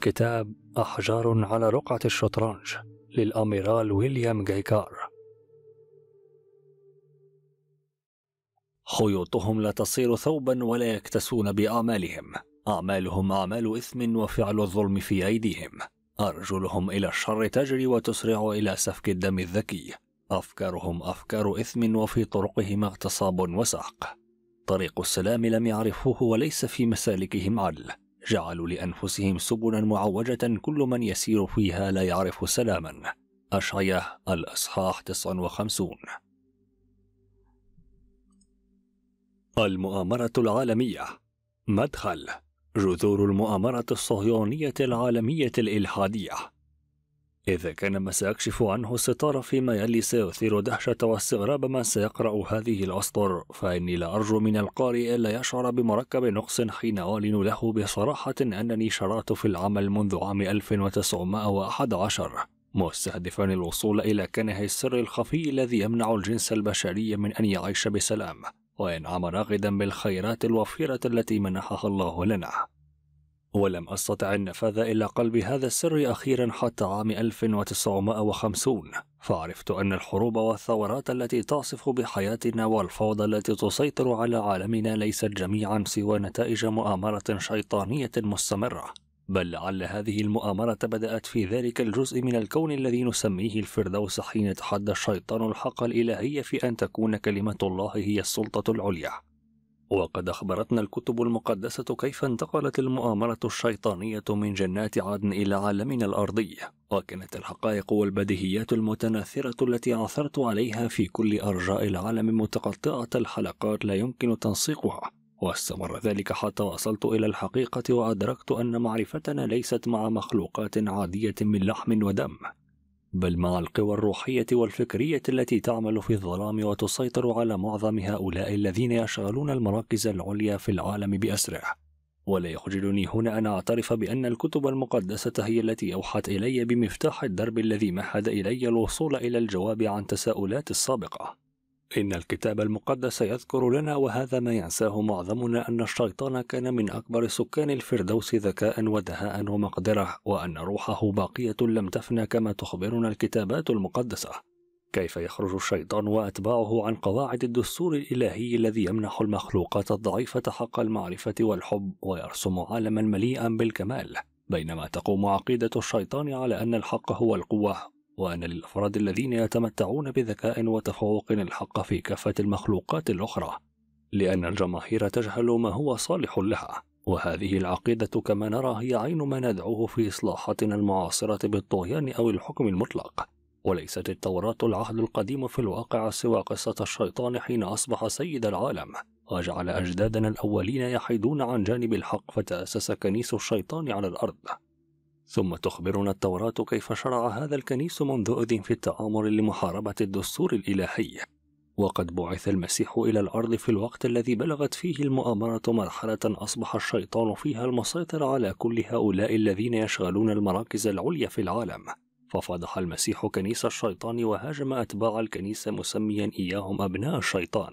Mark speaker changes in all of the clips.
Speaker 1: كتاب أحجار على رقعة الشطرنج للأميرال ويليام جايكار خيوطهم لا تصير ثوبا ولا يكتسون بأعمالهم أعمالهم أعمال إثم وفعل الظلم في أيديهم أرجلهم إلى الشر تجري وتسرع إلى سفك الدم الذكي أفكارهم أفكار إثم وفي طرقهم اغتصاب وسحق طريق السلام لم يعرفوه وليس في مسالكهم عدل جعلوا لأنفسهم سبلا معوجة كل من يسير فيها لا يعرف سلاما أشعية الأصحاح 59 المؤامرة العالمية مدخل جذور المؤامرة الصهيونية العالمية الإلحادية إذا كان ما سأكشف عنه الستار فيما يلي سيثير دهشة واستغراب من سيقرأ هذه الأسطر فإني لا أرجو من القارئ ألا يشعر بمركب نقص حين أعلن له بصراحة أنني شرعت في العمل منذ عام 1911 مستهدفا الوصول إلى كنه السر الخفي الذي يمنع الجنس البشري من أن يعيش بسلام وينعم راغدا بالخيرات الوفيرة التي منحها الله لنا ولم أستطع النفاذ إلى قلب هذا السر أخيرا حتى عام 1950 فعرفت أن الحروب والثورات التي تعصف بحياتنا والفوضى التي تسيطر على عالمنا ليست جميعا سوى نتائج مؤامرة شيطانية مستمرة بل لعل هذه المؤامرة بدأت في ذلك الجزء من الكون الذي نسميه الفردوس حين تحدى الشيطان الحق الإلهي في أن تكون كلمة الله هي السلطة العليا وقد أخبرتنا الكتب المقدسة كيف انتقلت المؤامرة الشيطانية من جنات عدن إلى عالمنا الأرضي، وكانت الحقائق والبديهيات المتناثرة التي عثرت عليها في كل أرجاء العالم متقطعة الحلقات لا يمكن تنسيقها، واستمر ذلك حتى وصلت إلى الحقيقة وأدركت أن معرفتنا ليست مع مخلوقات عادية من لحم ودم، بل مع القوى الروحية والفكرية التي تعمل في الظلام وتسيطر على معظم هؤلاء الذين يشغلون المراكز العليا في العالم بأسره ولا يخجلني هنا أن أعترف بأن الكتب المقدسة هي التي أوحت إلي بمفتاح الدرب الذي مهد إلي الوصول إلى الجواب عن تساؤلاتي السابقة إن الكتاب المقدس يذكر لنا وهذا ما ينساه معظمنا أن الشيطان كان من أكبر سكان الفردوس ذكاء ودهاء ومقدرة وأن روحه باقية لم تفنى كما تخبرنا الكتابات المقدسة كيف يخرج الشيطان وأتباعه عن قواعد الدستور الإلهي الذي يمنح المخلوقات الضعيفة حق المعرفة والحب ويرسم عالما مليئا بالكمال بينما تقوم عقيدة الشيطان على أن الحق هو القوة وأن للأفراد الذين يتمتعون بذكاء وتفوق الحق في كافة المخلوقات الأخرى لأن الجماهير تجهل ما هو صالح لها وهذه العقيدة كما نرى هي عين ما ندعوه في إصلاحاتنا المعاصرة بالطغيان أو الحكم المطلق وليست التوراة العهد القديم في الواقع سوى قصة الشيطان حين أصبح سيد العالم وجعل أجدادنا الأولين يحيدون عن جانب الحق فتأسس كنيس الشيطان على الأرض ثم تخبرنا التوراة كيف شرع هذا الكنيس منذ أذ في التآمر لمحاربة الدستور الإلهي وقد بعث المسيح إلى الأرض في الوقت الذي بلغت فيه المؤامرة مرحلة أصبح الشيطان فيها المسيطر على كل هؤلاء الذين يشغلون المراكز العليا في العالم ففضح المسيح كنيس الشيطان وهاجم أتباع الكنيسة مسميا إياهم أبناء الشيطان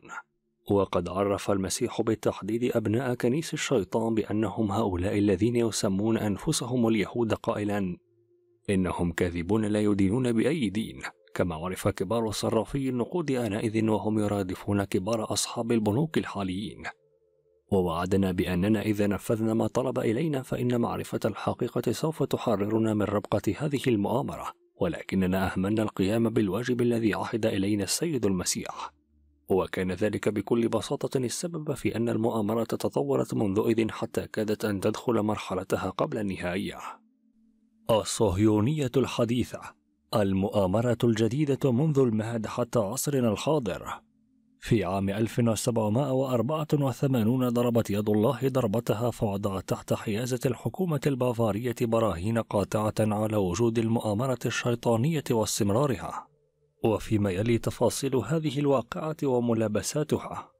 Speaker 1: وقد عرف المسيح بالتحديد أبناء كنيس الشيطان بأنهم هؤلاء الذين يسمون أنفسهم اليهود قائلا إنهم كاذبون لا يدينون بأي دين كما عرف كبار صرافي النقود آنئذ وهم يرادفون كبار أصحاب البنوك الحاليين ووعدنا بأننا إذا نفذنا ما طلب إلينا فإن معرفة الحقيقة سوف تحررنا من ربقة هذه المؤامرة ولكننا أهملنا القيام بالواجب الذي عهد إلينا السيد المسيح وكان ذلك بكل بساطة السبب في أن المؤامرة تطورت منذ إذ حتى كادت أن تدخل مرحلتها قبل النهائية. الصهيونية الحديثة المؤامرة الجديدة منذ المهد حتى عصرنا الحاضر في عام 1784 ضربت يد الله ضربتها فوضعت تحت حيازة الحكومة البافارية براهين قاطعة على وجود المؤامرة الشيطانية واستمرارها وفيما يلي تفاصيل هذه الواقعة وملابساتها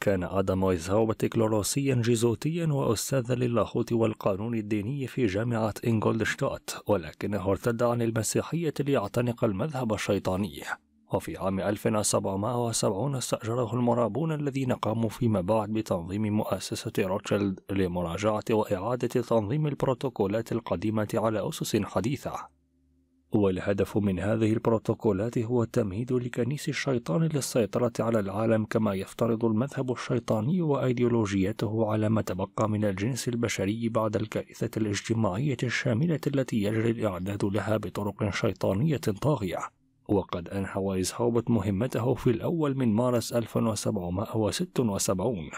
Speaker 1: كان آدم ويزهاو بتكلوروسيا جيزوتيا وأستاذا للاهوت والقانون الديني في جامعة إنجولدشتات ولكنه ارتد عن المسيحية ليعتنق المذهب الشيطاني وفي عام 1770 استأجره المرابون الذين قاموا فيما بعد بتنظيم مؤسسة روتشيلد لمراجعة وإعادة تنظيم البروتوكولات القديمة على أسس حديثة والهدف من هذه البروتوكولات هو تمهيد لكنيس الشيطان للسيطرة على العالم كما يفترض المذهب الشيطاني وأيديولوجيته على ما تبقى من الجنس البشري بعد الكارثة الاجتماعية الشاملة التي يجري الإعداد لها بطرق شيطانية طاغية وقد أنهى ويزهوبت مهمته في الأول من مارس 1776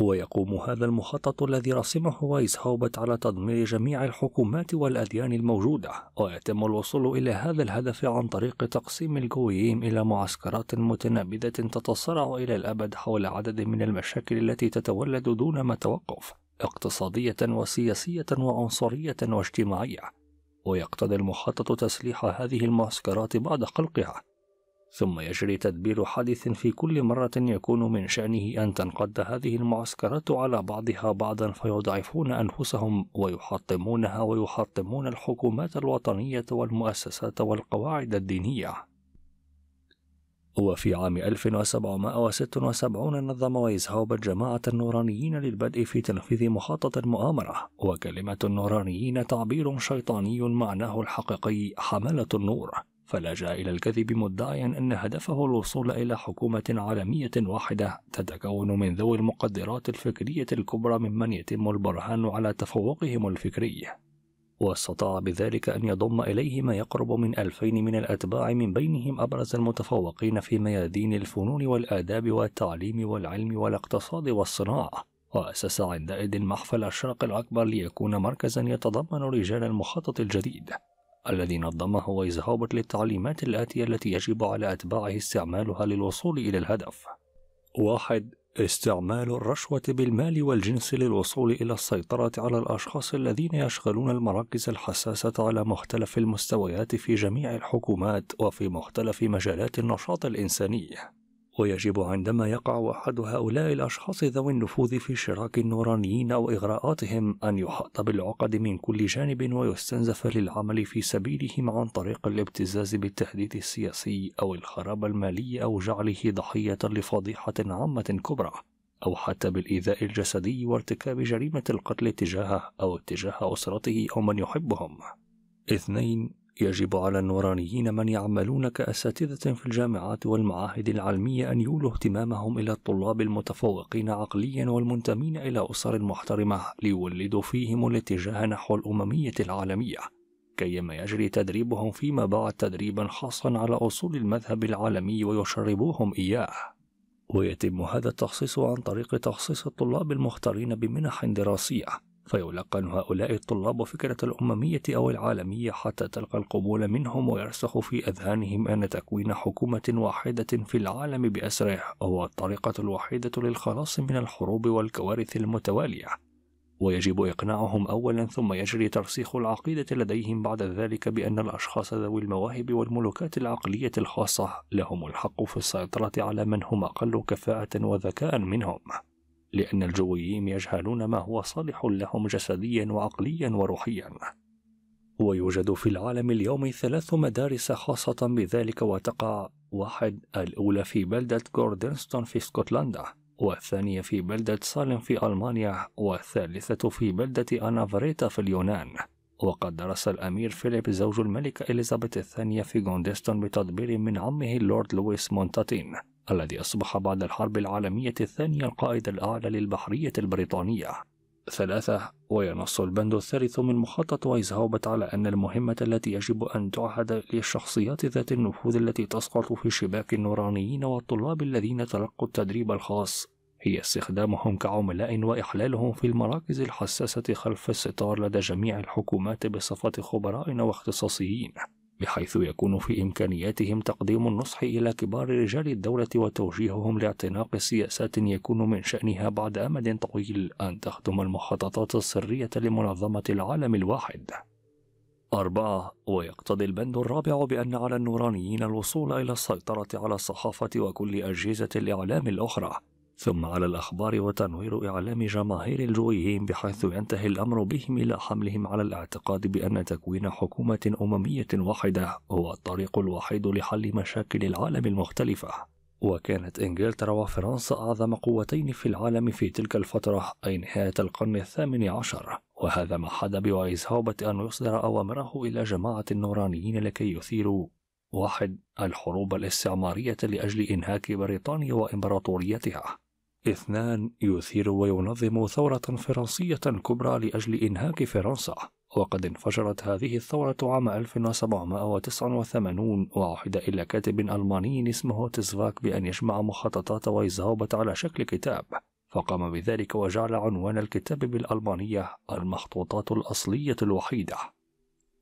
Speaker 1: ويقوم هذا المخطط الذي رسمه ويس هوبت على تدمير جميع الحكومات والأديان الموجودة ويتم الوصول إلى هذا الهدف عن طريق تقسيم الجوييم إلى معسكرات متنابذة تتصارع إلى الأبد حول عدد من المشاكل التي تتولد دون ما توقف اقتصادية وسياسية وعنصرية واجتماعية ويقتضي المخطط تسليح هذه المعسكرات بعد خلقها ثم يجري تدبير حادث في كل مرة يكون من شأنه أن تنقض هذه المعسكرات على بعضها بعضا فيضعفون أنفسهم ويحطمونها ويحطمون الحكومات الوطنية والمؤسسات والقواعد الدينية. وفي عام 1776 نظم ويزهاوبر جماعة النورانيين للبدء في تنفيذ مخطط المؤامرة، وكلمة النورانيين تعبير شيطاني معناه الحقيقي حملة النور. فلجأ إلى الكذب مدعيا أن هدفه الوصول إلى حكومة عالمية واحدة تتكون من ذوي المقدرات الفكرية الكبرى ممن يتم البرهان على تفوقهم الفكري واستطاع بذلك أن يضم إليه ما يقرب من ألفين من الأتباع من بينهم أبرز المتفوقين في ميادين الفنون والآداب والتعليم والعلم والاقتصاد والصناعة وأسس عندئذ محفل الشرق الأكبر ليكون مركزا يتضمن رجال المخطط الجديد الذي نظمه ويز هوبرت للتعليمات الآتية التي يجب على أتباعه استعمالها للوصول إلى الهدف. واحد استعمال الرشوة بالمال والجنس للوصول إلى السيطرة على الأشخاص الذين يشغلون المراكز الحساسة على مختلف المستويات في جميع الحكومات وفي مختلف مجالات النشاط الإنساني. ويجب عندما يقع أحد هؤلاء الأشخاص ذوي النفوذ في شراك النورانيين أو إغراءاتهم أن يحاط بالعقد من كل جانب ويستنزف للعمل في سبيلهم عن طريق الابتزاز بالتهديد السياسي أو الخراب المالي أو جعله ضحية لفضيحة عامة كبرى أو حتى بالإيذاء الجسدي وارتكاب جريمة القتل تجاهه أو تجاه أسرته أو من يحبهم. اثنين يجب على النورانيين من يعملون كأساتذة في الجامعات والمعاهد العلمية أن يولوا اهتمامهم إلى الطلاب المتفوقين عقليا والمنتمين إلى أسر محترمة ليولدوا فيهم الاتجاه نحو الأممية العالمية كيما يجري تدريبهم فيما بعد تدريبا خاصا على أصول المذهب العالمي ويشربوهم إياه ويتم هذا التخصيص عن طريق تخصيص الطلاب المختارين بمنح دراسية فيلقن هؤلاء الطلاب فكرة الأممية أو العالمية حتى تلقى القبول منهم ويرسخ في أذهانهم أن تكوين حكومة واحدة في العالم بأسره هو الطريقة الوحيدة للخلاص من الحروب والكوارث المتوالية ويجب إقناعهم أولا ثم يجري ترسيخ العقيدة لديهم بعد ذلك بأن الأشخاص ذوي المواهب والملكات العقلية الخاصة لهم الحق في السيطرة على من هم أقل كفاءة وذكاء منهم لأن الجويين يجهلون ما هو صالح لهم جسديا وعقليا وروحيا ويوجد في العالم اليوم ثلاث مدارس خاصة بذلك وتقع واحد الأولى في بلدة جوردنستون في اسكتلندا والثانية في بلدة سالم في ألمانيا والثالثة في بلدة أنافريتا في اليونان وقد درس الأمير فيليب زوج الملكة إليزابيث الثانية في جوندستون بتدبير من عمه اللورد لويس مونتاتين الذي أصبح بعد الحرب العالمية الثانية القائد الأعلى للبحرية البريطانية ثلاثة وينص البند الثالث من مخطط ويزهوبت على أن المهمة التي يجب أن تعهد للشخصيات ذات النفوذ التي تسقط في شباك النورانيين والطلاب الذين تلقوا التدريب الخاص هي استخدامهم كعملاء وإحلالهم في المراكز الحساسة خلف الستار لدى جميع الحكومات بصفة خبراء واختصاصيين بحيث يكون في إمكانياتهم تقديم النصح إلى كبار رجال الدولة وتوجيههم لاعتناق سياسات يكون من شأنها بعد أمد طويل أن تخدم المخططات السرية لمنظمة العالم الواحد. أربعة ويقتضي البند الرابع بأن على النورانيين الوصول إلى السيطرة على الصحافة وكل أجهزة الإعلام الأخرى ثم على الأخبار وتنوير إعلام جماهير الجويهين بحيث ينتهي الأمر بهم إلى حملهم على الاعتقاد بأن تكوين حكومة أممية واحدة هو الطريق الوحيد لحل مشاكل العالم المختلفة وكانت إنجلترا وفرنسا أعظم قوتين في العالم في تلك الفترة أي نهاية القرن الثامن عشر وهذا ما حدا بوايزهاوبة أن يصدر أوامره إلى جماعة النورانيين لكي يثيروا واحد الحروب الاستعمارية لأجل إنهاك بريطانيا وإمبراطوريتها اثنان يثير وينظم ثورة فرنسية كبرى لأجل إنهاك فرنسا وقد انفجرت هذه الثورة عام 1789 وعهد إلى كاتب ألماني اسمه تسفاك بأن يجمع مخططات ويزهوبت على شكل كتاب فقام بذلك وجعل عنوان الكتاب بالألمانية المخطوطات الأصلية الوحيدة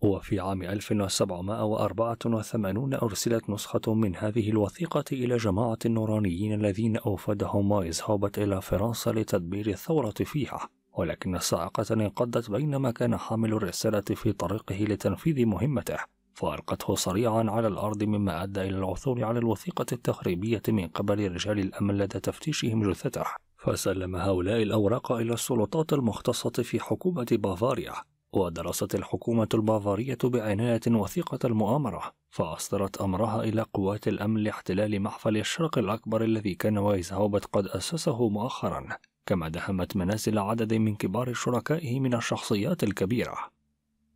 Speaker 1: وفي عام 1784 أرسلت نسخة من هذه الوثيقة إلى جماعة النورانيين الذين أوفدهم مايز هوبت إلى فرنسا لتدبير الثورة فيها ولكن الصاعقة انقضت بينما كان حامل الرسالة في طريقه لتنفيذ مهمته فألقته صريعا على الأرض مما أدى إلى العثور على الوثيقة التخريبية من قبل رجال الأمن لدى تفتيشهم جثته فسلم هؤلاء الأوراق إلى السلطات المختصة في حكومة بافاريا ودرست الحكومة البافارية بعناية وثيقة المؤامرة فأصدرت أمرها إلى قوات الأمن لاحتلال محفل الشرق الأكبر الذي كان وايزهوبت قد أسسه مؤخرا كما دهمت منازل عدد من كبار شركائه من الشخصيات الكبيرة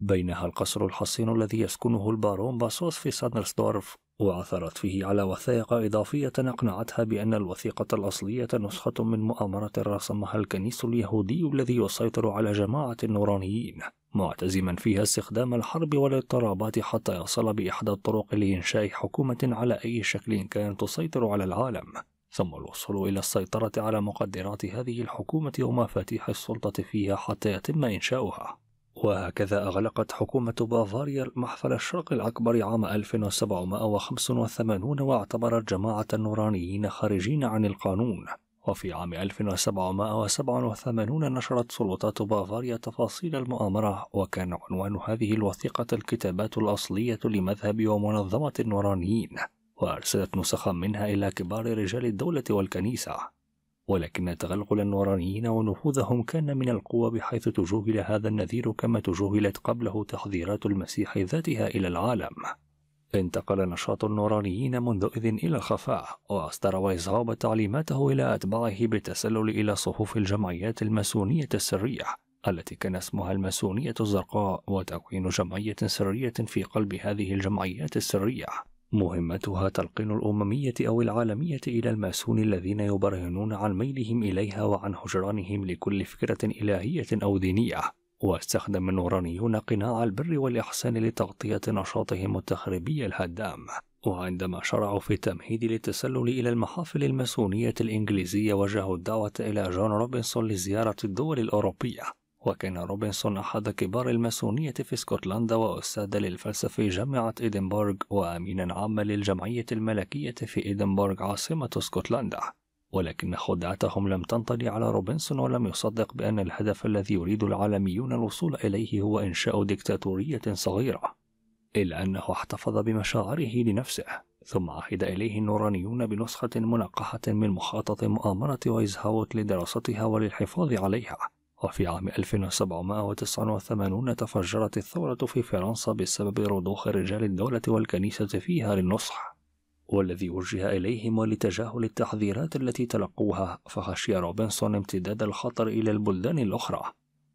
Speaker 1: بينها القصر الحصين الذي يسكنه البارون باسوس في سادنرسدورف وعثرت فيه على وثائق إضافية أقنعتها بأن الوثيقة الأصلية نسخة من مؤامرة رسمها الكنيس اليهودي الذي يسيطر على جماعة النورانيين معتزما فيها استخدام الحرب والاضطرابات حتى يصل بإحدى الطرق لإنشاء حكومة على أي شكل كان تسيطر على العالم ثم الوصول إلى السيطرة على مقدرات هذه الحكومة ومفاتيح السلطة فيها حتى يتم إنشاؤها وهكذا أغلقت حكومة بافاريا المحفل الشرق الأكبر عام 1785 واعتبرت جماعة النورانيين خارجين عن القانون وفي عام 1787 نشرت سلطات بافاريا تفاصيل المؤامرة وكان عنوان هذه الوثيقة الكتابات الأصلية لمذهب ومنظمة النورانيين وأرسلت نسخا منها إلى كبار رجال الدولة والكنيسة ولكن تغلغل النورانيين ونفوذهم كان من القوى بحيث تجوهل هذا النذير كما تجوهلت قبله تحذيرات المسيح ذاتها إلى العالم انتقل نشاط النورانيين منذ إذ إلى الخفاء وأصدر ويزغاب تعليماته إلى أتباعه بالتسلل إلى صفوف الجمعيات الماسونية السرية التي كان اسمها الماسونية الزرقاء وتكوين جمعية سرية في قلب هذه الجمعيات السرية مهمتها تلقين الأممية أو العالمية إلى الماسون الذين يبرهنون عن ميلهم إليها وعن هجرانهم لكل فكرة إلهية أو دينية واستخدم النورانيون قناع البر والإحسان لتغطية نشاطهم التخريبي الهدام وعندما شرعوا في التمهيد للتسلل إلى المحافل الماسونية الإنجليزية وجهوا الدعوة إلى جون روبنسون لزيارة الدول الأوروبية وكان روبنسون أحد كبار الماسونية في اسكتلندا وأستاذ للفلسفة جامعة إدنبرغ وأمينا عاما للجمعية الملكية في إدنبرغ عاصمة اسكتلندا ولكن خدعتهم لم تنطلي على روبنسون ولم يصدق بأن الهدف الذي يريد العالميون الوصول إليه هو إنشاء ديكتاتورية صغيرة إلا أنه احتفظ بمشاعره لنفسه ثم عهد إليه النورانيون بنسخة منقحة من مخطط مؤامرة وايزهاوت لدراستها وللحفاظ عليها وفي عام 1789 تفجرت الثورة في فرنسا بسبب رضوخ رجال الدولة والكنيسة فيها للنصح والذي وجه إليهم ولتجاهل التحذيرات التي تلقوها فخشي روبنسون امتداد الخطر إلى البلدان الأخرى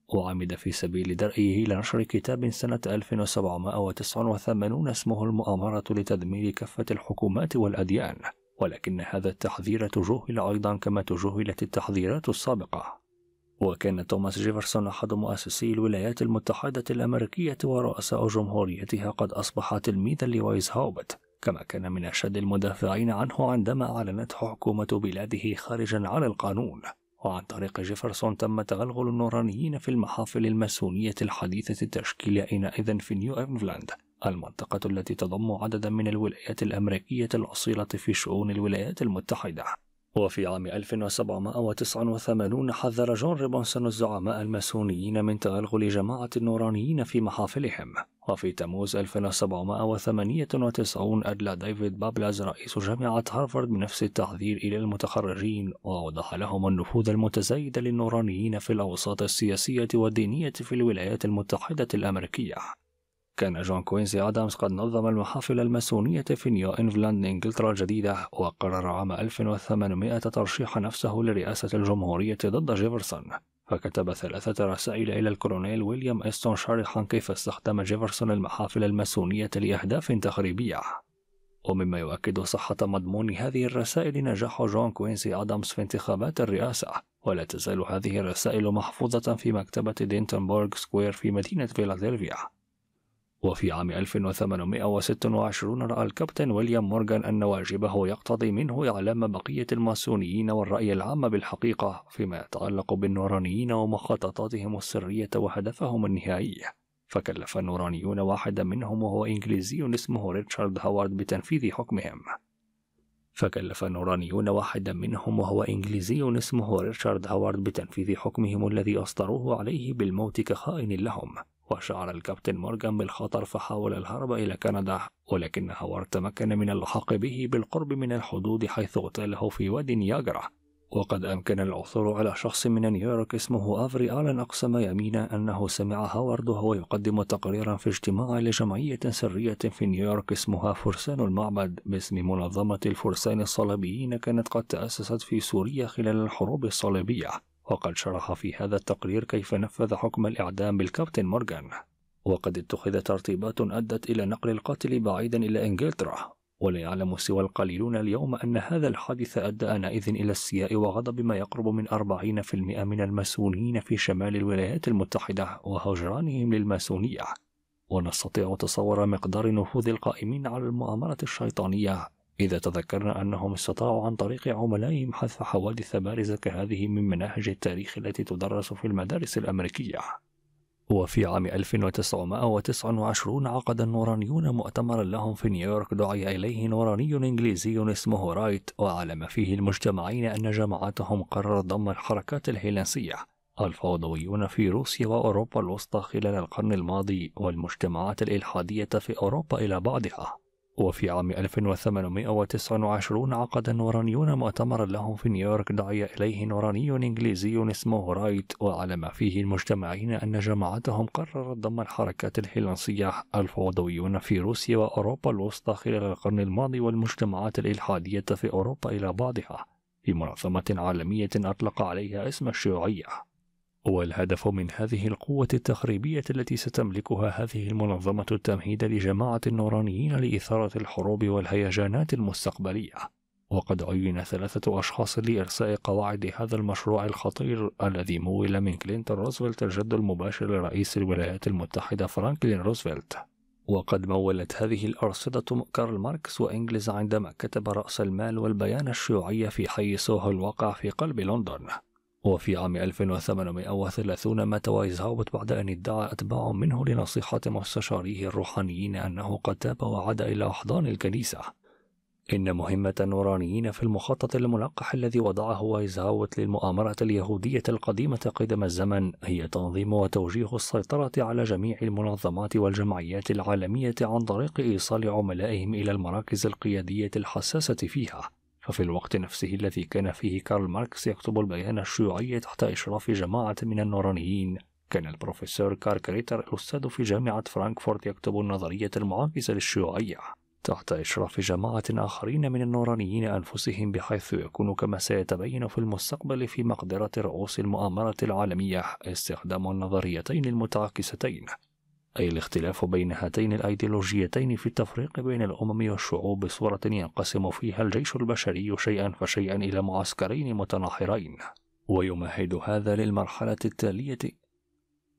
Speaker 1: وعمد في سبيل درئه إلى نشر كتاب سنة 1789 اسمه المؤامرة لتدمير كافة الحكومات والأديان ولكن هذا التحذير تجهل أيضا كما تجهلت التحذيرات السابقة وكان توماس جيفرسون أحد مؤسسي الولايات المتحدة الأمريكية ورؤساء جمهوريتها قد أصبح تلميذا لويس هاوبت كما كان من أشد المدافعين عنه عندما أعلنته حكومة بلاده خارجا عن القانون وعن طريق جيفرسون تم تغلغل النورانيين في المحافل الماسونية الحديثة التشكيل أينئذ في نيو إنفلاند المنطقة التي تضم عددا من الولايات الأمريكية الأصيلة في شؤون الولايات المتحدة وفي عام 1789 حذر جون ريبونسون الزعماء الماسونيين من تغلغل جماعة النورانيين في محافلهم وفي تموز 1798 أدلى ديفيد بابلاز رئيس جامعة هارفارد بنفس التحذير إلى المتخرجين وأوضح لهم النفوذ المتزايد للنورانيين في الأوساط السياسية والدينية في الولايات المتحدة الأمريكية كان جون كوينسي آدامز قد نظم المحافل الماسونية في نيو إنفلاند إنجلترا الجديدة وقرر عام 1800 ترشيح نفسه لرئاسة الجمهورية ضد جيفرسون فكتب ثلاثة رسائل إلى الكولونيل ويليام إستون شارحا كيف استخدم جيفرسون المحافل الماسونية لأهداف تخريبية ومما يؤكد صحة مضمون هذه الرسائل نجاح جون كوينسي آدامز في انتخابات الرئاسة ولا تزال هذه الرسائل محفوظة في مكتبة دينتنبورغ سكوير في مدينة فيلادلفيا وفي عام 1826 رأى الكابتن ويليام مورغان أن واجبه يقتضي منه إعلام بقية الماسونيين والرأي العام بالحقيقة فيما يتعلق بالنورانيين ومخططاتهم السرية وهدفهم النهائي فكلف النورانيون واحدا منهم وهو إنجليزي اسمه ريتشارد هوارد بتنفيذ حكمهم فكلف النورانيون واحدا منهم وهو إنجليزي اسمه ريتشارد هوارد بتنفيذ حكمهم الذي أصدروه عليه بالموت كخائن لهم وشعر الكابتن مورجان بالخطر فحاول الهرب إلى كندا ولكن هوارد تمكن من اللحاق به بالقرب من الحدود حيث اغتاله في واد نياجرا وقد أمكن العثور على شخص من نيويورك اسمه أفري آلان أقسم يمينا أنه سمع هوارد وهو يقدم تقريرا في اجتماع لجمعية سرية في نيويورك اسمها فرسان المعبد باسم منظمة الفرسان الصليبيين كانت قد تأسست في سوريا خلال الحروب الصليبية وقد شرح في هذا التقرير كيف نفذ حكم الإعدام بالكابتن مورغان وقد اتخذ ترتيبات أدت إلى نقل القاتل بعيدا إلى إنجلترا ولا يعلم سوى القليلون اليوم أن هذا الحادث أدى آنئذ إلى السياء وغضب ما يقرب من 40% من الماسونيين في شمال الولايات المتحدة وهجرانهم للماسونية ونستطيع تصور مقدار نفوذ القائمين على المؤامرة الشيطانية إذا تذكرنا أنهم استطاعوا عن طريق عملائهم حذف حوادث بارزة كهذه من مناهج التاريخ التي تدرس في المدارس الأمريكية وفي عام 1929 عقد النورانيون مؤتمرا لهم في نيويورك دعي إليه نوراني إنجليزي اسمه رايت وعلم فيه المجتمعين أن جماعتهم قررت ضم الحركات الهيلنسية الفوضويون في روسيا وأوروبا الوسطى خلال القرن الماضي والمجتمعات الإلحادية في أوروبا إلى بعضها وفي عام 1829 عقد النورانيون مؤتمرا لهم في نيويورك دعي إليه نوراني إنجليزي اسمه رايت وعلى ما فيه المجتمعين أن جماعتهم قررت ضم الحركات الهيلانسية الفوضويون في روسيا وأوروبا الوسطى خلال القرن الماضي والمجتمعات الإلحادية في أوروبا إلى بعضها في منظمة عالمية أطلق عليها اسم الشيوعية والهدف من هذه القوة التخريبية التي ستملكها هذه المنظمة التمهيد لجماعة النورانيين لإثارة الحروب والهيجانات المستقبلية وقد عين ثلاثة أشخاص لإرساء قواعد هذا المشروع الخطير الذي مول من كلينتون روزفلت الجد المباشر لرئيس الولايات المتحدة فرانكلين روزفلت وقد مولت هذه الأرصدة كارل ماركس وإنجلز عندما كتب رأس المال والبيان الشيوعي في حي سوهو الواقع في قلب لندن وفي عام 1830 مات هاوبت بعد أن ادعى أتباع منه لنصيحة مستشاريه الروحانيين أنه قد تاب وعاد إلى أحضان الكنيسة إن مهمة النورانيين في المخطط الملقح الذي وضعه وايزهاوت للمؤامرة اليهودية القديمة قدم الزمن هي تنظيم وتوجيه السيطرة على جميع المنظمات والجمعيات العالمية عن طريق إيصال عملائهم إلى المراكز القيادية الحساسة فيها ففي الوقت نفسه الذي كان فيه كارل ماركس يكتب البيان الشيوعي تحت إشراف جماعة من النورانيين كان البروفيسور كاركريتر الأستاذ في جامعة فرانكفورت يكتب النظرية المعاكسة للشيوعية تحت إشراف جماعة آخرين من النورانيين أنفسهم بحيث يكون كما سيتبين في المستقبل في مقدرة رؤوس المؤامرة العالمية استخدام النظريتين المتعاكستين أي الاختلاف بين هاتين الأيديولوجيتين في التفريق بين الأمم والشعوب بصورة ينقسم فيها الجيش البشري شيئا فشيئا إلى معسكرين متناحرين ويمهد هذا للمرحلة التالية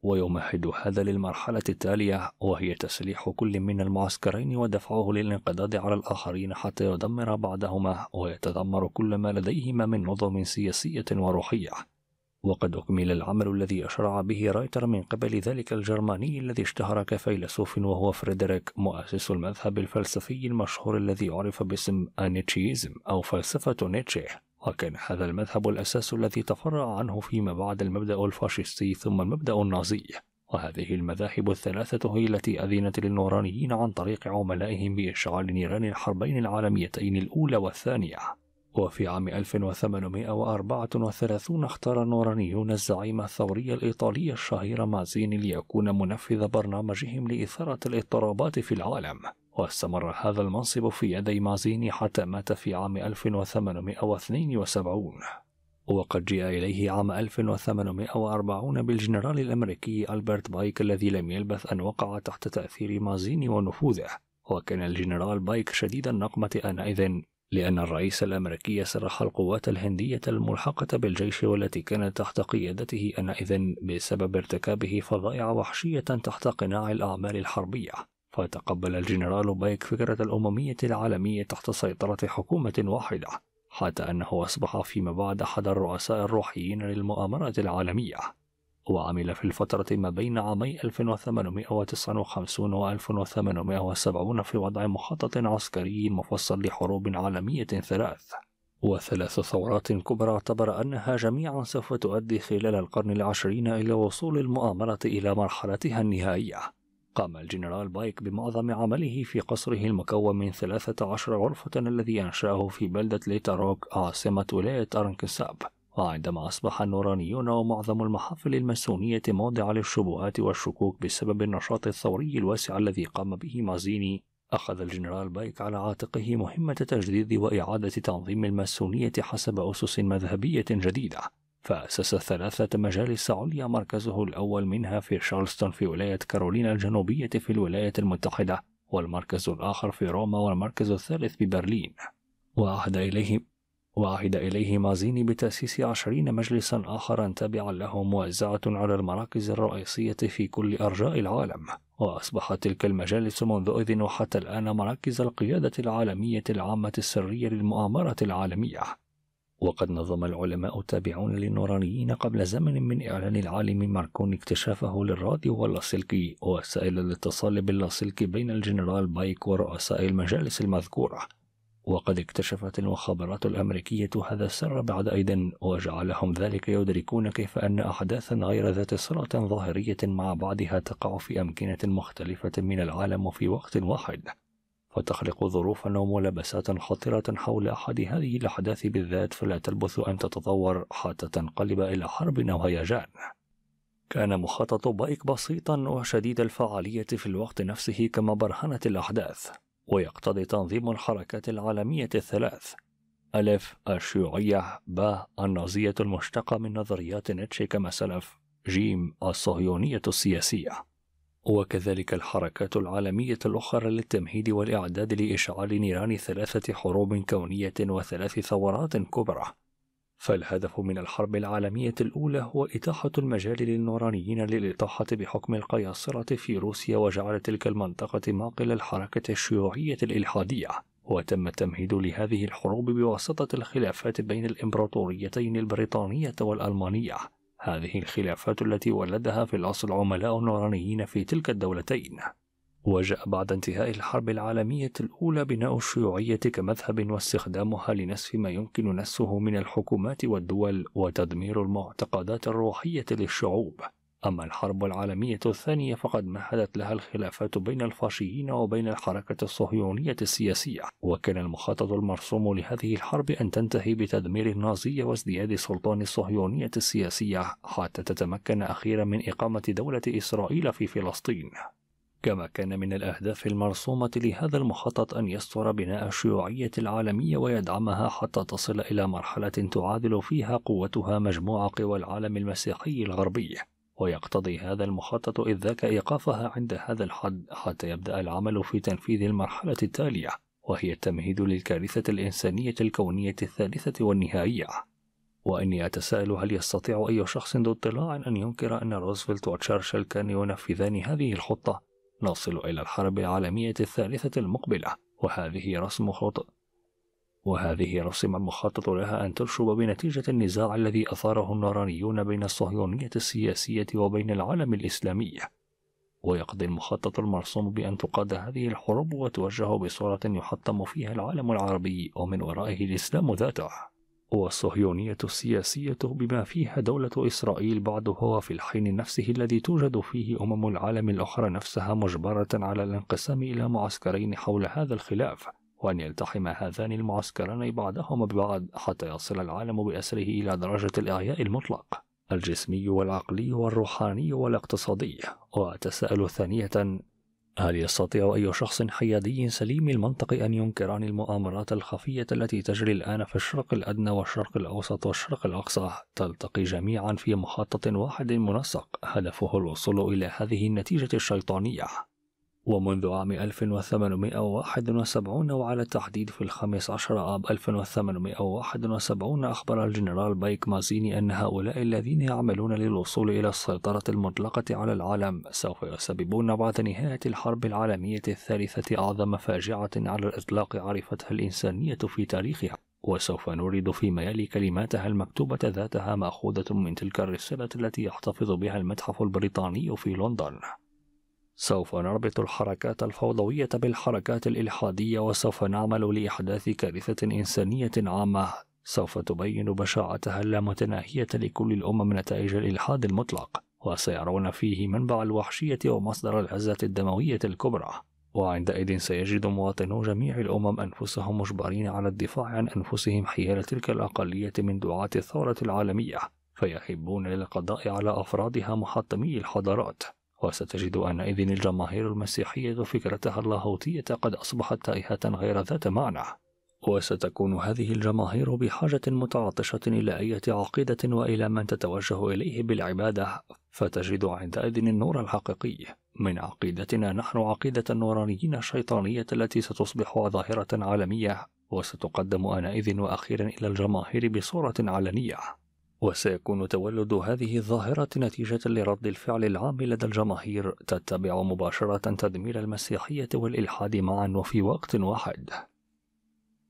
Speaker 1: ويمهد هذا للمرحلة التالية وهي تسليح كل من المعسكرين ودفعه للانقضاض على الآخرين حتى يدمر بعضهما ويتدمر كل ما لديهما من نظم سياسية وروحية وقد أكمل العمل الذي أشرع به رايتر من قبل ذلك الجرماني الذي اشتهر كفيلسوف وهو فريدريك مؤسس المذهب الفلسفي المشهور الذي عرف باسم أنيتشيزم أو فلسفة نيتشه وكان هذا المذهب الأساس الذي تفرع عنه فيما بعد المبدأ الفاشيستي ثم المبدأ النازي وهذه المذاهب الثلاثة هي التي أذنت للنورانيين عن طريق عملائهم بإشعال نيران الحربين العالميتين الأولى والثانية وفي عام 1834 اختار النورانيون الزعيم الثوري الإيطالي الشهير مازيني ليكون منفذ برنامجهم لإثارة الاضطرابات في العالم واستمر هذا المنصب في يدي مازيني حتى مات في عام 1872 وقد جاء إليه عام 1840 بالجنرال الأمريكي ألبرت بايك الذي لم يلبث أن وقع تحت تأثير مازيني ونفوذه وكان الجنرال بايك شديد النقمة آنئذ لأن الرئيس الأمريكي سرح القوات الهندية الملحقة بالجيش والتي كانت تحت قيادته آنئذ بسبب ارتكابه فظائع وحشية تحت قناع الأعمال الحربية فتقبل الجنرال بايك فكرة الأممية العالمية تحت سيطرة حكومة واحدة حتى أنه أصبح فيما بعد أحد الرؤساء الروحيين للمؤامرة العالمية وعمل في الفترة ما بين عامي 1859 و 1870 في وضع مخطط عسكري مفصل لحروب عالمية ثلاث وثلاث ثورات كبرى اعتبر أنها جميعا سوف تؤدي خلال القرن العشرين إلى وصول المؤامرة إلى مرحلتها النهائية قام الجنرال بايك بمعظم عمله في قصره المكون من 13 غرفة الذي أنشأه في بلدة ليتاروك عاصمة ولاية أرنكساب وعندما أصبح النورانيون ومعظم المحافل الماسونية موضع للشبهات والشكوك بسبب النشاط الثوري الواسع الذي قام به مازيني أخذ الجنرال بايك على عاتقه مهمة تجديد وإعادة تنظيم الماسونية حسب أسس مذهبية جديدة فأسس ثلاثة مجالس عليا مركزه الأول منها في شارلستون في ولاية كارولينا الجنوبية في الولايات المتحدة والمركز الآخر في روما والمركز الثالث ببرلين وعهد إليهم وعهد إليه مازيني بتأسيس عشرين مجلسا آخرا تابعا له موزعة على المراكز الرئيسية في كل أرجاء العالم وأصبحت تلك المجالس منذ إذن وحتى الآن مراكز القيادة العالمية العامة السرية للمؤامرة العالمية وقد نظم العلماء التابعون للنورانيين قبل زمن من إعلان العالم ماركون اكتشافه للراديو واللاسلكي وسائل الاتصال باللاسلكي بين الجنرال بايك ورؤساء المجالس المذكورة وقد اكتشفت المخابرات الأمريكية هذا السر بعد أيضا وجعلهم ذلك يدركون كيف أن أحداثا غير ذات صلة ظاهرية مع بعضها تقع في أمكنة مختلفة من العالم في وقت واحد وتخلق ظروفا وملابسات خطرة حول أحد هذه الأحداث بالذات فلا تلبث أن تتطور حتى تنقلب إلى حرب أو هيجان كان مخطط بايك بسيطا وشديد الفعالية في الوقت نفسه كما برهنت الأحداث ويقتضي تنظيم الحركات العالمية الثلاث ألف الشيوعية ب النازية المشتقة من نظريات نيتشه كما سلف جيم الصهيونية السياسية وكذلك الحركات العالمية الأخرى للتمهيد والإعداد لإشعال نيران ثلاثة حروب كونية وثلاث ثورات كبرى فالهدف من الحرب العالمية الأولى هو إتاحة المجال للنورانيين للإطاحة بحكم القياصرة في روسيا وجعل تلك المنطقة معقل الحركة الشيوعية الإلحادية وتم التمهيد لهذه الحروب بواسطة الخلافات بين الإمبراطوريتين البريطانية والألمانية هذه الخلافات التي ولدها في الأصل عملاء نورانيين في تلك الدولتين وجاء بعد انتهاء الحرب العالمية الأولى بناء الشيوعية كمذهب واستخدامها لنسف ما يمكن نسفه من الحكومات والدول وتدمير المعتقدات الروحية للشعوب. أما الحرب العالمية الثانية فقد مهدت لها الخلافات بين الفاشيين وبين الحركة الصهيونية السياسية، وكان المخطط المرسوم لهذه الحرب أن تنتهي بتدمير النازية وازدياد سلطان الصهيونية السياسية حتى تتمكن أخيرا من إقامة دولة إسرائيل في فلسطين. كما كان من الأهداف المرسومة لهذا المخطط أن يستر بناء الشيوعية العالمية ويدعمها حتى تصل إلى مرحلة تعادل فيها قوتها مجموع قوى العالم المسيحي الغربي ويقتضي هذا المخطط إذ ذاك إيقافها عند هذا الحد حتى يبدأ العمل في تنفيذ المرحلة التالية وهي التمهيد للكارثة الإنسانية الكونية الثالثة والنهائية وإني أتساءل هل يستطيع أي شخص ذو اطلاع أن ينكر أن روزفلت وتشرشل كان ينفذان هذه الخطة نصل إلى الحرب العالمية الثالثة المقبلة وهذه رسم خط وهذه رسم مخطط لها أن تشرب بنتيجة النزاع الذي أثاره النورانيون بين الصهيونية السياسية وبين العالم الإسلامي ويقضي المخطط المرسوم بأن تقاد هذه الحروب وتوجه بصورة يحطم فيها العالم العربي ومن ورائه الإسلام ذاته والصهيونية السياسية بما فيها دولة إسرائيل بعضها في الحين نفسه الذي توجد فيه أمم العالم الأخرى نفسها مجبرة على الانقسام إلى معسكرين حول هذا الخلاف وأن يلتحم هذان المعسكران بعضهما ببعض حتى يصل العالم بأسره إلى درجة الإعياء المطلق الجسمي والعقلي والروحاني والاقتصادي وتساءل ثانية هل يستطيع أي شخص حيادي سليم المنطق أن ينكر عن المؤامرات الخفية التي تجري الآن في الشرق الأدنى والشرق الأوسط والشرق الأقصى تلتقي جميعا في محطة واحد منسق هدفه الوصول إلى هذه النتيجة الشيطانية ومنذ عام 1871 وعلى التحديد في الخامس عشر آب 1871 أخبر الجنرال بايك مازيني أن هؤلاء الذين يعملون للوصول إلى السيطرة المطلقة على العالم سوف يسببون بعد نهاية الحرب العالمية الثالثة أعظم فاجعة على الإطلاق عرفتها الإنسانية في تاريخها وسوف نورد فيما يلي كلماتها المكتوبة ذاتها مأخوذة من تلك الرسالة التي يحتفظ بها المتحف البريطاني في لندن سوف نربط الحركات الفوضوية بالحركات الإلحادية وسوف نعمل لإحداث كارثة إنسانية عامة سوف تبين بشاعتها اللامتناهية لكل الأمم نتائج الإلحاد المطلق وسيرون فيه منبع الوحشية ومصدر العزة الدموية الكبرى وعندئذ سيجد مواطنو جميع الأمم أنفسهم مجبرين على الدفاع عن أنفسهم حيال تلك الأقلية من دعاة الثورة العالمية فيحبون للقضاء على أفرادها محطمي الحضارات وستجد أن إذن الجماهير المسيحية فكرتها اللاهوتية قد أصبحت تائهة غير ذات معنى وستكون هذه الجماهير بحاجة متعطشة إلى أي عقيدة وإلى من تتوجه إليه بالعبادة فتجد عندئذ النور الحقيقي من عقيدتنا نحن عقيدة النورانيين الشيطانية التي ستصبح ظاهرة عالمية وستقدم آنئذ وأخيرا إلى الجماهير بصورة علنية وسيكون تولد هذه الظاهرة نتيجة لرد الفعل العام لدى الجماهير تتبع مباشرة تدمير المسيحية والإلحاد معا وفي وقت واحد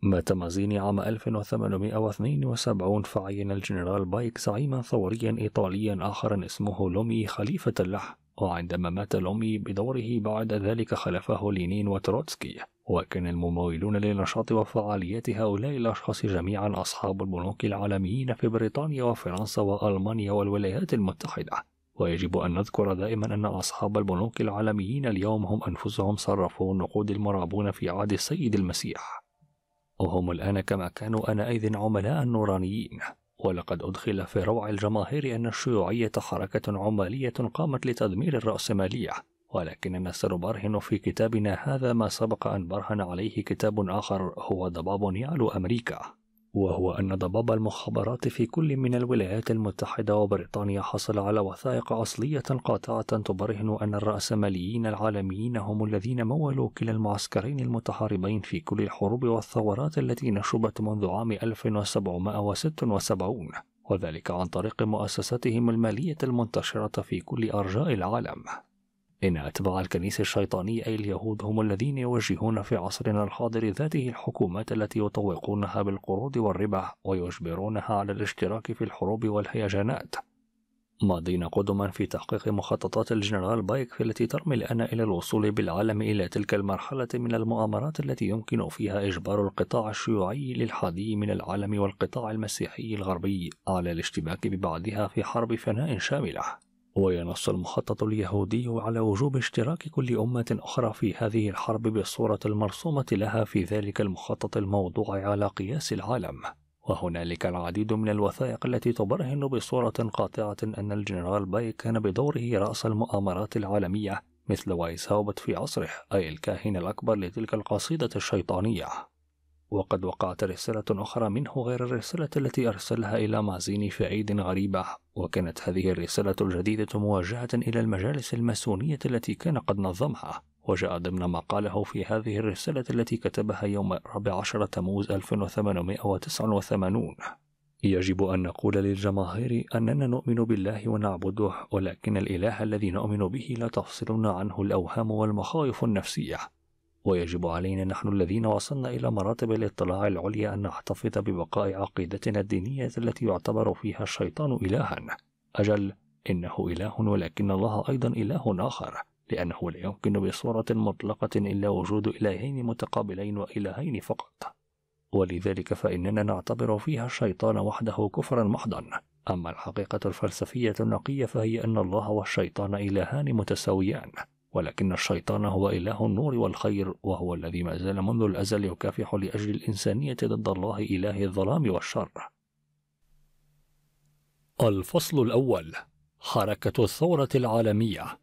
Speaker 1: مات مازيني عام 1872 فعين الجنرال بايك زعيما ثوريا إيطاليا آخر اسمه لومي خليفة له وعندما مات لومي بدوره بعد ذلك خلفه لينين وتروتسكي وكان الممولون للنشاط وفعاليات هؤلاء الأشخاص جميعا أصحاب البنوك العالميين في بريطانيا وفرنسا وألمانيا والولايات المتحدة ويجب أن نذكر دائما أن أصحاب البنوك العالميين اليوم هم أنفسهم صرفوا النقود المرعبون في عهد السيد المسيح وهم الآن كما كانوا آنئذ عملاء نورانيين ولقد أدخل في روع الجماهير أن الشيوعية حركة عمالية قامت لتدمير الرأسمالية ولكننا سنبرهن في كتابنا هذا ما سبق أن برهن عليه كتاب آخر هو ضباب يعلو أمريكا وهو أن ضباب المخابرات في كل من الولايات المتحدة وبريطانيا حصل على وثائق أصلية قاطعة تبرهن أن الرأسماليين العالميين هم الذين مولوا كلا المعسكرين المتحاربين في كل الحروب والثورات التي نشبت منذ عام 1776 وذلك عن طريق مؤسساتهم المالية المنتشرة في كل أرجاء العالم إن أتباع الكنيسة الشيطانية أي اليهود هم الذين يوجهون في عصرنا الحاضر ذاته الحكومات التي يطوقونها بالقروض والربح ويجبرونها على الاشتراك في الحروب والهيجانات ماضين قدما في تحقيق مخططات الجنرال بايك في التي ترمي الآن إلى الوصول بالعالم إلى تلك المرحلة من المؤامرات التي يمكن فيها إجبار القطاع الشيوعي للحادي من العالم والقطاع المسيحي الغربي على الاشتباك ببعضها في حرب فناء شاملة وينص المخطط اليهودي على وجوب اشتراك كل أمة أخرى في هذه الحرب بالصورة المرسومة لها في ذلك المخطط الموضوع على قياس العالم وهنالك العديد من الوثائق التي تبرهن بصورة قاطعة أن الجنرال باي كان بدوره رأس المؤامرات العالمية مثل وايس هاوبت في عصره أي الكاهن الأكبر لتلك القصيدة الشيطانية وقد وقعت رسالة أخرى منه غير الرسالة التي أرسلها إلى مازيني في عيد غريبة وكانت هذه الرسالة الجديدة موجهة إلى المجالس الماسونية التي كان قد نظمها وجاء ضمن ما قاله في هذه الرسالة التي كتبها يوم 14 تموز 1889 يجب أن نقول للجماهير أننا نؤمن بالله ونعبده ولكن الإله الذي نؤمن به لا تفصلنا عنه الأوهام والمخاوف النفسية ويجب علينا نحن الذين وصلنا إلى مراتب الاطلاع العليا أن نحتفظ ببقاء عقيدتنا الدينية التي يعتبر فيها الشيطان إلها أجل إنه إله ولكن الله أيضا إله آخر لأنه لا يمكن بصورة مطلقة إلا وجود إلهين متقابلين وإلهين فقط ولذلك فإننا نعتبر فيها الشيطان وحده كفرا محضا أما الحقيقة الفلسفية النقية فهي أن الله والشيطان إلهان متساويان ولكن الشيطان هو إله النور والخير وهو الذي ما زال منذ الأزل يكافح لأجل الإنسانية ضد الله إله الظلام والشر. الفصل الأول حركة الثورة العالمية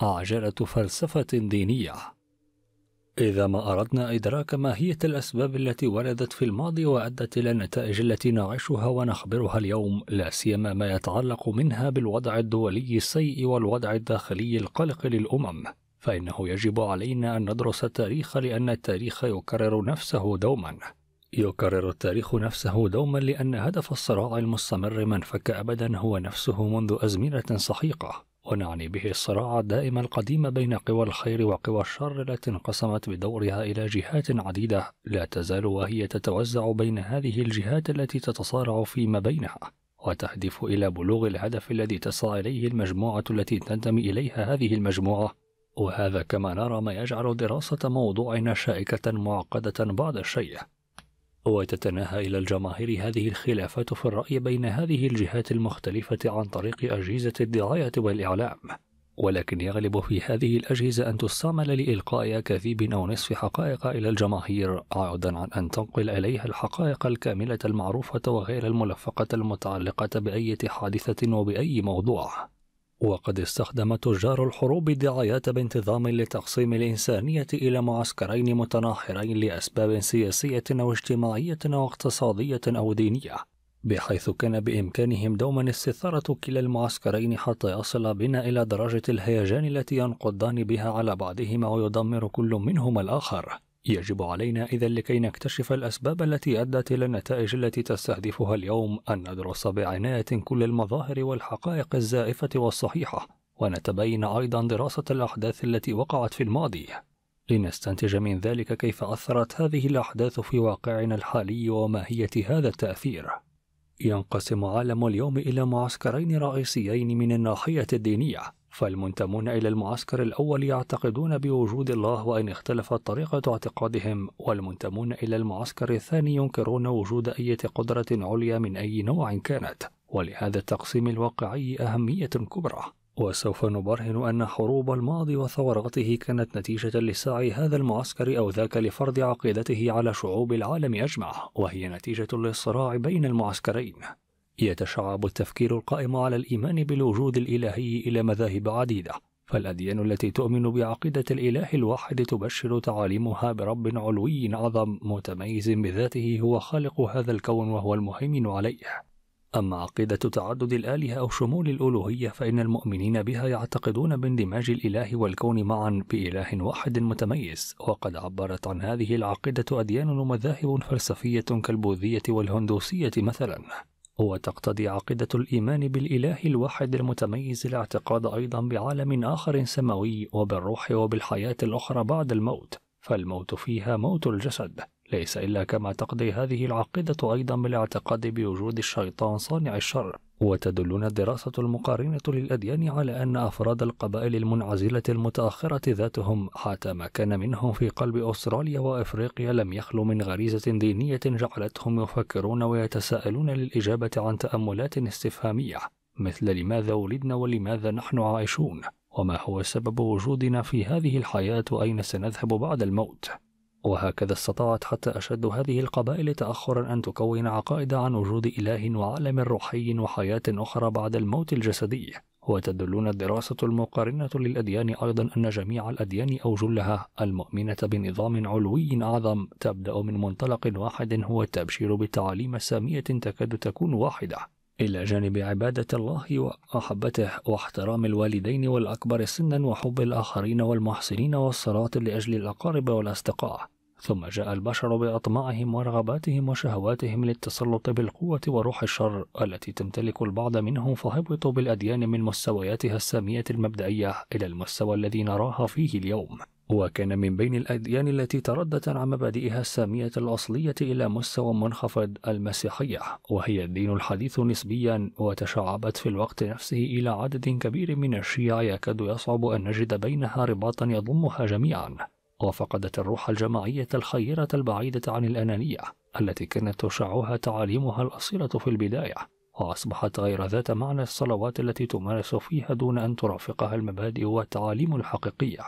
Speaker 1: عجلة فلسفة دينية إذا ما أردنا إدراك ماهية الأسباب التي ولدت في الماضي وأدت إلى النتائج التي نعيشها ونخبرها اليوم لا سيما ما يتعلق منها بالوضع الدولي السيء والوضع الداخلي القلق للأمم فإنه يجب علينا أن ندرس التاريخ لأن التاريخ يكرر نفسه دوما يكرر التاريخ نفسه دوما لأن هدف الصراع المستمر ما انفك أبدا هو نفسه منذ أزمنة سحيقة ونعني به الصراع الدائم القديم بين قوى الخير وقوى الشر التي انقسمت بدورها إلى جهات عديدة لا تزال وهي تتوزع بين هذه الجهات التي تتصارع فيما بينها وتهدف إلى بلوغ الهدف الذي تسعى إليه المجموعة التي تنتمي إليها هذه المجموعة وهذا كما نرى ما يجعل دراسة موضوعنا شائكة معقدة بعض الشيء وتتناهى إلى الجماهير هذه الخلافات في الرأي بين هذه الجهات المختلفة عن طريق أجهزة الدعاية والإعلام ولكن يغلب في هذه الأجهزة أن تستعمل لإلقاء أكاذيب أو نصف حقائق إلى الجماهير عودا عن أن تنقل إليها الحقائق الكاملة المعروفة وغير الملفقة المتعلقة بأي حادثة وبأي موضوع وقد استخدم تجار الحروب دعايات بانتظام لتقسيم الإنسانية إلى معسكرين متناحرين لأسباب سياسية أو اجتماعية أو اقتصادية أو دينية بحيث كان بإمكانهم دوما استثارة كلا المعسكرين حتى يصل بنا إلى درجة الهيجان التي ينقضان بها على بعضهما ويدمر كل منهما الآخر يجب علينا إذا لكي نكتشف الأسباب التي أدت إلى النتائج التي تستهدفها اليوم أن ندرس بعناية كل المظاهر والحقائق الزائفة والصحيحة ونتبين أيضا دراسة الأحداث التي وقعت في الماضي لنستنتج من ذلك كيف أثرت هذه الأحداث في واقعنا الحالي وماهية هذا التأثير ينقسم عالم اليوم إلى معسكرين رئيسيين من الناحية الدينية فالمنتمون إلى المعسكر الأول يعتقدون بوجود الله وإن اختلفت طريقة اعتقادهم والمنتمون إلى المعسكر الثاني ينكرون وجود أي قدرة عليا من أي نوع كانت ولهذا التقسيم الواقعي أهمية كبرى وسوف نبرهن أن حروب الماضي وثوراته كانت نتيجة لسعي هذا المعسكر أو ذاك لفرض عقيدته على شعوب العالم أجمع وهي نتيجة للصراع بين المعسكرين يتشعب التفكير القائم على الإيمان بالوجود الإلهي إلى مذاهب عديدة فالأديان التي تؤمن بعقيدة الإله الواحد تبشر تعاليمها برب علوي عظم متميز بذاته هو خالق هذا الكون وهو المهيمن عليه أما عقيدة تعدد الآلهة أو شمول الألوهية فإن المؤمنين بها يعتقدون باندماج الإله والكون معا بإله واحد متميز وقد عبرت عن هذه العقيدة أديان ومذاهب فلسفية كالبوذية والهندوسية مثلا وتقتضي عقيدة الإيمان بالإله الواحد المتميز الاعتقاد أيضا بعالم آخر سماوي وبالروح وبالحياة الأخرى بعد الموت فالموت فيها موت الجسد ليس إلا كما تقضي هذه العقيدة أيضا بالاعتقاد بوجود الشيطان صانع الشر وتدلنا الدراسة المقارنة للأديان على أن أفراد القبائل المنعزلة المتأخرة ذاتهم حتى ما كان منهم في قلب أستراليا وإفريقيا لم يخلو من غريزة دينية جعلتهم يفكرون ويتساءلون للإجابة عن تأملات استفهامية مثل لماذا ولدنا ولماذا نحن عايشون وما هو سبب وجودنا في هذه الحياة وأين سنذهب بعد الموت وهكذا استطاعت حتى أشد هذه القبائل تأخرا أن تكون عقائد عن وجود إله وعالم روحي وحياة أخرى بعد الموت الجسدي وتدلنا الدراسة المقارنة للأديان أيضا أن جميع الأديان أو جلها المؤمنة بنظام علوي أعظم تبدأ من منطلق واحد هو التبشير بتعاليم سامية تكاد تكون واحدة إلى جانب عبادة الله ومحبته واحترام الوالدين والأكبر سنا وحب الآخرين والمحسنين والصلاة لأجل الأقارب والأصدقاء ثم جاء البشر بأطماعهم ورغباتهم وشهواتهم للتسلط بالقوة وروح الشر التي تمتلك البعض منهم فهبطوا بالأديان من مستوياتها السامية المبدئية إلى المستوى الذي نراها فيه اليوم وكان من بين الأديان التي تردت عن مبادئها السامية الأصلية إلى مستوى منخفض المسيحية وهي الدين الحديث نسبيا وتشعبت في الوقت نفسه إلى عدد كبير من الشيع يكاد يصعب أن نجد بينها رباطا يضمها جميعا وفقدت الروح الجماعية الخيرة البعيدة عن الأنانية التي كانت تشعها تعاليمها الأصيلة في البداية وأصبحت غير ذات معنى الصلوات التي تمارس فيها دون أن ترافقها المبادئ والتعاليم الحقيقية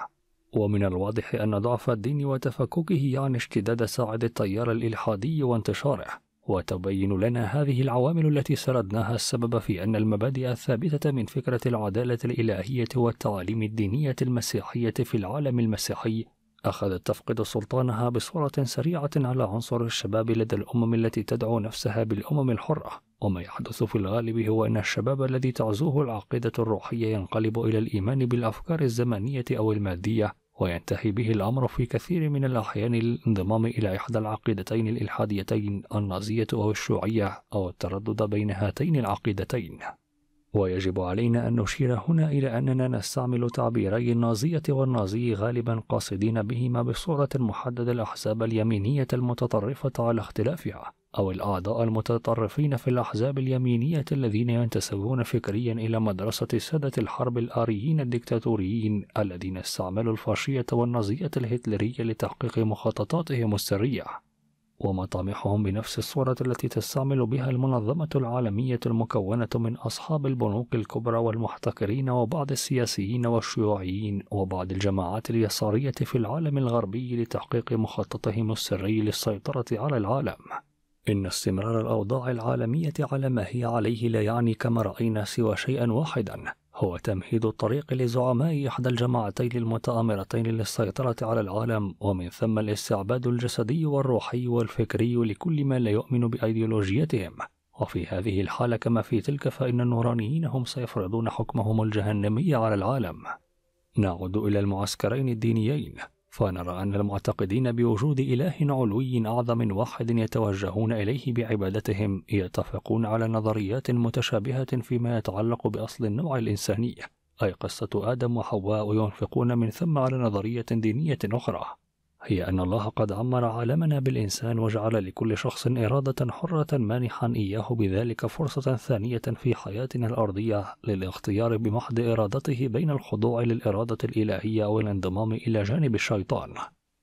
Speaker 1: ومن الواضح أن ضعف الدين وتفككه يعني اشتداد ساعد التيار الإلحادي وانتشاره وتبين لنا هذه العوامل التي سردناها السبب في أن المبادئ الثابتة من فكرة العدالة الإلهية والتعاليم الدينية المسيحية في العالم المسيحي أخذت تفقد سلطانها بصورة سريعة على عنصر الشباب لدى الأمم التي تدعو نفسها بالأمم الحرة وما يحدث في الغالب هو أن الشباب الذي تعزوه العقيدة الروحية ينقلب إلى الإيمان بالأفكار الزمنية أو المادية وينتهي به الأمر في كثير من الأحيان للانضمام إلى إحدى العقيدتين الإلحاديتين النازية أو الشيوعية أو التردد بين هاتين العقيدتين ويجب علينا أن نشير هنا إلى أننا نستعمل تعبيري النازية والنازي غالبا قاصدين بهما بصورة محددة الأحزاب اليمينية المتطرفة على اختلافها أو الأعضاء المتطرفين في الأحزاب اليمينية الذين ينتسبون فكريا إلى مدرسة سادة الحرب الآريين الدكتاتوريين الذين استعملوا الفاشية والنازية الهتلرية لتحقيق مخططاتهم السرية ومطامحهم بنفس الصورة التي تستعمل بها المنظمة العالمية المكونة من أصحاب البنوك الكبرى والمحتكرين وبعض السياسيين والشيوعيين وبعض الجماعات اليسارية في العالم الغربي لتحقيق مخططهم السري للسيطرة على العالم. إن استمرار الأوضاع العالمية على ما هي عليه لا يعني كما رأينا سوى شيئا واحدا هو تمهيد الطريق لزعماء إحدى الجماعتين المتآمرتين للسيطرة على العالم ومن ثم الاستعباد الجسدي والروحي والفكري لكل من لا يؤمن بأيديولوجيتهم وفي هذه الحالة كما في تلك فإن النورانيين هم سيفرضون حكمهم الجهنمي على العالم نعود إلى المعسكرين الدينيين فنرى أن المعتقدين بوجود إله علوي أعظم واحد يتوجهون إليه بعبادتهم يتفقون على نظريات متشابهة فيما يتعلق بأصل النوع الإنساني أي قصة آدم وحواء وينفقون من ثم على نظرية دينية أخرى هي أن الله قد عمر عالمنا بالإنسان وجعل لكل شخص إرادة حرة مانحا إياه بذلك فرصة ثانية في حياتنا الأرضية للاختيار بمحض إرادته بين الخضوع للإرادة الإلهية والانضمام إلى جانب الشيطان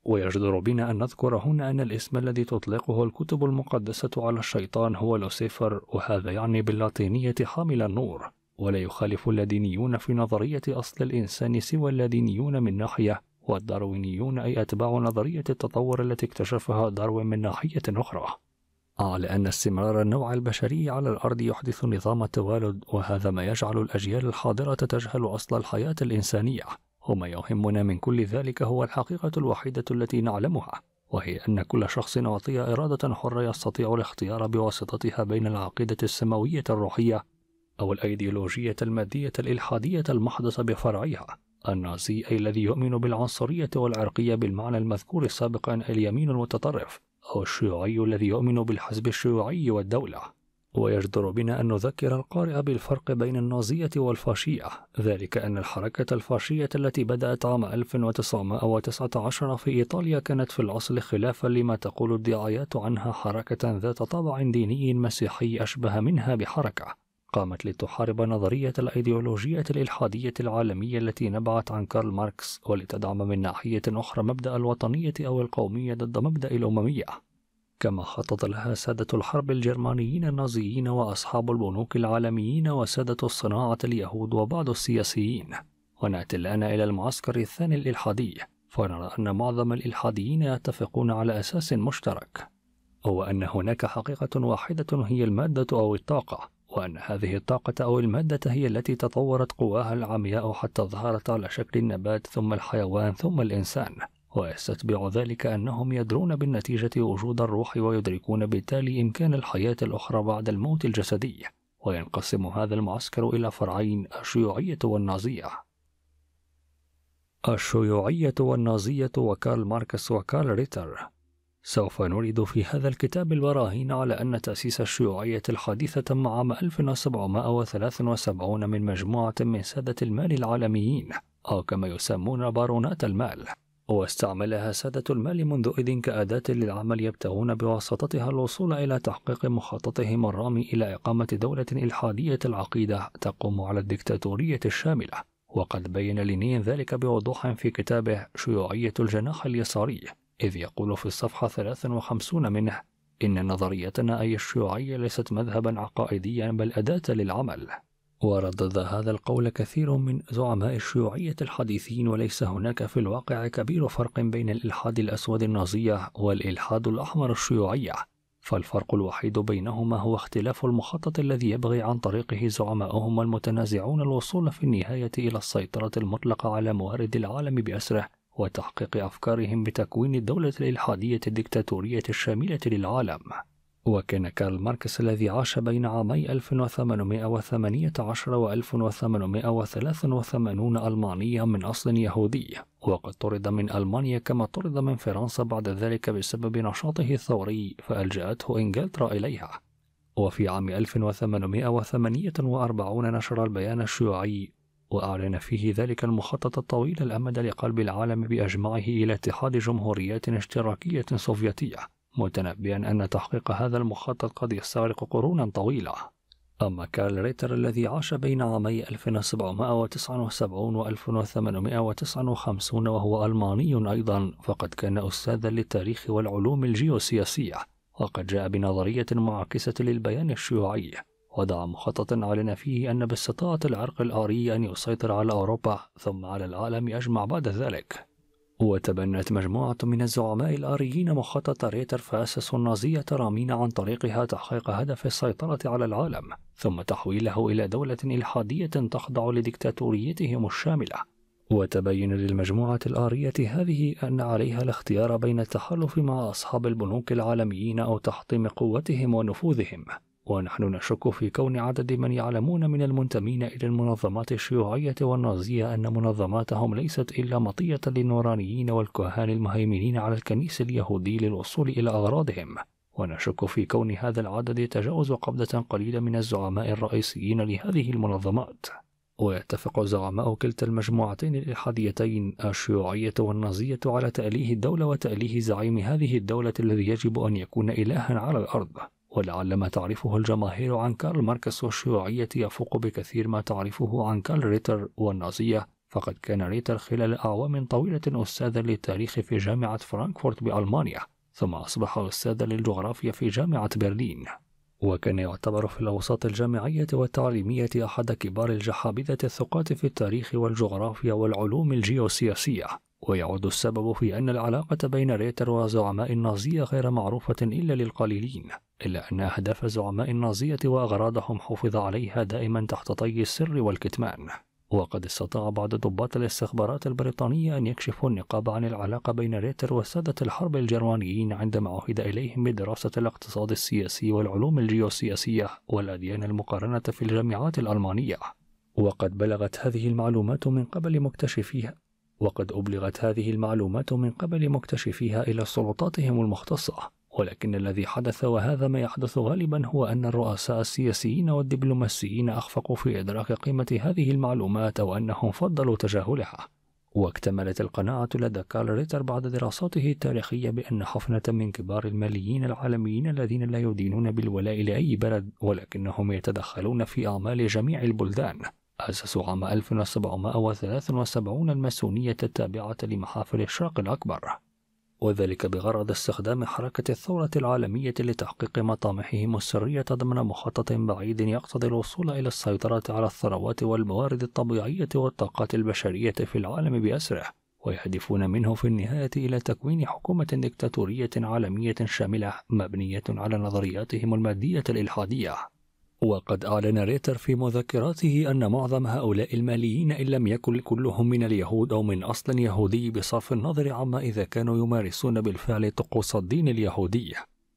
Speaker 1: ويجدر بنا أن نذكر هنا أن الاسم الذي تطلقه الكتب المقدسة على الشيطان هو لوسيفر وهذا يعني باللاتينية حامل النور ولا يخالف اللادينيون في نظرية أصل الإنسان سوى اللادينيون من ناحية والداروينيون أي أتباع نظرية التطور التي اكتشفها داروين من ناحية أخرى على آه، أن استمرار النوع البشري على الأرض يحدث نظام التوالد وهذا ما يجعل الأجيال الحاضرة تجهل أصل الحياة الإنسانية وما يهمنا من كل ذلك هو الحقيقة الوحيدة التي نعلمها وهي أن كل شخص أعطي إرادة حرة يستطيع الاختيار بواسطتها بين العقيدة السماوية الروحية أو الأيديولوجية المادية الإلحادية المحدثة بفرعها النازي أي الذي يؤمن بالعنصرية والعرقية بالمعنى المذكور سابقا اليمين المتطرف أو الشيوعي الذي يؤمن بالحزب الشيوعي والدولة ويجدر بنا أن نذكر القارئ بالفرق بين النازية والفاشية ذلك أن الحركة الفاشية التي بدأت عام 1919 في إيطاليا كانت في الأصل خلافا لما تقول الدعايات عنها حركة ذات طابع ديني مسيحي أشبه منها بحركة قامت لتحارب نظرية الأيديولوجية الإلحادية العالمية التي نبعت عن كارل ماركس ولتدعم من ناحية أخرى مبدأ الوطنية أو القومية ضد مبدأ الأممية كما خطط لها سادة الحرب الجرمانيين النازيين وأصحاب البنوك العالميين وسادة الصناعة اليهود وبعض السياسيين ونأتي الآن إلى المعسكر الثاني الإلحادي فنرى أن معظم الإلحاديين يتفقون على أساس مشترك هو أن هناك حقيقة واحدة هي المادة أو الطاقة وأن هذه الطاقة أو المادة هي التي تطورت قواها العمياء حتى ظهرت على شكل النبات ثم الحيوان ثم الإنسان ويستتبع ذلك أنهم يدرون بالنتيجة وجود الروح ويدركون بالتالي إمكان الحياة الأخرى بعد الموت الجسدي وينقسم هذا المعسكر إلى فرعين الشيوعية والنازية الشيوعية والنازية وكارل ماركس وكارل ريتر سوف نريد في هذا الكتاب البراهين على أن تأسيس الشيوعية الحديثة تم عام 1773 من مجموعة من سادة المال العالميين أو كما يسمون بارونات المال واستعملها سادة المال منذ إذ كأداة للعمل يبتغون بواسطتها الوصول إلى تحقيق مخططهم الرامي إلى إقامة دولة إلحادية العقيدة تقوم على الدكتاتورية الشاملة وقد بين لينين ذلك بوضوح في كتابه شيوعية الجناح اليساري إذ يقول في الصفحة 53 منه إن نظريتنا أي الشيوعية ليست مذهبا عقائديا بل أداة للعمل وردد هذا القول كثير من زعماء الشيوعية الحديثين وليس هناك في الواقع كبير فرق بين الإلحاد الأسود النازية والإلحاد الأحمر الشيوعية فالفرق الوحيد بينهما هو اختلاف المخطط الذي يبغي عن طريقه زعماؤهم المتنازعون الوصول في النهاية إلى السيطرة المطلقة على موارد العالم بأسره وتحقيق أفكارهم بتكوين الدولة الإلحادية الدكتاتورية الشاملة للعالم وكان كارل ماركس الذي عاش بين عامي 1818 و 1883 ألمانيا من أصل يهودي وقد طرد من ألمانيا كما طرد من فرنسا بعد ذلك بسبب نشاطه الثوري فألجأته إنجلترا إليها وفي عام 1848 نشر البيان الشيوعي وأعلن فيه ذلك المخطط الطويل الأمد لقلب العالم بأجمعه إلى اتحاد جمهوريات اشتراكية سوفيتية متنبئا أن تحقيق هذا المخطط قد يستغرق قرونا طويلة أما كارل ريتر الذي عاش بين عامي 1779 و 1859 وهو ألماني أيضا فقد كان أستاذا للتاريخ والعلوم الجيوسياسية وقد جاء بنظرية معاكسة للبيان الشيوعي وضع مخطط أعلن فيه أن باستطاعة العرق الآري أن يسيطر على أوروبا ثم على العالم أجمع بعد ذلك وتبنت مجموعة من الزعماء الآريين مخطط ريتر فأسسوا النازية رامين عن طريقها تحقيق هدف السيطرة على العالم ثم تحويله إلى دولة إلحادية تخضع لديكتاتوريتهم الشاملة وتبين للمجموعة الآرية هذه أن عليها الاختيار بين التحالف مع أصحاب البنوك العالميين أو تحطيم قوتهم ونفوذهم ونحن نشك في كون عدد من يعلمون من المنتمين إلى المنظمات الشيوعية والنازية أن منظماتهم ليست إلا مطية للنورانيين والكهان المهيمنين على الكنيس اليهودي للوصول إلى أغراضهم ونشك في كون هذا العدد يتجاوز قبضة قليلة من الزعماء الرئيسيين لهذه المنظمات ويتفق زعماء كلتا المجموعتين الإلحاديتين الشيوعية والنازية على تأليه الدولة وتأليه زعيم هذه الدولة الذي يجب أن يكون إلها على الأرض ولعل ما تعرفه الجماهير عن كارل ماركس والشيوعية يفوق بكثير ما تعرفه عن كارل ريتر والنازية فقد كان ريتر خلال أعوام طويلة أستاذا للتاريخ في جامعة فرانكفورت بألمانيا ثم أصبح أستاذا للجغرافيا في جامعة برلين وكان يعتبر في الأوساط الجامعية والتعليمية أحد كبار الجحابذة الثقات في التاريخ والجغرافيا والعلوم الجيوسياسية ويعود السبب في أن العلاقة بين ريتر وزعماء النازية غير معروفة إلا للقليلين إلا أن أهداف زعماء النازية وأغراضهم حفظ عليها دائما تحت طي السر والكتمان وقد استطاع بعض ضباط الاستخبارات البريطانية أن يكشفوا النقاب عن العلاقة بين ريتر وسادة الحرب الجرمانيين عندما عهد إليهم بدراسة الاقتصاد السياسي والعلوم الجيوسياسية والأديان المقارنة في الجامعات الألمانية وقد بلغت هذه المعلومات من قبل مكتشفيها وقد أبلغت هذه المعلومات من قبل مكتشفيها إلى سلطاتهم المختصة ولكن الذي حدث وهذا ما يحدث غالبا هو أن الرؤساء السياسيين والدبلوماسيين أخفقوا في إدراك قيمة هذه المعلومات أو أنهم فضلوا تجاهلها واكتملت القناعة لدى كارل ريتر بعد دراساته التاريخية بأن حفنة من كبار الماليين العالميين الذين لا يدينون بالولاء لأي بلد ولكنهم يتدخلون في أعمال جميع البلدان أسسوا عام 1773 الماسونية التابعة لمحافل الشرق الأكبر وذلك بغرض استخدام حركة الثورة العالمية لتحقيق مطامحهم السرية ضمن مخطط بعيد يقتضي الوصول إلى السيطرة على الثروات والموارد الطبيعية والطاقات البشرية في العالم بأسره ويهدفون منه في النهاية إلى تكوين حكومة ديكتاتورية عالمية شاملة مبنية على نظرياتهم المادية الإلحادية وقد أعلن ريتر في مذكراته أن معظم هؤلاء الماليين إن لم يكن كلهم من اليهود أو من أصل يهودي بصرف النظر عما إذا كانوا يمارسون بالفعل طقوس الدين اليهودي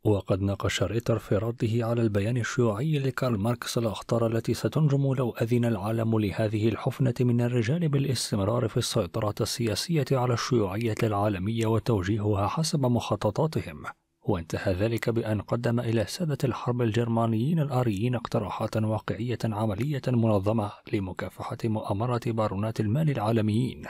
Speaker 1: وقد ناقش ريتر في رده على البيان الشيوعي لكارل ماركس الأخطار التي ستنجم لو أذن العالم لهذه الحفنة من الرجال بالاستمرار في السيطرة السياسية على الشيوعية العالمية وتوجيهها حسب مخططاتهم وانتهى ذلك بأن قدم إلى سادة الحرب الجرمانيين الآريين اقتراحات واقعية عملية منظمة لمكافحة مؤامرة بارونات المال العالميين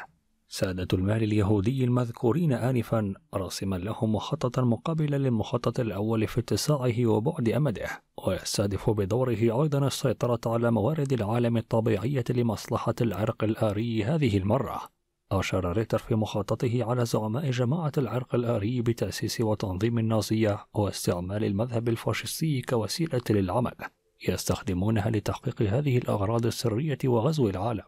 Speaker 1: سادة المال اليهودي المذكورين آنفا رسما لهم مخططا مقابلا للمخطط الأول في اتساعه وبعد أمده ويستهدف بدوره أيضا السيطرة على موارد العالم الطبيعية لمصلحة العرق الآري هذه المرة أشار ريتر في مخططه على زعماء جماعة العرق الآري بتأسيس وتنظيم النازية واستعمال المذهب الفاشستي كوسيلة للعمل يستخدمونها لتحقيق هذه الأغراض السرية وغزو العالم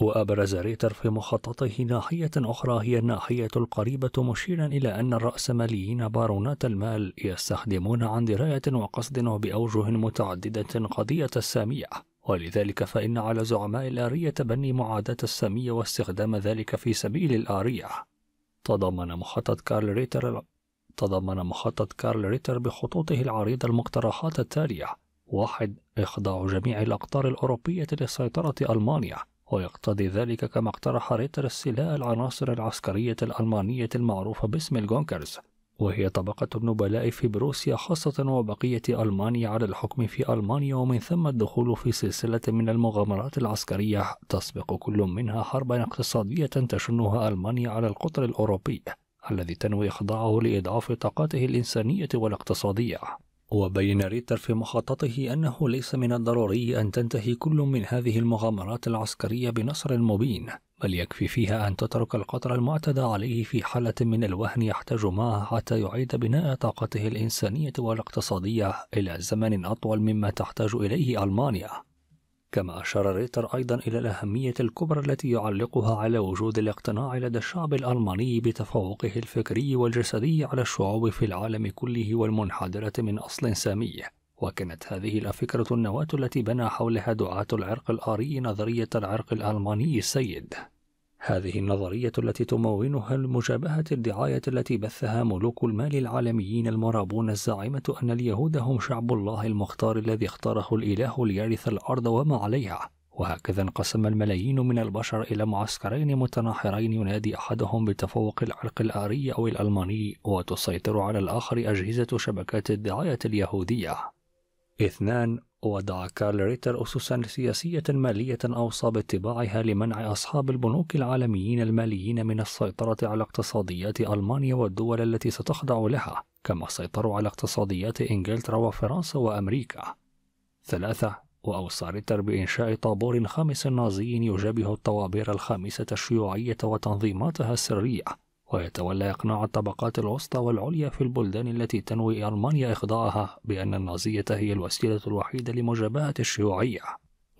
Speaker 1: وأبرز ريتر في مخططه ناحية أخرى هي الناحية القريبة مشيرا إلى أن الرأسماليين بارونات المال يستخدمون عن دراية وقصد وبأوجه متعددة قضية السامية ولذلك فإن على زعماء الآرية تبني معاداة السامية واستخدام ذلك في سبيل الآرية تضمن مخطط كارل ريتر تضمن مخطط كارل ريتر بخطوطه العريضة المقترحات التالية واحد إخضاع جميع الأقطار الأوروبية لسيطرة ألمانيا ويقتضي ذلك كما اقترح ريتر استيلاء العناصر العسكرية الألمانية المعروفة باسم الجونكرز وهي طبقة النبلاء في بروسيا خاصة وبقية ألمانيا على الحكم في ألمانيا ومن ثم الدخول في سلسلة من المغامرات العسكرية تسبق كل منها حربا اقتصادية تشنها ألمانيا على القطر الأوروبي الذي تنوي إخضاعه لإضعاف طاقته الإنسانية والاقتصادية وبين ريتر في مخططه أنه ليس من الضروري أن تنتهي كل من هذه المغامرات العسكرية بنصر مبين بل يكفي فيها أن تترك القطر المعتدى عليه في حالة من الوهن يحتاج معه حتى يعيد بناء طاقته الإنسانية والاقتصادية إلى زمن أطول مما تحتاج إليه ألمانيا كما أشار ريتر أيضا إلى الأهمية الكبرى التي يعلقها على وجود الاقتناع لدى الشعب الألماني بتفوقه الفكري والجسدي على الشعوب في العالم كله والمنحدرة من أصل سامي وكانت هذه الفكرة النواة التي بنى حولها دعاة العرق الآري نظرية العرق الألماني السيد هذه النظرية التي تمونها لمجابهة الدعاية التي بثها ملوك المال العالميين المرابون الزاعمة أن اليهود هم شعب الله المختار الذي اختاره الإله ليرث الأرض وما عليها وهكذا انقسم الملايين من البشر إلى معسكرين متناحرين ينادي أحدهم بتفوق العرق الآري أو الألماني وتسيطر على الآخر أجهزة شبكات الدعاية اليهودية اثنان وضع كارل ريتر أسسا سياسية مالية أوصى باتباعها لمنع أصحاب البنوك العالميين الماليين من السيطرة على اقتصاديات ألمانيا والدول التي ستخضع لها كما سيطروا على اقتصاديات إنجلترا وفرنسا وأمريكا ثلاثة وأوصى ريتر بإنشاء طابور خامس نازي يجابه الطوابير الخامسة الشيوعية وتنظيماتها السرية ويتولى إقناع الطبقات الوسطى والعليا في البلدان التي تنوي ألمانيا إخضاعها بأن النازية هي الوسيلة الوحيدة لمجابهة الشيوعية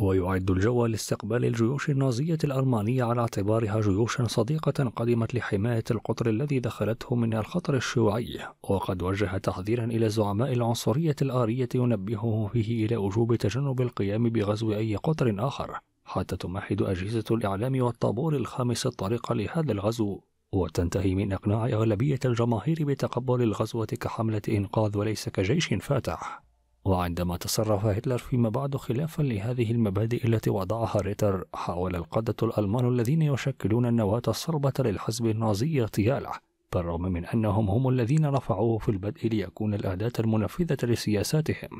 Speaker 1: ويعد الجو لاستقبال الجيوش النازية الألمانية على اعتبارها جيوشا صديقة قدمت لحماية القطر الذي دخلته من الخطر الشيوعي وقد وجه تحذيرا إلى زعماء العنصرية الآرية ينبهه فيه إلى وجوب تجنب القيام بغزو أي قطر آخر حتى تمهد أجهزة الإعلام والطابور الخامس الطريق لهذا الغزو وتنتهي من إقناع أغلبية الجماهير بتقبل الغزوة كحملة إنقاذ وليس كجيش فاتح وعندما تصرف هتلر فيما بعد خلافا لهذه المبادئ التي وضعها ريتر حاول القادة الألمان الذين يشكلون النواة الصلبة للحزب النازي اغتياله بالرغم من أنهم هم الذين رفعوه في البدء ليكون الأداة المنفذة لسياساتهم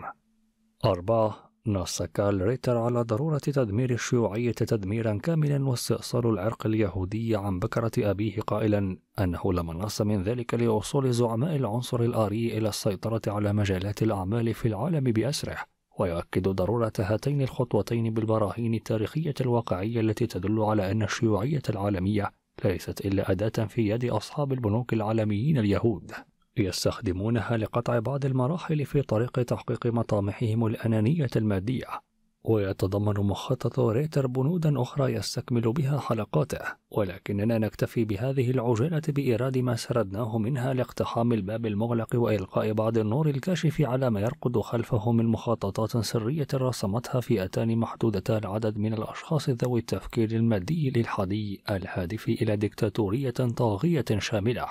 Speaker 1: أربعة نص كارل ريتر على ضرورة تدمير الشيوعية تدميرا كاملا واستئصال العرق اليهودي عن بكرة أبيه قائلا أنه لا نص من ذلك لوصول زعماء العنصر الآري إلى السيطرة على مجالات الأعمال في العالم بأسره ويؤكد ضرورة هاتين الخطوتين بالبراهين التاريخية الواقعية التي تدل على أن الشيوعية العالمية ليست إلا أداة في يد أصحاب البنوك العالميين اليهود يستخدمونها لقطع بعض المراحل في طريق تحقيق مطامحهم الأنانية المادية ويتضمن مخطط ريتر بنودا أخرى يستكمل بها حلقاته ولكننا نكتفي بهذه العجلة بإيراد ما سردناه منها لاقتحام الباب المغلق وإلقاء بعض النور الكاشف على ما يرقد خلفه من مخططات سرية رسمتها فئتان محدودتا العدد من الأشخاص ذوي التفكير المادي للحدي الهادف إلى ديكتاتورية طاغية شاملة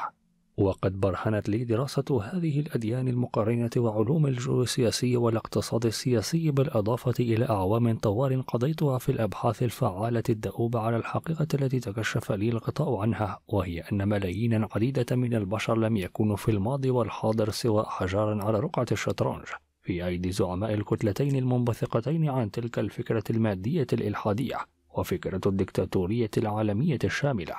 Speaker 1: وقد برهنت لي دراسة هذه الأديان المقارنة وعلوم الجيوسياسي والاقتصاد السياسي بالإضافة إلى أعوام طوال قضيتها في الأبحاث الفعالة الدؤوبة على الحقيقة التي تكشف لي الغطاء عنها وهي أن ملايين عديدة من البشر لم يكونوا في الماضي والحاضر سوى حجارا على رقعة الشطرنج في أيدي زعماء الكتلتين المنبثقتين عن تلك الفكرة المادية الإلحادية وفكرة الدكتاتورية العالمية الشاملة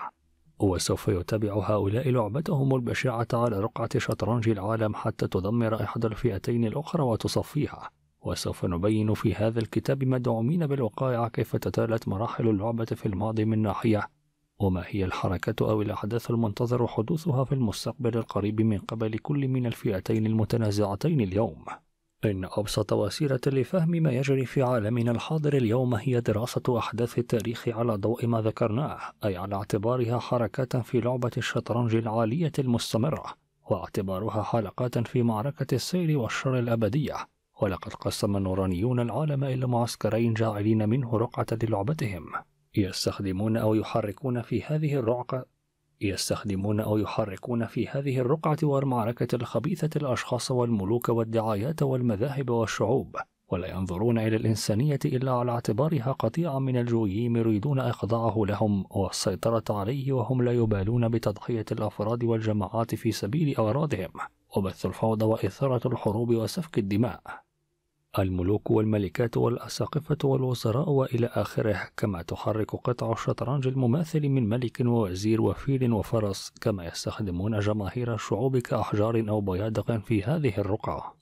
Speaker 1: وسوف يتبع هؤلاء لعبتهم البشعة على رقعة شطرنج العالم حتى تدمر إحدى الفئتين الأخرى وتصفيها وسوف نبين في هذا الكتاب مدعومين بالوقائع كيف تتالت مراحل اللعبة في الماضي من ناحية وما هي الحركة أو الأحداث المنتظر حدوثها في المستقبل القريب من قبل كل من الفئتين المتنازعتين اليوم إن أبسط وسيلة لفهم ما يجري في عالمنا الحاضر اليوم هي دراسة أحداث التاريخ على ضوء ما ذكرناه، أي على اعتبارها حركات في لعبة الشطرنج العالية المستمرة، واعتبارها حلقات في معركة السير والشر الأبدية، ولقد قسم النورانيون العالم إلى معسكرين جاعلين منه رقعة للعبتهم. يستخدمون أو يحركون في هذه الرقعة يستخدمون أو يحركون في هذه الرقعة والمعركة الخبيثة الأشخاص والملوك والدعايات والمذاهب والشعوب ولا ينظرون إلى الإنسانية إلا على اعتبارها قطيعا من الجويم يريدون إخضاعه لهم والسيطرة عليه وهم لا يبالون بتضحية الأفراد والجماعات في سبيل أغراضهم وبث الفوضى وإثارة الحروب وسفك الدماء الملوك والملكات والأساقفة والوزراء وإلى آخره كما تحرك قطع الشطرنج المماثل من ملك ووزير وفيل وفرس كما يستخدمون جماهير الشعوب كأحجار أو بيادق في هذه الرقعة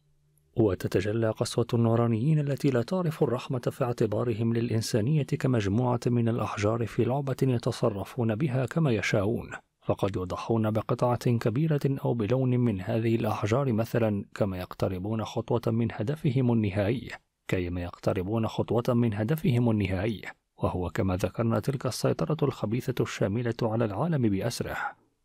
Speaker 1: وتتجلى قسوة النورانيين التي لا تعرف الرحمة في اعتبارهم للإنسانية كمجموعة من الأحجار في لعبة يتصرفون بها كما يشاؤون فقد يضحون بقطعة كبيرة أو بلون من هذه الأحجار مثلا كما يقتربون خطوة من هدفهم النهائي كيما يقتربون خطوة من هدفهم النهائي وهو كما ذكرنا تلك السيطرة الخبيثة الشاملة على العالم بأسره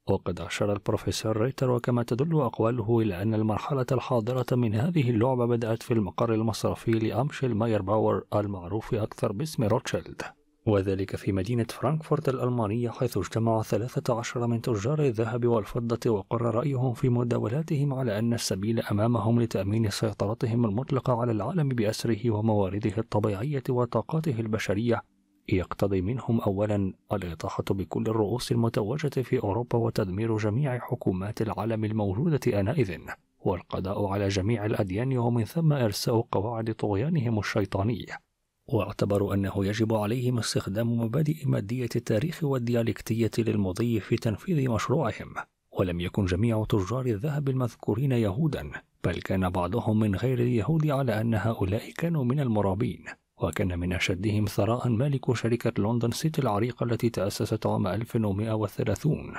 Speaker 1: وقد أشار البروفيسور ريتر وكما تدل أقواله إلى أن المرحلة الحاضرة من هذه اللعبة بدأت في المقر المصرفي لأمشيل ماير باور المعروف أكثر باسم روتشيلد وذلك في مدينة فرانكفورت الألمانية حيث اجتمع 13 من تجار الذهب والفضة وقر رأيهم في مداولاتهم على أن السبيل أمامهم لتأمين سيطرتهم المطلقة على العالم بأسره وموارده الطبيعية وطاقاته البشرية يقتضي منهم أولا الإطاحة بكل الرؤوس المتوجة في أوروبا وتدمير جميع حكومات العالم الموجودة آنئذ والقضاء على جميع الأديان ومن ثم إرساء قواعد طغيانهم الشيطانية واعتبروا أنه يجب عليهم استخدام مبادئ مادية التاريخ والديالكتية للمضي في تنفيذ مشروعهم ولم يكن جميع تجار الذهب المذكورين يهودا بل كان بعضهم من غير اليهود على أن هؤلاء كانوا من المرابين وكان من أشدهم ثراء مالك شركة لندن سيتي العريقة التي تأسست عام 1130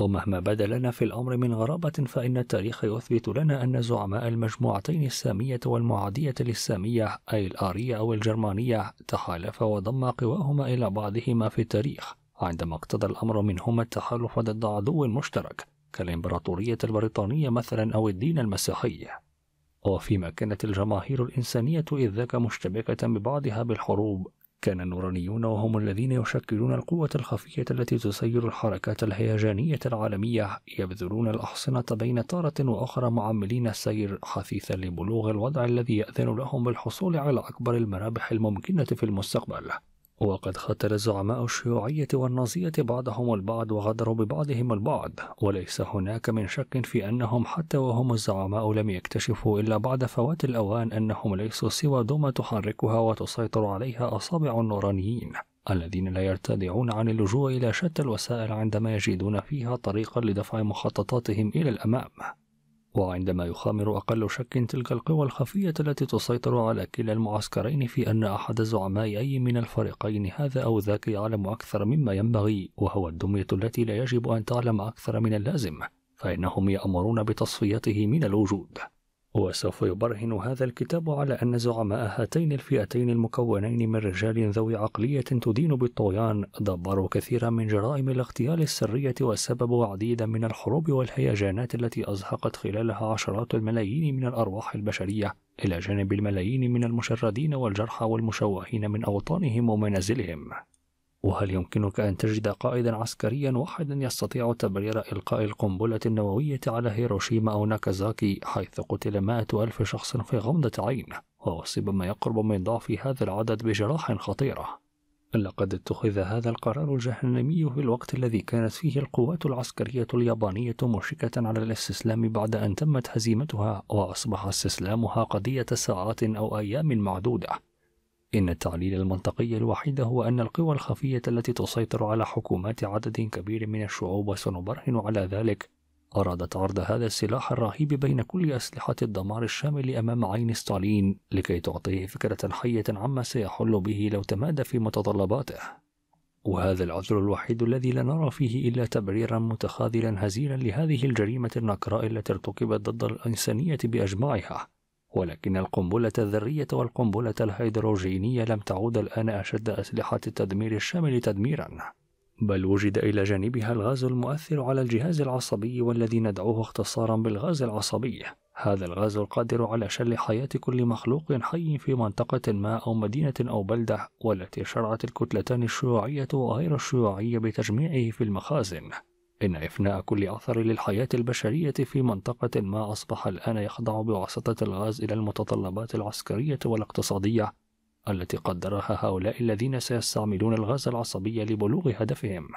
Speaker 1: ومهما بدا لنا في الأمر من غرابة فإن التاريخ يثبت لنا أن زعماء المجموعتين السامية والمعادية للسامية أي الآرية أو الجرمانية تحالفا وضم قواهما إلى بعضهما في التاريخ عندما اقتضى الأمر منهما التحالف ضد عدو مشترك كالإمبراطورية البريطانية مثلا أو الدين المسيحي وفيما كانت الجماهير الإنسانية إذ ذاك مشتبكة ببعضها بالحروب كان النورانيون وهم الذين يشكلون القوة الخفية التي تسير الحركات الهيجانية العالمية يبذلون الأحصنة بين تارة وأخرى معملين السير حثيثا لبلوغ الوضع الذي يأذن لهم بالحصول على أكبر المرابح الممكنة في المستقبل وقد ختل زعماء الشيوعية والنازية بعضهم البعض وغدروا ببعضهم البعض وليس هناك من شك في أنهم حتى وهم الزعماء لم يكتشفوا إلا بعد فوات الأوان أنهم ليسوا سوى دمى تحركها وتسيطر عليها أصابع النورانيين الذين لا يرتدعون عن اللجوء إلى شتى الوسائل عندما يجدون فيها طريقا لدفع مخططاتهم إلى الأمام وعندما يخامر أقل شك تلك القوى الخفية التي تسيطر على كلا المعسكرين في أن أحد زعماء أي من الفريقين هذا أو ذاك يعلم أكثر مما ينبغي وهو الدمية التي لا يجب أن تعلم أكثر من اللازم فإنهم يأمرون بتصفيته من الوجود وسوف يبرهن هذا الكتاب على أن زعماء هاتين الفئتين المكونين من رجال ذوي عقلية تدين بالطغيان دبروا كثيرا من جرائم الاغتيال السرية وسببوا عديدا من الحروب والهيجانات التي أزهقت خلالها عشرات الملايين من الأرواح البشرية إلى جانب الملايين من المشردين والجرحى والمشوهين من أوطانهم ومنازلهم وهل يمكنك أن تجد قائدا عسكريا واحدا يستطيع تبرير إلقاء القنبلة النووية على هيروشيما أو ناكازاكي حيث قتل مائة ألف شخص في غمضة عين وأصيب ما يقرب من ضعف هذا العدد بجراح خطيرة لقد اتخذ هذا القرار الجهنمي في الوقت الذي كانت فيه القوات العسكرية اليابانية مشركة على الاستسلام بعد أن تمت هزيمتها وأصبح استسلامها قضية ساعات أو أيام معدودة إن التعليل المنطقي الوحيد هو أن القوى الخفية التي تسيطر على حكومات عدد كبير من الشعوب وسنبرهن على ذلك أرادت عرض هذا السلاح الرهيب بين كل أسلحة الدمار الشامل أمام عين ستالين لكي تعطيه فكرة حية عما سيحل به لو تمادى في متطلباته وهذا العذر الوحيد الذي لا نرى فيه إلا تبريرا متخاذلا هزيلا لهذه الجريمة النكراء التي ارتكبت ضد الإنسانية بأجمعها ولكن القنبلة الذرية والقنبلة الهيدروجينية لم تعود الآن أشد أسلحة التدمير الشامل تدميرًا، بل وجد إلى جانبها الغاز المؤثر على الجهاز العصبي والذي ندعوه اختصارًا بالغاز العصبي، هذا الغاز القادر على شل حياة كل مخلوق حي في منطقة ما أو مدينة أو بلدة، والتي شرعت الكتلتان الشيوعية وغير الشيوعية بتجميعه في المخازن. إن إفناء كل أثر للحياة البشرية في منطقة ما أصبح الآن يخضع بواسطة الغاز إلى المتطلبات العسكرية والاقتصادية التي قدرها هؤلاء الذين سيستعملون الغاز العصبي لبلوغ هدفهم.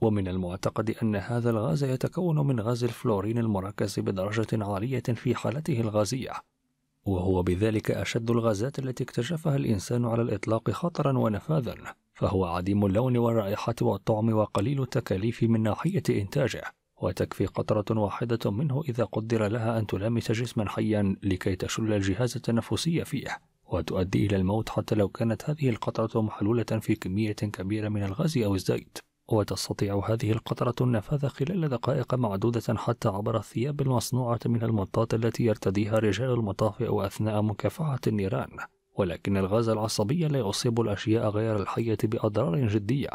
Speaker 1: ومن المعتقد أن هذا الغاز يتكون من غاز الفلورين المركز بدرجة عالية في حالته الغازية، وهو بذلك أشد الغازات التي اكتشفها الإنسان على الإطلاق خطرًا ونفاذًا. فهو عديم اللون والرائحة والطعم وقليل التكاليف من ناحية إنتاجه وتكفي قطرة واحدة منه إذا قدر لها أن تلامس جسما حيا لكي تشل الجهاز التنفسي فيه وتؤدي إلى الموت حتى لو كانت هذه القطرة محلولة في كمية كبيرة من الغاز أو الزيت وتستطيع هذه القطرة النفاذ خلال دقائق معدودة حتى عبر الثياب المصنوعة من المطاط التي يرتديها رجال المطافئ أثناء مكافحة النيران ولكن الغاز العصبي لا يصيب الأشياء غير الحية بأضرار جدية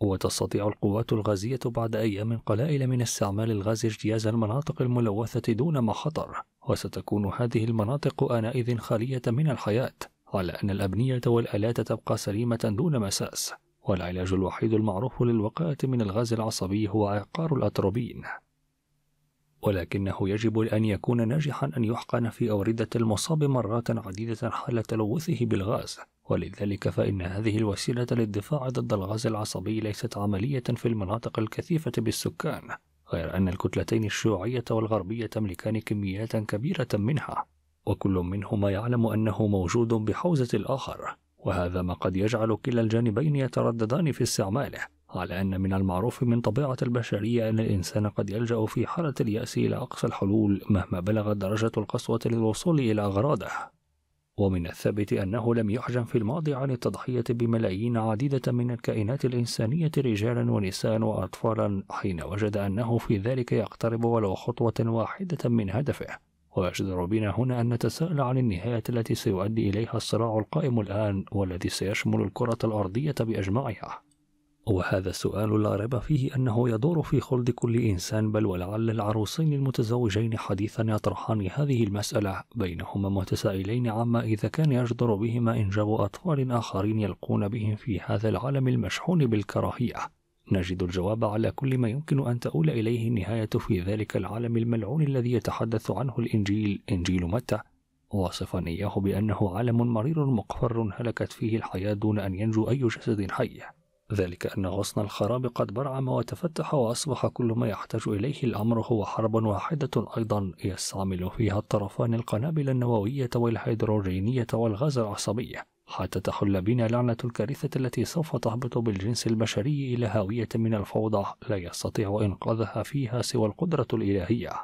Speaker 1: وتستطيع القوات الغازية بعد أيام قلائل من استعمال الغاز اجتياز المناطق الملوثة دون مخاطر وستكون هذه المناطق آنئذ خالية من الحياة على أن الأبنية والآلات تبقى سليمة دون مساس والعلاج الوحيد المعروف للوقاية من الغاز العصبي هو عقار الأتروبين ولكنه يجب أن يكون ناجحا أن يحقن في أوردة المصاب مرات عديدة حال تلوثه بالغاز ولذلك فإن هذه الوسيلة للدفاع ضد الغاز العصبي ليست عملية في المناطق الكثيفة بالسكان غير أن الكتلتين الشيوعية والغربية تملكان كميات كبيرة منها وكل منهما يعلم أنه موجود بحوزة الآخر وهذا ما قد يجعل كلا الجانبين يترددان في استعماله على أن من المعروف من طبيعة البشرية أن الإنسان قد يلجأ في حالة اليأس إلى أقصى الحلول مهما بلغت درجة القسوة للوصول إلى أغراضه ومن الثابت أنه لم يحجم في الماضي عن التضحية بملايين عديدة من الكائنات الإنسانية رجالا ونساء وأطفالا حين وجد أنه في ذلك يقترب ولو خطوة واحدة من هدفه ويجدر بنا هنا أن نتساءل عن النهاية التي سيؤدي إليها الصراع القائم الآن والذي سيشمل الكرة الأرضية بأجمعها وهذا السؤال لا ريب فيه أنه يدور في خلد كل إنسان بل ولعل العروسين المتزوجين حديثا يطرحان هذه المسألة بينهما متسائلين عما إذا كان يجدر بهما إنجاب أطفال آخرين يلقون بهم في هذا العالم المشحون بالكراهية نجد الجواب على كل ما يمكن أن تؤول إليه النهاية في ذلك العالم الملعون الذي يتحدث عنه الإنجيل إنجيل متى واصفا إياه بأنه عالم مرير مقفر هلكت فيه الحياة دون أن ينجو أي جسد حي ذلك أن غصن الخراب قد برعم وتفتح وأصبح كل ما يحتاج إليه الأمر هو حرب واحدة أيضا يستعمل فيها الطرفان القنابل النووية والهيدروجينية والغاز العصبي حتى تحل بنا لعنة الكارثة التي سوف تهبط بالجنس البشري إلى هاوية من الفوضى لا يستطيع إنقاذها فيها سوى القدرة الإلهية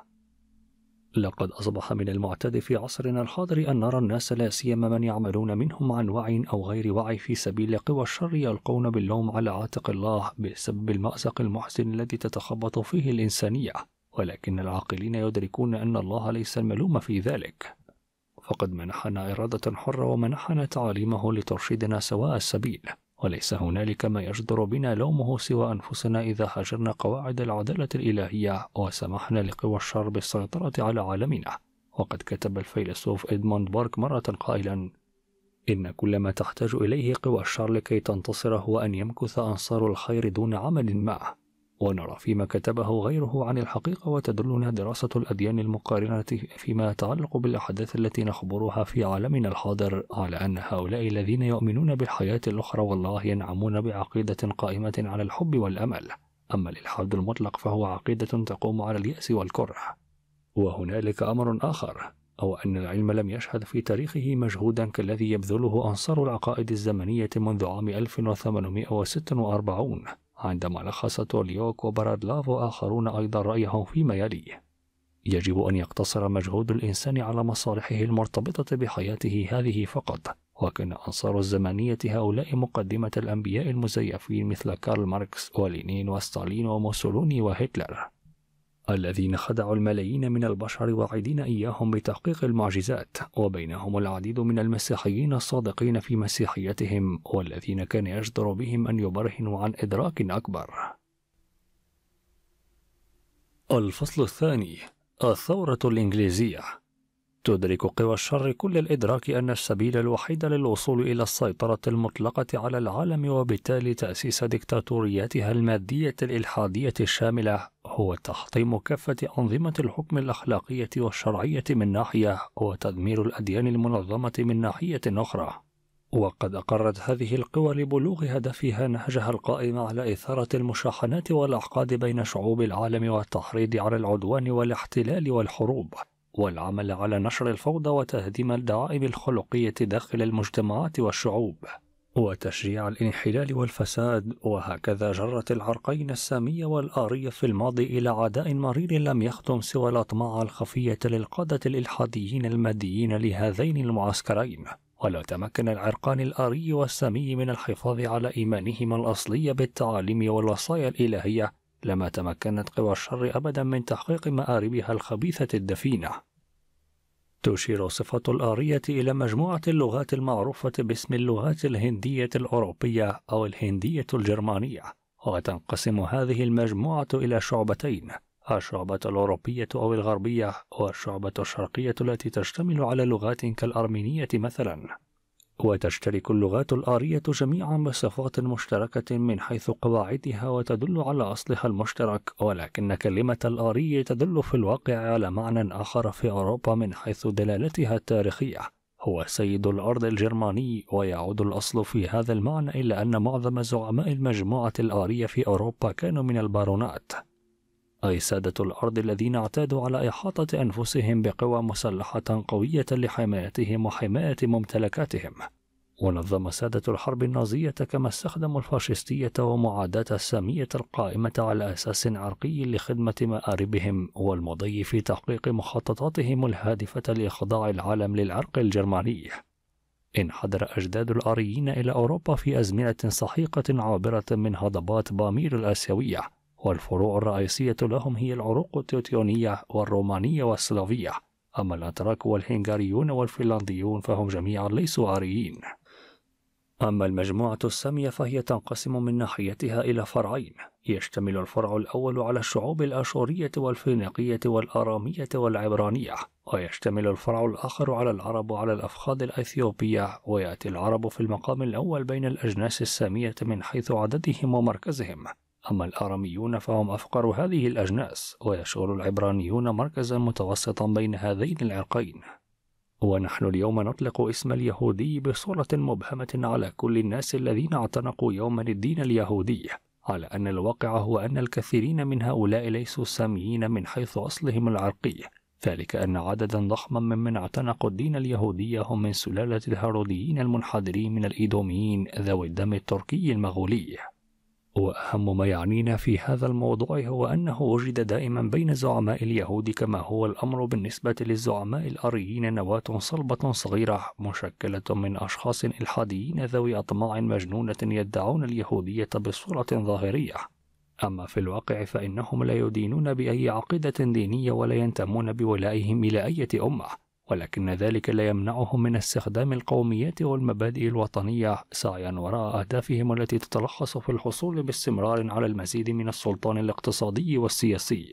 Speaker 1: لقد أصبح من المعتاد في عصرنا الحاضر أن نرى الناس لا سيما من يعملون منهم عن وعي أو غير وعي في سبيل قوى الشر يلقون باللوم على عاتق الله بسبب المأزق المحزن الذي تتخبط فيه الإنسانية ولكن العاقلين يدركون أن الله ليس الملوم في ذلك فقد منحنا إرادة حرة ومنحنا تعاليمه لترشيدنا سواء السبيل وليس هنالك ما يجدر بنا لومه سوى أنفسنا إذا هجرنا قواعد العدالة الإلهية وسمحنا لقوى الشر بالسيطرة على عالمنا وقد كتب الفيلسوف إدموند بارك مرة قائلا إن كل ما تحتاج إليه قوى الشر لكي تنتصر هو أن يمكث أنصار الخير دون عمل معه ونرى فيما كتبه غيره عن الحقيقة وتدلنا دراسة الأديان المقارنة فيما يتعلق بالأحداث التي نخبرها في عالمنا الحاضر على أن هؤلاء الذين يؤمنون بالحياة الأخرى والله ينعمون بعقيدة قائمة على الحب والأمل أما الإلحاد المطلق فهو عقيدة تقوم على اليأس والكره وهنالك أمر آخر أو أن العلم لم يشهد في تاريخه مجهودا كالذي يبذله أنصار العقائد الزمنية منذ عام 1846 عندما لخص توليوك وبرادلاف وآخرون أيضا رأيهم فيما يلي يجب أن يقتصر مجهود الإنسان على مصالحه المرتبطة بحياته هذه فقط وكان أنصار الزمنية هؤلاء مقدمة الأنبياء المزيفين مثل كارل ماركس ولينين وستالين وموسولوني وهتلر الذين خدعوا الملايين من البشر واعدين إياهم بتحقيق المعجزات وبينهم العديد من المسيحيين الصادقين في مسيحيتهم والذين كان يجدر بهم أن يبرهنوا عن إدراك أكبر الفصل الثاني الثورة الإنجليزية تدرك قوى الشر كل الإدراك أن السبيل الوحيد للوصول إلى السيطرة المطلقة على العالم وبالتالي تأسيس دكتاتورياتها المادية الإلحادية الشاملة هو تحطيم كافة أنظمة الحكم الأخلاقية والشرعية من ناحية وتدمير الأديان المنظمة من ناحية أخرى وقد أقرت هذه القوى لبلوغ هدفها نهجها القائم على إثارة المشاحنات والأحقاد بين شعوب العالم والتحريض على العدوان والاحتلال والحروب والعمل على نشر الفوضى وتهديم الدعائم الخلقية داخل المجتمعات والشعوب وتشجيع الانحلال والفساد وهكذا جرت العرقين السامية والآرية في الماضي إلى عداء مرير لم يخدم سوى الأطماع الخفية للقادة الإلحاديين الماديين لهذين المعسكرين ولا تمكن العرقان الآري والسامي من الحفاظ على إيمانهما الأصلي بالتعاليم والوصايا الإلهية لما تمكنت قوى الشر أبدا من تحقيق مآربها الخبيثة الدفينة تشير صفة الآرية إلى مجموعة اللغات المعروفة باسم اللغات الهندية الأوروبية أو الهندية الجرمانية، وتنقسم هذه المجموعة إلى شعبتين، الشعبة الأوروبية أو الغربية والشعبة الشرقية التي تشتمل على لغات كالأرمينية مثلاً. وتشترك اللغات الآرية جميعا بصفات مشتركة من حيث قواعدها وتدل على أصلها المشترك ولكن كلمة الآري تدل في الواقع على معنى آخر في أوروبا من حيث دلالتها التاريخية هو سيد الأرض الجرماني ويعود الأصل في هذا المعنى إلى أن معظم زعماء المجموعة الآرية في أوروبا كانوا من البارونات أي سادة الأرض الذين اعتادوا على إحاطة أنفسهم بقوى مسلحة قوية لحمايتهم وحماية ممتلكاتهم ونظم سادة الحرب النازية كما استخدموا الفاشستية ومعاداة السامية القائمة على أساس عرقي لخدمة مآربهم والمضي في تحقيق مخططاتهم الهادفة لإخضاع العالم للعرق الجرماني انحدر أجداد الآريين إلى أوروبا في أزمنة سحيقة عابرة من هضبات بامير الآسيوية والفروع الرئيسية لهم هي العروق التوتيونية والرومانية والسلافية أما الأتراك والهنغاريون والفنلنديون فهم جميعا ليسوا آريين أما المجموعة السامية فهي تنقسم من ناحيتها إلى فرعين يشتمل الفرع الأول على الشعوب الآشورية والفينيقية والآرامية والعبرانية ويشتمل الفرع الآخر على العرب وعلى الأفخاذ الأثيوبية ويأتي العرب في المقام الأول بين الأجناس السامية من حيث عددهم ومركزهم أما الآراميون فهم أفقر هذه الأجناس ويشغل العبرانيون مركزا متوسطا بين هذين العرقين ونحن اليوم نطلق اسم اليهودي بصورة مبهمة على كل الناس الذين اعتنقوا يوما الدين اليهودي على أن الواقع هو أن الكثيرين من هؤلاء ليسوا ساميين من حيث أصلهم العرقي ذلك أن عددا ضخما ممن اعتنقوا الدين اليهودي هم من سلالة الهاروديين المنحدرين من الإيدوميين ذوي الدم التركي المغولي وأهم ما يعنينا في هذا الموضوع هو أنه وجد دائما بين زعماء اليهود كما هو الأمر بالنسبة للزعماء الأريين نواة صلبة صغيرة مشكلة من أشخاص إلحاديين ذوي أطماع مجنونة يدعون اليهودية بصورة ظاهرية أما في الواقع فإنهم لا يدينون بأي عقيدة دينية ولا ينتمون بولائهم إلى أي أمة ولكن ذلك لا يمنعهم من استخدام القوميات والمبادئ الوطنية سعيا وراء أهدافهم التي تتلخص في الحصول باستمرار على المزيد من السلطان الاقتصادي والسياسي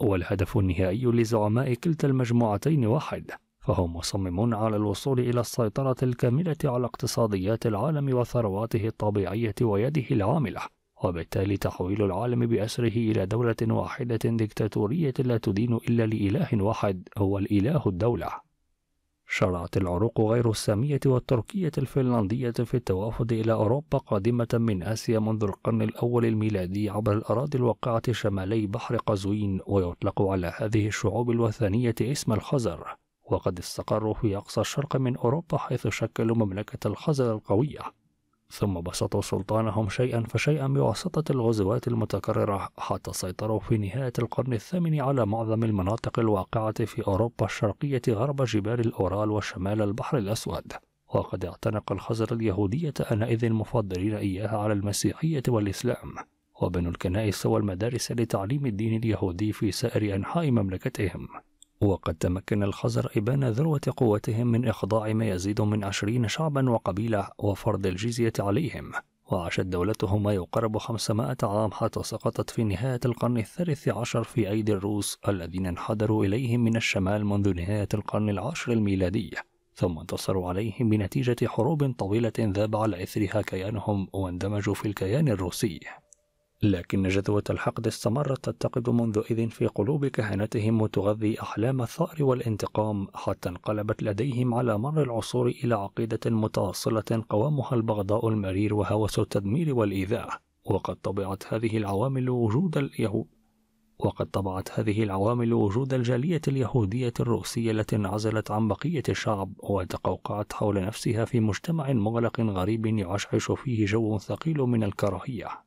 Speaker 1: والهدف النهائي لزعماء كلتا المجموعتين واحد فهم مصممون على الوصول إلى السيطرة الكاملة على اقتصاديات العالم وثرواته الطبيعية ويده العاملة وبالتالي تحويل العالم بأسره إلى دولة واحدة ديكتاتورية لا تدين إلا لإله واحد هو الإله الدولة شرعت العروق غير السامية والتركية الفنلندية في التوافد إلى أوروبا قادمة من آسيا منذ القرن الأول الميلادي عبر الأراضي الواقعة شمالي بحر قزوين ويطلق على هذه الشعوب الوثنية اسم الخزر وقد استقروا في أقصى الشرق من أوروبا حيث شكلوا مملكة الخزر القوية ثم بسطوا سلطانهم شيئا فشيئا بواسطة الغزوات المتكررة حتى سيطروا في نهاية القرن الثامن على معظم المناطق الواقعة في أوروبا الشرقية غرب جبال الأورال وشمال البحر الأسود وقد اعتنق الخزر اليهودية آنئذ المفضلين إياها على المسيحية والإسلام وبنوا الكنائس والمدارس لتعليم الدين اليهودي في سائر أنحاء مملكتهم وقد تمكن الخزر إبان ذروة قوتهم من إخضاع ما يزيد من عشرين شعبا وقبيلة وفرض الجزية عليهم وعاشت دولتهم ما يقرب 500 عام حتى سقطت في نهاية القرن الثالث عشر في أيدي الروس الذين انحدروا إليهم من الشمال منذ نهاية القرن العاشر الميلادي ثم انتصروا عليهم بنتيجة حروب طويلة ذاب على إثرها كيانهم واندمجوا في الكيان الروسي لكن جذوة الحقد استمرت تتقد منذ إذ في قلوب كهنتهم وتغذي أحلام الثأر والانتقام حتى انقلبت لديهم على مر العصور إلى عقيدة متواصلة قوامها البغضاء المرير وهوس التدمير والإيذاء وقد طبعت هذه العوامل وجود اليهود وقد طبعت هذه العوامل وجود الجالية اليهودية الروسية التي انعزلت عن بقية الشعب وتقوقعت حول نفسها في مجتمع مغلق غريب يعشعش فيه جو ثقيل من الكراهية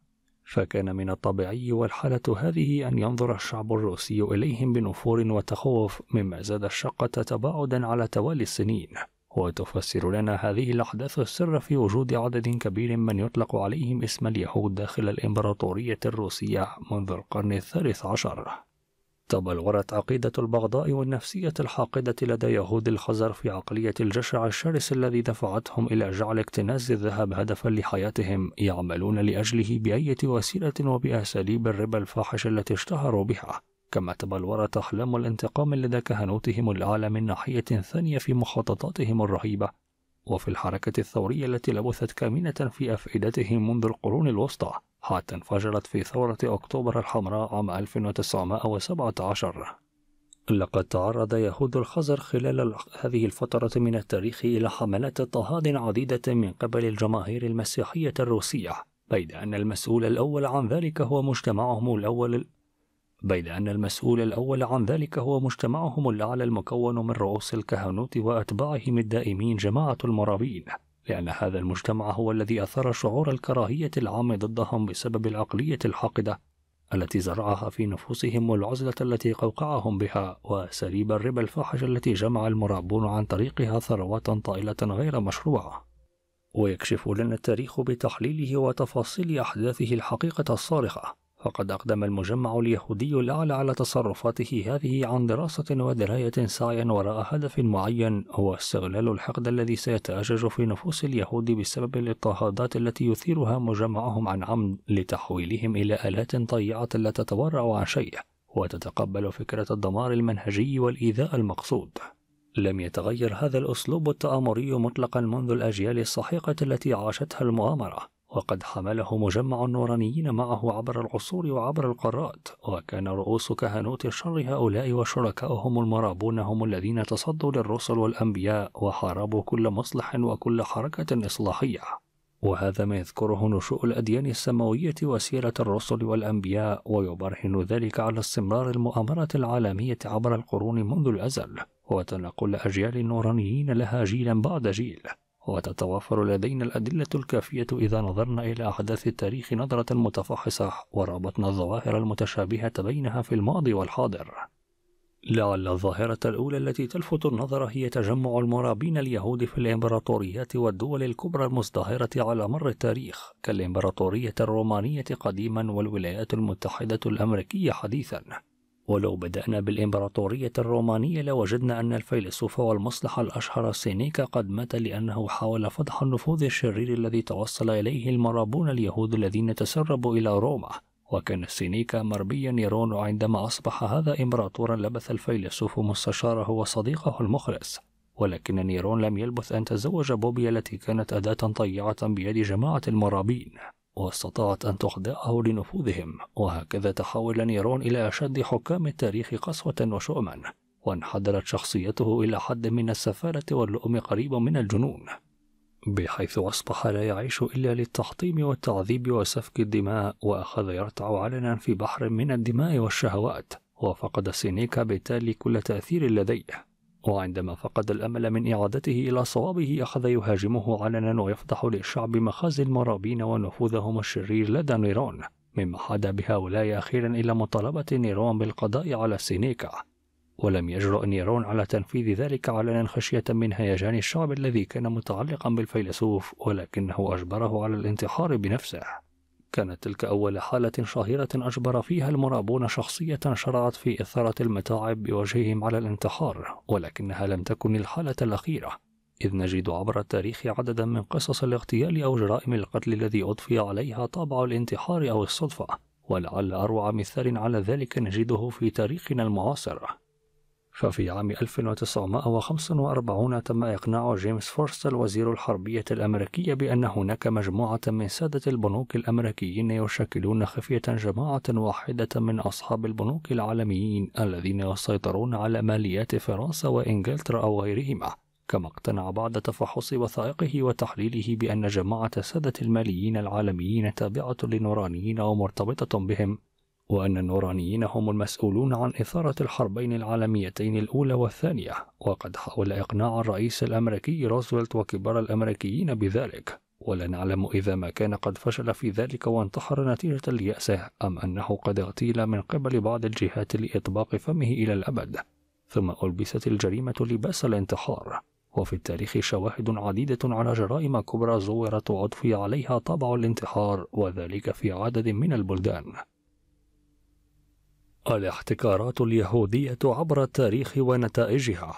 Speaker 1: فكان من الطبيعي والحالة هذه أن ينظر الشعب الروسي إليهم بنفور وتخوف مما زاد الشقة تباعدا على توالي السنين وتفسر لنا هذه الأحداث السر في وجود عدد كبير من يطلق عليهم اسم اليهود داخل الإمبراطورية الروسية منذ القرن الثالث عشر تبلورت عقيدة البغضاء والنفسية الحاقدة لدى يهود الخزر في عقلية الجشع الشرس الذي دفعتهم إلى جعل اكتناز الذهب هدفا لحياتهم يعملون لأجله بأية وسيلة وبأساليب الربا الفاحش التي اشتهروا بها كما تبلورت أحلام الانتقام لدى كهنوتهم الأعلى من ناحية ثانية في مخططاتهم الرهيبة وفي الحركة الثورية التي لبثت كامنة في أفئدتهم منذ القرون الوسطى حتى انفجرت في ثورة أكتوبر الحمراء عام 1917 لقد تعرض يهود الخزر خلال هذه الفترة من التاريخ إلى حملات اضطهاد عديدة من قبل الجماهير المسيحية الروسية بيد أن المسؤول الأول عن ذلك هو مجتمعهم الأول بيد أن المسؤول الأول عن ذلك هو مجتمعهم الأعلى المكون من رؤوس الكهنوت وأتباعهم الدائمين جماعة المرابين لأن هذا المجتمع هو الذي أثار شعور الكراهية العام ضدهم بسبب العقلية الحاقدة التي زرعها في نفوسهم والعزلة التي قوقعهم بها وأساليب الربا الفاحشة التي جمع المرابون عن طريقها ثروات طائلة غير مشروعة ويكشف لنا التاريخ بتحليله وتفاصيل أحداثه الحقيقة الصارخة فقد أقدم المجمع اليهودي الأعلى على تصرفاته هذه عن دراسة ودراية سعيا وراء هدف معين هو استغلال الحقد الذي سيتأجج في نفوس اليهود بسبب الاضطهادات التي يثيرها مجمعهم عن عمد لتحويلهم إلى آلات طيعة لا تتورع عن شيء وتتقبل فكرة الدمار المنهجي والإيذاء المقصود لم يتغير هذا الأسلوب التآمري مطلقا منذ الأجيال السحيقة التي عاشتها المؤامرة وقد حمله مجمع النورانيين معه عبر العصور وعبر القارات وكان رؤوس كهنوت الشر هؤلاء وشركائهم المرابون هم الذين تصدوا للرسل والأنبياء وحاربوا كل مصلح وكل حركة إصلاحية وهذا ما يذكره نشوء الأديان السماوية وسيرة الرسل والأنبياء ويبرهن ذلك على استمرار المؤامرة العالمية عبر القرون منذ الأزل وتنقل أجيال النورانيين لها جيلا بعد جيل وتتوافر لدينا الأدلة الكافية إذا نظرنا إلى أحداث التاريخ نظرة متفحصة ورابطنا الظواهر المتشابهة بينها في الماضي والحاضر لعل الظاهرة الأولى التي تلفت النظر هي تجمع المرابين اليهود في الإمبراطوريات والدول الكبرى المزدهرة على مر التاريخ كالإمبراطورية الرومانية قديما والولايات المتحدة الأمريكية حديثا ولو بدأنا بالإمبراطورية الرومانية لوجدنا أن الفيلسوف والمصلح الأشهر سينيكا قد مات لأنه حاول فضح النفوذ الشرير الذي توصل إليه المرابون اليهود الذين تسربوا إلى روما وكان سينيكا مربيا نيرون عندما أصبح هذا إمبراطورا لبث الفيلسوف مستشاره وصديقه المخلص ولكن نيرون لم يلبث أن تزوج بوبيا التي كانت أداة طيعة بيد جماعة المرابين واستطاعت أن تخضعه لنفوذهم وهكذا تحول نيرون إلى أشد حكام التاريخ قسوة وشؤما وانحدرت شخصيته إلى حد من السفالة واللؤم قريبا من الجنون بحيث أصبح لا يعيش إلا للتحطيم والتعذيب وسفك الدماء وأخذ يرتع علنا في بحر من الدماء والشهوات وفقد سينيكا بالتالي كل تأثير لديه وعندما فقد الأمل من إعادته إلى صوابه أخذ يهاجمه علنا ويفتح للشعب مخازي المرابين ونفوذهم الشرير لدى نيرون مما حاد بهؤلاء أخيرا إلى مطالبة نيرون بالقضاء على سينيكا ولم يجرؤ نيرون على تنفيذ ذلك علنا خشية من هيجان الشعب الذي كان متعلقا بالفيلسوف ولكنه أجبره على الانتحار بنفسه كانت تلك أول حالة شهيرة أجبر فيها المرابون شخصية شرعت في إثارة المتاعب بوجههم على الانتحار ولكنها لم تكن الحالة الأخيرة إذ نجد عبر التاريخ عددا من قصص الاغتيال أو جرائم القتل الذي أضفي عليها طابع الانتحار أو الصدفة ولعل أروع مثال على ذلك نجده في تاريخنا المعاصر ففي عام 1945 تم إقناع جيمس فورست وزير الحربية الأمريكية بأن هناك مجموعة من سادة البنوك الأمريكيين يشكلون خفية جماعة واحدة من أصحاب البنوك العالميين الذين يسيطرون على ماليات فرنسا وإنجلترا أو غيرهما كما اقتنع بعد تفحص وثائقه وتحليله بأن جماعة سادة الماليين العالميين تابعة للنورانيين ومرتبطة بهم وأن النورانيين هم المسؤولون عن إثارة الحربين العالميتين الأولى والثانية وقد حاول إقناع الرئيس الأمريكي روزفلت وكبار الأمريكيين بذلك ولا نعلم إذا ما كان قد فشل في ذلك وانتحر نتيجة ليأسه أم أنه قد اغتيل من قبل بعض الجهات لإطباق فمه إلى الأبد ثم ألبست الجريمة لباس الانتحار وفي التاريخ شواهد عديدة على جرائم كبرى زورت وعطفي عليها طابع الانتحار وذلك في عدد من البلدان الاحتكارات اليهودية عبر التاريخ ونتائجها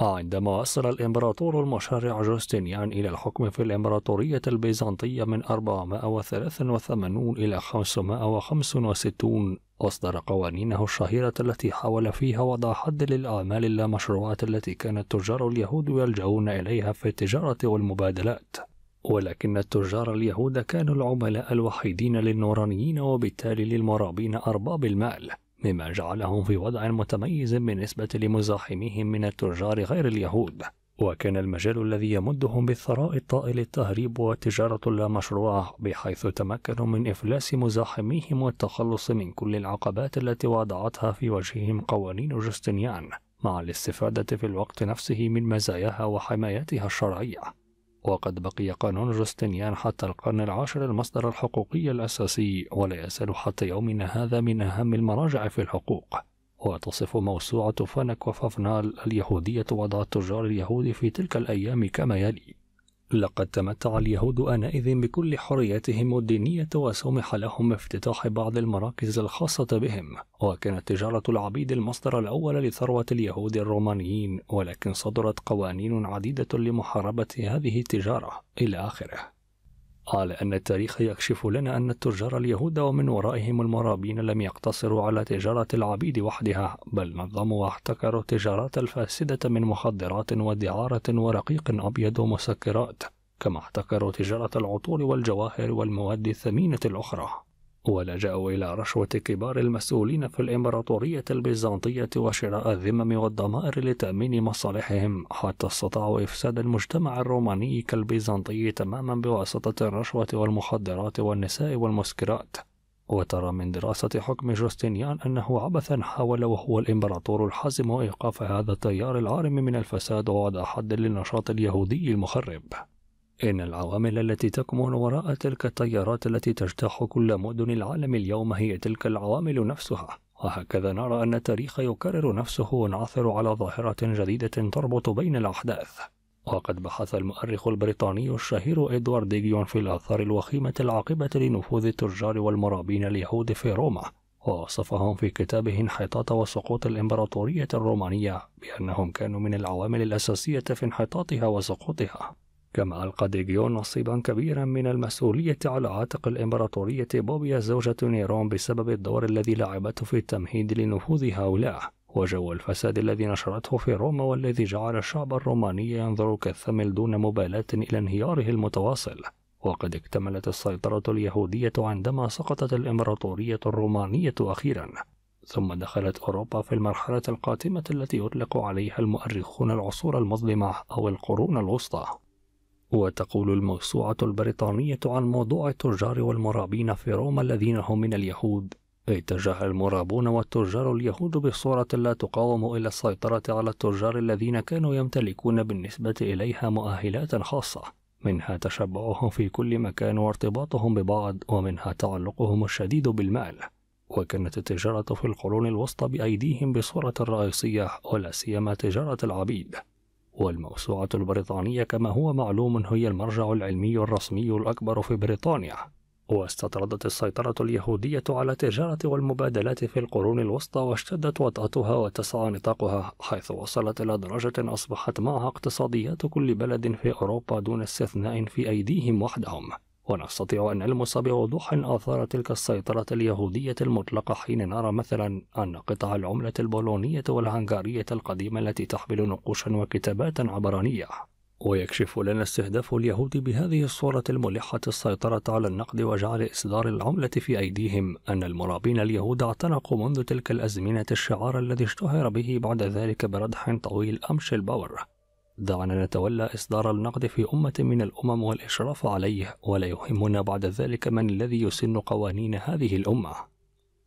Speaker 1: عندما وصل الإمبراطور المشرع جوستينيان إلى الحكم في الإمبراطورية البيزنطية من 483 إلى 565 أصدر قوانينه الشهيرة التي حاول فيها وضع حد للأعمال اللامشروعة التي كان التجار اليهود يلجؤون إليها في التجارة والمبادلات ولكن التجار اليهود كانوا العملاء الوحيدين للنورانيين وبالتالي للمرابين أرباب المال مما جعلهم في وضع متميز بالنسبة لمزاحميهم من التجار غير اليهود وكان المجال الذي يمدهم بالثراء الطائل التهريب والتجارة اللامشروعة بحيث تمكنوا من إفلاس مزاحميهم والتخلص من كل العقبات التي وضعتها في وجههم قوانين جستنيان مع الاستفادة في الوقت نفسه من مزاياها وحمايتها الشرعية وقد بقي قانون جوستنيان حتى القرن العاشر المصدر الحقوقي الأساسي ولا يزال حتى يومنا هذا من أهم المراجع في الحقوق وتصف موسوعة فانك وفافنال اليهودية وضع التجار اليهود في تلك الأيام كما يلي لقد تمتع اليهود آنئذ بكل حرياتهم الدينية وسمح لهم افتتاح بعض المراكز الخاصة بهم وكانت تجارة العبيد المصدر الأول لثروة اليهود الرومانيين ولكن صدرت قوانين عديدة لمحاربة هذه التجارة إلى آخره قال أن التاريخ يكشف لنا أن التجار اليهود ومن ورائهم المرابين لم يقتصروا على تجارة العبيد وحدها بل نظموا واحتكروا التجارات الفاسدة من مخدرات ودعارة ورقيق أبيض ومسكرات كما احتكروا تجارة العطور والجواهر والمواد الثمينة الأخرى ولجأوا إلى رشوة كبار المسؤولين في الإمبراطورية البيزنطية وشراء الذمم والضمائر لتأمين مصالحهم حتى استطاعوا إفساد المجتمع الروماني كالبيزنطي تماما بواسطة الرشوة والمخدرات والنساء والمسكرات وترى من دراسة حكم جوستينيان أنه عبثا حاول وهو الإمبراطور الحازم إيقاف هذا التيار العارم من الفساد ووضع حد للنشاط اليهودي المخرب إن العوامل التي تكمن وراء تلك التيارات التي تجتاح كل مدن العالم اليوم هي تلك العوامل نفسها وهكذا نرى أن التاريخ يكرر نفسه ونعثر على ظاهرة جديدة تربط بين الأحداث وقد بحث المؤرخ البريطاني الشهير إدوارد ديجيون في الآثار الوخيمة العاقبة لنفوذ التجار والمرابين اليهود في روما ووصفهم في كتابه انحطاط وسقوط الإمبراطورية الرومانية بأنهم كانوا من العوامل الأساسية في انحطاطها وسقوطها كما ألقى ديغيون نصيبا كبيرا من المسؤولية على عاتق الإمبراطورية بوبيا زوجة نيرون بسبب الدور الذي لعبته في التمهيد لنفوذ هؤلاء وجو الفساد الذي نشرته في روما والذي جعل الشعب الروماني ينظر كالثمل دون مبالاة إلى انهياره المتواصل وقد اكتملت السيطرة اليهودية عندما سقطت الإمبراطورية الرومانية أخيرا ثم دخلت أوروبا في المرحلة القاتمة التي يطلق عليها المؤرخون العصور المظلمة أو القرون الوسطى وتقول الموسوعة البريطانية عن موضوع التجار والمرابين في روما الذين هم من اليهود اتجه المرابون والتجار اليهود بصورة لا تقاوم إلى السيطرة على التجار الذين كانوا يمتلكون بالنسبة إليها مؤهلات خاصة منها تشبعهم في كل مكان وارتباطهم ببعض ومنها تعلقهم الشديد بالمال وكانت التجارة في القرون الوسطى بأيديهم بصورة رئيسية ولا سيما تجارة العبيد والموسوعة البريطانية كما هو معلوم هي المرجع العلمي الرسمي الأكبر في بريطانيا واستطردت السيطرة اليهودية على التجارة والمبادلات في القرون الوسطى واشتدت وطأتها وتسعى نطاقها حيث وصلت إلى درجة أصبحت معها اقتصاديات كل بلد في أوروبا دون استثناء في أيديهم وحدهم ونستطيع أن نلمس بوضوح آثار تلك السيطرة اليهودية المطلقة حين نرى مثلا أن قطع العملة البولونية والهنغارية القديمة التي تحمل نقوشا وكتابات عبرانية ويكشف لنا استهداف اليهود بهذه الصورة الملحة السيطرة على النقد وجعل إصدار العملة في أيديهم أن المرابين اليهود اعتنقوا منذ تلك الأزمنة الشعار الذي اشتهر به بعد ذلك بردح طويل أمشي الباور دعنا نتولى إصدار النقد في أمة من الأمم والإشراف عليه ولا يهمنا بعد ذلك من الذي يسن قوانين هذه الأمة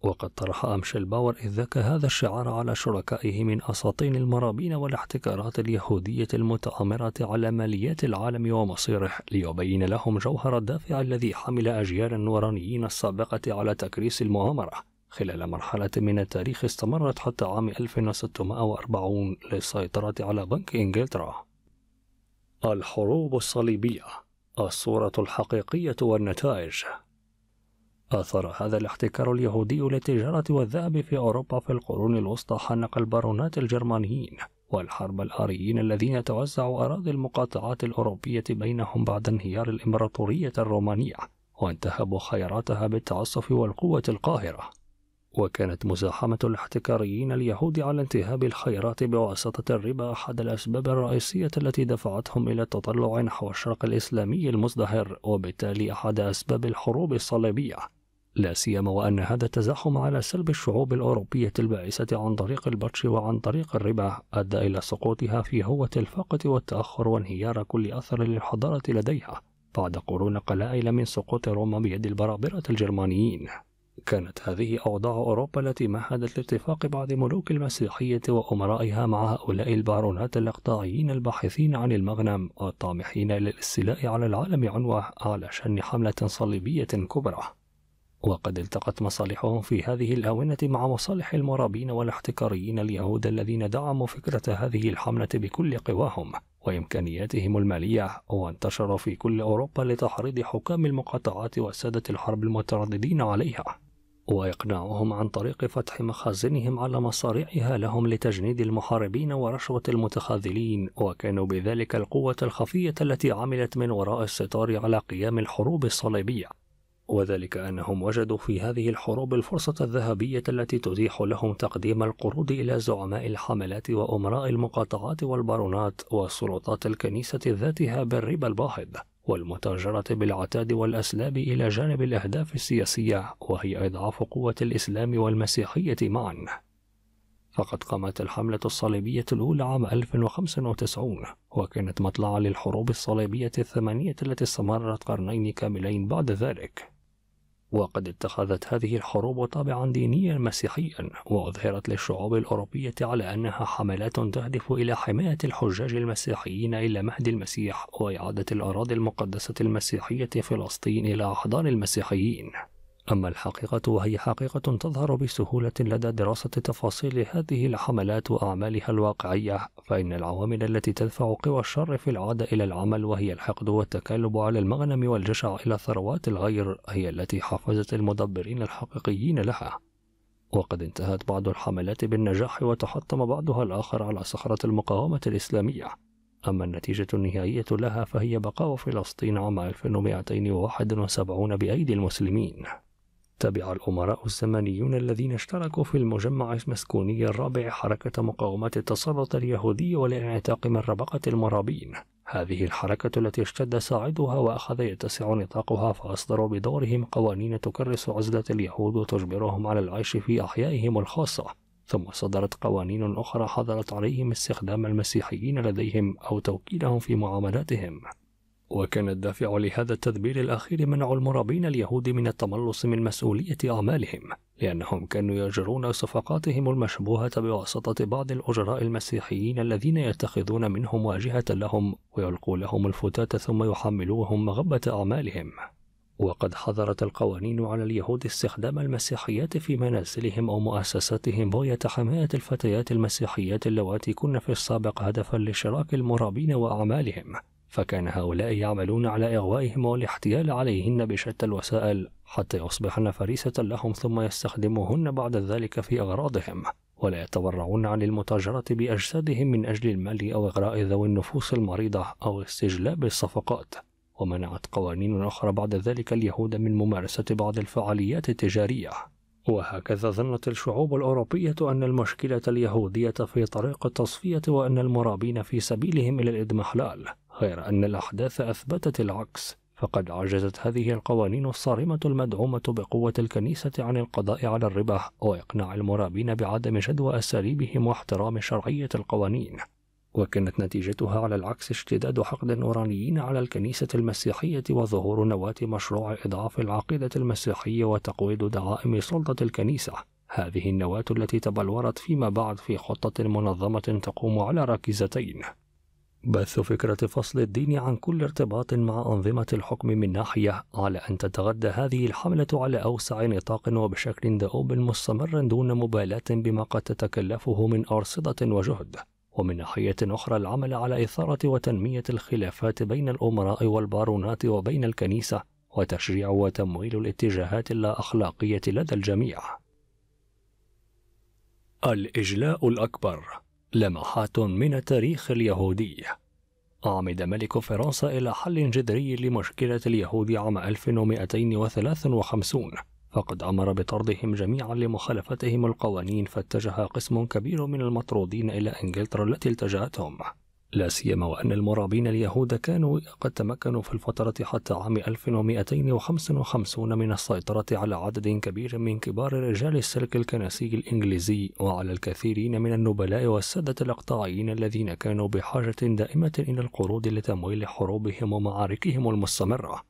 Speaker 1: وقد طرح أمشيل باور إذ ذاك هذا الشعار على شركائه من أساطين المرابين والاحتكارات اليهودية المتآمرة على ماليات العالم ومصيره ليبين لهم جوهر الدافع الذي حمل أجيال النورانيين السابقة على تكريس المؤامرة خلال مرحلة من التاريخ استمرت حتى عام 1640 للسيطرة على بنك إنجلترا. الحروب الصليبية الصورة الحقيقية والنتائج أثر هذا الاحتكار اليهودي للتجارة والذهب في أوروبا في القرون الوسطى حنق البارونات الجرمانيين والحرب الآريين الذين توزعوا أراضي المقاطعات الأوروبية بينهم بعد انهيار الإمبراطورية الرومانية وانتهبوا خياراتها بالتعصف والقوة القاهرة وكانت مزاحمة الاحتكاريين اليهود على انتهاب الخيرات بواسطة الربا أحد الأسباب الرئيسية التي دفعتهم إلى التطلع نحو الشرق الإسلامي المزدهر وبالتالي أحد أسباب الحروب الصليبية لا سيما وأن هذا التزاحم على سلب الشعوب الأوروبية البائسة عن طريق البطش وعن طريق الربا أدى إلى سقوطها في هوة الفاقة والتأخر وانهيار كل أثر للحضارة لديها بعد قرون قلائل من سقوط روما بيد البرابرة الجرمانيين كانت هذه أوضاع أوروبا التي مهدت لاتفاق بعض ملوك المسيحية وأمرائها مع هؤلاء البارونات الإقطاعيين الباحثين عن المغنم والطامحين للاستيلاء على العالم عنوة على شن حملة صليبية كبرى وقد التقت مصالحهم في هذه الآونة مع مصالح المرابين والاحتكاريين اليهود الذين دعموا فكرة هذه الحملة بكل قواهم وإمكانياتهم المالية وانتشروا في كل أوروبا لتحريض حكام المقاطعات وسادة الحرب المترددين عليها وإقناعهم عن طريق فتح مخازنهم على مصاريعها لهم لتجنيد المحاربين ورشوة المتخاذلين وكانوا بذلك القوة الخفية التي عملت من وراء الستار على قيام الحروب الصليبية وذلك أنهم وجدوا في هذه الحروب الفرصة الذهبية التي تتيح لهم تقديم القروض إلى زعماء الحملات وأمراء المقاطعات والبارونات وسلطات الكنيسة ذاتها بالربا الباهظ والمتاجرة بالعتاد والأسلاب إلى جانب الأهداف السياسية وهي إضعاف قوة الإسلام والمسيحية معا فقد قامت الحملة الصليبية الأولى عام 1095 وكانت مطلعا للحروب الصليبية الثمانية التي استمرت قرنين كاملين بعد ذلك وقد اتخذت هذه الحروب طابعا دينيا مسيحيا وأظهرت للشعوب الأوروبية على أنها حملات تهدف إلى حماية الحجاج المسيحيين إلى مهد المسيح وإعادة الأراضي المقدسة المسيحية فلسطين إلى أحضان المسيحيين أما الحقيقة وهي حقيقة تظهر بسهولة لدى دراسة تفاصيل هذه الحملات وأعمالها الواقعية فإن العوامل التي تدفع قوى الشر في العادة إلى العمل وهي الحقد والتكالب على المغنم والجشع إلى ثروات الغير هي التي حفزت المدبرين الحقيقيين لها وقد انتهت بعض الحملات بالنجاح وتحطم بعضها الآخر على صخرة المقاومة الإسلامية أما النتيجة النهائية لها فهي بقاء فلسطين عام 1271 بأيدي المسلمين تبع الأمراء الزمنيون الذين اشتركوا في المجمع المسكوني الرابع حركة مقاومة التسلط اليهودي والانعتاق من ربقة المرابين هذه الحركة التي اشتد ساعدها وأخذ يتسع نطاقها فأصدروا بدورهم قوانين تكرس عزلة اليهود وتجبرهم على العيش في أحيائهم الخاصة ثم صدرت قوانين أخرى حظرت عليهم استخدام المسيحيين لديهم أو توكيلهم في معاملاتهم وكان الدافع لهذا التدبير الأخير منع المرابين اليهود من التملص من مسؤولية أعمالهم لأنهم كانوا يجرون صفقاتهم المشبوهة بواسطة بعض الأجراء المسيحيين الذين يتخذون منهم واجهة لهم ويلقوا لهم الفتات ثم يحملوهم مغبة أعمالهم وقد حظرت القوانين على اليهود استخدام المسيحيات في منازلهم أو مؤسساتهم بغية حماية الفتيات المسيحيات اللواتي كن في السابق هدفا لشراك المرابين وأعمالهم فكان هؤلاء يعملون على إغوائهم والاحتيال عليهن بشتى الوسائل حتى يصبحن فريسة لهم ثم يستخدموهن بعد ذلك في أغراضهم ولا يتورعون عن المتاجرة بأجسادهم من أجل المال أو إغراء ذوي النفوس المريضة أو استجلاب الصفقات ومنعت قوانين أخرى بعد ذلك اليهود من ممارسة بعض الفعاليات التجارية وهكذا ظنت الشعوب الأوروبية أن المشكلة اليهودية في طريق التصفية وأن المرابين في سبيلهم إلى الإدمحلال غير أن الأحداث أثبتت العكس فقد عجزت هذه القوانين الصارمة المدعومة بقوة الكنيسة عن القضاء على الربا وإقناع المرابين بعدم جدوى أساليبهم واحترام شرعية القوانين وكانت نتيجتها على العكس اشتداد حقد النورانيين على الكنيسة المسيحية وظهور نواة مشروع إضعاف العقيدة المسيحية وتقويض دعائم سلطة الكنيسة هذه النواة التي تبلورت فيما بعد في خطة منظمة تقوم على ركيزتين بث فكرة فصل الدين عن كل ارتباط مع أنظمة الحكم من ناحية على أن تتغذى هذه الحملة على أوسع نطاق وبشكل دؤوب مستمر دون مبالاة بما قد تتكلفه من أرصدة وجهد ومن ناحية أخرى العمل على إثارة وتنمية الخلافات بين الأمراء والبارونات وبين الكنيسة وتشجيع وتمويل الاتجاهات اللا أخلاقية لدى الجميع الإجلاء الأكبر لمحات من التاريخ اليهودي عمد ملك فرنسا إلى حل جذري لمشكلة اليهود عام 1253 فقد أمر بطردهم جميعا لمخالفتهم القوانين فاتجه قسم كبير من المطرودين إلى إنجلترا التي التجأتهم لا سيما وأن المرابين اليهود كانوا قد تمكنوا في الفترة حتى عام 1255 من السيطرة على عدد كبير من كبار رجال السلك الكنسي الإنجليزي وعلى الكثيرين من النبلاء والسادة الأقطاعيين الذين كانوا بحاجة دائمة إلى القروض لتمويل حروبهم ومعاركهم المستمرة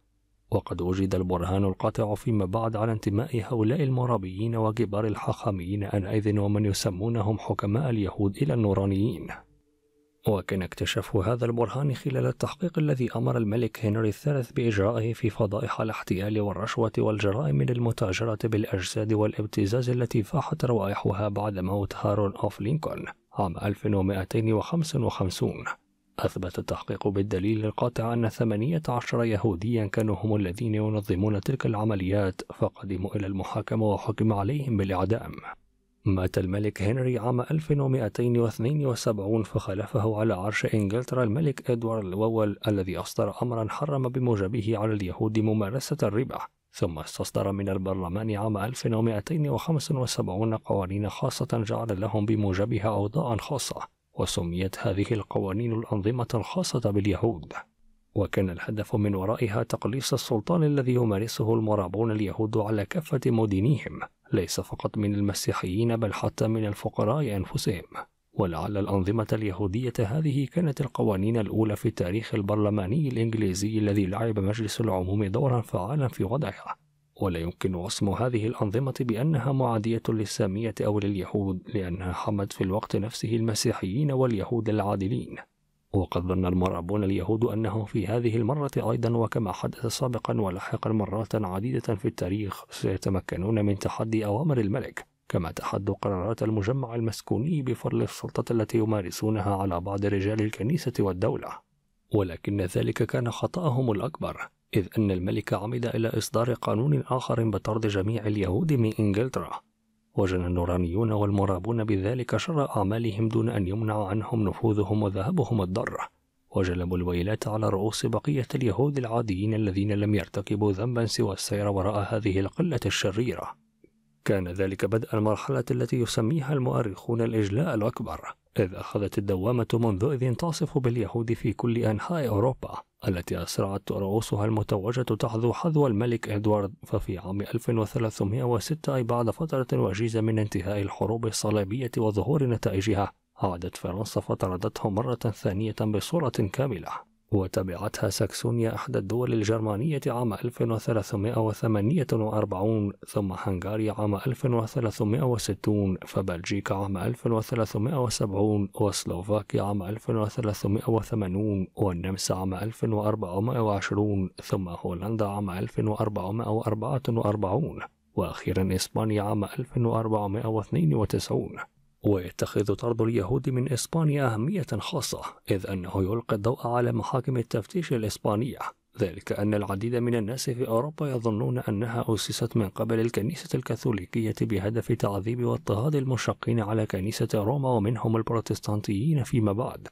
Speaker 1: وقد وجد البرهان القاطع فيما بعد على انتماء هؤلاء المرابيين وكبار الحاخاميين آنئذ ومن يسمونهم حكماء اليهود إلى النورانيين وكان اكتشاف هذا البرهان خلال التحقيق الذي أمر الملك هنري الثالث بإجرائه في فضائح الاحتيال والرشوة والجرائم للمتاجرة بالأجساد والابتزاز التي فاحت روائحها بعد موت هارون أوف لينكولن عام 1255 أثبت التحقيق بالدليل القاطع أن 18 يهوديا كانوا هم الذين ينظمون تلك العمليات فقدموا إلى المحاكمة وحكم عليهم بالإعدام مات الملك هنري عام 1272 فخلفه على عرش إنجلترا الملك إدوارد الأول الذي أصدر أمرا حرم بموجبه على اليهود ممارسة الربا ثم استصدر من البرلمان عام 1275 قوانين خاصة جعل لهم بموجبها أوضاعا خاصة وسميت هذه القوانين الأنظمة الخاصة باليهود وكان الهدف من ورائها تقليص السلطان الذي يمارسه المرابون اليهود على كافة مدينيهم ليس فقط من المسيحيين بل حتى من الفقراء أنفسهم ولعل الأنظمة اليهودية هذه كانت القوانين الأولى في التاريخ البرلماني الإنجليزي الذي لعب مجلس العموم دورا فعالا في وضعها ولا يمكن وصم هذه الأنظمة بأنها معادية للسامية أو لليهود لأنها حمت في الوقت نفسه المسيحيين واليهود العادلين وقد ظن المرابون اليهود أنه في هذه المرة أيضا وكما حدث سابقا ولاحقا مرات عديدة في التاريخ سيتمكنون من تحدي أوامر الملك كما تحدوا قرارات المجمع المسكوني بفضل السلطة التي يمارسونها على بعض رجال الكنيسة والدولة ولكن ذلك كان خطأهم الأكبر إذ أن الملك عمد إلى إصدار قانون آخر بطرد جميع اليهود من إنجلترا وجن النورانيون والمرابون بذلك شر أعمالهم دون أن يمنع عنهم نفوذهم وذهبهم الضرة وجلبوا الويلات على رؤوس بقية اليهود العاديين الذين لم يرتكبوا ذنبا سوى السير وراء هذه القلة الشريرة كان ذلك بدء المرحلة التي يسميها المؤرخون الإجلاء الأكبر إذ أخذت الدوامة منذ إذ باليهود في كل أنحاء أوروبا التي أسرعت رؤوسها المتوجة تحظو حذو الملك إدوارد ففي عام 1306 أي بعد فترة وجيزة من انتهاء الحروب الصليبية وظهور نتائجها عادت فرنسا فطردته مرة ثانية بصورة كاملة وتبعتها ساكسونيا إحدى الدول الجرمانية عام 1348 ثم هنغاريا عام 1360 فبلجيكا عام 1370 وسلوفاكيا عام 1380 والنمسا عام 1420 ثم هولندا عام 1444 وأخيرا إسبانيا عام 1492 ويتخذ طرد اليهود من إسبانيا أهمية خاصة إذ أنه يلقي الضوء على محاكم التفتيش الإسبانية ذلك أن العديد من الناس في أوروبا يظنون أنها أسست من قبل الكنيسة الكاثوليكية بهدف تعذيب واضطهاد المشقين على كنيسة روما ومنهم البروتستانتيين فيما بعد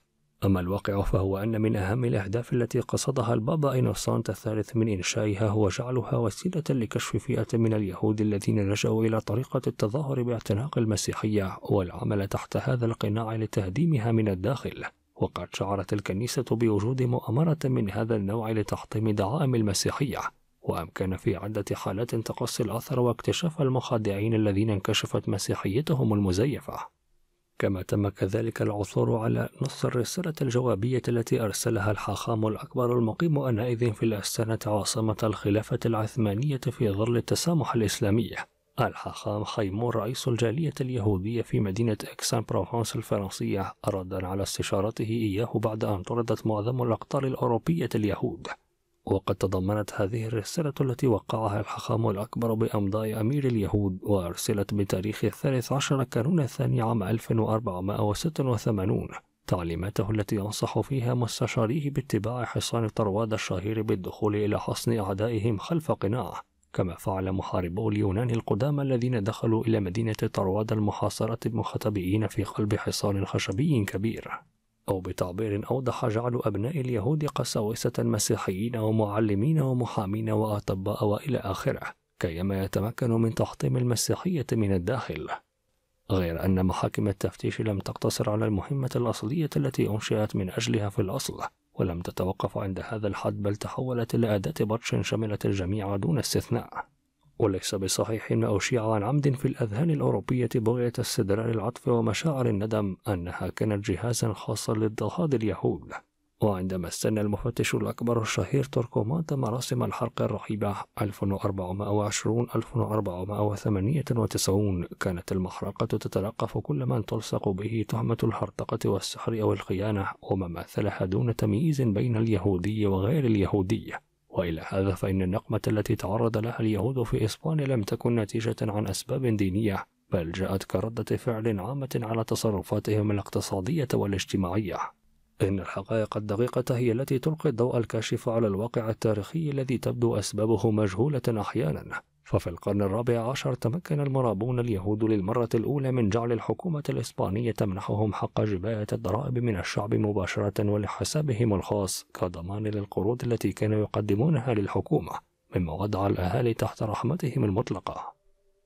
Speaker 1: أما الواقع فهو أن من أهم الأهداف التي قصدها البابا إنوسانت الثالث من إنشائها هو جعلها وسيلة لكشف فئة من اليهود الذين لجأوا إلى طريقة التظاهر باعتناق المسيحية والعمل تحت هذا القناع لتهديمها من الداخل وقد شعرت الكنيسة بوجود مؤامرة من هذا النوع لتحطيم دعائم المسيحية وأمكن في عدة حالات تقصي الأثر واكتشاف المخادعين الذين انكشفت مسيحيتهم المزيفة كما تم كذلك العثور على نص الرسالة الجوابية التي أرسلها الحاخام الأكبر المقيم آنئذ في الأستانة عاصمة الخلافة العثمانية في ظل التسامح الإسلامي الحاخام خيمور رئيس الجالية اليهودية في مدينة إكسان بروفانس الفرنسية ردا على استشارته إياه بعد أن طردت معظم الأقطار الأوروبية اليهود وقد تضمنت هذه الرسالة التي وقعها الحاخام الأكبر بأمضاء أمير اليهود وأرسلت بتاريخ الثالث عشر كانون الثاني عام 1486 تعليماته التي ينصح فيها مستشاريه باتباع حصان طرواد الشهير بالدخول إلى حصن أعدائهم خلف قناع كما فعل محاربو اليونان القدامى الذين دخلوا إلى مدينة طرواد المحاصرة المختبئين في قلب حصان خشبي كبير أو بتعبير أوضح جعل أبناء اليهود قساوسة مسيحيين ومعلمين ومحامين وأطباء وإلى آخره كيما يتمكنوا من تحطيم المسيحية من الداخل غير أن محاكم التفتيش لم تقتصر على المهمة الأصلية التي أنشئت من أجلها في الأصل ولم تتوقف عند هذا الحد بل تحولت إلى أداة بطش شملت الجميع دون استثناء وليس بصحيح أن أشيع عن عمد في الأذهان الأوروبية بغية استدرار العطف ومشاعر الندم أنها كانت جهازا خاصا للضهاد اليهود وعندما استنى المفتش الأكبر الشهير تركومات مراسم الحرق الرهيبة 1420 1498 كانت المحرقة تتلقف كل من تلصق به تهمة الحرطقة والسحر أو الخيانة وما ماثلها دون تمييز بين اليهودي وغير اليهودي وإلى هذا فإن النقمة التي تعرض لها اليهود في إسبانيا لم تكن نتيجة عن أسباب دينية بل جاءت كردة فعل عامة على تصرفاتهم الاقتصادية والاجتماعية إن الحقائق الدقيقة هي التي تلقي الضوء الكاشف على الواقع التاريخي الذي تبدو أسبابه مجهولة أحيانا ففي القرن الرابع عشر تمكن المرابون اليهود للمرة الأولى من جعل الحكومة الإسبانية تمنحهم حق جباية الضرائب من الشعب مباشرة ولحسابهم الخاص كضمان للقروض التي كانوا يقدمونها للحكومة مما وضع الأهالي تحت رحمتهم المطلقة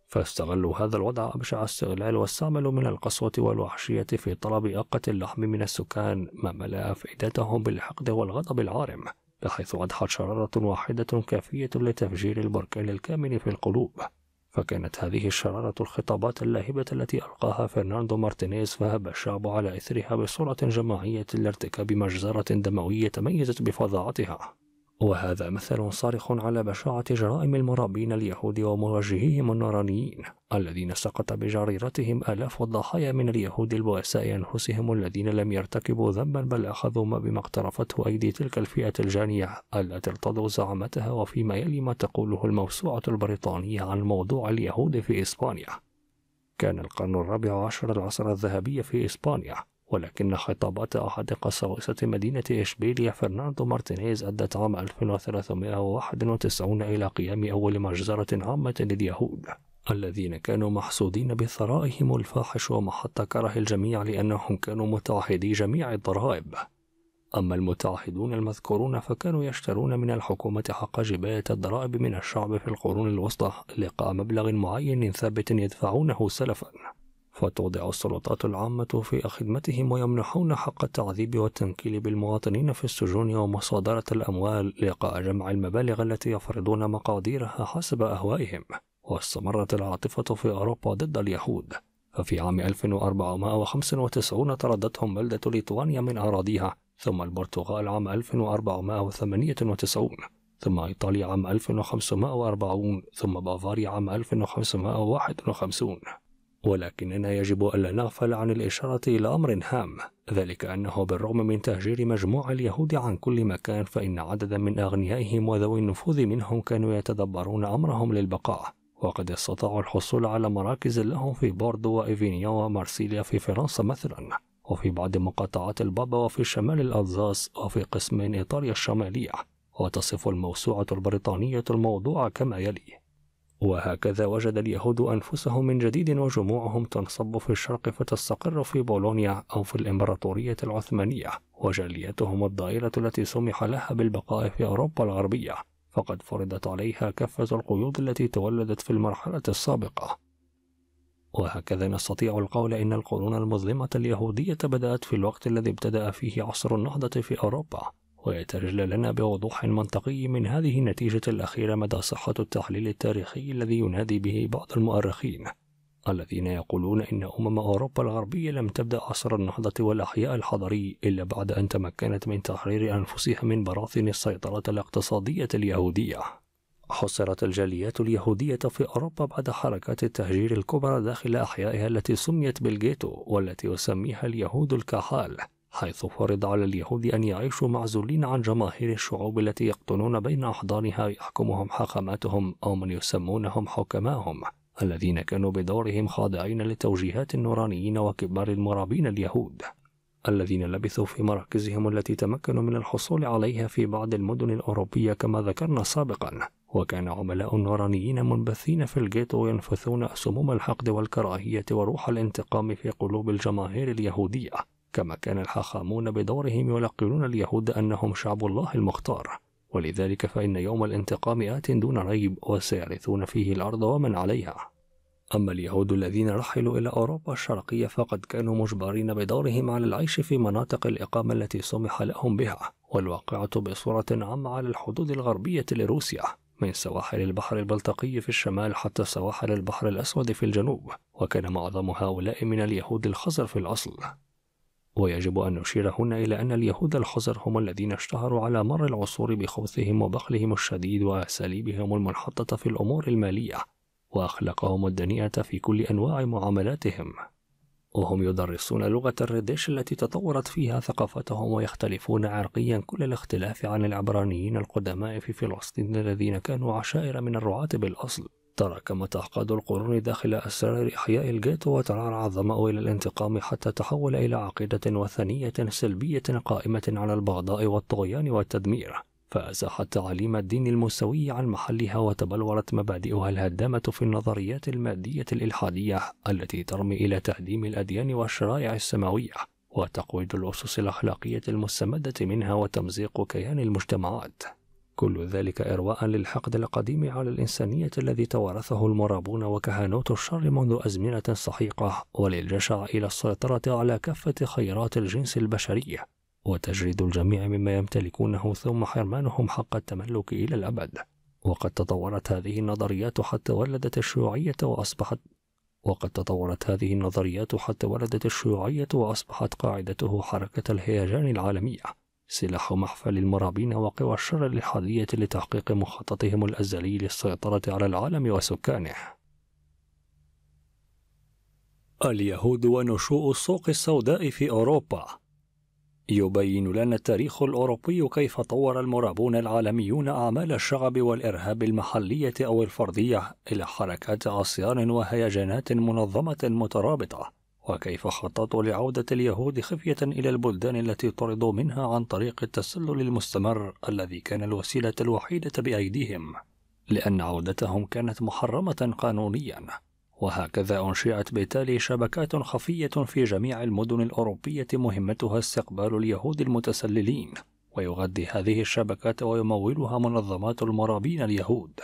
Speaker 1: فاستغلوا هذا الوضع أبشع استغلال واستعملوا من القسوة والوحشية في طلب أقة اللحم من السكان ما ملأ أفئدتهم بالحقد والغضب العارم بحيث أضحت شرارة واحدة كافية لتفجير البركان الكامن في القلوب فكانت هذه الشرارة الخطابات اللاهبة التي ألقاها فرناندو مارتينيز فهب الشعب على إثرها بصورة جماعية لارتكاب مجزرة دموية تميزت بفظاعتها وهذا مثل صارخ على بشاعة جرائم المرابين اليهود ومواجهيهم النورانيين الذين سقط بجريرتهم آلاف الضحايا من اليهود البؤساء أنفسهم الذين لم يرتكبوا ذنبا بل أخذوا ما بما اقترفته أيدي تلك الفئة الجانية التي ارتضوا زعامتها وفيما يلي ما تقوله الموسوعة البريطانية عن موضوع اليهود في إسبانيا كان القرن الرابع عشر العصر الذهبي في إسبانيا ولكن خطابات أحد قساوسة مدينة إشبيليا فرناندو مارتينيز أدت عام 1391 إلى قيام أول مجزرة عامة لليهود الذين كانوا محسودين بثرائهم الفاحش ومحط كره الجميع لأنهم كانوا متعهدي جميع الضرائب أما المتعهدون المذكورون فكانوا يشترون من الحكومة حق جباية الضرائب من الشعب في القرون الوسطى لقاء مبلغ معين ثابت يدفعونه سلفاً فتوضع السلطات العامة في خدمتهم ويمنحون حق التعذيب والتنكيل بالمواطنين في السجون ومصادرة الأموال لقاء جمع المبالغ التي يفرضون مقاديرها حسب أهوائهم واستمرت العاطفة في أوروبا ضد اليهود ففي عام 1495 طردتهم بلدة ليتوانيا من أراضيها ثم البرتغال عام 1498 ثم إيطاليا عام 1540 ثم بافاريا عام 1551 ولكننا يجب ألا نغفل عن الإشارة إلى أمر هام ذلك أنه بالرغم من تهجير مجموع اليهود عن كل مكان فإن عددا من أغنيائهم وذوي النفوذ منهم كانوا يتدبرون أمرهم للبقاء وقد استطاعوا الحصول على مراكز لهم في بوردو وإيفينيا ومارسيليا في فرنسا مثلا وفي بعض مقاطعات البابا وفي شمال الألزاس وفي قسم إيطاليا الشمالية وتصف الموسوعة البريطانية الموضوع كما يلي وهكذا وجد اليهود أنفسهم من جديد وجموعهم تنصب في الشرق فتستقر في بولونيا أو في الإمبراطورية العثمانية وجاليتهم الضئيلة التي سمح لها بالبقاء في أوروبا الغربية فقد فرضت عليها كفة القيود التي تولدت في المرحلة السابقة وهكذا نستطيع القول إن القرون المظلمة اليهودية بدأت في الوقت الذي ابتدأ فيه عصر النهضة في أوروبا ويتجلى لنا بوضوح منطقي من هذه النتيجة الأخيرة مدى صحة التحليل التاريخي الذي ينادي به بعض المؤرخين الذين يقولون إن أمم أوروبا الغربية لم تبدأ عصر النهضة والأحياء الحضري إلا بعد أن تمكنت من تحرير أنفسها من براثن السيطرة الاقتصادية اليهودية حصرت الجاليات اليهودية في أوروبا بعد حركات التهجير الكبرى داخل أحيائها التي سميت بالجيتو والتي يسميها اليهود الكحال حيث فرض على اليهود أن يعيشوا معزولين عن جماهير الشعوب التي يقطنون بين أحضانها يحكمهم حاخاماتهم أو من يسمونهم حكماهم الذين كانوا بدورهم خاضعين لتوجيهات النورانيين وكبار المرابين اليهود الذين لبثوا في مراكزهم التي تمكنوا من الحصول عليها في بعض المدن الأوروبية كما ذكرنا سابقا وكان عملاء نورانيين منبثين في الجيتو ينفثون سموم الحقد والكراهية وروح الانتقام في قلوب الجماهير اليهودية كما كان الحاخامون بدورهم يلقنون اليهود أنهم شعب الله المختار ولذلك فإن يوم الانتقام آت دون ريب وسيرثون فيه الأرض ومن عليها أما اليهود الذين رحلوا إلى أوروبا الشرقية فقد كانوا مجبرين بدورهم على العيش في مناطق الإقامة التي سمح لهم بها والواقعة بصورة عامة على الحدود الغربية لروسيا من سواحل البحر البلطقي في الشمال حتى سواحل البحر الأسود في الجنوب وكان معظم هؤلاء من اليهود الخزر في الأصل ويجب أن نشير هنا إلى أن اليهود الحزر هم الذين اشتهروا على مر العصور بخبثهم وبخلهم الشديد وأساليبهم المنحطة في الأمور المالية وأخلاقهم الدنيئة في كل أنواع معاملاتهم وهم يدرسون لغة الرديش التي تطورت فيها ثقافتهم ويختلفون عرقيا كل الاختلاف عن العبرانيين القدماء في فلسطين الذين كانوا عشائر من الرعاة بالأصل تراكمت أحقاد القرون داخل أسرار إحياء الجيتو وترعرع الظمأ إلى الانتقام حتى تحول إلى عقيدة وثنية سلبية قائمة على البغضاء والطغيان والتدمير فأزاحت تعاليم الدين المساوي عن محلها وتبلورت مبادئها الهدامة في النظريات المادية الإلحادية التي ترمي إلى تهديم الأديان والشرائع السماوية وتقويض الأسس الأخلاقية المستمدة منها وتمزيق كيان المجتمعات كل ذلك إرواء للحقد القديم على الإنسانية الذي توارثه المرابون وكهنوت الشر منذ أزمنة سحيقة وللجشع إلى السيطرة على كافة خيرات الجنس البشرية وتجريد الجميع مما يمتلكونه ثم حرمانهم حق التملك إلى الأبد وقد تطورت هذه النظريات حتى ولدت الشيوعية وأصبحت وقد تطورت هذه النظريات حتى ولدت الشيوعية وأصبحت قاعدته حركة الهيجان العالمية سلاح محفل للمرابين وقوى الشر الإلحادية لتحقيق مخططهم الأزلي للسيطرة على العالم وسكانه. اليهود ونشوء السوق السوداء في أوروبا يبين لنا التاريخ الأوروبي كيف طور المرابون العالميون أعمال الشعب والإرهاب المحلية أو الفردية إلى حركات عصيان وهيجانات منظمة مترابطة وكيف خططوا لعودة اليهود خفية إلى البلدان التي طردوا منها عن طريق التسلل المستمر الذي كان الوسيلة الوحيدة بأيديهم لأن عودتهم كانت محرمة قانونيا وهكذا أنشئت بالتالي شبكات خفية في جميع المدن الأوروبية مهمتها استقبال اليهود المتسللين ويغذي هذه الشبكات ويمولها منظمات المرابين اليهود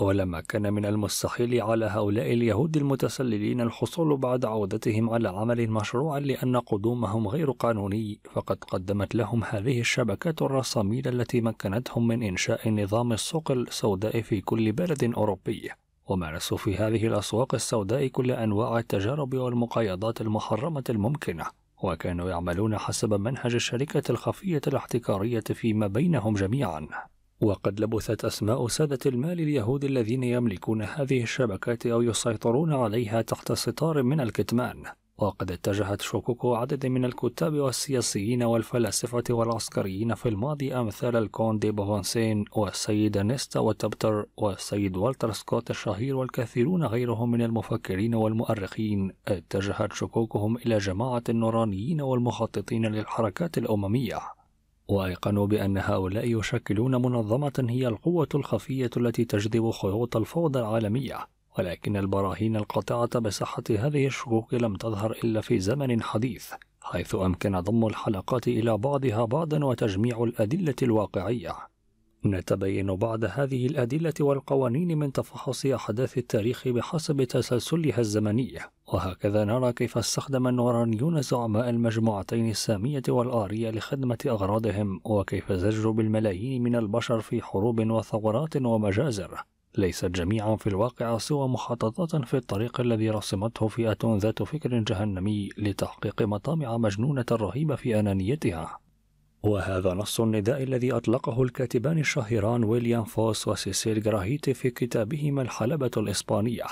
Speaker 1: ولما كان من المستحيل على هؤلاء اليهود المتسللين الحصول بعد عودتهم على عمل مشروع لأن قدومهم غير قانوني فقد قدمت لهم هذه الشبكات الرصامين التي مكنتهم من إنشاء نظام السوق السوداء في كل بلد أوروبي ومارسوا في هذه الأسواق السوداء كل أنواع التجارب والمقايضات المحرمة الممكنة وكانوا يعملون حسب منهج الشركة الخفية الاحتكارية فيما بينهم جميعاً وقد لبثت أسماء سادة المال اليهود الذين يملكون هذه الشبكات أو يسيطرون عليها تحت ستار من الكتمان وقد اتجهت شكوك عدد من الكتاب والسياسيين والفلاسفة والعسكريين في الماضي أمثال الكوندي بوفونسين والسيد نيستا وتبتر والسيد والتر سكوت الشهير والكثيرون غيرهم من المفكرين والمؤرخين اتجهت شكوكهم إلى جماعة النورانيين والمخططين للحركات الأممية وأيقنوا بأن هؤلاء يشكلون منظمة هي القوة الخفية التي تجذب خيوط الفوضى العالمية ولكن البراهين القاطعة بصحة هذه الشكوك لم تظهر إلا في زمن حديث حيث أمكن ضم الحلقات إلى بعضها بعضا وتجميع الأدلة الواقعية نتبين بعد هذه الأدلة والقوانين من تفحص أحداث التاريخ بحسب تسلسلها الزمني وهكذا نرى كيف استخدم النورانيون زعماء المجموعتين السامية والآرية لخدمة أغراضهم وكيف زجوا بالملايين من البشر في حروب وثورات ومجازر ليست جميعا في الواقع سوى مخططات في الطريق الذي رسمته فئة ذات فكر جهنمي لتحقيق مطامع مجنونة رهيبة في أنانيتها وهذا نص النداء الذي أطلقه الكاتبان الشهيران ويليام فوس وسيسيل جراهيتي في كتابهما الحلبة الإسبانية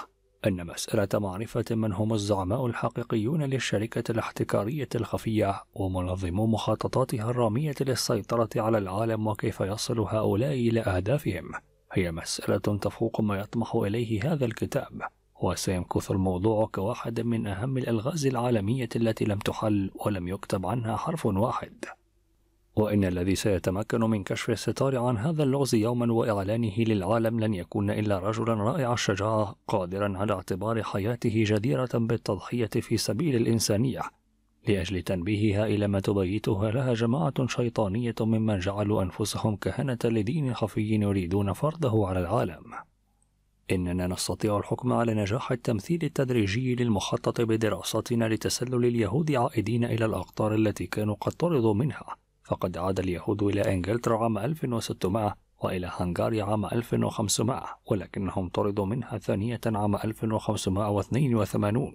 Speaker 1: أن مسألة معرفة من هم الزعماء الحقيقيون للشركة الاحتكارية الخفية ومنظمو مخططاتها الرامية للسيطرة على العالم وكيف يصل هؤلاء إلى أهدافهم هي مسألة تفوق ما يطمح إليه هذا الكتاب وسيمكث الموضوع كواحد من أهم الألغاز العالمية التي لم تحل ولم يكتب عنها حرف واحد وإن الذي سيتمكن من كشف الستار عن هذا اللغز يوما وإعلانه للعالم لن يكون إلا رجلا رائع الشجاعة قادرا على اعتبار حياته جديرة بالتضحية في سبيل الإنسانية لأجل تنبيهها إلى ما تبيتها لها جماعة شيطانية ممن جعلوا أنفسهم كهنة لدين خفي يريدون فرضه على العالم إننا نستطيع الحكم على نجاح التمثيل التدريجي للمخطط بدراستنا لتسلل اليهود عائدين إلى الأقطار التي كانوا قد طردوا منها فقد عاد اليهود إلى إنجلترا عام 1600 وإلى هنغاريا عام 1500 ولكنهم طردوا منها ثانية عام 1582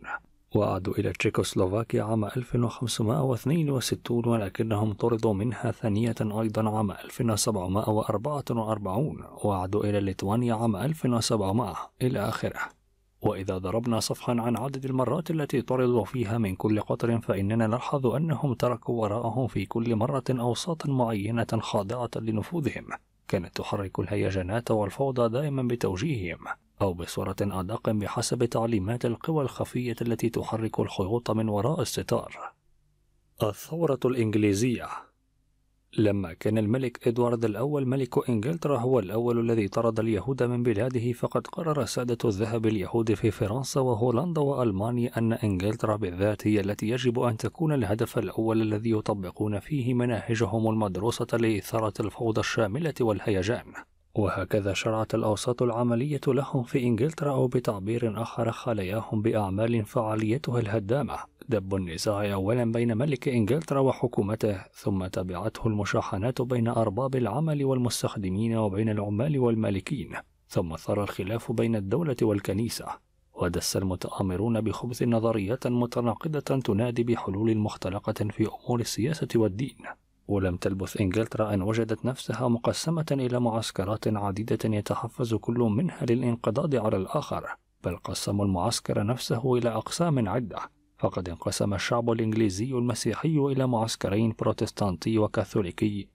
Speaker 1: وعادوا إلى تشيكوسلوفاكيا عام 1562 ولكنهم طردوا منها ثانية أيضا عام 1744 وعادوا إلى ليتوانيا عام 1700 إلى آخره وإذا ضربنا صفحا عن عدد المرات التي طردوا فيها من كل قطر فإننا نلحظ أنهم تركوا وراءهم في كل مرة أوساطا معينة خاضعة لنفوذهم كانت تحرك الهيجانات والفوضى دائما بتوجيههم أو بصورة أدق بحسب تعليمات القوى الخفية التي تحرك الخيوط من وراء الستار الثورة الإنجليزية لما كان الملك إدوارد الأول ملك إنجلترا هو الأول الذي طرد اليهود من بلاده فقد قرر سادة الذهب اليهود في فرنسا وهولندا وألمانيا أن إنجلترا بالذات هي التي يجب أن تكون الهدف الأول الذي يطبقون فيه مناهجهم المدروسة لإثارة الفوضى الشاملة والهيجان وهكذا شرعت الأوساط العملية لهم في إنجلترا أو بتعبير آخر خلاياهم بأعمال فعاليتها الهدامة دب النزاع أولا بين ملك إنجلترا وحكومته ثم تبعته المشاحنات بين أرباب العمل والمستخدمين وبين العمال والمالكين ثم ثار الخلاف بين الدولة والكنيسة ودس المتآمرون بخبث نظريات متناقضة تنادي بحلول مختلقة في أمور السياسة والدين ولم تلبث إنجلترا أن وجدت نفسها مقسمة إلى معسكرات عديدة يتحفز كل منها للانقضاض على الآخر بل قسموا المعسكر نفسه إلى أقسام عدة فقد انقسم الشعب الإنجليزي المسيحي إلى معسكرين بروتستانتي وكاثوليكي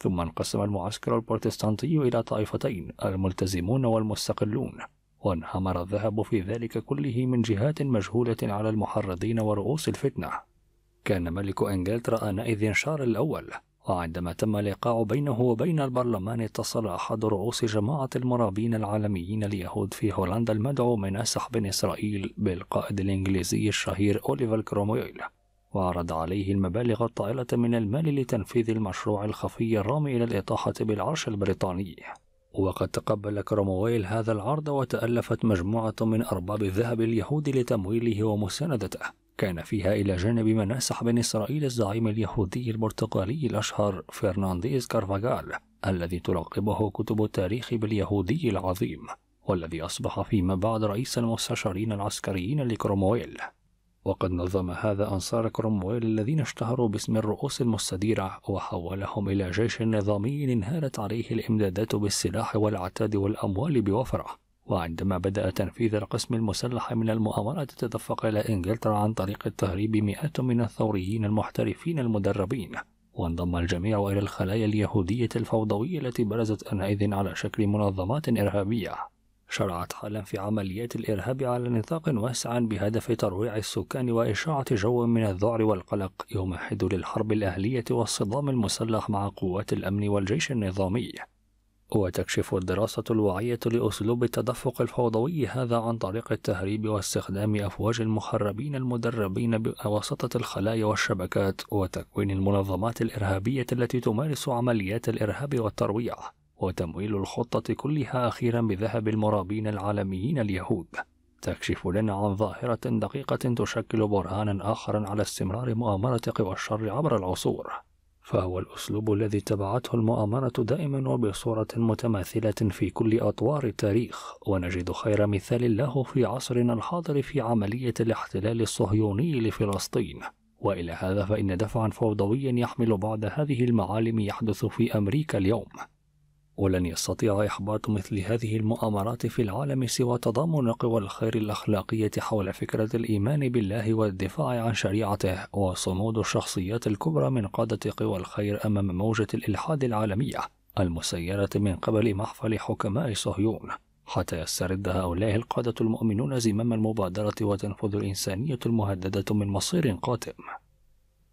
Speaker 1: ثم انقسم المعسكر البروتستانتي إلى طائفتين الملتزمون والمستقلون وانهمر الذهب في ذلك كله من جهات مجهولة على المحرضين ورؤوس الفتنة كان ملك إنجلترا آنئذ شارل الأول وعندما تم اللقاء بينه وبين البرلمان اتصل أحد رؤوس جماعة المرابين العالميين اليهود في هولندا المدعو من سحب بن إسرائيل بالقائد الإنجليزي الشهير أوليفر كرومويل وعرض عليه المبالغ الطائلة من المال لتنفيذ المشروع الخفي الرامي إلى الإطاحة بالعرش البريطاني وقد تقبل كرومويل هذا العرض وتألفت مجموعة من أرباب الذهب اليهود لتمويله ومساندته كان فيها إلى جانب من نسح بن إسرائيل الزعيم اليهودي البرتغالي الأشهر فرنانديز كارفاغال الذي تلقبه كتب التاريخ باليهودي العظيم والذي أصبح فيما بعد رئيس المستشارين العسكريين لكرومويل وقد نظم هذا أنصار كرومويل الذين اشتهروا باسم الرؤوس المستديرة وحولهم إلى جيش نظامي انهالت عليه الإمدادات بالسلاح والعتاد والأموال بوفرة وعندما بدأ تنفيذ القسم المسلح من المؤامرة تدفق إلى إنجلترا عن طريق التهريب مئات من الثوريين المحترفين المدربين وانضم الجميع إلى الخلايا اليهودية الفوضوية التي برزت أنئذ على شكل منظمات إرهابية شرعت حالا في عمليات الإرهاب على نطاق واسع بهدف ترويع السكان وإشاعة جو من الذعر والقلق يمهد للحرب الأهلية والصدام المسلح مع قوات الأمن والجيش النظامي وتكشف الدراسة الوعية لأسلوب التدفق الفوضوي هذا عن طريق التهريب واستخدام أفواج المخربين المدربين بواسطة الخلايا والشبكات وتكوين المنظمات الإرهابية التي تمارس عمليات الإرهاب والترويع وتمويل الخطة كلها أخيرا بذهب المرابين العالميين اليهود تكشف لنا عن ظاهرة دقيقة تشكل برهانا آخرا على استمرار مؤامرة قوى الشر عبر العصور فهو الأسلوب الذي اتبعته المؤامرة دائما وبصورة متماثلة في كل أطوار التاريخ ونجد خير مثال له في عصرنا الحاضر في عملية الاحتلال الصهيوني لفلسطين وإلى هذا فإن دفعا فوضويا يحمل بعض هذه المعالم يحدث في أمريكا اليوم ولن يستطيع إحباط مثل هذه المؤامرات في العالم سوى تضامن قوى الخير الأخلاقية حول فكرة الإيمان بالله والدفاع عن شريعته وصمود الشخصيات الكبرى من قادة قوى الخير أمام موجة الإلحاد العالمية المسيرة من قبل محفل حكماء صهيون حتى يسترد هؤلاء القادة المؤمنون زمام المبادرة وتنفذ الإنسانية المهددة من مصير قاتم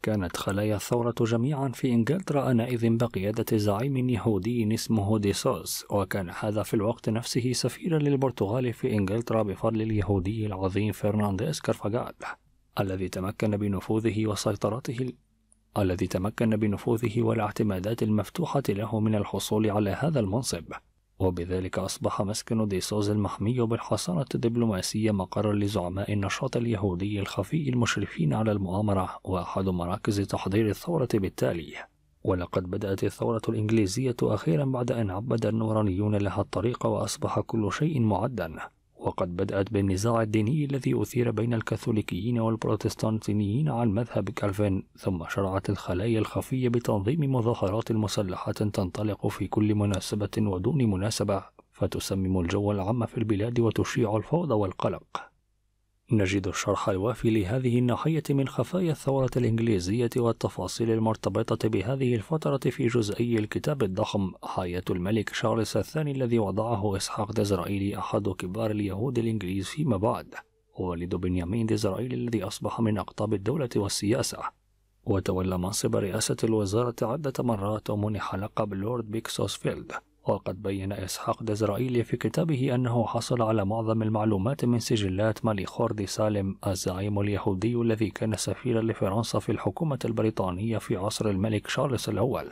Speaker 1: كانت خلايا الثورة جميعا في إنجلترا آنئذ بقيادة زعيم يهودي اسمه ديسوس وكان هذا في الوقت نفسه سفيرا للبرتغال في إنجلترا بفضل اليهودي العظيم فرنانديز كارفاجال الذي تمكن بنفوذه وسيطرته الذي تمكن بنفوذه والاعتمادات المفتوحة له من الحصول على هذا المنصب وبذلك أصبح مسكن ديسوز المحمي بالحصانة الدبلوماسية مقرا لزعماء النشاط اليهودي الخفي المشرفين على المؤامرة وأحد مراكز تحضير الثورة بالتالي ولقد بدأت الثورة الإنجليزية أخيرا بعد أن عبد النورانيون لها الطريق وأصبح كل شيء معدا وقد بدأت بالنزاع الديني الذي أثير بين الكاثوليكيين والبروتستانتيين عن مذهب كالفين ثم شرعت الخلايا الخفية بتنظيم مظاهرات مسلحة تنطلق في كل مناسبة ودون مناسبة فتسمم الجو العام في البلاد وتشيع الفوضى والقلق نجد الشرح الوافي لهذه الناحية من خفايا الثورة الإنجليزية والتفاصيل المرتبطة بهذه الفترة في جزئي الكتاب الضخم حياة الملك شارلس الثاني الذي وضعه إسحاق دزرائيلي أحد كبار اليهود الإنجليز فيما بعد والد بنيامين دزرائيلي الذي أصبح من أقطاب الدولة والسياسة وتولى منصب رئاسة الوزارة عدة مرات ومنح لقب لورد بيكسوسفيلد وقد بين إسحاق دزرائيلي في كتابه أنه حصل على معظم المعلومات من سجلات خوردي سالم الزعيم اليهودي الذي كان سفيرا لفرنسا في الحكومة البريطانية في عصر الملك شارلس الأول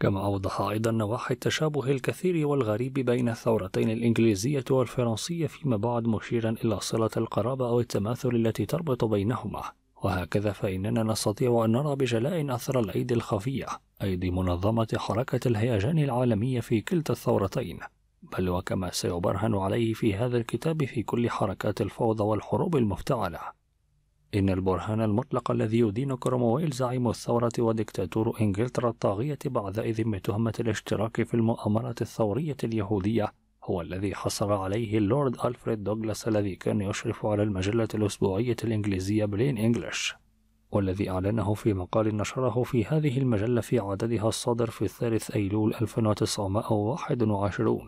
Speaker 1: كما أوضح أيضا نواحي التشابه الكثير والغريب بين الثورتين الإنجليزية والفرنسية فيما بعد مشيرا إلى صلة القرابة أو التماثل التي تربط بينهما وهكذا فإننا نستطيع أن نرى بجلاء أثر الأيدي الخفية أيدي منظمة حركة الهيجان العالمية في كلتا الثورتين بل وكما سيبرهن عليه في هذا الكتاب في كل حركات الفوضى والحروب المفتعلة إن البرهان المطلق الذي يدين كرومويل زعيم الثورة ودكتاتور إنجلترا الطاغية بعد إذن بتهمة الاشتراك في المؤامرة الثورية اليهودية هو الذي حصل عليه اللورد ألفريد دوغلاس الذي كان يشرف على المجلة الأسبوعية الإنجليزية بلين إنجلش والذي أعلنه في مقال نشره في هذه المجلة في عددها الصادر في الثالث أيلول 1921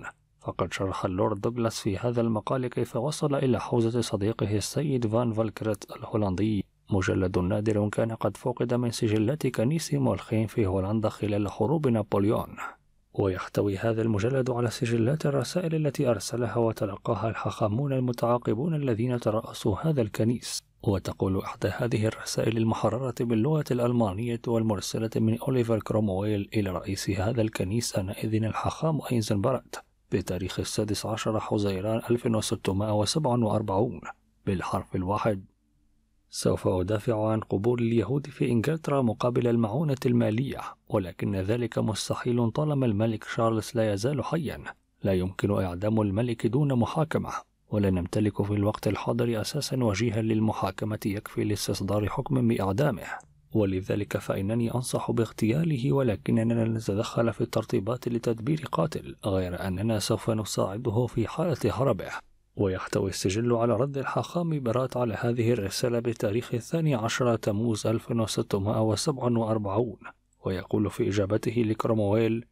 Speaker 1: فقد شرح اللورد دوغلاس في هذا المقال كيف وصل إلى حوزة صديقه السيد فان فالكريت الهولندي مجلد نادر كان قد فقد من سجلات كنيس مولخين في هولندا خلال حروب نابليون ويحتوي هذا المجلد على سجلات الرسائل التي أرسلها وتلقاها الحاخامون المتعاقبون الذين ترأسوا هذا الكنيس وتقول إحدى هذه الرسائل المحررة باللغة الألمانية والمرسلة من أوليفر كرومويل إلى رئيس هذا الكنيس آنئذ الحاخام أينزنبرت بتاريخ السادس عشر حزيران 1647 بالحرف الواحد سوف أدافع عن قبور اليهود في إنجلترا مقابل المعونة المالية ولكن ذلك مستحيل طالما الملك شارلز لا يزال حيا لا يمكن إعدام الملك دون محاكمة ولا نمتلك في الوقت الحاضر أساسا وجيها للمحاكمة يكفي لاستصدار حكم بإعدامه ولذلك فإنني أنصح باغتياله ولكننا نتدخل في الترتيبات لتدبير قاتل غير أننا سوف نساعده في حالة هربه ويحتوي السجل على رد الحاخام برات على هذه الرسالة بتاريخ الثاني عشر تموز 1647 ويقول في إجابته لكرومويل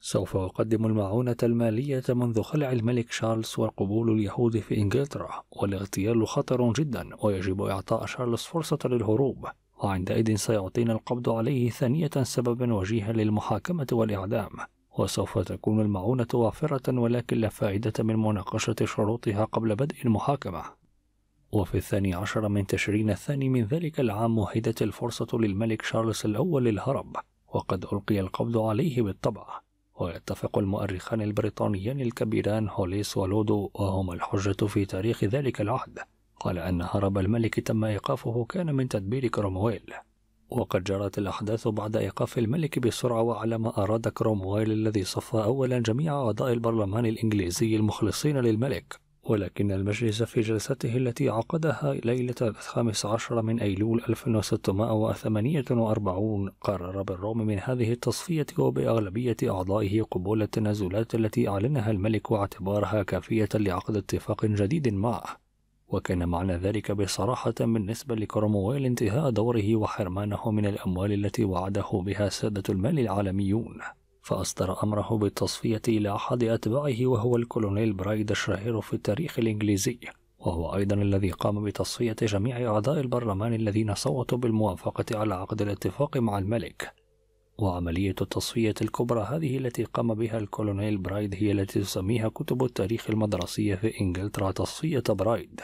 Speaker 1: سوف أقدم المعونة المالية منذ خلع الملك شارلز وقبول اليهود في إنجلترا والاغتيال خطر جدا ويجب إعطاء شارلز فرصة للهروب وعندئذ سيعطينا القبض عليه ثانية سببا وجيها للمحاكمة والإعدام وسوف تكون المعونة وافرة ولكن لا فائدة من مناقشة شروطها قبل بدء المحاكمة وفي الثاني عشر من تشرين الثاني من ذلك العام مهدت الفرصة للملك شارلز الأول للهرب وقد ألقي القبض عليه بالطبع ويتفق المؤرخان البريطانيان الكبيران هوليس ولودو وهما الحجة في تاريخ ذلك العهد على أن هرب الملك تم إيقافه كان من تدبير كرومويل وقد جرت الأحداث بعد إيقاف الملك بسرعة وعلى ما أراد كرومويل الذي صفى أولا جميع أعضاء البرلمان الإنجليزي المخلصين للملك ولكن المجلس في جلسته التي عقدها ليلة الخامس عشر من أيلول 1648 قرر بالرغم من هذه التصفية وبأغلبية أعضائه قبول التنازلات التي أعلنها الملك واعتبارها كافية لعقد اتفاق جديد معه وكان معنى ذلك بصراحة بالنسبة لكرمويل انتهاء دوره وحرمانه من الأموال التي وعده بها سادة المال العالميون فأصدر أمره بالتصفية إلى أحد أتباعه وهو الكولونيل برايد الشهير في التاريخ الإنجليزي وهو أيضا الذي قام بتصفية جميع أعضاء البرلمان الذين صوتوا بالموافقة على عقد الاتفاق مع الملك وعملية التصفية الكبرى هذه التي قام بها الكولونيل برايد هي التي تسميها كتب التاريخ المدرسية في إنجلترا تصفية برايد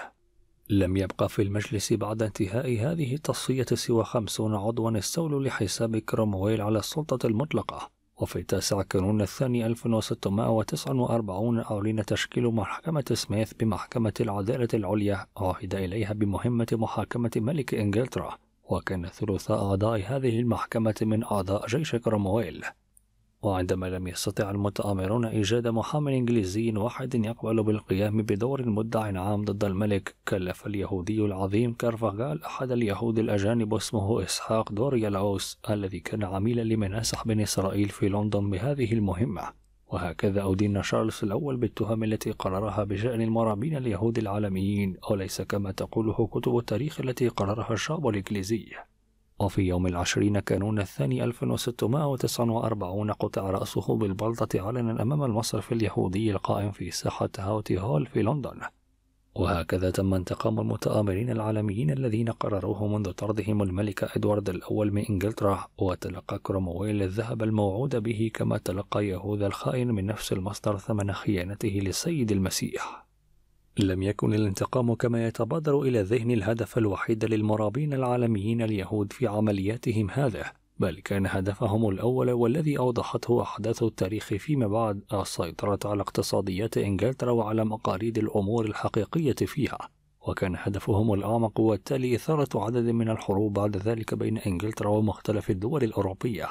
Speaker 1: لم يبقى في المجلس بعد انتهاء هذه التصفية سوى خمسون عضوا استولوا لحساب كرومويل على السلطة المطلقة وفي 9 كانون الثاني 1649 أعلن تشكيل محكمة سميث بمحكمة العدالة العليا عهد إليها بمهمة محاكمة ملك إنجلترا وكان ثلث أعضاء هذه المحكمة من أعضاء جيش كرومويل وعندما لم يستطع المتآمرون إيجاد محام إنجليزي واحد يقبل بالقيام بدور مدع عام ضد الملك كلف اليهودي العظيم كارفاغال أحد اليهود الأجانب اسمه إسحاق دوريالاوس الذي كان عميلا لمناسح بن إسرائيل في لندن بهذه المهمة وهكذا أدين شارلز الأول بالتهم التي قررها بشأن المرابين اليهود العالميين وليس كما تقوله كتب التاريخ التي قررها الشعب الإنجليزي وفي يوم العشرين كانون الثاني 1649 قطع رأسه بالبلطة علنا أمام المصرف اليهودي القائم في ساحة هاوتي هول في لندن وهكذا تم انتقام المتآمرين العالميين الذين قرروه منذ طردهم الملك إدوارد الأول من إنجلترا وتلقى كرومويل الذهب الموعود به كما تلقى يهوذا الخائن من نفس المصدر ثمن خيانته للسيد المسيح لم يكن الانتقام كما يتبادر إلى ذهن الهدف الوحيد للمرابين العالميين اليهود في عملياتهم هذه بل كان هدفهم الأول والذي أوضحته أحداث التاريخ فيما بعد السيطرة على اقتصاديات إنجلترا وعلى مقاليد الأمور الحقيقية فيها وكان هدفهم الأعمق والتالي إثارة عدد من الحروب بعد ذلك بين إنجلترا ومختلف الدول الأوروبية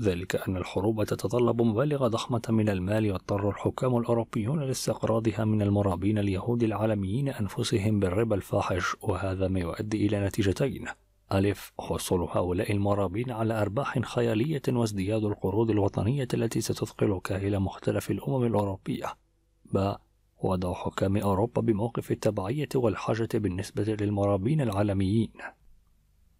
Speaker 1: ذلك أن الحروب تتطلب مبالغ ضخمة من المال يضطر الحكام الأوروبيون لاستقراضها من المرابين اليهود العالميين أنفسهم بالربا الفاحش وهذا ما يؤدي إلى نتيجتين ألف حصول هؤلاء المرابين على أرباح خيالية وازدياد القروض الوطنية التي ستثقلك إلى مختلف الأمم الأوروبية ب وضع حكام أوروبا بموقف التبعية والحاجة بالنسبة للمرابين العالميين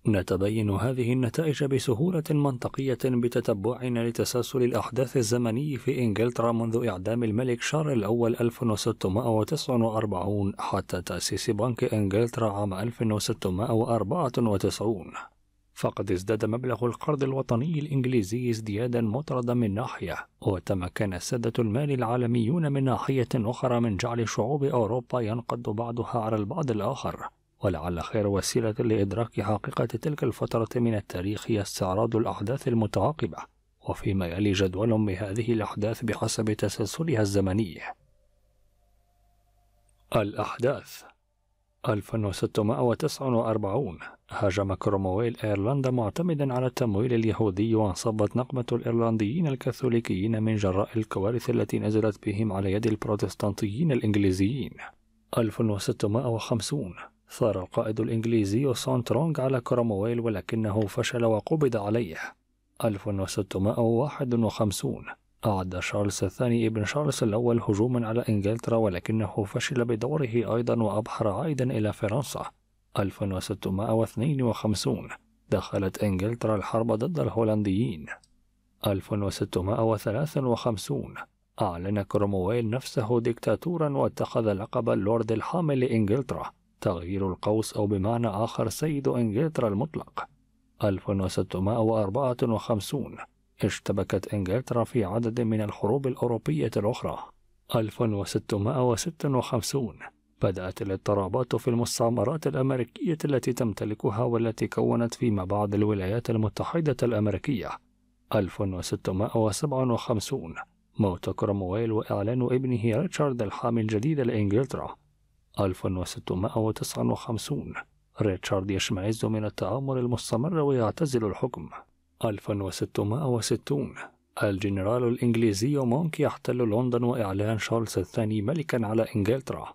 Speaker 1: نتبين هذه النتائج بسهولة منطقية بتتبعنا لتسلسل الأحداث الزمني في إنجلترا منذ إعدام الملك شارل الأول 1649 حتى تأسيس بنك إنجلترا عام 1694 فقد ازداد مبلغ القرض الوطني الإنجليزي ازديادا مطردا من ناحية وتمكن السادة المال العالميون من ناحية أخرى من جعل شعوب أوروبا ينقض بعضها على البعض الآخر ولعل خير وسيلة لإدراك حقيقة تلك الفترة من التاريخ هي استعراض الأحداث المتعاقبة وفيما يلي جدول بهذه الأحداث بحسب تسلسلها الزمني الأحداث 1649 هاجم كرومويل أيرلندا معتمدا على التمويل اليهودي وانصبت نقمة الإيرلنديين الكاثوليكيين من جراء الكوارث التي نزلت بهم على يد البروتستانتيين الإنجليزيين 1650 ثار القائد الإنجليزي سونترونج على كرامويل ولكنه فشل وقبض عليه 1651 أعد شارلز الثاني ابن شارلز الأول هجوما على إنجلترا ولكنه فشل بدوره أيضا وأبحر عائدا إلى فرنسا 1652 دخلت إنجلترا الحرب ضد الهولنديين 1653 أعلن كرومويل نفسه ديكتاتورا واتخذ لقب اللورد الحامل لإنجلترا تغيير القوس أو بمعنى آخر سيد إنجلترا المطلق 1654 اشتبكت إنجلترا في عدد من الحروب الأوروبية الأخرى 1656 بدأت الاضطرابات في المستعمرات الأمريكية التي تمتلكها والتي كونت فيما بعد الولايات المتحدة الأمريكية 1657 موت كرومويل وإعلان ابنه ريتشارد الحامل الجديد لإنجلترا 1659 ريتشارد يشمئز من التآمر المستمر ويعتزل الحكم 1660 الجنرال الإنجليزي مونك يحتل لندن وإعلان شارلز الثاني ملكا على إنجلترا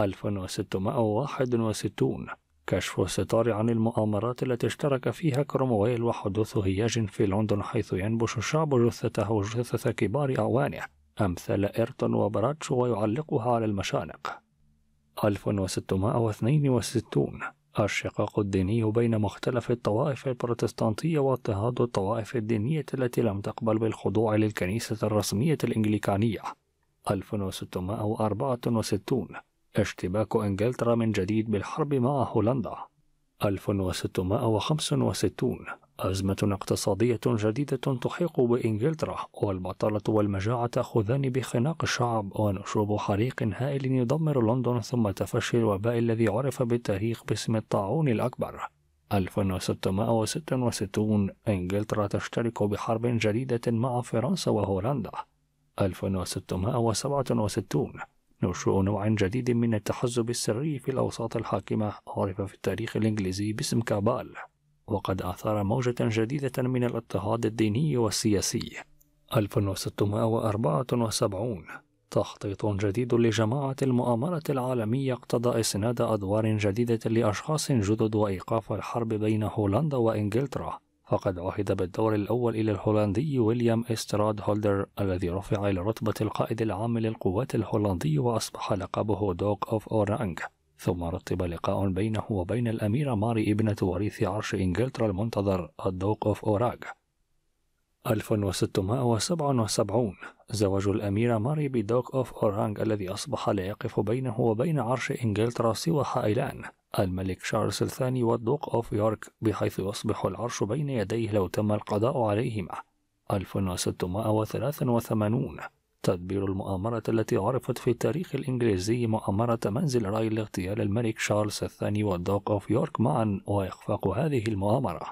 Speaker 1: 1661 كشف الستار عن المؤامرات التي اشترك فيها كرومويل وحدوث هياج في لندن حيث ينبش الشعب جثته وجثث كبار أعوانه أمثال إيرتون وبراتش ويعلقها على المشانق 1662 الشقاق الديني بين مختلف الطوائف البروتستانتية واضطهاد الطوائف الدينية التي لم تقبل بالخضوع للكنيسة الرسمية الإنجليكانية 1664 اشتباك إنجلترا من جديد بالحرب مع هولندا 1665 أزمة اقتصادية جديدة تحيق بإنجلترا والبطالة والمجاعة تأخذان بخناق الشعب ونشوب حريق هائل يدمر لندن ثم تفشي الوباء الذي عرف بالتاريخ باسم الطاعون الأكبر 1666 إنجلترا تشترك بحرب جديدة مع فرنسا وهولندا 1667 نشوء نوع جديد من التحزب السري في الأوساط الحاكمة عرف في التاريخ الإنجليزي باسم كابال وقد أثار موجة جديدة من الاضطهاد الديني والسياسي 1674 تخطيط جديد لجماعة المؤامرة العالمية اقتضى إسناد أدوار جديدة لأشخاص جدد وإيقاف الحرب بين هولندا وإنجلترا فقد عهد بالدور الأول إلى الهولندي ويليام استراد هولدر الذي رفع إلى رتبة القائد العام للقوات الهولندي وأصبح لقبه دوك أوف أورانج ثم رتب لقاء بينه وبين الأميرة ماري ابنة وريث عرش إنجلترا المنتظر الدوق أوف أوراغ 1677 زواج الأميرة ماري بدوك أوف أورانج الذي أصبح لا يقف بينه وبين عرش إنجلترا سوى حائلان الملك شارلز الثاني والدوق أوف يورك بحيث يصبح العرش بين يديه لو تم القضاء عليهما 1683 تدبير المؤامرة التي عرفت في التاريخ الإنجليزي مؤامرة منزل راي لاغتيال الملك شارلز الثاني والدوق أوف يورك معا وإخفاق هذه المؤامرة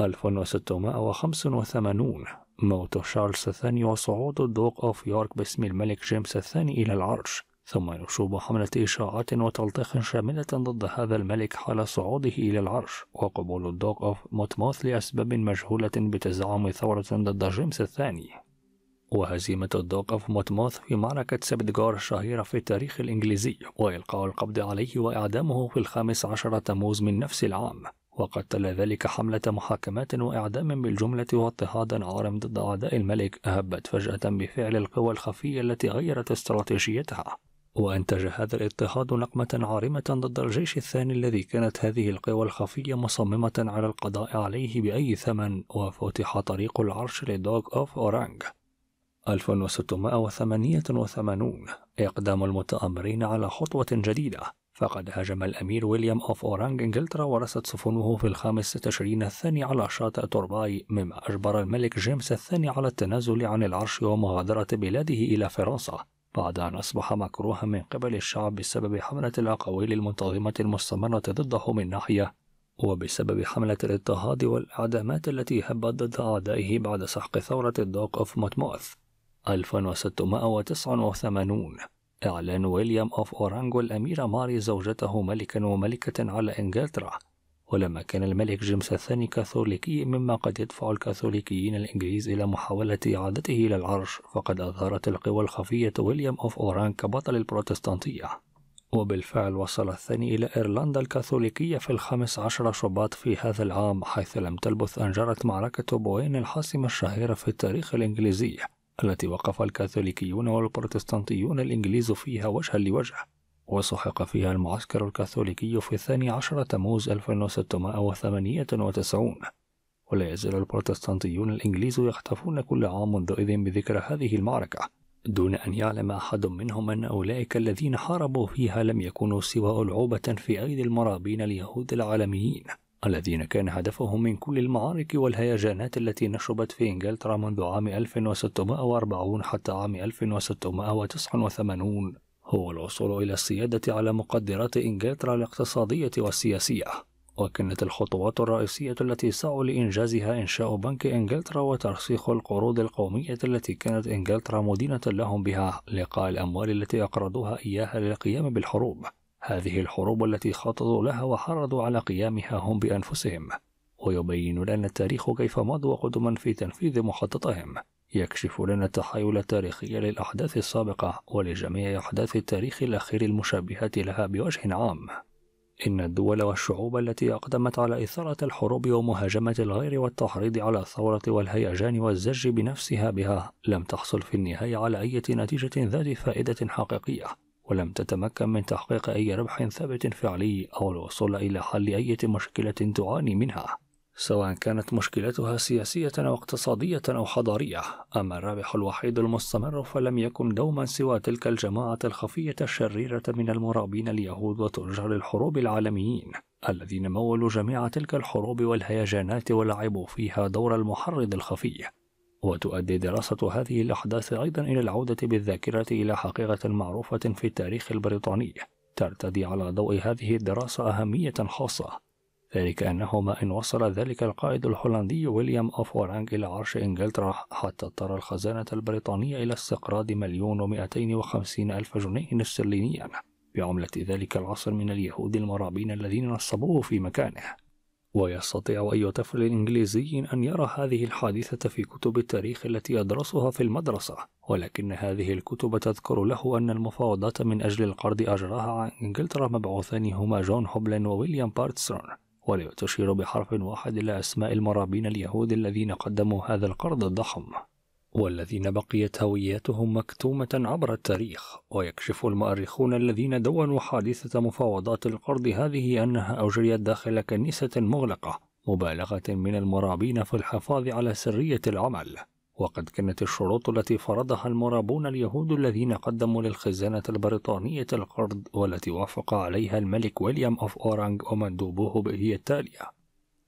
Speaker 1: 1685 موت شارلز الثاني وصعود الدوق أوف يورك باسم الملك جيمس الثاني إلى العرش ثم نشوب حملة إشاعات وتلطيخ شاملة ضد هذا الملك حال صعوده إلى العرش وقبول الدوق أوف موتموث لأسباب مجهولة بتزعم ثورة ضد جيمس الثاني وهزيمة الدوق أوف موتموث في معركة سبدجار الشهيرة في التاريخ الإنجليزي وإلقاء القبض عليه وإعدامه في الخامس عشر تموز من نفس العام وقد تلا ذلك حملة محاكمات وإعدام بالجملة واضطهاد عارم ضد أعداء الملك هبت فجأة بفعل القوى الخفية التي غيرت استراتيجيتها وأنتج هذا الاضطهاد نقمة عارمة ضد الجيش الثاني الذي كانت هذه القوى الخفية مصممة على القضاء عليه بأي ثمن وفتح طريق العرش لدوغ أوف أورانج 1688 إقدام المتآمرين على خطوة جديدة فقد هاجم الأمير ويليام أوف أورانج إنجلترا ورست سفنه في الخامس تشرين الثاني على شاطئ تورباي مما أجبر الملك جيمس الثاني على التنازل عن العرش ومغادرة بلاده إلى فرنسا بعد أن أصبح مكروها من قبل الشعب بسبب حملة الأقاويل المنتظمة المستمرة ضده من ناحية وبسبب حملة الاضطهاد والإعدامات التي هبت ضد أعدائه بعد سحق ثورة الدوق أوف موتموث 1689 إعلان ويليام أوف أورانجو الأميرة ماري زوجته ملكا وملكة على إنجلترا ولما كان الملك جيمس الثاني كاثوليكي مما قد يدفع الكاثوليكيين الإنجليز إلى محاولة إعادته إلى العرش فقد أظهرت القوى الخفية ويليام أوف أورانج كبطل البروتستانتية وبالفعل وصل الثاني إلى إيرلندا الكاثوليكية في الخامس عشر شباط في هذا العام حيث لم تلبث أن جرت معركة بوين الحاسمة الشهيرة في التاريخ الإنجليزي التي وقف الكاثوليكيون والبروتستانتيون الإنجليز فيها وجها لوجه وسحق فيها المعسكر الكاثوليكي في الثاني عشر تموز 1698 ولا يزال البروتستانتيون الإنجليز يختفون كل عام منذئذ بذكرى هذه المعركة دون أن يعلم أحد منهم أن أولئك الذين حاربوا فيها لم يكونوا سوى ألعوبة في أيدي المرابين اليهود العالميين الذين كان هدفهم من كل المعارك والهيجانات التي نشبت في إنجلترا منذ عام 1640 حتى عام 1689 هو الوصول إلى السيادة على مقدرات إنجلترا الاقتصادية والسياسية وكانت الخطوات الرئيسية التي سعوا لإنجازها إنشاء بنك إنجلترا وترسيخ القروض القومية التي كانت إنجلترا مدينة لهم بها لقاء الأموال التي أقرضوها إياها للقيام بالحروب هذه الحروب التي خططوا لها وحرضوا على قيامها هم بأنفسهم ويبين لنا التاريخ كيف مضوا قدما في تنفيذ مخططهم يكشف لنا التحايل التاريخي للأحداث السابقة ولجميع أحداث التاريخ الأخير المشابهة لها بوجه عام إن الدول والشعوب التي أقدمت على إثارة الحروب ومهاجمة الغير والتحريض على الثورة والهيجان والزج بنفسها بها لم تحصل في النهاية على أي نتيجة ذات فائدة حقيقية ولم تتمكن من تحقيق أي ربح ثابت فعلي أو الوصول إلى حل أي مشكلة تعاني منها سواء كانت مشكلتها سياسية أو اقتصادية أو حضارية أما الرابح الوحيد المستمر فلم يكن دوما سوى تلك الجماعة الخفية الشريرة من المرابين اليهود وتجار الحروب العالميين الذين مولوا جميع تلك الحروب والهيجانات ولعبوا فيها دور المحرض الخفي وتؤدي دراسة هذه الأحداث أيضا إلى العودة بالذاكرة إلى حقيقة معروفة في التاريخ البريطاني ترتدي على ضوء هذه الدراسة أهمية خاصة ذلك أنه ما إن وصل ذلك القائد الهولندي ويليام أوف ورانج إلى عرش إنجلترا حتى اضطر الخزانة البريطانية إلى استقراض مليون ومئتين وخمسين ألف جنيه استرلينيا بعملة ذلك العصر من اليهود المرابين الذين نصبوه في مكانه ويستطيع أي طفل إنجليزي أن يرى هذه الحادثة في كتب التاريخ التي يدرسها في المدرسة، ولكن هذه الكتب تذكر له أن المفاوضات من أجل القرض أجراها عن إنجلترا مبعوثان هما جون هوبلن وويليام بارتسون، ولا تشير بحرف واحد إلى أسماء المرابين اليهود الذين قدموا هذا القرض الضخم. والذين بقيت هويتهم مكتومة عبر التاريخ ويكشف المؤرخون الذين دونوا حادثة مفاوضات القرض هذه أنها أجريت داخل كنيسة مغلقة مبالغة من المرابين في الحفاظ على سرية العمل وقد كانت الشروط التي فرضها المرابون اليهود الذين قدموا للخزانة البريطانية القرض والتي وافق عليها الملك ويليام أوف أورانج ومندوبوه هي التالية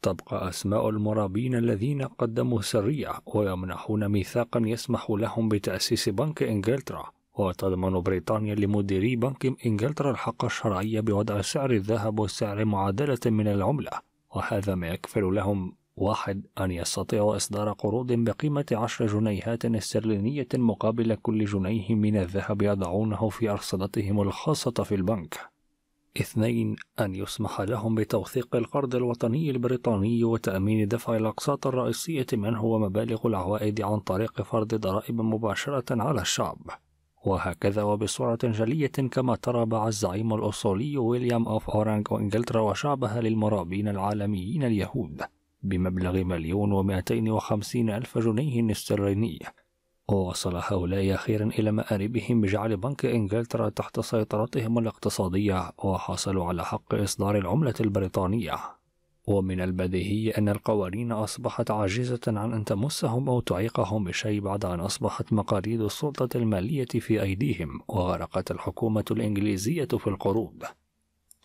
Speaker 1: تبقى أسماء المرابين الذين قدموا سرية ويمنحون ميثاقا يسمح لهم بتأسيس بنك إنجلترا وتضمن بريطانيا لمديري بنك إنجلترا الحق الشرعي بوضع سعر الذهب وسعر معادلة من العملة وهذا ما يكفل لهم واحد أن يستطيعوا إصدار قروض بقيمة عشر جنيهات استرلينية مقابل كل جنيه من الذهب يضعونه في أرصدتهم الخاصة في البنك اثنين أن يسمح لهم بتوثيق القرض الوطني البريطاني وتأمين دفع الأقساط الرئيسية منه ومبالغ العوائد عن طريق فرض ضرائب مباشرة على الشعب وهكذا وبصورة جلية كما تربع الزعيم الأصولي ويليام أوف أورانج وإنجلترا وشعبها للمرابين العالميين اليهود بمبلغ مليون ومائتين وخمسين ألف جنيه استرليني ووصل هؤلاء أخيرا إلى مآربهم بجعل بنك إنجلترا تحت سيطرتهم الاقتصادية وحصلوا على حق إصدار العملة البريطانية ومن البديهي أن القوانين أصبحت عاجزة عن أن تمسهم أو تعيقهم بشيء بعد أن أصبحت مقاليد السلطة المالية في أيديهم وغرقت الحكومة الإنجليزية في القروض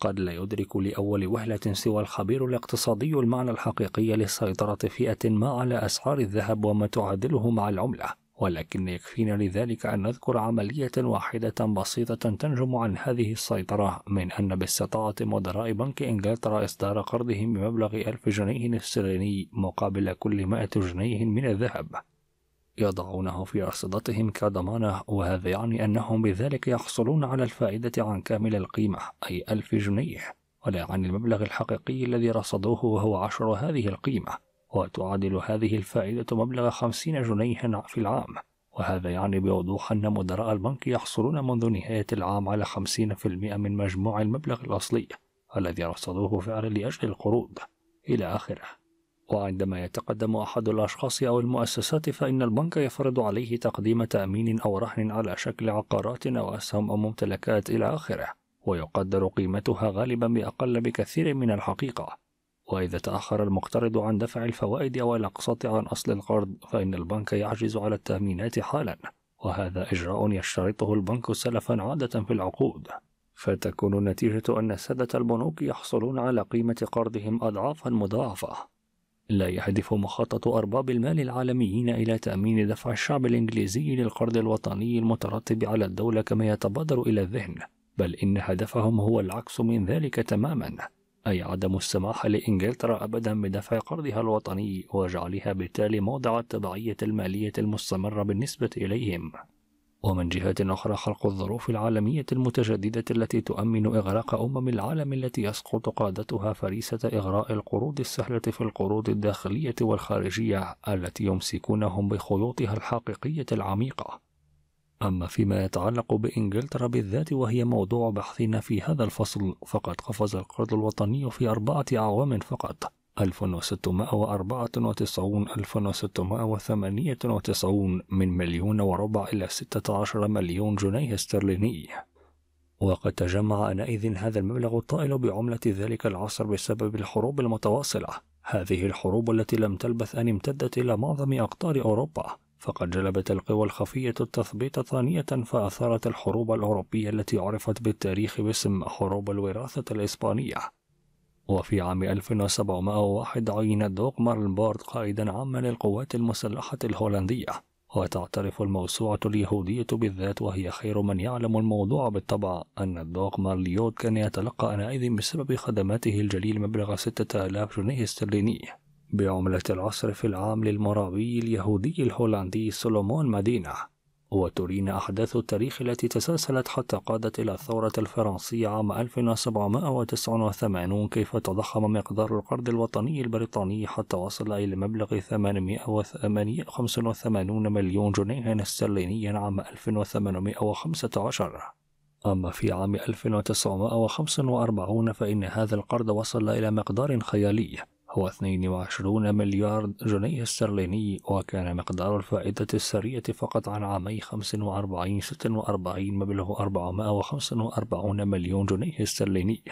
Speaker 1: قد لا يدرك لأول وهلة سوى الخبير الاقتصادي المعنى الحقيقي لسيطرة فئة ما على أسعار الذهب وما تعادله مع العملة ولكن يكفينا لذلك أن نذكر عملية واحدة بسيطة تنجم عن هذه السيطرة من أن باستطاعة مدراء بنك إنجلترا إصدار قرضهم بمبلغ ألف جنيه استرليني مقابل كل مائة جنيه من الذهب يضعونه في أرصدتهم كضمانة وهذا يعني أنهم بذلك يحصلون على الفائدة عن كامل القيمة أي ألف جنيه ولا عن المبلغ الحقيقي الذي رصدوه وهو عشر هذه القيمة وتعادل هذه الفائدة مبلغ 50 جنيها في العام وهذا يعني بوضوح أن مدراء البنك يحصلون منذ نهاية العام على 50% من مجموع المبلغ الأصلي الذي رصدوه فعلا لأجل القروض إلى آخره وعندما يتقدم أحد الأشخاص أو المؤسسات فإن البنك يفرض عليه تقديم تأمين أو رهن على شكل عقارات أو أسهم أو ممتلكات إلى آخره ويقدر قيمتها غالبا بأقل بكثير من الحقيقة وإذا تأخر المقترض عن دفع الفوائد أو الأقساط عن أصل القرض فإن البنك يعجز على التأمينات حالا وهذا إجراء يشترطه البنك سلفا عادة في العقود فتكون النتيجة أن سادة البنوك يحصلون على قيمة قرضهم أضعافا مضاعفة لا يهدف مخطط أرباب المال العالميين إلى تأمين دفع الشعب الإنجليزي للقرض الوطني المترتب على الدولة كما يتبادر إلى الذهن بل إن هدفهم هو العكس من ذلك تماما أي عدم السماح لإنجلترا أبدا بدفع قرضها الوطني وجعلها بالتالي موضع التبعية المالية المستمرة بالنسبة إليهم ومن جهة أخرى خلق الظروف العالمية المتجددة التي تؤمن إغراق أمم العالم التي يسقط قادتها فريسة إغراء القروض السهلة في القروض الداخلية والخارجية التي يمسكونهم بخيوطها الحقيقية العميقة أما فيما يتعلق بإنجلترا بالذات وهي موضوع بحثنا في هذا الفصل فقد قفز القرض الوطني في أربعة أعوام فقط 1694 1698 من مليون وربع إلى 16 مليون جنيه استرليني وقد تجمع آنئذ هذا المبلغ الطائل بعملة ذلك العصر بسبب الحروب المتواصلة هذه الحروب التي لم تلبث أن امتدت إلى معظم أقطار أوروبا فقد جلبت القوى الخفية التثبيط ثانية فأثارت الحروب الأوروبية التي عرفت بالتاريخ باسم حروب الوراثة الإسبانية وفي عام 1701 عين الدوق مارلبورد قائدا عاما للقوات المسلحة الهولندية وتعترف الموسوعة اليهودية بالذات وهي خير من يعلم الموضوع بالطبع أن الدوق مارليوت كان يتلقى أنائذ بسبب خدماته الجليل مبلغ 6000 جنيه استرليني بعملة العصر في العام للمرابي اليهودي الهولندي سولومون مدينة وترينا أحداث التاريخ التي تسلسلت حتى قادت إلى الثورة الفرنسية عام 1789 كيف تضخم مقدار القرض الوطني البريطاني حتى وصل إلى مبلغ 885 مليون جنيه استرليني عام 1815 أما في عام 1945 فإن هذا القرض وصل إلى مقدار خيالي هو 22 مليار جنيه استرليني وكان مقدار الفائدة السرية فقط عن عامي 45 46 مبلغ 445 مليون جنيه استرليني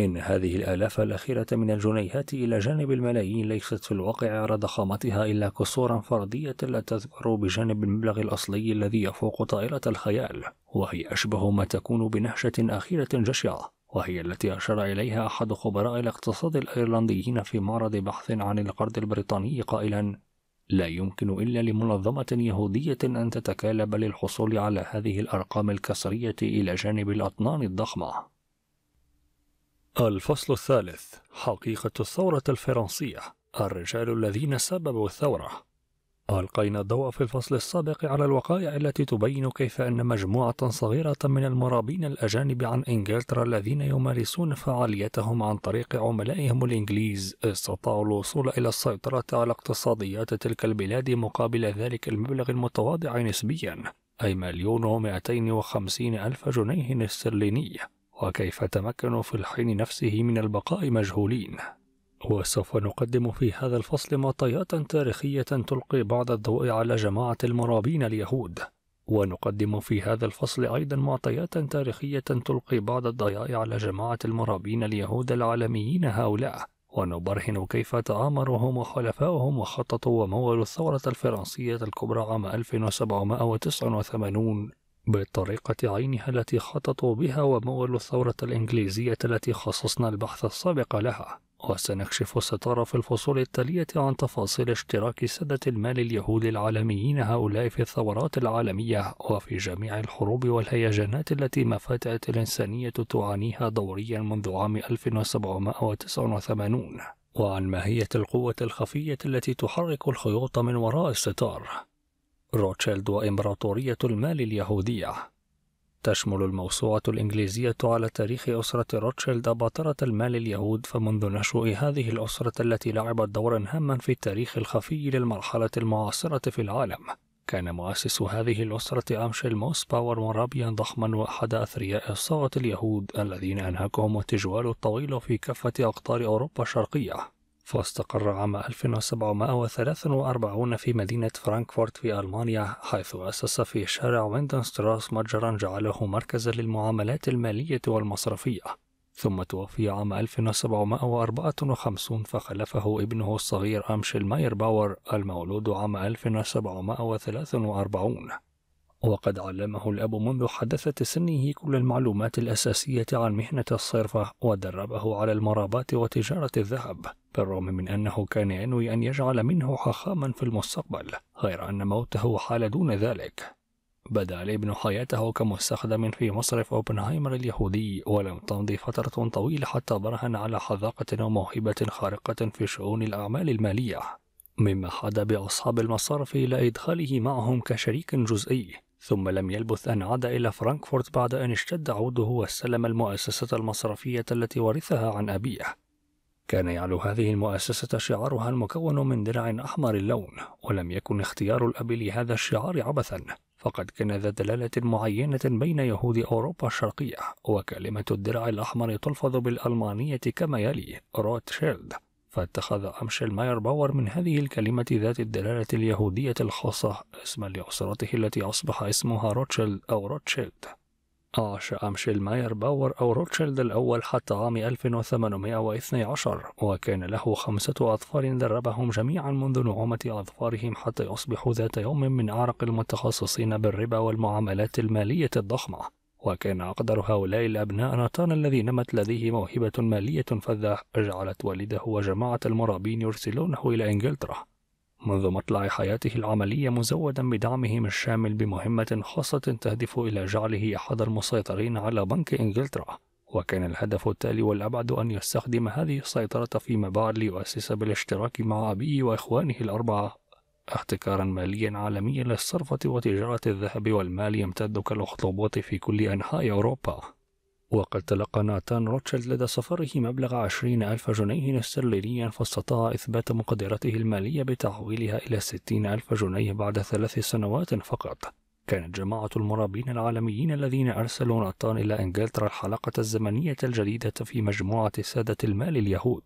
Speaker 1: إن هذه الآلاف الأخيرة من الجنيهات إلى جانب الملايين ليست في الواقع على ضخامتها إلا كسورا فردية لا تذكر بجانب المبلغ الأصلي الذي يفوق طائلة الخيال وهي أشبه ما تكون بنهشة أخيرة جشعة وهي التي أشار إليها أحد خبراء الاقتصاد الأيرلنديين في معرض بحث عن القرض البريطاني قائلا لا يمكن إلا لمنظمة يهودية أن تتكالب للحصول على هذه الأرقام الكسرية إلى جانب الأطنان الضخمة الفصل الثالث حقيقة الثورة الفرنسية الرجال الذين سببوا الثورة ألقينا الضوء في الفصل السابق على الوقائع التي تبين كيف أن مجموعة صغيرة من المرابين الأجانب عن إنجلترا الذين يمارسون فعاليتهم عن طريق عملائهم الإنجليز استطاعوا الوصول إلى السيطرة على اقتصاديات تلك البلاد مقابل ذلك المبلغ المتواضع نسبيا أي مليون ومائتين وخمسين ألف جنيه استرليني وكيف تمكنوا في الحين نفسه من البقاء مجهولين وسوف نقدم في هذا الفصل معطيات تاريخية تلقي بعض الضوء على جماعة المرابين اليهود ونقدم في هذا الفصل أيضا معطيات تاريخية تلقي بعض الضياء على جماعة المرابين اليهود العالميين هؤلاء ونبرهن كيف تآمرهم وحلفائهم وخططوا ومولوا الثورة الفرنسية الكبرى عام 1789 بالطريقة عينها التي خططوا بها ومولوا الثورة الإنجليزية التي خصصنا البحث السابق لها وسنكشف الستار في الفصول التالية عن تفاصيل اشتراك سدة المال اليهود العالميين هؤلاء في الثورات العالمية وفي جميع الحروب والهيجانات التي مفاتئة الإنسانية تعانيها دوريا منذ عام 1789 وعن ماهية القوة الخفية التي تحرك الخيوط من وراء الستار روتشيلد وإمبراطورية المال اليهودية تشمل الموسوعة الإنجليزية على تاريخ أسرة روتشيلد أباطرة المال اليهود فمنذ نشوء هذه الأسرة التي لعبت دورا هاما في التاريخ الخفي للمرحلة المعاصرة في العالم كان مؤسس هذه الأسرة أمشيل موس باور مرابيا ضخما وأحد أثرياء الصوت اليهود الذين أنهكهم التجوال الطويل في كافة أقطار أوروبا الشرقية فاستقر عام 1743 في مدينة فرانكفورت في ألمانيا حيث أسس في شارع ويندنستراس متجرا جعله مركزا للمعاملات المالية والمصرفية ثم توفي عام 1754 فخلفه ابنه الصغير أمشيل ماير باور المولود عام 1743 وقد علمه الأب منذ حدثة سنه كل المعلومات الأساسية عن مهنة الصرفة ودربه على المرابات وتجارة الذهب بالرغم من أنه كان ينوي أن يجعل منه حخاما في المستقبل غير أن موته حال دون ذلك بدأ الابن حياته كمستخدم في مصرف أوبنهايمر اليهودي ولم تمضي فترة طويلة حتى برهن على حذاقة وموهبة خارقة في شؤون الأعمال المالية مما حدا بأصحاب المصرف إلى إدخاله معهم كشريك جزئي ثم لم يلبث أن عاد إلى فرانكفورت بعد أن اشتد عوده واستلم المؤسسة المصرفية التي ورثها عن أبيه. كان يعلو هذه المؤسسة شعارها المكون من درع أحمر اللون، ولم يكن اختيار الأب لهذا الشعار عبثًا، فقد كان ذا دلالة معينة بين يهود أوروبا الشرقية، وكلمة الدرع الأحمر تلفظ بالألمانية كما يلي: روتشيلد، فاتخذ أمشيل ماير باور من هذه الكلمة ذات الدلالة اليهودية الخاصة اسما لأسرته التي أصبح اسمها روتشيلد أو روتشيلد عاش أمشيل ماير باور أو روتشيلد الأول حتى عام 1812 وكان له خمسة أطفال دربهم جميعا منذ نعومة أظفارهم حتى يصبحوا ذات يوم من أعرق المتخصصين بالربا والمعاملات المالية الضخمة وكان أقدر هؤلاء الأبناء ناتان الذي نمت لديه موهبة مالية فذة جعلت والده وجماعة المرابين يرسلونه إلى إنجلترا منذ مطلع حياته العملية مزودا بدعمهم الشامل بمهمة خاصة تهدف إلى جعله أحد المسيطرين على بنك إنجلترا وكان الهدف التالي والأبعد أن يستخدم هذه السيطرة فيما بعد ليؤسس بالاشتراك مع أبيه وإخوانه الأربعة احتكارا ماليا عالميا للصرفة وتجارة الذهب والمال يمتد كالأخطبوط في كل أنحاء أوروبا وقد تلقى ناتان روتشيلد لدى سفره مبلغ عشرين ألف جنيه استرليني فاستطاع إثبات مقدرته المالية بتحويلها إلى ستين ألف جنيه بعد ثلاث سنوات فقط كانت جماعة المرابين العالميين الذين أرسلوا ناتان إلى إنجلترا الحلقة الزمنية الجديدة في مجموعة سادة المال اليهود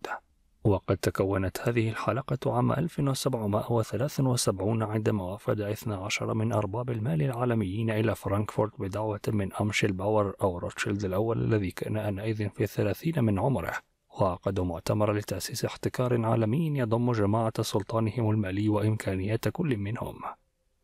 Speaker 1: وقد تكونت هذه الحلقة عام 1773 عندما وفد 12 من أرباب المال العالميين إلى فرانكفورت بدعوة من أمشيل باور أو روتشيلد الأول الذي كان آنئذ في الثلاثين من عمره وعقدوا مؤتمر لتأسيس احتكار عالمي يضم جماعة سلطانهم المالي وإمكانيات كل منهم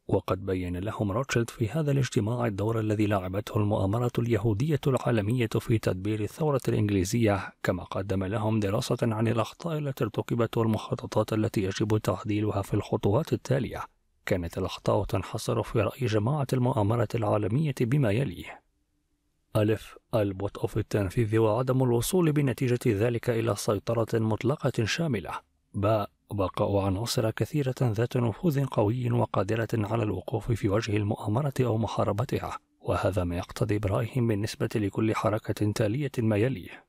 Speaker 1: وقد بين لهم روتشيلد في هذا الاجتماع الدور الذي لعبته المؤامرة اليهودية العالمية في تدبير الثورة الإنجليزية كما قدم لهم دراسة عن الأخطاء التي ارتكبت والمخططات التي يجب تعديلها في الخطوات التالية كانت الأخطاء تنحصر في رأي جماعة المؤامرة العالمية بما يلي ألف البطء في التنفيذ وعدم الوصول بنتيجة ذلك إلى سيطرة مطلقة شاملة باء وبقاء عناصر كثيرة ذات نفوذ قوي وقادرة على الوقوف في وجه المؤامرة أو محاربتها وهذا ما يقتضي برأيهم بالنسبة لكل حركة تالية ما يليه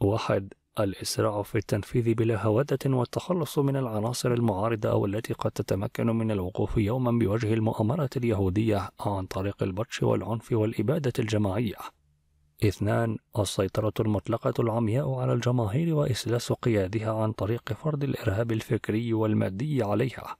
Speaker 1: واحد الإسراع في التنفيذ بلا هودة والتخلص من العناصر المعارضة أو التي قد تتمكن من الوقوف يوما بوجه المؤامرة اليهودية عن طريق البطش والعنف والإبادة الجماعية اثنان السيطرة المطلقة العمياء على الجماهير وإسلاس قيادها عن طريق فرض الإرهاب الفكري والمادي عليها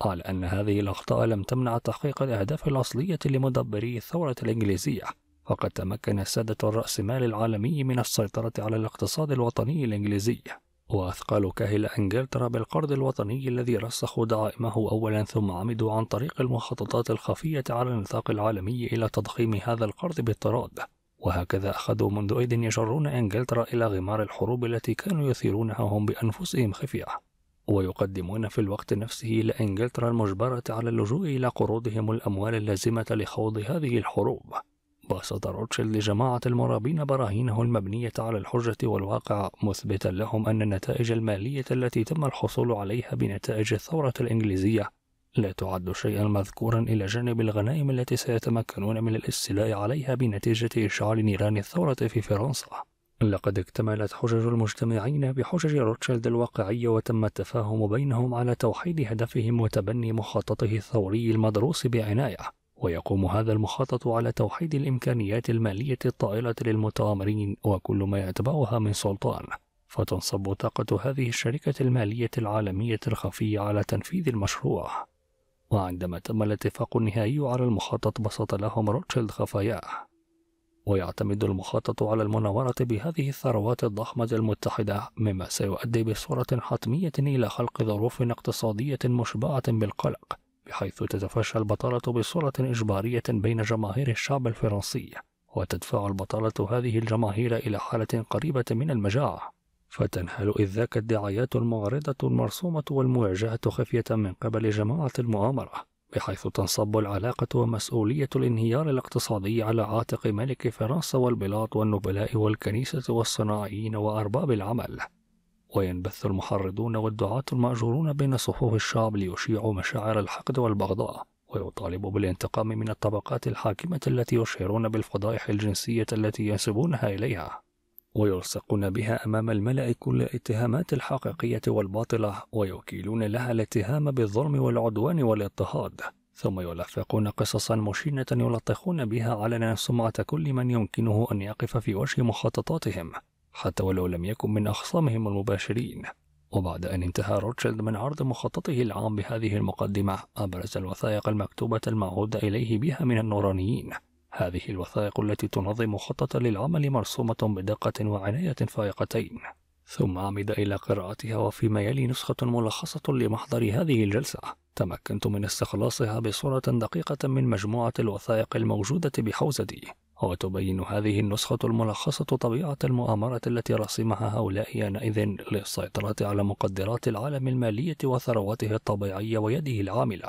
Speaker 1: قال أن هذه الأخطاء لم تمنع تحقيق الأهداف الأصلية لمدبري الثورة الإنجليزية وقد تمكن السادة الرأسمال العالمي من السيطرة على الاقتصاد الوطني الإنجليزي وأثقال كاهل إنجلترا بالقرض الوطني الذي رسخوا دعائمه أولا ثم عمدوا عن طريق المخططات الخفية على النطاق العالمي إلى تضخيم هذا القرض بالطراد وهكذا أخذوا منذ أيد يجرون إنجلترا إلى غمار الحروب التي كانوا يثيرونها هم بأنفسهم خفية ويقدمون في الوقت نفسه لإنجلترا المجبرة على اللجوء إلى قروضهم الأموال اللازمة لخوض هذه الحروب بسط روتشيلد لجماعة المرابين براهينه المبنية على الحجة والواقع مثبتا لهم أن النتائج المالية التي تم الحصول عليها بنتائج الثورة الإنجليزية لا تعد شيئا مذكورا إلى جانب الغنائم التي سيتمكنون من الاستيلاء عليها بنتيجة إشعال نيران الثورة في فرنسا لقد اكتملت حجج المجتمعين بحجج روتشيلد الواقعية وتم التفاهم بينهم على توحيد هدفهم وتبني مخططه الثوري المدروس بعناية ويقوم هذا المخطط على توحيد الإمكانيات المالية الطائلة للمتآمرين وكل ما يتبعها من سلطان فتنصب طاقة هذه الشركة المالية العالمية الخفية على تنفيذ المشروع وعندما تم الاتفاق النهائي على المخطط بسط لهم روتشيلد خفاياه ويعتمد المخطط على المناورة بهذه الثروات الضخمة المتحدة مما سيؤدي بصورة حتمية إلى خلق ظروف اقتصادية مشبعة بالقلق بحيث تتفشى البطالة بصورة إجبارية بين جماهير الشعب الفرنسي وتدفع البطالة هذه الجماهير إلى حالة قريبة من المجاعة فتنحل إذ ذاك الدعايات المعارضة المرسومة والمواجهة خفية من قبل جماعة المؤامرة بحيث تنصب العلاقة ومسؤولية الانهيار الاقتصادي على عاتق ملك فرنسا والبلاط والنبلاء والكنيسة والصناعيين وأرباب العمل وينبث المحرضون والدعاة المأجورون بين صفوف الشعب ليشيعوا مشاعر الحقد والبغضاء ويطالبوا بالانتقام من الطبقات الحاكمة التي يشعرون بالفضائح الجنسية التي ينسبونها إليها ويلصقون بها أمام الملأ كل الاتهامات الحقيقية والباطلة ويكيلون لها الاتهام بالظلم والعدوان والاضطهاد ثم يلفقون قصصا مشينة يلطخون بها علنا سمعة كل من يمكنه أن يقف في وجه مخططاتهم حتى ولو لم يكن من أخصامهم المباشرين وبعد أن انتهى روتشيلد من عرض مخططه العام بهذه المقدمة أبرز الوثائق المكتوبة المعهود إليه بها من النورانيين هذه الوثائق التي تنظم خطة للعمل مرسومة بدقة وعناية فائقتين ثم عمد إلى قراءتها وفيما يلي نسخة ملخصة لمحضر هذه الجلسة تمكنت من استخلاصها بصورة دقيقة من مجموعة الوثائق الموجودة بحوزتي وتبين هذه النسخة الملخصة طبيعة المؤامرة التي رسمها هؤلاء آنئذ للسيطرة على مقدرات العالم المالية وثرواته الطبيعية ويده العاملة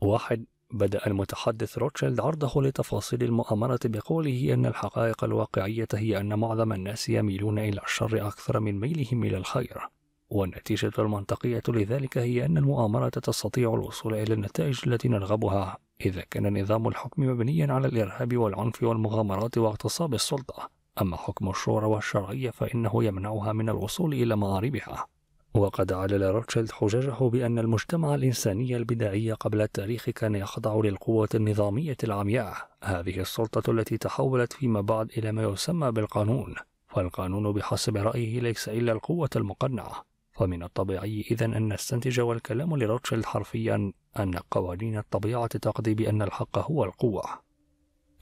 Speaker 1: واحد بدأ المتحدث روتشيلد عرضه لتفاصيل المؤامرة بقوله أن الحقائق الواقعية هي أن معظم الناس يميلون إلى الشر أكثر من ميلهم إلى الخير، والنتيجة المنطقية لذلك هي أن المؤامرة تستطيع الوصول إلى النتائج التي نرغبها إذا كان نظام الحكم مبنيا على الإرهاب والعنف والمغامرات واغتصاب السلطة، أما حكم الشورى والشرعية فإنه يمنعها من الوصول إلى مآربها. وقد علل روتشيلد حججه بأن المجتمع الإنساني البدائي قبل التاريخ كان يخضع للقوة النظامية العمياء هذه السلطة التي تحولت فيما بعد إلى ما يسمى بالقانون فالقانون بحسب رأيه ليس إلا القوة المقنعة فمن الطبيعي إذا أن نستنتج والكلام لروتشيلد حرفيا أن قوانين الطبيعة تقضي بأن الحق هو القوة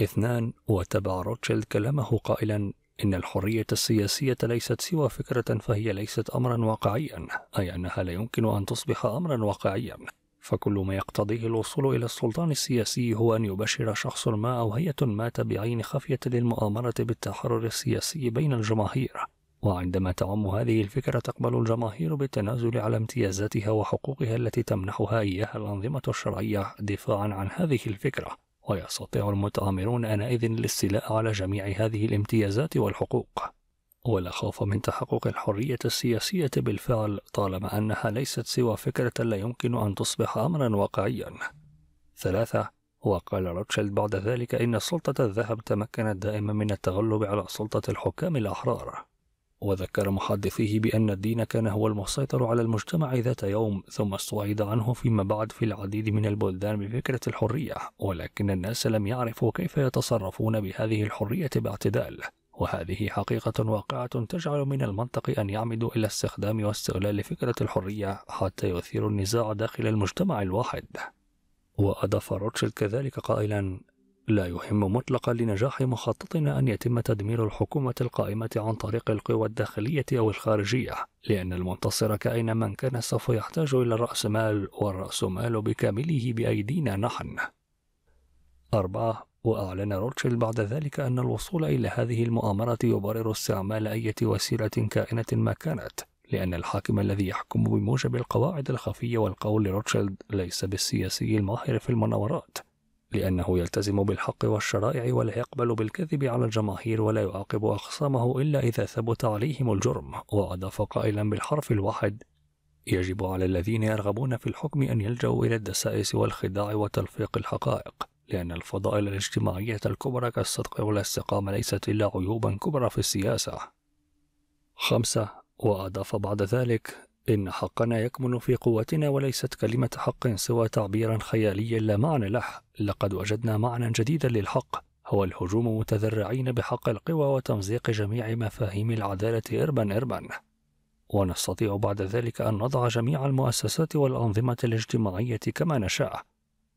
Speaker 1: اثنان وتبع روتشيلد كلامه قائلا إن الحرية السياسية ليست سوى فكرة فهي ليست أمرا واقعيا أي أنها لا يمكن أن تصبح أمرا واقعيا فكل ما يقتضيه الوصول إلى السلطان السياسي هو أن يبشر شخص ما أو هيئة ما تبعين خفية للمؤامرة بالتحرر السياسي بين الجماهير وعندما تعم هذه الفكرة تقبل الجماهير بالتنازل على امتيازاتها وحقوقها التي تمنحها إياها الأنظمة الشرعية دفاعا عن هذه الفكرة ويستطيع المتآمرون آنئذ الاستيلاء على جميع هذه الامتيازات والحقوق ولا خوف من تحقق الحرية السياسية بالفعل طالما أنها ليست سوى فكرة لا يمكن أن تصبح أمرا واقعيا ثلاثة وقال روتشيلد بعد ذلك إن سلطة الذهب تمكنت دائما من التغلب على سلطة الحكام الأحرار وذكر محدثيه بأن الدين كان هو المسيطر على المجتمع ذات يوم ثم استعيد عنه فيما بعد في العديد من البلدان بفكرة الحرية ولكن الناس لم يعرفوا كيف يتصرفون بهذه الحرية باعتدال وهذه حقيقة واقعة تجعل من المنطق أن يعمدوا إلى استخدام واستغلال فكرة الحرية حتى يثيروا النزاع داخل المجتمع الواحد وأضاف روتشيلد كذلك قائلا لا يهم مطلقا لنجاح مخططنا أن يتم تدمير الحكومة القائمة عن طريق القوى الداخلية أو الخارجية لأن المنتصر كأين من كان سوف يحتاج إلى الرأسمال والرأسمال بكامله بأيدينا نحن أربعة وأعلن روتشيلد بعد ذلك أن الوصول إلى هذه المؤامرة يبرر استعمال أي وسيلة كائنة ما كانت لأن الحاكم الذي يحكم بموجب القواعد الخفية والقول لروتشيلد ليس بالسياسي الماهر في المناورات لأنه يلتزم بالحق والشرائع ولا يقبل بالكذب على الجماهير ولا يعاقب أخصامه إلا إذا ثبت عليهم الجرم وأضاف قائلا بالحرف الواحد يجب على الذين يرغبون في الحكم أن يلجأوا إلى الدسائس والخداع وتلفيق الحقائق لأن الفضائل الاجتماعية الكبرى كالصدق والاستقامة ليست إلا عيوبا كبرى في السياسة خمسة وأضاف بعد ذلك إن حقنا يكمن في قوتنا وليست كلمة حق سوى تعبيرا خياليا لا معنى له لقد وجدنا معنى جديدا للحق هو الهجوم متذرعين بحق القوى وتمزيق جميع مفاهيم العدالة إربا إربا ونستطيع بعد ذلك أن نضع جميع المؤسسات والأنظمة الاجتماعية كما نشاء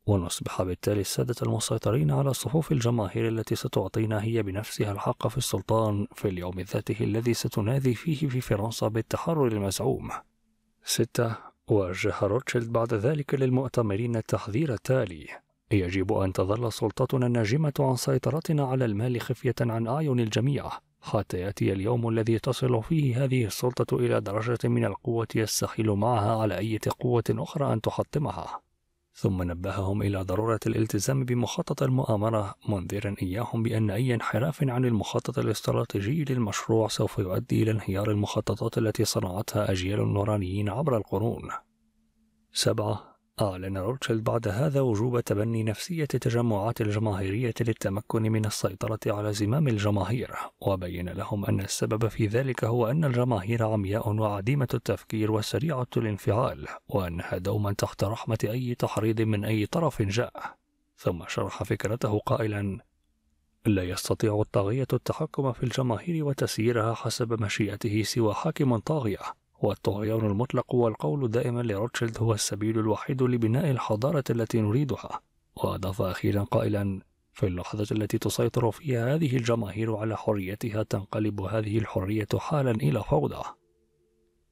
Speaker 1: ونصبح بالتالي السادة المسيطرين على صفوف الجماهير التي ستعطينا هي بنفسها الحق في السلطان في اليوم ذاته الذي ستنادي فيه في فرنسا بالتحرر المزعوم ستة وجه روتشيلد بعد ذلك للمؤتمرين التحذير التالي يجب أن تظل سلطتنا الناجمة عن سيطرتنا على المال خفية عن أعين الجميع حتى يأتي اليوم الذي تصل فيه هذه السلطة إلى درجة من القوة يستحيل معها على أي قوة أخرى أن تحطمها ثم نبههم إلى ضرورة الالتزام بمخطط المؤامرة منذرا إياهم بأن أي انحراف عن المخطط الاستراتيجي للمشروع سوف يؤدي إلى انهيار المخططات التي صنعتها أجيال النورانيين عبر القرون 7. أعلن روتشيلد بعد هذا وجوب تبني نفسية التجمعات الجماهيرية للتمكن من السيطرة على زمام الجماهير وبين لهم أن السبب في ذلك هو أن الجماهير عمياء وعديمة التفكير وسريعة الانفعال وأنها دوما تحت رحمة أي تحريض من أي طرف جاء ثم شرح فكرته قائلا لا يستطيع الطاغية التحكم في الجماهير وتسييرها حسب مشيئته سوى حاكم طاغية والطغيان المطلق والقول دائما لروتشيلد هو السبيل الوحيد لبناء الحضارة التي نريدها وأضاف أخيرا قائلا في اللحظة التي تسيطر فيها هذه الجماهير على حريتها تنقلب هذه الحرية حالا إلى فوضى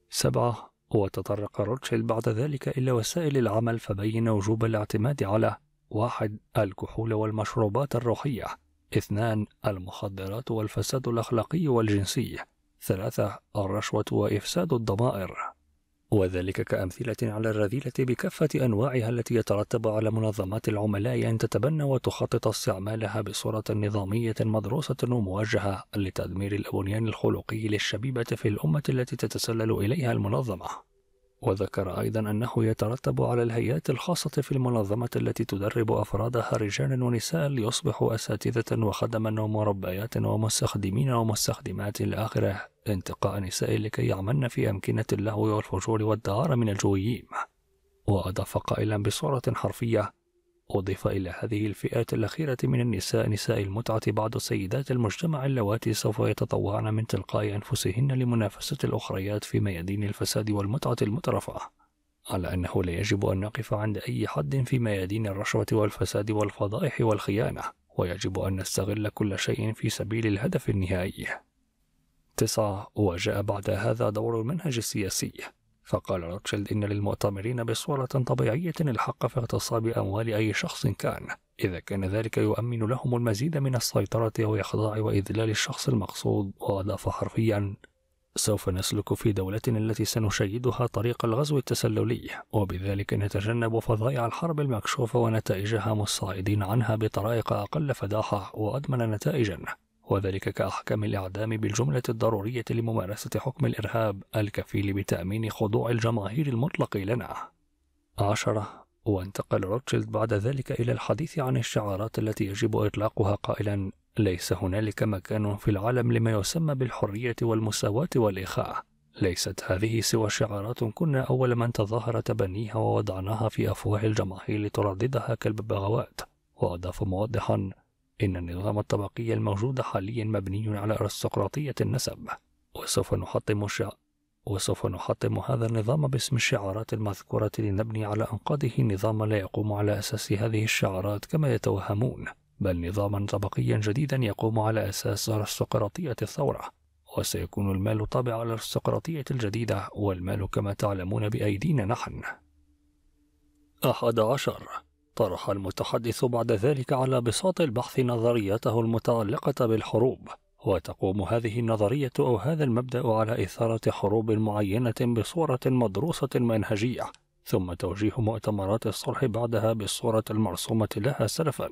Speaker 1: سبعة وتطرق روتشيلد بعد ذلك إلى وسائل العمل فبين وجوب الاعتماد على واحد الكحول والمشروبات الروحية اثنان المخدرات والفساد الأخلاقي والجنسي ثلاثة الرشوة وإفساد الضمائر وذلك كأمثلة على الرذيلة بكافة أنواعها التي يترتب على منظمات العملاء أن تتبنى وتخطط استعمالها بصورة نظامية مدروسة وموجهة لتدمير البنيان الخلقي للشبيبة في الأمة التي تتسلل إليها المنظمة وذكر أيضا أنه يترتب على الهيئات الخاصة في المنظمة التي تدرب أفرادها رجالا ونساء ليصبحوا أساتذة وخدما ومربيات ومستخدمين ومستخدمات إلى آخره انتقاء نساء لكي يعملن في أمكنة اللهو والفجور والدهار من الجويم وأضاف قائلا بصورة حرفية أضيف إلى هذه الفئات الأخيرة من النساء نساء المتعة بعض سيدات المجتمع اللواتي سوف يتطوعن من تلقاء أنفسهن لمنافسة الأخريات في ميادين الفساد والمتعة المترفة على أنه لا يجب أن نقف عند أي حد في ميادين الرشوة والفساد والفضائح والخيانة ويجب أن نستغل كل شيء في سبيل الهدف النهائي تسعة وجاء بعد هذا دور المنهج السياسي فقال روتشيلد إن للمؤتمرين بصورة طبيعية الحق في اغتصاب أموال أي شخص كان إذا كان ذلك يؤمن لهم المزيد من السيطرة وإخضاع وإذلال الشخص المقصود وأضاف حرفيا سوف نسلك في دولتنا التي سنشيدها طريق الغزو التسللي وبذلك نتجنب فظائع الحرب المكشوفة ونتائجها مصاعدين عنها بطرائق أقل فداحة وأضمن نتائجا وذلك كأحكام الإعدام بالجملة الضرورية لممارسة حكم الإرهاب الكفيل بتأمين خضوع الجماهير المطلق لنا. عشرة وانتقل روتشيلد بعد ذلك إلى الحديث عن الشعارات التي يجب إطلاقها قائلا ليس هنالك مكان في العالم لما يسمى بالحرية والمساواة والإخاء ليست هذه سوى شعارات كنا أول من تظاهر تبنيها ووضعناها في أفواه الجماهير لترددها كالببغاوات وأضاف موضحا إن النظام الطبقي الموجود حاليا مبني على أرستقراطية النسب وسوف نحطم الشع... وسوف نحطم هذا النظام باسم الشعارات المذكورة لنبني على أنقاضه نظاما لا يقوم على أساس هذه الشعارات كما يتوهمون بل نظاما طبقيا جديدا يقوم على أساس أرستقراطية الثورة وسيكون المال طابع الأرستقراطية الجديدة والمال كما تعلمون بأيدينا نحن أحد عشر طرح المتحدث بعد ذلك على بساط البحث نظريته المتعلقة بالحروب وتقوم هذه النظرية أو هذا المبدأ على إثارة حروب معينة بصورة مدروسة منهجية ثم توجيه مؤتمرات الصلح بعدها بالصورة المرسومة لها سلفا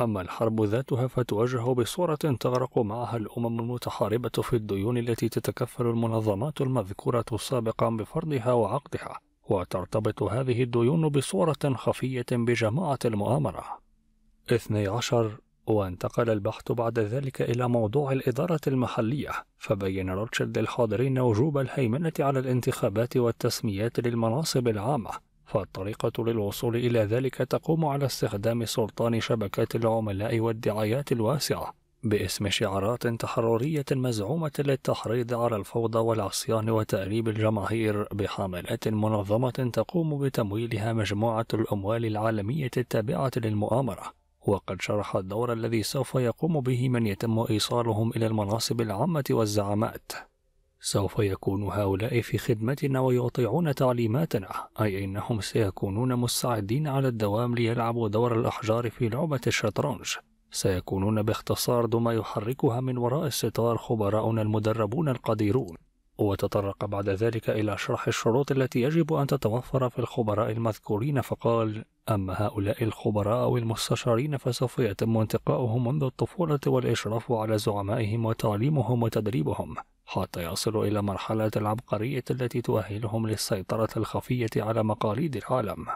Speaker 1: أما الحرب ذاتها فتوجه بصورة تغرق معها الأمم المتحاربة في الديون التي تتكفل المنظمات المذكورة سابقا بفرضها وعقدها وترتبط هذه الديون بصورة خفية بجماعة المؤامرة 12 وانتقل البحث بعد ذلك إلى موضوع الإدارة المحلية فبين روتشيلد للحاضرين وجوب الهيمنة على الانتخابات والتسميات للمناصب العامة فالطريقة للوصول إلى ذلك تقوم على استخدام سلطان شبكات العملاء والدعايات الواسعة باسم شعارات تحررية مزعومة للتحريض على الفوضى والعصيان وتأريب الجماهير بحملات منظمة تقوم بتمويلها مجموعة الأموال العالمية التابعة للمؤامرة وقد شرح الدور الذي سوف يقوم به من يتم إيصالهم إلى المناصب العامة والزعامات سوف يكون هؤلاء في خدمتنا ويطيعون تعليماتنا أي إنهم سيكونون مستعدين على الدوام ليلعبوا دور الأحجار في لعبة الشطرنج سيكونون باختصار دمى يحركها من وراء الستار خبراؤنا المدربون القديرون وتطرق بعد ذلك إلى شرح الشروط التي يجب أن تتوفر في الخبراء المذكورين فقال أما هؤلاء الخبراء أو المستشارين فسوف يتم انتقاؤهم منذ الطفولة والإشراف على زعمائهم وتعليمهم وتدريبهم حتى يصلوا إلى مرحلة العبقرية التي تؤهلهم للسيطرة الخفية على مقاليد العالم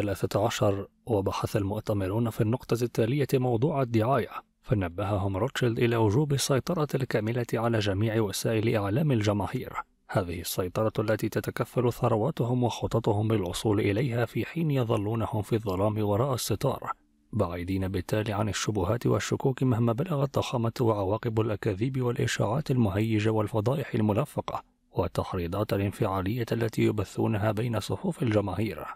Speaker 1: 13 وبحث المؤتمرون في النقطة التالية موضوع الدعاية فنبههم روتشيلد إلى وجوب السيطرة الكاملة على جميع وسائل إعلام الجماهير هذه السيطرة التي تتكفل ثرواتهم وخططهم بالوصول إليها في حين يظلونهم في الظلام وراء الستار بعيدين بالتالي عن الشبهات والشكوك مهما بلغت ضخامة وعواقب الأكاذيب والإشاعات المهيجة والفضائح الملفقة والتحريضات الانفعالية التي يبثونها بين صفوف الجماهير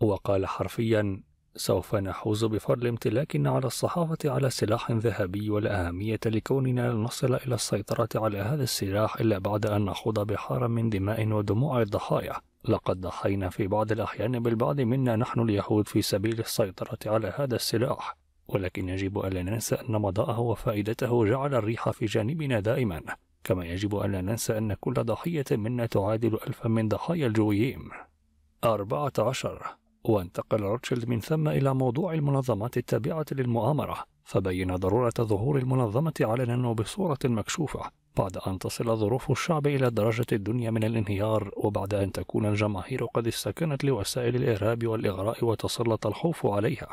Speaker 1: وقال حرفيا سوف نحوز بفضل امتلاكنا على الصحافة على سلاح ذهبي ولا أهمية لكوننا لن نصل إلى السيطرة على هذا السلاح إلا بعد أن نخوض بحارا من دماء ودموع الضحايا لقد ضحينا في بعض الأحيان بالبعض منا نحن اليهود في سبيل السيطرة على هذا السلاح ولكن يجب ألا ننسى أن مضاءه وفائدته جعل الريح في جانبنا دائما كما يجب ألا ننسى أن كل ضحية منا تعادل ألفا من ضحايا الجويم 14 وانتقل روتشيلد من ثم إلى موضوع المنظمات التابعة للمؤامرة فبين ضرورة ظهور المنظمة علنا وبصورة مكشوفة بعد أن تصل ظروف الشعب إلى درجة الدنيا من الانهيار وبعد أن تكون الجماهير قد استكنت لوسائل الإرهاب والإغراء وتسلط الخوف عليها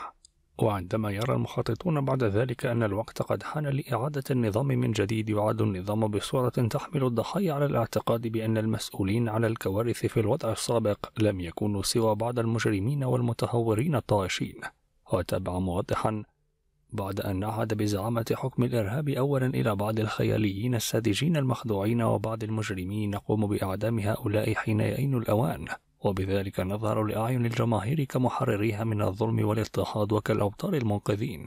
Speaker 1: وعندما يرى المخططون بعد ذلك أن الوقت قد حان لإعادة النظام من جديد يعاد النظام بصورة تحمل الضحايا على الاعتقاد بأن المسؤولين على الكوارث في الوضع السابق لم يكونوا سوى بعض المجرمين والمتهورين الطائشين وتابع موضحا بعد أن عاد بزعامة حكم الإرهاب أولا إلى بعض الخياليين الساذجين المخدوعين وبعض المجرمين نقوم بإعدام هؤلاء حين يئن الأوان وبذلك نظهر لأعين الجماهير كمحرريها من الظلم والاضطهاد وكالأبطال المنقذين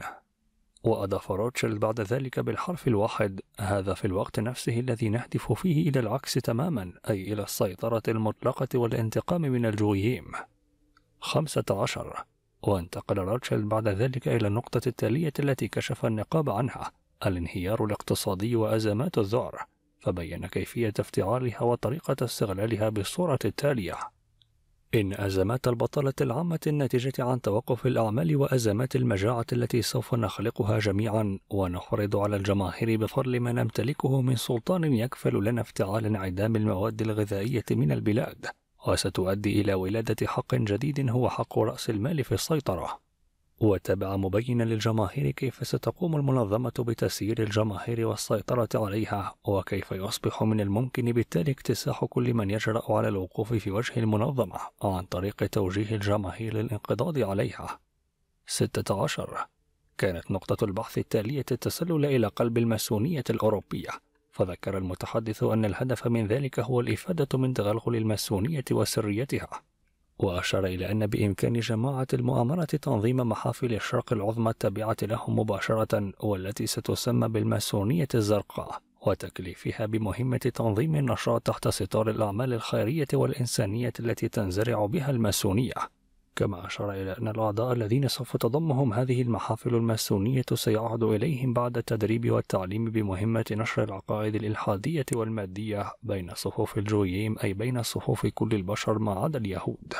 Speaker 1: وأضاف روتشيلد بعد ذلك بالحرف الواحد هذا في الوقت نفسه الذي نهدف فيه إلى العكس تماما أي إلى السيطرة المطلقة والانتقام من خمسة 15 وانتقل روتشيلد بعد ذلك إلى النقطة التالية التي كشف النقاب عنها الانهيار الاقتصادي وأزمات الذعر فبين كيفية افتعالها وطريقة استغلالها بالصورة التالية إن أزمات البطالة العامة الناتجة عن توقف الأعمال وأزمات المجاعة التي سوف نخلقها جميعا ونحرض على الجماهير بفضل ما نمتلكه من سلطان يكفل لنا افتعال انعدام المواد الغذائية من البلاد وستؤدي إلى ولادة حق جديد هو حق رأس المال في السيطرة وتابع مبينا للجماهير كيف ستقوم المنظمة بتسيير الجماهير والسيطرة عليها وكيف يصبح من الممكن بالتالي اكتساح كل من يجرأ على الوقوف في وجه المنظمة عن طريق توجيه الجماهير للانقضاض عليها 16 كانت نقطة البحث التالية التسلل إلى قلب الماسونية الأوروبية فذكر المتحدث أن الهدف من ذلك هو الإفادة من تغلغل الماسونية وسريتها وأشار إلى أن بإمكان جماعة المؤامرة تنظيم محافل الشرق العظمى التابعة لهم مباشرة والتي ستسمى بالماسونية الزرقاء وتكليفها بمهمة تنظيم النشاط تحت ستار الأعمال الخيرية والإنسانية التي تنزرع بها الماسونية كما أشار إلى أن الأعضاء الذين سوف تضمهم هذه المحافل الماسونية سيعهد إليهم بعد التدريب والتعليم بمهمة نشر العقائد الإلحادية والمادية بين صفوف الجويم أي بين صفوف كل البشر ما عدا اليهود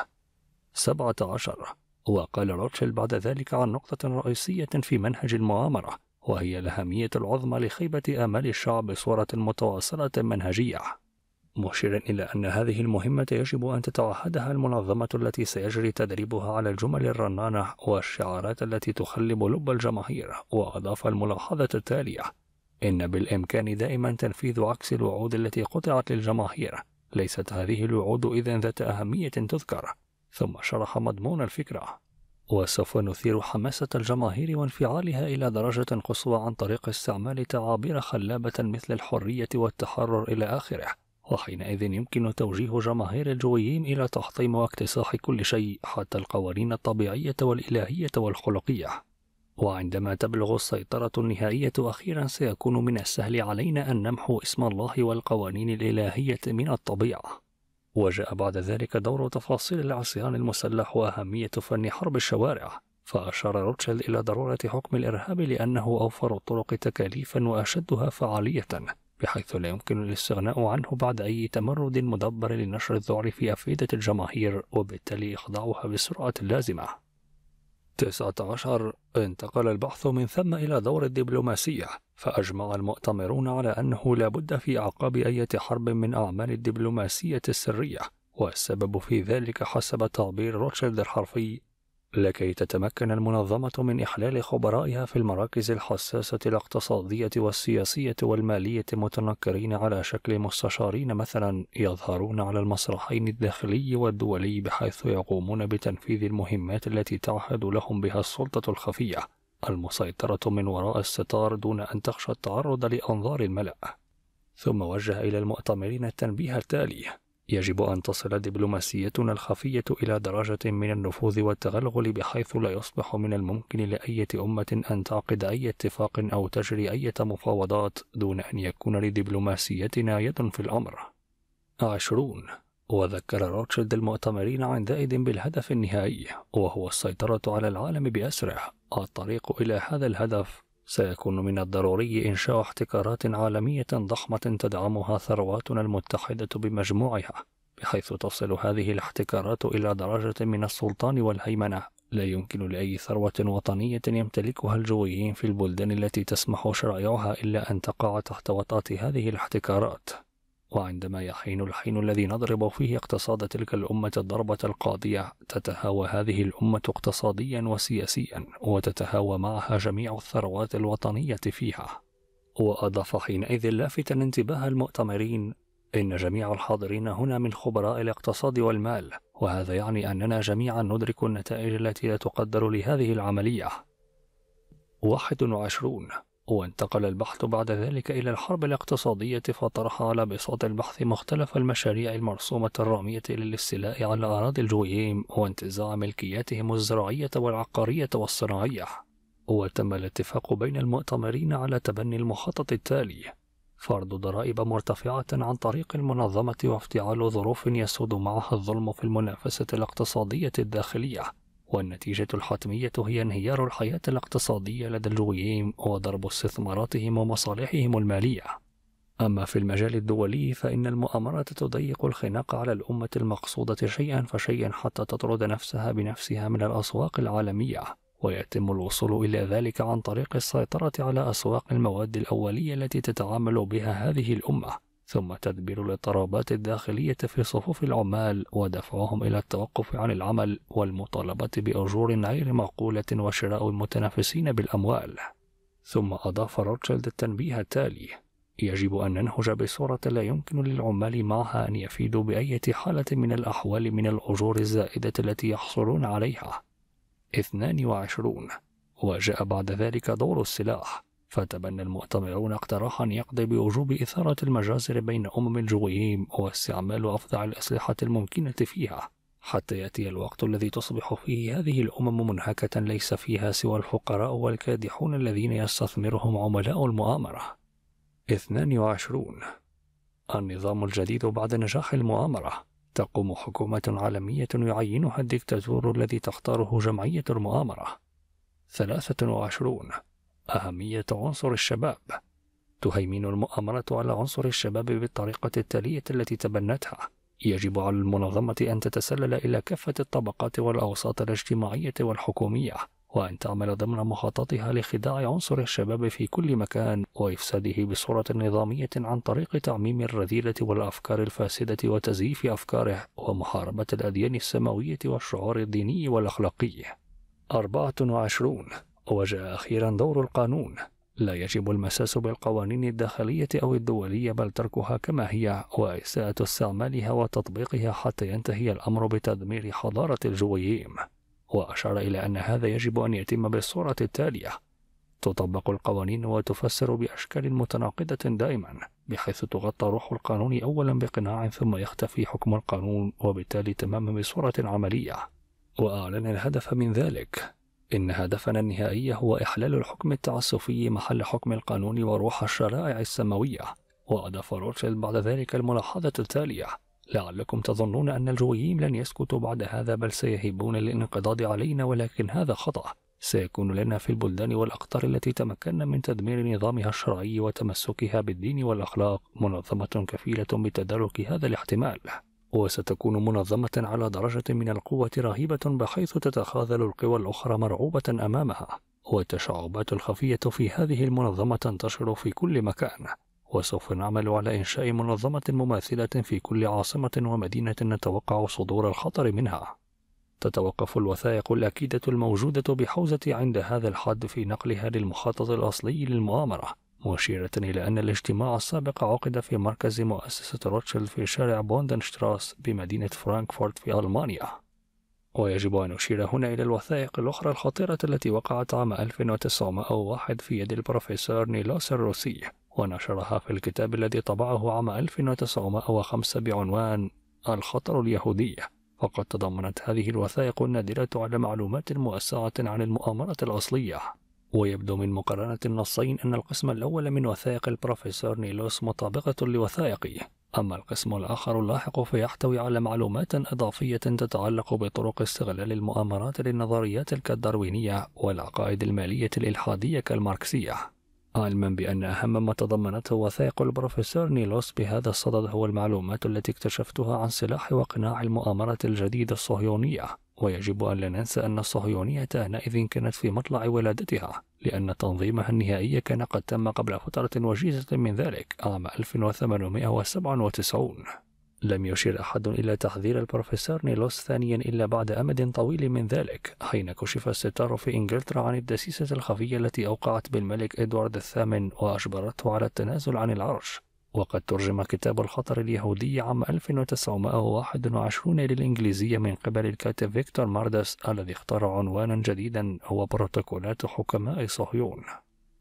Speaker 1: 17 وقال روتشيل بعد ذلك عن نقطة رئيسية في منهج المؤامرة وهي الأهمية العظمى لخيبة آمال الشعب بصورة متواصلة منهجية مشيرا إلى أن هذه المهمة يجب أن تتعهدها المنظمة التي سيجري تدريبها على الجمل الرنانة والشعارات التي تخلب لب الجماهير وأضاف الملاحظة التالية إن بالإمكان دائما تنفيذ عكس الوعود التي قطعت للجماهير ليست هذه الوعود إذا ذات أهمية تذكر ثم شرح مضمون الفكرة وسوف نثير حماسة الجماهير وانفعالها إلى درجة قصوى عن طريق استعمال تعابير خلابة مثل الحرية والتحرر إلى آخره وحينئذ يمكن توجيه جماهير الجويين إلى تحطيم واكتساح كل شيء حتى القوانين الطبيعية والإلهية والخلقية وعندما تبلغ السيطرة النهائية أخيرا سيكون من السهل علينا أن نمحو اسم الله والقوانين الإلهية من الطبيعة وجاء بعد ذلك دور تفاصيل العصيان المسلح وأهمية فن حرب الشوارع فأشار روتشيلد إلى ضرورة حكم الإرهاب لأنه أوفر الطرق تكاليفا وأشدها فعالية بحيث لا يمكن الاستغناء عنه بعد أي تمرد مدبر لنشر الذعر في أفئدة الجماهير وبالتالي إخضاعها بالسرعة اللازمة. 19 انتقل البحث من ثم إلى دور الدبلوماسية فأجمع المؤتمرون على أنه لا بد في أعقاب أي حرب من أعمال الدبلوماسية السرية والسبب في ذلك حسب تعبير روتشيلد الحرفي لكي تتمكن المنظمة من إحلال خبرائها في المراكز الحساسة الاقتصادية والسياسية والمالية متنكرين على شكل مستشارين مثلا يظهرون على المسرحين الداخلي والدولي بحيث يقومون بتنفيذ المهمات التي تعهد لهم بها السلطة الخفية المسيطرة من وراء الستار دون أن تخشى التعرض لأنظار الملأ ثم وجه إلى المؤتمرين التنبيه التالي يجب أن تصل دبلوماسيتنا الخفية إلى درجة من النفوذ والتغلغل بحيث لا يصبح من الممكن لأية أمة أن تعقد أي اتفاق أو تجري أي مفاوضات دون أن يكون لدبلوماسيتنا يد في الأمر. عشرون وذكر روتشيلد المؤتمرين عندئذ بالهدف النهائي وهو السيطرة على العالم بأسره الطريق إلى هذا الهدف سيكون من الضروري إنشاء احتكارات عالمية ضخمة تدعمها ثرواتنا المتحدة بمجموعها، بحيث تصل هذه الاحتكارات إلى درجة من السلطان والهيمنة لا يمكن لأي ثروة وطنية يمتلكها الجويين في البلدان التي تسمح شرائعها إلا أن تقع تحت وطأة هذه الاحتكارات وعندما يحين الحين الذي نضرب فيه اقتصاد تلك الأمة الضربة القاضية تتهاوى هذه الأمة اقتصاديا وسياسيا وتتهاوى معها جميع الثروات الوطنية فيها وأضاف حينئذ لافتا انتباه المؤتمرين إن جميع الحاضرين هنا من خبراء الاقتصاد والمال وهذا يعني أننا جميعا ندرك النتائج التي لا تقدر لهذه العملية 21 وانتقل البحث بعد ذلك إلى الحرب الاقتصادية فطرح على بساط البحث مختلف المشاريع المرسومة الرامية للاستيلاء على أراضي الجويم وانتزاع ملكياتهم الزراعية والعقارية والصناعية وتم الاتفاق بين المؤتمرين على تبني المخطط التالي فرض ضرائب مرتفعة عن طريق المنظمة وافتعال ظروف يسود معها الظلم في المنافسة الاقتصادية الداخلية والنتيجة الحتمية هي انهيار الحياة الاقتصادية لدى الجويين وضرب استثماراتهم ومصالحهم المالية أما في المجال الدولي فإن المؤامرة تضيق الخناق على الأمة المقصودة شيئا فشيئا حتى تطرد نفسها بنفسها من الأسواق العالمية ويتم الوصول إلى ذلك عن طريق السيطرة على أسواق المواد الأولية التي تتعامل بها هذه الأمة ثم تدبير الاضطرابات الداخلية في صفوف العمال ودفعهم إلى التوقف عن العمل والمطالبة بأجور غير معقولة وشراء المتنافسين بالأموال. ثم أضاف روتشيلد التنبيه التالي: يجب أن ننهج بصورة لا يمكن للعمال معها أن يفيدوا بأية حالة من الأحوال من الأجور الزائدة التي يحصلون عليها. 22 وجاء بعد ذلك دور السلاح فتبنى المؤتمرون اقتراحا يقضي بوجوب إثارة المجازر بين أمم الجويين واستعمال أفظع الأسلحة الممكنة فيها حتى يأتي الوقت الذي تصبح فيه هذه الأمم منهكة ليس فيها سوى الفقراء والكادحون الذين يستثمرهم عملاء المؤامرة 22 النظام الجديد بعد نجاح المؤامرة تقوم حكومة عالمية يعينها الدكتاتور الذي تختاره جمعية المؤامرة 23 أهمية عنصر الشباب تهيمن المؤامرة على عنصر الشباب بالطريقة التالية التي تبنتها يجب على المنظمة أن تتسلل إلى كافة الطبقات والأوساط الاجتماعية والحكومية وأن تعمل ضمن مخططها لخداع عنصر الشباب في كل مكان وإفساده بصورة نظامية عن طريق تعميم الرذيلة والأفكار الفاسدة وتزييف أفكاره ومحاربة الأديان السماوية والشعور الديني والأخلاقي 24 وجاء أخيرا دور القانون لا يجب المساس بالقوانين الداخلية أو الدولية بل تركها كما هي وإساءة استعمالها وتطبيقها حتى ينتهي الأمر بتدمير حضارة الجويم وأشار إلى أن هذا يجب أن يتم بالصورة التالية تطبق القوانين وتفسر بأشكال متناقضة دائما بحيث تغطى روح القانون أولا بقناع ثم يختفي حكم القانون وبالتالي تمام بصورة عملية وأعلن الهدف من ذلك إن هدفنا النهائي هو إحلال الحكم التعسفي محل حكم القانون وروح الشرائع السماوية وأضاف روتشيلد بعد ذلك الملاحظة التالية لعلكم تظنون أن الجويين لن يسكتوا بعد هذا بل سيهبون للانقضاض علينا ولكن هذا خطأ سيكون لنا في البلدان والأقطار التي تمكنا من تدمير نظامها الشرعي وتمسكها بالدين والأخلاق منظمة كفيلة بتدارك هذا الاحتمال وستكون منظمة على درجة من القوة رهيبة بحيث تتخاذل القوى الأخرى مرعوبة أمامها والتشعبات الخفية في هذه المنظمة تنتشر في كل مكان وسوف نعمل على إنشاء منظمة مماثلة في كل عاصمة ومدينة نتوقع صدور الخطر منها تتوقف الوثائق الأكيدة الموجودة بحوزة عند هذا الحد في نقلها للمخطط الأصلي للمؤامرة مشيرة إلى أن الاجتماع السابق عقد في مركز مؤسسة روتشيلد في شارع بوندنشتراس بمدينة فرانكفورت في ألمانيا ويجب أن نشير هنا إلى الوثائق الأخرى الخطيرة التي وقعت عام 1901 في يد البروفيسور نيلوس الروسي ونشرها في الكتاب الذي طبعه عام 1905 بعنوان الخطر اليهودي وقد تضمنت هذه الوثائق النادرة على معلومات موسعة عن المؤامرة الأصلية ويبدو من مقارنة النصين أن القسم الأول من وثائق البروفيسور نيلوس مطابقة لوثائقه أما القسم الآخر اللاحق فيحتوي على معلومات إضافية تتعلق بطرق استغلال المؤامرات للنظريات كالداروينية والعقائد المالية الإلحادية كالماركسية علما بأن أهم ما تضمنته وثائق البروفيسور نيلوس بهذا الصدد هو المعلومات التي اكتشفتها عن سلاح وقناع المؤامرة الجديدة الصهيونية ويجب أن لا ننسى أن الصهيونية آنئذ كانت في مطلع ولادتها لأن تنظيمها النهائي كان قد تم قبل فترة وجيزة من ذلك عام 1897 لم يشر أحد إلى تحذير البروفيسور نيلوس ثانيا إلا بعد أمد طويل من ذلك حين كشف الستار في إنجلترا عن الدسيسة الخفية التي أوقعت بالملك إدوارد الثامن وأجبرته على التنازل عن العرش وقد ترجم كتاب الخطر اليهودي عام 1921 للإنجليزية من قبل الكاتب فيكتور ماردس الذي اختار عنوانا جديدا هو بروتوكولات حكماء صهيون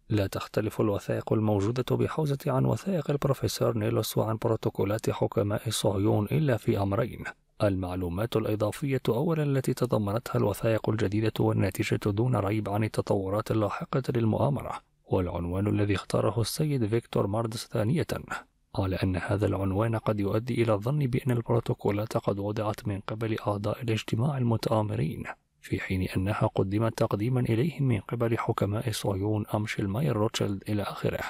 Speaker 1: لا تختلف الوثائق الموجودة بحوزة عن وثائق البروفيسور نيلوس وعن بروتوكولات حكماء صهيون إلا في أمرين المعلومات الإضافية أولا التي تضمنتها الوثائق الجديدة والناتجة دون ريب عن التطورات اللاحقة للمؤامرة والعنوان الذي اختاره السيد فيكتور ماردس ثانية قال أن هذا العنوان قد يؤدي إلى الظن بأن البروتوكولات قد وضعت من قبل أعضاء الاجتماع المتآمرين في حين أنها قدمت تقديما إليهم من قبل حكماء صهيون أمشيل ماير روتشيلد إلى آخره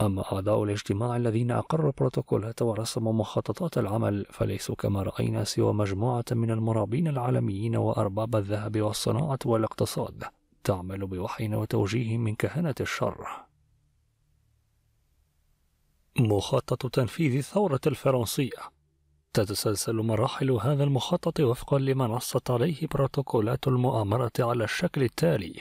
Speaker 1: أما أعضاء الاجتماع الذين أقروا البروتوكولات ورسموا مخططات العمل فليسوا كما رأينا سوى مجموعة من المرابين العالميين وأرباب الذهب والصناعة والاقتصاد تعمل بوحينا وتوجيه من كهنة الشر مخطط تنفيذ الثورة الفرنسية تتسلسل مراحل هذا المخطط وفقا لما نصت عليه بروتوكولات المؤامرة على الشكل التالي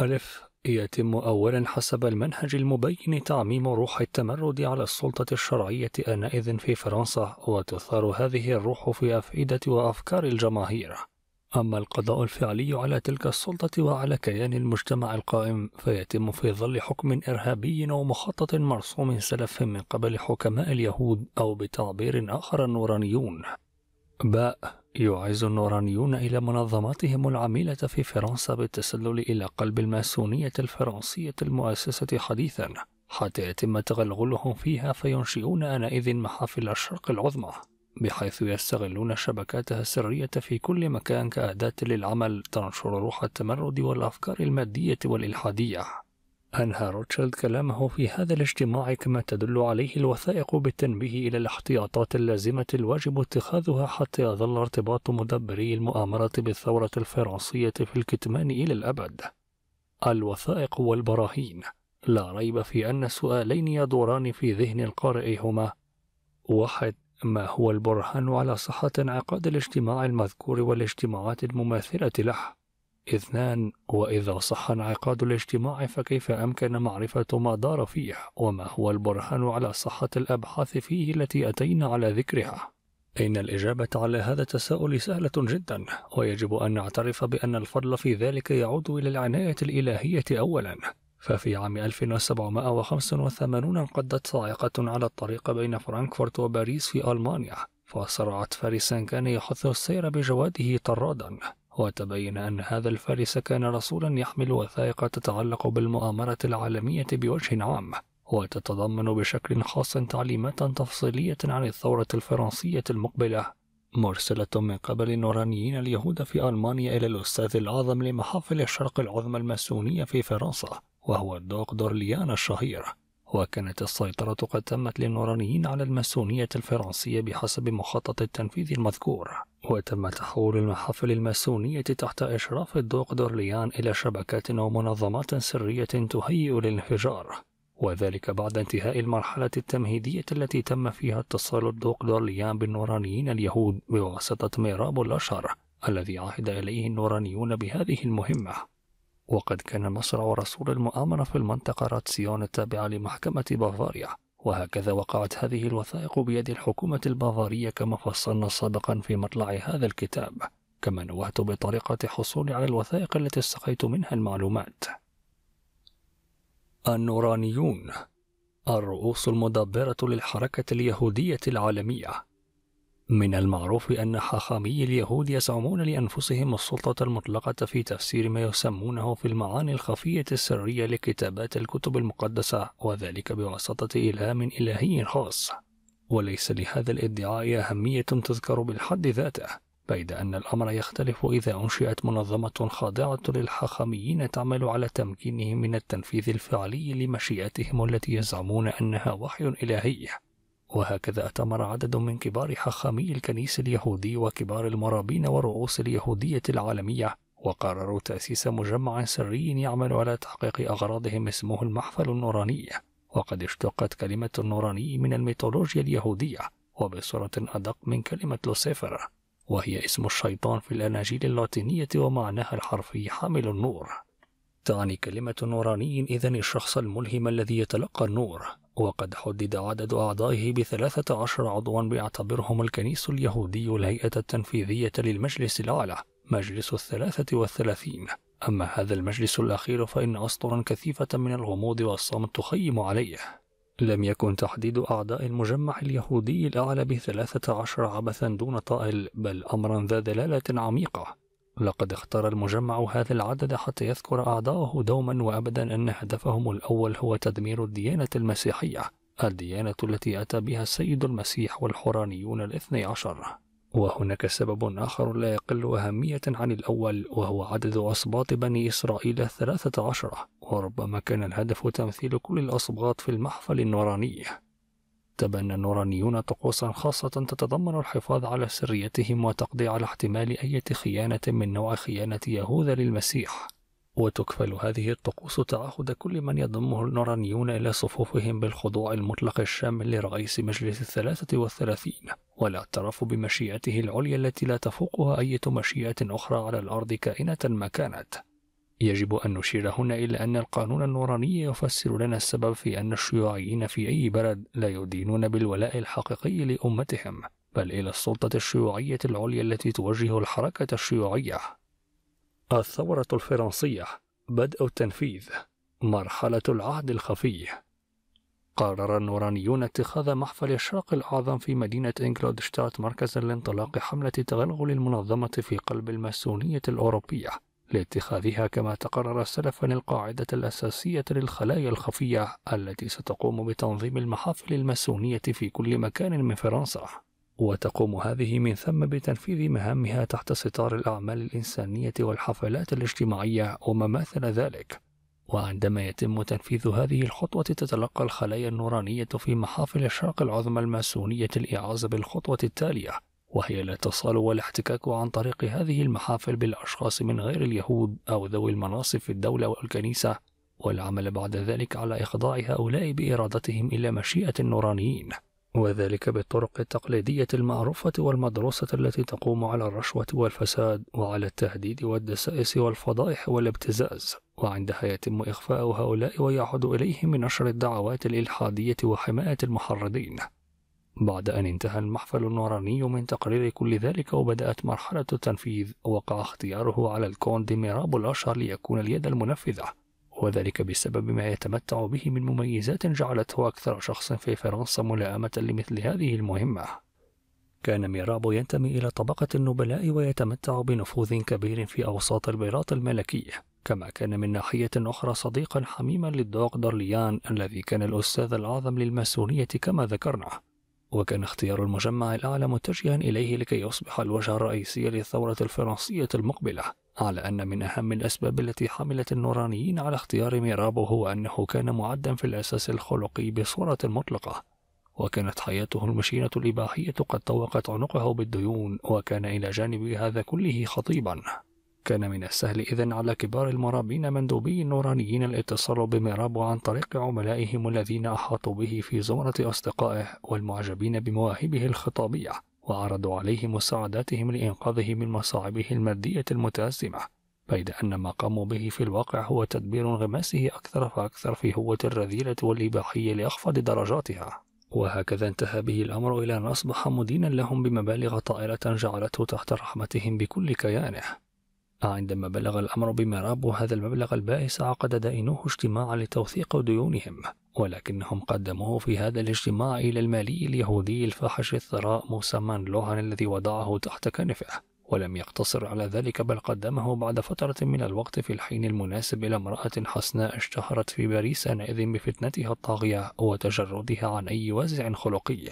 Speaker 1: ألف يتم أولا حسب المنهج المبين تعميم روح التمرد على السلطة الشرعية آنئذ في فرنسا وتثار هذه الروح في أفئدة وأفكار الجماهير أما القضاء الفعلي على تلك السلطة وعلى كيان المجتمع القائم فيتم في ظل حكم إرهابي ومخطط مرسوم سلف من قبل حكماء اليهود أو بتعبير آخر النورانيون باء يعز النورانيون إلى منظماتهم العميلة في فرنسا بالتسلل إلى قلب الماسونية الفرنسية المؤسسة حديثا حتى يتم تغلغلهم فيها فينشئون آنئذ محافل الشرق العظمى بحيث يستغلون شبكاتها السرية في كل مكان كأداة للعمل تنشر روح التمرد والأفكار المادية والإلحادية. أنهى روتشيلد كلامه في هذا الاجتماع كما تدل عليه الوثائق بالتنبيه إلى الاحتياطات اللازمة الواجب اتخاذها حتى يظل ارتباط مدبري المؤامرة بالثورة الفرنسية في الكتمان إلى الأبد. الوثائق والبراهين لا ريب في أن سؤالين يدوران في ذهن القارئ هما واحد ما هو البرهان على صحة انعقاد الاجتماع المذكور والاجتماعات المماثلة له؟ اثنان وإذا صح انعقاد الاجتماع فكيف أمكن معرفة ما دار فيه وما هو البرهان على صحة الأبحاث فيه التي أتينا على ذكرها؟ إن الإجابة على هذا التساؤل سهلة جدا ويجب أن نعترف بأن الفضل في ذلك يعود إلى العناية الإلهية أولا ففي عام 1785 انقضت صاعقة على الطريق بين فرانكفورت وباريس في ألمانيا فسرعت فارسا كان يحث السير بجواده طرادا وتبين أن هذا الفارس كان رسولا يحمل وثائق تتعلق بالمؤامرة العالمية بوجه عام وتتضمن بشكل خاص تعليمات تفصيلية عن الثورة الفرنسية المقبلة مرسلة من قبل النورانيين اليهود في ألمانيا إلى الأستاذ الأعظم لمحافل الشرق العظمى الماسونية في فرنسا وهو الدوق دورليان الشهير وكانت السيطرة قد تمت للنورانيين على الماسونية الفرنسية بحسب مخطط التنفيذ المذكور وتم تحول المحافل الماسونية تحت إشراف الدوق دورليان إلى شبكات ومنظمات سرية تهيئ للانفجار وذلك بعد انتهاء المرحلة التمهيدية التي تم فيها اتصال الدوق دورليان بالنورانيين اليهود بواسطة ميراب الأشهر الذي عهد إليه النورانيون بهذه المهمة وقد كان مصرع رسول المؤامرة في المنطقة راتسيون التابعة لمحكمة بافاريا وهكذا وقعت هذه الوثائق بيد الحكومة البافارية كما فصلنا سابقا في مطلع هذا الكتاب كما نوهت بطريقة حصولي على الوثائق التي استقيت منها المعلومات النورانيون الرؤوس المدبرة للحركة اليهودية العالمية من المعروف أن حاخامي اليهود يزعمون لأنفسهم السلطة المطلقة في تفسير ما يسمونه في المعاني الخفية السرية لكتابات الكتب المقدسة وذلك بواسطة إلهام إلهي خاص وليس لهذا الادعاء أهمية تذكر بالحد ذاته بيد أن الأمر يختلف إذا أنشئت منظمة خاضعة للحاخاميين تعمل على تمكينهم من التنفيذ الفعلي لمشيئتهم التي يزعمون أنها وحي إلهي وهكذا أتمر عدد من كبار حخامي الكنيس اليهودي وكبار المرابين ورؤوس اليهودية العالمية وقرروا تأسيس مجمع سري يعمل على تحقيق أغراضهم اسمه المحفل النوراني وقد اشتقت كلمة النوراني من الميثولوجيا اليهودية وبصورة أدق من كلمة لوسيفر وهي اسم الشيطان في الأناجيل اللاتينية ومعناها الحرفي حامل النور تعني كلمة نوراني إذا الشخص الملهم الذي يتلقى النور وقد حدد عدد أعضائه بثلاثة عشر عضوا بيعتبرهم الكنيس اليهودي الهيئة التنفيذية للمجلس الأعلى مجلس الثلاثة والثلاثين أما هذا المجلس الأخير فإن أسطرا كثيفة من الغموض والصمت تخيم عليه لم يكن تحديد أعضاء المجمع اليهودي الأعلى بثلاثة عشر عبثا دون طائل بل أمرا ذا دلالة عميقة لقد اختار المجمع هذا العدد حتى يذكر أعضاؤه دوما وأبدا أن هدفهم الأول هو تدمير الديانة المسيحية الديانة التي أتى بها السيد المسيح والحورانيون الاثني عشر وهناك سبب آخر لا يقل أهمية عن الأول وهو عدد أصباط بني إسرائيل الثلاثة عشر وربما كان الهدف تمثيل كل الأصباط في المحفل النوراني تب أن النورانيون طقوسا خاصة تتضمن الحفاظ على سريتهم وتقضي على احتمال أي خيانة من نوع خيانة يهوذا للمسيح وتكفل هذه الطقوس تعهد كل من يضمه النورانيون إلى صفوفهم بالخضوع المطلق الشامل لرئيس مجلس الثلاثة والثلاثين والاعتراف بمشيئته العليا التي لا تفوقها أي مشيئة أخرى على الأرض كائنة ما كانت يجب أن نشير هنا إلى أن القانون النوراني يفسر لنا السبب في أن الشيوعيين في أي بلد لا يدينون بالولاء الحقيقي لأمتهم بل إلى السلطة الشيوعية العليا التي توجه الحركة الشيوعية الثورة الفرنسية بدء التنفيذ مرحلة العهد الخفي قرر النورانيون اتخاذ محفل الشرق الأعظم في مدينة إنجلودشتات مركزا لانطلاق حملة تغلغل المنظمة في قلب الماسونية الأوروبية لاتخاذها كما تقرر سلفا القاعدة الأساسية للخلايا الخفية التي ستقوم بتنظيم المحافل الماسونية في كل مكان من فرنسا وتقوم هذه من ثم بتنفيذ مهامها تحت ستار الأعمال الإنسانية والحفلات الاجتماعية ومماثل ذلك وعندما يتم تنفيذ هذه الخطوة تتلقى الخلايا النورانية في محافل الشرق العظمى الماسونية الإعاز بالخطوة التالية وهي الاتصال والاحتكاك عن طريق هذه المحافل بالأشخاص من غير اليهود أو ذوي المناصب في الدولة والكنيسة والعمل بعد ذلك على إخضاع هؤلاء بإرادتهم إلى مشيئة النورانيين وذلك بالطرق التقليدية المعروفة والمدروسة التي تقوم على الرشوة والفساد وعلى التهديد والدسائس والفضائح والابتزاز وعندها يتم إخفاء هؤلاء ويعود إليهم نشر الدعوات الإلحادية وحماية المحرضين بعد أن انتهى المحفل النوراني من تقرير كل ذلك وبدأت مرحلة التنفيذ وقع اختياره على الكوند ميراب الأشهر ليكون اليد المنفذة وذلك بسبب ما يتمتع به من مميزات جعلته أكثر شخص في فرنسا ملائمة لمثل هذه المهمة كان ميراب ينتمي إلى طبقة النبلاء ويتمتع بنفوذ كبير في أوساط البيراط الملكي كما كان من ناحية أخرى صديقا حميما للدوق دورليان الذي كان الأستاذ الأعظم للماسونية كما ذكرنا وكان اختيار المجمع الأعلى متجها إليه لكي يصبح الوجه الرئيسي للثورة الفرنسية المقبلة على أن من أهم الأسباب التي حملت النورانيين على اختيار ميرابو هو أنه كان معدا في الأساس الخلقي بصورة مطلقة وكانت حياته المشينة الإباحية قد طوقت عنقه بالديون وكان إلى جانب هذا كله خطيبا كان من السهل إذا على كبار المرابين مندوبي النورانيين الاتصال بميرابو عن طريق عملائهم الذين أحاطوا به في زمرة أصدقائه والمعجبين بمواهبه الخطابية وعرضوا عليه مساعداتهم لإنقاذه من مصاعبه المادية المتأزمة بيد أن ما قاموا به في الواقع هو تدبير انغماسه أكثر فأكثر في هوة الرذيلة والإباحية لأخفض درجاتها وهكذا انتهى به الأمر إلى أن أصبح مدينا لهم بمبالغ طائلة جعلته تحت رحمتهم بكل كيانه عندما بلغ الأمر بمراب هذا المبلغ البائس عقد دائنوه اجتماعا لتوثيق ديونهم ولكنهم قدموه في هذا الاجتماع إلى المالي اليهودي الفاحش الثراء مان لوهان الذي وضعه تحت كنفه ولم يقتصر على ذلك بل قدمه بعد فترة من الوقت في الحين المناسب إلى امرأة حسناء اشتهرت في باريس آنئذ بفتنتها الطاغية وتجردها عن أي وازع خلقي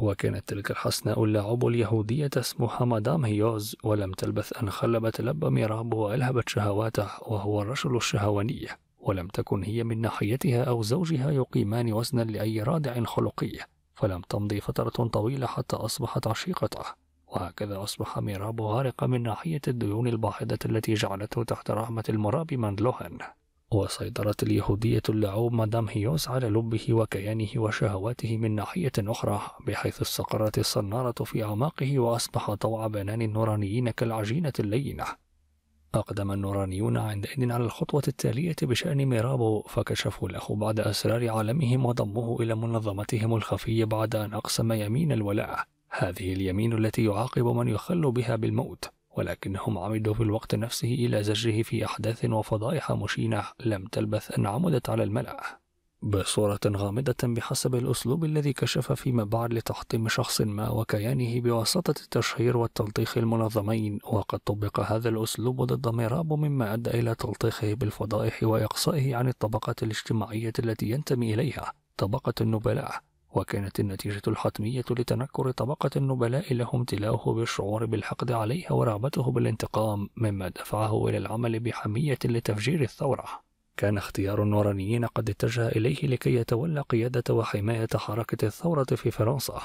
Speaker 1: وكانت تلك الحسناء اللاعب اليهودية اسمها مدام هيوز ولم تلبث أن خلبت لب ميراب وألهبت شهواته وهو الرجل الشهواني ولم تكن هي من ناحيتها أو زوجها يقيمان وزنا لأي رادع خلقي فلم تمضي فترة طويلة حتى أصبحت عشيقته وهكذا أصبح ميراب غارق من ناحية الديون الباحدة التي جعلته تحت رحمة المراب لوهن وسيطرت اليهودية اللعوب مدام هيوس على لبه وكيانه وشهواته من ناحية أخرى بحيث استقرت الصنارة في أعماقه وأصبح طوع بنان النورانيين كالعجينة اللينة أقدم النورانيون عندئذ على الخطوة التالية بشأن ميرابو فكشفوا له بعد أسرار عالمهم وضموه إلى منظمتهم الخفية بعد أن أقسم يمين الولاء هذه اليمين التي يعاقب من يخل بها بالموت ولكنهم عمدوا في الوقت نفسه إلى زجره في أحداث وفضائح مشينة لم تلبث أن عمدت على الملأ بصورة غامضة بحسب الأسلوب الذي كشف فيما بعد لتحطيم شخص ما وكيانه بواسطة التشهير والتلطيخ المنظمين وقد طبق هذا الأسلوب ضد ميراب مما أدى إلى تلطيخه بالفضائح وإقصائه عن الطبقة الاجتماعية التي ينتمي إليها طبقة النبلاء وكانت النتيجة الحتمية لتنكر طبقة النبلاء له امتلاؤه بالشعور بالحقد عليها ورغبته بالانتقام مما دفعه إلى العمل بحمية لتفجير الثورة كان اختيار النورانيين قد اتجه إليه لكي يتولى قيادة وحماية حركة الثورة في فرنسا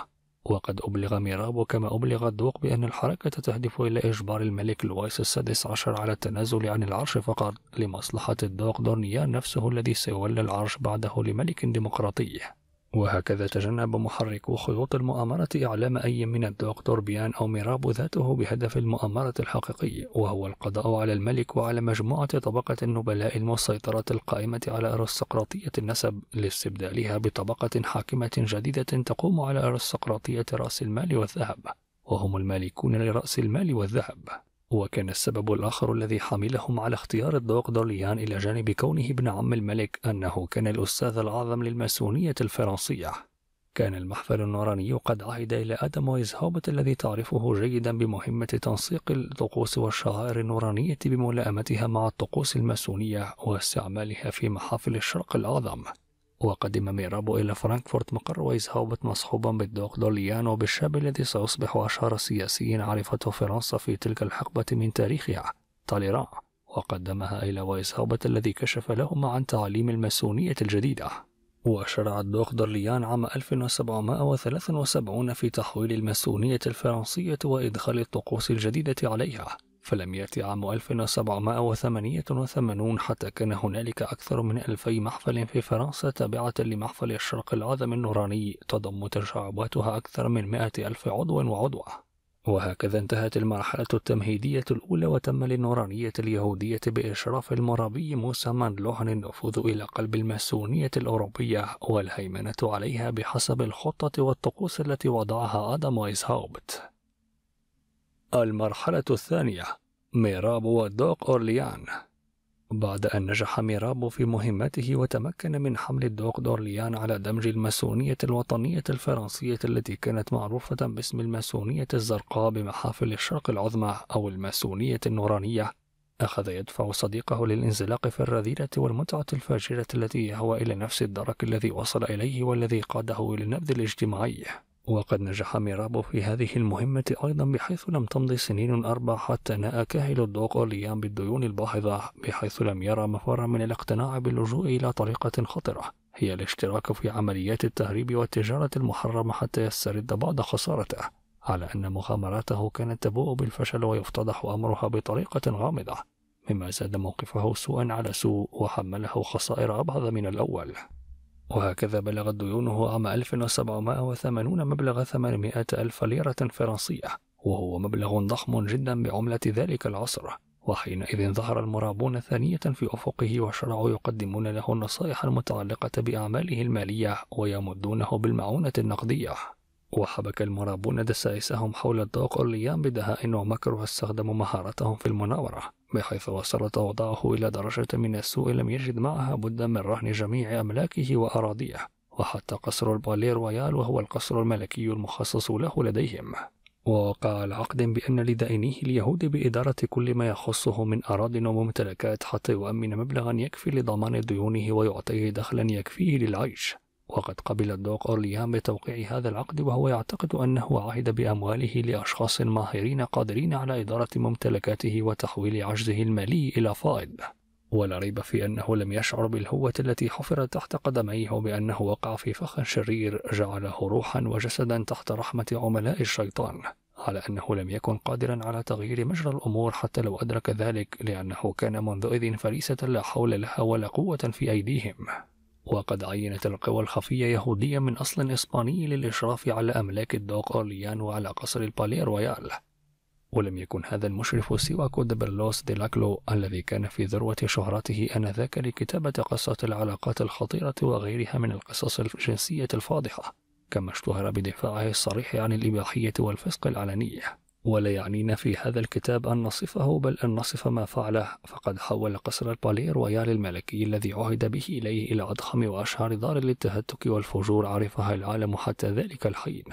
Speaker 1: وقد أبلغ ميرابو كما أبلغ الدوق بأن الحركة تهدف إلى إجبار الملك لويس السادس عشر على التنازل عن العرش فقط لمصلحة الدوق دورنيان نفسه الذي سيولى العرش بعده لملك ديمقراطي وهكذا تجنب محركو خيوط المؤامرة إعلام أي من الدوق توربيان أو ميراب ذاته بهدف المؤامرة الحقيقي وهو القضاء على الملك وعلى مجموعة طبقة النبلاء المسيطرة القائمة على أرستقراطية النسب لاستبدالها بطبقة حاكمة جديدة تقوم على أرستقراطية رأس المال والذهب وهم المالكون لرأس المال والذهب وكان السبب الآخر الذي حملهم على اختيار الذوق دورليان إلى جانب كونه ابن عم الملك أنه كان الأستاذ الأعظم للماسونية الفرنسية كان المحفل النوراني قد عهد إلى آدم هوبت الذي تعرفه جيدا بمهمة تنسيق الطقوس والشعائر النورانية بملائمتها مع الطقوس الماسونية واستعمالها في محافل الشرق الأعظم وقدم ميرابو إلى فرانكفورت مقر هوبت مصحوبا بالدوق دوليان وبالشاب الذي سيصبح أشهر سياسيين عرفته فرنسا في تلك الحقبة من تاريخها طاليران وقدمها إلى هوبت الذي كشف لهما عن تعاليم الماسونية الجديدة وشرع الدوق دورليان عام 1773 في تحويل الماسونية الفرنسية وإدخال الطقوس الجديدة عليها فلم يأتي عام 1788 حتى كان هنالك أكثر من 2000 محفل في فرنسا تابعة لمحفل الشرق العظم النوراني تضم تشعباتها أكثر من 100 ألف عضو وعضوة وهكذا انتهت المرحلة التمهيدية الأولى وتم للنورانية اليهودية بإشراف المرابي موسى منلوهن النفوذ إلى قلب الماسونية الأوروبية والهيمنة عليها بحسب الخطة والطقوس التي وضعها آدم ويسهاوبت المرحلة الثانية ميراب والدوق أورليان بعد أن نجح ميراب في مهمته وتمكن من حمل الدوق دورليان على دمج الماسونية الوطنية الفرنسية التي كانت معروفة باسم الماسونية الزرقاء بمحافل الشرق العظمى أو الماسونية النورانية أخذ يدفع صديقه للانزلاق في الرذيلة والمتعة الفاجرة التي هو إلى نفس الدرك الذي وصل إليه والذي قاده إلى النبذ الاجتماعي وقد نجح ميرابو في هذه المهمة أيضا بحيث لم تمضي سنين أربع حتى ناء كاهل الدوغوليان بالديون الباهظة بحيث لم يرى مفرا من الاقتناع باللجوء إلى طريقة خطرة هي الاشتراك في عمليات التهريب والتجارة المحرمة حتى يسترد بعض خسارته على أن مغامراته كانت تبوء بالفشل ويفتضح أمرها بطريقة غامضة مما زاد موقفه سوءا على سوء وحمله خسائر أبعد من الأول وهكذا بلغت ديونه عام 1780 مبلغ 800 ألف ليرة فرنسية وهو مبلغ ضخم جدا بعملة ذلك العصر وحينئذ ظهر المرابون ثانية في أفقه وشرعوا يقدمون له النصائح المتعلقة بأعماله المالية ويمدونه بالمعونة النقدية وحبك المرابون دسائسهم حول الدوق أورليان بدهاء ومكر واستخدموا مهارتهم في المناورة بحيث وصلت أوضاعه إلى درجة من السوء لم يجد معها بد من رهن جميع أملاكه وأراضيه وحتى قصر الباليه رويال وهو القصر الملكي المخصص له لديهم ووقع العقد بأن لدائنيه اليهود بإدارة كل ما يخصه من أراض وممتلكات حتى يؤمن مبلغا يكفي لضمان ديونه ويعطيه دخلا يكفيه للعيش وقد قبل الدوق أورليان بتوقيع هذا العقد وهو يعتقد أنه عهد بأمواله لأشخاص ماهرين قادرين على إدارة ممتلكاته وتحويل عجزه المالي إلى فائض ولا ريب في أنه لم يشعر بالهوة التي حفرت تحت قدميه بأنه وقع في فخ شرير جعله روحا وجسدا تحت رحمة عملاء الشيطان على أنه لم يكن قادرا على تغيير مجرى الأمور حتى لو أدرك ذلك لأنه كان منذ إذ فريسة لا حول لها ولا قوة في أيديهم وقد عينت القوى الخفية يهوديا من أصل إسباني للإشراف على أملاك الدوق أورليان وعلى قصر البالير رويال ولم يكن هذا المشرف سوى كودبرلوس ديلاكلو الذي كان في ذروة شهرته آنذاك لكتابة قصة العلاقات الخطيرة وغيرها من القصص الجنسية الفاضحة كما اشتهر بدفاعه الصريح عن الإباحية والفسق العلنية ولا يعنينا في هذا الكتاب أن نصفه بل أن نصف ما فعله فقد حول قصر البالي رويال الملكي الذي عهد به إليه إلى أضخم وأشهر دار للتهتك والفجور عرفها العالم حتى ذلك الحين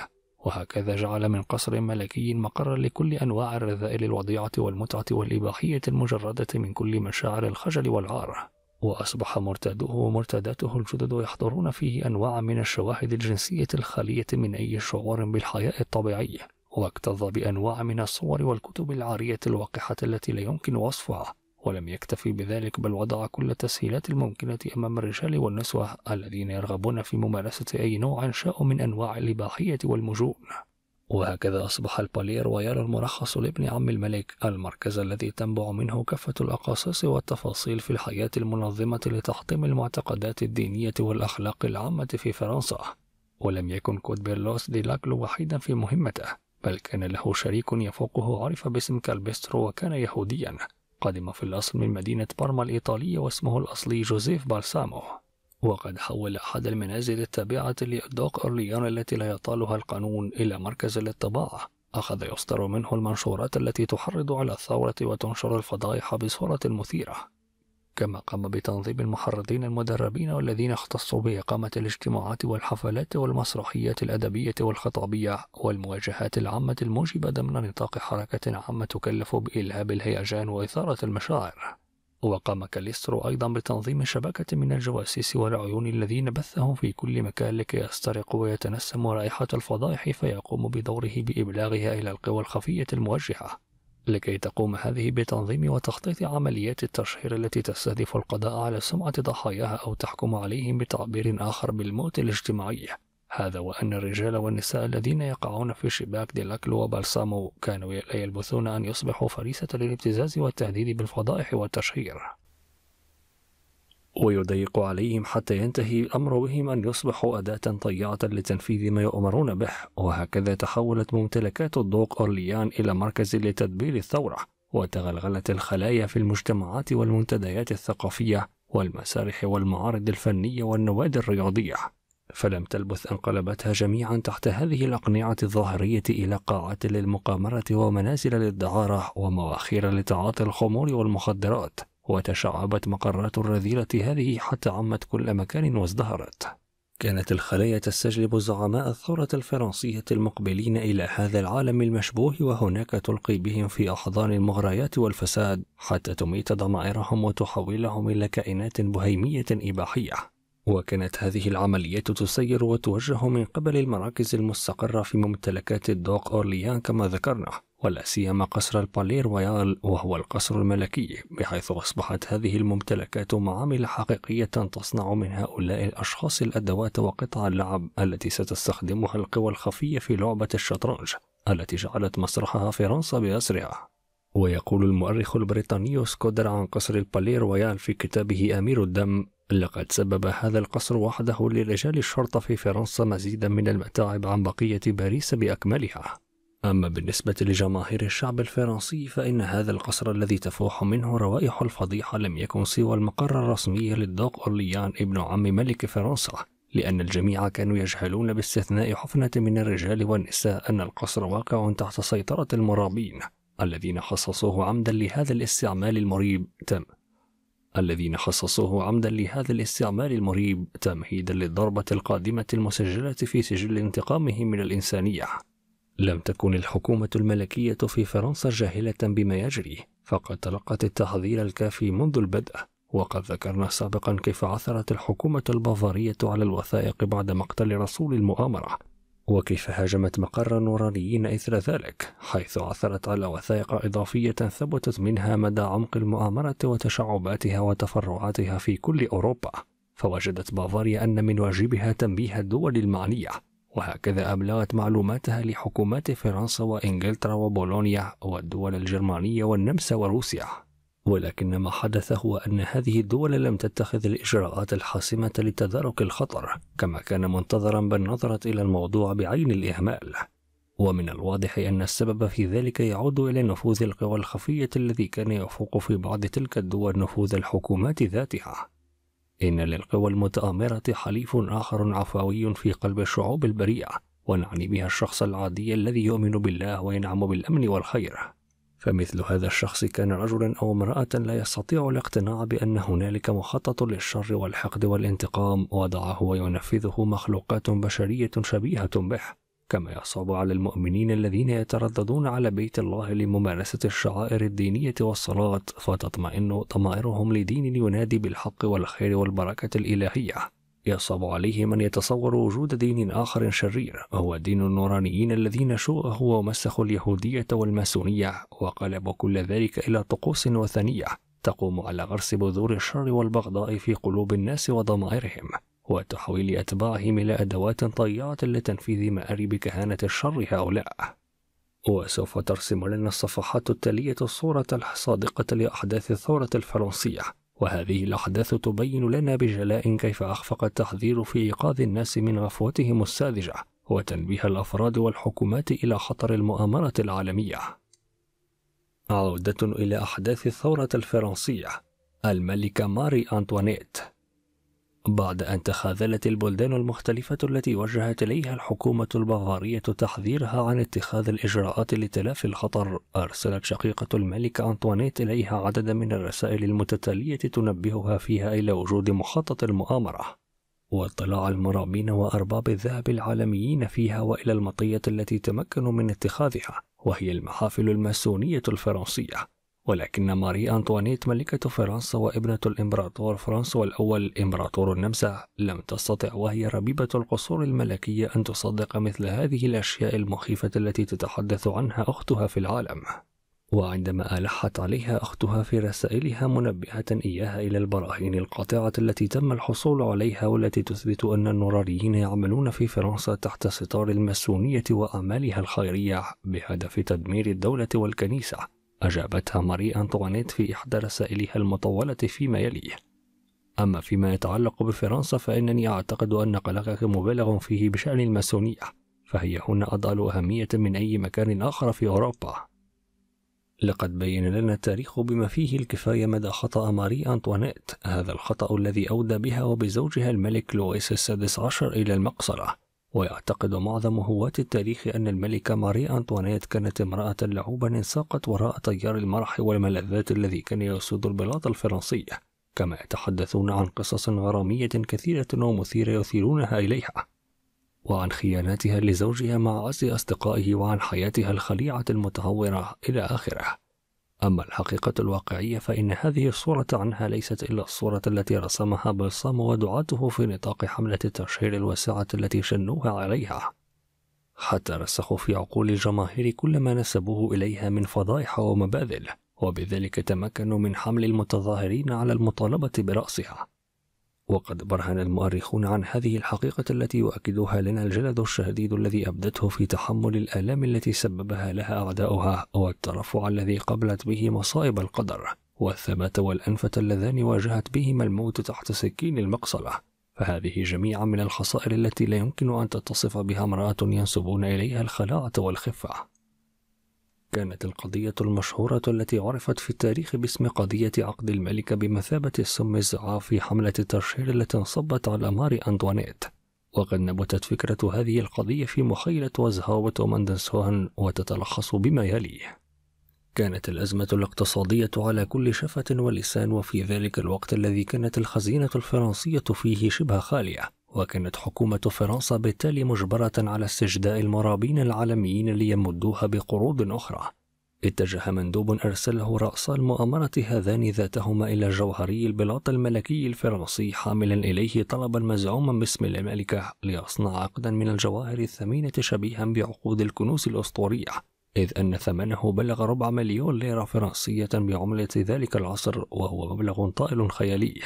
Speaker 1: وهكذا جعل من قصر ملكي مقرا لكل أنواع الرذائل الوضيعة والمتعة والإباحية المجردة من كل مشاعر الخجل والعار وأصبح مرتدوه ومرتداته الجدد يحضرون فيه أنواع من الشواهد الجنسية الخالية من أي شعور بالحياء الطبيعي واكتظ بأنواع من الصور والكتب العارية الوقحة التي لا يمكن وصفها ولم يكتفي بذلك بل وضع كل التسهيلات الممكنة أمام الرجال والنسوة الذين يرغبون في ممارسة أي نوع شاء من أنواع الإباحية والمجون وهكذا أصبح البالير ويال المرخص لابن عم الملك المركز الذي تنبع منه كافة الأقاصيص والتفاصيل في الحياة المنظمة لتحطيم المعتقدات الدينية والأخلاق العامة في فرنسا ولم يكن كودبيرلوس دي لاكلو وحيدا في مهمته بل كان له شريك يفوقه عرف باسم كالبسترو وكان يهوديا قدم في الأصل من مدينة بارما الإيطالية واسمه الأصلي جوزيف بالسامو وقد حول أحد المنازل التابعة لأداق أورليان التي لا يطالها القانون إلى مركز للطباعة أخذ يصدر منه المنشورات التي تحرض على الثورة وتنشر الفضائح بصورة مثيرة كما قام بتنظيم المحرضين المدربين والذين اختصوا بإقامة الاجتماعات والحفلات والمسرحيات الأدبية والخطابية والمواجهات العامة الموجبة ضمن نطاق حركة عامة تكلف بإلهاب الهيجان وإثارة المشاعر وقام كاليسترو أيضا بتنظيم شبكة من الجواسيس والعيون الذين بثهم في كل مكان لكي يسترقوا ويتنسموا رائحة الفضائح فيقوم بدوره بإبلاغها إلى القوى الخفية الموجهة لكي تقوم هذه بتنظيم وتخطيط عمليات التشهير التي تستهدف القضاء على سمعة ضحاياها أو تحكم عليهم بتعبير آخر بالموت الاجتماعي هذا وأن الرجال والنساء الذين يقعون في شباك ديلاكلو وبالسامو كانوا لا يلبثون أن يصبحوا فريسة للابتزاز والتهديد بالفضائح والتشهير ويضيق عليهم حتى ينتهي الأمر بهم أن يصبحوا أداة طيعة لتنفيذ ما يؤمرون به وهكذا تحولت ممتلكات الدوق أورليان إلى مركز لتدبير الثورة وتغلغلت الخلايا في المجتمعات والمنتديات الثقافية والمسارح والمعارض الفنية والنوادي الرياضية فلم تلبث أن قلبتها جميعا تحت هذه الأقنعة الظاهرية إلى قاعات للمقامرة ومنازل للدعارة ومواخير لتعاطي الخمور والمخدرات وتشعبت مقرات الرذيلة هذه حتى عمت كل مكان وازدهرت كانت الخلايا تستجلب زعماء الثورة الفرنسية المقبلين إلى هذا العالم المشبوه وهناك تلقي بهم في أحضان المغريات والفساد حتى تميت ضمائرهم وتحولهم إلى كائنات بهيمية إباحية وكانت هذه العمليات تسير وتوجه من قبل المراكز المستقرة في ممتلكات الدوق أورليان كما ذكرنا ولا سيما قصر البالير رويال وهو القصر الملكي بحيث أصبحت هذه الممتلكات معامل حقيقية تصنع من هؤلاء الأشخاص الأدوات وقطع اللعب التي ستستخدمها القوى الخفية في لعبة الشطرنج التي جعلت مسرحها فرنسا بأسرها ويقول المؤرخ البريطاني سكودر عن قصر البالير رويال في كتابه أمير الدم لقد سبب هذا القصر وحده لرجال الشرطة في فرنسا مزيدا من المتاعب عن بقية باريس بأكملها أما بالنسبة لجماهير الشعب الفرنسي فإن هذا القصر الذي تفوح منه روائح الفضيحة لم يكن سوى المقر الرسمي للدوق أورليان ابن عم ملك فرنسا لأن الجميع كانوا يجهلون باستثناء حفنة من الرجال والنساء أن القصر واقع تحت سيطرة المرابين الذين خصصوه عمدا لهذا الاستعمال المريب تم الذين خصصوه عمدا لهذا الاستعمال المريب تمهيدا للضربة القادمة المسجلة في سجل انتقامه من الإنسانية لم تكن الحكومة الملكية في فرنسا جاهلة بما يجري فقد تلقت التحذير الكافي منذ البدء وقد ذكرنا سابقا كيف عثرت الحكومة البافارية على الوثائق بعد مقتل رسول المؤامرة وكيف هاجمت مقر النورانيين إثر ذلك حيث عثرت على وثائق إضافية ثبتت منها مدى عمق المؤامرة وتشعباتها وتفرعاتها في كل أوروبا فوجدت بافاريا أن من واجبها تنبيه الدول المعنية وهكذا أبلغت معلوماتها لحكومات فرنسا وإنجلترا وبولونيا والدول الجرمانية والنمسا وروسيا ولكن ما حدث هو أن هذه الدول لم تتخذ الإجراءات الحاسمة لتدارك الخطر كما كان منتظرا بل نظرت إلى الموضوع بعين الإهمال ومن الواضح أن السبب في ذلك يعود إلى نفوذ القوى الخفية الذي كان يفوق في بعض تلك الدول نفوذ الحكومات ذاتها إن للقوى المتآمرة حليف آخر عفوي في قلب الشعوب البريئة ونعني بها الشخص العادي الذي يؤمن بالله وينعم بالأمن والخير فمثل هذا الشخص كان رجلا أو امرأة لا يستطيع الاقتناع بأن هنالك مخطط للشر والحقد والانتقام وضعه وينفذه مخلوقات بشرية شبيهة به كما يصعب على المؤمنين الذين يترددون على بيت الله لممارسة الشعائر الدينية والصلاة فتطمئن ضمائرهم لدين ينادي بالحق والخير والبركة الإلهية يصعب عليه من يتصور وجود دين آخر شرير وهو دين النورانيين الذين شوه ومسخوا اليهودية والماسونية وقلبوا كل ذلك إلى طقوس وثنية تقوم على غرس بذور الشر والبغضاء في قلوب الناس وضمائرهم وتحويل أتباعهم إلى أدوات طيعة لتنفيذ مآرب كهانة الشر هؤلاء وسوف ترسم لنا الصفحات التالية الصورة الصادقة لأحداث الثورة الفرنسية وهذه الأحداث تبين لنا بجلاء كيف أخفق التحذير في إيقاظ الناس من غفوتهم الساذجة وتنبيه الأفراد والحكومات إلى خطر المؤامرة العالمية. عودة إلى أحداث الثورة الفرنسية الملكة ماري أنتوانيت بعد أن تخاذلت البلدان المختلفة التي وجهت إليها الحكومة البافارية تحذيرها عن اتخاذ الإجراءات لتلافي الخطر، أرسلت شقيقة الملك أنطوانيت إليها عددا من الرسائل المتتالية تنبهها فيها إلى وجود مخطط المؤامرة. واطلاع المرابين وأرباب الذهب العالميين فيها وإلى المطية التي تمكنوا من اتخاذها، وهي المحافل الماسونية الفرنسية. ولكن ماري أنطوانيت ملكة فرنسا وابنة الإمبراطور فرانسوا الأول إمبراطور النمسا لم تستطع وهي ربيبة القصور الملكية أن تصدق مثل هذه الأشياء المخيفة التي تتحدث عنها أختها في العالم وعندما ألحت عليها أختها في رسائلها منبهة إياها إلى البراهين القاطعة التي تم الحصول عليها والتي تثبت أن النوراريين يعملون في فرنسا تحت ستار الماسونية وأعمالها الخيرية بهدف تدمير الدولة والكنيسة أجابتها ماري أنطوانيت في إحدى رسائلها المطولة فيما يلي: أما فيما يتعلق بفرنسا فإنني أعتقد أن قلقك مبالغ فيه بشأن الماسونية فهي هنا أضعل أهمية من أي مكان آخر في أوروبا لقد بين لنا التاريخ بما فيه الكفاية مدى خطأ ماري أنطوانيت هذا الخطأ الذي أودى بها وبزوجها الملك لويس السادس عشر إلى المقصرة ويعتقد معظم هواة التاريخ أن الملكة ماري أنطوانيت كانت امرأة لعوبا ساقت وراء تيار المرح والملذات الذي كان يسود البلاط الفرنسية كما يتحدثون عن قصص غرامية كثيرة ومثيرة يثيرونها إليها وعن خياناتها لزوجها مع عز أصدقائه وعن حياتها الخليعة المتهورة إلى آخره أما الحقيقة الواقعية فإن هذه الصورة عنها ليست إلا الصورة التي رسمها بلصام ودعاته في نطاق حملة التشهير الواسعة التي شنوها عليها حتى رسخوا في عقول الجماهير كل ما نسبوه إليها من فضائح ومبادل وبذلك تمكنوا من حمل المتظاهرين على المطالبة برأسها وقد برهن المؤرخون عن هذه الحقيقة التي يؤكدها لنا الجلد الشديد الذي أبدته في تحمل الآلام التي سببها لها أعداؤها والترفع الذي قبلت به مصائب القدر والثبات والأنفة اللذان واجهت بهما الموت تحت سكين المقصلة فهذه جميعا من الخصائر التي لا يمكن أن تتصف بها امرأة ينسبون إليها الخلاعة والخفة كانت القضية المشهورة التي عرفت في التاريخ باسم قضية عقد الملكة بمثابة السم الزعاف في حملة الترشير التي انصبت على ماري أنطوانيت وقد نبتت فكرة هذه القضية في مخيلة وزهاوة ومندنسوهن وتتلخص بما يلي كانت الأزمة الاقتصادية على كل شفة ولسان وفي ذلك الوقت الذي كانت الخزينة الفرنسية فيه شبه خالية وكانت حكومة فرنسا بالتالي مجبرة على استجداء المرابين العالميين ليمدوها بقروض أخرى اتجه مندوب أرسله رأس المؤامرة هذان ذاتهما إلى جوهري البلاط الملكي الفرنسي حاملا إليه طلبا مزعوما باسم الملكة ليصنع عقدا من الجواهر الثمينة شبيها بعقود الكنوز الأسطورية إذ أن ثمنه بلغ ربع مليون ليرة فرنسية بعملة ذلك العصر وهو مبلغ طائل خيالي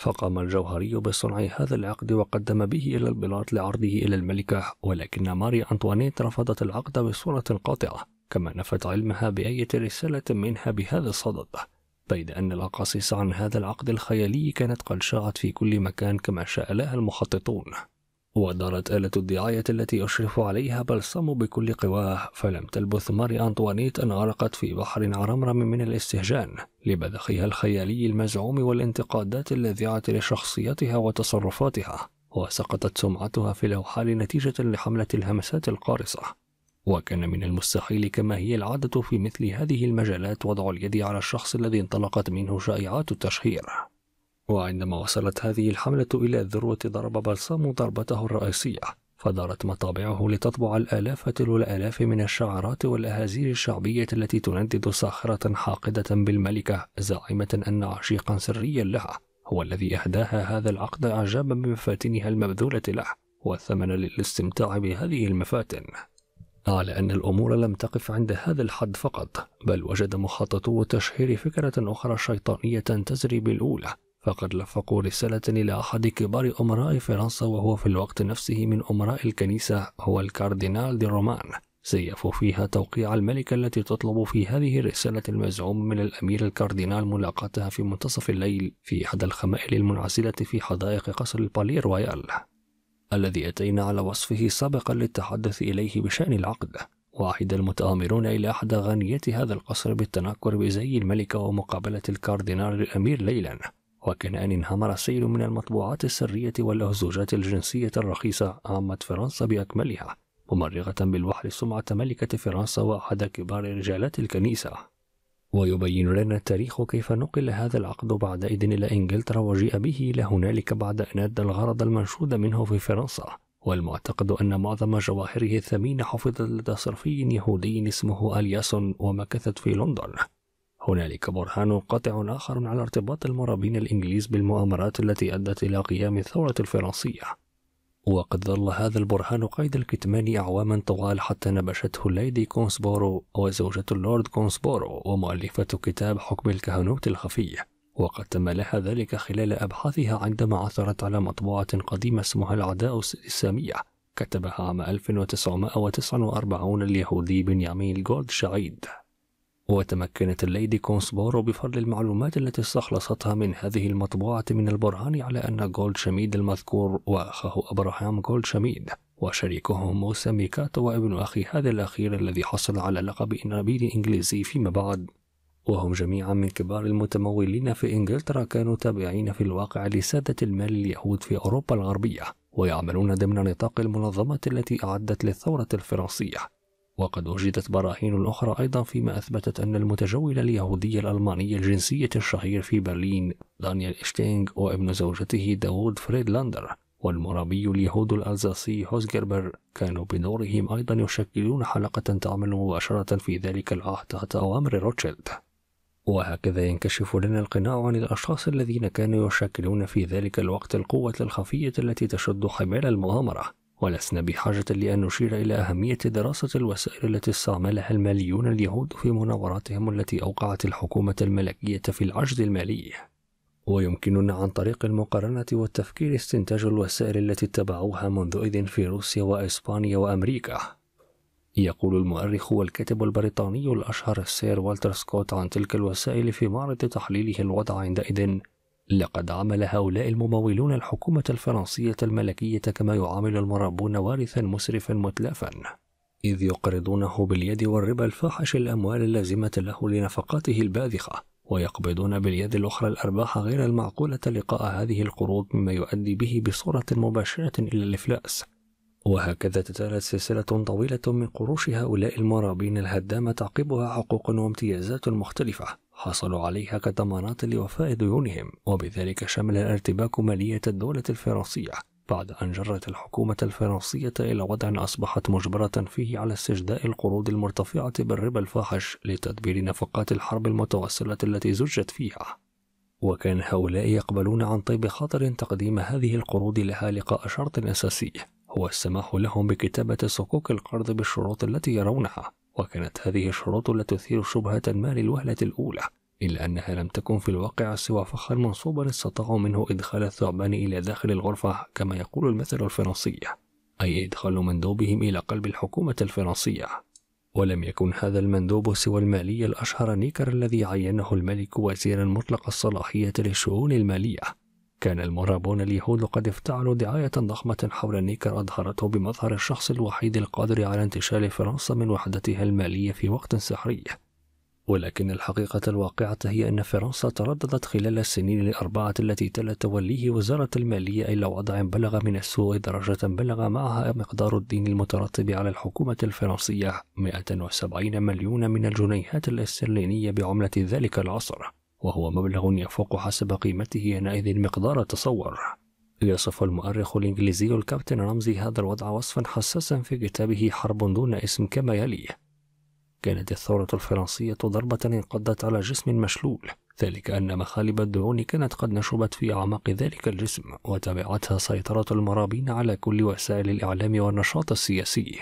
Speaker 1: فقام الجوهري بصنع هذا العقد وقدم به إلى البلاط لعرضه إلى الملكة ولكن ماري أنطوانيت رفضت العقد بصورة قاطعة كما نفت علمها بأية رسالة منها بهذا الصدد بيد أن الأقاصيص عن هذا العقد الخيالي كانت قد شاعت في كل مكان كما شاء لها المخططون ودارت آلة الدعاية التي يشرف عليها بلسامو بكل قواه فلم تلبث ماري أنطوانيت أن غرقت في بحر عرمرم من الاستهجان لبذخها الخيالي المزعوم والانتقادات اللاذعة لشخصيتها وتصرفاتها وسقطت سمعتها في الأوحال نتيجة لحملة الهمسات القارصة وكان من المستحيل كما هي العادة في مثل هذه المجالات وضع اليد على الشخص الذي انطلقت منه شائعات التشهير وعندما وصلت هذه الحملة إلى الذروة ضرب بلسام ضربته الرئيسية فدارت مطابعه لتطبع الآلاف تلو الآلاف من الشعارات والأهازيل الشعبية التي تندد ساخرة حاقدة بالملكة زاعمة أن عشيقا سريا لها هو الذي أهداها هذا العقد إعجابا بمفاتنها المبذولة له والثمن للاستمتاع بهذه المفاتن على أن الأمور لم تقف عند هذا الحد فقط بل وجد مخططو تشهير فكرة أخرى شيطانية تزري بالأولى فقد لفقوا رسالة إلى أحد كبار أمراء فرنسا وهو في الوقت نفسه من أمراء الكنيسة هو الكاردينال دي رومان سيفوا فيها توقيع الملكة التي تطلب في هذه الرسالة المزعوم من الأمير الكاردينال ملاقاتها في منتصف الليل في إحدى الخمائل المنعزلة في حدائق قصر البالي رويال الذي أتينا على وصفه سابقا للتحدث إليه بشأن العقد وعهد المتآمرون إلى أحد غنيات هذا القصر بالتنكر بزي الملكة ومقابلة الكاردينال الأمير ليلا وكان أن انهمر السيل من المطبوعات السرية والأهزوجات الجنسية الرخيصة عمت فرنسا بأكملها ممرغة بالوحل سمعة ملكة فرنسا وأحد كبار رجالات الكنيسة ويبين لنا التاريخ كيف نقل هذا العقد بعدئذ إلى إنجلترا وجيء به إلى هنالك بعد أن أدى الغرض المنشود منه في فرنسا والمعتقد أن معظم جواهره الثمينة حفظت لدى صرفي يهودي اسمه ألياسون ومكثت في لندن هنالك برهان قاطع آخر على ارتباط المرابين الإنجليز بالمؤامرات التي أدت إلى قيام الثورة الفرنسية وقد ظل هذا البرهان قيد الكتمان أعواما طوال حتى نبشته ليدي كونسبورو وزوجة اللورد كونسبورو ومؤلفة كتاب حكم الكهنوت الخفي وقد تم لها ذلك خلال أبحاثها عندما عثرت على مطبوعة قديمة اسمها العداء السامية كتبها عام 1949 اليهودي بنيامين جولد شعيد وتمكنت الليدي كونسبورو بفضل المعلومات التي استخلصتها من هذه المطبوعة من البرهان على أن جولد شميد المذكور وأخاه أبراهام جولد شميد وشريكه موسى ميكاتو وابن أخي هذا الأخير الذي حصل على لقب نبيل إنجليزي فيما بعد وهم جميعا من كبار المتمولين في إنجلترا كانوا تابعين في الواقع لسادة المال اليهود في أوروبا الغربية ويعملون ضمن نطاق المنظمة التي أعدت للثورة الفرنسية وقد وجدت براهين أخرى أيضا فيما أثبتت أن المتجول اليهودي الألماني الجنسية الشهير في برلين دانيال إشتينغ وابن زوجته داوود فريدلاندر والمرابي اليهود الألزاسي هوزجربر كانوا بدورهم أيضا يشكلون حلقة تعمل مباشرة في ذلك العهد تحت أوامر روتشيلد وهكذا ينكشف لنا القناع عن الأشخاص الذين كانوا يشكلون في ذلك الوقت القوة الخفية التي تشد حبال المغامرة ولسنا بحاجة لأن نشير إلى أهمية دراسة الوسائل التي استعملها الماليون اليهود في مناوراتهم التي أوقعت الحكومة الملكية في العجز المالي ويمكننا عن طريق المقارنة والتفكير استنتاج الوسائل التي اتبعوها منذ إذ في روسيا وإسبانيا وأمريكا يقول المؤرخ والكاتب البريطاني الأشهر السير والتر سكوت عن تلك الوسائل في معرض تحليله الوضع عندئذ لقد عامل هؤلاء الممولون الحكومة الفرنسية الملكية كما يعامل المرابون وارثا مسرفا متلافا إذ يقرضونه باليد والربا الفاحش الأموال اللازمة له لنفقاته الباذخة ويقبضون باليد الأخرى الأرباح غير المعقولة لقاء هذه القروض مما يؤدي به بصورة مباشرة إلى الإفلاس وهكذا تتالت سلسلة طويلة من قروش هؤلاء المرابين الهدامة تعقبها حقوق وامتيازات مختلفة حصلوا عليها كضمانات لوفاء ديونهم وبذلك شمل الارتباك مالية الدولة الفرنسية بعد أن جرت الحكومة الفرنسية إلى وضع أصبحت مجبرة فيه على استجداء القروض المرتفعة بالربا الفاحش لتدبير نفقات الحرب المتواصلة التي زجت فيها وكان هؤلاء يقبلون عن طيب خاطر تقديم هذه القروض لها لقاء شرط أساسي هو السماح لهم بكتابة صكوك القرض بالشروط التي يرونها وكانت هذه الشروط لا تثير شبهة ما للوهلة الأولى إلا أنها لم تكن في الواقع سوى فخا منصوبا استطاعوا منه إدخال الثعبان إلى داخل الغرفة كما يقول المثل الفرنسي أي إدخال مندوبهم إلى قلب الحكومة الفرنسية ولم يكن هذا المندوب سوى المالي الأشهر نيكر الذي عينه الملك وزيرا مطلق الصلاحية للشؤون المالية كان المرابون اليهود قد افتعلوا دعاية ضخمة حول نيكر أظهرته بمظهر الشخص الوحيد القادر على انتشال فرنسا من وحدتها المالية في وقت سحري ولكن الحقيقة الواقعة هي أن فرنسا ترددت خلال السنين الأربعة التي تلا توليه وزارة المالية إلى وضع بلغ من السوء درجة بلغ معها مقدار الدين المترتب على الحكومة الفرنسية 170 مليون من الجنيهات الاسترلينية بعملة ذلك العصر وهو مبلغ يفوق حسب قيمته حينئذ مقدار التصور. يصف المؤرخ الإنجليزي الكابتن رمزي هذا الوضع وصفا حساسا في كتابه حرب دون اسم كما يلي كانت الثورة الفرنسية ضربة انقضت على جسم مشلول ذلك أن مخالب الدهون كانت قد نشبت في أعماق ذلك الجسم وتبعتها سيطرة المرابين على كل وسائل الإعلام والنشاط السياسي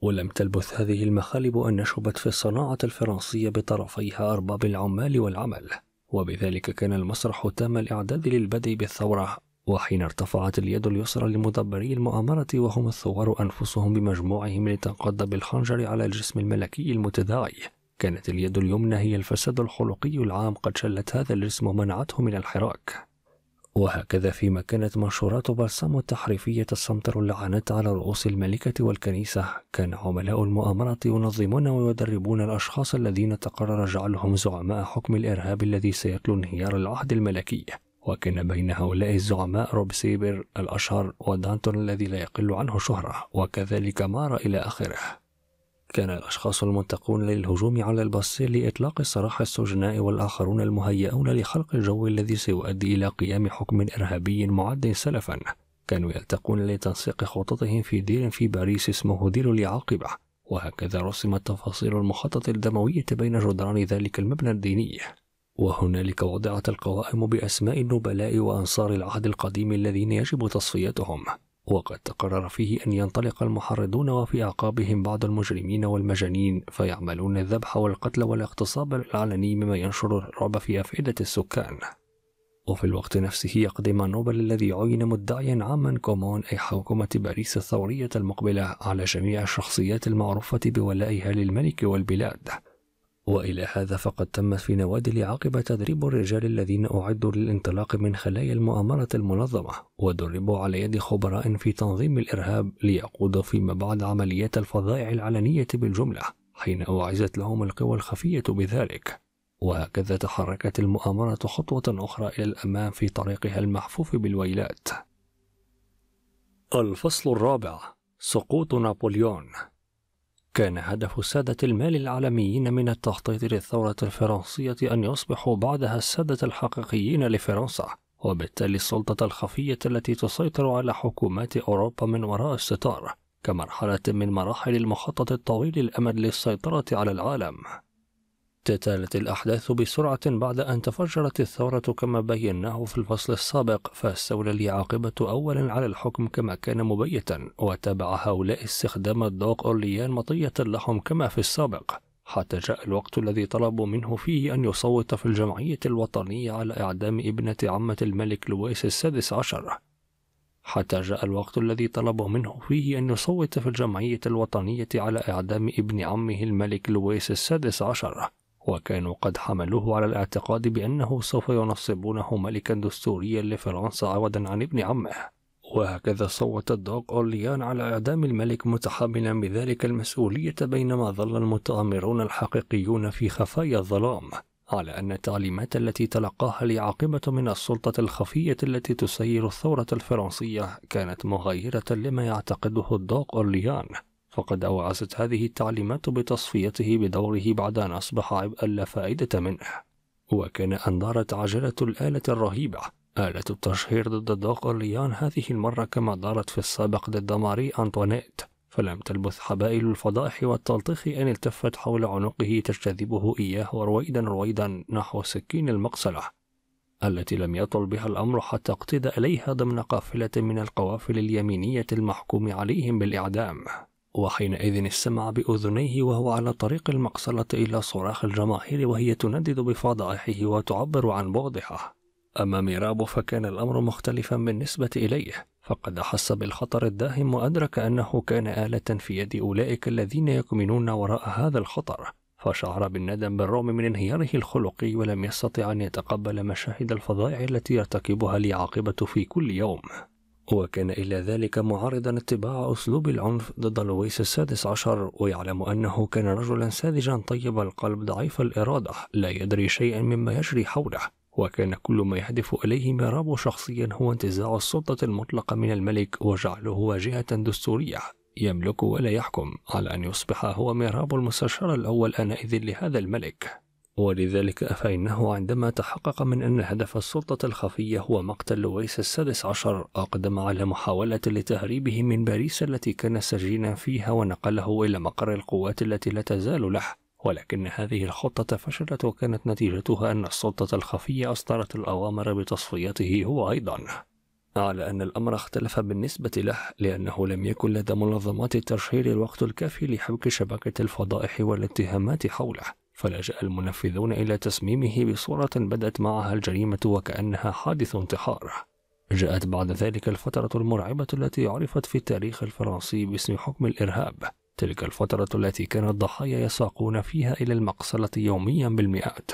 Speaker 1: ولم تلبث هذه المخالب أن نشبت في الصناعة الفرنسية بطرفيها أرباب العمال والعمل وبذلك كان المسرح تام الإعداد للبدء بالثورة وحين ارتفعت اليد اليسرى لمدبري المؤامرة وهم الثوار أنفسهم بمجموعهم لتنقض بالخنجر على الجسم الملكي المتداعي كانت اليد اليمنى هي الفساد الخلقي العام قد شلت هذا الجسم ومنعته من الحراك وهكذا فيما كانت منشورات بلسامو التحريفية تستمطر اللعنات على رؤوس الملكة والكنيسة كان عملاء المؤامرة ينظمون ويدربون الأشخاص الذين تقرر جعلهم زعماء حكم الإرهاب الذي سيتلو انهيار العهد الملكي وكان بين هؤلاء الزعماء روب سيبر الأشهر ودانتون الذي لا يقل عنه شهرة وكذلك مارا إلى آخره كان الأشخاص المنتقون للهجوم على الباسيل لإطلاق السراح السجناء والآخرون المهيئون لخلق الجو الذي سيؤدي إلى قيام حكم إرهابي معد سلفا كانوا يلتقون لتنسيق خططهم في دير في باريس اسمه دير العاقبة وهكذا رسمت تفاصيل المخطط الدموية بين جدران ذلك المبنى الديني وهنالك وضعت القوائم بأسماء النبلاء وأنصار العهد القديم الذين يجب تصفيتهم وقد تقرر فيه أن ينطلق المحرضون وفي أعقابهم بعض المجرمين والمجانين فيعملون الذبح والقتل والاغتصاب العلني مما ينشر الرعب في أفئدة السكان وفي الوقت نفسه يقدم نوبل الذي عين مدعيا عاما كومون أي حكومة باريس الثورية المقبلة على جميع الشخصيات المعروفة بولائها للملك والبلاد وإلى هذا فقد تمت في نوادل عقب تدريب الرجال الذين أعدوا للانطلاق من خلايا المؤامرة المنظمة ودربوا على يد خبراء في تنظيم الإرهاب ليقودوا فيما بعد عمليات الفظائع العلنية بالجملة حين أوعزت لهم القوى الخفية بذلك وهكذا تحركت المؤامرة خطوة أخرى إلى الأمام في طريقها المحفوف بالويلات الفصل الرابع سقوط نابليون كان هدف السادة المال العالميين من التخطيط للثورة الفرنسية أن يصبحوا بعدها السادة الحقيقيين لفرنسا وبالتالي السلطة الخفية التي تسيطر على حكومات أوروبا من وراء الستار كمرحلة من مراحل المخطط الطويل الأمد للسيطرة على العالم تتالت الأحداث بسرعة بعد أن تفجرت الثورة كما بيناه في الفصل السابق فاستولى عاقبة أولا على الحكم كما كان مبيتا وتابع هؤلاء استخدام الدوق أورليان مطية لهم كما في السابق حتى جاء الوقت الذي طلبوا منه فيه أن يصوت في الجمعية الوطنية على إعدام ابنة عمة الملك لويس السادس عشر حتى جاء الوقت الذي طلبوا منه فيه أن يصوت في الجمعية الوطنية على إعدام ابن عمه الملك لويس السادس عشر وكانوا قد حملوه على الاعتقاد بأنه سوف ينصبونه ملكا دستوريا لفرنسا عوضا عن ابن عمه وهكذا صوت الدوق أورليان على إعدام الملك متحملا بذلك المسؤولية بينما ظل المتآمرون الحقيقيون في خفايا الظلام على أن التعليمات التي تلقاها لعاقبة من السلطة الخفية التي تسير الثورة الفرنسية كانت مغايرة لما يعتقده الدوق أورليان فقد أوعزت هذه التعليمات بتصفيته بدوره بعد أن أصبح عبئا لا فائدة منه وكان أن دارت عجلة الآلة الرهيبة آلة التشهير ضد أورليان هذه المرة كما دارت في السابق ضد ماري أنطوانيت فلم تلبث حبائل الفضائح والتلطيخ أن التفت حول عنقه تجتذبه إياه رويدا رويدا نحو سكين المقصلة التي لم يطل بها الأمر حتى اقتدى إليها ضمن قافلة من القوافل اليمينية المحكوم عليهم بالإعدام وحينئذ استمع بأذنيه وهو على طريق المقصلة إلى صراخ الجماهير وهي تندد بفضائحه وتعبر عن بغضها أما ميراب فكان الأمر مختلفا بالنسبة إليه فقد أحس بالخطر الداهم وأدرك أنه كان آلة في يد أولئك الذين يكمنون وراء هذا الخطر فشعر بالندم بالرغم من انهياره الخلقي ولم يستطع أن يتقبل مشاهد الفضائع التي يرتكبها اليعاقبة في كل يوم وكان إلى ذلك معارضا اتباع أسلوب العنف ضد لويس السادس عشر ويعلم أنه كان رجلا ساذجا طيب القلب ضعيف الإرادة لا يدري شيئا مما يجري حوله وكان كل ما يهدف إليه ميرابو شخصيا هو انتزاع السلطة المطلقة من الملك وجعله واجهة دستورية يملك ولا يحكم على أن يصبح هو ميرابو المستشار الأول آنئذ لهذا الملك ولذلك فإنه عندما تحقق من أن هدف السلطة الخفية هو مقتل لويس السادس عشر أقدم على محاولة لتهريبه من باريس التي كان سجينا فيها ونقله إلى مقر القوات التي لا تزال له ولكن هذه الخطة فشلت وكانت نتيجتها أن السلطة الخفية أصدرت الأوامر بتصفيته هو أيضا على أن الأمر اختلف بالنسبة له لأنه لم يكن لدى منظمات التشهير الوقت الكافي لحبك شبكة الفضائح والاتهامات حوله فلجأ المنفذون إلى تسميمه بصورة بدأت معها الجريمة وكأنها حادث انتحار جاءت بعد ذلك الفترة المرعبة التي عرفت في التاريخ الفرنسي باسم حكم الإرهاب تلك الفترة التي كان الضحايا يساقون فيها إلى المقصلة يوميا بالمئات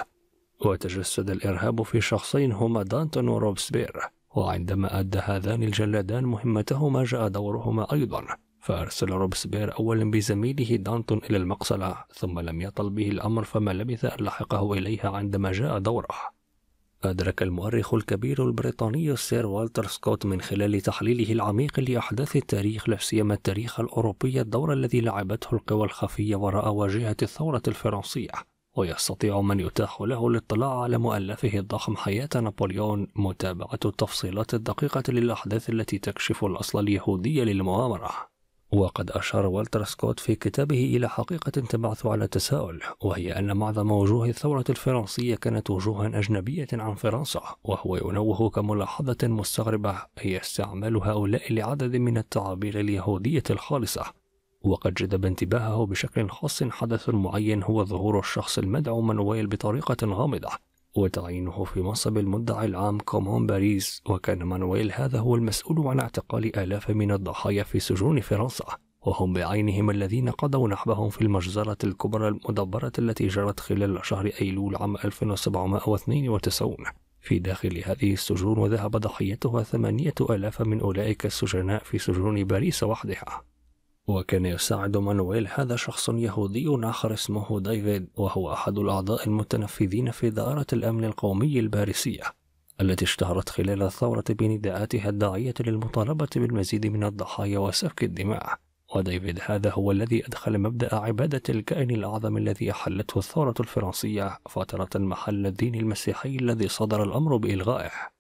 Speaker 1: وتجسد الإرهاب في شخصين هما دانتون وروبسبير وعندما أدى هذان الجلادان مهمتهما جاء دورهما أيضا فأرسل روبسبير أولا بزميله دانتون إلى المقصلة ثم لم يطل به الأمر فما لبث أن لحقه إليها عندما جاء دوره أدرك المؤرخ الكبير البريطاني السير والتر سكوت من خلال تحليله العميق لأحداث التاريخ لا سيما التاريخ الأوروبي الدور الذي لعبته القوى الخفية وراء واجهة الثورة الفرنسية ويستطيع من يتاح له الاطلاع على مؤلفه الضخم حياة نابليون متابعة التفصيلات الدقيقة للأحداث التي تكشف الأصل اليهودي للمؤامرة وقد أشار والتر سكوت في كتابه إلى حقيقة تبعث على تساؤل وهي أن معظم وجوه الثورة الفرنسية كانت وجوها أجنبية عن فرنسا وهو ينوه كملاحظة مستغربة هي استعمال هؤلاء لعدد من التعابير اليهودية الخالصة وقد جذب انتباهه بشكل خاص حدث معين هو ظهور الشخص المدعو منويل بطريقة غامضة وتعيينه في منصب المدعي العام كومون باريس وكان مانويل هذا هو المسؤول عن اعتقال آلاف من الضحايا في سجون فرنسا وهم بعينهم الذين قضوا نحبهم في المجزرة الكبرى المدبرة التي جرت خلال شهر أيلول عام 1792 في داخل هذه السجون وذهب ضحيتها ثمانية آلاف من أولئك السجناء في سجون باريس وحدها وكان يساعد مانويل هذا شخص يهودي آخر اسمه ديفيد وهو أحد الأعضاء المتنفذين في دائرة الأمن القومي الباريسية التي اشتهرت خلال الثورة بنداءاتها الداعية للمطالبة بالمزيد من الضحايا وسفك الدماء وديفيد هذا هو الذي أدخل مبدأ عبادة الكائن الأعظم الذي أحلته الثورة الفرنسية فترة محل الدين المسيحي الذي صدر الأمر بإلغائه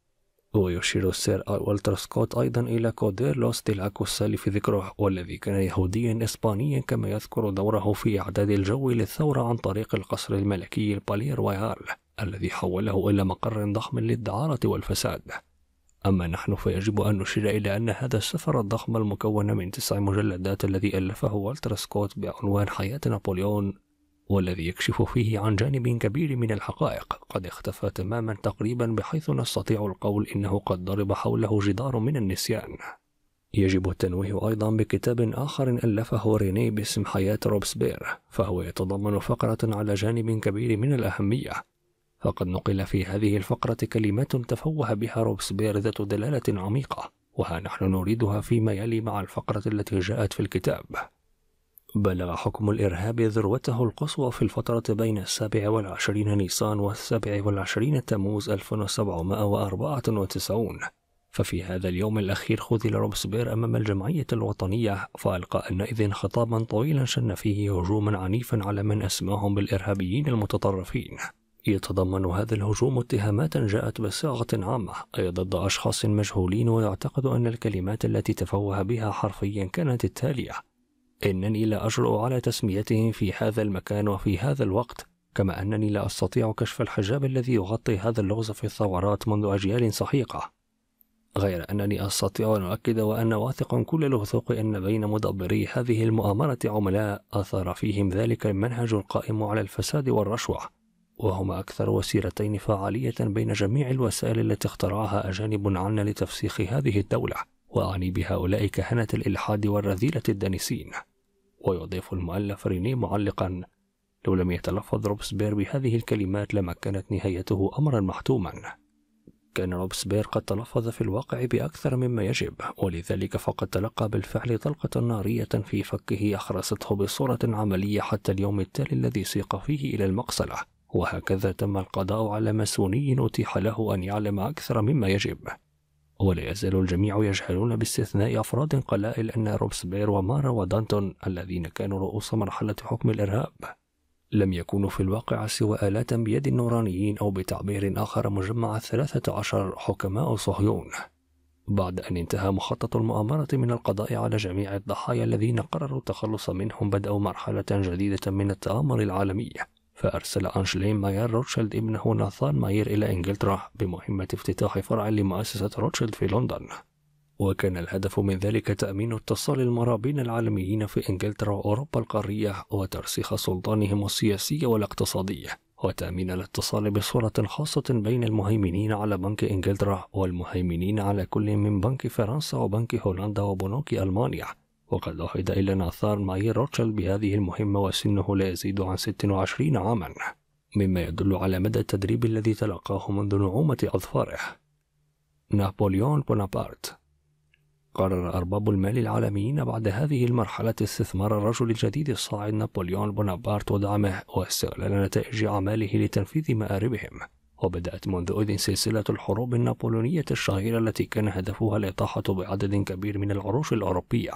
Speaker 1: ويشير السير والتر سكوت أيضا إلى كوديرلوس دي العكوسالي في ذكره والذي كان يهوديا إسبانيا كما يذكر دوره في إعداد الجو للثورة عن طريق القصر الملكي البالير رويال الذي حوله إلى مقر ضخم للدعارة والفساد أما نحن فيجب أن نشير إلى أن هذا السفر الضخم المكون من تسع مجلدات الذي ألفه والتر سكوت بعنوان حياة نابليون والذي يكشف فيه عن جانب كبير من الحقائق قد اختفى تماما تقريبا بحيث نستطيع القول إنه قد ضرب حوله جدار من النسيان يجب التنويه أيضا بكتاب آخر ألفه ريني باسم حياة روبسبير فهو يتضمن فقرة على جانب كبير من الأهمية فقد نقل في هذه الفقرة كلمات تفوه بها روبسبير ذات دلالة عميقة وها نحن نريدها فيما يلي مع الفقرة التي جاءت في الكتاب بلغ حكم الإرهاب ذروته القصوى في الفترة بين السابع والعشرين نيسان والسابع والعشرين تموز 1794 ففي هذا اليوم الأخير خذل روبسبير أمام الجمعية الوطنية فألقى أنئذ خطابا طويلا شن فيه هجوما عنيفا على من أسماهم بالإرهابيين المتطرفين يتضمن هذا الهجوم اتهامات جاءت بصيغة عامة أي ضد أشخاص مجهولين ويعتقد أن الكلمات التي تفوه بها حرفيا كانت التالية إنني لا أجرؤ على تسميته في هذا المكان وفي هذا الوقت كما أنني لا أستطيع كشف الحجاب الذي يغطي هذا اللغز في الثورات منذ أجيال سحيقة غير أنني أستطيع أن أؤكد وأنا واثق كل الوثوق أن بين مدبري هذه المؤامرة عملاء أثار فيهم ذلك المنهج القائم على الفساد والرشوة وهما أكثر وسيلتين فعالية بين جميع الوسائل التي اخترعها أجانب عنا لتفسيخ هذه الدولة وأعني بهؤلاء كهنة الإلحاد والرذيلة الدانسين ويضيف المؤلف ريني معلقا لو لم يتلفظ روبسبير بهذه الكلمات لمكنت نهايته أمرا محتوما كان روبسبير قد تلفظ في الواقع بأكثر مما يجب ولذلك فقد تلقى بالفعل طلقة نارية في فكه أخرسته بصورة عملية حتى اليوم التالي الذي سيق فيه إلى المقصلة وهكذا تم القضاء على ماسوني أتيح له أن يعلم أكثر مما يجب ولا يزال الجميع يجهلون باستثناء أفراد قلائل أن روبسبير ومارا ودانتون الذين كانوا رؤوس مرحلة حكم الإرهاب لم يكونوا في الواقع سوى آلات بيد النورانيين أو بتعبير آخر مجمع الثلاثة عشر حكماء صهيون بعد أن انتهى مخطط المؤامرة من القضاء على جميع الضحايا الذين قرروا التخلص منهم بدأوا مرحلة جديدة من التآمر العالمي فأرسل أنشلين ماير روتشيلد ابنه ناثان ماير إلى إنجلترا بمهمة افتتاح فرع لمؤسسة روتشيلد في لندن وكان الهدف من ذلك تأمين اتصال المرابين العالميين في إنجلترا وأوروبا القارية وترسيخ سلطانهم السياسي والاقتصادي وتأمين الاتصال بصورة خاصة بين المهيمنين على بنك إنجلترا والمهيمنين على كل من بنك فرنسا وبنك هولندا وبنوك ألمانيا وقد عهد إلى ناثار مايير روتشل بهذه المهمة وسنه لا يزيد عن 26 عاما مما يدل على مدى التدريب الذي تلقاه منذ نعومة أظفاره نابليون بونابرت قرر أرباب المال العالميين بعد هذه المرحلة استثمار الرجل الجديد الصاعد نابليون بونابرت ودعمه واستغلال نتائج أعماله لتنفيذ مآربهم وبدأت منذ إذن سلسلة الحروب النابليونية الشهيرة التي كان هدفها الإطاحة بعدد كبير من العروش الأوروبية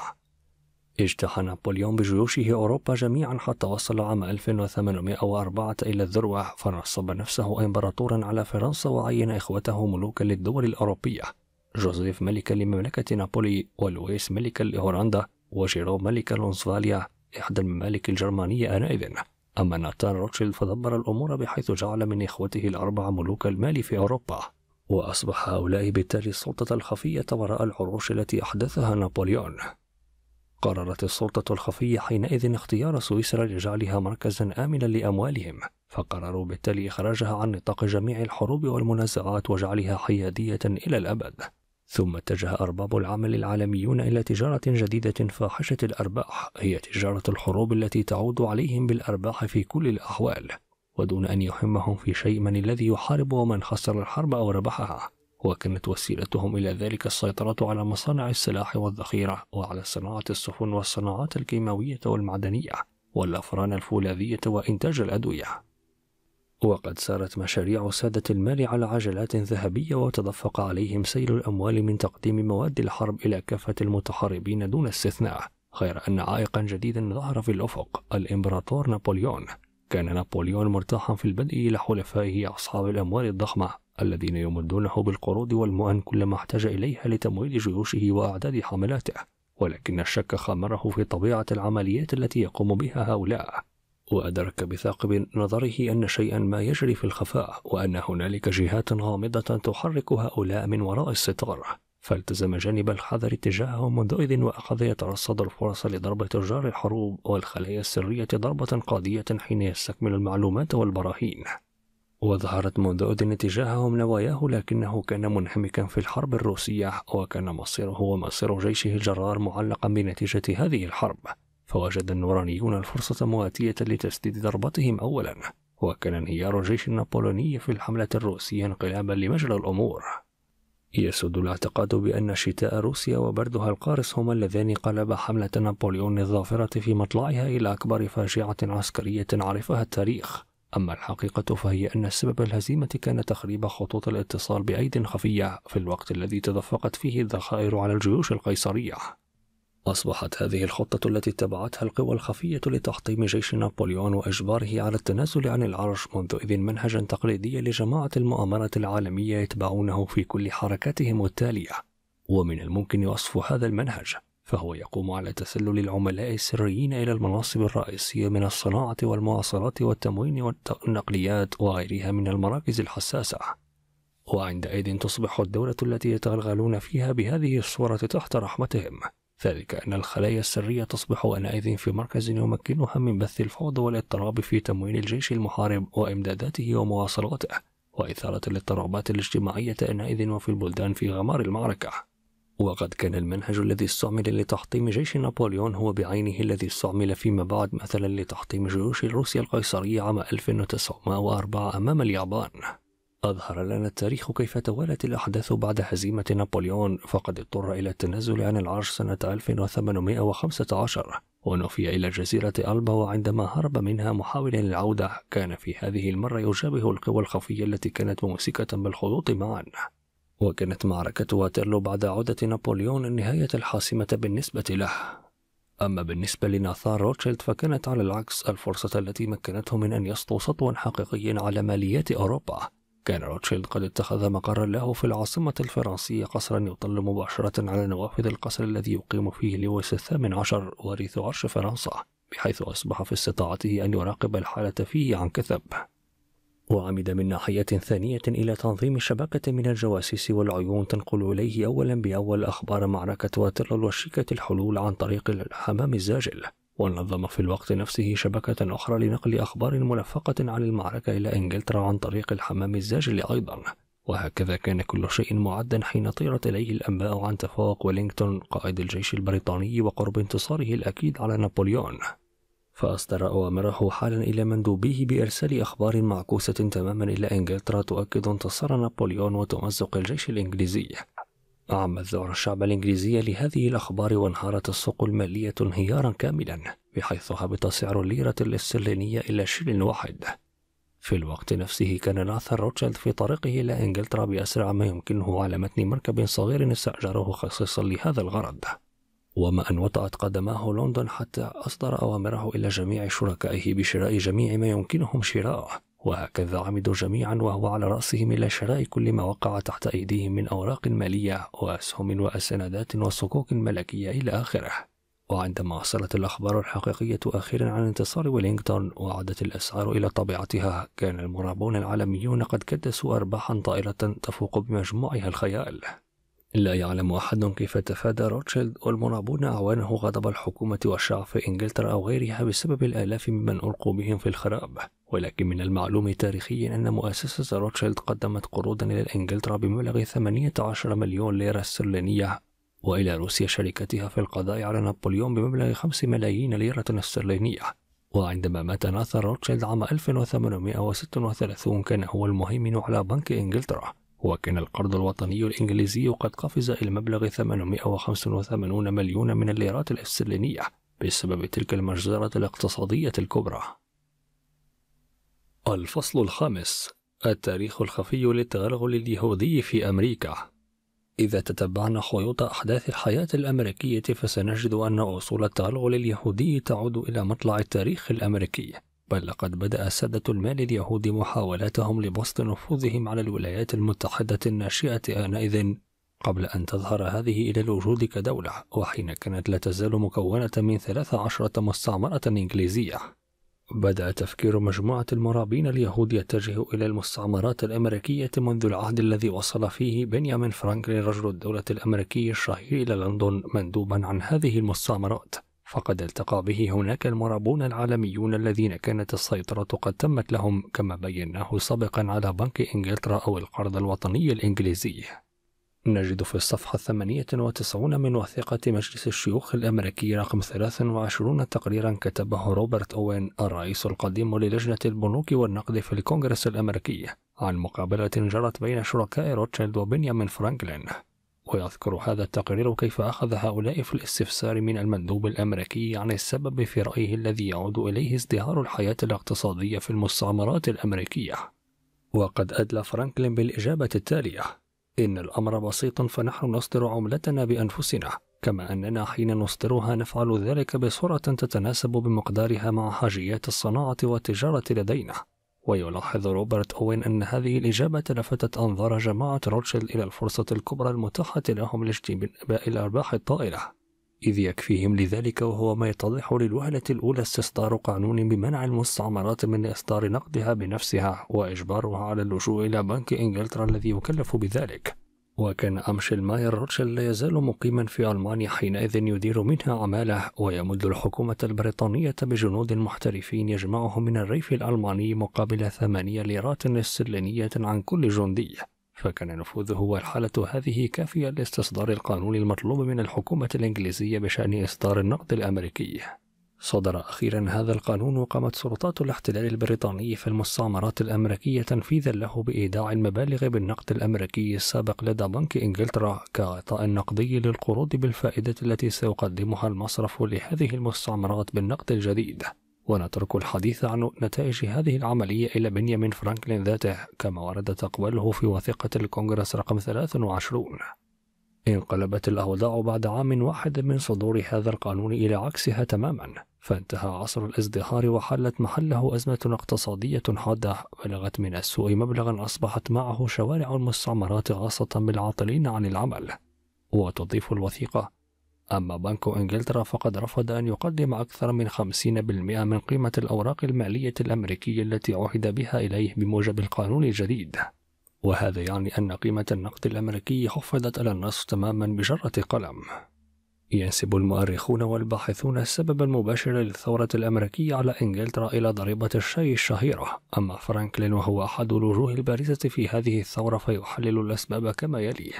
Speaker 1: اجتاح نابليون بجيوشه أوروبا جميعا حتى وصل عام 1804 إلى الذروة فنصب نفسه إمبراطورا على فرنسا وعين إخوته ملوكا للدول الأوروبية جوزيف ملكا لمملكة نابولي ولويس ملكا لهولندا وجيروم ملكا لونسفاليا إحدى الممالك الجرمانية آنئذ أما ناتان روتشيلد فدبر الأمور بحيث جعل من إخوته الأربعة ملوك المال في أوروبا وأصبح هؤلاء بالتالي السلطة الخفية وراء العروش التي أحدثها نابليون قررت السلطة الخفية حينئذ اختيار سويسرا لجعلها مركزا آمنا لأموالهم فقرروا بالتالي إخراجها عن نطاق جميع الحروب والمنازعات وجعلها حيادية إلى الأبد ثم اتجه أرباب العمل العالميون إلى تجارة جديدة فاحشة الأرباح هي تجارة الحروب التي تعود عليهم بالأرباح في كل الأحوال ودون أن يهمهم في شيء من الذي يحارب ومن خسر الحرب أو ربحها وكانت وسيلتهم إلى ذلك السيطرة على مصانع السلاح والذخيرة وعلى صناعة السفن والصناعات الكيماوية والمعدنية والأفران الفولاذية وإنتاج الأدوية وقد سارت مشاريع سادة المال على عجلات ذهبية وتدفق عليهم سيل الأموال من تقديم مواد الحرب إلى كافة المتحاربين دون استثناء غير أن عائقا جديدا ظهر في الأفق الإمبراطور نابليون كان نابليون مرتاحا في البدء إلى حلفائه أصحاب الأموال الضخمة الذين يمدونه بالقروض والمؤن كلما احتاج إليها لتمويل جيوشه وأعداد حملاته ولكن الشك خمره في طبيعة العمليات التي يقوم بها هؤلاء وأدرك بثاقب نظره أن شيئا ما يجري في الخفاء وأن هنالك جهات غامضة تحرك هؤلاء من وراء الستار فالتزم جانب الحذر تجاهه منذ إذ وأخذ يترصد الفرص لضرب تجار الحروب والخلايا السرية ضربة قاضية حين يستكمل المعلومات والبراهين وظهرت منذ أذن تجاههم نواياه لكنه كان منهمكا في الحرب الروسية وكان مصيره ومصير جيشه الجرار معلقا بنتيجة هذه الحرب فوجد النورانيون الفرصة مواتية لتسديد ضربتهم أولا وكان انهيار الجيش النابولوني في الحملة الروسية انقلابا لمجرى الأمور يسود الاعتقاد بأن شتاء روسيا وبردها القارس هما اللذان قلبا حملة نابليون الظافرة في مطلعها إلى أكبر فاجعة عسكرية عرفها التاريخ أما الحقيقة فهي أن سبب الهزيمة كان تخريب خطوط الاتصال بأيد خفية في الوقت الذي تدفقت فيه الذخائر على الجيوش القيصرية أصبحت هذه الخطة التي اتبعتها القوى الخفية لتحطيم جيش نابليون وإجباره على التنازل عن العرش منذ إذ منهجا تقليديا لجماعة المؤامرة العالمية يتبعونه في كل حركاتهم التالية ومن الممكن وصف هذا المنهج فهو يقوم على تسلل العملاء السريين إلى المناصب الرئيسية من الصناعة والمواصلات والتموين والنقليات وغيرها من المراكز الحساسة وعندئذ تصبح الدولة التي يتغلغلون فيها بهذه الصورة تحت رحمتهم ذلك أن الخلايا السرية تصبح آنئذ في مركز يمكنها من بث الفوضى والاضطراب في تموين الجيش المحارب وإمداداته ومواصلاته وإثارة الاضطرابات الاجتماعية آنئذ وفي البلدان في غمار المعركة وقد كان المنهج الذي استعمل لتحطيم جيش نابليون هو بعينه الذي استعمل فيما بعد مثلا لتحطيم جيوش روسيا القيصرية عام 1904 أمام اليابان أظهر لنا التاريخ كيف توالت الأحداث بعد هزيمة نابليون فقد اضطر إلى التنازل عن العرش سنة 1815 ونفي إلى جزيرة ألبا وعندما هرب منها محاولا العودة كان في هذه المرة يشابه القوى الخفية التي كانت ممسكة بالخطوط معا وكانت معركة واترلو بعد عودة نابليون النهاية الحاسمة بالنسبة له أما بالنسبة لناثار روتشيلد فكانت على العكس الفرصة التي مكنته من أن يسطو سطوا حقيقيا على ماليات أوروبا كان روتشيلد قد اتخذ مقرا له في العاصمة الفرنسية قصرا يطل مباشرة على نوافذ القصر الذي يقيم فيه لويس الثامن عشر وريث عرش فرنسا بحيث أصبح في استطاعته أن يراقب الحالة فيه عن كثب وعمد من ناحية ثانية إلى تنظيم شبكة من الجواسيس والعيون تنقل إليه أولا بأول أخبار معركة واترلو وشيكة الحلول عن طريق الحمام الزاجل ونظم في الوقت نفسه شبكة أخرى لنقل أخبار ملفقة عن المعركة إلى إنجلترا عن طريق الحمام الزاجل أيضا وهكذا كان كل شيء معدا حين طيرت إليه الأنباء عن تفوق ويلينغتون قائد الجيش البريطاني وقرب انتصاره الأكيد على نابليون فأصدر أوامره حالا إلى مندوبيه بإرسال أخبار معكوسة تماما إلى إنجلترا تؤكد انتصار نابليون وتمزق الجيش الإنجليزي أعمى الذعر الشعب الإنجليزي لهذه الأخبار وانهارت السوق المالية انهيارا كاملا بحيث هبط سعر الليرة الاسترلينية إلى شيل واحد في الوقت نفسه كان ناثر روتشيلد في طريقه إلى إنجلترا بأسرع ما يمكنه على متن مركب صغير استأجره خصيصا لهذا الغرض وما أن وطأت قدماه لندن حتى أصدر أوامره إلى جميع شركائه بشراء جميع ما يمكنهم شراءه وهكذا عمدوا جميعا وهو على رأسهم إلى شراء كل ما وقع تحت أيديهم من أوراق مالية وأسهم وأسندات وصكوك ملكية إلى آخره وعندما وصلت الأخبار الحقيقية أخيرا عن انتصار ويلينغتون وعادت الأسعار إلى طبيعتها كان المرابون العالميون قد كدسوا أرباحا طائلة تفوق بمجموعها الخيال لا يعلم أحد كيف تفادى روتشيلد والمرابون أعوانه غضب الحكومة والشعب في إنجلترا أو غيرها بسبب الآلاف ممن ألقوا بهم في الخراب ولكن من المعلوم تاريخيا أن مؤسسة روتشيلد قدمت قروضا إلى إنجلترا بمبلغ 18 مليون ليرة استرلينية وإلى روسيا شركتها في القضاء على نابليون بمبلغ 5 ملايين ليرة استرلينية وعندما مات ناثر روتشيلد عام 1836 كان هو المهيمن على بنك إنجلترا وكان القرض الوطني الإنجليزي قد قفز إلى مبلغ 885 مليون من الليرات الاسترلينية بسبب تلك المجزرة الاقتصادية الكبرى. الفصل الخامس التاريخ الخفي للتغلغل اليهودي في أمريكا إذا تتبعنا خيوط أحداث الحياة الأمريكية فسنجد أن أصول التغلغل اليهودي تعود إلى مطلع التاريخ الأمريكي بل لقد بدأ سادة المال اليهود محاولاتهم لبسط نفوذهم على الولايات المتحدة الناشئة آنئذ قبل أن تظهر هذه إلى الوجود كدولة وحين كانت لا تزال مكونة من 13 مستعمرة إنجليزية بدأ تفكير مجموعة المرابين اليهود يتجه إلى المستعمرات الأمريكية منذ العهد الذي وصل فيه بنيامين فرانكلين رجل الدولة الأمريكي الشهير إلى لندن مندوبا عن هذه المستعمرات فقد التقى به هناك المرابون العالميون الذين كانت السيطرة قد تمت لهم كما بيناه سابقا على بنك إنجلترا أو القرض الوطني الإنجليزي نجد في الصفحة 98 من وثيقة مجلس الشيوخ الأمريكي رقم 23 تقريرا كتبه روبرت أوين الرئيس القديم للجنة البنوك والنقد في الكونغرس الأمريكي عن مقابلة جرت بين شركاء روتشيلد وبنيامين فرانكلين ويذكر هذا التقرير كيف أخذ هؤلاء في الاستفسار من المندوب الأمريكي عن السبب في رأيه الذي يعود إليه ازدهار الحياة الاقتصادية في المستعمرات الأمريكية وقد أدلى فرانكلين بالإجابة التالية إن الأمر بسيط فنحن نصدر عملتنا بأنفسنا كما أننا حين نصدرها نفعل ذلك بصورة تتناسب بمقدارها مع حاجيات الصناعة والتجارة لدينا ويلاحظ روبرت أوين أن هذه الإجابة لفتت أنظار جماعة روتشيلد إلى الفرصة الكبرى المتاحة لهم لاجتناب الأرباح الطائلة إذ يكفيهم لذلك وهو ما يتضح للوهلة الأولى استصدار قانون بمنع المستعمرات من إصدار نقدها بنفسها وإجبارها على اللجوء إلى بنك إنجلترا الذي يكلف بذلك وكان أمشيل ماير روتشل لا يزال مقيما في ألمانيا حينئذ يدير منها أعماله ويمد الحكومة البريطانية بجنود محترفين يجمعهم من الريف الألماني مقابل ثمانية ليرات استرلينية عن كل جندي فكان نفوذه والحالة هذه كافية لاستصدار القانون المطلوب من الحكومة الإنجليزية بشأن إصدار النقد الأمريكي صدر أخيرا هذا القانون وقامت سلطات الاحتلال البريطاني في المستعمرات الأمريكية تنفيذا له بإيداع المبالغ بالنقد الأمريكي السابق لدى بنك إنجلترا كعطاء نقدي للقروض بالفائدة التي سيقدمها المصرف لهذه المستعمرات بالنقد الجديد ونترك الحديث عن نتائج هذه العملية إلى بنيامين فرانكلين ذاته كما ورد تقبله في وثيقة الكونغرس رقم 23 انقلبت الأوضاع بعد عام واحد من صدور هذا القانون إلى عكسها تماما فانتهى عصر الازدهار وحلت محله أزمة اقتصادية حادة بلغت من السوء مبلغا أصبحت معه شوارع المستعمرات خاصة بالعاطلين عن العمل وتضيف الوثيقة أما بنك إنجلترا فقد رفض أن يقدم أكثر من 50% من قيمة الأوراق المالية الأمريكية التي عهد بها إليه بموجب القانون الجديد وهذا يعني أن قيمة النقد الأمريكي خفضت إلى النصف تماما بجرة قلم ينسب المؤرخون والباحثون السبب المباشر للثورة الأمريكية على إنجلترا إلى ضريبة الشاي الشهيرة أما فرانكلين وهو أحد الوجوه البارزة في هذه الثورة فيحلل الأسباب كما يلي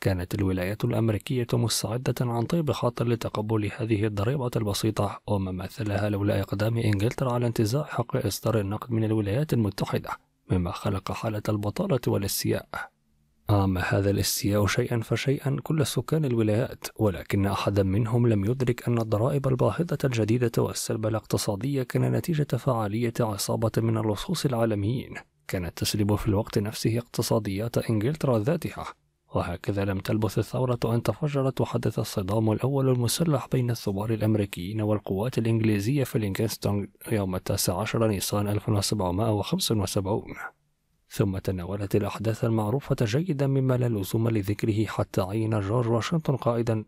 Speaker 1: كانت الولايات الأمريكية مستعدة عن طيب خاطر لتقبل هذه الضريبة البسيطة وما مثلها لولا إقدام إنجلترا على انتزاع حق إصدار النقد من الولايات المتحدة مما خلق حالة البطالة والاستياء عم هذا الاستياء شيئا فشيئا كل سكان الولايات ولكن أحدا منهم لم يدرك أن الضرائب الباهظة الجديدة والسلب الاقتصادية كان نتيجة فعالية عصابة من اللصوص العالميين كانت تسلب في الوقت نفسه اقتصاديات إنجلترا ذاتها وهكذا لم تلبث الثورة أن تفجرت وحدث الصدام الأول المسلح بين الثوار الأمريكيين والقوات الإنجليزية في لينكستون يوم 19 نيسان 1775 ثم تناولت الأحداث المعروفة جيدا مما لا لزوم لذكره حتى عين جورج واشنطن قائدا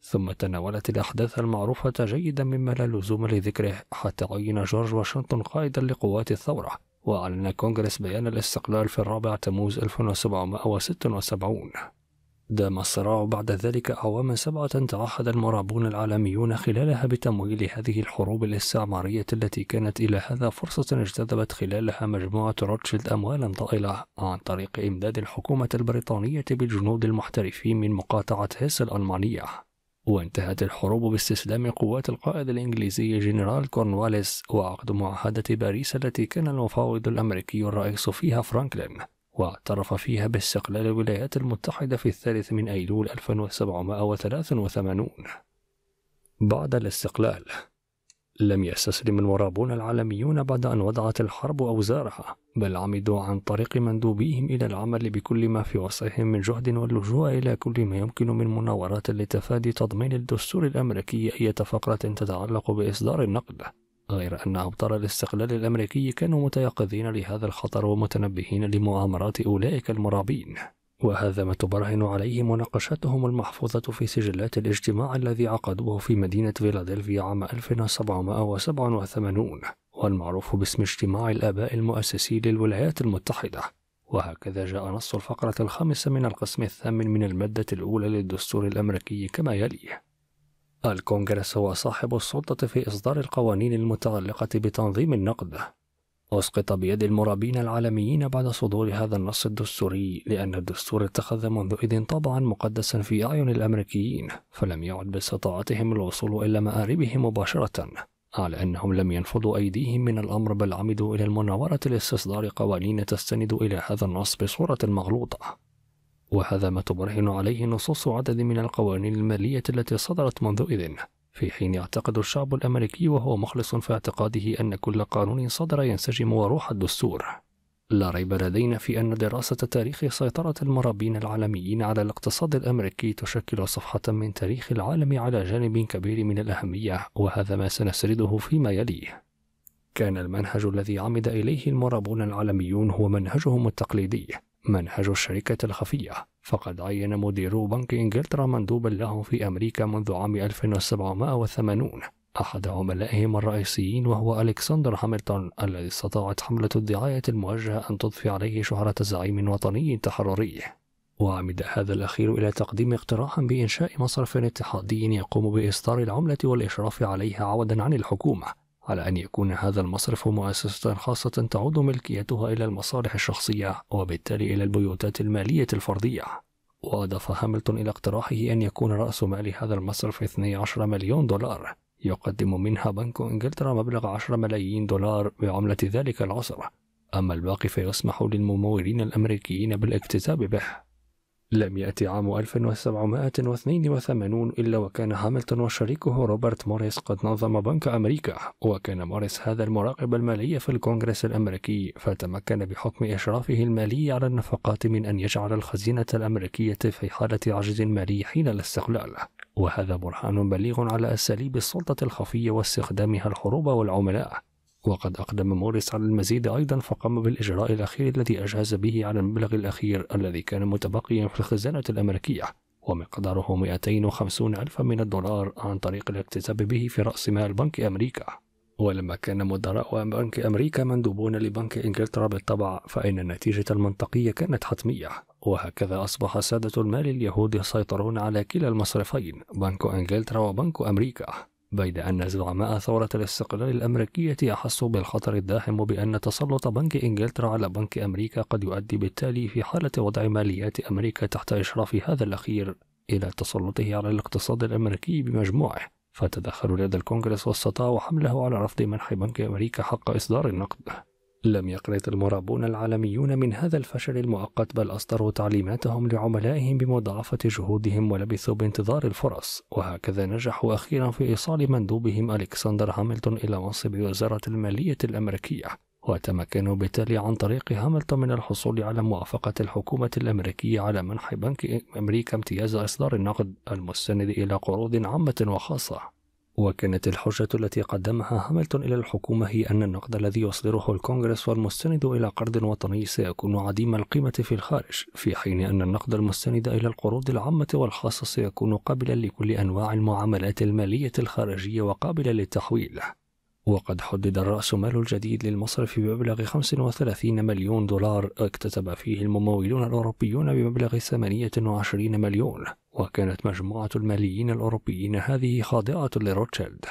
Speaker 1: ثم تناولت الأحداث المعروفة جيدا مما لا لزوم لذكره حتى عين جورج واشنطن قائدا لقوات الثورة وأعلن كونغرس بيان الاستقلال في الرابع تموز 1776 دام الصراع بعد ذلك أعواما سبعة تعهد المرابون العالميون خلالها بتمويل هذه الحروب الاستعمارية التي كانت إلى هذا فرصة اجتذبت خلالها مجموعة روتشيلد أموالا طائلة عن طريق إمداد الحكومة البريطانية بالجنود المحترفين من مقاطعة هيس الألمانية وانتهت الحروب باستسلام قوات القائد الإنجليزي جنرال كورنواليس وعقد معاهدة باريس التي كان المفاوض الأمريكي الرئيس فيها فرانكلين واعترف فيها باستقلال الولايات المتحدة في الثالث من أيلول 1783 بعد الاستقلال لم يستسلم المرابون العالميون بعد أن وضعت الحرب أوزارها بل عمدوا عن طريق مندوبيهم إلى العمل بكل ما في وسعهم من جهد واللجوء إلى كل ما يمكن من مناورات لتفادي تضمين الدستور الأمريكي أي فقرة تتعلق بإصدار النقد غير أن أبطال الاستقلال الأمريكي كانوا متيقظين لهذا الخطر ومتنبهين لمؤامرات أولئك المرابين وهذا ما تبرهن عليه مناقشتهم المحفوظة في سجلات الاجتماع الذي عقدوه في مدينة فيلادلفيا عام 1787 والمعروف باسم اجتماع الآباء المؤسسي للولايات المتحدة وهكذا جاء نص الفقرة الخامسة من القسم الثامن من المادة الأولى للدستور الأمريكي كما يلي الكونغرس هو صاحب السلطة في إصدار القوانين المتعلقة بتنظيم النقد أسقط بيد المرابين العالميين بعد صدور هذا النص الدستوري لأن الدستور اتخذ منذ إذ طبعا مقدسا في أعين الأمريكيين فلم يعد باستطاعتهم الوصول إلى مآربه مباشرة على أنهم لم ينفضوا أيديهم من الأمر بل عمدوا إلى المناورة لاستصدار قوانين تستند إلى هذا النص بصورة مغلوطة وهذا ما تبرهن عليه نصوص عدد من القوانين المالية التي صدرت منذ إذن في حين يعتقد الشعب الأمريكي وهو مخلص في اعتقاده أن كل قانون صدر ينسجم وروح الدستور لا ريب لدينا في أن دراسة تاريخ سيطرة المرابين العالميين على الاقتصاد الأمريكي تشكل صفحة من تاريخ العالم على جانب كبير من الأهمية وهذا ما سنسرده فيما يلي كان المنهج الذي عمد إليه المرابون العالميون هو منهجهم التقليدي منهج الشركة الخفية فقد عين مدير بنك إنجلترا مندوبا له في أمريكا منذ عام 1780 أحد عملائهم الرئيسيين وهو ألكسندر هاملتون الذي استطاعت حملة الدعاية الموجهة أن تضفي عليه شهرة زعيم وطني تحرري وعمد هذا الأخير إلى تقديم اقتراح بإنشاء مصرف اتحادي يقوم بإصدار العملة والإشراف عليها عوضا عن الحكومة على أن يكون هذا المصرف مؤسسة خاصة تعود ملكيتها إلى المصالح الشخصية وبالتالي إلى البيوتات المالية الفردية وأضاف هاملتون إلى اقتراحه أن يكون رأس مال هذا المصرف 12 مليون دولار يقدم منها بنك إنجلترا مبلغ 10 ملايين دولار بعملة ذلك العصر أما الباقي فيسمح للممولين الأمريكيين بالاكتساب به لم يأتي عام 1782 إلا وكان هاملتون وشريكه روبرت موريس قد نظم بنك أمريكا وكان موريس هذا المراقب المالي في الكونغرس الأمريكي فتمكن بحكم إشرافه المالي على النفقات من أن يجعل الخزينة الأمريكية في حالة عجز مالي حين الاستقلال وهذا برهان بليغ على أساليب السلطة الخفية واستخدامها الحروب والعملاء وقد أقدم موريس على المزيد أيضا فقام بالإجراء الأخير الذي أجهز به على المبلغ الأخير الذي كان متبقيا في الخزانة الأمريكية ومقداره 250 ألفا من الدولار عن طريق الاكتساب به في رأس مال بنك أمريكا ولما كان مدراء بنك أمريكا مندوبون لبنك إنجلترا بالطبع فإن النتيجة المنطقية كانت حتمية وهكذا أصبح سادة المال اليهود يسيطرون على كلا المصرفين بنك إنجلترا وبنك أمريكا بيد أن زعماء ثورة الاستقلال الأمريكية أحسوا بالخطر الداهم بأن تسلط بنك إنجلترا على بنك أمريكا قد يؤدي بالتالي في حالة وضع ماليات أمريكا تحت إشراف هذا الأخير إلى تسلطه على الاقتصاد الأمريكي بمجموعه فتدخلوا لدى الكونغرس واستطاعوا حمله على رفض منح بنك أمريكا حق إصدار النقد لم يقنط المرابون العالميون من هذا الفشل المؤقت بل أصدروا تعليماتهم لعملائهم بمضاعفة جهودهم ولبثوا بانتظار الفرص وهكذا نجحوا أخيرا في إيصال مندوبهم ألكسندر هاملتون إلى منصب وزارة المالية الأمريكية وتمكنوا بالتالي عن طريق هاملتون من الحصول على موافقة الحكومة الأمريكية على منح بنك أمريكا امتياز إصدار النقد المستند إلى قروض عامة وخاصة وكانت الحجة التي قدمها هاملتون إلى الحكومة هي أن النقد الذي يصدره الكونغرس والمستند إلى قرض وطني سيكون عديم القيمة في الخارج في حين أن النقد المستند إلى القروض العامة والخاصة سيكون قابلا لكل أنواع المعاملات المالية الخارجية وقابلا للتحويل وقد حدد الرأس مال الجديد للمصرف بمبلغ 35 مليون دولار اكتتب فيه الممولون الأوروبيون بمبلغ 28 مليون وكانت مجموعة الماليين الأوروبيين هذه خاضعة لروتشيلد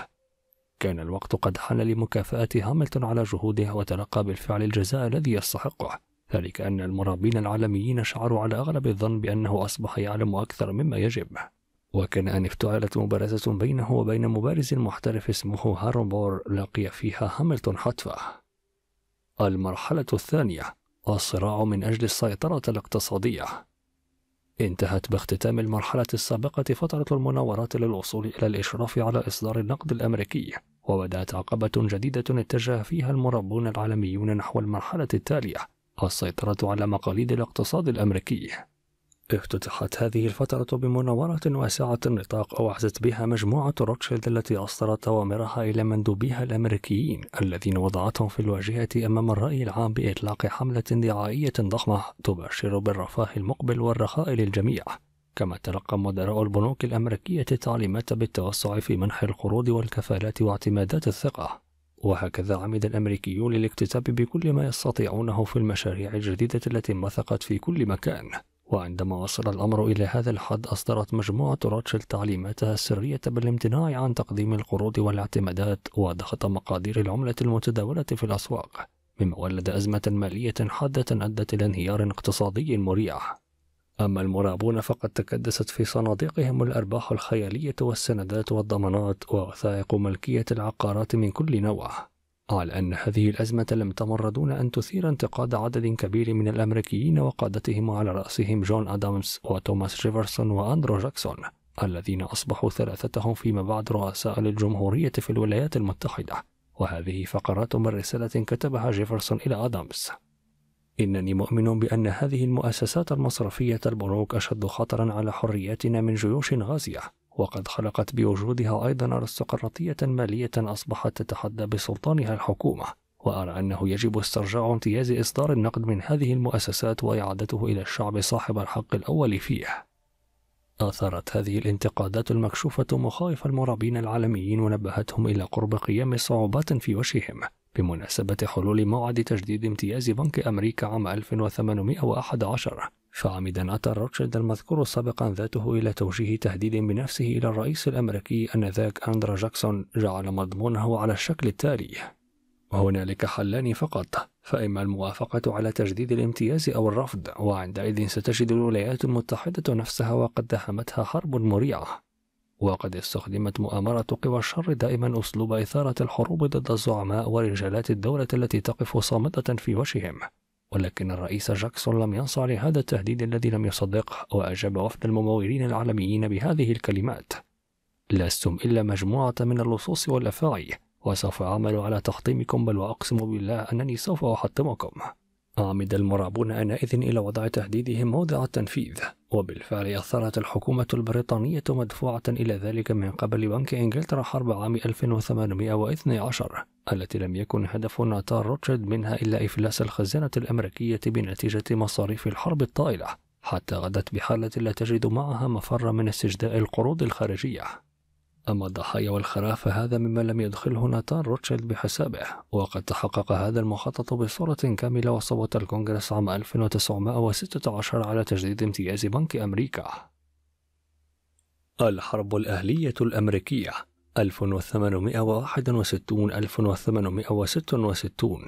Speaker 1: كان الوقت قد حان لمكافأة هاملتون على جهوده وتلقى بالفعل الجزاء الذي يستحقه ذلك أن المرابين العالميين شعروا على أغلب الظن بأنه أصبح يعلم أكثر مما يجب وكان أن افتعلت مبارزة بينه وبين مبارز محترف اسمه هاربور لقي فيها هاملتون حتفه المرحلة الثانية الصراع من أجل السيطرة الاقتصادية انتهت باختتام المرحلة السابقة فترة المناورات للوصول إلى الإشراف على إصدار النقد الأمريكي وبدأت عقبة جديدة اتجه فيها المربون العالميون نحو المرحلة التالية السيطرة على مقاليد الاقتصاد الأمريكي افتتحت هذه الفترة بمناورة واسعة النطاق أوعزت بها مجموعة روتشيلد التي أصدرت أوامرها إلى مندوبيها الأمريكيين الذين وضعتهم في الواجهة أمام الرأي العام بإطلاق حملة دعائية ضخمة تبشر بالرفاه المقبل والرخاء للجميع كما تلقى مدراء البنوك الأمريكية تعليمات بالتوسع في منح القروض والكفالات واعتمادات الثقة وهكذا عمد الأمريكيون للاكتتاب بكل ما يستطيعونه في المشاريع الجديدة التي انبثقت في كل مكان وعندما وصل الأمر إلى هذا الحد أصدرت مجموعة روتشيلد تعليماتها السرية بالامتناع عن تقديم القروض والاعتمادات وضغط مقادير العملة المتداولة في الأسواق مما ولد أزمة مالية حادة أدت إلى انهيار اقتصادي مريح أما المرابون فقد تكدست في صناديقهم الأرباح الخيالية والسندات والضمانات ووثائق ملكية العقارات من كل نوع قال أن هذه الأزمة لم تمر دون أن تثير انتقاد عدد كبير من الأمريكيين وقادتهم على رأسهم جون أدامز وتوماس جيفرسون وأندرو جاكسون الذين أصبحوا ثلاثتهم فيما بعد رؤساء للجمهورية في الولايات المتحدة وهذه فقرات من رسالة كتبها جيفرسون إلى أدامز إنني مؤمن بأن هذه المؤسسات المصرفية البنوك أشد خطرا على حرياتنا من جيوش غازية وقد خلقت بوجودها أيضا أرستقراطية مالية أصبحت تتحدى بسلطانها الحكومة وأرى أنه يجب استرجاع امتياز إصدار النقد من هذه المؤسسات وإعادته إلى الشعب صاحب الحق الأول فيه أثارت هذه الانتقادات المكشوفة مخاوف المرابين العالميين ونبهتهم إلى قرب قيام صعوبات في وجههم بمناسبة حلول موعد تجديد امتياز بنك أمريكا عام 1811 فعمد أتى روتشيلد المذكور سابقا ذاته إلى توجيه تهديد بنفسه إلى الرئيس الأمريكي أنذاك أندرا جاكسون جعل مضمونه على الشكل التالي وهنالك حلان فقط فإما الموافقة على تجديد الامتياز أو الرفض وعندئذ ستجد الولايات المتحدة نفسها وقد داهمتها حرب مريعة وقد استخدمت مؤامرة قوى الشر دائما أسلوب إثارة الحروب ضد الزعماء ورجالات الدولة التي تقف صامتة في وشهم ولكن الرئيس جاكسون لم ينصع لهذا التهديد الذي لم يصدقه وأجاب وفد الممولين العالميين بهذه الكلمات لستم إلا مجموعة من اللصوص والأفاعي وسوف أعمل على تحطيمكم بل وأقسم بالله أنني سوف أحطمكم عمد المرعبون آنئذ إلى وضع تهديدهم موضع التنفيذ وبالفعل أثرت الحكومة البريطانية مدفوعة إلى ذلك من قبل بنك إنجلترا حرب عام 1812 التي لم يكن هدف ناتان روتشيلد منها إلا إفلاس الخزانة الأمريكية بنتيجة مصاريف الحرب الطائلة حتى غدت بحالة لا تجد معها مفر من استجداء القروض الخارجية أما الضحايا والخرافة هذا مما لم يدخله ناتان روتشيلد بحسابه وقد تحقق هذا المخطط بصورة كاملة وصوت الكونغرس عام 1916 على تجديد امتياز بنك أمريكا الحرب الأهلية الأمريكية 1861 1866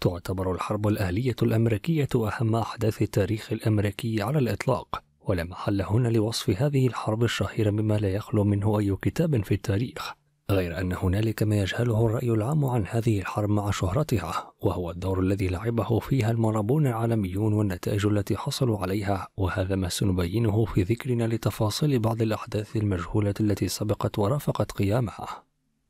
Speaker 1: تعتبر الحرب الأهلية الأمريكية أهم أحداث التاريخ الأمريكي على الإطلاق ولا محل هنا لوصف هذه الحرب الشهيرة مما لا يخلو منه أي كتاب في التاريخ غير أن هنالك ما يجهله الرأي العام عن هذه الحرب مع شهرتها وهو الدور الذي لعبه فيها المرابون العالميون والنتائج التي حصلوا عليها وهذا ما سنبينه في ذكرنا لتفاصيل بعض الأحداث المجهولة التي سبقت ورافقت قيامها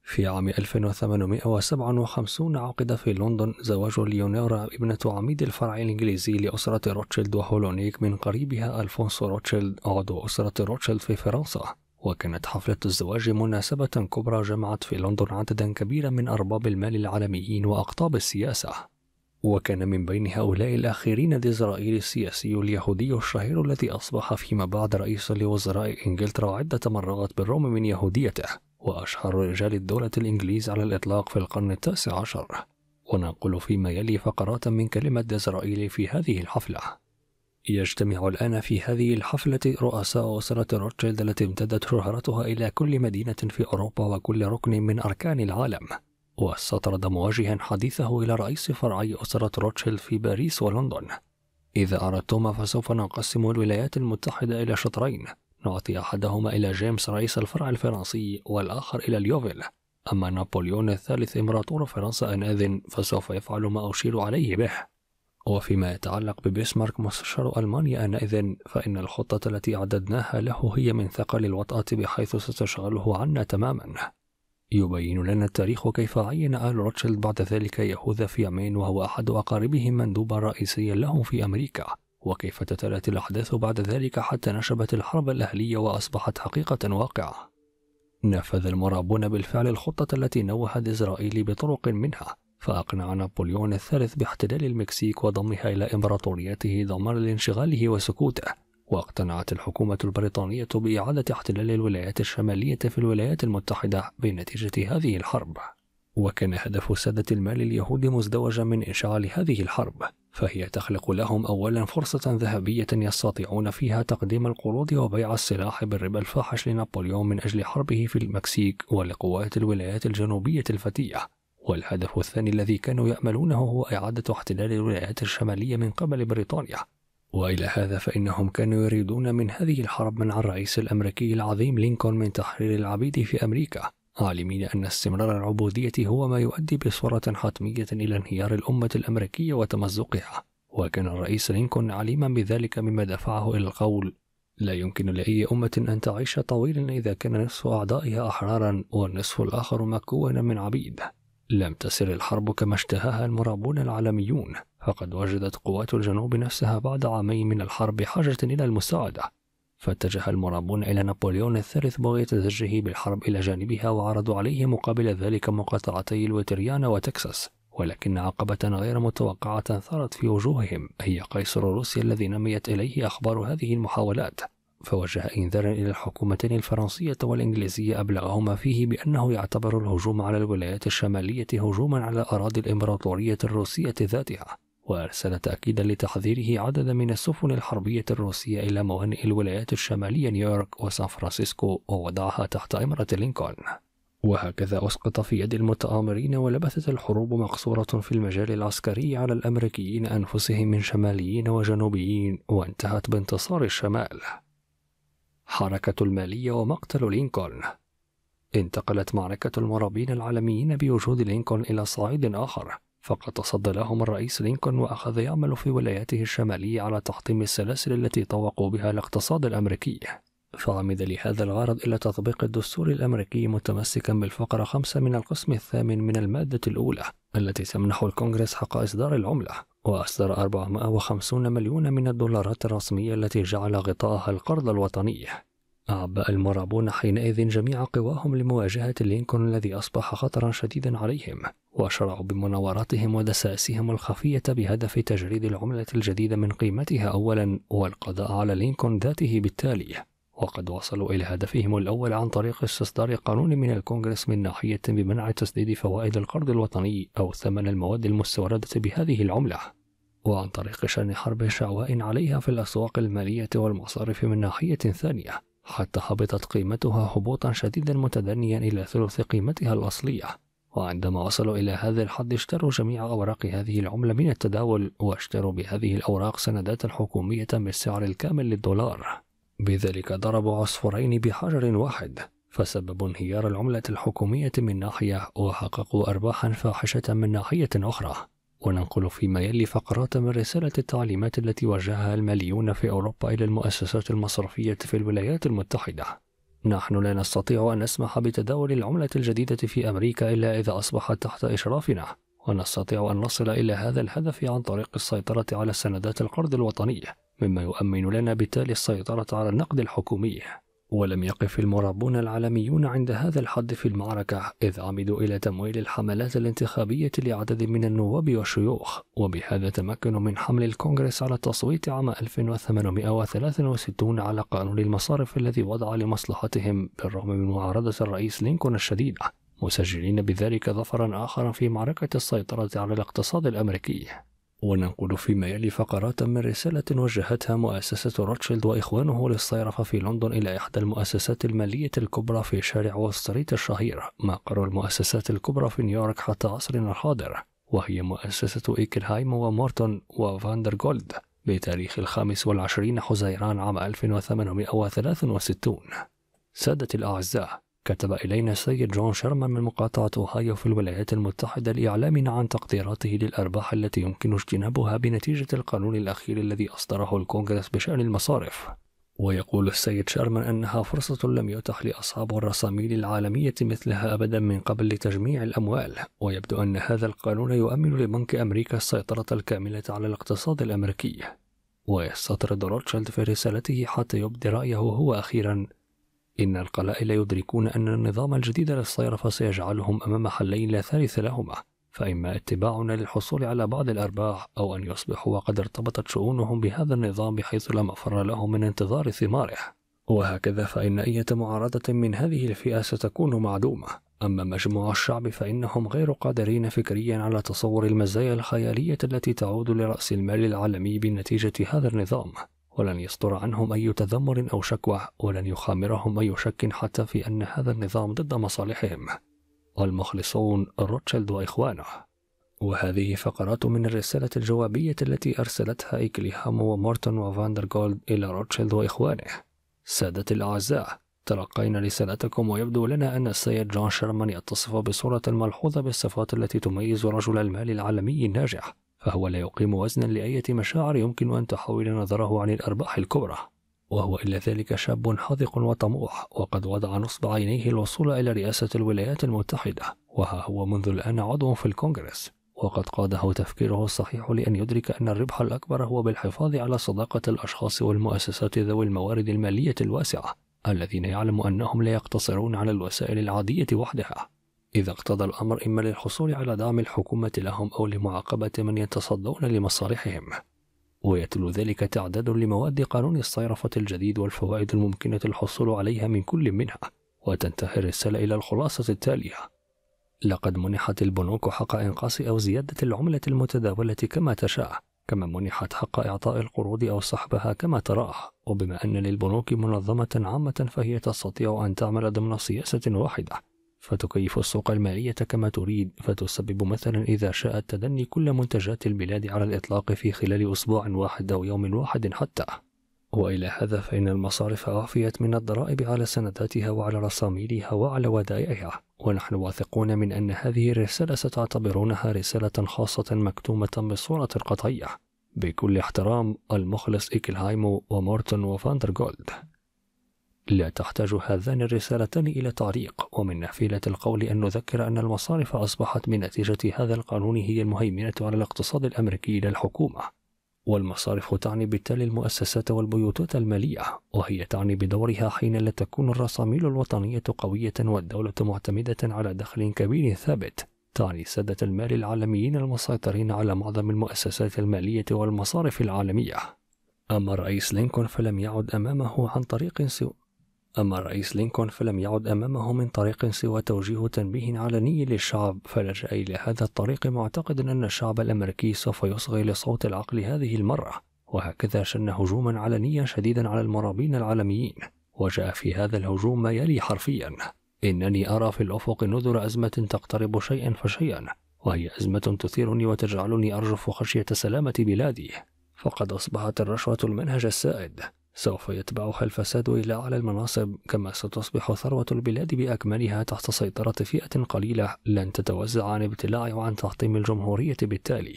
Speaker 1: في عام 1857 عقد في لندن زواج ليونيرا ابنة عميد الفرع الإنجليزي لأسرة روتشيلد وهولونيك من قريبها ألفونسو روتشيلد عضو أسرة روتشيلد في فرنسا وكانت حفلة الزواج مناسبة كبرى جمعت في لندن عددا كبيرا من أرباب المال العالميين وأقطاب السياسة وكان من بين هؤلاء الأخيرين ديزرائيل السياسي اليهودي الشهير الذي أصبح فيما بعد رئيسا لوزراء إنجلترا عدة مرات بالرغم من يهوديته وأشهر رجال الدولة الإنجليز على الإطلاق في القرن التاسع عشر وننقل فيما يلي فقرات من كلمة ديزرائيل في هذه الحفلة يجتمع الآن في هذه الحفلة رؤساء أسرة روتشيلد التي امتدت شهرتها إلى كل مدينة في أوروبا وكل ركن من أركان العالم واستطرد مواجها حديثه إلى رئيس فرعي أسرة روتشيلد في باريس ولندن إذا أردتما فسوف نقسم الولايات المتحدة إلى شطرين نعطي أحدهما إلى جيمس رئيس الفرع الفرنسي والآخر إلى اليوفيل أما نابليون الثالث إمبراطور فرنسا آنذ فسوف يفعل ما أشير عليه به وفيما يتعلق ببسمارك مستشار ألمانيا آنئذ فإن الخطة التي أعددناها له هي من ثقل الوطأة بحيث ستشغله عنا تماما يبين لنا التاريخ كيف عين آل روتشيلد بعد ذلك يهوذا فيامين وهو أحد أقاربه مندوبا رئيسيا لهم في أمريكا وكيف تتلت الأحداث بعد ذلك حتى نشبت الحرب الأهلية وأصبحت حقيقة واقعة نفذ المرابون بالفعل الخطة التي نوهت إسرائيل بطرق منها فأقنع نابليون الثالث باحتلال المكسيك وضمها إلى إمبراطوريته ضمان لانشغاله وسكوته واقتنعت الحكومة البريطانية بإعادة احتلال الولايات الشمالية في الولايات المتحدة بنتيجة هذه الحرب وكان هدف سادة المال اليهود مزدوجا من إشعال هذه الحرب فهي تخلق لهم أولا فرصة ذهبية يستطيعون فيها تقديم القروض وبيع السلاح بالربا الفاحش لنابليون من أجل حربه في المكسيك ولقوات الولايات الجنوبية الفتية والهدف الثاني الذي كانوا يأملونه هو إعادة احتلال الولايات الشمالية من قبل بريطانيا وإلى هذا فإنهم كانوا يريدون من هذه الحرب منع الرئيس الأمريكي العظيم لينكولن من تحرير العبيد في أمريكا عالمين أن استمرار العبودية هو ما يؤدي بصورة حتمية إلى انهيار الأمة الأمريكية وتمزقها وكان الرئيس لينكولن عليما بذلك مما دفعه إلى القول لا يمكن لأي أمة أن تعيش طويلا إذا كان نصف أعضائها أحرارا والنصف الآخر مكونا من عبيد لم تسر الحرب كما اشتهاها المرابون العالميون فقد وجدت قوات الجنوب نفسها بعد عامين من الحرب حاجة إلى المساعدة فاتجه المرابون إلى نابليون الثالث بغية زجه بالحرب إلى جانبها وعرضوا عليه مقابل ذلك مقاطعتي الوتريانا وتكساس ولكن عقبة غير متوقعة ثارت في وجوههم هي قيصر روسيا الذي نميت إليه أخبار هذه المحاولات فوجه إنذارا إلى الحكومتين الفرنسية والإنجليزية أبلغهما فيه بأنه يعتبر الهجوم على الولايات الشمالية هجوما على أراضي الإمبراطورية الروسية ذاتها وأرسل تأكيدا لتحذيره عددا من السفن الحربية الروسية إلى موانئ الولايات الشمالية نيويورك وسان فرانسيسكو ووضعها تحت إمرة لينكولن وهكذا أسقط في يد المتآمرين ولبثت الحروب مقصورة في المجال العسكري على الأمريكيين أنفسهم من شماليين وجنوبيين وانتهت بانتصار الشمال حركة المالية ومقتل لينكولن انتقلت معركة المرابين العالميين بوجود لينكولن إلى صعيد آخر فقد تصدى لهم الرئيس لينكولن وأخذ يعمل في ولاياته الشمالية على تحطيم السلاسل التي طوقوا بها الاقتصاد الأمريكي فعمد لهذا الغرض إلى تطبيق الدستور الأمريكي متمسكا بالفقرة خمسة من القسم الثامن من المادة الأولى التي تمنح الكونغرس حق إصدار العملة وأصدر 450 مليون من الدولارات الرسمية التي جعل غطاءها القرض الوطني أعبأ المرابون حينئذ جميع قواهم لمواجهة لينكولن الذي أصبح خطرا شديدا عليهم وشرعوا بمناوراتهم ودسائسهم الخفية بهدف تجريد العملة الجديدة من قيمتها أولا والقضاء على لينكولن ذاته بالتالي وقد وصلوا إلى هدفهم الأول عن طريق استصدار قانون من الكونغرس من ناحية بمنع تسديد فوائد القرض الوطني أو ثمن المواد المستوردة بهذه العملة وعن طريق شن حرب شعواء عليها في الأسواق المالية والمصارف من ناحية ثانية حتى هبطت قيمتها هبوطا شديدا متدنيا إلى ثلث قيمتها الأصلية وعندما وصلوا إلى هذا الحد اشتروا جميع أوراق هذه العملة من التداول واشتروا بهذه الأوراق سندات حكومية بالسعر الكامل للدولار بذلك ضربوا عصفورين بحجر واحد فسببوا انهيار العملة الحكومية من ناحية وحققوا أرباحا فاحشة من ناحية أخرى وننقل فيما يلي فقرات من رسالة التعليمات التي وجهها المليون في أوروبا إلى المؤسسات المصرفية في الولايات المتحدة. نحن لا نستطيع أن نسمح بتداول العملة الجديدة في أمريكا إلا إذا أصبحت تحت إشرافنا، ونستطيع أن نصل إلى هذا الهدف عن طريق السيطرة على سندات القرض الوطني، مما يؤمن لنا بالتالي السيطرة على النقد الحكومي. ولم يقف المرابون العالميون عند هذا الحد في المعركة إذ عمدوا إلى تمويل الحملات الانتخابية لعدد من النواب والشيوخ وبهذا تمكنوا من حمل الكونغرس على التصويت عام 1863 على قانون المصارف الذي وضع لمصلحتهم بالرغم من معارضة الرئيس لينكولن الشديدة مسجلين بذلك ظفرا آخر في معركة السيطرة على الاقتصاد الأمريكي وننقل فيما يلي فقرات من رسالة وجهتها مؤسسة روتشيلد وإخوانه للصيرفة في لندن إلى إحدى المؤسسات المالية الكبرى في شارع وول ستريت الشهير مقر المؤسسات الكبرى في نيويورك حتى عصرنا الحاضر وهي مؤسسة إيكلهايم ومورتون وفاندر جولد بتاريخ الخامس والعشرين حزيران عام 1863 سادة الأعزاء كتب إلينا السيد جون شيرمان من مقاطعة أوهايو في الولايات المتحدة لإعلامنا عن تقديراته للأرباح التي يمكن اجتنابها بنتيجة القانون الأخير الذي أصدره الكونغرس بشأن المصارف ويقول السيد شيرمان أنها فرصة لم يتح لأصحاب الرسامين العالمية مثلها أبدا من قبل لتجميع الأموال ويبدو أن هذا القانون يؤمن لبنك أمريكا السيطرة الكاملة على الاقتصاد الأمريكي ويستطرد روتشيلد في رسالته حتى يبدي رأيه هو أخيرا إن القلائل يدركون أن النظام الجديد للصيرفة سيجعلهم أمام حلين لا ثالث لهما فإما اتباعنا للحصول على بعض الأرباح أو أن يصبحوا وقد ارتبطت شؤونهم بهذا النظام بحيث لا مفر لهم من انتظار ثماره وهكذا فإن أية معارضة من هذه الفئة ستكون معدومة أما مجموع الشعب فإنهم غير قادرين فكريا على تصور المزايا الخيالية التي تعود لرأس المال العالمي بنتيجة هذا النظام ولن يصدر عنهم أي تذمر أو شكوى ولن يخامرهم أي شك حتى في أن هذا النظام ضد مصالحهم المخلصون روتشيلد وإخوانه وهذه فقرات من الرسالة الجوابية التي أرسلتها إيكليهام ومورتون وفاندر جولد إلى روتشيلد وإخوانه سادتي الأعزاء تلقينا رسالتكم ويبدو لنا أن السيد جون شيرمان يتصف بصورة ملحوظة بالصفات التي تميز رجل المال العالمي الناجح فهو لا يقيم وزنا لأية مشاعر يمكن أن تحول نظره عن الأرباح الكبرى وهو إلا ذلك شاب حاذق وطموح وقد وضع نصب عينيه الوصول إلى رئاسة الولايات المتحدة وها هو منذ الآن عضو في الكونغرس وقد قاده تفكيره الصحيح لأن يدرك أن الربح الأكبر هو بالحفاظ على صداقة الأشخاص والمؤسسات ذوي الموارد المالية الواسعة الذين يعلم أنهم لا يقتصرون على الوسائل العادية وحدها إذا اقتضى الأمر إما للحصول على دعم الحكومة لهم أو لمعاقبة من يتصدون لمصالحهم ويتلو ذلك تعداد لمواد قانون الصيرفة الجديد والفوائد الممكنة الحصول عليها من كل منها وتنتهي الرسالة إلى الخلاصة التالية لقد منحت البنوك حق إنقاص أو زيادة العملة المتداولة كما تشاء كما منحت حق إعطاء القروض أو سحبها كما تراه وبما أن للبنوك منظمة عامة فهي تستطيع أن تعمل ضمن سياسة واحدة فتكيف السوق المالية كما تريد فتسبب مثلا إذا شاءت تدني كل منتجات البلاد على الإطلاق في خلال أسبوع واحد أو يوم واحد حتى وإلى هذا فإن المصارف أعفيت من الضرائب على سنداتها وعلى رساميلها وعلى ودائعها ونحن واثقون من أن هذه الرسالة ستعتبرونها رسالة خاصة مكتومة بصورة قطعية بكل احترام المخلص إيكلهايمو ومورتون وفاندر جولد لا تحتاج هذان الرسالتان إلى تعليق ومن نافلة القول أن نذكر أن المصارف أصبحت من نتيجة هذا القانون هي المهيمنة على الاقتصاد الأمريكي للحكومة والمصارف تعني بالتالي المؤسسات والبيوتات المالية وهي تعني بدورها حين لا تكون الرصاميل الوطنية قوية والدولة معتمدة على دخل كبير ثابت تعني سادة المال العالميين المسيطرين على معظم المؤسسات المالية والمصارف العالمية أما الرئيس لينكولن فلم يعد أمامه عن طريق سوء أما الرئيس لينكولن فلم يعد أمامه من طريق سوى توجيه تنبيه علني للشعب فلجأ إلى هذا الطريق معتقدا أن الشعب الأمريكي سوف يصغي لصوت العقل هذه المرة وهكذا شن هجوما علنيا شديدا على المرابين العالميين وجاء في هذا الهجوم ما يلي حرفيا إنني أرى في الأفق نذر أزمة تقترب شيئا فشيئا وهي أزمة تثيرني وتجعلني أرجف خشية سلامة بلادي فقد أصبحت الرشوة المنهج السائد سوف يتبعها الفساد إلى أعلى المناصب كما ستصبح ثروة البلاد بأكملها تحت سيطرة فئة قليلة لن تتوزع عن ابتلاع وعن تحطيم الجمهورية بالتالي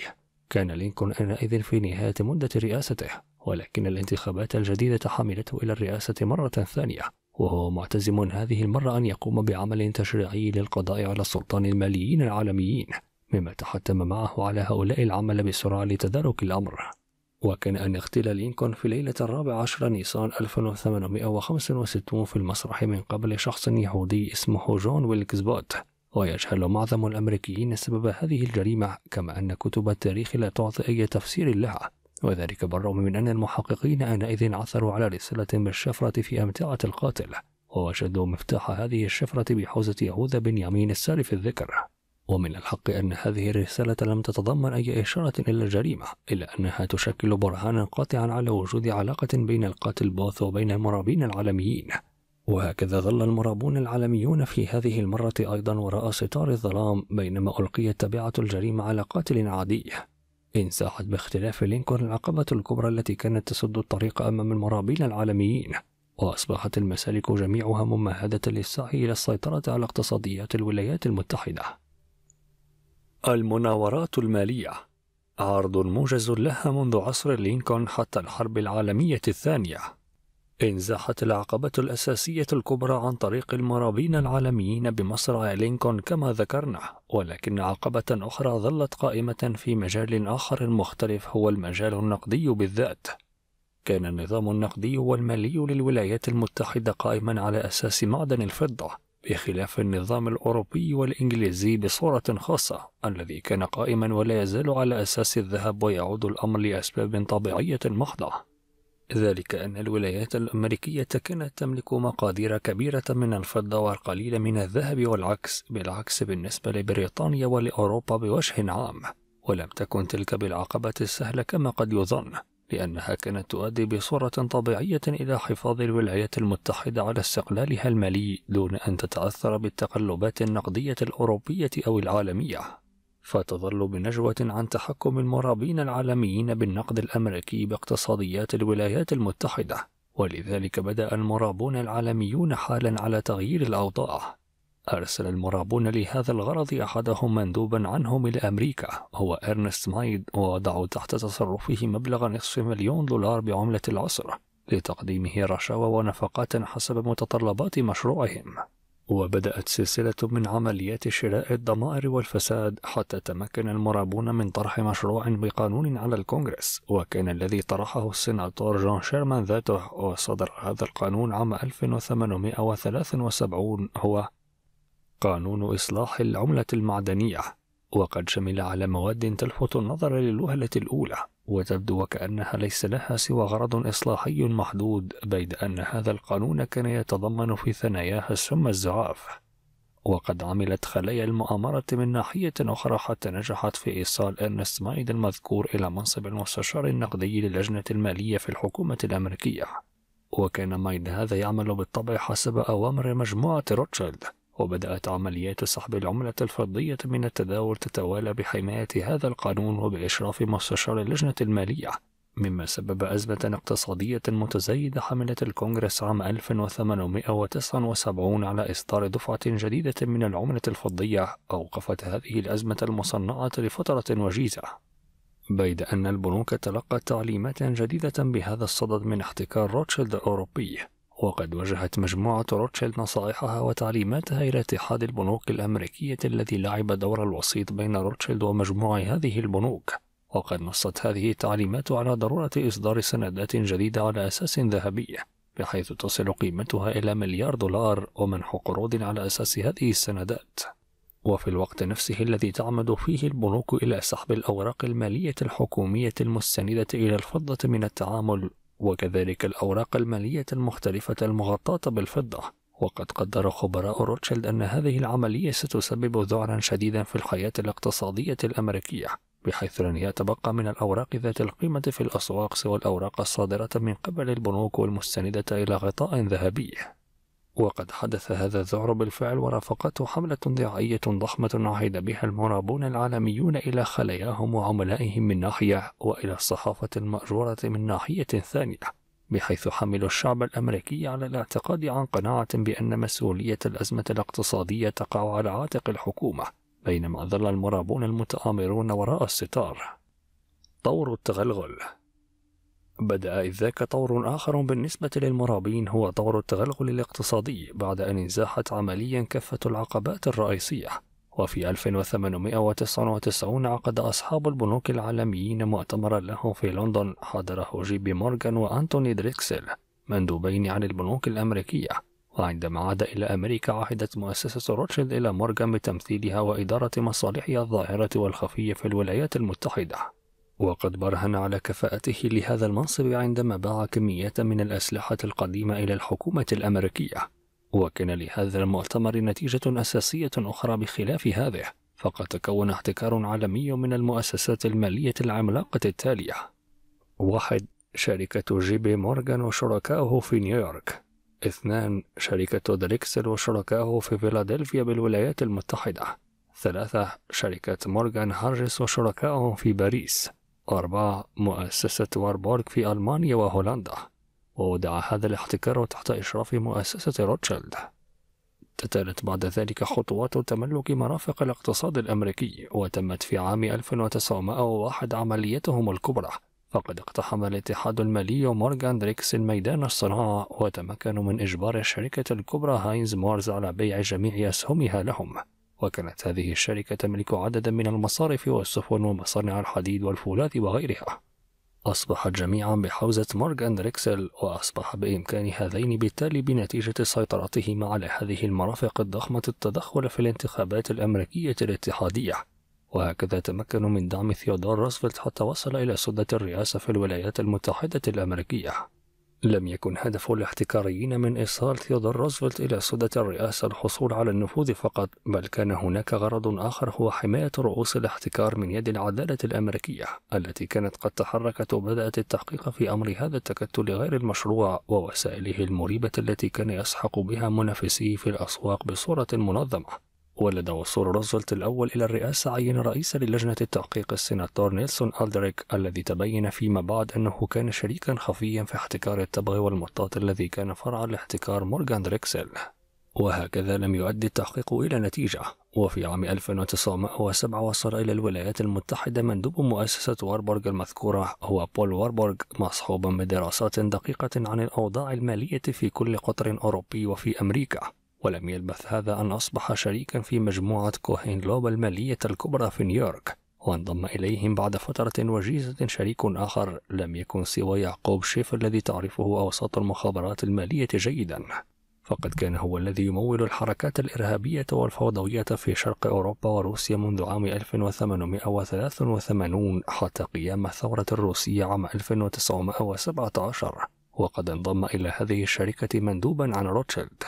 Speaker 1: كان لينكون آنئذ في نهاية مدة رئاسته ولكن الانتخابات الجديدة حملته إلى الرئاسة مرة ثانية وهو معتزم هذه المرة أن يقوم بعمل تشريعي للقضاء على السلطان الماليين العالميين مما تحتم معه على هؤلاء العمل بسرعة لتدارك الأمر وكان أن اغتيل لينكولن في ليلة الرابع عشر نيسان 1865 في المسرح من قبل شخص يهودي اسمه جون ويلكس بوت ويجهل معظم الأمريكيين سبب هذه الجريمة كما أن كتب التاريخ لا تعطي أي تفسير لها وذلك بالرغم من أن المحققين آنئذ عثروا على رسالة بالشفرة في أمتعة القاتل ووجدوا مفتاح هذه الشفرة بحوزة يهوذا بن يمين السالف الذكر ومن الحق أن هذه الرسالة لم تتضمن أي إشارة إلى الجريمة إلا أنها تشكل برهانا قاطعا على وجود علاقة بين القاتل بوث وبين المرابين العالميين وهكذا ظل المرابون العالميون في هذه المرة أيضا وراء ستار الظلام بينما ألقيت تبعة الجريمة على قاتل عادي إن ساحت باختلاف لينكولن العقبة الكبرى التي كانت تسد الطريق أمام المرابين العالميين وأصبحت المسالك جميعها ممهدة للسعي إلى السيطرة على اقتصاديات الولايات المتحدة المناورات المالية عرض موجز لها منذ عصر لينكولن حتى الحرب العالمية الثانية انزاحت العقبة الأساسية الكبرى عن طريق المرابين العالميين بمصرع لينكولن كما ذكرنا ولكن عقبة أخرى ظلت قائمة في مجال آخر مختلف هو المجال النقدي بالذات كان النظام النقدي والمالي للولايات المتحدة قائما على أساس معدن الفضة بخلاف النظام الأوروبي والإنجليزي بصورة خاصة الذي كان قائما ولا يزال على أساس الذهب ويعود الأمر لأسباب طبيعية محضة ذلك أن الولايات الأمريكية كانت تملك مقادير كبيرة من الفضة والقليل من الذهب والعكس بالعكس بالنسبة لبريطانيا ولأوروبا بوجه عام ولم تكن تلك بالعقبة السهلة كما قد يظن لأنها كانت تؤدي بصورة طبيعية إلى حفاظ الولايات المتحدة على استقلالها المالي دون أن تتأثر بالتقلبات النقدية الأوروبية أو العالمية فتظل بنجوة عن تحكم المرابين العالميين بالنقد الأمريكي باقتصاديات الولايات المتحدة ولذلك بدأ المرابون العالميون حالا على تغيير الأوضاع أرسل المرابون لهذا الغرض أحدهم مندوبا عنهم إلى أمريكا هو إرنست مايد ووضعوا تحت تصرفه مبلغ نصف مليون دولار بعملة العصر لتقديمه رشاوى ونفقات حسب متطلبات مشروعهم وبدأت سلسلة من عمليات شراء الضمائر والفساد حتى تمكن المرابون من طرح مشروع بقانون على الكونغرس وكان الذي طرحه السناتور جون شيرمان ذاته وصدر هذا القانون عام 1873 هو قانون إصلاح العملة المعدنية وقد شمل على مواد تلفت النظر للوهلة الأولى وتبدو وكأنها ليس لها سوى غرض إصلاحي محدود بيد أن هذا القانون كان يتضمن في ثناياها السم الزعاف وقد عملت خلايا المؤامرة من ناحية أخرى حتى نجحت في إيصال إرنست مايد المذكور إلى منصب المستشار النقدي للجنة المالية في الحكومة الأمريكية وكان مايد هذا يعمل بالطبع حسب أوامر مجموعة روتشيلد وبدأت عمليات سحب العملة الفضية من التداول تتوالى بحماية هذا القانون وبإشراف مستشار اللجنة المالية مما سبب أزمة اقتصادية متزايدة حملت الكونغرس عام 1879 على إصدار دفعة جديدة من العملة الفضية أوقفت هذه الأزمة المصنعة لفترة وجيزة بيد أن البنوك تلقت تعليمات جديدة بهذا الصدد من احتكار روتشيلد الأوروبي وقد وجهت مجموعة روتشيلد نصائحها وتعليماتها إلى اتحاد البنوك الأمريكية الذي لعب دور الوسيط بين روتشيلد ومجموع هذه البنوك وقد نصت هذه التعليمات على ضرورة إصدار سندات جديدة على أساس ذهبي بحيث تصل قيمتها إلى مليار دولار ومنح قروض على أساس هذه السندات وفي الوقت نفسه الذي تعمد فيه البنوك إلى سحب الأوراق المالية الحكومية المستندة إلى الفضة من التعامل وكذلك الأوراق المالية المختلفة المغطاة بالفضة وقد قدر خبراء روتشيلد أن هذه العملية ستسبب ذعرا شديدا في الحياة الاقتصادية الأمريكية بحيث لن يتبقى من الأوراق ذات القيمة في الأسواق سوى الأوراق الصادرة من قبل البنوك والمستندة إلى غطاء ذهبي وقد حدث هذا الذعر بالفعل ورافقته حملة دعائية ضخمة عهد بها المرابون العالميون إلى خلاياهم وعملائهم من ناحية وإلى الصحافة المأجورة من ناحية ثانية بحيث حملوا الشعب الأمريكي على الاعتقاد عن قناعة بأن مسؤولية الأزمة الاقتصادية تقع على عاتق الحكومة بينما ظل المرابون المتآمرون وراء الستار طور التغلغل بدأ إذ ذاك طور آخر بالنسبة للمرابين هو طور التغلغل الاقتصادي بعد أن انزاحت عمليا كافة العقبات الرئيسية وفي 1899 عقد أصحاب البنوك العالميين مؤتمرا له في لندن حضره جي بي مورغان وأنتوني دريكسل مندوبين عن البنوك الأمريكية وعندما عاد إلى أمريكا عهدت مؤسسة روتشيلد إلى مورغان بتمثيلها وإدارة مصالحها الظاهرة والخفية في الولايات المتحدة وقد برهن على كفاءته لهذا المنصب عندما باع كمية من الأسلحة القديمة إلى الحكومة الأمريكية وكان لهذا المؤتمر نتيجة أساسية أخرى بخلاف هذه فقد تكون احتكار عالمي من المؤسسات المالية العملاقة التالية واحد شركة جي بي مورغان وشركائه في نيويورك اثنان شركة دريكسل وشركائه في فيلادلفيا بالولايات المتحدة ثلاثة شركة مورغان هارجس وشركائه في باريس أربع مؤسسة واربورغ في ألمانيا وهولندا ووضع هذا الاحتكار تحت إشراف مؤسسة روتشيلد تتالت بعد ذلك خطوات تملك مرافق الاقتصاد الأمريكي وتمت في عام 1901 عمليتهم الكبرى فقد اقتحم الاتحاد المالي مورغان دريكسن ميدان الصناعة وتمكنوا من إجبار الشركة الكبرى هاينز مورز على بيع جميع أسهمها لهم وكانت هذه الشركة تملك عددا من المصارف والسفن ومصانع الحديد والفولاذ وغيرها أصبحت جميعا بحوزة مارك أندريكسل ريكسل وأصبح بإمكان هذين بالتالي بنتيجة سيطرتهما على هذه المرافق الضخمة التدخل في الانتخابات الأمريكية الاتحادية وهكذا تمكنوا من دعم ثيودور روزفلت حتى وصل إلى سدة الرئاسة في الولايات المتحدة الأمريكية لم يكن هدف الاحتكاريين من إيصال ثيودور روزفلت إلى سدة الرئاسة الحصول على النفوذ فقط، بل كان هناك غرض آخر هو حماية رؤوس الاحتكار من يد العدالة الأمريكية، التي كانت قد تحركت وبدأت التحقيق في أمر هذا التكتل غير المشروع ووسائله المريبة التي كان يسحق بها منافسيه في الأسواق بصورة منظمة. ولد وصول روزفلت الأول إلى الرئاسة عين رئيسا للجنة التحقيق السناتور نيلسون ألدريك الذي تبين فيما بعد أنه كان شريكا خفيا في احتكار التبغ والمطاط الذي كان فرعا لاحتكار مورغان دريكسل وهكذا لم يؤدي التحقيق إلى نتيجة وفي عام 1907 وصل إلى الولايات المتحدة مندوب مؤسسة واربورغ المذكورة هو بول واربورغ مصحوبا بدراسات دقيقة عن الأوضاع المالية في كل قطر أوروبي وفي أمريكا ولم يلبث هذا أن أصبح شريكا في مجموعة كوهين لوب المالية الكبرى في نيويورك وانضم إليهم بعد فترة وجيزة شريك آخر لم يكن سوى يعقوب شيف الذي تعرفه أوساط المخابرات المالية جيدا فقد كان هو الذي يمول الحركات الإرهابية والفوضوية في شرق أوروبا وروسيا منذ عام 1883 حتى قيام الثورة الروسية عام 1917 وقد انضم إلى هذه الشركة مندوبا عن روتشيلد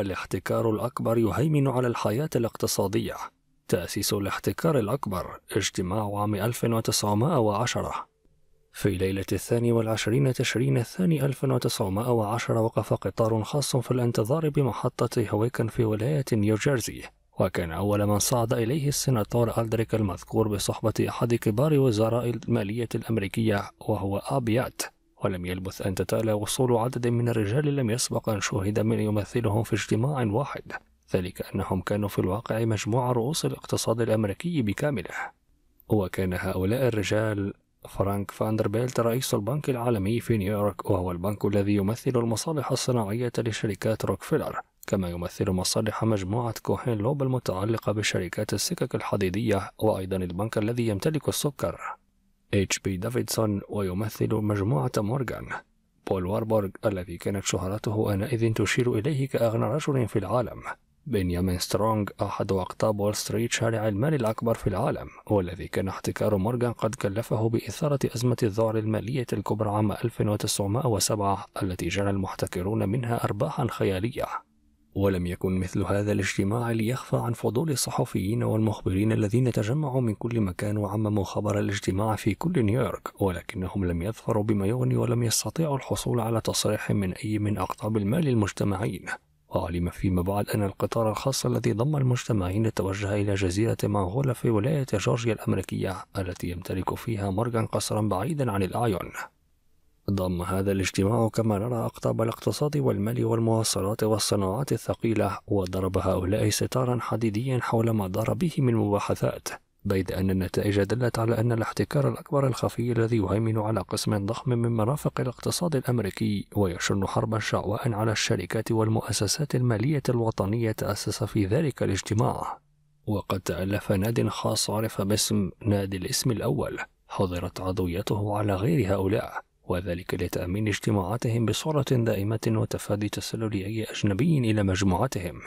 Speaker 1: الاحتكار الأكبر يهيمن على الحياة الاقتصادية تأسيس الاحتكار الأكبر اجتماع عام 1910 في ليلة الثاني والعشرين تشرين الثاني 1910 وقف قطار خاص في الانتظار بمحطة هويكن في ولاية نيوجيرسي وكان أول من صعد إليه السناتور ألدريك المذكور بصحبة أحد كبار وزراء المالية الأمريكية وهو أبيات ولم يلبث أن تتالى وصول عدد من الرجال لم يسبق أن شوهد من يمثلهم في اجتماع واحد ذلك أنهم كانوا في الواقع مجموعة رؤوس الاقتصاد الأمريكي بكامله وكان هؤلاء الرجال فرانك فاندربيلت رئيس البنك العالمي في نيويورك وهو البنك الذي يمثل المصالح الصناعية لشركات روكفيلر كما يمثل مصالح مجموعة كوهين لوب المتعلقة بشركات السكك الحديدية وأيضا البنك الذي يمتلك السكر اتش بي دافيدسون ويمثل مجموعة مورغان بول واربورغ الذي كانت شهرته آنئذ تشير إليه كأغنى رجل في العالم بنيامين سترونغ أحد أقطاب وول ستريت شارع المال الأكبر في العالم والذي كان احتكار مورغان قد كلفه بإثارة أزمة الذعر المالية الكبرى عام 1907 التي جنى المحتكرون منها أرباحا خيالية ولم يكن مثل هذا الاجتماع ليخفى عن فضول الصحفيين والمخبرين الذين تجمعوا من كل مكان وعمموا خبر الاجتماع في كل نيويورك ولكنهم لم يظفروا بما يغني ولم يستطيعوا الحصول على تصريح من أي من أقطاب المال المجتمعين وعلم فيما بعد أن القطار الخاص الذي ضم المجتمعين توجه إلى جزيرة مانغولا في ولاية جورجيا الأمريكية التي يمتلك فيها مرجان قصرا بعيدا عن الأعين ضم هذا الاجتماع كما نرى أقطاب الاقتصاد والمال والمواصلات والصناعات الثقيلة وضرب هؤلاء ستارا حديديا حول ما دار به من مباحثات بيد أن النتائج دلت على أن الاحتكار الأكبر الخفي الذي يهيمن على قسم ضخم من مرافق الاقتصاد الأمريكي ويشن حربا شعواء على الشركات والمؤسسات المالية الوطنية تأسس في ذلك الاجتماع وقد تألف ناد خاص عرف باسم نادي الاسم الأول حضرت عضويته على غير هؤلاء وذلك لتأمين اجتماعاتهم بصورة دائمة وتفادي تسلل أي أجنبي إلى مجموعتهم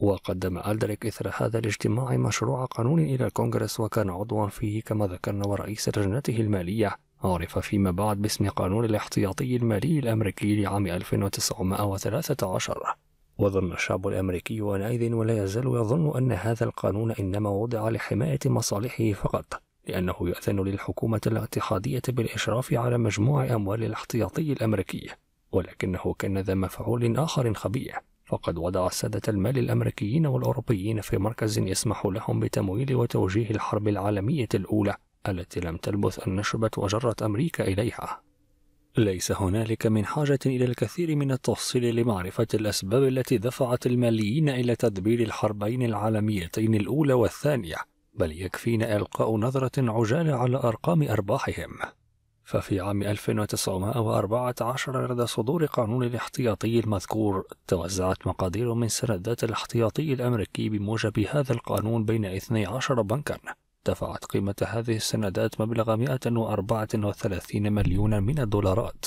Speaker 1: وقدم ألدريك إثر هذا الاجتماع مشروع قانون إلى الكونغرس وكان عضوا فيه كما ذكرنا ورئيس لجنته المالية عرف فيما بعد باسم قانون الاحتياطي المالي الأمريكي لعام 1913 وظن الشعب الأمريكي آنئذ ولا يزال يظن أن هذا القانون إنما وضع لحماية مصالحه فقط لأنه يأذن للحكومة الاتحادية بالإشراف على مجموع أموال الاحتياطي الأمريكي ولكنه كان ذا مفعول آخر خبيث فقد وضع سادة المال الأمريكيين والأوروبيين في مركز يسمح لهم بتمويل وتوجيه الحرب العالمية الأولى التي لم تلبث أن نشبت وجرت أمريكا إليها ليس هنالك من حاجة إلى الكثير من التفصيل لمعرفة الأسباب التي دفعت الماليين إلى تدبير الحربين العالميتين الأولى والثانية بل يكفينا إلقاء نظرة عجالة على أرقام أرباحهم ففي عام 1914 لدى صدور قانون الاحتياطي المذكور توزعت مقادير من سندات الاحتياطي الأمريكي بموجب هذا القانون بين 12 بنكا دفعت قيمة هذه السندات مبلغ 134 مليون من الدولارات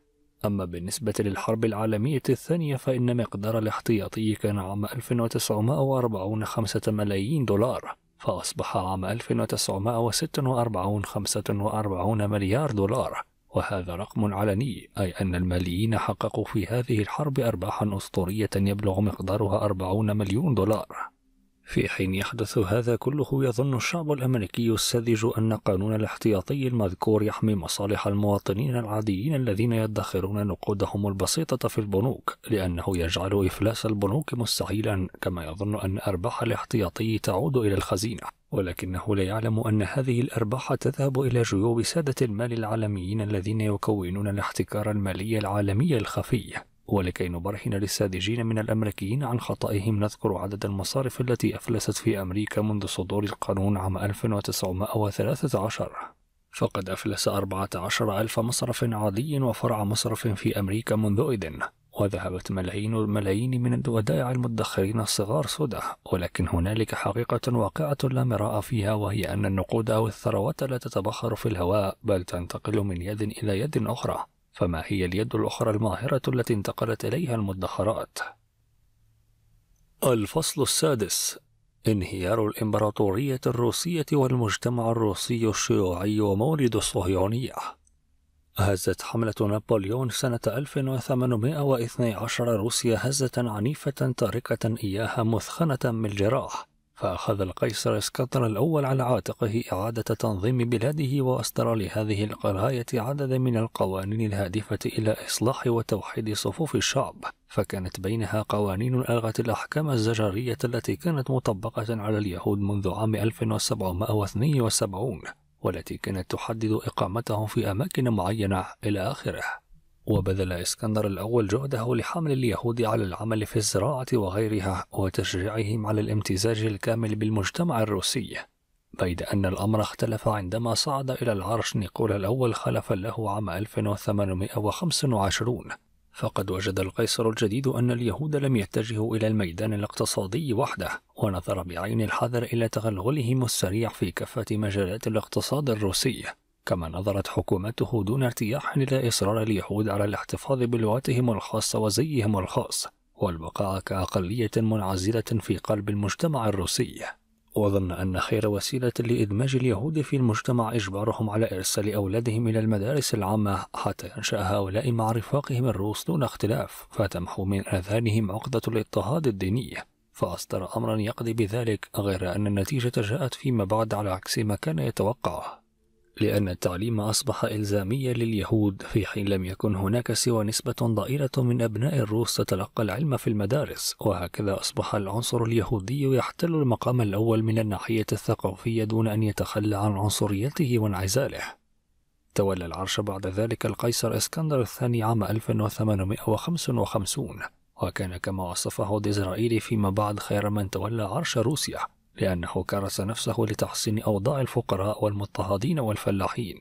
Speaker 1: أما بالنسبة للحرب العالمية الثانية فإن مقدار الاحتياطي كان عام 1940 5 ملايين دولار فأصبح عام 1946 45 مليار دولار وهذا رقم علني أي أن الماليين حققوا في هذه الحرب أرباحا أسطورية يبلغ مقدارها 40 مليون دولار في حين يحدث هذا كله يظن الشعب الأمريكي الساذج أن قانون الاحتياطي المذكور يحمي مصالح المواطنين العاديين الذين يدخرون نقودهم البسيطة في البنوك لأنه يجعل إفلاس البنوك مستحيلا كما يظن أن أرباح الاحتياطي تعود إلى الخزينة ولكنه لا يعلم أن هذه الأرباح تذهب إلى جيوب سادة المال العالميين الذين يكونون الاحتكار المالي العالمي الخفي ولكي نبرهن للساذجين من الأمريكيين عن خطئهم نذكر عدد المصارف التي أفلست في أمريكا منذ صدور القانون عام 1913 فقد أفلس 14 ألف مصرف عادي وفرع مصرف في أمريكا منذ إذن وذهبت ملايين الملايين من ودائع المدخرين الصغار سدى ولكن هنالك حقيقة واقعة لا مراء فيها وهي أن النقود أو الثروات لا تتبخر في الهواء بل تنتقل من يد إلى يد أخرى فما هي اليد الأخرى الماهرة التي انتقلت إليها المدخرات؟ الفصل السادس انهيار الإمبراطورية الروسية والمجتمع الروسي الشيوعي ومولد الصهيونية هزت حملة نابليون سنة 1812 روسيا هزة عنيفة تاركة إياها مثخنة من الجراح فأخذ القيصر اسكتر الأول على عاتقه إعادة تنظيم بلاده وأصدر لهذه القراية عددا من القوانين الهادفة إلى إصلاح وتوحيد صفوف الشعب فكانت بينها قوانين ألغت الأحكام الزجرية التي كانت مطبقة على اليهود منذ عام 1772 والتي كانت تحدد إقامتهم في أماكن معينة إلى آخره وبذل اسكندر الأول جهده لحمل اليهود على العمل في الزراعة وغيرها وتشجيعهم على الامتزاج الكامل بالمجتمع الروسي بيد أن الأمر اختلف عندما صعد إلى العرش نيقول الأول خلفا له عام 1825 فقد وجد القيصر الجديد أن اليهود لم يتجهوا إلى الميدان الاقتصادي وحده ونظر بعين الحذر إلى تغلغلهم السريع في كافة مجالات الاقتصاد الروسي كما نظرت حكومته دون ارتياح إلى إصرار اليهود على الاحتفاظ بلغتهم الخاصة وزيهم الخاص والبقاء كأقلية منعزلة في قلب المجتمع الروسي وظن أن خير وسيلة لإدماج اليهود في المجتمع إجبارهم على إرسال أولادهم إلى المدارس العامة حتى ينشأ هؤلاء مع رفاقهم الروس دون اختلاف فتمحو من أذهانهم عقدة الاضطهاد الديني فأصدر أمرا يقضي بذلك غير أن النتيجة جاءت فيما بعد على عكس ما كان يتوقعه لأن التعليم أصبح إلزاميا لليهود في حين لم يكن هناك سوى نسبة ضئيلة من أبناء الروس تتلقى العلم في المدارس وهكذا أصبح العنصر اليهودي يحتل المقام الأول من الناحية الثقافية دون أن يتخلى عن عنصريته وانعزاله تولى العرش بعد ذلك القيصر اسكندر الثاني عام 1855 وكان كما وصفه ديزرائيلي فيما بعد خير من تولى عرش روسيا لأنه كرس نفسه لتحسين أوضاع الفقراء والمضطهدين والفلاحين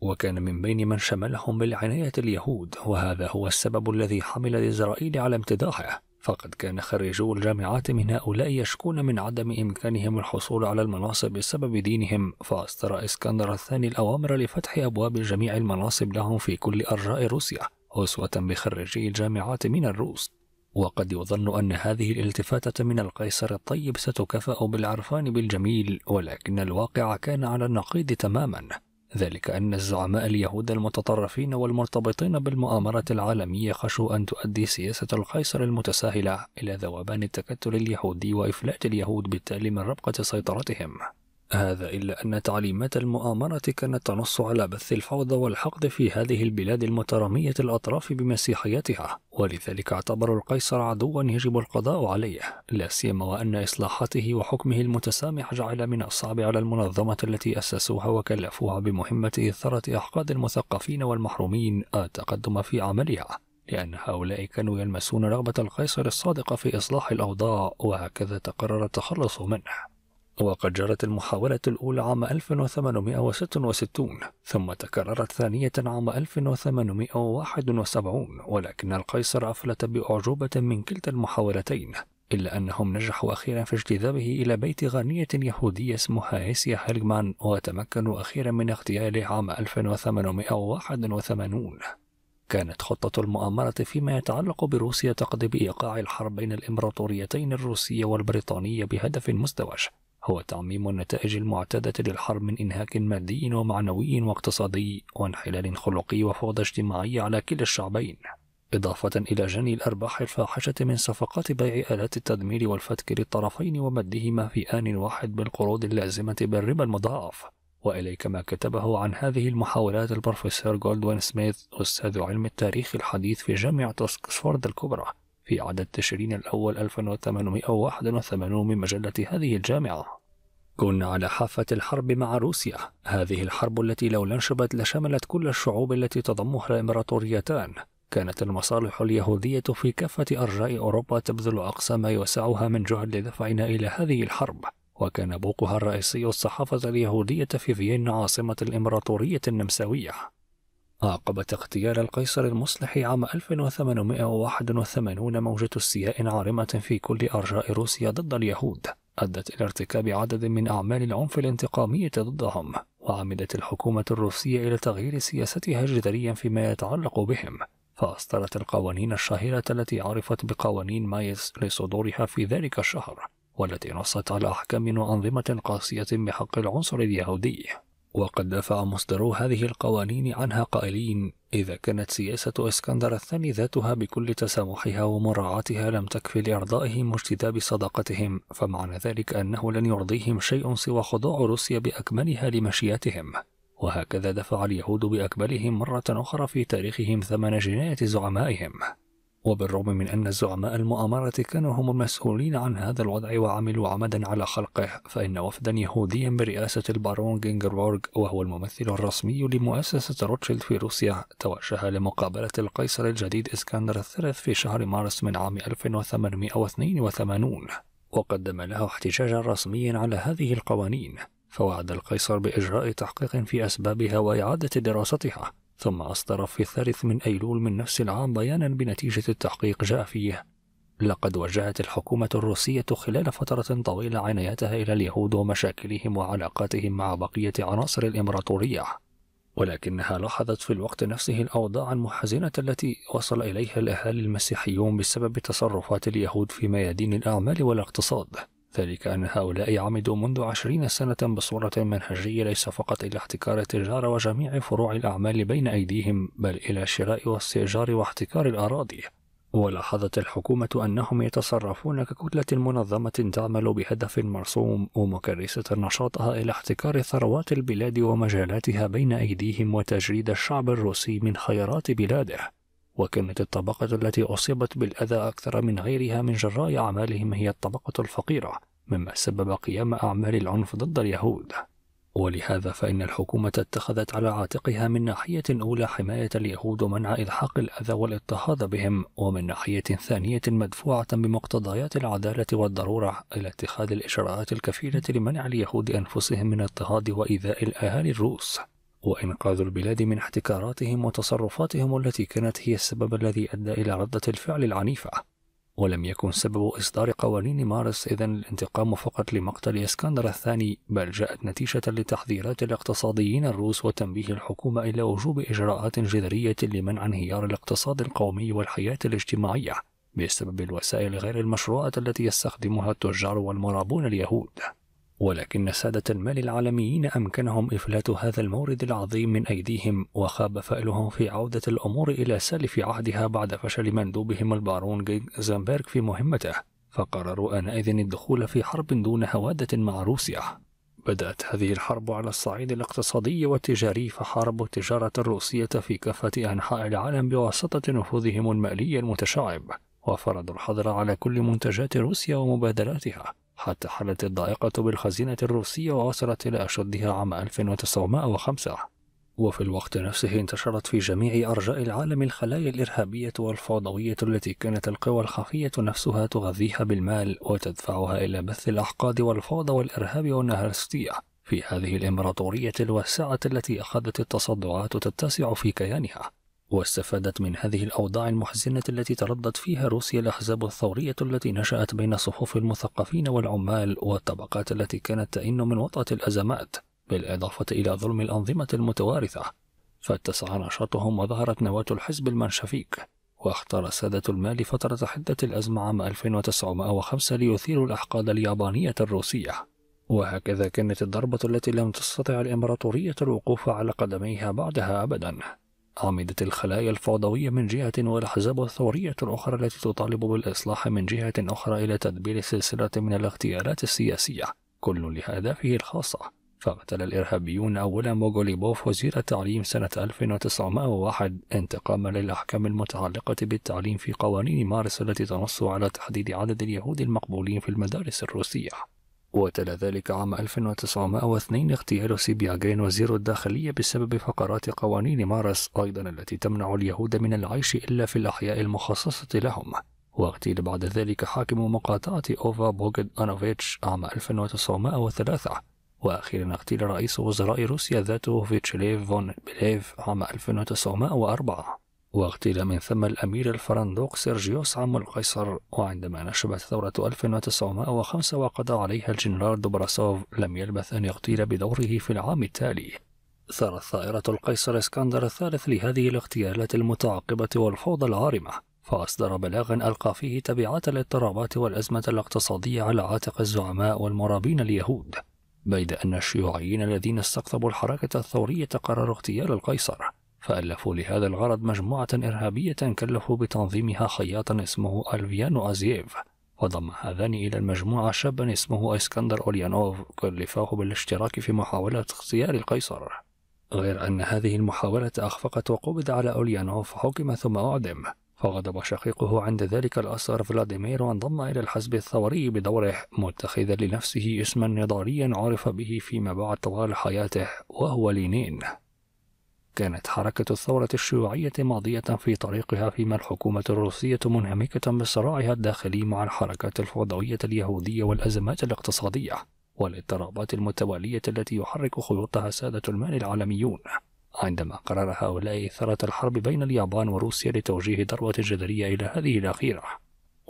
Speaker 1: وكان من بين من شملهم بالعناية اليهود وهذا هو السبب الذي حمل إسرائيل على امتداحه فقد كان خريجو الجامعات من هؤلاء يشكون من عدم إمكانهم الحصول على المناصب بسبب دينهم فأصدر إسكندر الثاني الأوامر لفتح أبواب جميع المناصب لهم في كل أرجاء روسيا أسوة بخريجي الجامعات من الروس وقد يظن أن هذه الالتفاتة من القيصر الطيب ستكافأ بالعرفان بالجميل ولكن الواقع كان على النقيض تماما ذلك أن الزعماء اليهود المتطرفين والمرتبطين بالمؤامرة العالمية خشوا أن تؤدي سياسة القيصر المتساهلة إلى ذوبان التكتل اليهودي وإفلات اليهود بالتالي من ربقة سيطرتهم هذا إلا أن تعليمات المؤامرة كانت تنص على بث الفوضى والحقد في هذه البلاد المترامية الأطراف بمسيحيتها، ولذلك اعتبروا القيصر عدوا يجب القضاء عليه، لا سيما وأن إصلاحاته وحكمه المتسامح جعل من الصعب على المنظمة التي أسسوها وكلفوها بمهمة إثارة أحقاد المثقفين والمحرومين التقدم في عملها. لأن هؤلاء كانوا يلمسون رغبة القيصر الصادقة في إصلاح الأوضاع وهكذا تقرر التخلص منه وقد جرت المحاولة الأولى عام 1866 ثم تكررت ثانية عام 1871 ولكن القيصر أفلت بأعجوبة من كلتا المحاولتين إلا أنهم نجحوا أخيرا في اجتذابه إلى بيت غنية يهودية اسمها هيسيا هيلغمان وتمكنوا أخيرا من اغتياله عام 1881 كانت خطة المؤامرة فيما يتعلق بروسيا تقضي بإيقاع الحرب بين الإمبراطوريتين الروسية والبريطانية بهدف مزدوج هو تعميم النتائج المعتادة للحرب من إنهاك مادي ومعنوي واقتصادي وانحلال خلقي وفوضى اجتماعية على كلا الشعبين إضافة إلى جني الأرباح الفاحشة من صفقات بيع آلات التدمير والفتك للطرفين ومدهما في آن واحد بالقروض اللازمة بالربا المضاعف وإليك ما كتبه عن هذه المحاولات البروفيسور جولدوين سميث أستاذ علم التاريخ الحديث في جامعة أكسفورد الكبرى في عدد تشرين الأول 1881 من مجلة هذه الجامعة كنا على حافة الحرب مع روسيا هذه الحرب التي لو لنشبت لشملت كل الشعوب التي تضمها الإمبراطوريتان كانت المصالح اليهودية في كافة أرجاء أوروبا تبذل أقصى ما يوسعها من جهد لدفعنا إلى هذه الحرب وكان بوقها الرئيسي الصحافة اليهودية في فيينا عاصمة الإمبراطورية النمساوية عقبت اغتيال القيصر المصلح عام 1881 موجة استياء عارمة في كل أرجاء روسيا ضد اليهود أدت إلى ارتكاب عدد من أعمال العنف الانتقامية ضدهم وعمدت الحكومة الروسية إلى تغيير سياستها جذريا فيما يتعلق بهم فأصدرت القوانين الشهيرة التي عرفت بقوانين مايس لصدورها في ذلك الشهر والتي نصت على أحكام وأنظمة قاسية بحق العنصر اليهودي وقد دفع مصدرو هذه القوانين عنها قائلين إذا كانت سياسة اسكندر الثاني ذاتها بكل تسامحها ومراعاتها لم تكفي لإرضائهم واجتذاب صداقتهم فمعنى ذلك أنه لن يرضيهم شيء سوى خضوع روسيا بأكملها لمشيئتهم وهكذا دفع اليهود بأكملهم مرة أخرى في تاريخهم ثمن جناية زعمائهم وبالرغم من أن زعماء المؤامرة كانوا هم المسؤولين عن هذا الوضع وعملوا عمدا على خلقه فإن وفدا يهوديا برئاسة البارون جينجربورغ وهو الممثل الرسمي لمؤسسة روتشيلد في روسيا توجه لمقابلة القيصر الجديد اسكندر الثالث في شهر مارس من عام 1882 وقدم له احتجاجا رسميا على هذه القوانين فوعد القيصر بإجراء تحقيق في أسبابها وإعادة دراستها ثم أصدر في الثالث من أيلول من نفس العام بيانا بنتيجة التحقيق جاء فيه لقد وجهت الحكومة الروسية خلال فترة طويلة عنايتها إلى اليهود ومشاكلهم وعلاقاتهم مع بقية عناصر الإمبراطورية ولكنها لاحظت في الوقت نفسه الأوضاع المحزنة التي وصل إليها الأهالي المسيحيون بسبب تصرفات اليهود في ميادين الأعمال والاقتصاد ذلك أن هؤلاء عمدوا منذ عشرين سنة بصورة منهجية ليس فقط إلى احتكار التجارة وجميع فروع الأعمال بين أيديهم بل إلى شراء واستئجار واحتكار الأراضي ولاحظت الحكومة أنهم يتصرفون ككتلة منظمة تعمل بهدف مرسوم ومكرسة نشاطها إلى احتكار ثروات البلاد ومجالاتها بين أيديهم وتجريد الشعب الروسي من خيرات بلاده وكانت الطبقة التي أصيبت بالأذى أكثر من غيرها من جراء أعمالهم هي الطبقة الفقيرة مما سبب قيام أعمال العنف ضد اليهود ولهذا فإن الحكومة اتخذت على عاتقها من ناحية أولى حماية اليهود ومنع إلحاق الأذى والاضطهاد بهم ومن ناحية ثانية مدفوعة بمقتضيات العدالة والضرورة إلى اتخاذ الإجراءات الكفيلة لمنع اليهود أنفسهم من اضطهاد وإيذاء الأهالي الروس وإنقاذ البلاد من احتكاراتهم وتصرفاتهم التي كانت هي السبب الذي أدى إلى ردة الفعل العنيفة ولم يكن سبب إصدار قوانين مارس إذا الانتقام فقط لمقتل اسكندر الثاني بل جاءت نتيجة لتحذيرات الاقتصاديين الروس وتنبيه الحكومة إلى وجوب إجراءات جذرية لمنع انهيار الاقتصاد القومي والحياة الاجتماعية بسبب الوسائل غير المشروعة التي يستخدمها التجار والمرابون اليهود ولكن سادة المال العالميين أمكنهم إفلات هذا المورد العظيم من أيديهم وخاب فألهم في عودة الأمور إلى سالف عهدها بعد فشل مندوبهم البارون زنبرغ في مهمته فقرروا آنئذ الدخول في حرب دون هوادة مع روسيا بدأت هذه الحرب على الصعيد الاقتصادي والتجاري فحاربوا التجارة الروسية في كافة أنحاء العالم بواسطة نفوذهم المالي المتشعب وفرضوا الحظر على كل منتجات روسيا ومبادلاتها حتى حلت الضائقة بالخزينة الروسية ووصلت إلى أشدها عام 1905 وفي الوقت نفسه انتشرت في جميع أرجاء العالم الخلايا الإرهابية والفوضوية التي كانت القوى الخفية نفسها تغذيها بالمال وتدفعها إلى بث الأحقاد والفوضى والإرهاب والنهرستية في هذه الإمبراطورية الواسعة التي أخذت التصدعات تتسع في كيانها واستفادت من هذه الأوضاع المحزنة التي تردت فيها روسيا الأحزاب الثورية التي نشأت بين صفوف المثقفين والعمال والطبقات التي كانت تئن من وطأة الأزمات بالإضافة إلى ظلم الأنظمة المتوارثة فاتسع نشاطهم وظهرت نواة الحزب المنشفيك واختار سادة المال فترة حدة الأزمة عام 1905 ليثيروا الأحقاد اليابانية الروسية وهكذا كانت الضربة التي لم تستطع الإمبراطورية الوقوف على قدميها بعدها أبداً أعمدة الخلايا الفوضوية من جهة والأحزاب الثورية الأخرى التي تطالب بالإصلاح من جهة أخرى إلى تدبير سلسلة من الاغتيالات السياسية كل لأهدافه الخاصة فاغتال الإرهابيون أولا موغوليبوف وزير التعليم سنة 1901 انتقاما للأحكام المتعلقة بالتعليم في قوانين مارس التي تنص على تحديد عدد اليهود المقبولين في المدارس الروسية وتلا ذلك عام 1902 اغتيال سيبياغين وزير الداخلية بسبب فقرات قوانين مارس أيضا التي تمنع اليهود من العيش إلا في الأحياء المخصصة لهم واغتيل بعد ذلك حاكم مقاطعة أوفا بوغد أنوفيتش عام 1903 وأخيرا اغتيل رئيس وزراء روسيا ذاته فيتشليف فون بليف عام 1904 واغتيل من ثم الأمير الفرندوق سيرجيوس عم القيصر وعندما نشبت ثورة 1905 وقضى عليها الجنرال دوبراسوف لم يلبث أن يغتيل بدوره في العام التالي ثارت ثائرة القيصر اسكندر الثالث لهذه الاغتيالات المتعاقبة والفوضى العارمة فأصدر بلاغا ألقى فيه تبعات الاضطرابات والأزمة الاقتصادية على عاتق الزعماء والمرابين اليهود بيد أن الشيوعيين الذين استقطبوا الحركة الثورية قرروا اغتيال القيصر فألفوا لهذا الغرض مجموعة إرهابية كلفوا بتنظيمها خياطا اسمه ألفيانو أزييف وضم هذان إلى المجموعة شابا اسمه اسكندر أوليانوف كلفاه بالاشتراك في محاولة اغتيال القيصر غير أن هذه المحاولة أخفقت وقبض على أوليانوف حكم ثم أعدم فغضب شقيقه عند ذلك الأسر فلاديمير وانضم إلى الحزب الثوري بدوره متخذا لنفسه اسما نضاليا عرف به فيما بعد طوال حياته وهو لينين كانت حركة الثورة الشيوعية ماضية في طريقها فيما الحكومة الروسية منهمكة بصراعها الداخلي مع الحركات الفوضوية اليهودية والأزمات الاقتصادية والاضطرابات المتوالية التي يحرك خيوطها سادة المال العالميون عندما قرر هؤلاء إثارة الحرب بين اليابان وروسيا لتوجيه ضربة جذرية إلى هذه الأخيرة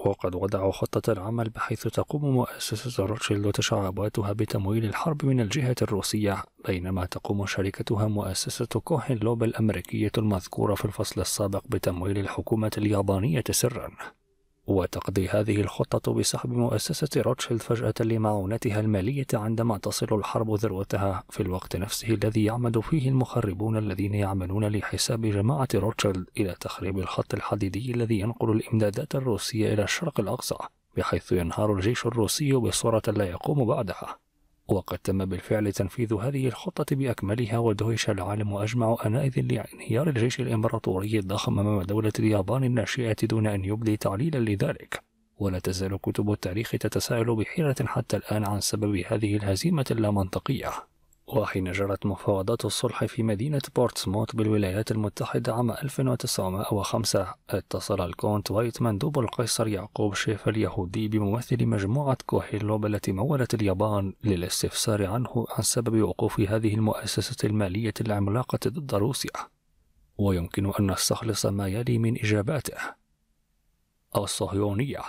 Speaker 1: وقد وضعوا خطة العمل بحيث تقوم مؤسسة روتشيلد وتشعباتها بتمويل الحرب من الجهة الروسية بينما تقوم شركتها مؤسسة كوهين لوب الأمريكية المذكورة في الفصل السابق بتمويل الحكومة اليابانية سرًا وتقضي هذه الخطة بسحب مؤسسة روتشيلد فجأة لمعونتها المالية عندما تصل الحرب ذروتها في الوقت نفسه الذي يعمد فيه المخربون الذين يعملون لحساب جماعة روتشيلد إلى تخريب الخط الحديدي الذي ينقل الإمدادات الروسية إلى الشرق الأقصى بحيث ينهار الجيش الروسي بصورة لا يقوم بعدها وقد تم بالفعل تنفيذ هذه الخطة بأكملها ودهش العالم أجمع أنائذ لانهيار الجيش الإمبراطوري الضخم أمام دولة اليابان الناشئة دون أن يبدي تعليلا لذلك ولا تزال كتب التاريخ تتساءل بحيرة حتى الآن عن سبب هذه الهزيمة اللامنطقية وحين جرت مفاوضات الصلح في مدينة بورتسموث بالولايات المتحدة عام 1905 اتصل الكونت وايت مندوب القيصر يعقوب شيف اليهودي بممثل مجموعة كوهيلوب التي مولت اليابان للاستفسار عنه عن سبب وقوف هذه المؤسسة المالية العملاقة ضد روسيا ويمكن أن نستخلص ما يلي من إجاباته الصهيونية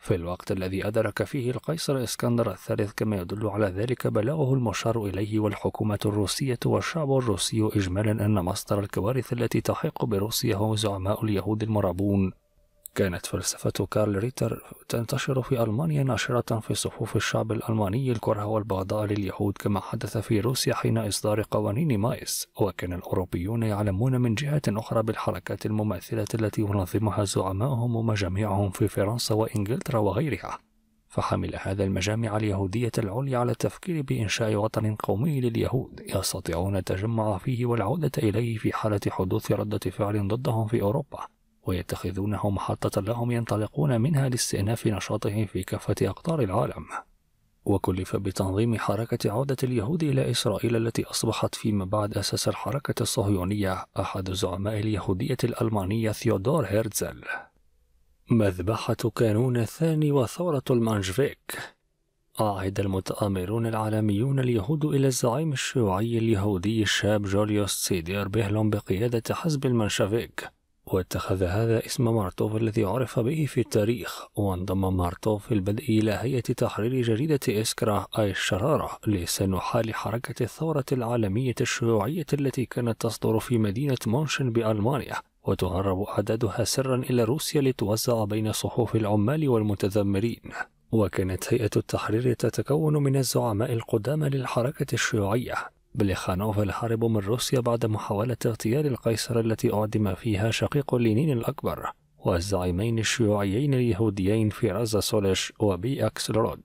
Speaker 1: في الوقت الذي أدرك فيه القيصر اسكندر الثالث كما يدل على ذلك بلاغه المشار إليه والحكومة الروسية والشعب الروسي إجمالا أن مصدر الكوارث التي تحيق بروسيا هو زعماء اليهود المرابون كانت فلسفة كارل ريتر تنتشر في ألمانيا ناشرة في صفوف الشعب الألماني الكره والبغضاء لليهود كما حدث في روسيا حين إصدار قوانين مايس وكان الأوروبيون يعلمون من جهة أخرى بالحركات المماثلة التي ينظمها زعمائهم ومجاميعهم في فرنسا وإنجلترا وغيرها فحمل هذا المجامع اليهودية العليا على التفكير بإنشاء وطن قومي لليهود يستطيعون التجمع فيه والعودة إليه في حالة حدوث ردة فعل ضدهم في أوروبا ويتخذونه محطة لهم ينطلقون منها لاستئناف نشاطهم في كافة أقطار العالم وكلف بتنظيم حركة عودة اليهود إلى إسرائيل التي أصبحت فيما بعد أساس الحركة الصهيونية أحد زعماء اليهودية الألمانية ثيودور هيرتزل مذبحة كانون الثاني وثورة المانشفيك أعد المتآمرون العالميون اليهود إلى الزعيم الشيوعي اليهودي الشاب جوليوس سيدير بهلون بقيادة حزب المنشفيك واتخذ هذا اسم مارتوف الذي عرف به في التاريخ وانضم مارتوف في البدء إلى هيئة تحرير جريدة إسكرا أي الشرارة لسنحال حركة الثورة العالمية الشيوعية التي كانت تصدر في مدينة مونشن بألمانيا وتهرب أعدادها سرا إلى روسيا لتوزع بين صحوف العمال والمتذمرين وكانت هيئة التحرير تتكون من الزعماء القدامى للحركة الشيوعية بليخانوف الهارب من روسيا بعد محاولة اغتيال القيصر التي أعدم فيها شقيق لينين الأكبر والزعيمين الشيوعيين اليهوديين في رازا سوليش وبي أكس رود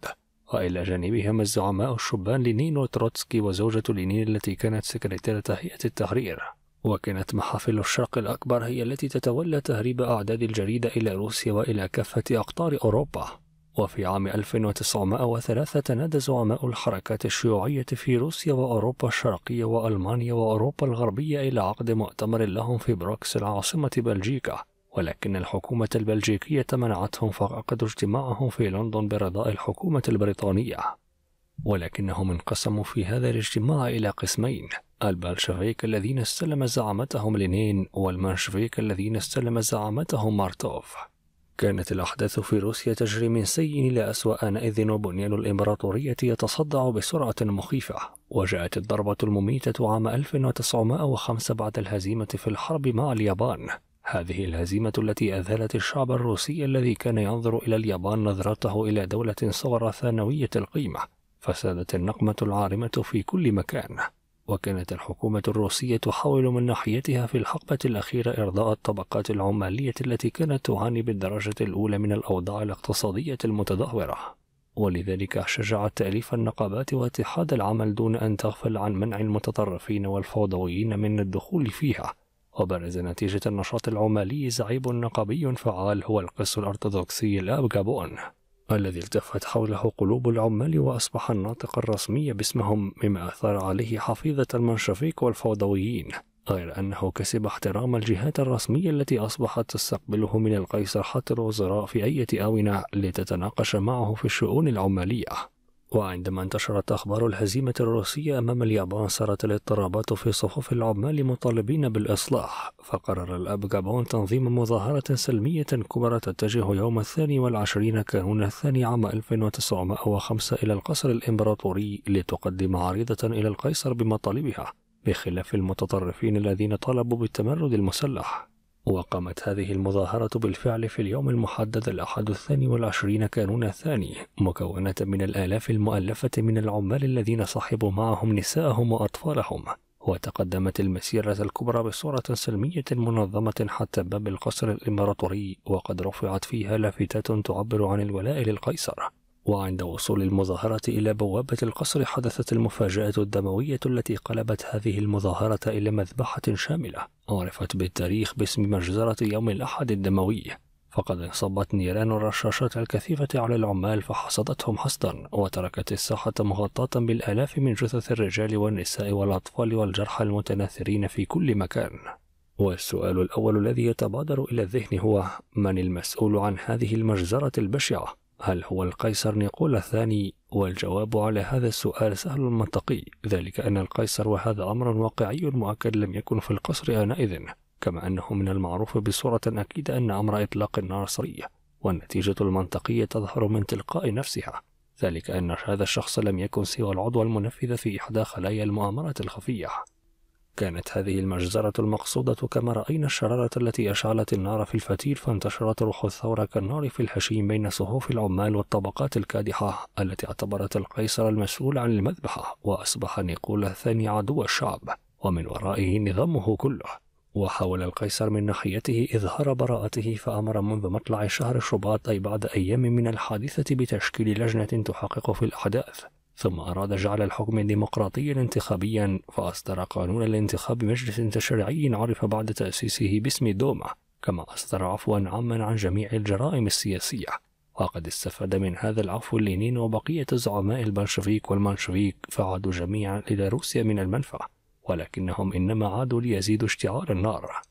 Speaker 1: وإلى جانبهم الزعماء الشبان لينين وتروتسكي وزوجة لينين التي كانت سكرتيرة هيئة التحرير وكانت محافل الشرق الأكبر هي التي تتولى تهريب أعداد الجريدة إلى روسيا وإلى كافة أقطار أوروبا وفي عام 1903 تنادى زعماء الحركات الشيوعية في روسيا وأوروبا الشرقية وألمانيا وأوروبا الغربية إلى عقد مؤتمر لهم في بروكسل عاصمة بلجيكا ولكن الحكومة البلجيكية منعتهم فعقدوا اجتماعهم في لندن برضاء الحكومة البريطانية ولكنهم انقسموا في هذا الاجتماع إلى قسمين البلشفيك الذين استلم زعامتهم لينين والمنشفيك الذين استلم زعامتهم مارتوف كانت الأحداث في روسيا تجري من سيء إلى أسوأ آنئذ وبنيان الإمبراطورية يتصدع بسرعة مخيفة وجاءت الضربة المميتة عام 1905 بعد الهزيمة في الحرب مع اليابان هذه الهزيمة التي أذهلت الشعب الروسي الذي كان ينظر إلى اليابان نظرته إلى دولة صغرى ثانوية القيمة فسادت النقمة العارمة في كل مكان وكانت الحكومة الروسية تحاول من ناحيتها في الحقبة الأخيرة إرضاء الطبقات العمالية التي كانت تعاني بالدرجة الأولى من الأوضاع الاقتصادية المتدهورة ولذلك شجعت تأليف النقابات واتحاد العمل دون أن تغفل عن منع المتطرفين والفوضويين من الدخول فيها وبرز نتيجة النشاط العمالي زعيم نقابي فعال هو القس الأرثوذكسي الآب جابون الذي التفت حوله قلوب العمال وأصبح الناطق الرسمي باسمهم مما أثار عليه حفيظة المنشفيك والفوضويين غير أنه كسب احترام الجهات الرسمية التي أصبحت تستقبله من القيصر حتى الوزراء في أي آونة لتتناقش معه في الشؤون العمالية وعندما انتشرت أخبار الهزيمة الروسية أمام اليابان سارت الاضطرابات في صفوف العمال مطالبين بالإصلاح فقرر الأب جابون تنظيم مظاهرة سلمية كبرى تتجه يوم الثاني والعشرين كانون الثاني عام 1905 إلى القصر الإمبراطوري لتقدم عريضة إلى القيصر بمطالبها بخلاف المتطرفين الذين طالبوا بالتمرد المسلح وقامت هذه المظاهرة بالفعل في اليوم المحدد الأحد الثاني والعشرين كانون الثاني مكونة من الآلاف المؤلفة من العمال الذين صحبوا معهم نساءهم وأطفالهم وتقدمت المسيرة الكبرى بصورة سلمية منظمة حتى باب القصر الإمبراطوري وقد رفعت فيها لافتات تعبر عن الولاء للقيصر وعند وصول المظاهرة إلى بوابة القصر حدثت المفاجأة الدموية التي قلبت هذه المظاهرة إلى مذبحة شاملة عرفت بالتاريخ باسم مجزرة يوم الأحد الدموي فقد انصبت نيران الرشاشات الكثيفة على العمال فحصدتهم حصدا وتركت الساحة مغطاة بالآلاف من جثث الرجال والنساء والأطفال والجرحى المتناثرين في كل مكان والسؤال الأول الذي يتبادر إلى الذهن هو من المسؤول عن هذه المجزرة البشعة هل هو القيصر نيقول الثاني؟ والجواب على هذا السؤال سهل منطقي ذلك أن القيصر وهذا أمر واقعي مؤكد لم يكن في القصر آنئذ كما أنه من المعروف بصورة أكيدة أن أمر إطلاق النار سرية والنتيجة المنطقية تظهر من تلقاء نفسها ذلك أن هذا الشخص لم يكن سوى العضو المنفذ في إحدى خلايا المؤامرة الخفية كانت هذه المجزرة المقصودة كما رأينا الشرارة التي أشعلت النار في الفتيل فانتشرت روح الثورة كالنار في الحشيم بين صفوف العمال والطبقات الكادحة التي اعتبرت القيصر المسؤول عن المذبحة وأصبح نيقول الثاني عدو الشعب ومن ورائه نظامه كله وحاول القيصر من ناحيته إظهار براءته فأمر منذ مطلع شهر شباط أي بعد أيام من الحادثة بتشكيل لجنة تحقق في الأحداث ثم أراد جعل الحكم ديمقراطيا انتخابيا فأصدر قانون الانتخاب بمجلس تشريعي عرف بعد تأسيسه باسم دوما كما أصدر عفوا عاما عن جميع الجرائم السياسية وقد استفاد من هذا العفو لينين وبقية زعماء البلشفيك والمنشفيك فعادوا جميعا إلى روسيا من المنفى ولكنهم إنما عادوا ليزيدوا اشتعال النار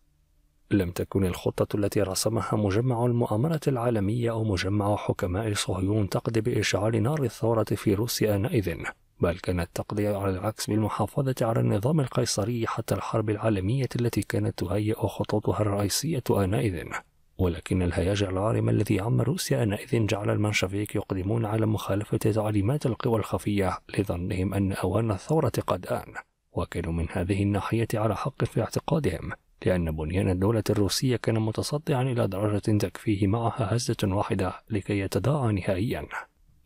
Speaker 1: لم تكن الخطة التي رسمها مجمع المؤامرة العالمية أو مجمع حكماء صهيون تقضي بإشعال نار الثورة في روسيا آنئذ بل كانت تقضي على العكس بالمحافظة على النظام القيصري حتى الحرب العالمية التي كانت تهيئ خططها الرئيسية آنئذ ولكن الهياج العارم الذي عم روسيا آنئذ جعل المنشفيك يقدمون على مخالفة تعليمات القوى الخفية لظنهم أن أوان الثورة قد آن وكانوا من هذه الناحية على حق في اعتقادهم لأن بنيان الدولة الروسية كان متصدعا إلى درجة تكفيه معها هزة واحدة لكي يتداعى نهائيا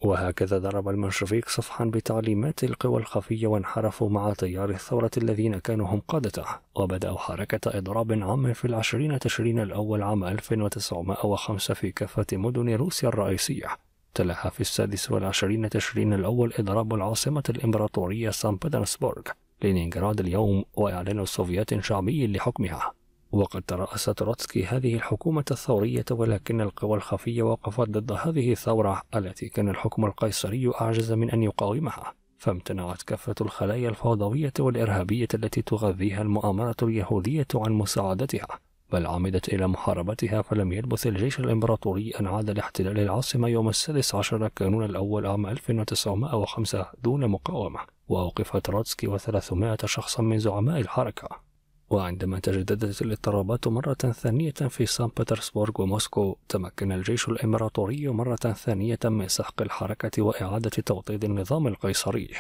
Speaker 1: وهكذا ضرب المنشفيك صفحا بتعليمات القوى الخفية وانحرفوا مع تيار الثورة الذين كانوا هم قادته وبدأوا حركة إضراب عام في العشرين تشرين الأول عام 1905 في كافة مدن روسيا الرئيسية تلاها في السادس والعشرين تشرين الأول إضراب العاصمة الإمبراطورية سان بيترسبورغ لينينغراد اليوم وإعلان سوفيات شعبي لحكمها وقد ترأس تروتسكي هذه الحكومة الثورية ولكن القوى الخفية وقفت ضد هذه الثورة التي كان الحكم القيصري أعجز من أن يقاومها فامتنعت كافة الخلايا الفوضوية والإرهابية التي تغذيها المؤامرة اليهودية عن مساعدتها بل عمدت إلى محاربتها فلم يلبث الجيش الإمبراطوري أن عاد لاحتلال العاصمة يوم السادس عشر كانون الأول عام 1905 دون مقاومة وأوقف تروتسكي وثلاثمائة شخصا من زعماء الحركة وعندما تجددت الاضطرابات مرة ثانية في سان بطرسبورغ وموسكو تمكن الجيش الإمبراطوري مرة ثانية من سحق الحركة وإعادة توطيد النظام القيصري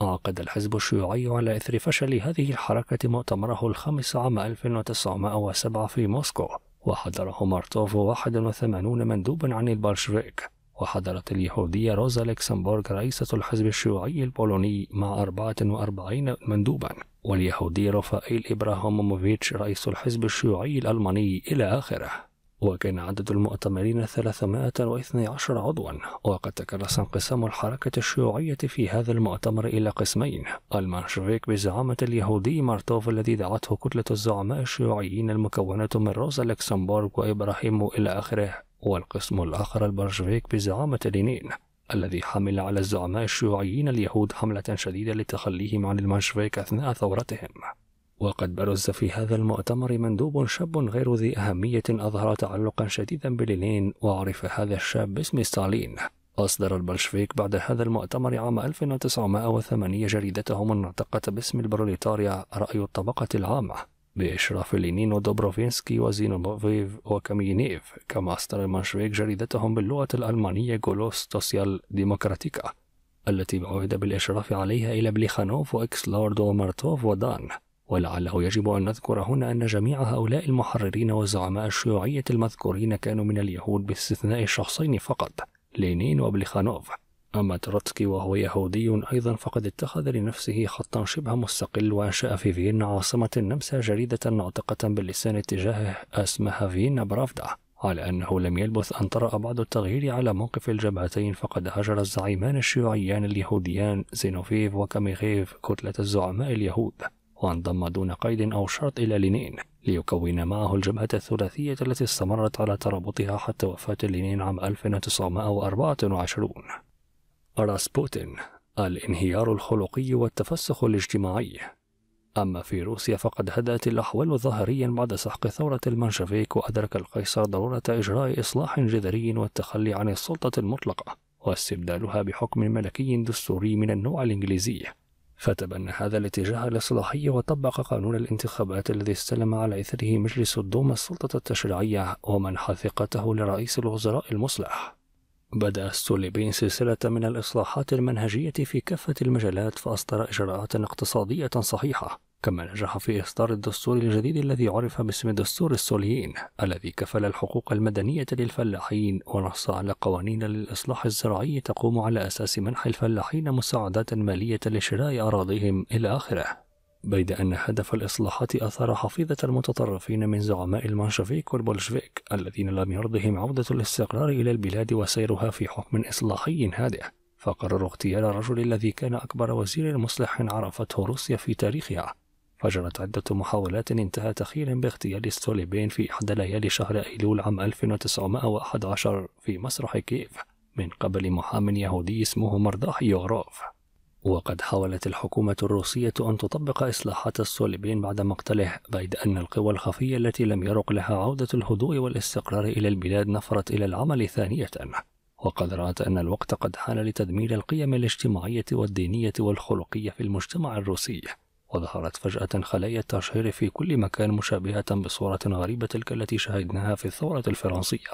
Speaker 1: عقد الحزب الشيوعي على إثر فشل هذه الحركة مؤتمره الخامس عام 1907 في موسكو وحضره مارتوف 81 مندوبا عن البلشفيك وحضرت اليهودية روزا لكسمبورغ رئيسة الحزب الشيوعي البولوني مع 44 مندوبا واليهودي رافائيل إبراهاموفيتش رئيس الحزب الشيوعي الألماني إلى آخره وكان عدد المؤتمرين 312 عضوا وقد تكرس انقسام الحركة الشيوعية في هذا المؤتمر إلى قسمين المنشفيك بزعامة اليهودي مارتوف الذي دعته كتلة الزعماء الشيوعيين المكونة من روزا لكسمبورغ وإبراهيم إلى آخره والقسم الآخر البرشفيك بزعامة لينين الذي حمل على الزعماء الشيوعيين اليهود حملة شديدة لتخليهم عن المنشفيك أثناء ثورتهم وقد برز في هذا المؤتمر مندوب شاب غير ذي أهمية أظهر تعلقا شديدا بلينين وعرف هذا الشاب باسم ستالين أصدر البلشفيك بعد هذا المؤتمر عام 1908 جريدتهم الناطقة باسم البروليتاريا رأي الطبقة العامة بإشراف لينين ودوبروفينسكي وزينوفيف وكامينيف كما أصدر المنشويك جريدتهم باللغة الألمانية غولوس سوسيال ديموكراتيكا التي عهد بالإشراف عليها إلى بليخانوف وإكس لورد ومارتوف ودان ولعله يجب أن نذكر هنا أن جميع هؤلاء المحررين وزعماء الشيوعية المذكورين كانوا من اليهود باستثناء شخصين فقط لينين وبليخانوف أما تروتسكي وهو يهودي أيضا فقد اتخذ لنفسه خطا شبه مستقل وأنشأ في فيينا عاصمة النمسا جريدة ناطقة باللسان اتجاهه اسمها فيينا برافدا على أنه لم يلبث أن طرأ بعض التغيير على موقف الجبهتين فقد هجر الزعيمان الشيوعيان اليهوديان زينوفيف وكاميغيف كتلة الزعماء اليهود وانضم دون قيد أو شرط إلى لينين ليكون معه الجبهة الثلاثية التي استمرت على ترابطها حتى وفاة لينين عام 1924 راسبوتين الانهيار الخلقي والتفسخ الاجتماعي أما في روسيا فقد هدأت الأحوال ظاهريا بعد سحق ثورة المنشفيك وأدرك القيصر ضرورة إجراء إصلاح جذري والتخلي عن السلطة المطلقة واستبدالها بحكم ملكي دستوري من النوع الإنجليزي فتبنى هذا الاتجاه الإصلاحي وطبق قانون الانتخابات الذي استلم على إثره مجلس الدوما السلطة التشريعية ومنح ثقته لرئيس الوزراء المصلح بدأ ستوليبين سلسلة من الإصلاحات المنهجية في كافة المجالات فأصدر إجراءات اقتصادية صحيحة كما نجح في إصدار الدستور الجديد الذي عرف باسم دستور السوليين الذي كفل الحقوق المدنية للفلاحين ونص على قوانين للإصلاح الزراعي تقوم على أساس منح الفلاحين مساعدات مالية لشراء أراضيهم إلى آخره بيد أن هدف الإصلاحات أثار حفيظة المتطرفين من زعماء المنشفيك والبولشفيك الذين لم يرضهم عودة الاستقرار إلى البلاد وسيرها في حكم إصلاحي هادئ فقرروا اغتيال الرجل الذي كان أكبر وزير مصلح عرفته روسيا في تاريخها فجرت عدة محاولات انتهت أخيرا باغتيال ستوليبين في إحدى ليالي شهر أيلول عام 1911 في مسرح كييف من قبل محام يهودي اسمه مرداح يوغروف وقد حاولت الحكومة الروسية أن تطبق إصلاحات الصليبين بعد مقتله بيد أن القوى الخفية التي لم يرق لها عودة الهدوء والاستقرار إلى البلاد نفرت إلى العمل ثانية وقد رأت أن الوقت قد حان لتدمير القيم الاجتماعية والدينية والخلقية في المجتمع الروسي وظهرت فجأة خلايا التشهير في كل مكان مشابهة بصورة غريبة تلك التي شهدناها في الثورة الفرنسية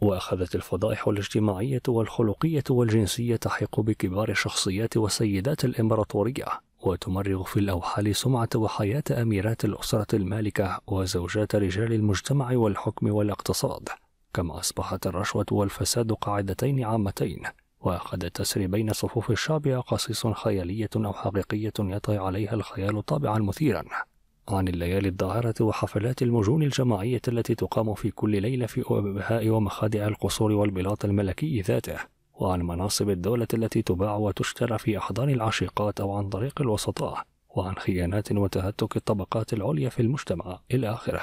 Speaker 1: وأخذت الفضائح الاجتماعية والخلقية والجنسية تحيق بكبار الشخصيات وسيدات الإمبراطورية وتمرغ في الأوحال سمعة وحياة أميرات الأسرة المالكة وزوجات رجال المجتمع والحكم والاقتصاد كما أصبحت الرشوة والفساد قاعدتين عامتين وقد تسري بين صفوف الشعب أقاصيص خيالية أو حقيقية يطغي عليها الخيال طابعا مثيرا عن الليالي الضاهرة وحفلات المجون الجماعية التي تقام في كل ليلة في أبهاء ومخادع القصور والبلاط الملكي ذاته وعن مناصب الدولة التي تباع وتشترى في أحضان العشيقات أو عن طريق الوسطاء وعن خيانات وتهتك الطبقات العليا في المجتمع إلى آخره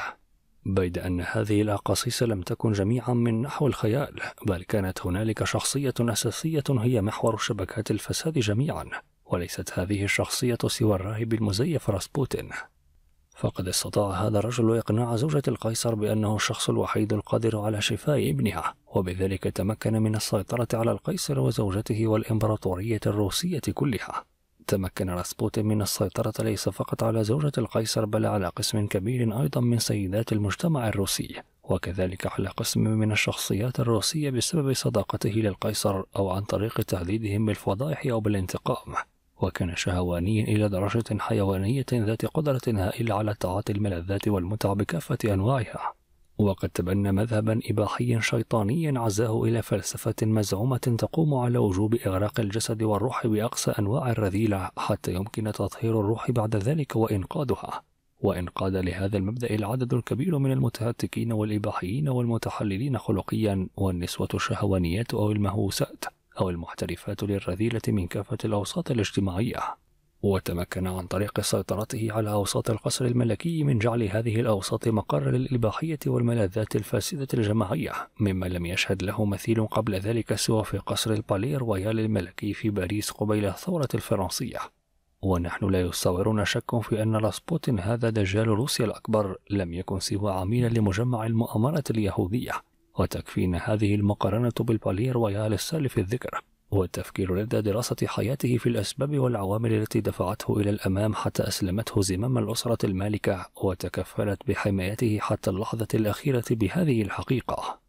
Speaker 1: بيد أن هذه الأقاصيص لم تكن جميعا من نحو الخيال بل كانت هنالك شخصية أساسية هي محور شبكات الفساد جميعا وليست هذه الشخصية سوى الراهب المزيف راسبوتين فقد استطاع هذا الرجل إقناع زوجة القيصر بأنه الشخص الوحيد القادر على شفاء ابنها وبذلك تمكن من السيطرة على القيصر وزوجته والإمبراطورية الروسية كلها تمكن راسبوتين من السيطرة ليس فقط على زوجة القيصر بل على قسم كبير أيضا من سيدات المجتمع الروسي وكذلك على قسم من الشخصيات الروسية بسبب صداقته للقيصر أو عن طريق تهديدهم بالفضائح أو بالانتقام وكان شهوانيا إلى درجة حيوانية ذات قدرة هائلة على تعاطي الملذات والمتع بكافة أنواعها وقد تبنى مذهبا إباحيا شيطانيا عزاه إلى فلسفة مزعومة تقوم على وجوب إغراق الجسد والروح بأقصى أنواع الرذيلة حتى يمكن تطهير الروح بعد ذلك وإنقاذها وإنقاذ لهذا المبدأ العدد الكبير من المتهتكين والإباحيين والمتحللين خلقيا والنسوة الشهوانيات أو المهوسات أو المحترفات للرذيلة من كافة الأوساط الاجتماعية وتمكن عن طريق سيطرته على أوساط القصر الملكي من جعل هذه الأوساط مقر للإباحية والملذات الفاسدة الجماعية مما لم يشهد له مثيل قبل ذلك سوى في قصر البالير ويال الملكي في باريس قبيل الثورة الفرنسية ونحن لا يصورنا شك في أن لاسبوتين هذا دجال روسيا الأكبر لم يكن سوى عميلا لمجمع المؤامرة اليهودية وتكفينا هذه المقارنة بالبالير ويا للسالف الذكر والتفكير لدى دراسة حياته في الأسباب والعوامل التي دفعته إلى الأمام حتى أسلمته زمام الأسرة المالكة وتكفلت بحمايته حتى اللحظة الأخيرة بهذه الحقيقة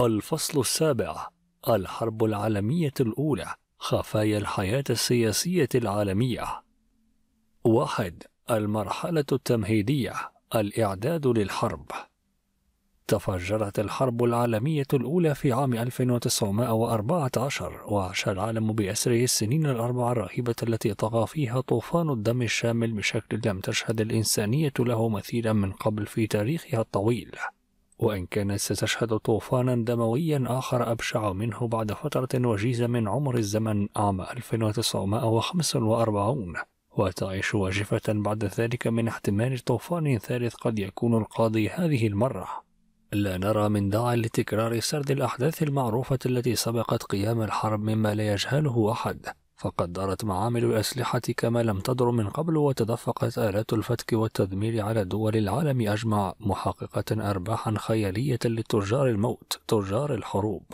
Speaker 1: الفصل السابع الحرب العالمية الأولى خفايا الحياة السياسية العالمية واحد المرحلة التمهيدية الإعداد للحرب تفجرت الحرب العالمية الأولى في عام 1914 وعاش العالم بأسره السنين الأربع الرهيبة التي طغى فيها طوفان الدم الشامل بشكل لم تشهد الإنسانية له مثيلا من قبل في تاريخها الطويل وإن كانت ستشهد طوفانا دمويا آخر أبشع منه بعد فترة وجيزة من عمر الزمن عام 1945 وتعيش واجفة بعد ذلك من احتمال طوفان ثالث قد يكون القاضي هذه المرة لا نرى من داع لتكرار سرد الأحداث المعروفة التي سبقت قيام الحرب مما لا يجهله أحد فقد دارت معامل الأسلحة كما لم تدر من قبل وتدفقت آلات الفتك والتدمير على دول العالم أجمع محققة أرباحا خيالية لتجار الموت تجار الحروب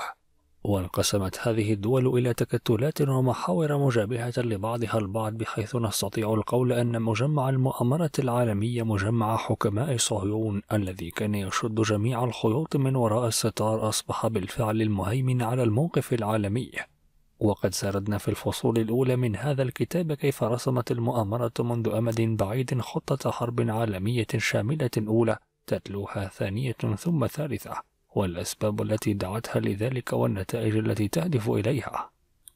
Speaker 1: وانقسمت هذه الدول إلى تكتلات ومحاور مجابهة لبعضها البعض بحيث نستطيع القول أن مجمع المؤامرة العالمية مجمع حكماء صهيون الذي كان يشد جميع الخيوط من وراء الستار أصبح بالفعل المهيمن على الموقف العالمي وقد سردنا في الفصول الأولى من هذا الكتاب كيف رسمت المؤامرة منذ أمد بعيد خطة حرب عالمية شاملة أولى تتلوها ثانية ثم ثالثة والأسباب التي دعتها لذلك والنتائج التي تهدف إليها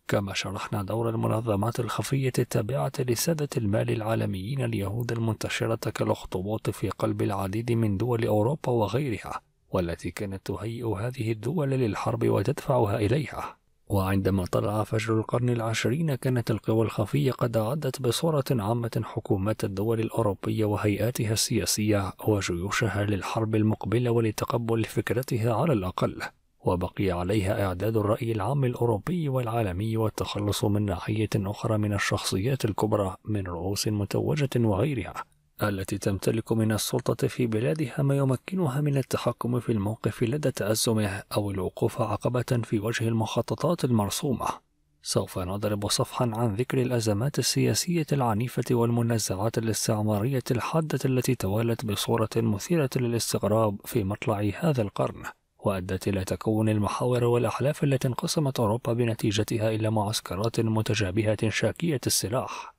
Speaker 1: كما شرحنا دور المنظمات الخفية التابعة لسادة المال العالميين اليهود المنتشرة كالأخطبوط في قلب العديد من دول أوروبا وغيرها والتي كانت تهيئ هذه الدول للحرب وتدفعها إليها وعندما طلع فجر القرن العشرين كانت القوى الخفية قد أعدت بصورة عامة حكومات الدول الأوروبية وهيئاتها السياسية وجيوشها للحرب المقبلة ولتقبل فكرتها على الأقل وبقي عليها إعداد الرأي العام الأوروبي والعالمي والتخلص من ناحية أخرى من الشخصيات الكبرى من رؤوس متوجة وغيرها التي تمتلك من السلطة في بلادها ما يمكنها من التحكم في الموقف لدى تأزمه أو الوقوف عقبة في وجه المخططات المرسومة. سوف نضرب صفحا عن ذكر الأزمات السياسية العنيفة والمنازعات الاستعمارية الحادة التي توالت بصورة مثيرة للاستغراب في مطلع هذا القرن. وأدت إلى تكون المحاور والأحلاف التي انقسمت أوروبا بنتيجتها إلى معسكرات متجابهة شاكية السلاح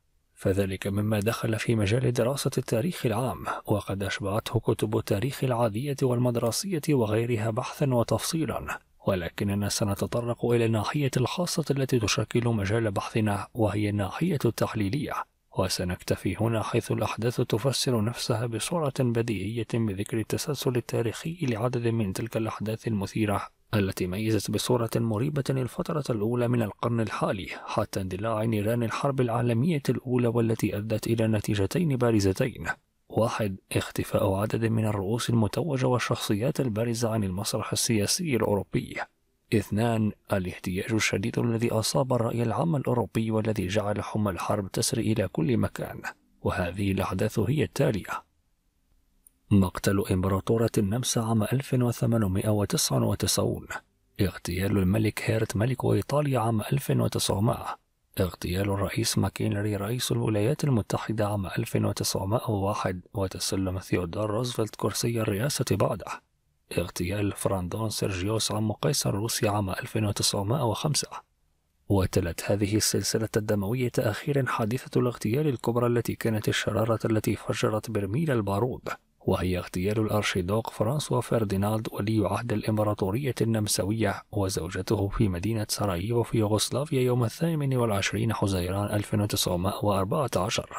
Speaker 1: فذلك مما دخل في مجال دراسة التاريخ العام وقد أشبعته كتب التاريخ العادية والمدرسية وغيرها بحثا وتفصيلا ولكننا سنتطرق إلى الناحية الخاصة التي تشكل مجال بحثنا وهي الناحية التحليلية وسنكتفي هنا حيث الأحداث تفسر نفسها بصورة بديهية بذكر التسلسل التاريخي لعدد من تلك الأحداث المثيرة التي ميزت بصورة مريبة الفترة الأولى من القرن الحالي حتى اندلاع نيران الحرب العالمية الأولى والتي أدت إلى نتيجتين بارزتين واحد اختفاء عدد من الرؤوس المتوجة والشخصيات البارزة عن المسرح السياسي الأوروبي اثنان الاحتياج الشديد الذي أصاب الرأي العام الأوروبي والذي جعل حمى الحرب تسري إلى كل مكان وهذه الأحداث هي التالية مقتل إمبراطورة النمسا عام 1899 اغتيال الملك هيرت ملك إيطاليا عام 1900 اغتيال الرئيس ماكينري رئيس الولايات المتحدة عام 1901 وتسلم ثيودور روزفلت كرسي الرئاسة بعده اغتيال فراندون سيرجيوس عم قيصر روسيا عام 1905 وتلت هذه السلسلة الدموية أخيرا حادثة الاغتيال الكبرى التي كانت الشرارة التي فجرت برميل البارود وهي اغتيال الأرشيدوق فرانسوا فرديناند ولي عهد الإمبراطورية النمساوية وزوجته في مدينة سراييفو في يوغوسلافيا يوم الثامن والعشرين حزيران 1914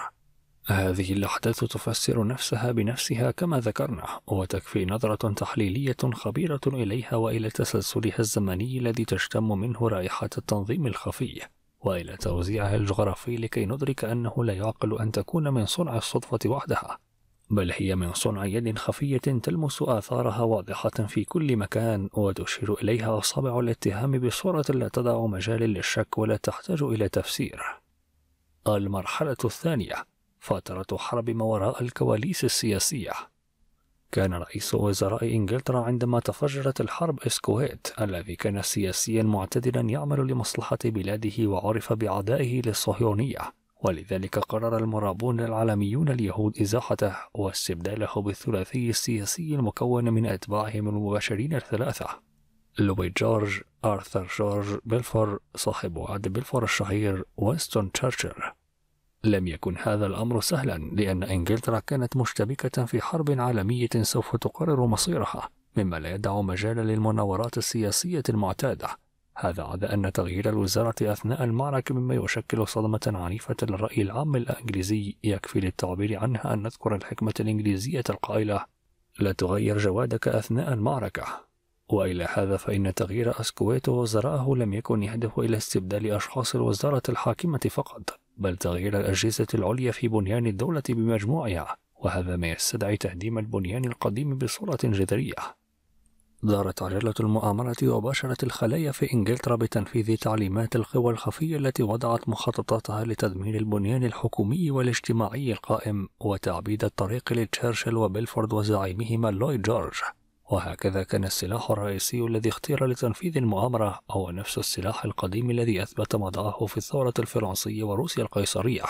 Speaker 1: هذه الأحداث تفسر نفسها بنفسها كما ذكرنا وتكفي نظرة تحليلية خبيرة إليها وإلى تسلسلها الزمني الذي تشتم منه رائحة التنظيم الخفي وإلى توزيعها الجغرافي لكي ندرك أنه لا يعقل أن تكون من صنع الصدفة وحدها بل هي من صنع يد خفية تلمس آثارها واضحة في كل مكان وتشير إليها أصابع الاتهام بصورة لا تضع مجال للشك ولا تحتاج إلى تفسير. المرحلة الثانية فترة حرب ما وراء الكواليس السياسية كان رئيس وزراء إنجلترا عندما تفجرت الحرب إسكويت الذي كان سياسيا معتدلا يعمل لمصلحة بلاده وعرف بعدائه للصهيونية ولذلك قرر المرابون العالميون اليهود إزاحته واستبداله بالثلاثي السياسي المكون من أتباعهم المباشرين الثلاثة لوي جورج آرثر جورج بلفور صاحب وعد بلفور الشهير وينستون تشرشل لم يكن هذا الأمر سهلا لأن إنجلترا كانت مشتبكة في حرب عالمية سوف تقرر مصيرها مما لا يدع مجالا للمناورات السياسية المعتادة هذا عدا أن تغيير الوزارة أثناء المعركة مما يشكل صدمة عنيفة للرأي العام الإنجليزي يكفي للتعبير عنها أن نذكر الحكمة الإنجليزية القائلة لا تغير جوادك أثناء المعركة وإلى هذا فإن تغيير أسكويت ووزرائه لم يكن يهدف إلى استبدال أشخاص الوزارة الحاكمة فقط بل تغيير الأجهزة العليا في بنيان الدولة بمجموعها وهذا ما يستدعي تهديم البنيان القديم بصورة جذرية دارت عجلة المؤامرة وباشرت الخلايا في إنجلترا بتنفيذ تعليمات القوى الخفية التي وضعت مخططاتها لتدمير البنيان الحكومي والاجتماعي القائم وتعبيد الطريق لتشرشل وبيلفورد وزعيمهما لويد جورج وهكذا كان السلاح الرئيسي الذي اختير لتنفيذ المؤامرة هو نفس السلاح القديم الذي أثبت مضعه في الثورة الفرنسية وروسيا القيصرية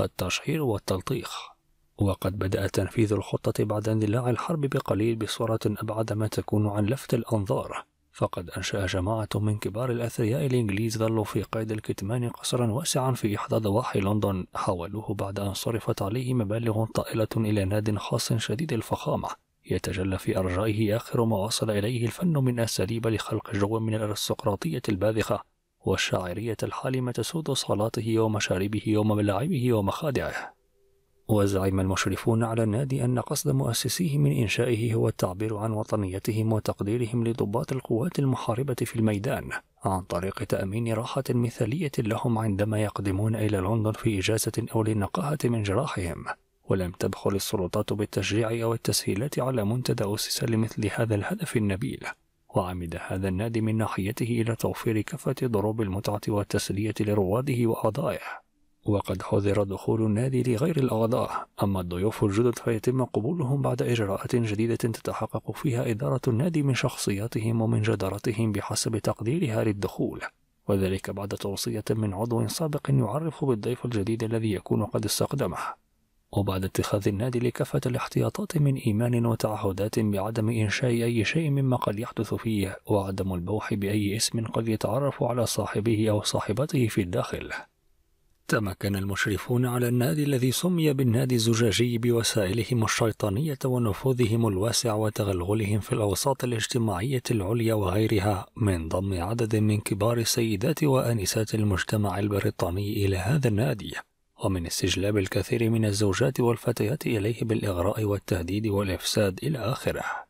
Speaker 1: التشهير والتلطيخ وقد بدأ تنفيذ الخطة بعد اندلاع الحرب بقليل بصورة أبعد ما تكون عن لفت الأنظار فقد أنشأ جماعة من كبار الأثرياء الإنجليز ظلوا في قيد الكتمان قصرا واسعا في إحدى ضواحي لندن حاولوه بعد أن صرفت عليه مبالغ طائلة إلى ناد خاص شديد الفخامة يتجلى في أرجائه آخر ما وصل إليه الفن من أساليب لخلق جو من الأرستقراطية الباذخة والشاعرية الحالمة تسود صلاته ومشاربه وملاعبه ومخادعه وزعم المشرفون على النادي أن قصد مؤسسيه من إنشائه هو التعبير عن وطنيتهم وتقديرهم لضباط القوات المحاربة في الميدان عن طريق تأمين راحة مثالية لهم عندما يقدمون إلى لندن في إجازة أو للنقاهة من جراحهم ولم تبخل السلطات بالتشجيع أو التسهيلات على منتدى أسس لمثل هذا الهدف النبيل وعمد هذا النادي من ناحيته إلى توفير كافة ضروب المتعة والتسلية لرواده وأعضائه وقد حظر دخول النادي لغير الأعضاء أما الضيوف الجدد فيتم قبولهم بعد إجراءات جديدة تتحقق فيها إدارة النادي من شخصياتهم ومن جدارتهم بحسب تقديرها للدخول وذلك بعد توصية من عضو سابق يعرف بالضيف الجديد الذي يكون قد استخدمه وبعد اتخاذ النادي لكافة الاحتياطات من إيمان وتعهدات بعدم إنشاء أي شيء مما قد يحدث فيه وعدم البوح بأي اسم قد يتعرف على صاحبه أو صاحبته في الداخل تمكن المشرفون على النادي الذي سمي بالنادي الزجاجي بوسائلهم الشيطانية ونفوذهم الواسع وتغلغلهم في الأوساط الاجتماعية العليا وغيرها من ضم عدد من كبار السيدات وآنسات المجتمع البريطاني إلى هذا النادي ومن استجلاب الكثير من الزوجات والفتيات إليه بالإغراء والتهديد والإفساد إلى آخره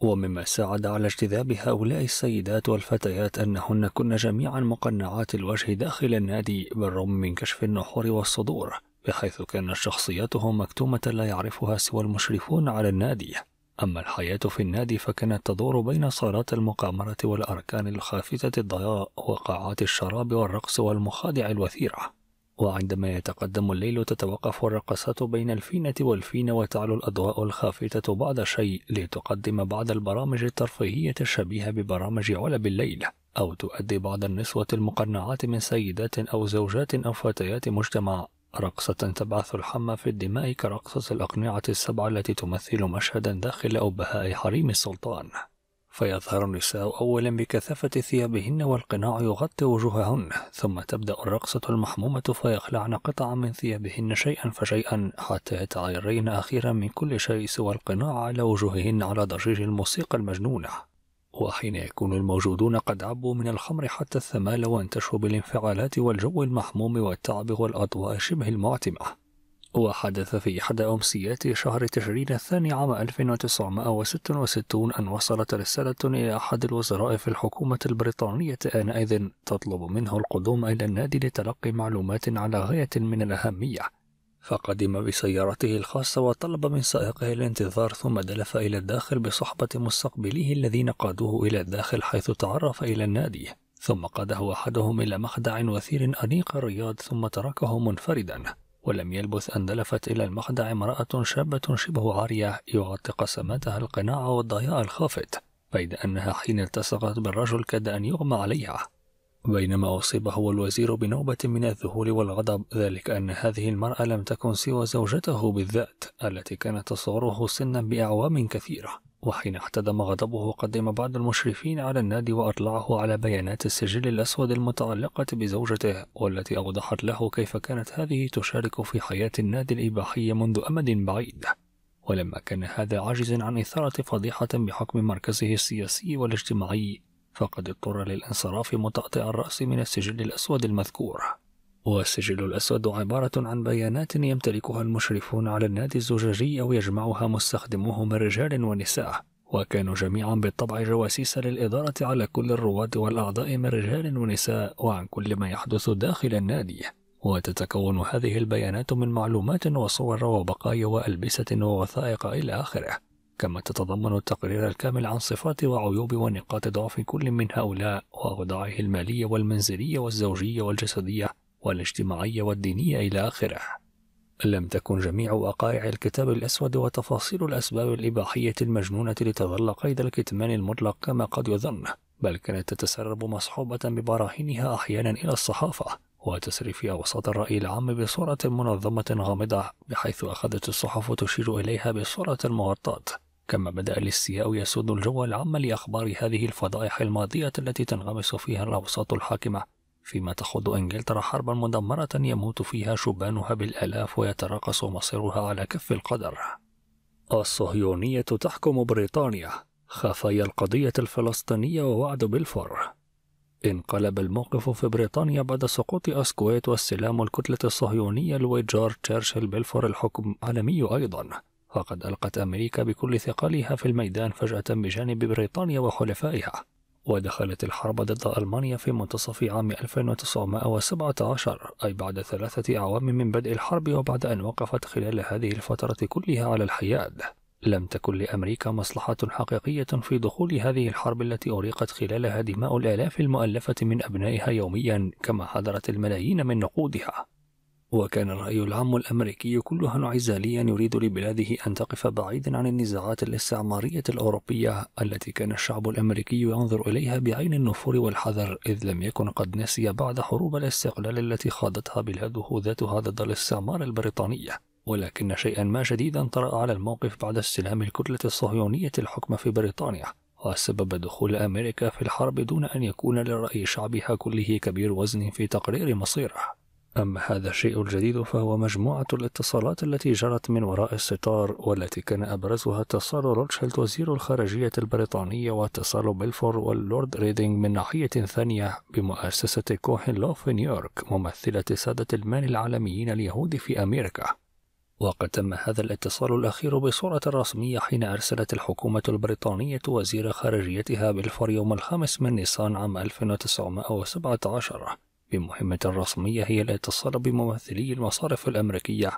Speaker 1: ومما ساعد على اجتذاب هؤلاء السيدات والفتيات أنهن كن جميعا مقنعات الوجه داخل النادي بالرغم من كشف النحور والصدور بحيث كانت شخصيتهم مكتومة لا يعرفها سوى المشرفون على النادي أما الحياة في النادي فكانت تدور بين صالات المقامرة والأركان الخافتة الضياء وقاعات الشراب والرقص والمخادع الوثيرة وعندما يتقدم الليل تتوقف الرقصات بين الفينة والفينة وتعلو الأضواء الخافتة بعض شيء لتقدم بعض البرامج الترفيهية الشبيهة ببرامج علب الليل أو تؤدي بعض النسوة المقنعات من سيدات أو زوجات أو فتيات مجتمع رقصة تبعث الحمى في الدماء كرقصة الأقنعة السبعة التي تمثل مشهدا داخل أبهاء حريم السلطان فيظهر النساء أولا بكثافة ثيابهن والقناع يغطي وجوههن ثم تبدأ الرقصة المحمومة فيخلعن قطعا من ثيابهن شيئا فشيئا حتى يتعيرين أخيرا من كل شيء سوى القناع على وجوههن على ضجيج الموسيقى المجنونة وحين يكون الموجودون قد عبوا من الخمر حتى الثمال وانتشوا بالانفعالات والجو المحموم والتعب والأضواء شبه المعتمة وحدث في إحدى أمسيات شهر تشرين الثاني عام 1966 أن وصلت رسالة إلى أحد الوزراء في الحكومة البريطانية آنئذ تطلب منه القدوم إلى النادي لتلقي معلومات على غاية من الأهمية فقدم بسيارته الخاصة وطلب من سائقه الانتظار ثم دلف إلى الداخل بصحبة مستقبليه الذين قادوه إلى الداخل حيث تعرف إلى النادي ثم قاده أحدهم إلى مخدع وثير أنيق الرياض ثم تركه منفردا ولم يلبث أن دلفت إلى المخدع امرأة شابة شبه عارية يغطي قسمتها القناع والضياء الخافت بيد أنها حين التصقت بالرجل كاد أن يغمى عليها بينما أصيب هو الوزير بنوبة من الذهول والغضب ذلك أن هذه المرأة لم تكن سوى زوجته بالذات التي كانت تصغره سنا بأعوام كثيرة وحين احتدم غضبه قدم بعض المشرفين على النادي وأطلعه على بيانات السجل الأسود المتعلقة بزوجته والتي أوضحت له كيف كانت هذه تشارك في حياة النادي الإباحي منذ أمد بعيد ولما كان هذا عاجزا عن إثارة فضيحة بحكم مركزه السياسي والاجتماعي فقد اضطر للانصراف متقطع الرأس من السجل الأسود المذكور والسجل الأسود عبارة عن بيانات يمتلكها المشرفون على النادي الزجاجي أو يجمعها مستخدموه من رجال ونساء وكانوا جميعا بالطبع جواسيس للإدارة على كل الرواد والأعضاء من رجال ونساء وعن كل ما يحدث داخل النادي وتتكون هذه البيانات من معلومات وصور وبقايا وألبسة ووثائق إلى آخره كما تتضمن التقرير الكامل عن صفات وعيوب ونقاط ضعف كل من هؤلاء وأوضاعه المالية والمنزلية والزوجية والجسدية والاجتماعية والدينية إلى آخره. لم تكن جميع وقائع الكتاب الأسود وتفاصيل الأسباب الإباحية المجنونة لتظل قيد الكتمان المطلق كما قد يظن، بل كانت تتسرب مصحوبة ببراهينها أحيانا إلى الصحافة، وتسري في أوساط الرأي العام بصورة منظمة غامضة بحيث أخذت الصحف تشير إليها بصورة مغطاة كما بدأ الاستياء يسود الجو العام لأخبار هذه الفضائح الماضية التي تنغمس فيها الأوساط الحاكمة فيما تخوض إنجلترا حربا مدمرة يموت فيها شبانها بالآلاف ويتراقص مصيرها على كف القدر. الصهيونية تحكم بريطانيا خفايا القضية الفلسطينية ووعد بلفور انقلب الموقف في بريطانيا بعد سقوط أسكويت واستلام الكتلة الصهيونية لويد جورج تشرشل بلفور الحكم عالمي أيضا فقد ألقت أمريكا بكل ثقلها في الميدان فجأة بجانب بريطانيا وحلفائها ودخلت الحرب ضد ألمانيا في منتصف عام 1917 أي بعد ثلاثة أعوام من بدء الحرب وبعد أن وقفت خلال هذه الفترة كلها على الحياد لم تكن لأمريكا مصلحة حقيقية في دخول هذه الحرب التي أريقت خلالها دماء الآلاف المؤلفة من أبنائها يوميا كما حضرت الملايين من نقودها وكان الرأي العام الأمريكي كلها انعزاليا يريد لبلاده أن تقف بعيدا عن النزاعات الاستعمارية الأوروبية التي كان الشعب الأمريكي ينظر إليها بعين النفور والحذر إذ لم يكن قد نسي بعد حروب الاستقلال التي خاضتها بلاده ذاتها ضد الاستعمار البريطاني ولكن شيئا ما جديدا طرأ على الموقف بعد استلام الكتلة الصهيونية الحكم في بريطانيا وسبب دخول أمريكا في الحرب دون أن يكون لرأي شعبها كله كبير وزن في تقرير مصيره أما هذا الشيء الجديد فهو مجموعة الاتصالات التي جرت من وراء الستار والتي كان أبرزها اتصال روتشيلد وزير الخارجية البريطانية واتصال بلفور واللورد ريدينغ من ناحية ثانية بمؤسسة كوهن لو في نيويورك ممثلة سادة المال العالميين اليهود في أمريكا وقد تم هذا الاتصال الأخير بصورة رسمية حين أرسلت الحكومة البريطانية وزير خارجيتها بالفور يوم الخامس من نيسان عام 1917 بمهمة رسمية هي الاتصال بممثلي المصارف الأمريكية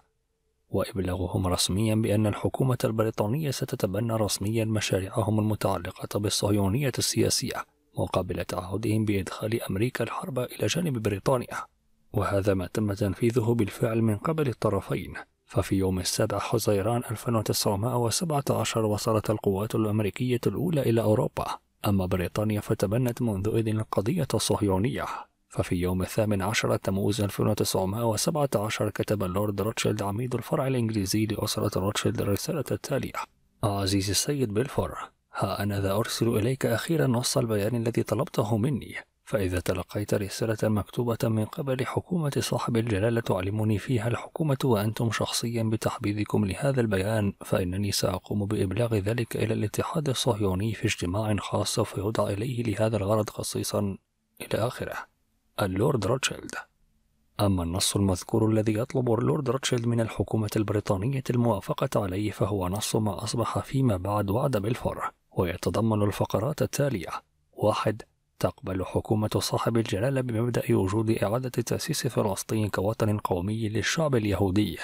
Speaker 1: وإبلاغهم رسميا بأن الحكومة البريطانية ستتبنى رسميا مشاريعهم المتعلقة بالصهيونية السياسية مقابل تعهدهم بإدخال أمريكا الحرب إلى جانب بريطانيا وهذا ما تم تنفيذه بالفعل من قبل الطرفين ففي يوم السابع حزيران 1917 وصلت القوات الأمريكية الأولى إلى أوروبا أما بريطانيا فتبنت منذ إذن القضية الصهيونية ففي يوم الثامن عشر تموز 1917 كتب اللورد روتشيلد عميد الفرع الإنجليزي لأسرة روتشيلد الرسالة التالية عزيزي السيد بيلفور ها أنا ذا أرسل إليك أخيرا نص البيان الذي طلبته مني فإذا تلقيت رسالة مكتوبة من قبل حكومة صاحب الجلالة تعلمني فيها الحكومة وأنتم شخصيا بتحبيبكم لهذا البيان فإنني سأقوم بإبلاغ ذلك إلى الاتحاد الصهيوني في اجتماع خاص يدعى إليه لهذا الغرض خصيصا إلى آخره اللورد روتشيلد أما النص المذكور الذي يطلب اللورد روتشيلد من الحكومة البريطانية الموافقة عليه فهو نص ما أصبح فيما بعد وعد بالفور ويتضمن الفقرات التالية واحد تقبل حكومة صاحب الجلالة بمبدأ وجود إعادة تأسيس فلسطين كوطن قومي للشعب اليهودي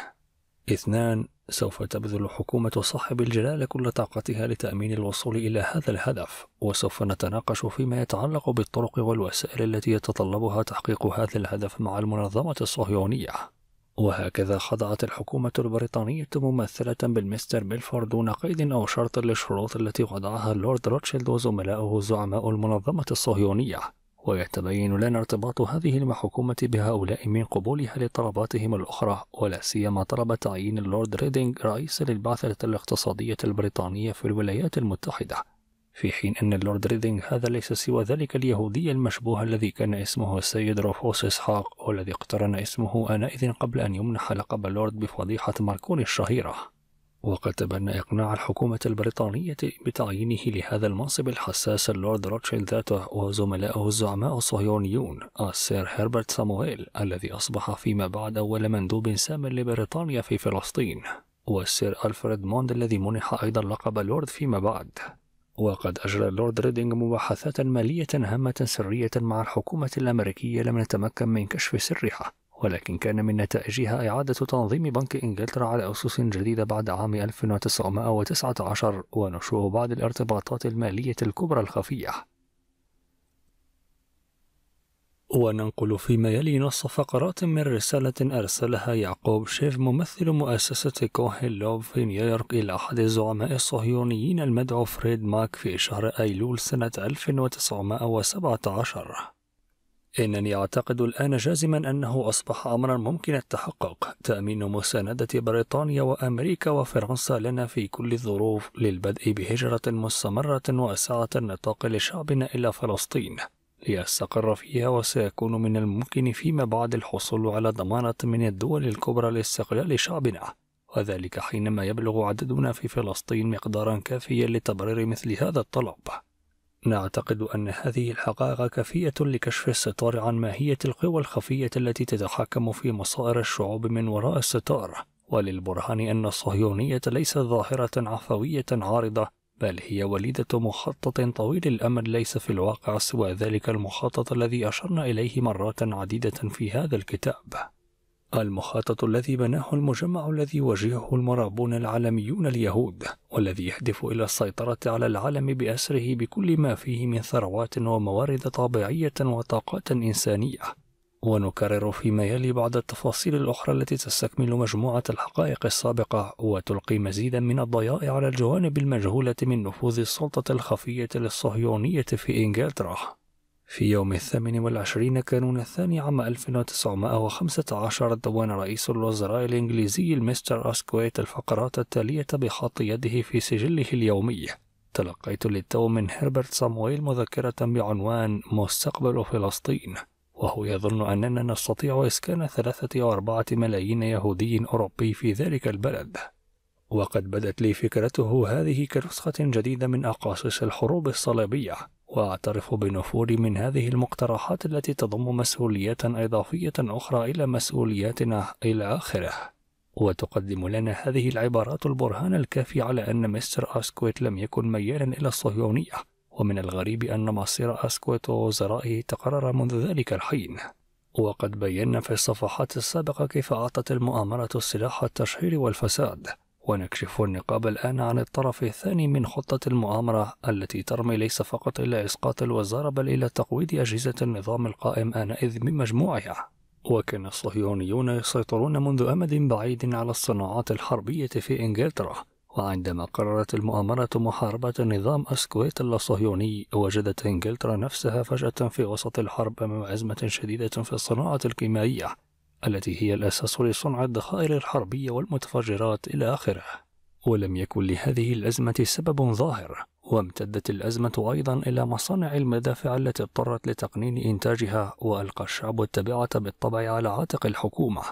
Speaker 1: اثنان سوف تبذل حكومة صاحب الجلالة كل طاقتها لتأمين الوصول إلى هذا الهدف، وسوف نتناقش فيما يتعلق بالطرق والوسائل التي يتطلبها تحقيق هذا الهدف مع المنظمة الصهيونية. وهكذا خضعت الحكومة البريطانية ممثلة بالمستر بيلفور دون قيد أو شرط للشروط التي وضعها اللورد روتشيلد وزملائه زعماء المنظمة الصهيونية ويتبين لنا ارتباط هذه المحكومة بهؤلاء من قبولها لطلباتهم الأخرى ولا سيما طلب تعيين اللورد ريدينغ رئيسا للبعثة الاقتصادية البريطانية في الولايات المتحدة في حين أن اللورد ريدينغ هذا ليس سوى ذلك اليهودي المشبوه الذي كان اسمه السيد روفوس إسحاق والذي اقترن اسمه آنئذ قبل أن يمنح لقب اللورد بفضيحة ماركوني الشهيرة وقد تبنى إقناع الحكومة البريطانية بتعيينه لهذا المنصب الحساس اللورد روتشيلد ذاته وزملائه الزعماء الصهيونيون السير هربرت سامويل الذي أصبح فيما بعد أول مندوب سام لبريطانيا في فلسطين والسير ألفريد موند الذي منح أيضا لقب لورد فيما بعد وقد أجرى اللورد ريدينغ مباحثات مالية هامة سرية مع الحكومة الأمريكية لم نتمكن من كشف سرها ولكن كان من نتائجها إعادة تنظيم بنك إنجلترا على أسس جديدة بعد عام 1919 ونشوء بعض الارتباطات المالية الكبرى الخفية وننقل فيما يلي نص فقرات من رسالة أرسلها يعقوب شيف ممثل مؤسسة كوهن لوب في نيويورك إلى أحد الزعماء الصهيونيين المدعو فريد ماك في شهر أيلول سنة 1917 إنني أعتقد الآن جازما أنه أصبح أمرا ممكن التحقق تأمين مساندة بريطانيا وأمريكا وفرنسا لنا في كل الظروف للبدء بهجرة مستمرة واسعة النطاق لشعبنا إلى فلسطين ليستقر فيها وسيكون من الممكن فيما بعد الحصول على ضمانة من الدول الكبرى لاستقلال شعبنا وذلك حينما يبلغ عددنا في فلسطين مقدارا كافيا لتبرير مثل هذا الطلب نعتقد أن هذه الحقائق كافية لكشف الستار عن ماهية القوى الخفية التي تتحكم في مصائر الشعوب من وراء الستار، وللبرهان أن الصهيونية ليست ظاهرة عفوية عارضة، بل هي وليدة مخطط طويل الأمد ليس في الواقع سوى ذلك المخطط الذي أشرنا إليه مرات عديدة في هذا الكتاب. المخطط الذي بناه المجمع الذي يواجهه المرابون العالميون اليهود والذي يهدف إلى السيطرة على العالم بأسره بكل ما فيه من ثروات وموارد طبيعية وطاقات إنسانية ونكرر فيما يلي بعض التفاصيل الأخرى التي تستكمل مجموعة الحقائق السابقة وتلقي مزيدا من الضياء على الجوانب المجهولة من نفوذ السلطة الخفية للصهيونية في إنجلترا في يوم الثامن والعشرين كانون الثاني عام 1915 دون رئيس الوزراء الإنجليزي المستر أسكويت الفقرات التالية بخط يده في سجله اليومي تلقيت للتو من هربرت صامويل مذكرة بعنوان مستقبل فلسطين وهو يظن أننا نستطيع إسكان ثلاثة أو أربعة ملايين يهودي أوروبي في ذلك البلد وقد بدت لي فكرته هذه كنسخة جديدة من أقاصص الحروب الصليبية وأعترف بنفوري من هذه المقترحات التي تضم مسؤوليات إضافية أخرى إلى مسؤولياتنا إلى آخره وتقدم لنا هذه العبارات البرهان الكافي على أن مستر أسكويت لم يكن ميالا إلى الصهيونية ومن الغريب أن مصير أسكويت ووزرائه تقرر منذ ذلك الحين وقد بينا في الصفحات السابقة كيف أعطت المؤامرة السلاح التشهير والفساد ونكشف النقاب الآن عن الطرف الثاني من خطة المؤامرة التي ترمي ليس فقط إلى إسقاط الوزارة بل إلى تقويض أجهزة النظام القائم آنئذ من مجموعها وكان الصهيونيون يسيطرون منذ أمد بعيد على الصناعات الحربية في إنجلترا وعندما قررت المؤامرة محاربة نظام أسكويت الصهيوني وجدت إنجلترا نفسها فجأة في وسط الحرب أمام أزمة شديدة في الصناعة الكيميائية التي هي الأساس لصنع الذخائر الحربية والمتفجرات إلى آخره ولم يكن لهذه الأزمة سبب ظاهر وامتدت الأزمة أيضا إلى مصانع المدافع التي اضطرت لتقنين إنتاجها وألقى الشعب التبعة بالطبع على عاتق الحكومة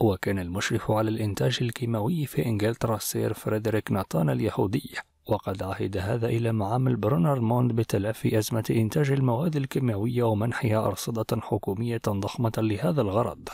Speaker 1: وكان المشرف على الإنتاج الكيماوي في إنجلترا السير فريدريك ناتان اليهودي وقد عهد هذا إلى معامل برونر موند بتلافي أزمة إنتاج المواد الكيماوية ومنحها أرصدة حكومية ضخمة لهذا الغرض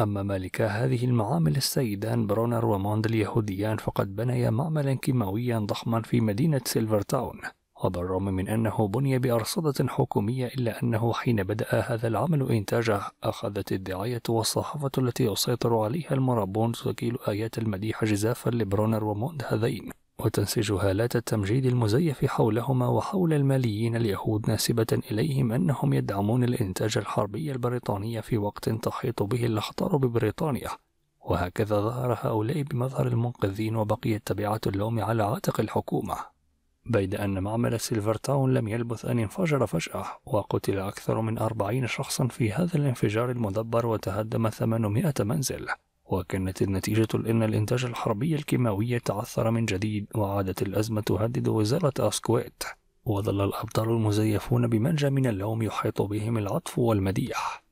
Speaker 1: أما مالكا هذه المعامل السيدان برونر وموند اليهوديان فقد بنيا معملا كيماويا ضخما في مدينة سيلفر تاون وبالرغم من أنه بني بأرصدة حكومية إلا أنه حين بدأ هذا العمل إنتاجه أخذت الدعاية والصحافة التي يسيطر عليها المرابون تكيل آيات المديح جزافا لبرونر وموند هذين وتنسجها لا التمجيد المزيف حولهما وحول الماليين اليهود ناسبة إليهم أنهم يدعمون الإنتاج الحربي البريطاني في وقت تحيط به الأخطار ببريطانيا وهكذا ظهر هؤلاء بمظهر المنقذين وبقيت تبعة اللوم على عاتق الحكومة بيد أن معمل سيلفر تاون لم يلبث أن انفجر فجأة وقتل أكثر من أربعين شخصا في هذا الانفجار المدبر وتهدم 800 منزل وكانت النتيجة أن الإنتاج الحربي الكيماوي تعثر من جديد وعادت الأزمة تهدد وزارة أسكويت وظل الأبطال المزيفون بمنجى من اللوم يحيط بهم العطف والمديح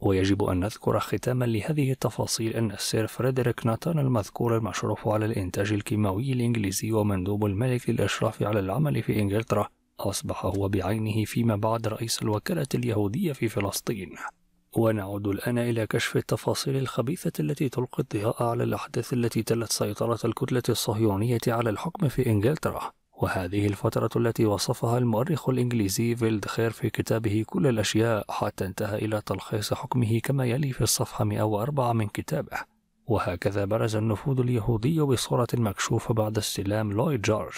Speaker 1: ويجب أن نذكر ختاما لهذه التفاصيل أن السير فريدريك ناتان المذكور المشرف على الإنتاج الكيماوي الإنجليزي ومندوب الملك للإشراف على العمل في إنجلترا أصبح هو بعينه فيما بعد رئيس الوكالة اليهودية في فلسطين ونعود الآن إلى كشف التفاصيل الخبيثة التي تلقي الضياء على الأحداث التي تلت سيطرة الكتلة الصهيونية على الحكم في إنجلترا وهذه الفترة التي وصفها المؤرخ الإنجليزي فيلد خير في كتابه كل الأشياء حتى انتهى إلى تلخيص حكمه كما يلي في الصفحة 104 من كتابه وهكذا برز النفوذ اليهودي بصورة مكشوفة بعد استلام لويد جورج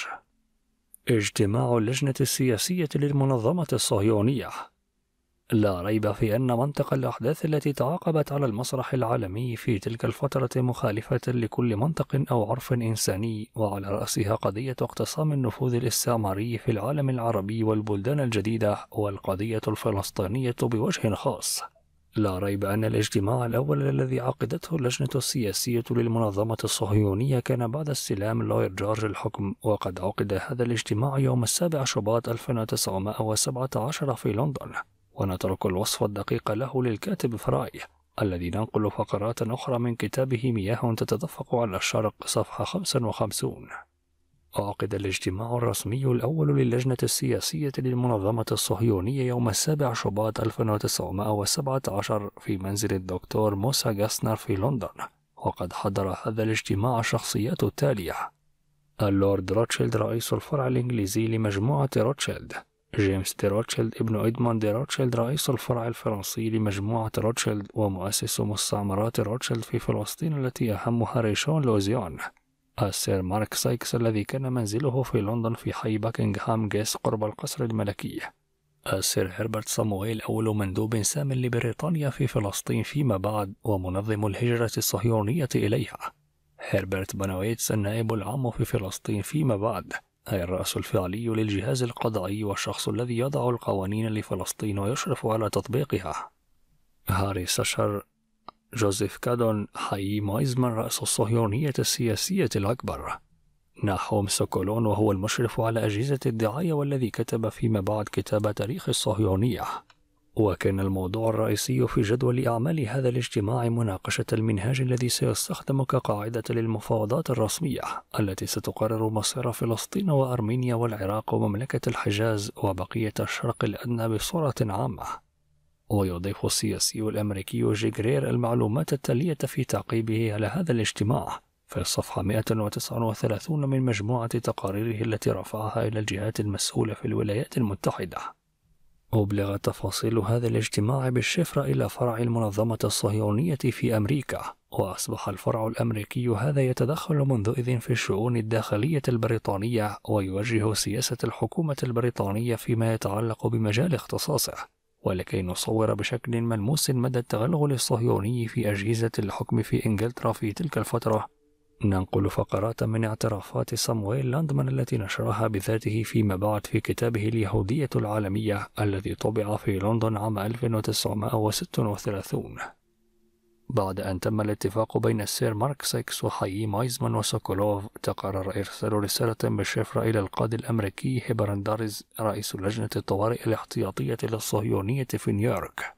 Speaker 1: اجتماع اللجنة السياسية للمنظمة الصهيونية لا ريب في أن منطق الأحداث التي تعاقبت على المسرح العالمي في تلك الفترة مخالفة لكل منطق أو عرف إنساني وعلى رأسها قضية اقتسام النفوذ الاستعماري في العالم العربي والبلدان الجديدة والقضية الفلسطينية بوجه خاص لا ريب أن الاجتماع الأول الذي عقدته اللجنة السياسية للمنظمة الصهيونية كان بعد استلام لوير جورج الحكم وقد عقد هذا الاجتماع يوم السابع شباط 1917 في لندن ونترك الوصف الدقيق له للكاتب فراي الذي ننقل فقرات أخرى من كتابه مياه تتدفق على الشرق صفحة 55 عقد الاجتماع الرسمي الأول للجنة السياسية للمنظمة الصهيونية يوم السابع شباط 1917 في منزل الدكتور موسى جاسنر في لندن وقد حضر هذا الاجتماع الشخصيات التالية اللورد روتشيلد رئيس الفرع الإنجليزي لمجموعة روتشيلد جيمس دي روتشيلد ابن إدموند دي روتشيلد رئيس الفرع الفرنسي لمجموعة روتشيلد ومؤسس مستعمرات روتشيلد في فلسطين التي أهمها ريشون لوزيون السير مارك سايكس الذي كان منزله في لندن في حي باكنغهام جيس قرب القصر الملكي السير هربرت صامويل أول مندوب سام لبريطانيا في فلسطين فيما بعد ومنظم الهجرة الصهيونية إليها هربرت بنويتس النائب العام في فلسطين فيما بعد أي الرأس الفعلي للجهاز القضائي والشخص الذي يضع القوانين لفلسطين ويشرف على تطبيقها هاري ساشر جوزيف كادون حي مايزمان رأس الصهيونية السياسية الأكبر ناحوم سوكولون وهو المشرف على أجهزة الدعاية والذي كتب فيما بعد كتاب تاريخ الصهيونية وكان الموضوع الرئيسي في جدول أعمال هذا الاجتماع مناقشة المنهاج الذي سيستخدم كقاعدة للمفاوضات الرسمية التي ستقرر مصير فلسطين وأرمينيا والعراق ومملكة الحجاز وبقية الشرق الأدنى بصورة عامة ويضيف السياسي الأمريكي جيغرير المعلومات التالية في تعقيبه على هذا الاجتماع في الصفحة 139 من مجموعة تقاريره التي رفعها إلى الجهات المسؤولة في الولايات المتحدة أبلغ تفاصيل هذا الاجتماع بالشفرة إلى فرع المنظمة الصهيونية في أمريكا وأصبح الفرع الأمريكي هذا يتدخل منذ إذ في الشؤون الداخلية البريطانية ويوجه سياسة الحكومة البريطانية فيما يتعلق بمجال اختصاصه ولكي نصور بشكل ملموس مدى التغلغل الصهيوني في أجهزة الحكم في إنجلترا في تلك الفترة ننقل فقرات من اعترافات صامويل لاندمان التي نشرها بذاته فيما بعد في كتابه اليهودية العالمية الذي طبع في لندن عام 1936 بعد أن تم الاتفاق بين السير مارك سيكس وحيي مايزمان وسوكولوف تقرر إرسال رسالة بالشفرة إلى القاضي الأمريكي هيبرنداريز رئيس لجنة الطوارئ الاحتياطية للصهيونية في نيويورك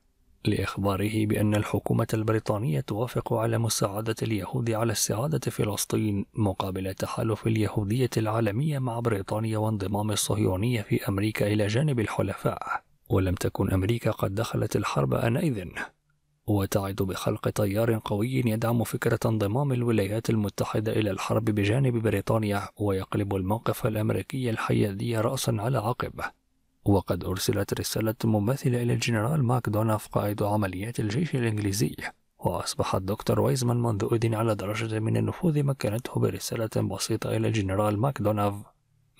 Speaker 1: لإخباره بأن الحكومة البريطانية توافق على مساعدة اليهود على استعادة فلسطين مقابل تحالف اليهودية العالمية مع بريطانيا وانضمام الصهيونية في أمريكا إلى جانب الحلفاء ولم تكن أمريكا قد دخلت الحرب آنئذ وتعد بخلق تيار قوي يدعم فكرة انضمام الولايات المتحدة إلى الحرب بجانب بريطانيا ويقلب الموقف الأمريكي الحيادي رأسا على عقب وقد أرسلت رسالة مماثلة إلى الجنرال ماكدوناف قائد عمليات الجيش الإنجليزي وأصبح الدكتور ويزمان منذ أذن على درجة من النفوذ مكنته برسالة بسيطة إلى الجنرال ماكدوناف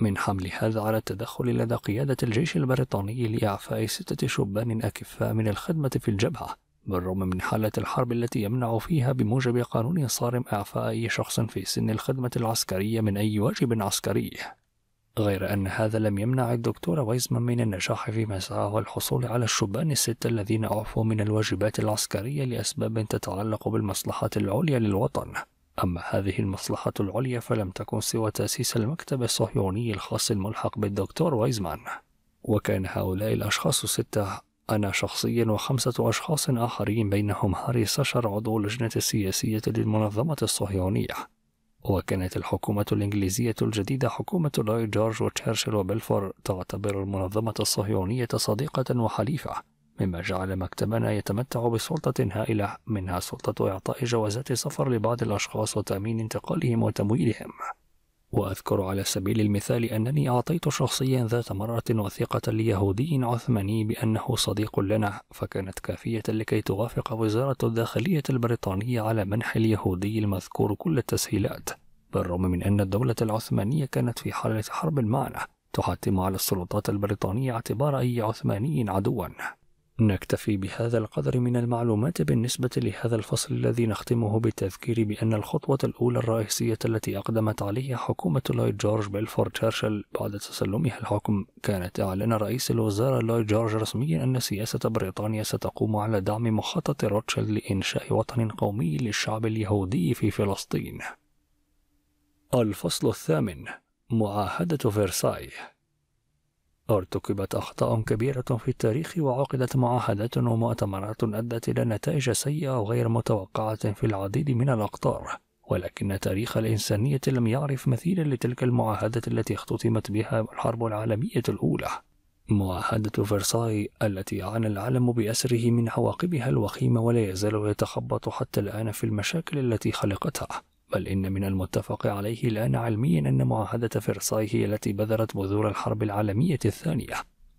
Speaker 1: من حمل هذا على التدخل لدى قيادة الجيش البريطاني لإعفاء ستة شبان أكفاء من الخدمة في الجبهة بالرغم من حالة الحرب التي يمنع فيها بموجب قانون صارم إعفاء أي شخص في سن الخدمة العسكرية من أي واجب عسكري غير أن هذا لم يمنع الدكتور ويزمان من النجاح في مسعاه والحصول على الشبان الستة الذين أعفوا من الواجبات العسكرية لأسباب تتعلق بالمصلحة العليا للوطن أما هذه المصلحة العليا فلم تكن سوى تأسيس المكتب الصهيوني الخاص الملحق بالدكتور ويزمان وكان هؤلاء الأشخاص ستة أنا شخصيا وخمسة أشخاص آخرين بينهم هاري ساشر عضو اللجنة السياسية للمنظمة الصهيونية وكانت الحكومة الإنجليزية الجديدة حكومة لوي جورج وتشرشل وبلفور تعتبر المنظمة الصهيونية صديقة وحليفة مما جعل مكتبنا يتمتع بسلطة هائلة منها سلطة إعطاء جوازات سفر لبعض الأشخاص وتأمين انتقالهم وتمويلهم وأذكر على سبيل المثال أنني أعطيت شخصيا ذات مرة وثيقة ليهودي عثماني بأنه صديق لنا فكانت كافية لكي توافق وزارة الداخلية البريطانية على منح اليهودي المذكور كل التسهيلات بالرغم من أن الدولة العثمانية كانت في حالة حرب معنا تحتم على السلطات البريطانية اعتبار أي عثماني عدوا نكتفي بهذا القدر من المعلومات بالنسبة لهذا الفصل الذي نختمه بالتذكير بأن الخطوة الأولى الرئيسية التي أقدمت عليها حكومة لويد جورج بيلفورد تشرشل بعد تسلمها الحكم كانت إعلان رئيس الوزراء لويد جورج رسميا أن سياسة بريطانيا ستقوم على دعم مخطط روتشيلد لإنشاء وطن قومي للشعب اليهودي في فلسطين. الفصل الثامن معاهدة فرساي ارتكبت أخطاء كبيرة في التاريخ وعقدت معاهدات ومؤتمرات أدت إلى نتائج سيئة وغير متوقعة في العديد من الأقطار ولكن تاريخ الإنسانية لم يعرف مثيلا لتلك المعاهدة التي اختتمت بها الحرب العالمية الأولى معاهدة فرساي التي عانى العالم بأسره من عواقبها الوخيمة ولا يزال يتخبط حتى الآن في المشاكل التي خلقتها بل إن من المتفق عليه الآن علميا أن معاهدة فرساي هي التي بذرت بذور الحرب العالمية الثانية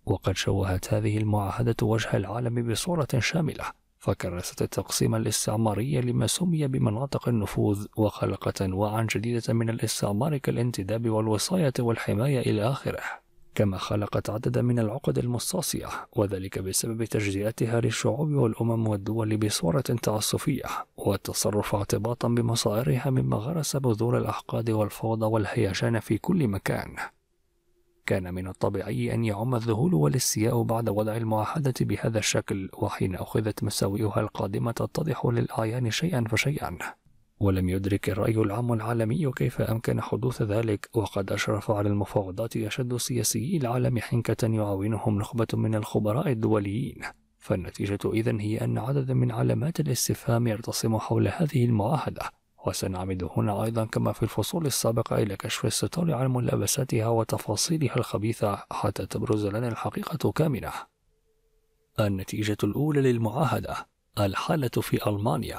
Speaker 1: وقد شوهت هذه المعاهدة وجه العالم بصورة شاملة فكرست التقسيم الاستعماري لما سمي بمناطق النفوذ وخلقت أنواعا جديدة من الاستعمار كالانتداب والوصاية والحماية إلى آخره كما خلقت عددا من العقد المستعصية وذلك بسبب تجزئتها للشعوب والأمم والدول بصورة تعصفية والتصرف اعتباطا بمصائرها مما غرس بذور الأحقاد والفوضى والهيجان في كل مكان كان من الطبيعي أن يعم الذهول والاستياء بعد وضع المعاهدة بهذا الشكل وحين أخذت مساوئها القادمة تتضح للأعيان شيئا فشيئا ولم يدرك الرأي العام العالمي كيف أمكن حدوث ذلك وقد أشرف على المفاوضات أشد سياسيي العالم حنكة يعاونهم نخبة من الخبراء الدوليين فالنتيجة إذا هي أن عددا من علامات الاستفهام يرتسم حول هذه المعاهدة وسنعمد هنا أيضا كما في الفصول السابقة إلى كشف الستار عن ملابساتها وتفاصيلها الخبيثة حتى تبرز لنا الحقيقة كاملة النتيجة الأولى للمعاهدة الحالة في ألمانيا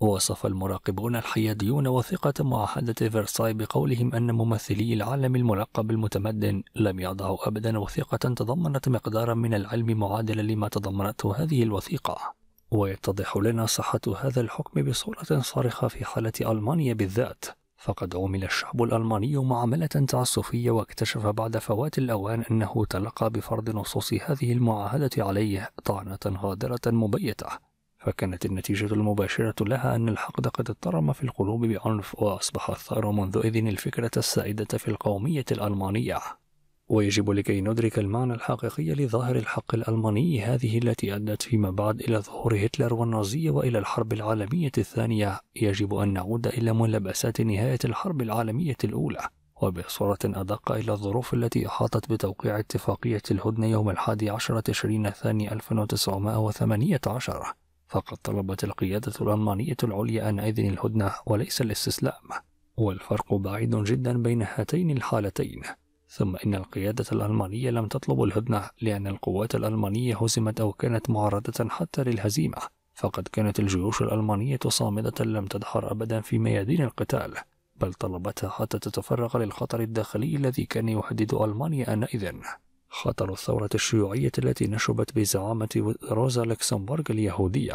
Speaker 1: وصف المراقبون الحياديون وثيقة معاهدة فرساي بقولهم أن ممثلي العالم الملقب المتمدن لم يضعوا أبدا وثيقة تضمنت مقدارا من العلم معادلا لما تضمنته هذه الوثيقة ويتضح لنا صحة هذا الحكم بصورة صارخة في حالة ألمانيا بالذات فقد عمل الشعب الألماني معاملة تعسفية واكتشف بعد فوات الأوان أنه تلقى بفرض نصوص هذه المعاهدة عليه طعنة غادرة مبيتة فكانت النتيجة المباشرة لها أن الحقد قد اضطرم في القلوب بعنف وأصبح الثار منذ إذن الفكرة السائدة في القومية الألمانية ويجب لكي ندرك المعنى الحقيقي لظاهر الحق الألماني هذه التي أدت فيما بعد إلى ظهور هتلر والنازية وإلى الحرب العالمية الثانية يجب أن نعود إلى ملابسات نهاية الحرب العالمية الأولى وبصورة أدق إلى الظروف التي أحاطت بتوقيع اتفاقية الهدنة يوم الحادي عشر تشرين الثاني 1918 فقد طلبت القيادة الألمانية العليا أن أذن الهدنة وليس الاستسلام والفرق بعيد جدا بين هاتين الحالتين ثم إن القيادة الألمانية لم تطلب الهدنة لأن القوات الألمانية هزمت أو كانت معرضة حتى للهزيمة فقد كانت الجيوش الألمانية صامدة لم تدحر أبدا في ميادين القتال بل طلبتها حتى تتفرغ للخطر الداخلي الذي كان يهدد ألمانيا آنئذ خطر الثورة الشيوعية التي نشبت بزعامة روزا لوكسمبورغ اليهودية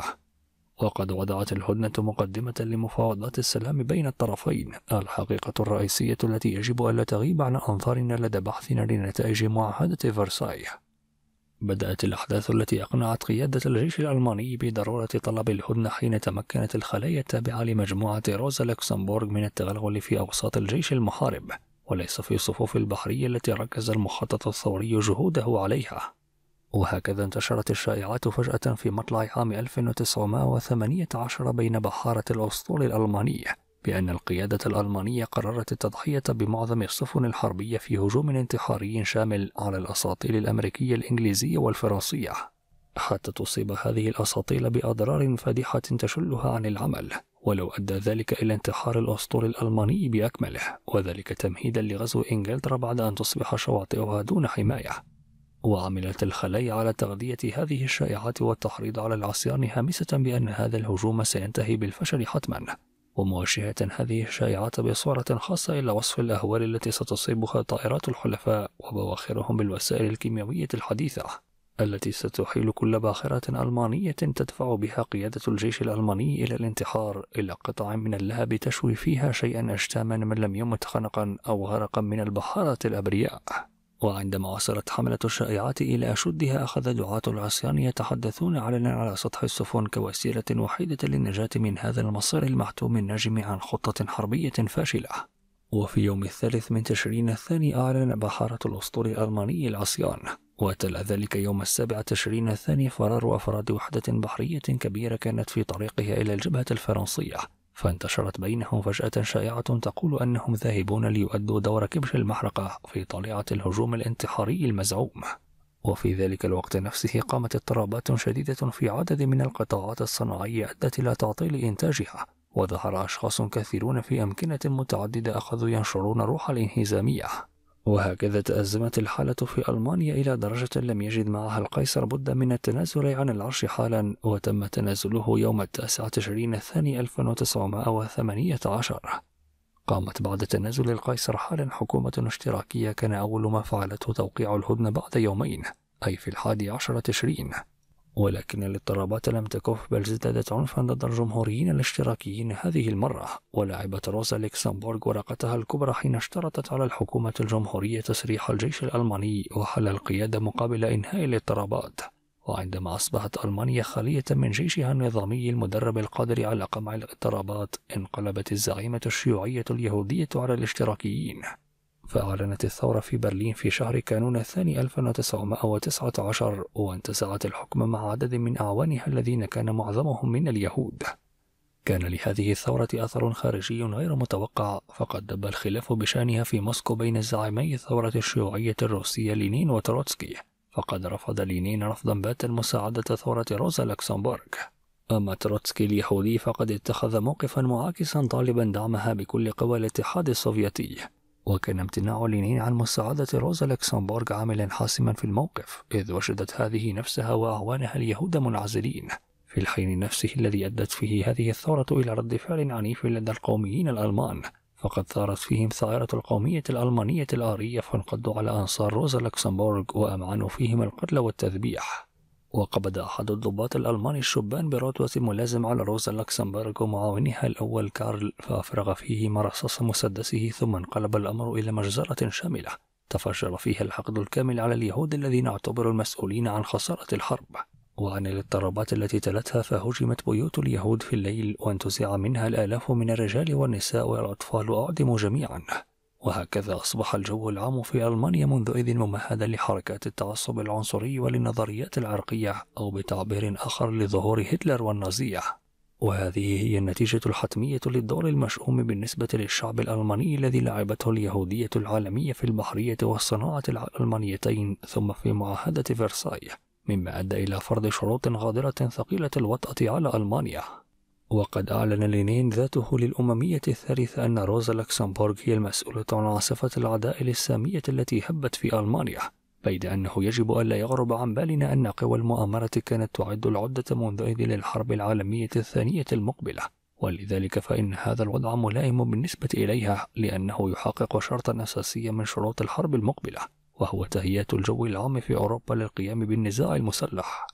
Speaker 1: وقد وضعت الهدنة مقدمة لمفاوضات السلام بين الطرفين الحقيقة الرئيسية التي يجب ألا تغيب عن أنظارنا لدى بحثنا لنتائج معاهدة فرساي بدأت الأحداث التي أقنعت قيادة الجيش الألماني بضرورة طلب الهدنة حين تمكنت الخلايا التابعة لمجموعة روزا لوكسمبورغ من التغلغل في أوساط الجيش المحارب وليس في الصفوف البحرية التي ركز المخطط الثوري جهوده عليها وهكذا انتشرت الشائعات فجأة في مطلع عام 1918 بين بحارة الأسطول الألماني بأن القيادة الألمانية قررت التضحية بمعظم السفن الحربية في هجوم انتحاري شامل على الأساطيل الأمريكية الإنجليزية والفرنسية حتى تصيب هذه الأساطيل بأضرار فادحة تشلها عن العمل ولو أدى ذلك إلى انتحار الأسطول الألماني بأكمله وذلك تمهيدا لغزو إنجلترا بعد أن تصبح شواطئها دون حماية وعملت الخلايا على تغذية هذه الشائعات والتحريض على العصيان هامسة بأن هذا الهجوم سينتهي بالفشل حتما ومواشهة هذه الشائعات بصورة خاصة إلى وصف الأهوال التي ستصيبها طائرات الحلفاء وبواخرهم بالوسائل الكيميائية الحديثة التي ستحيل كل باخرات ألمانية تدفع بها قيادة الجيش الألماني إلى الانتحار إلى قطع من اللهب تشوي فيها شيئا أشتاما من لم يمت خنقا أو غرقا من البحارة الأبرياء وعندما وصلت حملة الشائعات إلى أشدها أخذ دعاة العصيان يتحدثون علنا على سطح السفن كوسيلة وحيدة للنجاة من هذا المصير المحتوم الناجم عن خطة حربية فاشلة وفي يوم الثالث من تشرين الثاني أعلن بحارة الأسطول الألماني العصيان وتلا ذلك يوم السابع تشرين الثاني فرار أفراد وحدة بحرية كبيرة كانت في طريقها إلى الجبهة الفرنسية فانتشرت بينهم فجأة شائعة تقول أنهم ذاهبون ليؤدوا دور كبش المحرقة في طليعة الهجوم الانتحاري المزعوم وفي ذلك الوقت نفسه قامت اضطرابات شديدة في عدد من القطاعات الصناعية أدت إلى تعطيل إنتاجها وظهر أشخاص كثيرون في أمكنة متعددة أخذوا ينشرون روح الانهزامية وهكذا تأزمت الحالة في ألمانيا إلى درجة لم يجد معها القيصر بد من التنازل عن العرش حالا وتم تنازله يوم التاسع تشرين الثاني 1918 قامت بعد تنازل القيصر حالا حكومة اشتراكية كان أول ما فعلته توقيع الهدنة بعد يومين أي في الحادي عشر تشرين ولكن الاضطرابات لم تكف بل ازدادت عنفا ضد الجمهوريين الاشتراكيين هذه المرة ولعبت روزا لوكسمبورغ ورقتها الكبرى حين اشترطت على الحكومة الجمهورية تسريح الجيش الألماني وحل القيادة مقابل إنهاء الاضطرابات وعندما أصبحت ألمانيا خالية من جيشها النظامي المدرب القادر على قمع الاضطرابات انقلبت الزعيمة الشيوعية اليهودية على الاشتراكيين فأعلنت الثورة في برلين في شهر كانون الثاني 1919 وانتزعت الحكم مع عدد من أعوانها الذين كان معظمهم من اليهود كان لهذه الثورة أثر خارجي غير متوقع فقد دب الخلاف بشأنها في موسكو بين زعيمي الثورة الشيوعية الروسية لينين وتروتسكي فقد رفض لينين رفضا باتا مساعدة ثورة روزا لوكسمبورغ أما تروتسكي اليهودي فقد اتخذ موقفا معاكسا طالبا دعمها بكل قوى الاتحاد السوفيتي وكان امتناع لينين عن مساعدة روزا لكسمبورغ عاملا حاسما في الموقف إذ وجدت هذه نفسها وأعوانها اليهود منعزلين في الحين نفسه الذي أدت فيه هذه الثورة إلى رد فعل عنيف لدى القوميين الألمان فقد ثارت فيهم ثائرة القومية الألمانية الآرية فانقضوا على أنصار روزا لكسمبورغ وأمعنوا فيهم القتل والتذبيح وقبض أحد الضباط الألمان الشبان برتوة ملازم على روزا لوكسمبورغ ومعاونها الأول كارل فأفرغ فيه رصاص مسدسه ثم انقلب الأمر إلى مجزرة شاملة تفجر فيها الحقد الكامل على اليهود الذين اعتبروا المسؤولين عن خسارة الحرب وعن الاضطرابات التي تلتها فهجمت بيوت اليهود في الليل وانتزع منها الآلاف من الرجال والنساء والأطفال وأعدموا جميعا وهكذا أصبح الجو العام في ألمانيا منذ إذ ممهدا لحركات التعصب العنصري وللنظريات العرقية أو بتعبير آخر لظهور هتلر والنازية وهذه هي النتيجة الحتمية للدور المشؤوم بالنسبة للشعب الألماني الذي لعبته اليهودية العالمية في البحرية والصناعة الألمانيتين ثم في معاهدة فرساي مما أدى إلى فرض شروط غادرة ثقيلة الوطأة على ألمانيا وقد أعلن لينين ذاته للأممية الثالثة أن روزا لوكسمبورغ هي المسؤولة عن عاصفة العدائل السامية التي هبت في ألمانيا بيد أنه يجب ألا يغرب عن بالنا أن قوى المؤامرة كانت تعد العدة منذ إذ للحرب العالمية الثانية المقبلة ولذلك فإن هذا الوضع ملائم بالنسبة إليها لأنه يحقق شرطا أساسيا من شروط الحرب المقبلة وهو تهيئة الجو العام في أوروبا للقيام بالنزاع المسلح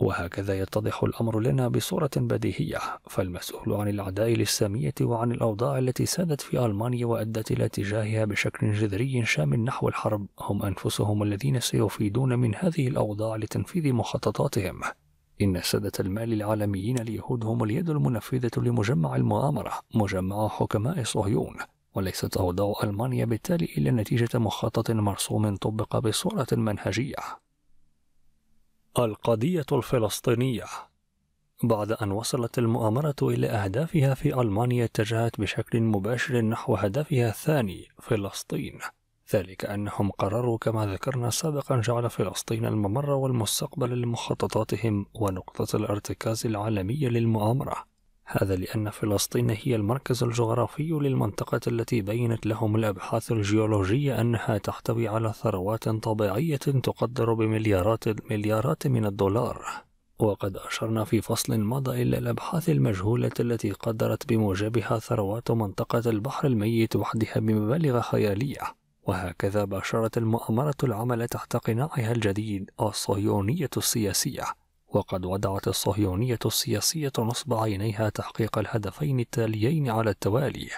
Speaker 1: وهكذا يتضح الأمر لنا بصورة بديهية فالمسؤول عن الأعداء للسامية وعن الأوضاع التي سادت في ألمانيا وأدت إلى اتجاهها بشكل جذري شامل نحو الحرب هم أنفسهم الذين سيفيدون من هذه الأوضاع لتنفيذ مخططاتهم إن سادة المال العالميين اليهود هم اليد المنفذة لمجمع المؤامرة مجمع حكماء صهيون وليست أوضاع ألمانيا بالتالي إلا نتيجة مخطط مرسوم طبق بصورة منهجية القضية الفلسطينية بعد أن وصلت المؤامرة إلى أهدافها في ألمانيا اتجهت بشكل مباشر نحو هدفها الثاني فلسطين ذلك أنهم قرروا كما ذكرنا سابقا جعل فلسطين الممر والمستقبل لمخططاتهم ونقطة الارتكاز العالمية للمؤامرة هذا لأن فلسطين هي المركز الجغرافي للمنطقة التي بينت لهم الأبحاث الجيولوجية أنها تحتوي على ثروات طبيعية تقدر بمليارات المليارات من الدولار وقد أشرنا في فصل مضى إلى الأبحاث المجهولة التي قدرت بموجبها ثروات منطقة البحر الميت وحدها بمبالغ خيالية وهكذا باشرت المؤامرة العمل تحت قناعها الجديد الصهيونية السياسية وقد وضعت الصهيونية السياسية نصب عينيها تحقيق الهدفين التاليين على التوالي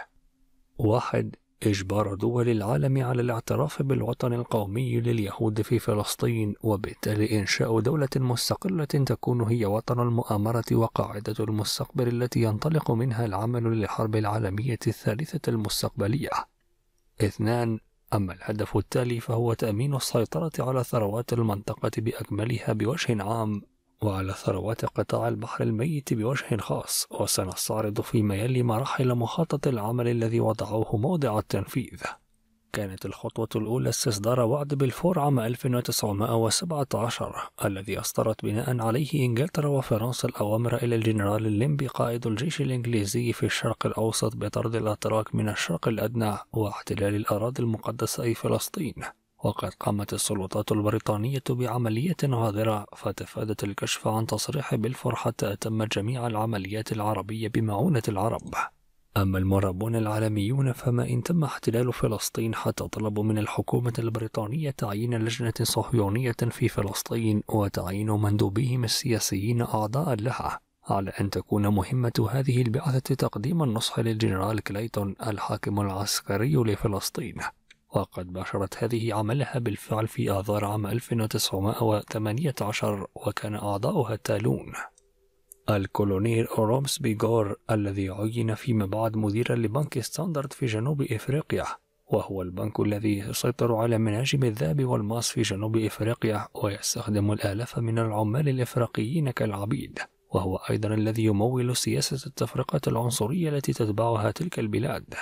Speaker 1: واحد إجبار دول العالم على الاعتراف بالوطن القومي لليهود في فلسطين وبالتالي إنشاء دولة مستقلة تكون هي وطن المؤامرة وقاعدة المستقبل التي ينطلق منها العمل للحرب العالمية الثالثة المستقبلية. اثنان أما الهدف التالي فهو تأمين السيطرة على ثروات المنطقة بأكملها بوجه عام وعلى ثروات قطاع البحر الميت بوجه خاص وسنستعرض فيما يلي مراحل محطة العمل الذي وضعوه موضع التنفيذ كانت الخطوة الأولى استصدار وعد بالفور عام 1917 الذي أصدرت بناء عليه إنجلترا وفرنسا الأوامر إلى الجنرال الليمبي قائد الجيش الإنجليزي في الشرق الأوسط بطرد الأتراك من الشرق الأدنى واحتلال الأراضي المقدسة أي فلسطين وقد قامت السلطات البريطانية بعملية غادرة فتفادت الكشف عن تصريح بلفور حتى أتم جميع العمليات العربية بمعونة العرب أما المرابون العالميون فما إن تم احتلال فلسطين حتى طلبوا من الحكومة البريطانية تعيين لجنة صهيونية في فلسطين وتعيين مندوبيهم السياسيين أعضاء لها على أن تكون مهمة هذه البعثة تقديم النصح للجنرال كليتون الحاكم العسكري لفلسطين وقد باشرت هذه عملها بالفعل في آذار عام 1918 وكان أعضاؤها التالون الكولونيل رومس بيغور الذي عين فيما بعد مديرا لبنك ستاندرد في جنوب إفريقيا وهو البنك الذي يسيطر على مناجم الذهب والماس في جنوب إفريقيا ويستخدم الآلاف من العمال الإفريقيين كالعبيد وهو أيضا الذي يمول سياسة التفرقة العنصرية التي تتبعها تلك البلاد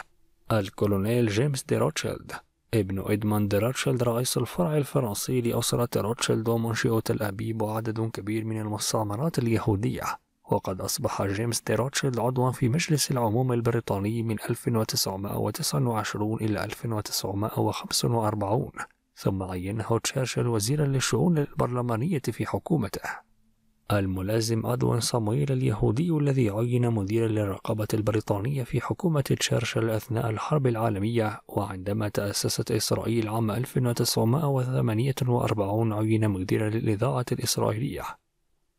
Speaker 1: الكولونيل جيمس دي روتشيلد ابن إدموند راتشيلد رئيس الفرع الفرنسي لأسرة راتشيلد ومنشئة الأبيب وعدد كبير من المستعمرات اليهودية وقد أصبح جيمس دي روتشيلد عضوا في مجلس العموم البريطاني من 1929 إلى 1945 ثم عينه تشرشل وزيرا للشؤون البرلمانية في حكومته الملازم أدوان صامويل اليهودي الذي عين مديرا للرقابة البريطانية في حكومة تشرشل أثناء الحرب العالمية وعندما تأسست إسرائيل عام 1948 عين مديرا للإذاعة الإسرائيلية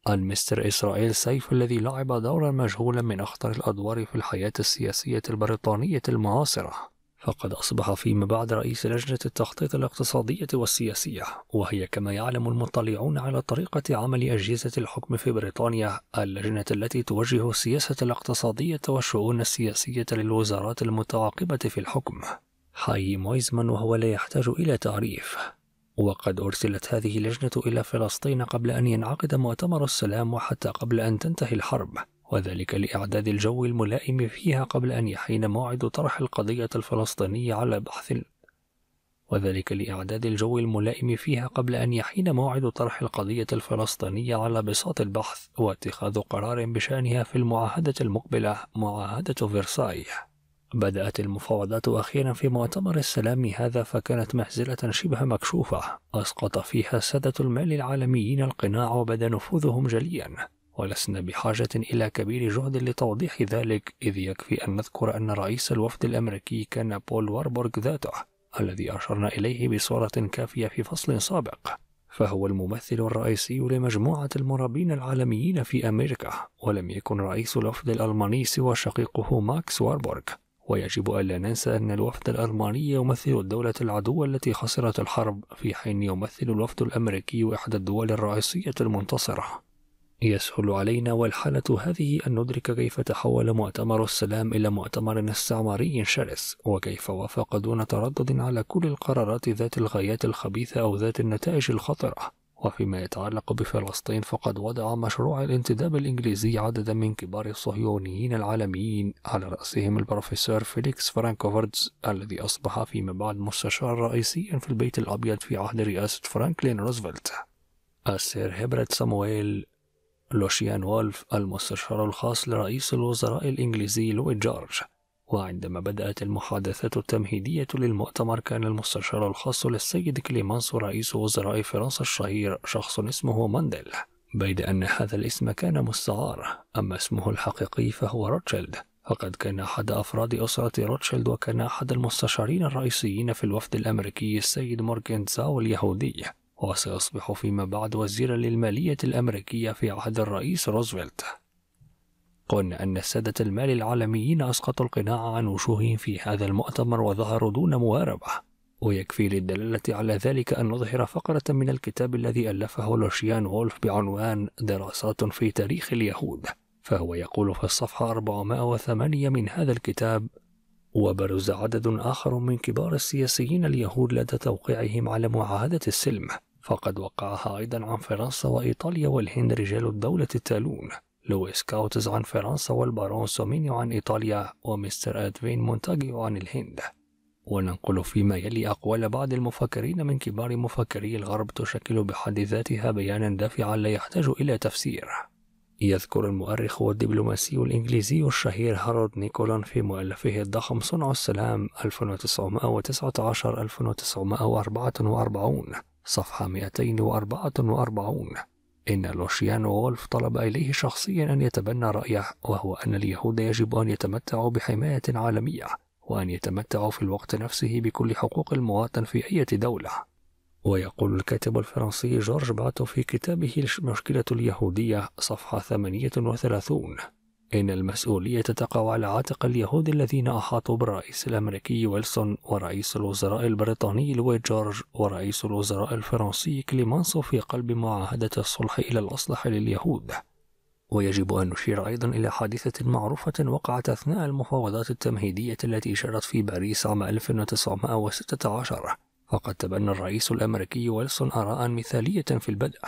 Speaker 1: المستر إسرائيل سيف الذي لعب دورا مجهولا من أخطر الأدوار في الحياة السياسية البريطانية المعاصرة فقد أصبح فيما بعد رئيس لجنة التخطيط الاقتصادية والسياسية وهي كما يعلم المطلعون على طريقة عمل أجهزة الحكم في بريطانيا اللجنة التي توجه السياسة الاقتصادية والشؤون السياسية للوزارات المتعاقبة في الحكم حي مويزمان وهو لا يحتاج إلى تعريف وقد أرسلت هذه اللجنة إلى فلسطين قبل أن ينعقد مؤتمر السلام وحتى قبل أن تنتهي الحرب وذلك لإعداد الجو الملائم فيها قبل أن يحين موعد طرح القضية الفلسطينية على بحث وذلك لإعداد الجو الملائم فيها قبل أن يحين موعد طرح القضية الفلسطينية على بساط البحث واتخاذ قرار بشأنها في المعاهدة المقبلة معاهدة فرساي بدأت المفاوضات أخيرا في مؤتمر السلام هذا فكانت مهزلة شبه مكشوفة أسقط فيها سادة المال العالميين القناع وبدا نفوذهم جليا ولسنا بحاجة إلى كبير جهد لتوضيح ذلك إذ يكفي أن نذكر أن رئيس الوفد الأمريكي كان بول واربورغ ذاته الذي أشرنا إليه بصورة كافية في فصل سابق فهو الممثل الرئيسي لمجموعة المرابين العالميين في أمريكا ولم يكن رئيس الوفد الألماني سوى شقيقه ماكس واربورغ ويجب ألا ننسى أن الوفد الألماني يمثل الدولة العدو التي خسرت الحرب في حين يمثل الوفد الأمريكي إحدى الدول الرئيسية المنتصرة يسهل علينا والحالة هذه أن ندرك كيف تحول مؤتمر السلام إلى مؤتمر استعماري شرس وكيف وافق دون تردد على كل القرارات ذات الغايات الخبيثة أو ذات النتائج الخطرة وفيما يتعلق بفلسطين فقد وضع مشروع الانتداب الإنجليزي عددا من كبار الصهيونيين العالميين على رأسهم البروفيسور فيليكس فرانكوفردز الذي أصبح فيما بعد مستشارا رئيسيا في البيت الأبيض في عهد رئاسة فرانكلين روزفلت السير هبرت سامويل لوشيان وولف المستشار الخاص لرئيس الوزراء الإنجليزي لوي جورج وعندما بدأت المحادثات التمهيدية للمؤتمر كان المستشار الخاص للسيد كليمانسو رئيس وزراء فرنسا الشهير شخص اسمه مانديل بيد أن هذا الاسم كان مستعار أما اسمه الحقيقي فهو روتشيلد فقد كان أحد أفراد أسرة روتشيلد وكان أحد المستشارين الرئيسيين في الوفد الأمريكي السيد مورغان اليهودي وسيصبح فيما بعد وزيرا للمالية الأمريكية في عهد الرئيس روزفلت قلنا أن السادة المال العالميين أسقطوا القناع عن وجوههم في هذا المؤتمر وظهروا دون مواربة ويكفي للدلالة على ذلك أن نظهر فقرة من الكتاب الذي ألفه لوشيان وولف بعنوان دراسات في تاريخ اليهود فهو يقول في الصفحة 408 من هذا الكتاب وبرز عدد آخر من كبار السياسيين اليهود لدى توقيعهم على معاهدة السلم فقد وقعها أيضا عن فرنسا وإيطاليا والهند رجال الدولة التالون لويس كاوتز عن فرنسا والبارون سومينيو عن إيطاليا ومستر أدفين مونتاجيو عن الهند وننقل فيما يلي أقوال بعض المفكرين من كبار مفكري الغرب تشكل بحد ذاتها بيانا دافعا لا يحتاج إلى تفسير يذكر المؤرخ والدبلوماسي الإنجليزي الشهير هارولد نيكولان في مؤلفه الضخم صنع السلام 1919-1944 صفحة 244 إن لوشيانو وولف طلب إليه شخصيا أن يتبنى رأيه وهو أن اليهود يجب أن يتمتعوا بحماية عالمية وأن يتمتعوا في الوقت نفسه بكل حقوق المواطن في أي دولة ويقول الكاتب الفرنسي جورج باتو في كتابه مشكلة اليهودية صفحة 38 إن المسؤولية تقع على عاتق اليهود الذين أحاطوا بالرئيس الأمريكي ويلسون ورئيس الوزراء البريطاني لويد جورج ورئيس الوزراء الفرنسي كليمانسو في قلب معاهدة الصلح إلى الأصلح لليهود ويجب أن نشير أيضا إلى حادثة معروفة وقعت أثناء المفاوضات التمهيدية التي جرت في باريس عام 1916 فقد تبنى الرئيس الأمريكي ويلسون آراء مثالية في البدء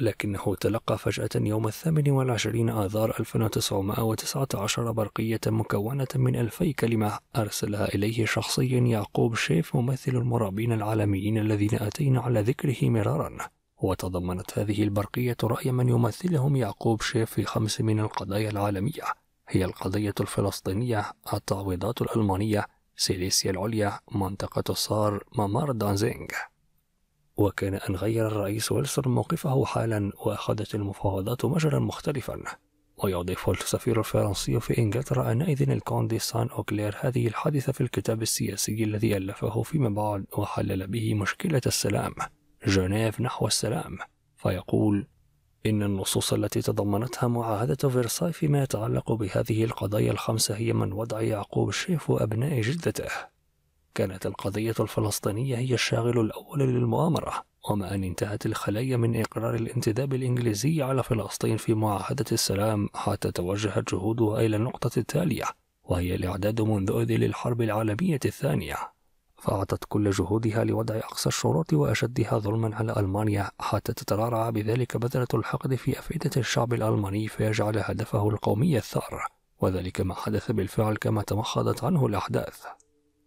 Speaker 1: ولكنه تلقى فجأة يوم الثامن والعشرين آذار 1919 برقية مكونة من ألفي كلمة أرسلها إليه شخصيا يعقوب شيف ممثل المرابين العالميين الذين أتينا على ذكره مرارا وتضمنت هذه البرقية رأي من يمثلهم يعقوب شيف في خمس من القضايا العالمية هي القضية الفلسطينية التعويضات الألمانية سيليسيا العليا منطقة الصار ممر دانزينغ وكان أن غير الرئيس ويلسون موقفه حالا وأخذت المفاوضات مجرا مختلفا ويضيف السفير الفرنسي في إنجلترا أن إذن الكوندي سان أوكلير هذه الحادثة في الكتاب السياسي الذي ألفه فيما بعد وحلل به مشكلة السلام جنيف نحو السلام فيقول إن النصوص التي تضمنتها معاهدة فرساي فيما يتعلق بهذه القضايا الخمسة هي من وضع يعقوب الشيف وأبناء جدته كانت القضية الفلسطينية هي الشاغل الأول للمؤامرة وما أن انتهت الخلايا من إقرار الانتداب الإنجليزي على فلسطين في معاهدة السلام حتى توجهت جهودها إلى النقطة التالية وهي الإعداد منذ إذن للحرب العالمية الثانية فأعطت كل جهودها لوضع أقصى الشروط وأشدها ظلما على ألمانيا حتى تترعرع بذلك بذرة الحقد في أفئدة الشعب الألماني فيجعل هدفه القومي الثار وذلك ما حدث بالفعل كما تمخضت عنه الأحداث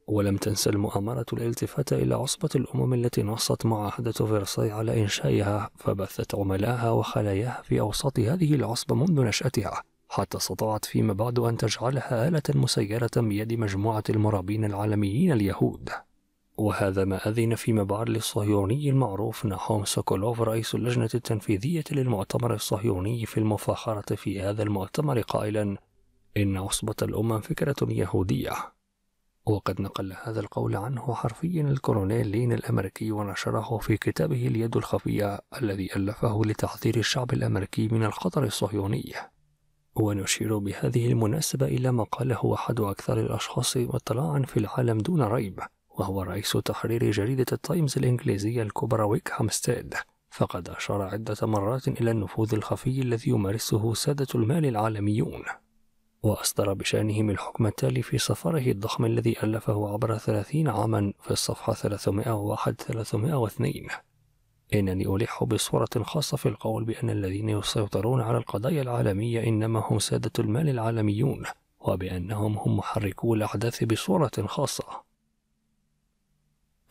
Speaker 1: ولم تنس المؤامرة الالتفات إلى عصبة الأمم التي نصت معاهدة فرساي على إنشائها فبثت عملاءها وخلاياها في أوساط هذه العصبة منذ نشأتها حتى استطاعت فيما بعد أن تجعلها آلة مسيرة بيد مجموعة المرابين العالميين اليهود وهذا ما أذن فيما بعد للصهيوني المعروف نحوم سوكولوف رئيس اللجنة التنفيذية للمؤتمر الصهيوني في المفاخرة في هذا المؤتمر قائلا إن عصبة الأمم فكرة يهودية وقد نقل هذا القول عنه حرفيا الكولونيل لين الأمريكي ونشره في كتابه اليد الخفية الذي ألفه لتحذير الشعب الأمريكي من الخطر الصهيوني ونشير بهذه المناسبة إلى ما قاله أحد أكثر الأشخاص اطلاعا في العالم دون ريب وهو رئيس تحرير جريدة التايمز الإنجليزية الكبرى ويك هامستيد فقد أشار عدة مرات إلى النفوذ الخفي الذي يمارسه سادة المال العالميون وأصدر بشأنهم الحكم التالي في سفره الضخم الذي ألفه عبر ثلاثين عاما في الصفحة 301-302 إنني ألح بصورة خاصة في القول بأن الذين يسيطرون على القضايا العالمية إنما هم سادة المال العالميون وبأنهم هم محركو الأحداث بصورة خاصة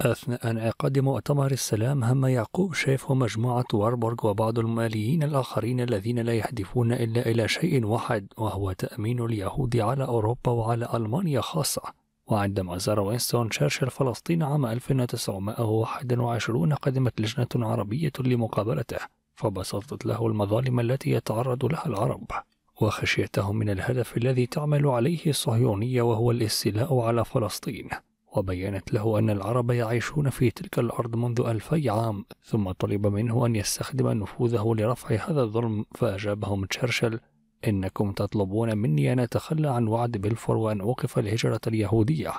Speaker 1: أثناء انعقاد مؤتمر السلام هم يعقوب شيف ومجموعة واربورغ وبعض الماليين الآخرين الذين لا يهدفون إلا إلى شيء واحد وهو تأمين اليهود على أوروبا وعلى ألمانيا خاصة وعندما زار وينستون تشرشل فلسطين عام 1921 قدمت لجنة عربية لمقابلته فبسطت له المظالم التي يتعرض لها العرب وخشيتهم من الهدف الذي تعمل عليه الصهيونية وهو الاستيلاء على فلسطين وبينت له أن العرب يعيشون في تلك الأرض منذ ألفي عام ثم طلب منه أن يستخدم نفوذه لرفع هذا الظلم فأجابهم تشرشل إنكم تطلبون مني أن أتخلى عن وعد بلفور وأن أوقف الهجرة اليهودية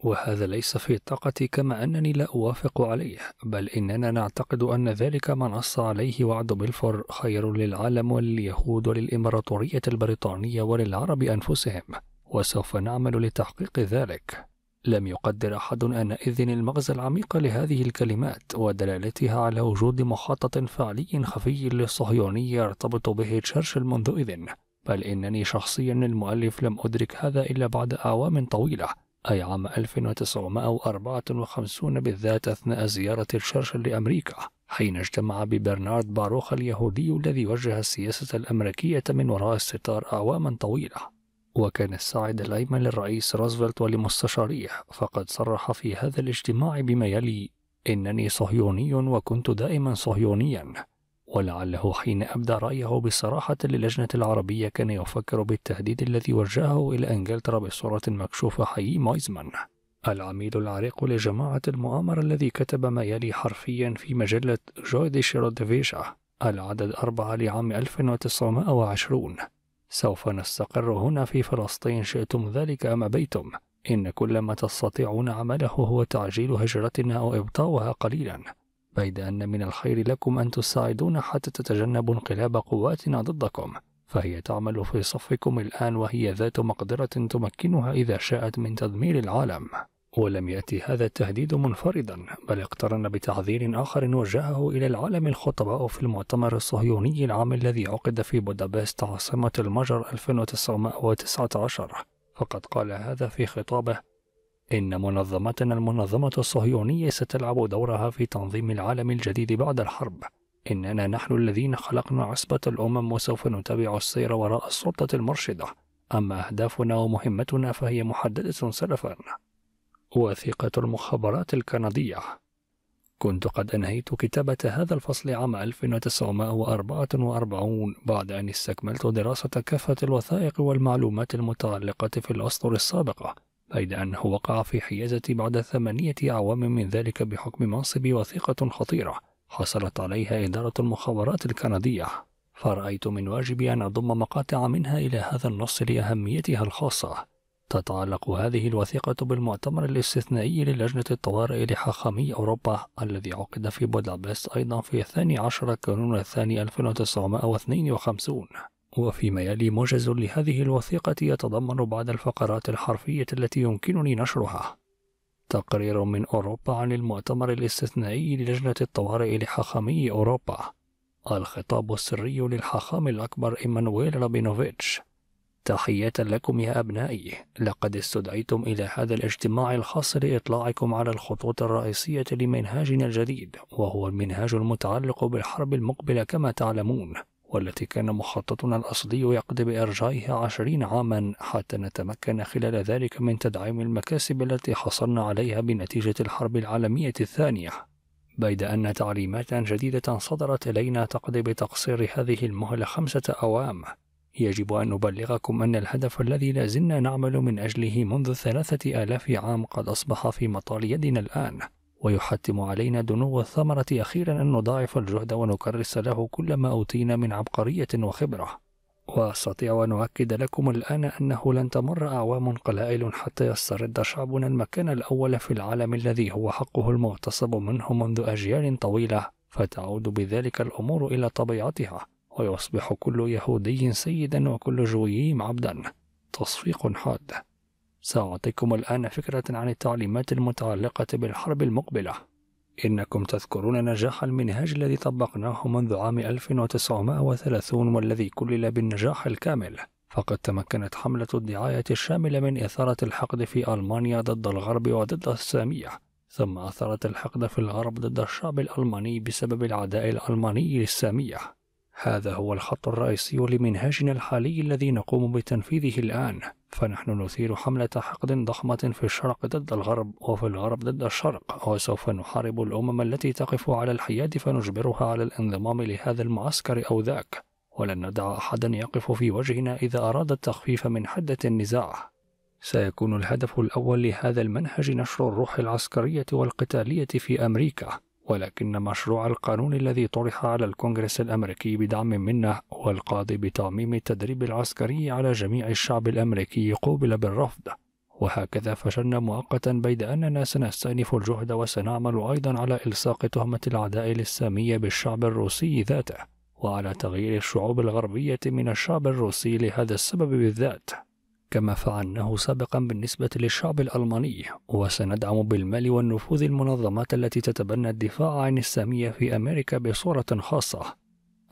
Speaker 1: وهذا ليس في طاقتي كما أنني لا أوافق عليه بل إننا نعتقد أن ذلك ما نص عليه وعد بلفور خير للعالم ولليهود وللإمبراطورية البريطانية وللعرب أنفسهم وسوف نعمل لتحقيق ذلك لم يقدر أحد أن إذن المغزى العميق لهذه الكلمات ودلالتها على وجود مخطط فعلي خفي للصهيوني يرتبط به تشرشل منذ إذن بل إنني شخصيا المؤلف لم أدرك هذا إلا بعد أعوام طويلة أي عام 1954 بالذات أثناء زيارة تشرشل لأمريكا حين اجتمع ببرنارد باروخ اليهودي الذي وجه السياسة الأمريكية من وراء الستار أعواما طويلة وكان الساعد الأيمن للرئيس روزفلت ولمستشاريه فقد صرح في هذا الاجتماع بما يلي إنني صهيوني وكنت دائما صهيونيا ولعله حين أبدى رأيه بصراحة للجنة العربية كان يفكر بالتهديد الذي وجهه إلى إنجلترا بصورة مكشوفة حي مايزمان العميد العريق لجماعة المؤامرة الذي كتب ما يلي حرفيا في مجلة جويدي شيرودفيشا العدد أربعة لعام 1920 سوف نستقر هنا في فلسطين شئتم ذلك أم أبيتم إن كل ما تستطيعون عمله هو تعجيل هجرتنا أو إبطاؤها قليلا بيد أن من الخير لكم أن تساعدونا حتى تتجنبوا انقلاب قواتنا ضدكم فهي تعمل في صفكم الآن وهي ذات مقدرة تمكنها إذا شاءت من تدمير العالم ولم يأتي هذا التهديد منفردا بل اقترن بتحذير آخر وجهه إلى العالم الخطباء في المؤتمر الصهيوني العام الذي عقد في بودابست عاصمة المجر 1919 فقد قال هذا في خطابه إن منظمتنا المنظمة الصهيونية ستلعب دورها في تنظيم العالم الجديد بعد الحرب إننا نحن الذين خلقنا عصبة الأمم وسوف نتبع السير وراء السلطة المرشدة أما أهدافنا ومهمتنا فهي محددة سلفاً وثيقة المخابرات الكندية كنت قد أنهيت كتابة هذا الفصل عام 1944 بعد أن استكملت دراسة كافة الوثائق والمعلومات المتعلقة في الأسطر السابقة بيد أنه وقع في حيازتي بعد ثمانية أعوام من ذلك بحكم منصبي وثيقة خطيرة حصلت عليها إدارة المخابرات الكندية فرأيت من واجبي أن أضم مقاطع منها إلى هذا النص لأهميتها الخاصة تتعلق هذه الوثيقة بالمؤتمر الاستثنائي للجنة الطوارئ لحاخامي أوروبا الذي عقد في بودابست أيضا في 12 كانون الثاني 1952 وفيما يلي موجز لهذه الوثيقة يتضمن بعض الفقرات الحرفية التي يمكنني نشرها تقرير من أوروبا عن المؤتمر الاستثنائي للجنة الطوارئ لحاخامي أوروبا الخطاب السري للحاخام الأكبر إيمانويل رابينوفيتش تحية لكم يا أبنائي، لقد استدعيتم إلى هذا الاجتماع الخاص لإطلاعكم على الخطوط الرئيسية لمنهاجنا الجديد، وهو المنهاج المتعلق بالحرب المقبلة كما تعلمون، والتي كان مخططنا الأصلي يقضي بإرجائها عشرين عاما حتى نتمكن خلال ذلك من تدعيم المكاسب التي حصلنا عليها بنتيجة الحرب العالمية الثانية بيد أن تعليمات جديدة صدرت إلينا تقضي بتقصير هذه المهلة خمسة أوام يجب أن أبلغكم أن الهدف الذي لازلنا نعمل من أجله منذ ثلاثة آلاف عام قد أصبح في مطال يدنا الآن ويحتم علينا دنو الثمرة أخيرا أن نضاعف الجهد ونكرس له كل ما أوتينا من عبقرية وخبرة وأستطيع أن أؤكد لكم الآن أنه لن تمر أعوام قلائل حتى يسترد شعبنا المكان الأول في العالم الذي هو حقه المغتصب منه منذ أجيال طويلة فتعود بذلك الأمور إلى طبيعتها ويصبح كل يهودي سيدا وكل جوييم عبدا تصفيق حاد سأعطيكم الآن فكرة عن التعليمات المتعلقة بالحرب المقبلة إنكم تذكرون نجاح المنهاج الذي طبقناه منذ عام 1930 والذي كلل بالنجاح الكامل فقد تمكنت حملة الدعاية الشاملة من إثارة الحقد في ألمانيا ضد الغرب وضد السامية ثم أثرت الحقد في الغرب ضد الشعب الألماني بسبب العداء الألماني للسامية هذا هو الخط الرئيسي لمنهاجنا الحالي الذي نقوم بتنفيذه الآن فنحن نثير حملة حقد ضخمة في الشرق ضد الغرب وفي الغرب ضد الشرق وسوف نحارب الأمم التي تقف على الحياد فنجبرها على الانضمام لهذا المعسكر أو ذاك ولن ندع أحدا يقف في وجهنا إذا أراد التخفيف من حدة النزاع سيكون الهدف الأول لهذا المنهج نشر الروح العسكرية والقتالية في أمريكا ولكن مشروع القانون الذي طرح على الكونغرس الأمريكي بدعم منه والقاضي بتعميم التدريب العسكري على جميع الشعب الأمريكي قوبل بالرفض وهكذا فشلنا مؤقتا بيد أننا سنستأنف الجهد وسنعمل أيضا على إلصاق تهمة العداء للسامية بالشعب الروسي ذاته وعلى تغيير الشعوب الغربية من الشعب الروسي لهذا السبب بالذات كما فعلناه سابقا بالنسبة للشعب الألماني وسندعم بالمال والنفوذ المنظمات التي تتبنى الدفاع عن السامية في أمريكا بصورة خاصة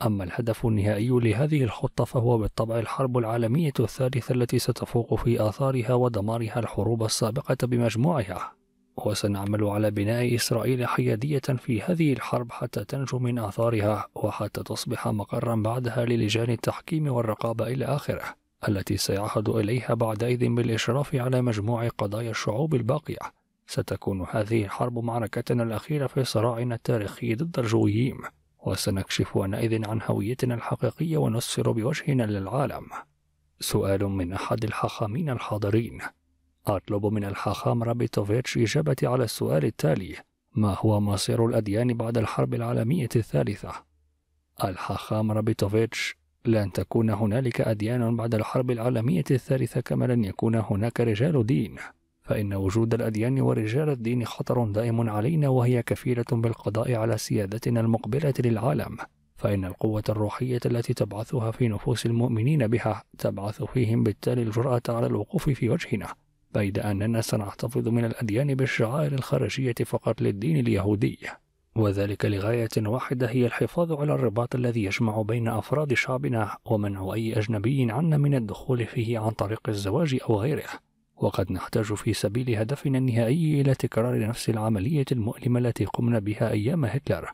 Speaker 1: أما الهدف النهائي لهذه الخطة فهو بالطبع الحرب العالمية الثالثة التي ستفوق في آثارها ودمارها الحروب السابقة بمجموعها وسنعمل على بناء إسرائيل حيادية في هذه الحرب حتى تنجو من آثارها وحتى تصبح مقرا بعدها للجان التحكيم والرقابة إلى آخره التي سيعهد إليها بعدئذ بالإشراف على مجموع قضايا الشعوب الباقية ستكون هذه الحرب معركتنا الأخيرة في صراعنا التاريخي ضد الجويين وسنكشف آنئذ عن هويتنا الحقيقية ونسفر بوجهنا للعالم سؤال من أحد الحاخامين الحاضرين أطلب من الحاخام رابيتوفيتش إجابة على السؤال التالي ما هو مصير الأديان بعد الحرب العالمية الثالثة؟ الحاخام رابيتوفيتش لن تكون هنالك أديان بعد الحرب العالمية الثالثة كما لن يكون هناك رجال دين فإن وجود الأديان ورجال الدين خطر دائم علينا وهي كفيلة بالقضاء على سيادتنا المقبلة للعالم فإن القوة الروحية التي تبعثها في نفوس المؤمنين بها تبعث فيهم بالتالي الجرأة على الوقوف في وجهنا بيد أننا سنحتفظ من الأديان بالشعائر الخارجية فقط للدين اليهودي وذلك لغاية واحدة هي الحفاظ على الرباط الذي يجمع بين أفراد شعبنا ومنع أي أجنبي عنا من الدخول فيه عن طريق الزواج أو غيره وقد نحتاج في سبيل هدفنا النهائي إلى تكرار نفس العملية المؤلمة التي قمنا بها أيام هتلر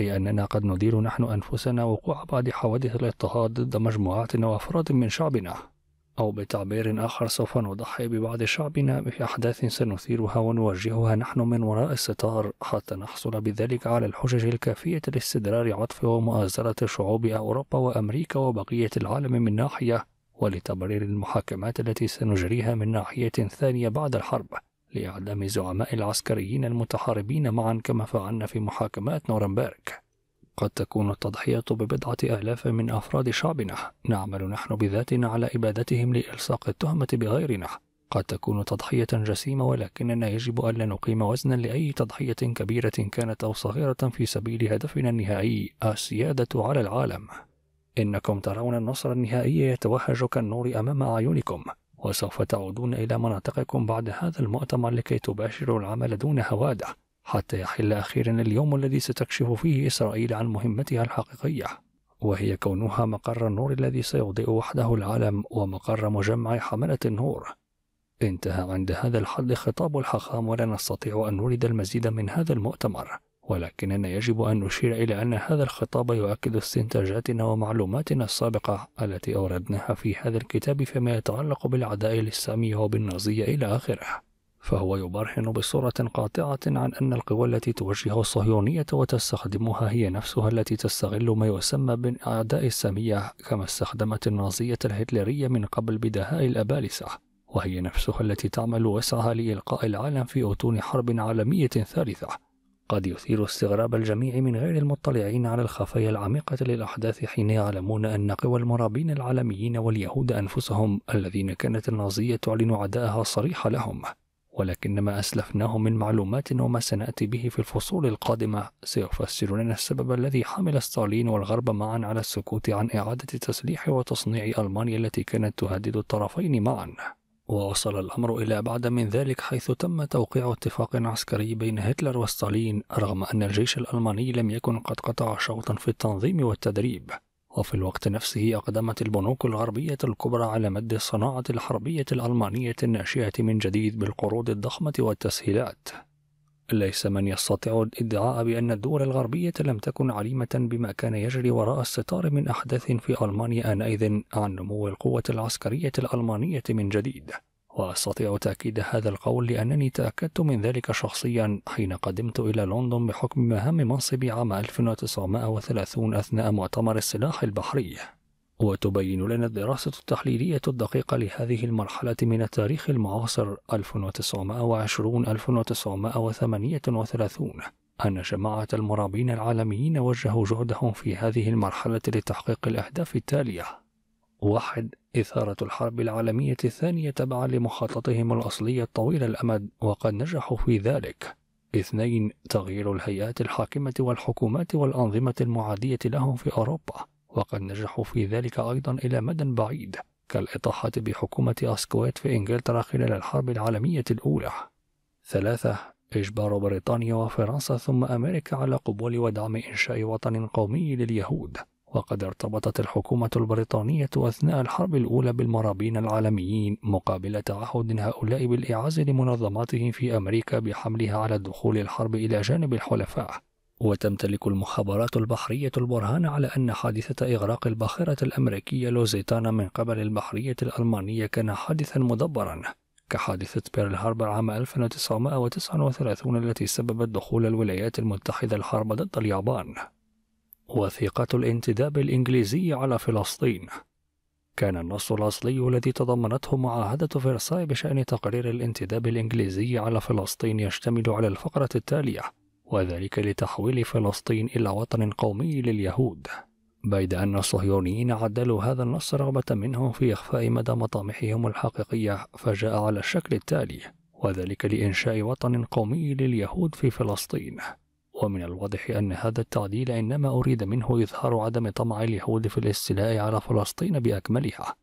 Speaker 1: أي أننا قد ندير نحن أنفسنا وقوع بعض حوادث الاضطهاد ضد مجموعات وأفراد من شعبنا أو بتعبير آخر سوف نضحي ببعض شعبنا بأحداث سنثيرها ونوجهها نحن من وراء الستار حتى نحصل بذلك على الحجج الكافية لاستدرار عطف ومؤازرة شعوب أوروبا وأمريكا وبقية العالم من ناحية ولتبرير المحاكمات التي سنجريها من ناحية ثانية بعد الحرب لإعدام زعماء العسكريين المتحاربين معا كما فعلنا في محاكمات نورنبرغ قد تكون التضحية ببضعة آلاف من أفراد شعبنا نعمل نحن بذاتنا على إبادتهم لإلصاق التهمة بغيرنا قد تكون تضحية جسيمة ولكننا يجب ألا نقيم وزنا لأي تضحية كبيرة كانت أو صغيرة في سبيل هدفنا النهائي السيادة على العالم إنكم ترون النصر النهائي يتوهج كالنور أمام أعينكم وسوف تعودون إلى مناطقكم بعد هذا المؤتمر لكي تباشروا العمل دون هواده حتى يحل أخيرا اليوم الذي ستكشف فيه إسرائيل عن مهمتها الحقيقية وهي كونها مقر النور الذي سيضيء وحده العالم ومقر مجمع حملة النور انتهى عند هذا الحد خطاب الحخام ولا نستطيع أن نورد المزيد من هذا المؤتمر ولكننا يجب أن نشير إلى أن هذا الخطاب يؤكد استنتاجاتنا ومعلوماتنا السابقة التي أوردناها في هذا الكتاب فيما يتعلق بالعداء الإسلامي وبالنازية إلى آخره فهو يبرهن بصورة قاطعة عن أن القوى التي توجه الصهيونية وتستخدمها هي نفسها التي تستغل ما يسمى بالأعداء السامية كما استخدمت النازية الهتلرية من قبل بدهاء الأبالسة وهي نفسها التي تعمل وسعها لإلقاء العالم في أتون حرب عالمية ثالثة قد يثير استغراب الجميع من غير المطلعين على الخفايا العميقة للأحداث حين يعلمون أن قوى المرابين العالميين واليهود أنفسهم الذين كانت النازية تعلن عداءها الصريح لهم ولكن ما أسلفناه من معلومات وما سنأتي به في الفصول القادمة سيفسر لنا السبب الذي حمل ستالين والغرب معا على السكوت عن إعادة تصليح وتصنيع ألمانيا التي كانت تهدد الطرفين معا ووصل الأمر إلى بعد من ذلك حيث تم توقيع اتفاق عسكري بين هتلر وستالين رغم أن الجيش الألماني لم يكن قد قطع شوطا في التنظيم والتدريب وفي الوقت نفسه أقدمت البنوك الغربية الكبرى على مد الصناعة الحربية الألمانية الناشئة من جديد بالقروض الضخمة والتسهيلات. ليس من يستطيع الادعاء بأن الدول الغربية لم تكن عليمة بما كان يجري وراء الستار من أحداث في ألمانيا آنئذ عن نمو القوة العسكرية الألمانية من جديد. وأستطيع تأكيد هذا القول لأنني تأكدت من ذلك شخصيا حين قدمت إلى لندن بحكم مهام منصبي عام 1930 أثناء مؤتمر السلاح البحري وتبين لنا الدراسة التحليلية الدقيقة لهذه المرحلة من التاريخ المعاصر 1920-1938 أن جماعة المرابين العالميين وجهوا جهدهم في هذه المرحلة لتحقيق الأهداف التالية واحد إثارة الحرب العالمية الثانية تبعا لمخططهم الأصلية الطويل الأمد وقد نجحوا في ذلك اثنين تغيير الهيئات الحاكمة والحكومات والأنظمة المعادية لهم في أوروبا وقد نجحوا في ذلك أيضا إلى مدى بعيد كالإطاحة بحكومة أسكويت في إنجلترا خلال الحرب العالمية الأولى ثلاثة إجبار بريطانيا وفرنسا ثم أمريكا على قبول ودعم إنشاء وطن قومي لليهود وقد ارتبطت الحكومة البريطانية أثناء الحرب الأولى بالمرابين العالميين مقابل تعهد هؤلاء بالإعازة لمنظماتهم في أمريكا بحملها على دخول الحرب إلى جانب الحلفاء وتمتلك المخابرات البحرية البرهان على أن حادثة إغراق الباخرة الأمريكية لوزيتانا من قبل البحرية الألمانية كان حادثا مدبرا كحادثة بيرل هاربر عام 1939 التي سببت دخول الولايات المتحدة الحرب ضد اليابان وثيقة الانتداب الإنجليزي على فلسطين كان النص الأصلي الذي تضمنته معاهدة فرساي بشأن تقرير الانتداب الإنجليزي على فلسطين يشتمل على الفقرة التالية وذلك لتحويل فلسطين إلى وطن قومي لليهود بيد أن الصهيونيين عدلوا هذا النص رغبة منهم في إخفاء مدى مطامحهم الحقيقية فجاء على الشكل التالي وذلك لإنشاء وطن قومي لليهود في فلسطين ومن الواضح أن هذا التعديل إنما أريد منه إظهار عدم طمع اليهود في الاستيلاء على فلسطين بأكملها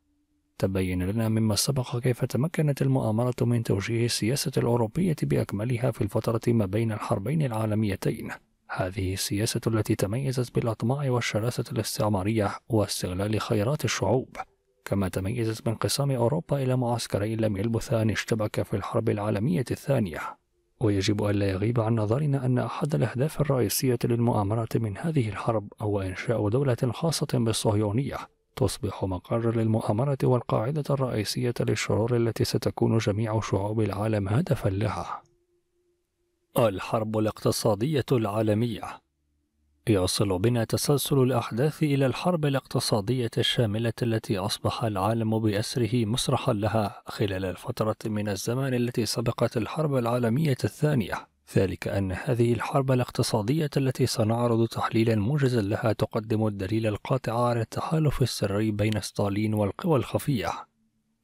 Speaker 1: تبين لنا مما سبق كيف تمكنت المؤامرة من توجيه السياسة الأوروبية بأكملها في الفترة ما بين الحربين العالميتين هذه السياسة التي تميزت بالأطماع والشراسة الاستعمارية واستغلال خيرات الشعوب كما تميزت بانقسام أوروبا إلى معسكرين لم يلبث أن اشتبك في الحرب العالمية الثانية ويجب ألا يغيب عن نظرنا أن أحد الأهداف الرئيسية للمؤامرة من هذه الحرب هو إنشاء دولة خاصة بالصهيونية تصبح مقر للمؤامرة والقاعدة الرئيسية للشرور التي ستكون جميع شعوب العالم هدفا لها. الحرب الاقتصادية العالمية يصل بنا تسلسل الأحداث إلى الحرب الاقتصادية الشاملة التي أصبح العالم بأسره مسرحا لها خلال الفترة من الزمن التي سبقت الحرب العالمية الثانية ذلك أن هذه الحرب الاقتصادية التي سنعرض تحليلا موجزا لها تقدم الدليل القاطع على التحالف السري بين ستالين والقوى الخفية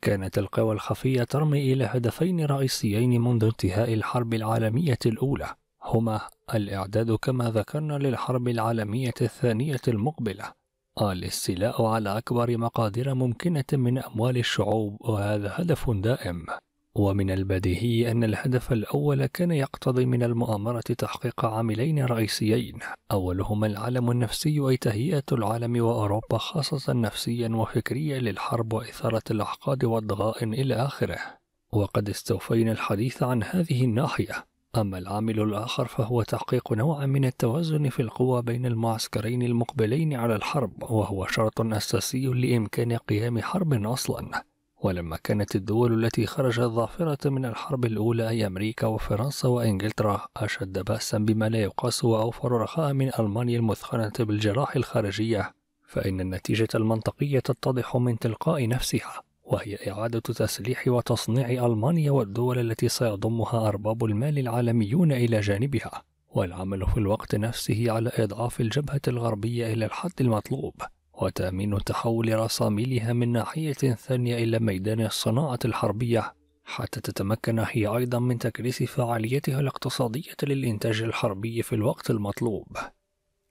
Speaker 1: كانت القوى الخفية ترمي إلى هدفين رئيسيين منذ انتهاء الحرب العالمية الأولى هما الإعداد كما ذكرنا للحرب العالمية الثانية المقبلة الاستيلاء على أكبر مقادير ممكنة من أموال الشعوب وهذا هدف دائم ومن البديهي أن الهدف الأول كان يقتضي من المؤامرة تحقيق عاملين رئيسيين أولهما العالم النفسي أي تهيئة العالم وأوروبا خاصة نفسيا وفكريا للحرب وإثارة الأحقاد والضغائن إلى آخره وقد استوفينا الحديث عن هذه الناحية أما العامل الآخر فهو تحقيق نوع من التوازن في القوى بين المعسكرين المقبلين على الحرب وهو شرط أساسي لإمكان قيام حرب أصلا ولما كانت الدول التي خرجت ظافرة من الحرب الأولى أي أمريكا وفرنسا وإنجلترا أشد بأسا بما لا يقاس وأوفر رخاء من ألمانيا المثخنة بالجراح الخارجية فإن النتيجة المنطقية تتضح من تلقاء نفسها وهي إعادة تسليح وتصنيع ألمانيا والدول التي سيضمها أرباب المال العالميون إلى جانبها، والعمل في الوقت نفسه على إضعاف الجبهة الغربية إلى الحد المطلوب، وتأمين تحول رساميلها من ناحية ثانية إلى ميدان الصناعة الحربية، حتى تتمكن هي أيضا من تكريس فعاليتها الاقتصادية للإنتاج الحربي في الوقت المطلوب.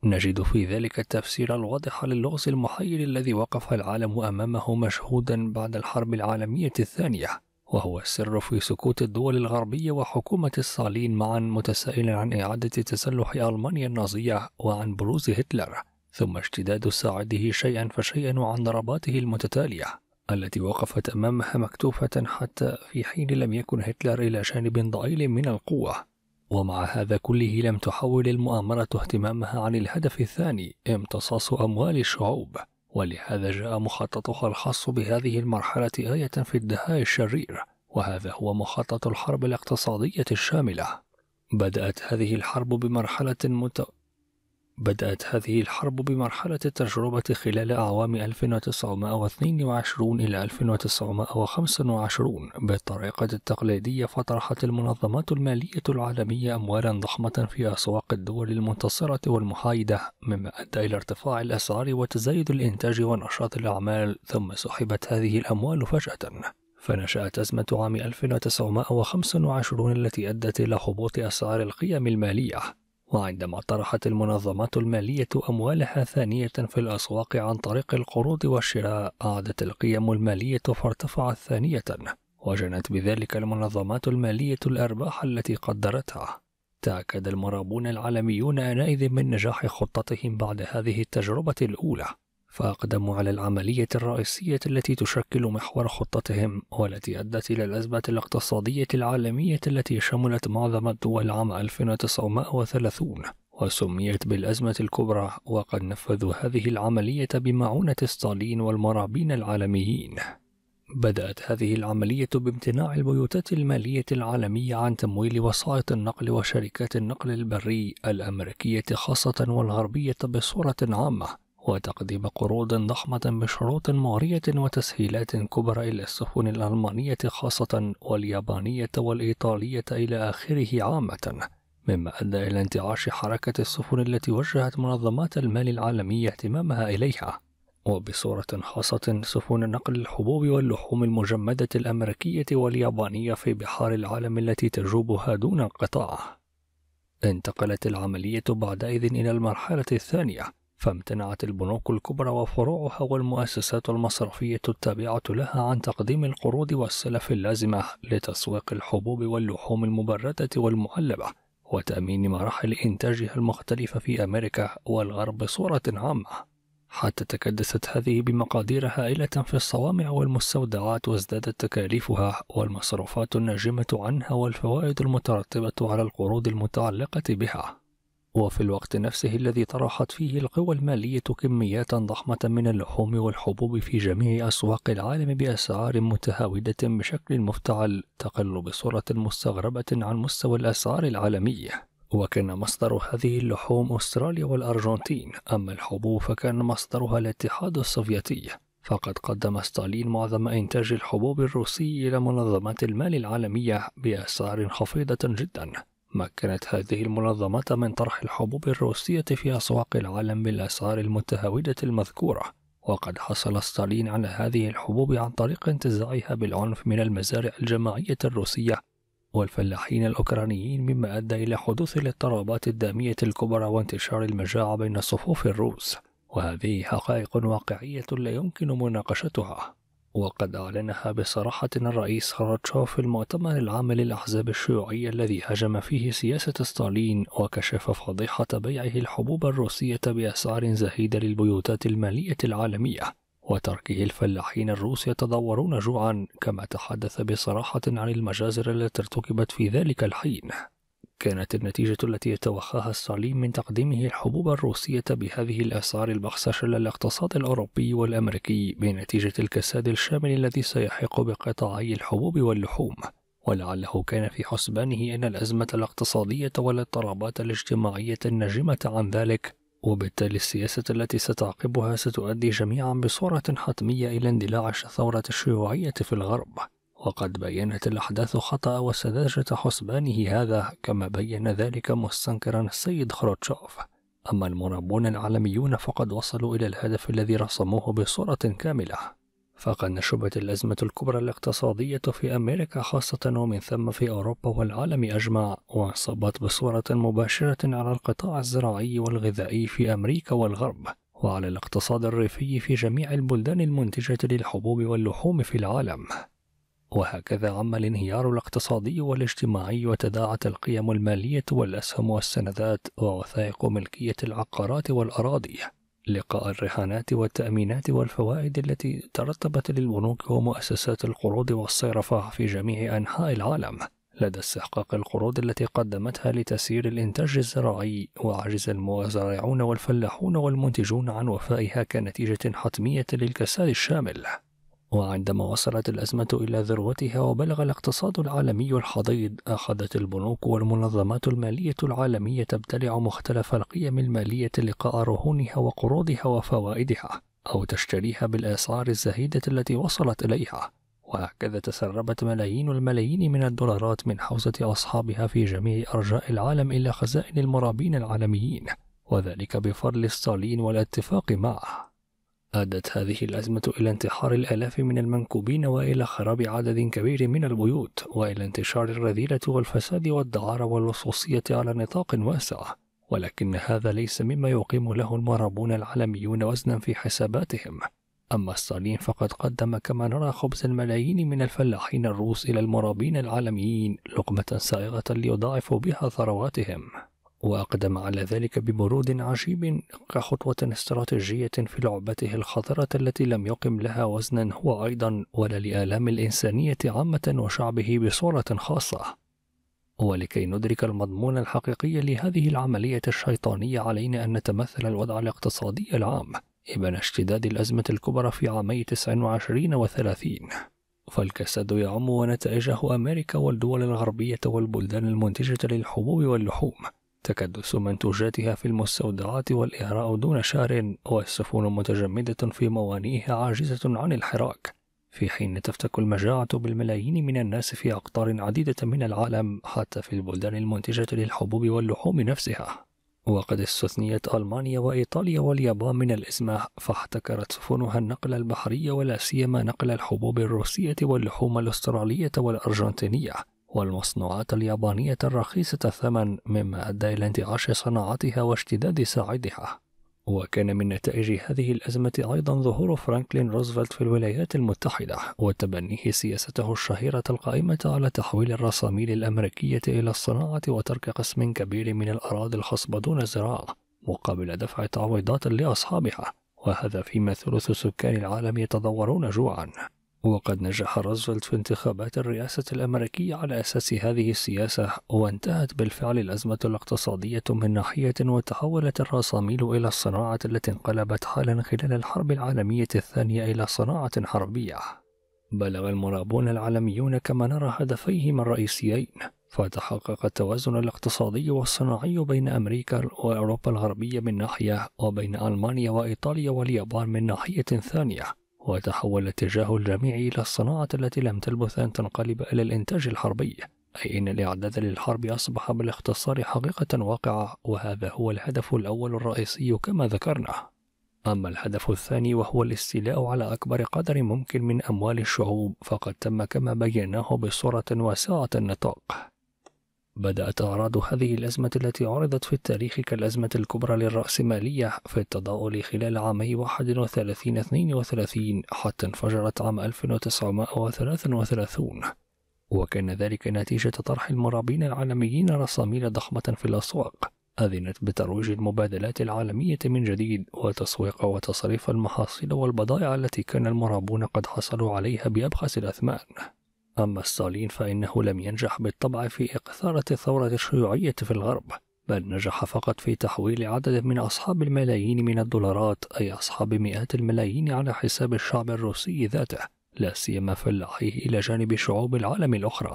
Speaker 1: نجد في ذلك التفسير الواضح للغز المحير الذي وقف العالم أمامه مشهودا بعد الحرب العالمية الثانية وهو السر في سكوت الدول الغربية وحكومة الصالين معا متسائلا عن إعادة تسلح ألمانيا النازية وعن بروز هتلر ثم اشتداد ساعده شيئا فشيئا وعن ضرباته المتتالية التي وقفت أمامها مكتوفة حتى في حين لم يكن هتلر إلى جانب ضئيل من القوة ومع هذا كله لم تحول المؤامرة اهتمامها عن الهدف الثاني امتصاص أموال الشعوب ولهذا جاء مخططها الخاص بهذه المرحلة آية في الدهاء الشرير وهذا هو مخطط الحرب الاقتصادية الشاملة بدأت هذه الحرب بمرحلة متو... بدأت هذه الحرب بمرحلة التجربة خلال أعوام 1922 إلى 1925 بالطريقة التقليدية فطرحت المنظمات المالية العالمية أموالا ضخمة في أسواق الدول المنتصرة والمحايدة مما أدى إلى ارتفاع الأسعار وتزايد الإنتاج ونشاط الأعمال ثم سحبت هذه الأموال فجأة فنشأت أزمة عام 1925 التي أدت إلى هبوط أسعار القيم المالية وعندما طرحت المنظمات المالية أموالها ثانية في الأسواق عن طريق القروض والشراء عادت القيم المالية فارتفعت ثانية وجنت بذلك المنظمات المالية الأرباح التي قدرتها تأكد المرابون العالميون آنئذ من نجاح خطتهم بعد هذه التجربة الأولى فأقدموا على العملية الرئيسية التي تشكل محور خطتهم والتي أدت إلى الأزمة الاقتصادية العالمية التي شملت معظم الدول عام 1930 وسميت بالأزمة الكبرى وقد نفذوا هذه العملية بمعونة ستالين والمرابين العالميين بدأت هذه العملية بامتناع البيوتات المالية العالمية عن تمويل وسائط النقل وشركات النقل البري الأمريكية خاصة والغربية بصورة عامة وتقديم قروض ضخمة بشروط مغرية وتسهيلات كبرى إلى السفن الألمانية خاصة واليابانية والإيطالية إلى آخره عامةً مما أدى إلى انتعاش حركة السفن التي وجهت منظمات المال العالمية اهتمامها إليها وبصورة خاصة سفن نقل الحبوب واللحوم المجمدة الأمريكية واليابانية في بحار العالم التي تجوبها دون انقطاع انتقلت العملية بعدئذ إلى المرحلة الثانية فامتنعت البنوك الكبرى وفروعها والمؤسسات المصرفية التابعة لها عن تقديم القروض والسلف اللازمة لتسويق الحبوب واللحوم المبردة والمعلبة وتأمين مراحل إنتاجها المختلفة في أمريكا والغرب بصورة عامة حتى تكدست هذه بمقادير هائلة في الصوامع والمستودعات وازدادت تكاليفها والمصروفات الناجمة عنها والفوائد المترتبة على القروض المتعلقة بها وفي الوقت نفسه الذي طرحت فيه القوى المالية كميات ضخمة من اللحوم والحبوب في جميع أسواق العالم بأسعار متهاودة بشكل مفتعل تقل بصورة مستغربة عن مستوى الأسعار العالمية وكان مصدر هذه اللحوم أستراليا والأرجنتين أما الحبوب فكان مصدرها الاتحاد السوفيتي فقد قدم ستالين معظم إنتاج الحبوب الروسي إلى منظمات المال العالمية بأسعار خفيضة جداً مكنت هذه المنظمة من طرح الحبوب الروسية في أسواق العالم بالأسعار المتهاودة المذكورة وقد حصل ستالين على هذه الحبوب عن طريق انتزاعها بالعنف من المزارع الجماعية الروسية والفلاحين الأوكرانيين مما أدى إلى حدوث الاضطرابات الدامية الكبرى وانتشار المجاعة بين صفوف الروس وهذه حقائق واقعية لا يمكن مناقشتها وقد أعلنها بصراحة الرئيس خرتشو في المؤتمر العام للأحزاب الشيوعية الذي هاجم فيه سياسة ستالين وكشف فضيحة بيعه الحبوب الروسية بأسعار زهيدة للبيوتات المالية العالمية وتركه الفلاحين الروس يتضورون جوعا كما تحدث بصراحة عن المجازر التي ارتكبت في ذلك الحين كانت النتيجة التي يتوخاها الصليب من تقديمه الحبوب الروسية بهذه الأسعار البخسشة للاقتصاد الأوروبي والأمريكي بنتيجة الكساد الشامل الذي سيحيق بقطاعي الحبوب واللحوم ولعله كان في حسبانه أن الأزمة الاقتصادية والاضطرابات الاجتماعية الناجمة عن ذلك وبالتالي السياسة التي ستعقبها ستؤدي جميعا بصورة حتمية إلى اندلاع ثورة الشيوعية في الغرب وقد بينت الأحداث خطأ وسذاجة حسبانه هذا كما بين ذلك مستنكرا السيد خروتشوف أما المربون العالميون فقد وصلوا إلى الهدف الذي رسموه بصورة كاملة فقد نشبت الأزمة الكبرى الاقتصادية في أمريكا خاصة ومن ثم في أوروبا والعالم أجمع وأصبت بصورة مباشرة على القطاع الزراعي والغذائي في أمريكا والغرب وعلى الاقتصاد الريفي في جميع البلدان المنتجة للحبوب واللحوم في العالم وهكذا عم الانهيار الاقتصادي والاجتماعي وتداعت القيم المالية والأسهم والسندات ووثائق ملكية العقارات والأراضي لقاء الرهانات والتأمينات والفوائد التي ترتبت للبنوك ومؤسسات القروض والصرف في جميع أنحاء العالم لدى استحقاق القروض التي قدمتها لتسيير الإنتاج الزراعي وعجز المزارعون والفلاحون والمنتجون عن وفائها كنتيجة حتمية للكساد الشامل وعندما وصلت الأزمة إلى ذروتها وبلغ الاقتصاد العالمي الحضيض أخذت البنوك والمنظمات المالية العالمية تبتلع مختلف القيم المالية لقاء رهونها وقروضها وفوائدها أو تشتريها بالأسعار الزهيدة التي وصلت إليها وهكذا تسربت ملايين الملايين من الدولارات من حوزة أصحابها في جميع أرجاء العالم إلى خزائن المرابين العالميين وذلك بفضل ستالين والاتفاق معه أدت هذه الأزمة إلى انتحار الآلاف من المنكوبين وإلى خراب عدد كبير من البيوت وإلى انتشار الرذيلة والفساد والدعارة واللصوصية على نطاق واسع ولكن هذا ليس مما يقيم له المرابون العالميون وزنا في حساباتهم أما ستالين فقد قدم كما نرى خبز الملايين من الفلاحين الروس إلى المرابين العالميين لقمة سائغة ليضاعفوا بها ثرواتهم وأقدم على ذلك ببرود عجيب كخطوة استراتيجية في لعبته الخطرة التي لم يقم لها وزنا هو أيضا ولا لآلام الإنسانية عامة وشعبه بصورة خاصة ولكي ندرك المضمون الحقيقي لهذه العملية الشيطانية علينا أن نتمثل الوضع الاقتصادي العام ابن اشتداد الأزمة الكبرى في عامي 29 و 30 فالكساد يعم ونتائجه أمريكا والدول الغربية والبلدان المنتجة للحبوب واللحوم تكدس منتوجاتها في المستودعات والإهراء دون شهر والسفن متجمدة في موانئها عاجزة عن الحراك في حين تفتك المجاعة بالملايين من الناس في أقطار عديدة من العالم حتى في البلدان المنتجة للحبوب واللحوم نفسها وقد استثنيت ألمانيا وإيطاليا واليابان من الإزمة فاحتكرت سفنها النقل البحري ولا سيما نقل الحبوب الروسية واللحوم الأسترالية والأرجنتينية والمصنوعات اليابانية الرخيصة الثمن مما أدى إلى انتعاش صناعتها واشتداد صاعدها وكان من نتائج هذه الأزمة أيضا ظهور فرانكلين روزفلت في الولايات المتحدة وتبنيه سياسته الشهيرة القائمة على تحويل الرساميل الأمريكية إلى الصناعة وترك قسم كبير من الأراضي الخصبة دون زراعة مقابل دفع تعويضات لأصحابها وهذا فيما ثلث سكان العالم يتضورون جوعا وقد نجح روزفلت في انتخابات الرئاسة الأمريكية على أساس هذه السياسة وانتهت بالفعل الأزمة الاقتصادية من ناحية وتحولت الرصاميل إلى الصناعة التي انقلبت حالا خلال الحرب العالمية الثانية إلى صناعة حربية بلغ المرابون العالميون كما نرى هدفيهما الرئيسيين فتحقق التوازن الاقتصادي والصناعي بين أمريكا وأوروبا الغربية من ناحية وبين ألمانيا وإيطاليا واليابان من ناحية ثانية وتحول اتجاه الجميع إلى الصناعة التي لم تلبث أن تنقلب إلى الإنتاج الحربي أي إن الإعداد للحرب أصبح بالاختصار حقيقة واقعة وهذا هو الهدف الأول الرئيسي كما ذكرنا أما الهدف الثاني وهو الاستيلاء على أكبر قدر ممكن من أموال الشعوب فقد تم كما بيناه بصورة واسعة النطاق بدأت أعراض هذه الأزمة التي عرضت في التاريخ كالأزمة الكبرى للرأسمالية في التضاؤل خلال عامي 31-32 حتى انفجرت عام 1933 وكان ذلك نتيجة طرح المرابين العالميين رساميل ضخمة في الأسواق أذنت بترويج المبادلات العالمية من جديد وتسويق وتصريف المحاصيل والبضائع التي كان المرابون قد حصلوا عليها بأبخس الأثمان أما ستالين فإنه لم ينجح بالطبع في إقثارة الثورة الشيوعية في الغرب بل نجح فقط في تحويل عدد من أصحاب الملايين من الدولارات أي أصحاب مئات الملايين على حساب الشعب الروسي ذاته لا سيما فلاحيه إلى جانب شعوب العالم الأخرى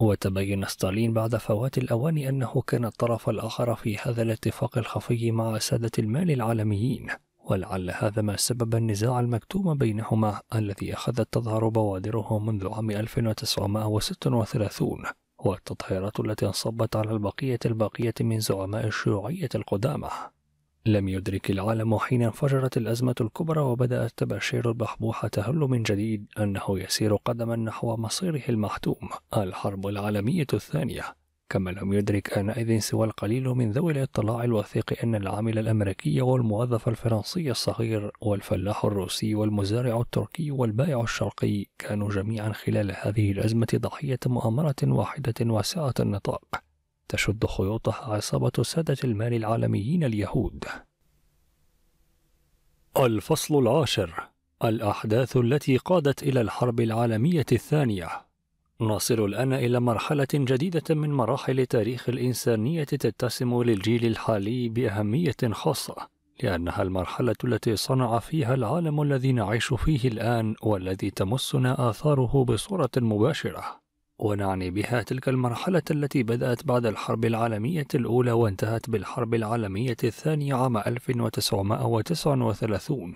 Speaker 1: وتبين ستالين بعد فوات الأوان أنه كان الطرف الآخر في هذا الاتفاق الخفي مع سادة المال العالميين ولعل هذا ما سبب النزاع المكتوم بينهما الذي أخذت تظهر بوادره منذ عام 1936 والتطهيرات التي انصبت على البقية الباقية من زعماء الشيوعية القدامى لم يدرك العالم حين انفجرت الأزمة الكبرى وبدأت تباشير البحبوحة تهل من جديد أنه يسير قدما نحو مصيره المحتوم الحرب العالمية الثانية كما لم يدرك آنئذ سوى القليل من ذوي الاطلاع الوثيق أن العامل الأمريكي والموظف الفرنسي الصغير والفلاح الروسي والمزارع التركي والبائع الشرقي كانوا جميعا خلال هذه الأزمة ضحية مؤامرة واحدة واسعة النطاق تشد خيوطها عصابة سادة المال العالميين اليهود الفصل العاشر الأحداث التي قادت إلى الحرب العالمية الثانية نصل الآن إلى مرحلة جديدة من مراحل تاريخ الإنسانية تتسم للجيل الحالي بأهمية خاصة، لأنها المرحلة التي صنع فيها العالم الذي نعيش فيه الآن والذي تمسنا آثاره بصورة مباشرة. ونعني بها تلك المرحلة التي بدأت بعد الحرب العالمية الأولى وانتهت بالحرب العالمية الثانية عام 1939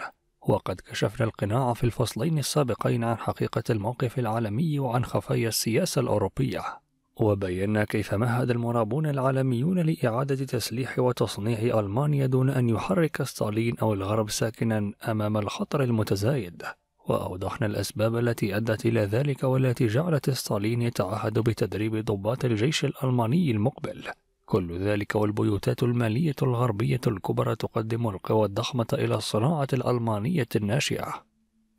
Speaker 1: وقد كشفنا القناع في الفصلين السابقين عن حقيقة الموقف العالمي وعن خفايا السياسة الأوروبية وبينا كيف مهد المرابون العالميون لإعادة تسليح وتصنيع ألمانيا دون أن يحرك ستالين أو الغرب ساكنا أمام الخطر المتزايد وأوضحنا الأسباب التي أدت إلى ذلك والتي جعلت ستالين يتعهد بتدريب ضباط الجيش الألماني المقبل كل ذلك والبيوتات المالية الغربية الكبرى تقدم القوى الضخمة إلى الصناعة الألمانية الناشئة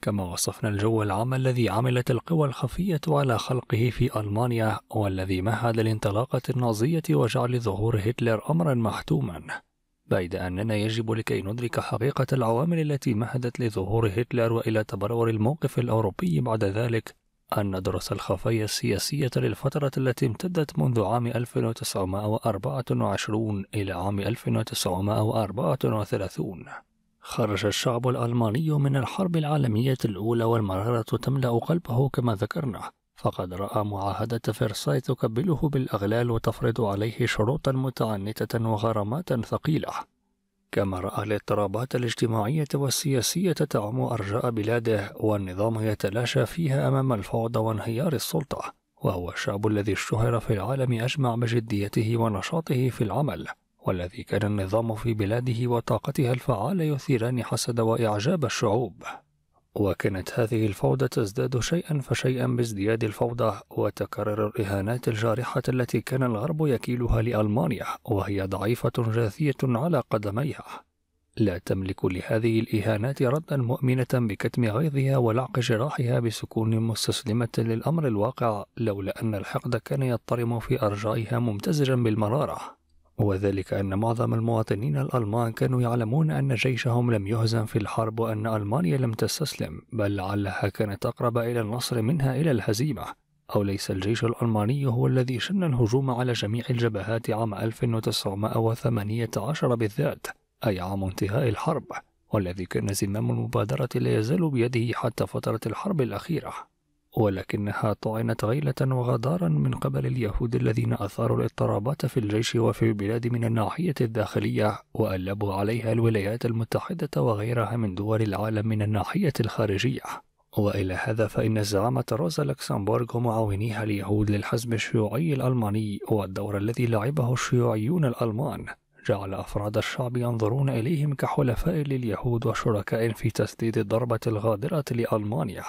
Speaker 1: كما وصفنا الجو العام الذي عملت القوى الخفية على خلقه في ألمانيا والذي مهد لانطلاقة النازية وجعل ظهور هتلر أمرا محتوما بعد أننا يجب لكي ندرك حقيقة العوامل التي مهدت لظهور هتلر وإلى تبرور الموقف الأوروبي بعد ذلك أن درس الخفايا السياسية للفترة التي امتدت منذ عام 1924 إلى عام 1934 خرج الشعب الألماني من الحرب العالمية الأولى والمرارة تملأ قلبه كما ذكرنا فقد رأى معاهدة فرساي تكبله بالأغلال وتفرض عليه شروطا متعنتة وغرامات ثقيلة كما رأى الاضطرابات الاجتماعية والسياسية تعم أرجاء بلاده والنظام يتلاشى فيها أمام الفوضى وانهيار السلطة وهو الشعب الذي اشتهر في العالم أجمع بجديته ونشاطه في العمل والذي كان النظام في بلاده وطاقتها الفعالة يثيران حسد وإعجاب الشعوب وكانت هذه الفوضى تزداد شيئا فشيئا بازدياد الفوضى وتكرر الإهانات الجارحة التي كان الغرب يكيلها لألمانيا وهي ضعيفة جاثية على قدميها لا تملك لهذه الإهانات ردا مؤمنة بكتم غيظها ولعق جراحها بسكون مستسلمة للأمر الواقع لولا أن الحقد كان يضطرم في أرجائها ممتزجا بالمرارة وذلك أن معظم المواطنين الألمان كانوا يعلمون أن جيشهم لم يهزم في الحرب وأن ألمانيا لم تستسلم بل لعلها كانت أقرب إلى النصر منها إلى الهزيمة أو ليس الجيش الألماني هو الذي شن الهجوم على جميع الجبهات عام 1918 بالذات أي عام انتهاء الحرب والذي كان زمام المبادرة لا يزال بيده حتى فترة الحرب الأخيرة ولكنها طعنت غيلة وغدارا من قبل اليهود الذين أثاروا الاضطرابات في الجيش وفي البلاد من الناحية الداخلية وألبوا عليها الولايات المتحدة وغيرها من دول العالم من الناحية الخارجية وإلى هذا فإن زعامة روزا لوكسمبورغ ومعاونيها اليهود للحزب الشيوعي الألماني والدور الذي لعبه الشيوعيون الألمان جعل أفراد الشعب ينظرون إليهم كحلفاء لليهود وشركاء في تسديد الضربة الغادرة لألمانيا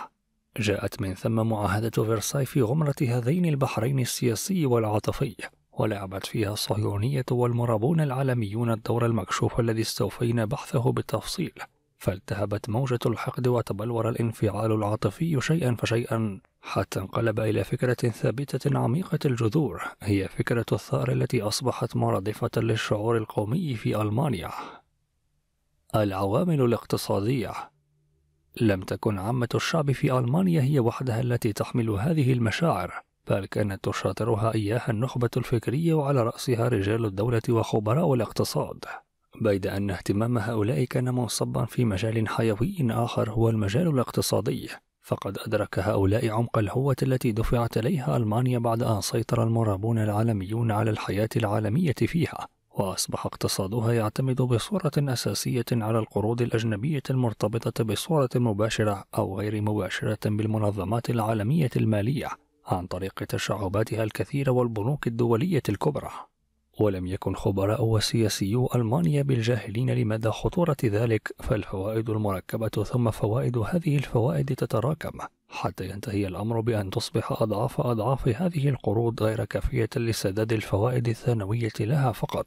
Speaker 1: جاءت من ثم معاهدة فرساي في غمرة هذين البحرين السياسي والعاطفي ولعبت فيها الصهيونية والمرابون العالميون الدور المكشوف الذي استوفينا بحثه بالتفصيل فالتهبت موجة الحقد وتبلور الانفعال العاطفي شيئا فشيئا حتى انقلب إلى فكرة ثابتة عميقة الجذور هي فكرة الثأر التي أصبحت مرادفة للشعور القومي في ألمانيا العوامل الاقتصادية لم تكن عامة الشعب في ألمانيا هي وحدها التي تحمل هذه المشاعر بل كانت تشاطرها إياها النخبة الفكرية وعلى رأسها رجال الدولة وخبراء الاقتصاد بيد أن اهتمام هؤلاء كان منصبا في مجال حيوي آخر هو المجال الاقتصادي فقد أدرك هؤلاء عمق الهوة التي دفعت إليها ألمانيا بعد أن سيطر المرابون العالميون على الحياة العالمية فيها وأصبح اقتصادها يعتمد بصورة أساسية على القروض الأجنبية المرتبطة بصورة مباشرة أو غير مباشرة بالمنظمات العالمية المالية عن طريق تشعباتها الكثيرة والبنوك الدولية الكبرى. ولم يكن خبراء وسياسيو ألمانيا بالجاهلين لمدى خطورة ذلك، فالفوائد المركبة ثم فوائد هذه الفوائد تتراكم، حتى ينتهي الأمر بأن تصبح أضعاف أضعاف هذه القروض غير كافية لسداد الفوائد الثانوية لها فقط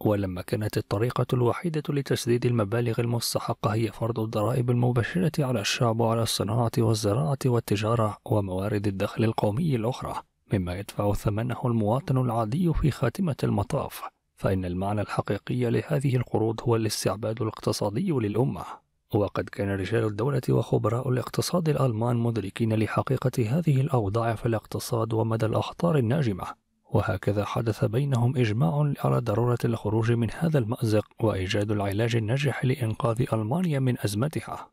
Speaker 1: ولما كانت الطريقة الوحيدة لتسديد المبالغ المستحقة هي فرض الضرائب المباشرة على الشعب وعلى الصناعة والزراعة والتجارة وموارد الدخل القومي الأخرى مما يدفع ثمنه المواطن العادي في خاتمة المطاف فإن المعنى الحقيقي لهذه القروض هو الاستعباد الاقتصادي للأمة وقد كان رجال الدولة وخبراء الاقتصاد الألمان مدركين لحقيقة هذه الأوضاع في الاقتصاد ومدى الأخطار الناجمة وهكذا حدث بينهم إجماع على ضرورة الخروج من هذا المأزق وإيجاد العلاج الناجح لإنقاذ ألمانيا من أزمتها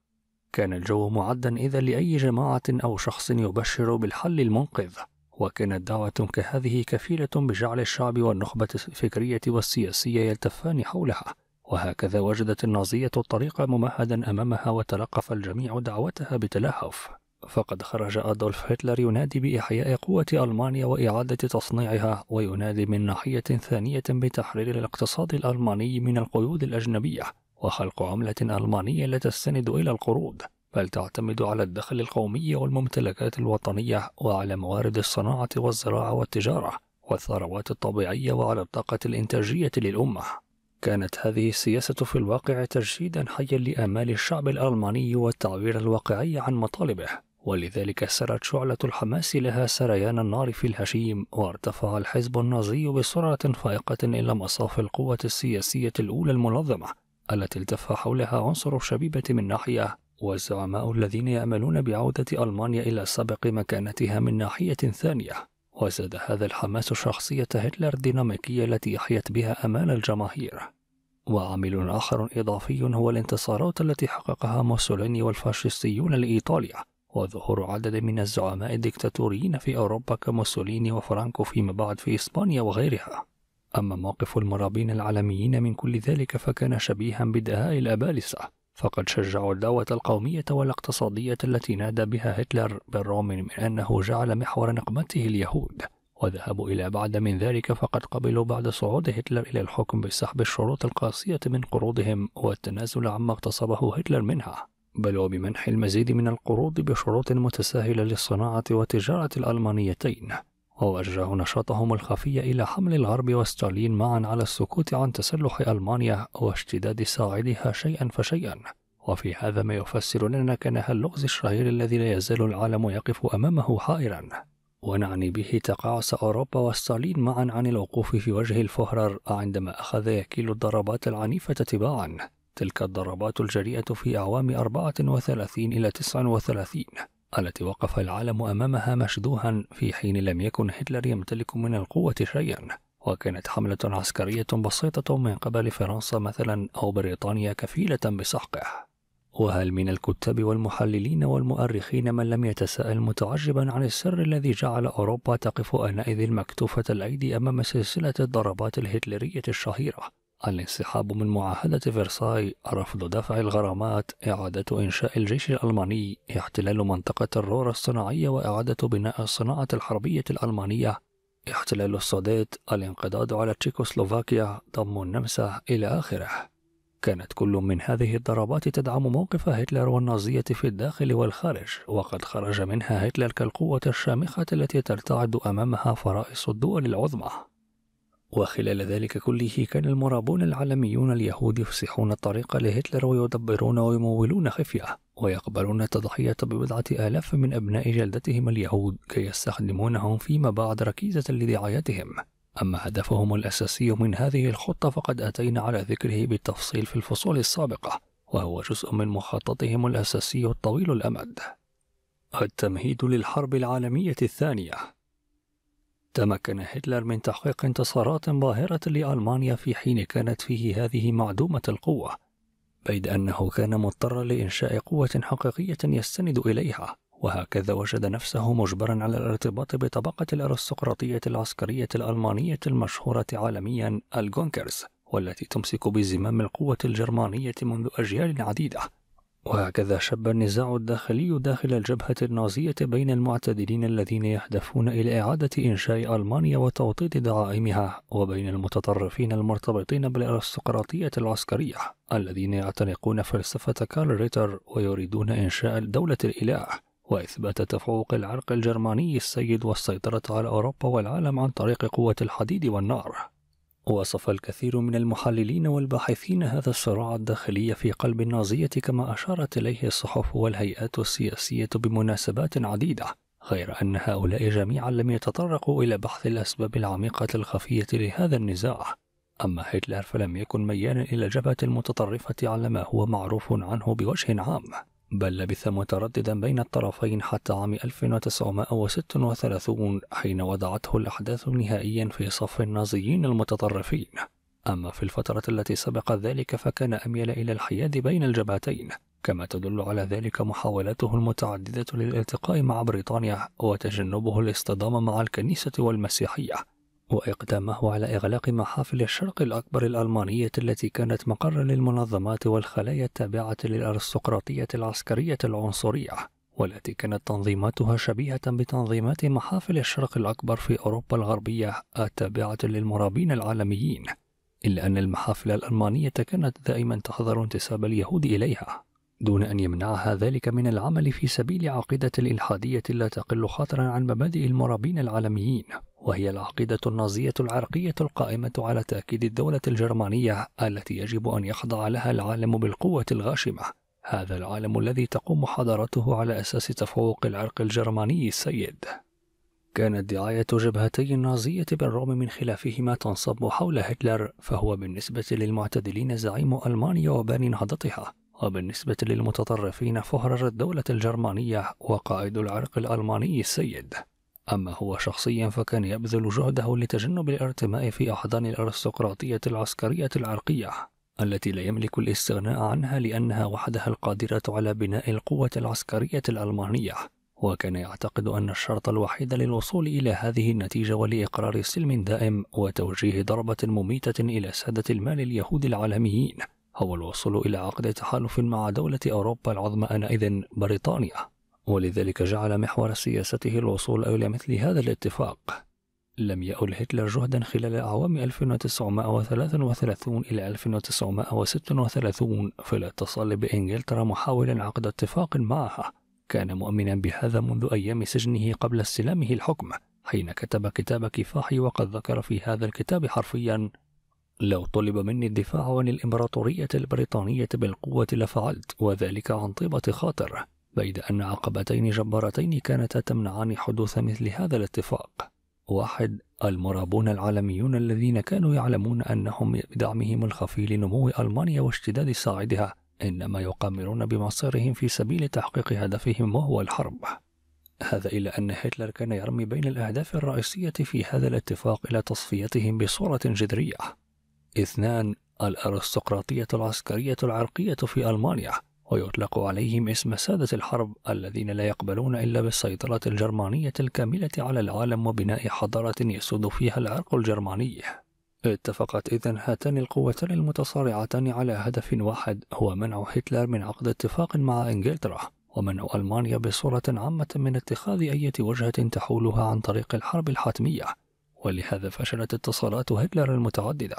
Speaker 1: كان الجو معدا إذا لأي جماعة أو شخص يبشر بالحل المنقذ وكانت دعوة كهذه كفيلة بجعل الشعب والنخبة الفكرية والسياسية يلتفان حولها وهكذا وجدت النازية الطريق ممهدا أمامها وتلقف الجميع دعوتها بتلهف فقد خرج أدولف هتلر ينادي بإحياء قوة ألمانيا وإعادة تصنيعها وينادي من ناحية ثانية بتحرير الاقتصاد الألماني من القيود الأجنبية وخلق عملة ألمانية لا تستند إلى القروض بل تعتمد على الدخل القومي والممتلكات الوطنية وعلى موارد الصناعة والزراعة والتجارة والثروات الطبيعية وعلى الطاقة الإنتاجية للأمة كانت هذه السياسة في الواقع تجسيدا حيا لآمال الشعب الألماني والتعبير الواقعي عن مطالبه ولذلك سرت شعلة الحماس لها سريان النار في الهشيم وارتفع الحزب النازي بسرعة فائقة إلى مصاف القوة السياسية الأولى المنظمة التي التف حولها عنصر الشبيبة من ناحية والزعماء الذين يأملون بعودة ألمانيا إلى سابق مكانتها من ناحية ثانية وزاد هذا الحماس شخصية هتلر الديناميكية التي أحيت بها آمال الجماهير وعامل آخر إضافي هو الانتصارات التي حققها موسوليني والفاشيستيون لإيطاليا وظهور عدد من الزعماء الدكتاتوريين في أوروبا كموسوليني وفرانكو فيما بعد في إسبانيا وغيرها أما موقف المرابين العالميين من كل ذلك فكان شبيها بدهاء الأبالسة فقد شجعوا الدعوة القومية والاقتصادية التي نادى بها هتلر بالرغم من أنه جعل محور نقمته اليهود وذهبوا إلى بعد من ذلك فقد قبلوا بعد صعود هتلر إلى الحكم بسحب الشروط القاسية من قروضهم والتنازل عما اغتصبه هتلر منها بل وبمنح المزيد من القروض بشروط متساهلة للصناعة والتجارة الألمانيتين ووجهوا نشاطهم الخفي إلى حمل الغرب وستالين معا على السكوت عن تسلح ألمانيا واشتداد صاعدها شيئا فشيئا وفي هذا ما يفسر لنا كنها اللغز الشهير الذي لا يزال العالم يقف أمامه حائرا ونعني به تقاعس أوروبا وستالين معا عن الوقوف في وجه الفهرر عندما أخذ يكيل الضربات العنيفة تباعا تلك الضربات الجريئة في أعوام 34 إلى 39 التي وقف العالم أمامها مشدوها في حين لم يكن هتلر يمتلك من القوة شيئا وكانت حملة عسكرية بسيطة من قبل فرنسا مثلا أو بريطانيا كفيلة بسحقه وهل من الكتاب والمحللين والمؤرخين من لم يتساءل متعجبا عن السر الذي جعل أوروبا تقف آنئذ مكتوفة الأيدي أمام سلسلة الضربات الهتلرية الشهيرة الانسحاب من معاهدة فرساي رفض دفع الغرامات إعادة إنشاء الجيش الألماني احتلال منطقة الرور الصناعية وإعادة بناء الصناعة الحربية الألمانية احتلال السودات الانقضاض على تشيكوسلوفاكيا ضم النمسا إلى آخره كانت كل من هذه الضربات تدعم موقف هتلر والنازية في الداخل والخارج وقد خرج منها هتلر كالقوة الشامخة التي ترتعد أمامها فرائص الدول العظمى وخلال ذلك كله كان المرابون العالميون اليهود يفسحون الطريق لهتلر ويدبرون ويمولون خفية ويقبلون التضحية ببضعة آلاف من أبناء جلدتهم اليهود كي يستخدمونهم فيما بعد ركيزة لدعايتهم أما هدفهم الأساسي من هذه الخطة فقد أتينا على ذكره بالتفصيل في الفصول السابقة وهو جزء من مخططهم الأساسي الطويل الأمد التمهيد للحرب العالمية الثانية تمكن هتلر من تحقيق انتصارات باهرة لألمانيا في حين كانت فيه هذه معدومة القوة، بيد أنه كان مضطرا لإنشاء قوة حقيقية يستند إليها، وهكذا وجد نفسه مجبرا على الارتباط بطبقة الأرستقراطية العسكرية الألمانية المشهورة عالميا الجونكرز، والتي تمسك بزمام القوة الجرمانية منذ أجيال عديدة. وهكذا شب النزاع الداخلي داخل الجبهة النازية بين المعتدلين الذين يهدفون إلى إعادة إنشاء ألمانيا وتوطيد دعائمها وبين المتطرفين المرتبطين بالأرستقراطية العسكرية الذين يعتنقون فلسفة كارل ريتر ويريدون إنشاء دولة الإله وإثبات تفوق العرق الجرماني السيد والسيطرة على أوروبا والعالم عن طريق قوة الحديد والنار وصف الكثير من المحللين والباحثين هذا الصراع الداخلي في قلب النازية كما أشارت إليه الصحف والهيئات السياسية بمناسبات عديدة غير أن هؤلاء جميعا لم يتطرقوا إلى بحث الأسباب العميقة الخفية لهذا النزاع أما هتلر فلم يكن ميالا إلى جبهة المتطرفة على ما هو معروف عنه بوجه عام بل لبث مترددا بين الطرفين حتى عام 1936 حين وضعته الأحداث نهائيا في صف النازيين المتطرفين أما في الفترة التي سبقت ذلك فكان أميل إلى الحياد بين الجبهتين كما تدل على ذلك محاولاته المتعددة للالتقاء مع بريطانيا وتجنبه الاصطدام مع الكنيسة والمسيحية وإقدامه على إغلاق محافل الشرق الأكبر الألمانية التي كانت مقرا للمنظمات والخلايا التابعة للأرستقراطية العسكرية العنصرية والتي كانت تنظيماتها شبيهة بتنظيمات محافل الشرق الأكبر في أوروبا الغربية التابعة للمرابين العالميين إلا أن المحافل الألمانية كانت دائما تحظر انتساب اليهود إليها دون أن يمنعها ذلك من العمل في سبيل عقيدة الإلحادية لا تقل خطرا عن مبادئ المرابين العالميين وهي العقيدة النازية العرقية القائمة على تأكيد الدولة الجرمانية التي يجب أن يخضع لها العالم بالقوة الغاشمة هذا العالم الذي تقوم حضارته على أساس تفوق العرق الجرماني السيد كانت دعاية جبهتي النازية بالرغم من خلافهما تنصب حول هتلر فهو بالنسبة للمعتدلين زعيم ألمانيا وباني نهضتها وبالنسبة للمتطرفين فهرر الدولة الجرمانية وقائد العرق الألماني السيد أما هو شخصيا فكان يبذل جهده لتجنب الارتماء في أحضان الأرستقراطية العسكرية العرقية التي لا يملك الاستغناء عنها لأنها وحدها القادرة على بناء القوة العسكرية الألمانية وكان يعتقد أن الشرط الوحيد للوصول إلى هذه النتيجة ولإقرار سلم دائم وتوجيه ضربة مميتة إلى سادة المال اليهود العالميين هو الوصول إلى عقد تحالف مع دولة أوروبا العظمى آنئذ بريطانيا ولذلك جعل محور سياسته الوصول إلى مثل هذا الاتفاق لم يأل هتلر جهدا خلال أعوام 1933 إلى 1936 في الاتصال بإنجلترا محاولا عقد اتفاق معها كان مؤمنا بهذا منذ أيام سجنه قبل استلامه الحكم حين كتب كتاب كفاحي وقد ذكر في هذا الكتاب حرفيا لو طلب مني الدفاع عن الإمبراطورية البريطانية بالقوة لفعلت وذلك عن طيبة خاطر بيد أن عقبتين جبارتين كانتا تمنعان حدوث مثل هذا الاتفاق واحد المرابون العالميون الذين كانوا يعلمون أنهم بدعمهم الخفي لنمو ألمانيا واشتداد صاعدها إنما يقامرون بمصيرهم في سبيل تحقيق هدفهم وهو الحرب هذا إلى أن هتلر كان يرمي بين الأهداف الرئيسية في هذا الاتفاق إلى تصفيتهم بصورة جذرية اثنان الأرستقراطية العسكرية العرقية في ألمانيا ويطلق عليهم اسم سادة الحرب الذين لا يقبلون إلا بالسيطرة الجرمانية الكاملة على العالم وبناء حضارة يسود فيها العرق الجرماني اتفقت إذن هاتان القوتان المتصارعتان على هدف واحد هو منع هتلر من عقد اتفاق مع إنجلترا ومنع ألمانيا بصورة عامة من اتخاذ أي وجهة تحولها عن طريق الحرب الحتمية ولهذا فشلت اتصالات هتلر المتعددة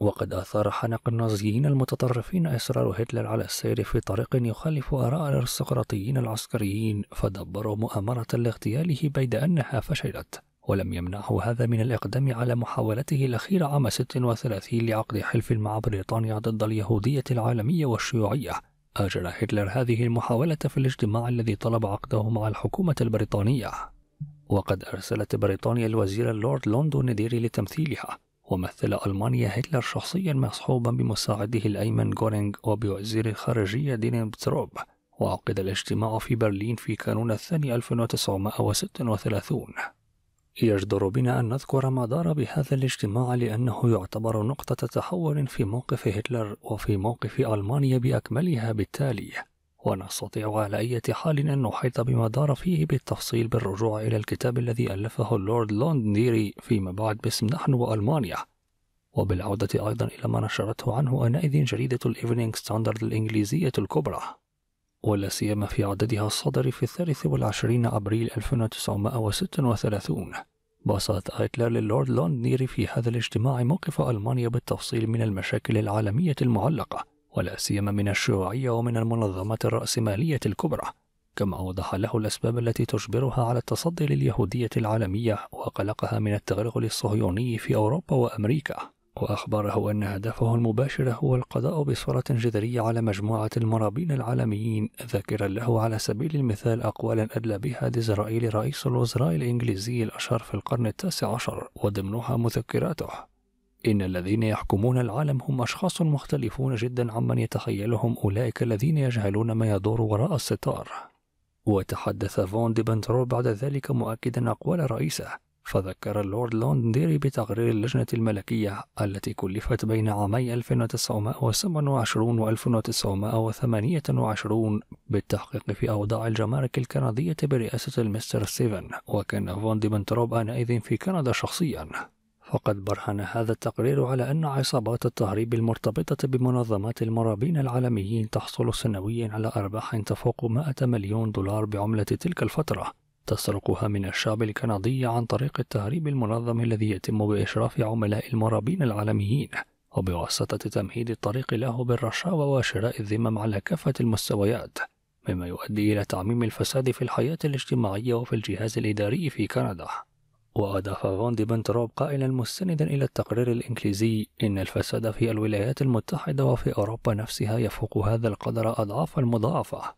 Speaker 1: وقد أثار حنق النازيين المتطرفين إصرار هتلر على السير في طريق يخالف آراء الأرستقراطيين العسكريين فدبروا مؤامرة لاغتياله بيد أنها فشلت ولم يمنعه هذا من الإقدام على محاولته الأخيرة عام 36 لعقد حلف مع بريطانيا ضد اليهودية العالمية والشيوعية أجرى هتلر هذه المحاولة في الاجتماع الذي طلب عقده مع الحكومة البريطانية وقد أرسلت بريطانيا الوزير اللورد لوندو نديري لتمثيلها ومثل ألمانيا هتلر شخصيا مصحوبا بمساعده الأيمن جورينج وبوزير الخارجية دينين بتروب وعقد الاجتماع في برلين في كانون الثاني 1936 يجدر بنا أن نذكر ما دار بهذا الاجتماع لأنه يعتبر نقطة تحول في موقف هتلر وفي موقف ألمانيا بأكملها بالتالي ونستطيع على أي حال أن نحيط بما دار فيه بالتفصيل بالرجوع إلى الكتاب الذي ألفه اللورد لوندنيري فيما بعد باسم نحن وألمانيا وبالعودة أيضا إلى ما نشرته عنه آنئذ جريدة الإيفنينغ ستاندرد الإنجليزية الكبرى ولا سيما في عددها الصدر في الثالث والعشرين أبريل 1936 بسط هتلر للورد لوندنيري في هذا الاجتماع موقف ألمانيا بالتفصيل من المشاكل العالمية المعلقة ولا سيما من الشيوعية ومن المنظمات الرأسمالية الكبرى، كما أوضح له الأسباب التي تجبرها على التصدي لليهودية العالمية وقلقها من التغلغل الصهيوني في أوروبا وأمريكا، وأخبره أن هدفه المباشر هو القضاء بصورة جذرية على مجموعة المرابين العالميين ذاكرا له على سبيل المثال أقوالا أدلى بها ديزرائيل رئيس الوزراء الإنجليزي الأشهر في القرن التاسع عشر وضمنها مذكراته إن الذين يحكمون العالم هم أشخاص مختلفون جدا عمن يتخيلهم أولئك الذين يجهلون ما يدور وراء الستار وتحدث فون دي بنترول بعد ذلك مؤكدا أقوال رئيسه فذكر اللورد لونديري بتقرير اللجنة الملكية التي كلفت بين عامي 1927 و 1928 بالتحقيق في أوضاع الجمارك الكندية برئاسة المستر ستيفن وكان فون دي بنتروب آنئذ في كندا شخصيا وقد برهن هذا التقرير على أن عصابات التهريب المرتبطة بمنظمات المرابين العالميين تحصل سنويا على أرباح تفوق 100 مليون دولار بعملة تلك الفترة تسرقها من الشعب الكندي عن طريق التهريب المنظم الذي يتم بإشراف عملاء المرابين العالميين وبواسطة تمهيد الطريق له بالرشاوى وشراء الذمم على كافة المستويات مما يؤدي إلى تعميم الفساد في الحياة الاجتماعية وفي الجهاز الإداري في كندا وأضاف فون دي بنتروب قائلا مستندا إلى التقرير الإنجليزي إن الفساد في الولايات المتحدة وفي أوروبا نفسها يفوق هذا القدر أضعاف المضاعفة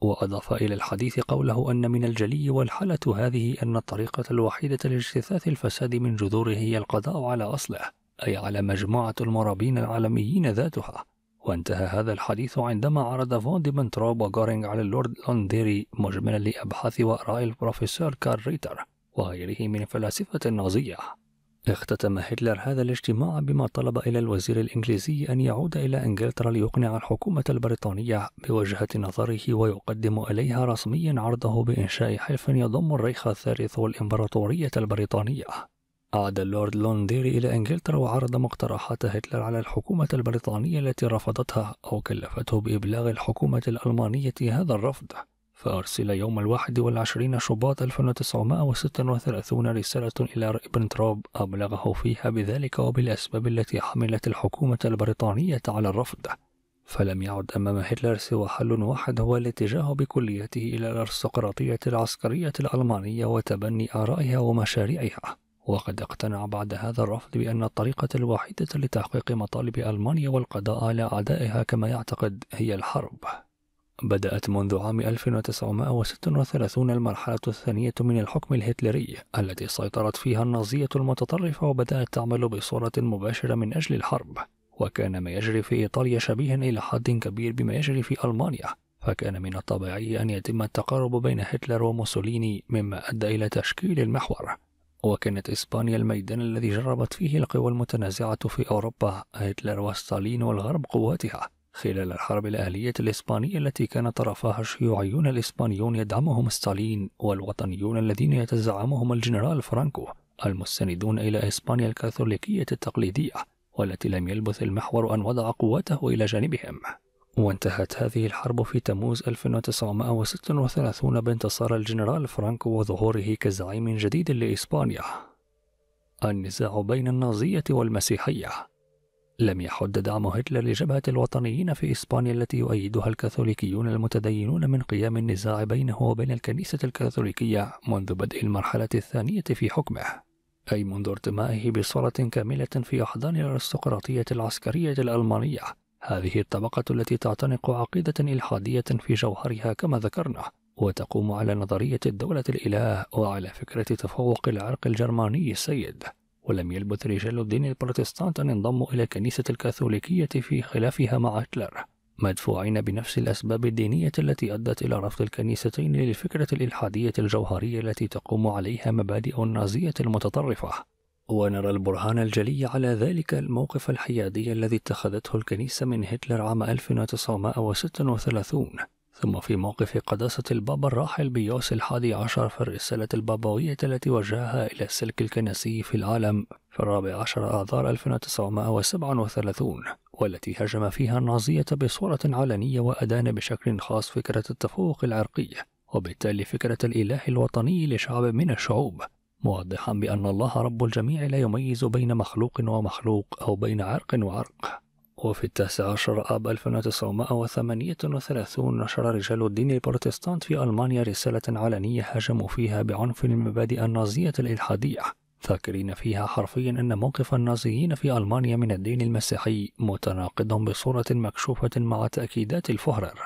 Speaker 1: وأضاف إلى الحديث قوله أن من الجلي والحالة هذه أن الطريقة الوحيدة لاجتثاث الفساد من جذوره هي القضاء على أصله أي على مجموعة المرابين العالميين ذاتها وانتهى هذا الحديث عندما عرض فون دي بنتروب وغورينغ على اللورد لونديري مجملا لأبحاث وآراء البروفيسور كارل ريتر وغيره من الفلاسفة النازية اختتم هتلر هذا الاجتماع بما طلب إلى الوزير الإنجليزي أن يعود إلى إنجلترا ليقنع الحكومة البريطانية بوجهة نظره ويقدم إليها رسميا عرضه بإنشاء حلف يضم الريخ الثالث والإمبراطورية البريطانية عاد اللورد لونديري إلى إنجلترا وعرض مقترحات هتلر على الحكومة البريطانية التي رفضتها أو كلفته بإبلاغ الحكومة الألمانية هذا الرفض فأرسل يوم الواحد والعشرين شباط 1936 رسالة إلى ابن تراب أبلغه فيها بذلك وبالأسباب التي حملت الحكومة البريطانية على الرفض فلم يعد أمام هتلر سوى حل واحد هو الاتجاه بكليته إلى الأرستقراطية العسكرية الألمانية وتبني آرائها ومشاريعها وقد اقتنع بعد هذا الرفض بأن الطريقة الوحيدة لتحقيق مطالب ألمانيا والقضاء على أعدائها كما يعتقد هي الحرب بدأت منذ عام 1936 المرحلة الثانية من الحكم الهتلري التي سيطرت فيها النازية المتطرفة وبدأت تعمل بصورة مباشرة من أجل الحرب وكان ما يجري في إيطاليا شبيها إلى حد كبير بما يجري في ألمانيا فكان من الطبيعي أن يتم التقارب بين هتلر وموسوليني مما أدى إلى تشكيل المحور وكانت إسبانيا الميدان الذي جربت فيه القوى المتنازعة في أوروبا هتلر وستالين والغرب قواتها خلال الحرب الأهلية الإسبانية التي كان طرفها الشيوعيون الإسبانيون يدعمهم ستالين والوطنيون الذين يتزعمهم الجنرال فرانكو المستندون إلى إسبانيا الكاثوليكية التقليدية والتي لم يلبث المحور أن وضع قواته إلى جانبهم وانتهت هذه الحرب في تموز 1936 بانتصار الجنرال فرانكو وظهوره كزعيم جديد لإسبانيا النزاع بين النازية والمسيحية لم يحد دعم هتلر لجبهة الوطنيين في إسبانيا التي يؤيدها الكاثوليكيون المتدينون من قيام النزاع بينه وبين الكنيسة الكاثوليكية منذ بدء المرحلة الثانية في حكمه أي منذ ارتمائه بصورة كاملة في أحضان الأرستقراطية العسكرية الألمانية هذه الطبقة التي تعتنق عقيدة إلحادية في جوهرها كما ذكرنا وتقوم على نظرية الدولة الإله وعلى فكرة تفوق العرق الجرماني السيد ولم يلبث رجال الدين البروتستانت أن انضموا إلى الكنيسة الكاثوليكية في خلافها مع هتلر مدفوعين بنفس الأسباب الدينية التي أدت إلى رفض الكنيستين للفكرة الإلحادية الجوهرية التي تقوم عليها مبادئ النازية المتطرفة ونرى البرهان الجلي على ذلك الموقف الحيادي الذي اتخذته الكنيسة من هتلر عام 1936 ثم في موقف قداسة البابا الراحل بيوس الحادي عشر في الرسالة البابوية التي وجهها إلى السلك الكنسي في العالم في الرابع عشر آذار 1937 والتي هجم فيها النازية بصورة علنية وأدان بشكل خاص فكرة التفوق العرقي وبالتالي فكرة الإله الوطني لشعب من الشعوب موضحا بأن الله رب الجميع لا يميز بين مخلوق ومخلوق أو بين عرق وعرق وفي التاسع عشر آب 1938 نشر رجال الدين البروتستانت في ألمانيا رسالة علنية هاجموا فيها بعنف المبادئ النازية الإلحادية ذاكرين فيها حرفيا أن موقف النازيين في ألمانيا من الدين المسيحي متناقض بصورة مكشوفة مع تأكيدات الفهرر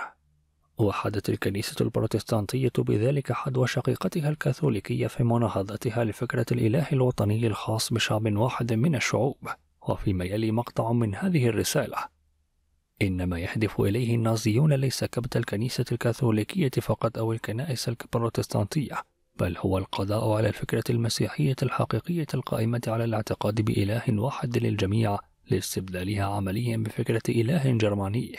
Speaker 1: وحدت الكنيسة البروتستانتية بذلك حدوى شقيقتها الكاثوليكية في مناهضتها لفكرة الإله الوطني الخاص بشعب واحد من الشعوب وفيما يلي مقطع من هذه الرسالة إن ما يهدف إليه النازيون ليس كبت الكنيسة الكاثوليكية فقط أو الكنائس البروتستانتية بل هو القضاء على الفكرة المسيحية الحقيقية القائمة على الاعتقاد بإله واحد للجميع لاستبدالها عمليا بفكرة إله جرماني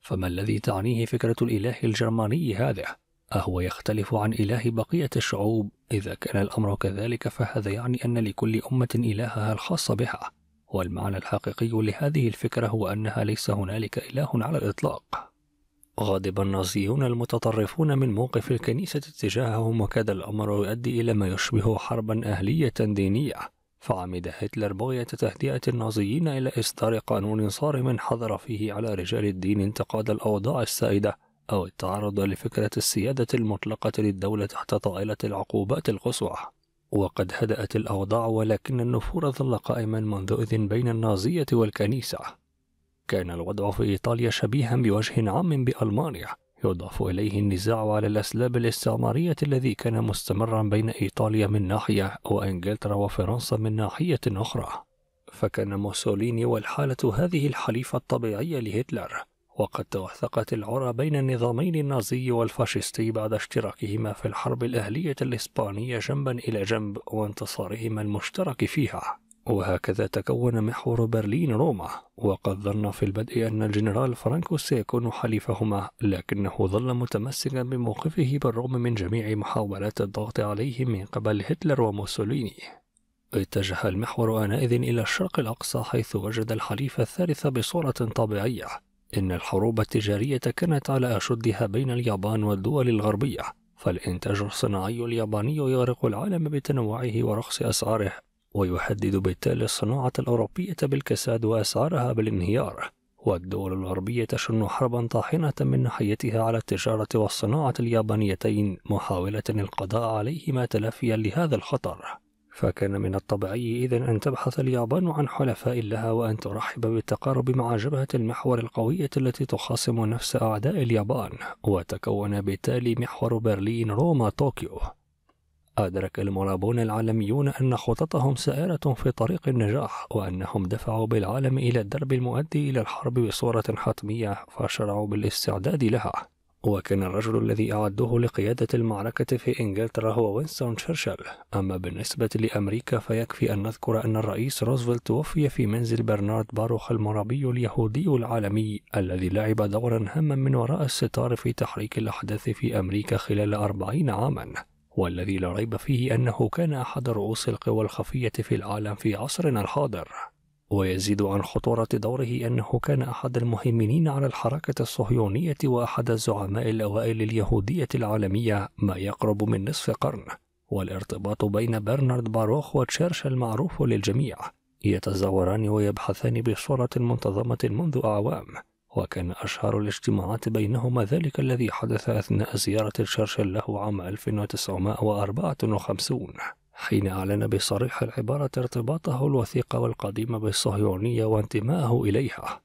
Speaker 1: فما الذي تعنيه فكرة الإله الجرماني هذا؟ أهو يختلف عن إله بقية الشعوب؟ إذا كان الأمر كذلك فهذا يعني أن لكل أمة إلهها الخاص بها والمعنى الحقيقي لهذه الفكرة هو أنها ليس هنالك إله على الإطلاق غضب النازيون المتطرفون من موقف الكنيسة تجاههم وكاد الأمر يؤدي إلى ما يشبه حربا أهلية دينية فعمد هتلر بغية تهدئة النازيين إلى إصدار قانون صارم حظر فيه على رجال الدين انتقاد الأوضاع السائدة أو التعرض لفكرة السيادة المطلقة للدولة تحت طائلة العقوبات القصوى وقد هدأت الأوضاع ولكن النفور ظل قائما منذ إذ بين النازية والكنيسة كان الوضع في إيطاليا شبيها بوجه عام بألمانيا يضاف إليه النزاع على الأسلاب الاستعمارية الذي كان مستمرا بين إيطاليا من ناحية وإنجلترا وفرنسا من ناحية أخرى فكان موسوليني والحالة هذه الحليفة الطبيعية لهتلر وقد توثقت العرى بين النظامين النازي والفاشيستي بعد اشتراكهما في الحرب الأهلية الإسبانية جنبا إلى جنب وانتصارهما المشترك فيها وهكذا تكون محور برلين روما وقد ظن في البدء أن الجنرال فرانكو سيكون حليفهما لكنه ظل متمسكا بموقفه بالرغم من جميع محاولات الضغط عليه من قبل هتلر وموسوليني اتجه المحور آنئذ إلى الشرق الأقصى حيث وجد الحليف الثالث بصورة طبيعية إن الحروب التجارية كانت على أشدها بين اليابان والدول الغربية فالإنتاج الصناعي الياباني يغرق العالم بتنوعه ورخص أسعاره ويهدد بالتالي الصناعة الأوروبية بالكساد وأسعارها بالانهيار والدول الغربية تشن حربا طاحنة من ناحيتها على التجارة والصناعة اليابانيتين محاولة القضاء عليهما تلافيا لهذا الخطر فكان من الطبيعي إذا أن تبحث اليابان عن حلفاء لها وأن ترحب بالتقارب مع جبهة المحور القوية التي تخاصم نفس أعداء اليابان وتكون بالتالي محور برلين روما طوكيو أدرك المرابون العالميون أن خططهم سائرة في طريق النجاح وأنهم دفعوا بالعالم إلى الدرب المؤدي إلى الحرب بصورة حتمية فشرعوا بالاستعداد لها وكان الرجل الذي أعده لقيادة المعركة في إنجلترا هو وينستون تشرشل أما بالنسبة لأمريكا فيكفي أن نذكر أن الرئيس روزفلت توفي في منزل برنارد باروخ المرابي اليهودي العالمي الذي لعب دورا هاما من وراء الستار في تحريك الأحداث في أمريكا خلال أربعين عاما والذي لا ريب فيه أنه كان أحد رؤوس القوى الخفية في العالم في عصرنا الحاضر ويزيد عن خطورة دوره أنه كان أحد المهيمنين على الحركة الصهيونية وأحد الزعماء الأوائل اليهودية العالمية ما يقرب من نصف قرن والارتباط بين برنارد باروخ وتشيرش المعروف للجميع يتزاوران ويبحثان بصورة منتظمة منذ أعوام وكان أشهر الاجتماعات بينهما ذلك الذي حدث أثناء زيارة تشرشل له عام 1954 حين أعلن بصريح العبارة ارتباطه الوثيق والقديم بالصهيونية وانتمائه إليها.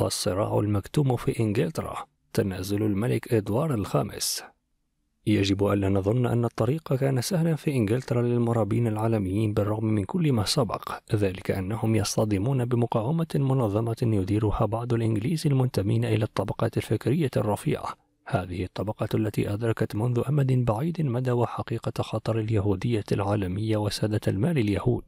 Speaker 1: الصراع المكتوم في إنجلترا تنازل الملك إدوار الخامس يجب ألا نظن أن الطريق كان سهلا في إنجلترا للمرابين العالميين بالرغم من كل ما سبق ذلك أنهم يصطدمون بمقاومة منظمة يديرها بعض الإنجليز المنتمين إلى الطبقات الفكرية الرفيعة هذه الطبقة التي أدركت منذ أمد بعيد مدى وحقيقة خطر اليهودية العالمية وسادة المال اليهود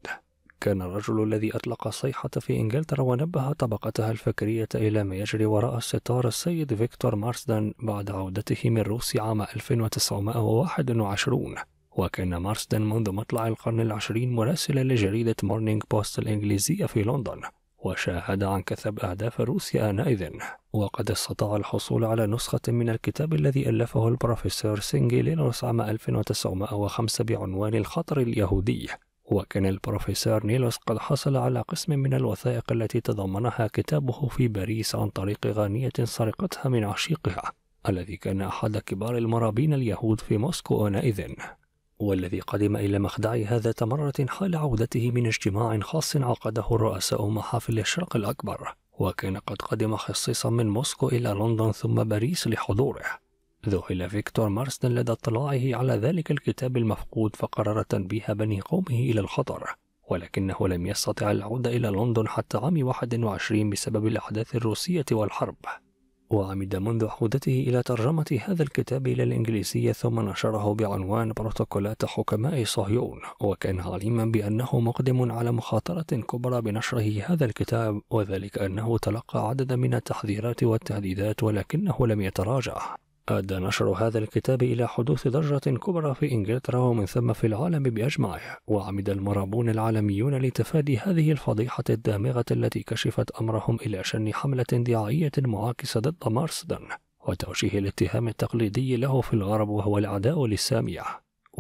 Speaker 1: كان الرجل الذي أطلق الصيحة في إنجلترا ونبه طبقتها الفكرية إلى ما يجري وراء الستار السيد فيكتور مارسدن بعد عودته من روسيا عام 1921 وكان مارسدن منذ مطلع القرن العشرين مراسلا لجريدة مورنينج بوست الإنجليزية في لندن وشاهد عن كثب أهداف روسيا آنئذ وقد استطاع الحصول على نسخة من الكتاب الذي ألفه البروفيسور سينجي لينوس عام 1905 بعنوان الخطر اليهودي وكان البروفيسور نيلوس قد حصل على قسم من الوثائق التي تضمنها كتابه في باريس عن طريق غانية سرقتها من عشيقها الذي كان أحد كبار المرابين اليهود في موسكو آنئذ والذي قدم إلى مخدعها ذات مرة حال عودته من اجتماع خاص عقده رؤساء محافل الشرق الأكبر وكان قد قدم خصيصا من موسكو إلى لندن ثم باريس لحضوره ذهل فيكتور مارستن لدى اطلاعه على ذلك الكتاب المفقود فقرر تنبيه بني قومه إلى الخطر ولكنه لم يستطع العودة إلى لندن حتى عام 21 بسبب الأحداث الروسية والحرب وعمد منذ عودته إلى ترجمة هذا الكتاب إلى الإنجليزية ثم نشره بعنوان بروتوكولات حكماء صهيون وكان عليما بأنه مقدم على مخاطرة كبرى بنشره هذا الكتاب وذلك أنه تلقى عددا من التحذيرات والتهديدات ولكنه لم يتراجع أدى نشر هذا الكتاب إلى حدوث ضجة كبرى في إنجلترا ومن ثم في العالم بأجمعه، وعمد المرابون العالميون لتفادي هذه الفضيحة الدامغة التي كشفت أمرهم إلى شن حملة دعائية معاكسة ضد مارسدن، وتوجيه الاتهام التقليدي له في الغرب وهو العداء للسامية،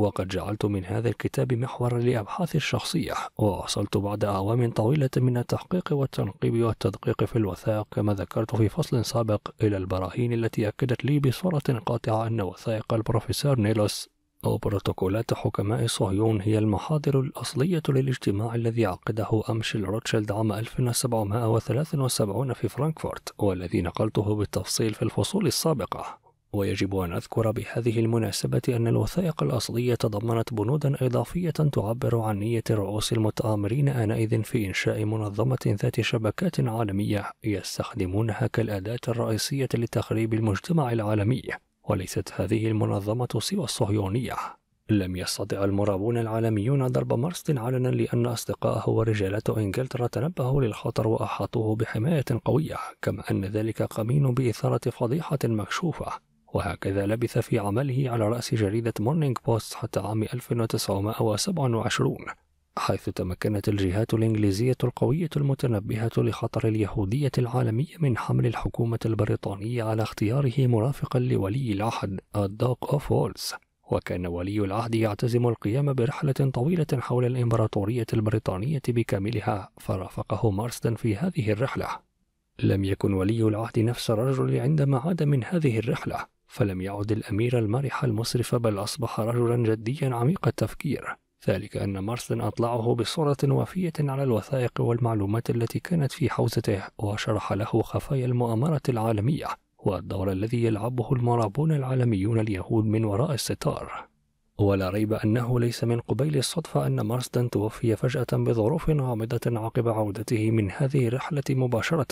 Speaker 1: وقد جعلت من هذا الكتاب محورا لأبحاثي الشخصية وواصلت بعد أعوام طويلة من التحقيق والتنقيب والتدقيق في الوثائق كما ذكرت في فصل سابق إلى البراهين التي أكدت لي بصورة قاطعة أن وثائق البروفيسور نيلوس أو بروتوكولات حكماء صهيون هي المحاضر الأصلية للاجتماع الذي عقده أمشيل روتشيلد عام 1773 في فرانكفورت والذي نقلته بالتفصيل في الفصول السابقة ويجب أن أذكر بهذه المناسبة أن الوثائق الأصلية تضمنت بنودا إضافية تعبر عن نية رؤوس المتآمرين آنئذ في إنشاء منظمة ذات شبكات عالمية يستخدمونها كالأداة الرئيسية لتخريب المجتمع العالمي وليست هذه المنظمة سوى الصهيونية لم يستطع المرابون العالميون ضرب مارستن علنا لأن أصدقائه ورجالة إنجلترا تنبهوا للخطر وأحاطوه بحماية قوية كما أن ذلك قمين بإثارة فضيحة مكشوفة وهكذا لبث في عمله على رأس جريدة مورنينغ بوست حتى عام 1927 حيث تمكنت الجهات الإنجليزية القوية المتنبهة لخطر اليهودية العالمية من حمل الحكومة البريطانية على اختياره مرافقا لولي العهد الدوك أوف وولز وكان ولي العهد يعتزم القيام برحلة طويلة حول الإمبراطورية البريطانية بكاملها فرافقه مارستن في هذه الرحلة لم يكن ولي العهد نفس الرجل عندما عاد من هذه الرحلة فلم يعد الأمير المرح المسرف بل أصبح رجلا جديا عميق التفكير ذلك أن مارسن أطلعه بصورة وافية على الوثائق والمعلومات التي كانت في حوزته وشرح له خفايا المؤامرة العالمية والدور الذي يلعبه المرابون العالميون اليهود من وراء الستار ولا ريب أنه ليس من قبيل الصدفة أن مارسدن توفي فجأة بظروف غامضة عقب عودته من هذه الرحلة مباشرة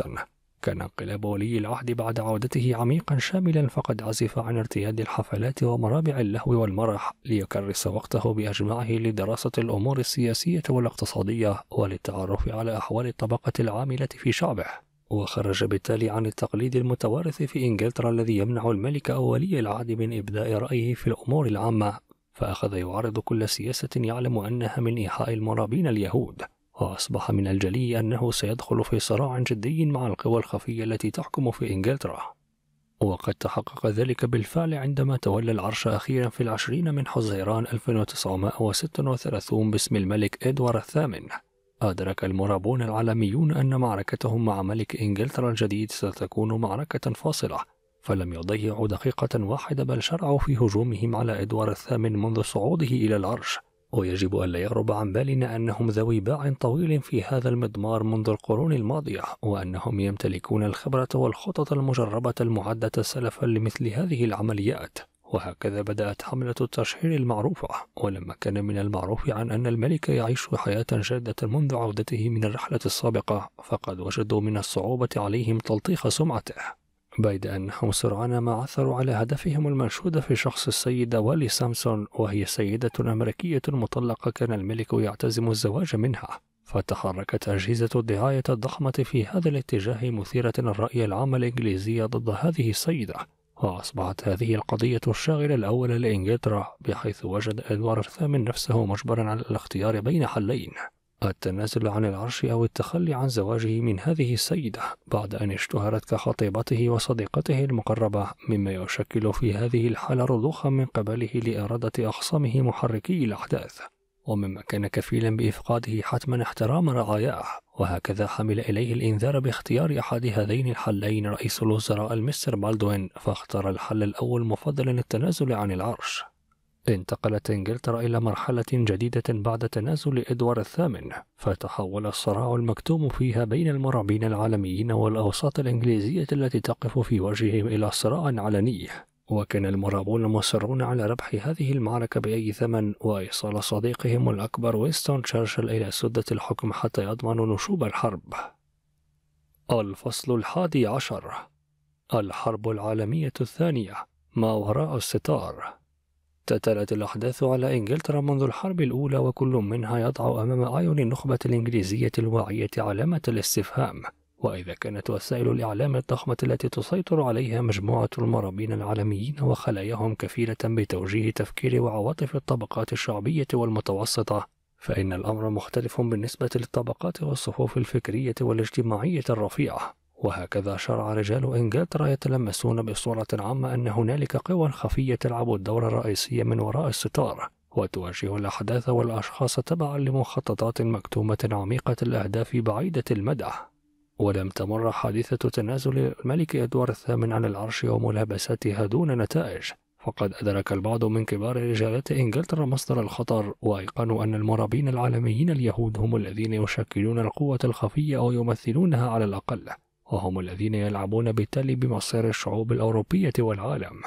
Speaker 1: كان انقلاب ولي العهد بعد عودته عميقا شاملا فقد عزف عن ارتياد الحفلات ومرابع اللهو والمرح ليكرس وقته بأجمعه لدراسة الأمور السياسية والاقتصادية وللتعرف على أحوال الطبقة العاملة في شعبه وخرج بالتالي عن التقليد المتوارث في إنجلترا الذي يمنع الملك أو ولي العهد من إبداء رأيه في الأمور العامة فأخذ يعرض كل سياسة يعلم أنها من إيحاء المرابين اليهود وأصبح من الجلي أنه سيدخل في صراع جدي مع القوى الخفية التي تحكم في إنجلترا وقد تحقق ذلك بالفعل عندما تولى العرش أخيرا في العشرين من حزيران 1936 باسم الملك إدوارد الثامن أدرك المرابون العالميون أن معركتهم مع ملك إنجلترا الجديد ستكون معركة فاصلة فلم يضيعوا دقيقة واحدة بل شرعوا في هجومهم على إدوارد الثامن منذ صعوده إلى العرش ويجب ألا يهرب عن بالنا أنهم ذوي باع طويل في هذا المضمار منذ القرون الماضية وأنهم يمتلكون الخبرة والخطط المجربة المعدة سلفا لمثل هذه العمليات وهكذا بدأت حملة التشهير المعروفة ولما كان من المعروف عن أن الملك يعيش حياة جادة منذ عودته من الرحلة السابقة فقد وجدوا من الصعوبة عليهم تلطيخ سمعته بيد أن سرعان ما عثروا على هدفهم المنشود في شخص السيدة والي سامسون وهي سيدة أمريكية مطلقة كان الملك يعتزم الزواج منها فتحركت أجهزة الدعاية الضخمة في هذا الاتجاه مثيرة الرأي العام الإنجليزي ضد هذه السيدة وأصبحت هذه القضية الشاغل الأول لإنجلترا بحيث وجد إدوارد الثامن نفسه مجبرا على الاختيار بين حلين التنازل عن العرش أو التخلي عن زواجه من هذه السيدة بعد أن اشتهرت كخطيبته وصديقته المقربة مما يشكل في هذه الحالة رضوخا من قبله لإرادة أخصامه محركي الأحداث ومما كان كفيلا بإفقاده حتما احترام رعاياه وهكذا حمل إليه الإنذار باختيار أحد هذين الحلين رئيس الوزراء المستر بالدوين فاختار الحل الأول مفضلا التنازل عن العرش انتقلت إنجلترا إلى مرحلة جديدة بعد تنازل إدوار الثامن فتحول الصراع المكتوم فيها بين المرعبين العالميين والأوساط الإنجليزية التي تقف في وجههم إلى صراع علني وكان المرابون مصرون على ربح هذه المعركة بأي ثمن وإيصال صديقهم الأكبر وينستون تشرشل إلى سدة الحكم حتى يضمنوا نشوب الحرب الفصل الحادي عشر الحرب العالمية الثانية ما وراء الستار تتالت الأحداث على إنجلترا منذ الحرب الأولى وكل منها يضع أمام أعين النخبة الإنجليزية الواعية علامة الاستفهام وإذا كانت وسائل الإعلام الضخمة التي تسيطر عليها مجموعة المرابين العالميين وخلاياهم كفيلة بتوجيه تفكير وعواطف الطبقات الشعبية والمتوسطة فإن الأمر مختلف بالنسبة للطبقات والصفوف الفكرية والاجتماعية الرفيعة وهكذا شرع رجال إنجلترا يتلمسون بصورة عامة أن هنالك قوى خفية تلعب الدور الرئيسي من وراء الستار وتواجه الأحداث والأشخاص تبعا لمخططات مكتومة عميقة الأهداف بعيدة المدى ولم تمر حادثة تنازل الملك إدوار الثامن عن العرش وملابساتها دون نتائج فقد أدرك البعض من كبار رجالات إنجلترا مصدر الخطر وأيقنوا أن المرابين العالميين اليهود هم الذين يشكلون القوة الخفية أو يمثلونها على الأقل وهم الذين يلعبون بالتالي بمصير الشعوب الأوروبية والعالم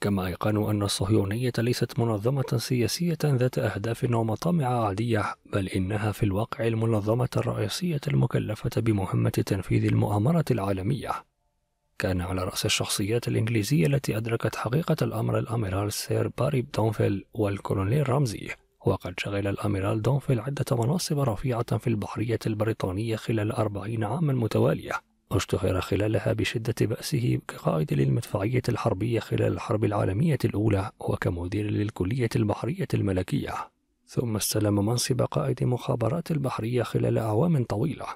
Speaker 1: كما أيقنوا أن الصهيونية ليست منظمة سياسية ذات أهداف ومطامع عادية بل إنها في الواقع المنظمة الرئيسية المكلفة بمهمة تنفيذ المؤامرة العالمية كان على رأس الشخصيات الإنجليزية التي أدركت حقيقة الأمر الأميرال سير باري دونفيل والكولونيل رمزي وقد شغل الأميرال دونفيل عدة مناصب رفيعة في البحرية البريطانية خلال أربعين عاما متوالية اشتهر خلالها بشدة بأسه كقائد للمدفعية الحربية خلال الحرب العالمية الأولى وكمدير للكلية البحرية الملكية ثم استلم منصب قائد مخابرات البحرية خلال أعوام طويلة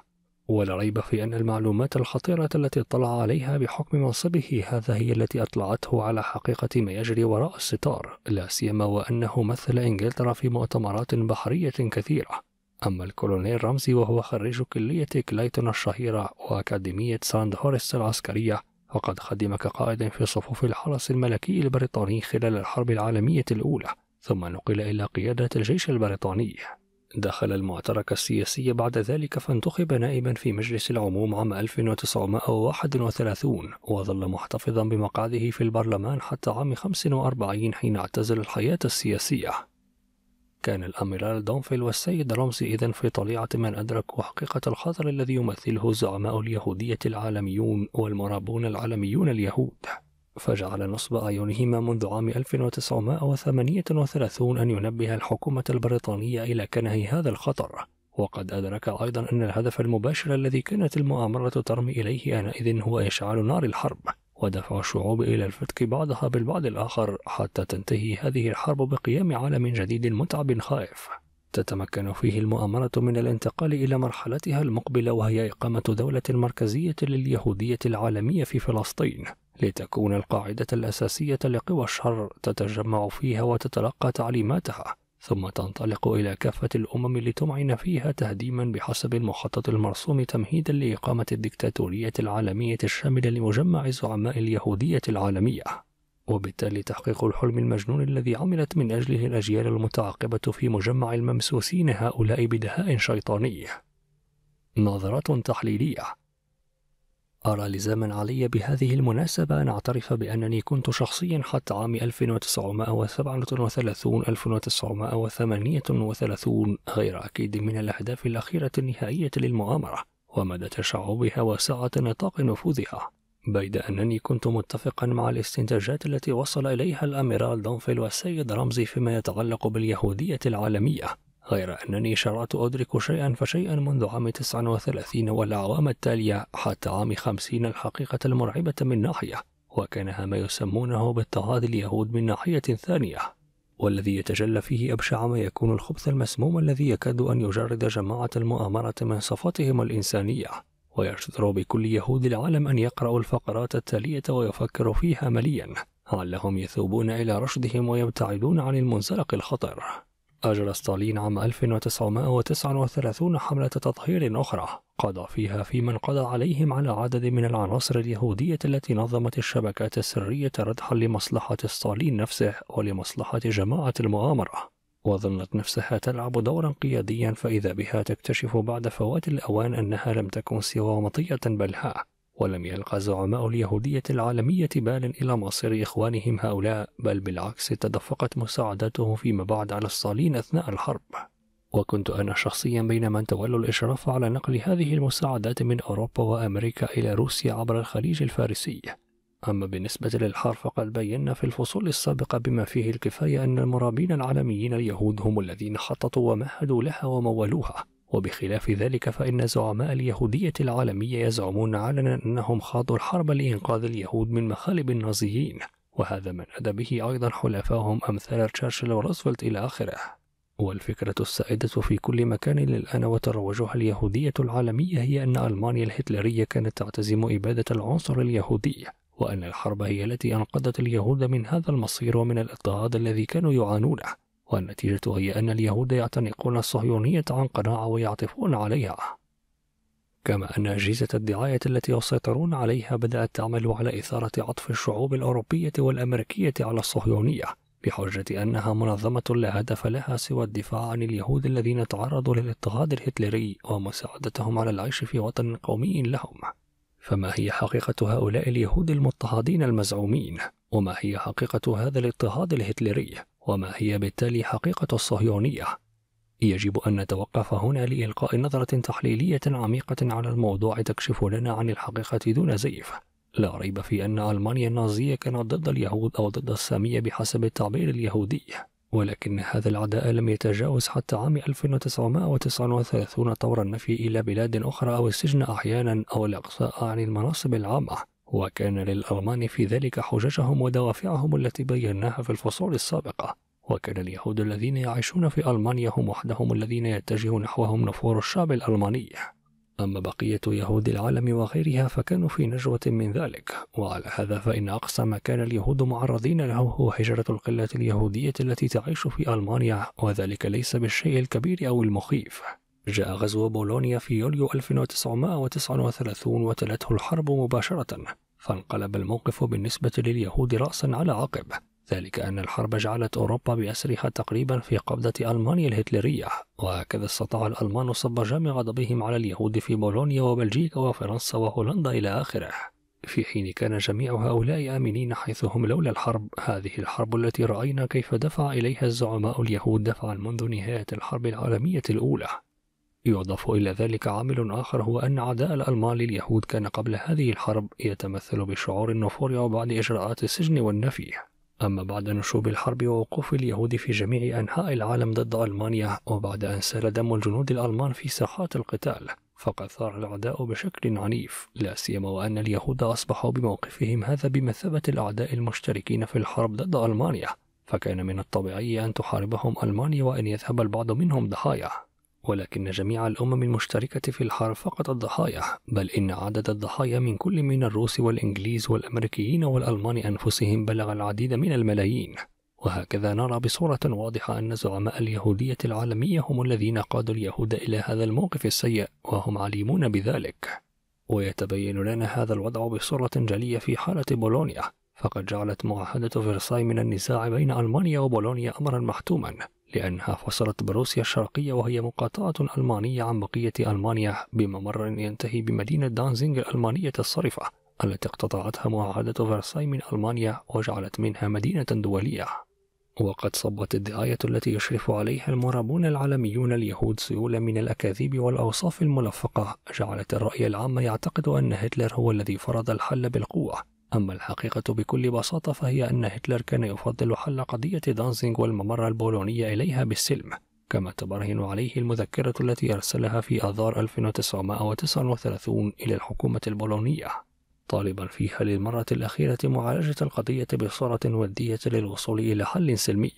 Speaker 1: ولا ريب في أن المعلومات الخطيرة التي اطلع عليها بحكم منصبه هذا هي التي أطلعته على حقيقة ما يجري وراء الستار لا سيما وأنه مثل إنجلترا في مؤتمرات بحرية كثيرة أما الكولونيل رمزي وهو خريج كلية كلايتون الشهيرة وأكاديمية ساند هورست العسكرية وقد خدم كقائد في صفوف الحرس الملكي البريطاني خلال الحرب العالمية الأولى ثم نقل إلى قيادة الجيش البريطاني دخل المعترك السياسي بعد ذلك فانتخب نائبا في مجلس العموم عام 1931 وظل محتفظا بمقعده في البرلمان حتى عام 45 حين اعتزل الحياة السياسية كان الأميرال دونفيل والسيد رمزي إذن في طليعة من أدركوا حقيقة الخطر الذي يمثله زعماء اليهودية العالميون والمرابون العالميون اليهود فجعل نصب أعينهما منذ عام 1938 أن ينبه الحكومة البريطانية إلى كنه هذا الخطر وقد أدرك أيضا أن الهدف المباشر الذي كانت المؤامرة ترمي إليه آنئذ هو إشعال نار الحرب ودفع الشعوب إلى الفتك بعضها بالبعض الآخر حتى تنتهي هذه الحرب بقيام عالم جديد متعب خائف تتمكن فيه المؤامرة من الانتقال إلى مرحلتها المقبلة وهي إقامة دولة مركزية لليهودية العالمية في فلسطين لتكون القاعدة الأساسية لقوى الشر تتجمع فيها وتتلقى تعليماتها ثم تنطلق إلى كافة الأمم لتمعن فيها تهديما بحسب المخطط المرسوم تمهيدا لإقامة الدكتاتورية العالمية الشاملة لمجمع زعماء اليهودية العالمية وبالتالي تحقيق الحلم المجنون الذي عملت من أجله الأجيال المتعاقبة في مجمع الممسوسين هؤلاء بدهاء شيطاني نظرة تحليلية أرى لزاما علي بهذه المناسبة أن أعترف بأنني كنت شخصيا حتى عام 1937 1938 غير أكيد من الأهداف الأخيرة النهائية للمؤامرة ومدى تشعبها وسعة نطاق نفوذها بيد أنني كنت متفقا مع الاستنتاجات التي وصل إليها الأميرال دونفيل والسيد رمزي فيما يتعلق باليهودية العالمية غير أنني شرعت أدرك شيئا فشيئا منذ عام 39 والأعوام التالية حتى عام 50 الحقيقة المرعبة من ناحية وكانها ما يسمونه باضطهاد اليهود من ناحية ثانية والذي يتجلى فيه أبشع ما يكون الخبث المسموم الذي يكاد أن يجرد جماعة المؤامرة من صفاتهم الإنسانية ويجدر بكل يهود العالم أن يقرأوا الفقرات التالية ويفكروا فيها مليا علهم يثوبون إلى رشدهم ويبتعدون عن المنزلق الخطر أجرى ستالين عام 1939 حملة تطهير أخرى قضى فيها في من قضى عليهم على عدد من العناصر اليهودية التي نظمت الشبكات السرية ردحا لمصلحة ستالين نفسه ولمصلحة جماعة المؤامرة وظنت نفسها تلعب دورا قياديا فإذا بها تكتشف بعد فوات الأوان أنها لم تكن سوى مطية بلهاء ولم يلقى زعماء اليهودية العالمية بالا إلى مصير إخوانهم هؤلاء بل بالعكس تدفقت مساعدته فيما بعد على الصالين أثناء الحرب وكنت أنا شخصيا بين من تولوا الإشراف على نقل هذه المساعدات من أوروبا وأمريكا إلى روسيا عبر الخليج الفارسي أما بالنسبة للحرب فقد بينا في الفصول السابقة بما فيه الكفاية أن المرابين العالميين اليهود هم الذين خططوا ومهدوا لها ومولوها وبخلاف ذلك فإن زعماء اليهودية العالمية يزعمون علنا أنهم خاضوا الحرب لإنقاذ اليهود من مخالب النازيين وهذا من أدى به أيضا حلفائهم أمثال تشرشل وروزفلت إلى آخره والفكرة السائدة في كل مكان للآن وتروجها اليهودية العالمية هي أن ألمانيا الهتلرية كانت تعتزم إبادة العنصر اليهودي وأن الحرب هي التي أنقذت اليهود من هذا المصير ومن الاضطهاد الذي كانوا يعانونه والنتيجة هي أن اليهود يعتنقون الصهيونية عن قناعة ويعطفون عليها كما أن أجهزة الدعاية التي يسيطرون عليها بدأت تعمل على إثارة عطف الشعوب الأوروبية والأمريكية على الصهيونية بحجة أنها منظمة لا هدف لها سوى الدفاع عن اليهود الذين تعرضوا للاضطهاد الهتلري ومساعدتهم على العيش في وطن قومي لهم فما هي حقيقة هؤلاء اليهود المضطهدين المزعومين؟ وما هي حقيقة هذا الاضطهاد الهتلري؟ وما هي بالتالي حقيقة الصهيونية؟ يجب أن نتوقف هنا لإلقاء نظرة تحليلية عميقة على الموضوع تكشف لنا عن الحقيقة دون زيف. لا ريب في أن ألمانيا النازية كانت ضد اليهود أو ضد السامية بحسب التعبير اليهودي، ولكن هذا العداء لم يتجاوز حتى عام 1939 طور النفي إلى بلاد أخرى أو السجن أحيانا أو الإقصاء عن المناصب العامة. وكان للألمان في ذلك حججهم ودوافعهم التي بيناها في الفصول السابقة وكان اليهود الذين يعيشون في ألمانيا هم وحدهم الذين يتجه نحوهم نفور الشعب الألماني أما بقية يهود العالم وغيرها فكانوا في نجوة من ذلك وعلى هذا فإن أقصى ما كان اليهود معرضين له هو هجرة القلة اليهودية التي تعيش في ألمانيا وذلك ليس بالشيء الكبير أو المخيف جاء غزو بولونيا في يوليو 1939 وتلته الحرب مباشرة فانقلب الموقف بالنسبة لليهود رأسا على عقب ذلك أن الحرب جعلت أوروبا بأسرها تقريبا في قبضة ألمانيا الهتلرية وهكذا استطاع الألمان صب جام غضبهم على اليهود في بولونيا وبلجيكا وفرنسا وهولندا إلى آخره في حين كان جميع هؤلاء آمنين حيث هم لولا الحرب هذه الحرب التي رأينا كيف دفع إليها الزعماء اليهود دفعا منذ نهاية الحرب العالمية الأولى يضاف إلى ذلك عامل آخر هو أن عداء الألمان لليهود كان قبل هذه الحرب يتمثل بشعور النفور وبعض إجراءات السجن والنفي أما بعد نشوب الحرب ووقوف اليهود في جميع أنحاء العالم ضد ألمانيا وبعد أن سال دم الجنود الألمان في ساحات القتال فقد ثار الأعداء بشكل عنيف لا سيما وأن اليهود أصبحوا بموقفهم هذا بمثابة الأعداء المشتركين في الحرب ضد ألمانيا فكان من الطبيعي أن تحاربهم ألمانيا وأن يذهب البعض منهم ضحايا ولكن جميع الأمم المشتركة في الحرب فقط الضحايا بل إن عدد الضحايا من كل من الروس والإنجليز والأمريكيين والألمان أنفسهم بلغ العديد من الملايين وهكذا نرى بصورة واضحة أن زعماء اليهودية العالمية هم الذين قادوا اليهود إلى هذا الموقف السيء وهم عليمون بذلك ويتبين لنا هذا الوضع بصورة جلية في حالة بولونيا فقد جعلت معاهدة فرساي من النزاع بين ألمانيا وبولونيا أمرا محتوما لأنها فصلت بروسيا الشرقية وهي مقاطعة ألمانية عن بقية ألمانيا بممر ينتهي بمدينة دانزينغ الألمانية الصرفة التي اقتطعتها معاهدة فرساي من ألمانيا وجعلت منها مدينة دولية وقد صبت الدعاية التي يشرف عليها المرابون العالميون اليهود سيولا من الأكاذيب والأوصاف الملفقة جعلت الرأي العام يعتقد أن هتلر هو الذي فرض الحل بالقوة أما الحقيقة بكل بساطة فهي أن هتلر كان يفضل حل قضية دانزينج والممر البولونية إليها بالسلم كما تبرهن عليه المذكرة التي أرسلها في آذار 1939 إلى الحكومة البولونية طالبا فيها للمرة الأخيرة معالجة القضية بصورة ودية للوصول إلى حل سلمي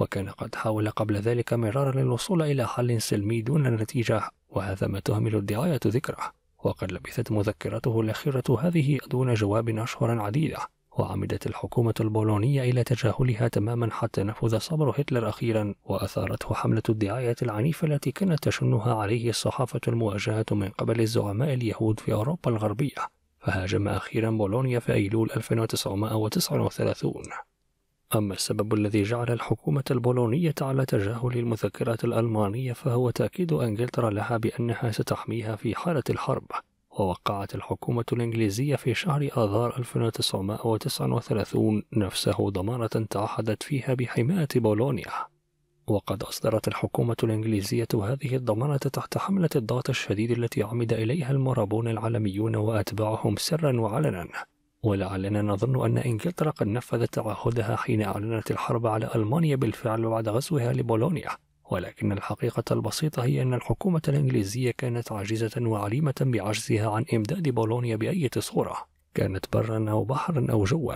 Speaker 1: وكان قد حاول قبل ذلك مرارا الوصول إلى حل سلمي دون نتيجة وهذا ما تهمل الدعاية ذكره وقد لبثت مذكرته الأخيرة هذه دون جواب أشهرا عديدة وعمدت الحكومة البولونية إلى تجاهلها تماما حتى نفذ صبر هتلر أخيرا وأثارته حملة الدعاية العنيفة التي كانت تشنها عليه الصحافة المواجهة من قبل الزعماء اليهود في أوروبا الغربية فهاجم أخيرا بولونيا في أيلول 1939 أما السبب الذي جعل الحكومة البولونية على تجاهل المذكرات الألمانية فهو تأكيد إنجلترا لها بأنها ستحميها في حالة الحرب ووقعت الحكومة الإنجليزية في شهر آذار 1939 نفسه ضمانة تعهدت فيها بحماية بولونيا وقد أصدرت الحكومة الإنجليزية هذه الضمانة تحت حملة الضغط الشديد التي عمد إليها المرابون العالميون وأتباعهم سرا وعلنا ولعلنا نظن أن إنجلترا قد نفذت تعهدها حين أعلنت الحرب على ألمانيا بالفعل بعد غزوها لبولونيا ولكن الحقيقة البسيطة هي أن الحكومة الإنجليزية كانت عاجزة وعليمة بعجزها عن إمداد بولونيا بأي صورة كانت برا أو بحرا أو جوا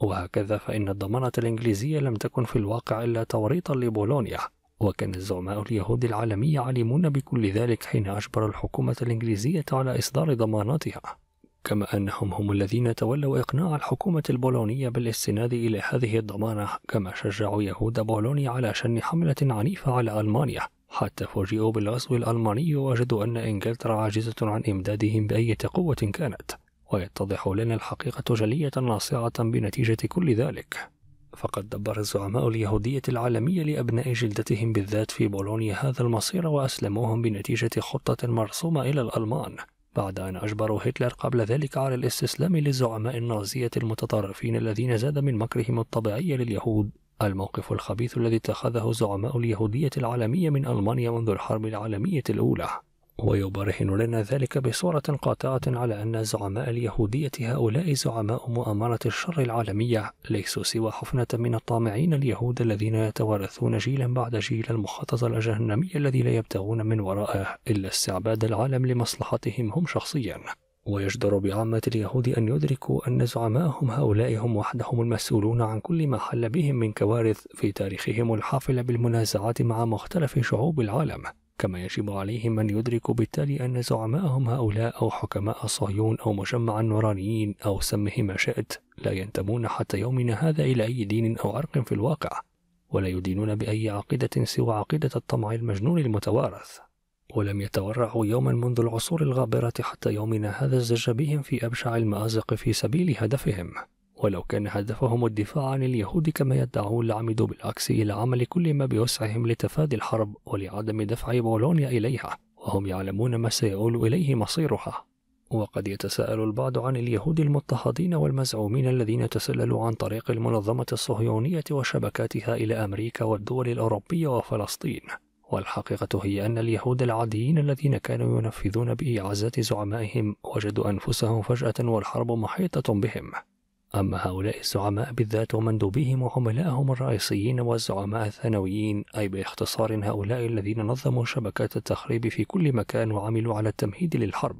Speaker 1: وهكذا فإن الضمانة الإنجليزية لم تكن في الواقع إلا توريطا لبولونيا وكان الزعماء اليهود العالمي علمون بكل ذلك حين أجبروا الحكومة الإنجليزية على إصدار ضماناتها كما أنهم هم الذين تولوا إقناع الحكومة البولونية بالاستناد إلى هذه الضمانة كما شجعوا يهود بولونيا على شن حملة عنيفة على ألمانيا حتى فوجئوا بالغزو الألماني ووجدوا أن إنجلترا عاجزة عن إمدادهم بأية قوة كانت ويتضح لنا الحقيقة جلية ناصعة بنتيجة كل ذلك فقد دبر الزعماء اليهودية العالمية لأبناء جلدتهم بالذات في بولونيا هذا المصير وأسلموهم بنتيجة خطة مرسومة إلى الألمان بعد أن أجبروا هتلر قبل ذلك على الاستسلام للزعماء النازية المتطرفين الذين زاد من مكرهم الطبيعي لليهود الموقف الخبيث الذي اتخذه زعماء اليهودية العالمية من ألمانيا منذ الحرب العالمية الأولى ويبرهن لنا ذلك بصورة قاطعة على أن زعماء اليهودية هؤلاء زعماء مؤامرة الشر العالمية ليسوا سوى حفنة من الطامعين اليهود الذين يتوارثون جيلا بعد جيل المخطط الجهنمي الذي لا يبتغون من ورائه إلا استعباد العالم لمصلحتهم هم شخصيا ويجدر بعامة اليهود أن يدركوا أن زعماءهم هؤلاء هم وحدهم المسؤولون عن كل ما حل بهم من كوارث في تاريخهم الحافل بالمنازعات مع مختلف شعوب العالم كما يجب عليهم أن يدركوا بالتالي أن زعماءهم هؤلاء أو حكماء صهيون أو مجمع النورانيين أو سمه ما شئت لا ينتمون حتى يومنا هذا إلى أي دين أو عرق في الواقع ولا يدينون بأي عقيدة سوى عقيدة الطمع المجنون المتوارث ولم يتورعوا يوما منذ العصور الغابرة حتى يومنا هذا الزج بهم في أبشع المآزق في سبيل هدفهم ولو كان هدفهم الدفاع عن اليهود كما يدعون لعمدوا بالعكس إلى عمل كل ما بوسعهم لتفادي الحرب ولعدم دفع بولونيا إليها وهم يعلمون ما سيؤول إليه مصيرها وقد يتساءل البعض عن اليهود المضطهدين والمزعومين الذين تسللوا عن طريق المنظمة الصهيونية وشبكاتها إلى أمريكا والدول الأوروبية وفلسطين والحقيقة هي أن اليهود العاديين الذين كانوا ينفذون بإعازات زعمائهم وجدوا أنفسهم فجأة والحرب محيطة بهم أما هؤلاء الزعماء بالذات ومندوبيهم وعملائهم الرئيسيين والزعماء الثانويين أي باختصار هؤلاء الذين نظموا شبكات التخريب في كل مكان وعملوا على التمهيد للحرب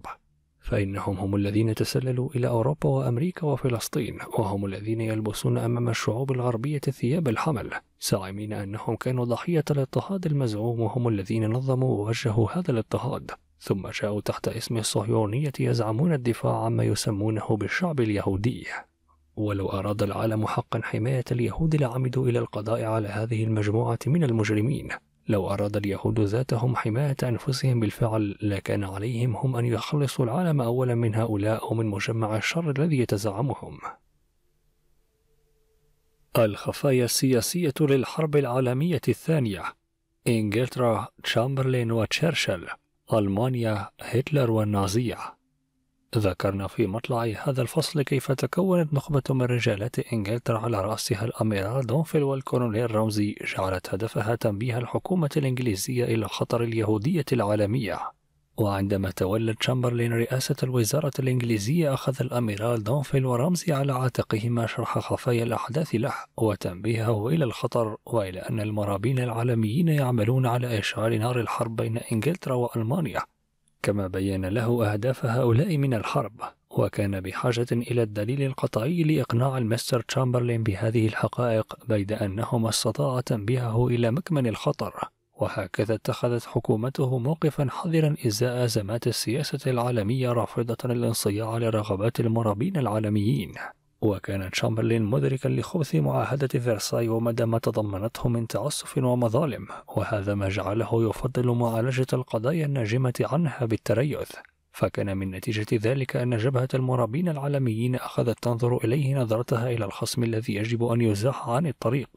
Speaker 1: فإنهم هم الذين تسللوا إلى أوروبا وأمريكا وفلسطين وهم الذين يلبسون أمام الشعوب الغربية ثياب الحمل زاعمين أنهم كانوا ضحية الاضطهاد المزعوم وهم الذين نظموا ووجهوا هذا الاضطهاد ثم جاءوا تحت اسم الصهيونية يزعمون الدفاع عما يسمونه بالشعب اليهودي ولو أراد العالم حقا حماية اليهود لعمدوا إلى القضاء على هذه المجموعة من المجرمين لو أراد اليهود ذاتهم حماية أنفسهم بالفعل لكان عليهم هم أن يخلصوا العالم أولا من هؤلاء ومن مجمع الشر الذي يتزعمهم الخفايا السياسية للحرب العالمية الثانية إنجلترا، تشامبرلين وتشرشل ألمانيا، هتلر والنازية ذكرنا في مطلع هذا الفصل كيف تكونت نخبة من رجالات إنجلترا على رأسها الأميرة دونفيل والكولونيل رمزي جعلت هدفها تنبيه الحكومة الإنجليزية إلى خطر اليهودية العالمية وعندما تولى تشامبرلين رئاسة الوزارة الإنجليزية أخذ الأميرال دونفيل ورمزي على عاتقهما شرح خفايا الأحداث له وتنبيهه إلى الخطر وإلى أن المرابين العالميين يعملون على إشعال نار الحرب بين إنجلترا وألمانيا كما بين له أهداف هؤلاء من الحرب وكان بحاجة إلى الدليل القطعي لإقناع المستر تشامبرلين بهذه الحقائق بيد أنه ما استطاع تنبيهه إلى مكمن الخطر وهكذا اتخذت حكومته موقفا حذرا إزاء أزمات السياسة العالمية رافضة الانصياع لرغبات المرابين العالميين وكان تشامبرلين مدركا لخبث معاهدة فرساي ومدى ما تضمنته من تعسف ومظالم وهذا ما جعله يفضل معالجة القضايا الناجمة عنها بالتريث فكان من نتيجة ذلك أن جبهة المرابين العالميين أخذت تنظر إليه نظرتها إلى الخصم الذي يجب أن يزاح عن الطريق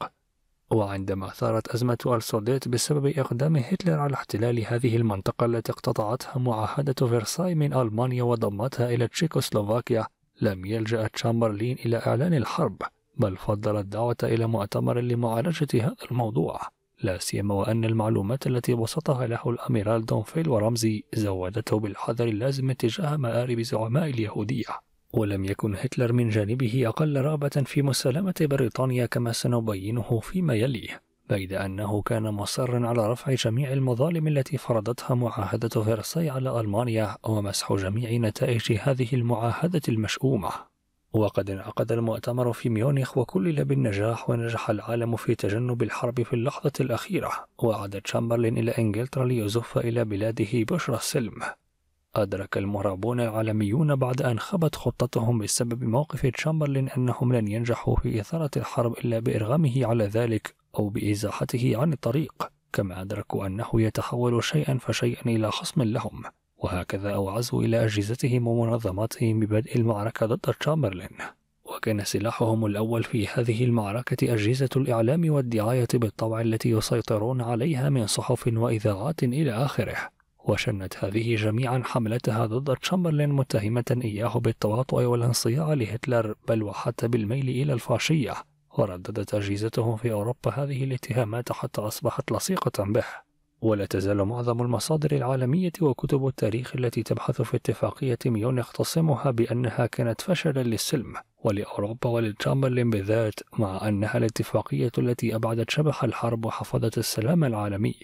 Speaker 1: وعندما ثارت أزمة السوديت بسبب إقدام هتلر على احتلال هذه المنطقة التي اقتطعتها معاهدة فرساي من ألمانيا وضمتها إلى تشيكوسلوفاكيا لم يلجأ تشامبرلين إلى إعلان الحرب بل فضل الدعوة إلى مؤتمر لمعالجة هذا الموضوع لا سيما وأن المعلومات التي بسطها له الأميرال دونفيل ورمزي زودته بالحذر اللازم تجاه مآرب زعماء اليهودية ولم يكن هتلر من جانبه أقل رغبة في مسالمة بريطانيا كما سنبينه فيما يليه بيد أنه كان مصرا على رفع جميع المظالم التي فرضتها معاهدة فرساي على ألمانيا ومسح جميع نتائج هذه المعاهدة المشؤومة وقد انعقد المؤتمر في ميونخ وكلل بالنجاح ونجح العالم في تجنب الحرب في اللحظة الأخيرة وعاد تشامبرلين إلى إنجلترا ليزف إلى بلاده بشرى السلم أدرك المهربون العالميون بعد أن خبت خطتهم بسبب موقف تشامبرلين أنهم لن ينجحوا في إثارة الحرب إلا بإرغامه على ذلك أو بإزاحته عن الطريق كما أدركوا أنه يتحول شيئا فشيئا إلى خصم لهم وهكذا أوعزوا إلى أجهزتهم ومنظماتهم ببدء المعركة ضد تشامبرلين وكان سلاحهم الأول في هذه المعركة أجهزة الإعلام والدعاية بالطبع التي يسيطرون عليها من صحف وإذاعات إلى آخره وشنت هذه جميعا حملتها ضد تشامبرلين متهمة إياه بالتواطؤ والانصياع لهتلر بل وحتى بالميل إلى الفاشية ورددت أجهزته في أوروبا هذه الاتهامات حتى أصبحت لصيقة به ولا تزال معظم المصادر العالمية وكتب التاريخ التي تبحث في اتفاقية ميونخ تصمها بأنها كانت فشلا للسلم ولأوروبا وللتشامبرلين بالذات مع أنها الاتفاقية التي أبعدت شبح الحرب وحفظت السلام العالمي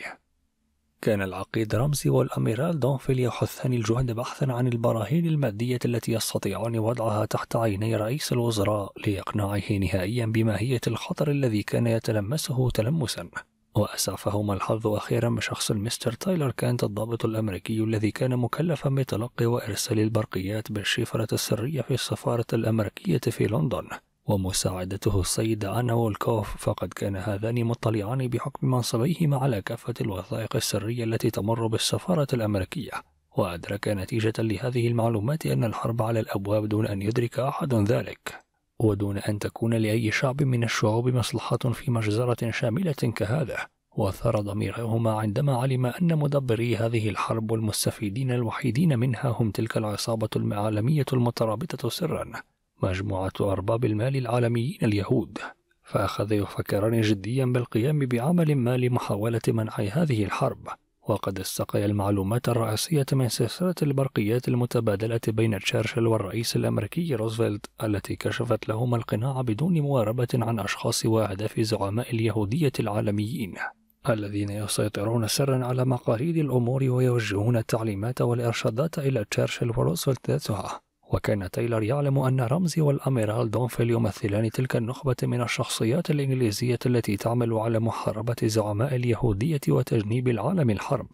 Speaker 1: كان العقيد رمزي والأميرال دونفيل يحثان الجهد بحثا عن البراهين المادية التي يستطيعان وضعها تحت عيني رئيس الوزراء لإقناعه نهائيا بماهية الخطر الذي كان يتلمسه تلمسا وأسعفهما الحظ أخيرا بشخص المستر تايلر كانت الضابط الأمريكي الذي كان مكلفا بتلقي وإرسال البرقيات بالشفرة السرية في السفارة الأمريكية في لندن ومساعدته السيد أنا والكوف فقد كان هذان مطلعان بحكم منصبيهما على كافة الوثائق السرية التي تمر بالسفارة الأمريكية وأدرك نتيجة لهذه المعلومات أن الحرب على الأبواب دون أن يدرك أحد ذلك ودون أن تكون لأي شعب من الشعوب مصلحة في مجزرة شاملة كهذا وثار ضميرهما عندما علم أن مدبري هذه الحرب والمستفيدين الوحيدين منها هم تلك العصابة العالمية المترابطة سرًا مجموعة أرباب المال العالميين اليهود فأخذ يفكران جديا بالقيام بعمل ما لمحاولة منع هذه الحرب وقد استقيا المعلومات الرئيسية من سلسلة البرقيات المتبادلة بين تشرشل والرئيس الأمريكي روزفلت التي كشفت لهما القناع بدون مواربة عن أشخاص وأهداف زعماء اليهودية العالميين الذين يسيطرون سرا على مقاليد الأمور ويوجهون التعليمات والإرشادات إلى تشرشل وروزفلت ذاتها وكان تايلر يعلم أن رمزي والأميرال دونفيل يمثلان تلك النخبة من الشخصيات الإنجليزية التي تعمل على محاربة زعماء اليهودية وتجنيب العالم الحرب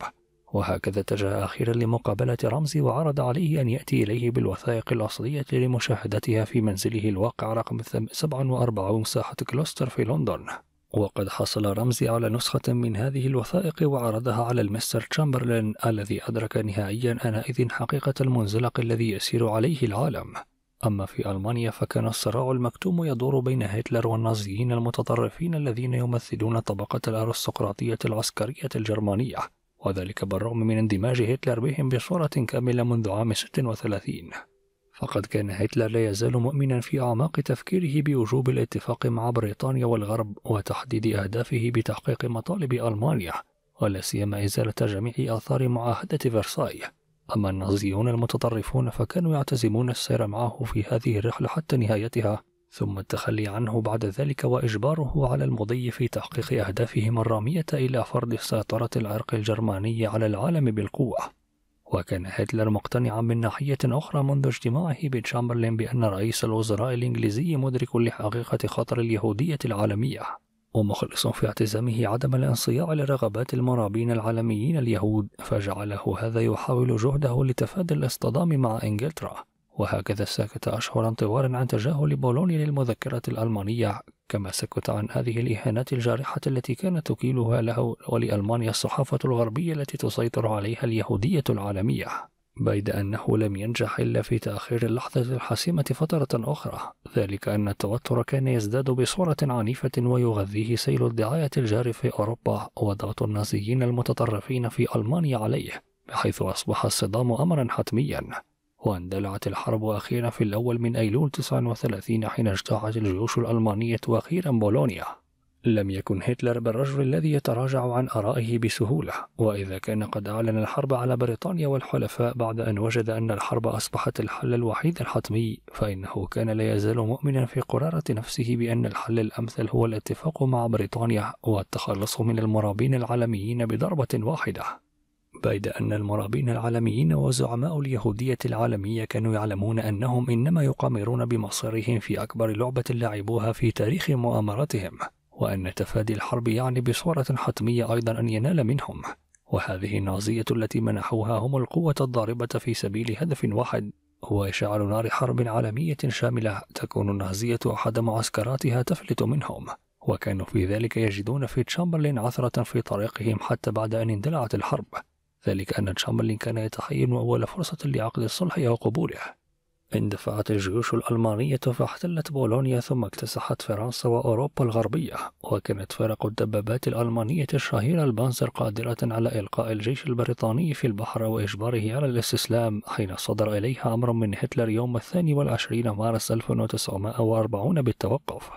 Speaker 1: وهكذا اتجه أخيرا لمقابلة رمزي وعرض عليه أن يأتي إليه بالوثائق الأصلية لمشاهدتها في منزله الواقع رقم 47 ساحة كلوستر في لندن وقد حصل رمزي على نسخة من هذه الوثائق وعرضها على المستر تشامبرلين الذي أدرك نهائيا آنئذ حقيقة المنزلق الذي يسير عليه العالم أما في ألمانيا فكان الصراع المكتوم يدور بين هتلر والنازيين المتطرفين الذين يمثلون الطبقة الأرستقراطية العسكرية الجرمانية وذلك بالرغم من اندماج هتلر بهم بصورة كاملة منذ عام 36 فقد كان هتلر لا يزال مؤمنا في أعماق تفكيره بوجوب الاتفاق مع بريطانيا والغرب وتحديد أهدافه بتحقيق مطالب ألمانيا ولا سيما إزالة جميع آثار معاهدة فرساي أما النازيون المتطرفون فكانوا يعتزمون السير معه في هذه الرحلة حتى نهايتها ثم التخلي عنه بعد ذلك وإجباره على المضي في تحقيق أهدافهم الرامية إلى فرض سيطرة العرق الجرماني على العالم بالقوة وكان هتلر مقتنعا من ناحية أخرى منذ اجتماعه بتشامبرلين بأن رئيس الوزراء الإنجليزي مدرك لحقيقة خطر اليهودية العالمية ومخلص في اعتزامه عدم الانصياع لرغبات المرابين العالميين اليهود فجعله هذا يحاول جهده لتفادي الاصطدام مع انجلترا وهكذا سكت أشهرا طوالا عن تجاهل بولونيا للمذكرات الألمانية كما سكت عن هذه الإهانات الجارحة التي كانت تكيلها له ولألمانيا الصحافة الغربية التي تسيطر عليها اليهودية العالمية بيد أنه لم ينجح إلا في تأخير اللحظة الحاسمة فترة أخرى ذلك أن التوتر كان يزداد بصورة عنيفة ويغذيه سيل الدعاية الجاري في أوروبا وضغط النازيين المتطرفين في ألمانيا عليه بحيث أصبح الصدام أمرا حتميا واندلعت الحرب أخيرا في الأول من أيلول 39 حين اجتاحت الجيوش الألمانية وأخيرا بولونيا لم يكن هتلر بالرجل الذي يتراجع عن آرائه بسهولة، وإذا كان قد أعلن الحرب على بريطانيا والحلفاء بعد أن وجد أن الحرب أصبحت الحل الوحيد الحتمي، فإنه كان لا يزال مؤمنا في قرارة نفسه بأن الحل الأمثل هو الاتفاق مع بريطانيا والتخلص من المرابين العالميين بضربة واحدة. بيد أن المرابين العالميين وزعماء اليهودية العالمية كانوا يعلمون أنهم إنما يقامرون بمصيرهم في أكبر لعبة لعبوها في تاريخ مؤامراتهم وأن تفادي الحرب يعني بصورة حتمية أيضا أن ينال منهم وهذه النازية التي منحوها هم القوة الضاربة في سبيل هدف واحد هو إشعال نار حرب عالمية شاملة تكون النازية أحد معسكراتها تفلت منهم وكانوا في ذلك يجدون في تشامبرلين عثرة في طريقهم حتى بعد أن اندلعت الحرب ذلك أن تشامبرلين كان يتحين أول فرصة لعقد الصلح وقبوله اندفعت الجيوش الألمانية فاحتلت بولونيا ثم اكتسحت فرنسا وأوروبا الغربية وكانت فرق الدبابات الألمانية الشهيرة البانزر قادرة على إلقاء الجيش البريطاني في البحر وإجباره على الاستسلام حين صدر إليها أمر من هتلر يوم الثاني والعشرين مارس 1940 بالتوقف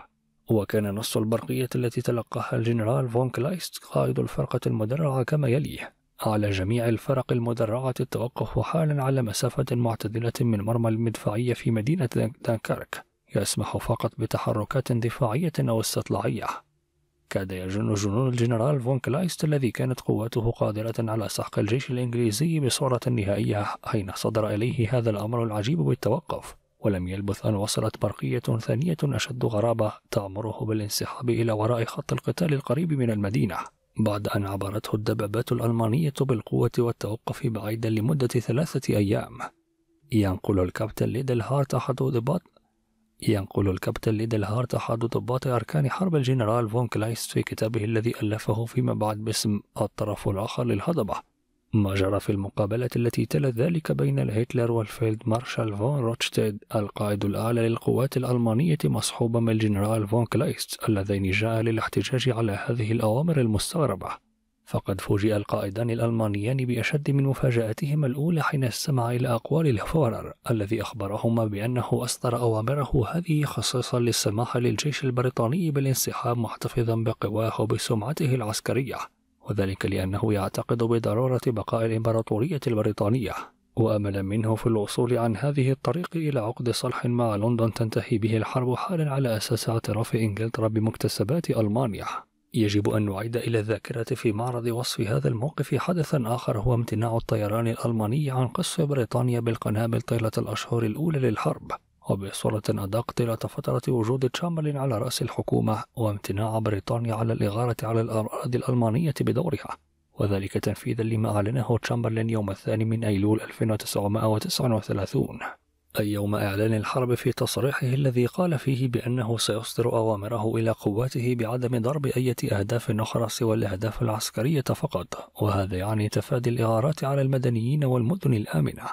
Speaker 1: وكان نص البرقية التي تلقاها الجنرال فون كلايست قائد الفرقة المدرعة كما يلي على جميع الفرق المدرعة التوقف حالا على مسافة معتدلة من مرمى المدفعية في مدينة دانكرك يسمح فقط بتحركات دفاعية أو استطلاعية كاد يجن جنون الجنرال فون كلايست الذي كانت قواته قادرة على سحق الجيش الإنجليزي بصورة نهائية حين صدر إليه هذا الأمر العجيب بالتوقف ولم يلبث أن وصلت برقية ثانية أشد غرابة تأمره بالانسحاب إلى وراء خط القتال القريب من المدينة بعد أن عبرته الدبابات الألمانية بالقوة والتوقف بعيدا لمدة ثلاثة أيام ينقل الكابتن ليدل هارت أحد ضباط ينقل الكابتن ليدل هارت أحد ضباط أركان حرب الجنرال فون كلايست في كتابه الذي ألفه فيما بعد باسم الطرف الآخر للهضبة ما جرى في المقابلة التي تلت ذلك بين الهتلر والفيلد مارشال فون روتشتيد القائد الأعلى للقوات الألمانية مصحوبا من الجنرال فون كلايست اللذين جاء للاحتجاج على هذه الأوامر المستغربة فقد فوجئ القائدان الألمانيان بأشد من مفاجأتهما الأولى حين استمع إلى أقوال الفورر الذي أخبرهما بأنه أصدر أوامره هذه خصيصا للسماح للجيش البريطاني بالانسحاب محتفظا بقواه وبسمعته العسكرية وذلك لأنه يعتقد بضرورة بقاء الإمبراطورية البريطانية وأمل منه في الوصول عن هذه الطريق إلى عقد صلح مع لندن تنتهي به الحرب حالا على أساس اعتراف إنجلترا بمكتسبات ألمانيا يجب أن نعيد إلى الذاكرة في معرض وصف هذا الموقف حدثا آخر هو امتناع الطيران الألماني عن قصف بريطانيا بالقنابل طيلة الأشهر الأولى للحرب وبصورة أدق طيلة فترة وجود تشامبرلين على رأس الحكومة وامتناع بريطانيا على الإغارة على الأراضي الألمانية بدورها وذلك تنفيذا لما أعلنه تشامبرلين يوم الثاني من أيلول 1939 أي يوم إعلان الحرب في تصريحه الذي قال فيه بأنه سيصدر أوامره إلى قواته بعدم ضرب أي أهداف أخرى سوى الأهداف العسكرية فقط وهذا يعني تفادي الإغارات على المدنيين والمدن الآمنة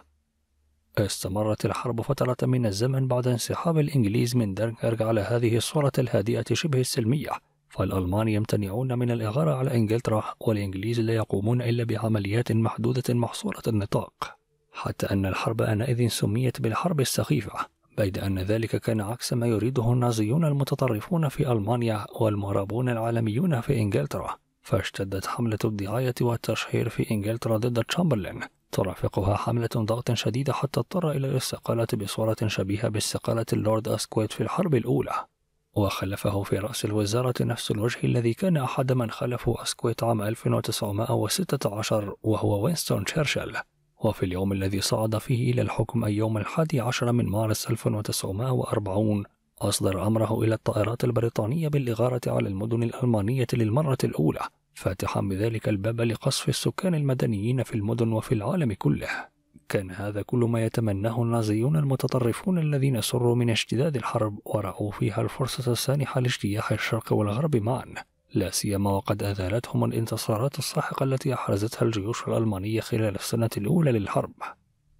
Speaker 1: استمرت الحرب فترة من الزمن بعد انسحاب الإنجليز من دنكرك على هذه الصورة الهادئة شبه السلمية فالألمان يمتنعون من الإغارة على إنجلترا والإنجليز لا يقومون إلا بعمليات محدودة محصورة النطاق حتى أن الحرب آنئذ سميت بالحرب السخيفة بيد أن ذلك كان عكس ما يريده النازيون المتطرفون في ألمانيا والمهربون العالميون في إنجلترا فاشتدت حملة الدعاية والتشهير في إنجلترا ضد تشامبرلين ترافقها حملة ضغط شديدة حتى اضطر إلى الاستقالة بصورة شبيهة باستقالة اللورد أسكويت في الحرب الأولى وخلفه في رأس الوزارة نفس الوجه الذي كان أحد من خلفوا أسكويت عام 1916 وهو وينستون تشرشل وفي اليوم الذي صعد فيه إلى الحكم أي يوم الحادي عشر من مارس 1940 أصدر أمره إلى الطائرات البريطانية بالإغارة على المدن الألمانية للمرة الأولى فاتحا بذلك الباب لقصف السكان المدنيين في المدن وفي العالم كله كان هذا كل ما يتمناه النازيون المتطرفون الذين سروا من اشتداد الحرب ورأوا فيها الفرصة السانحة لاجتياح الشرق والغرب معا لا سيما وقد أذالتهم الانتصارات الساحقة التي أحرزتها الجيوش الألمانية خلال السنة الأولى للحرب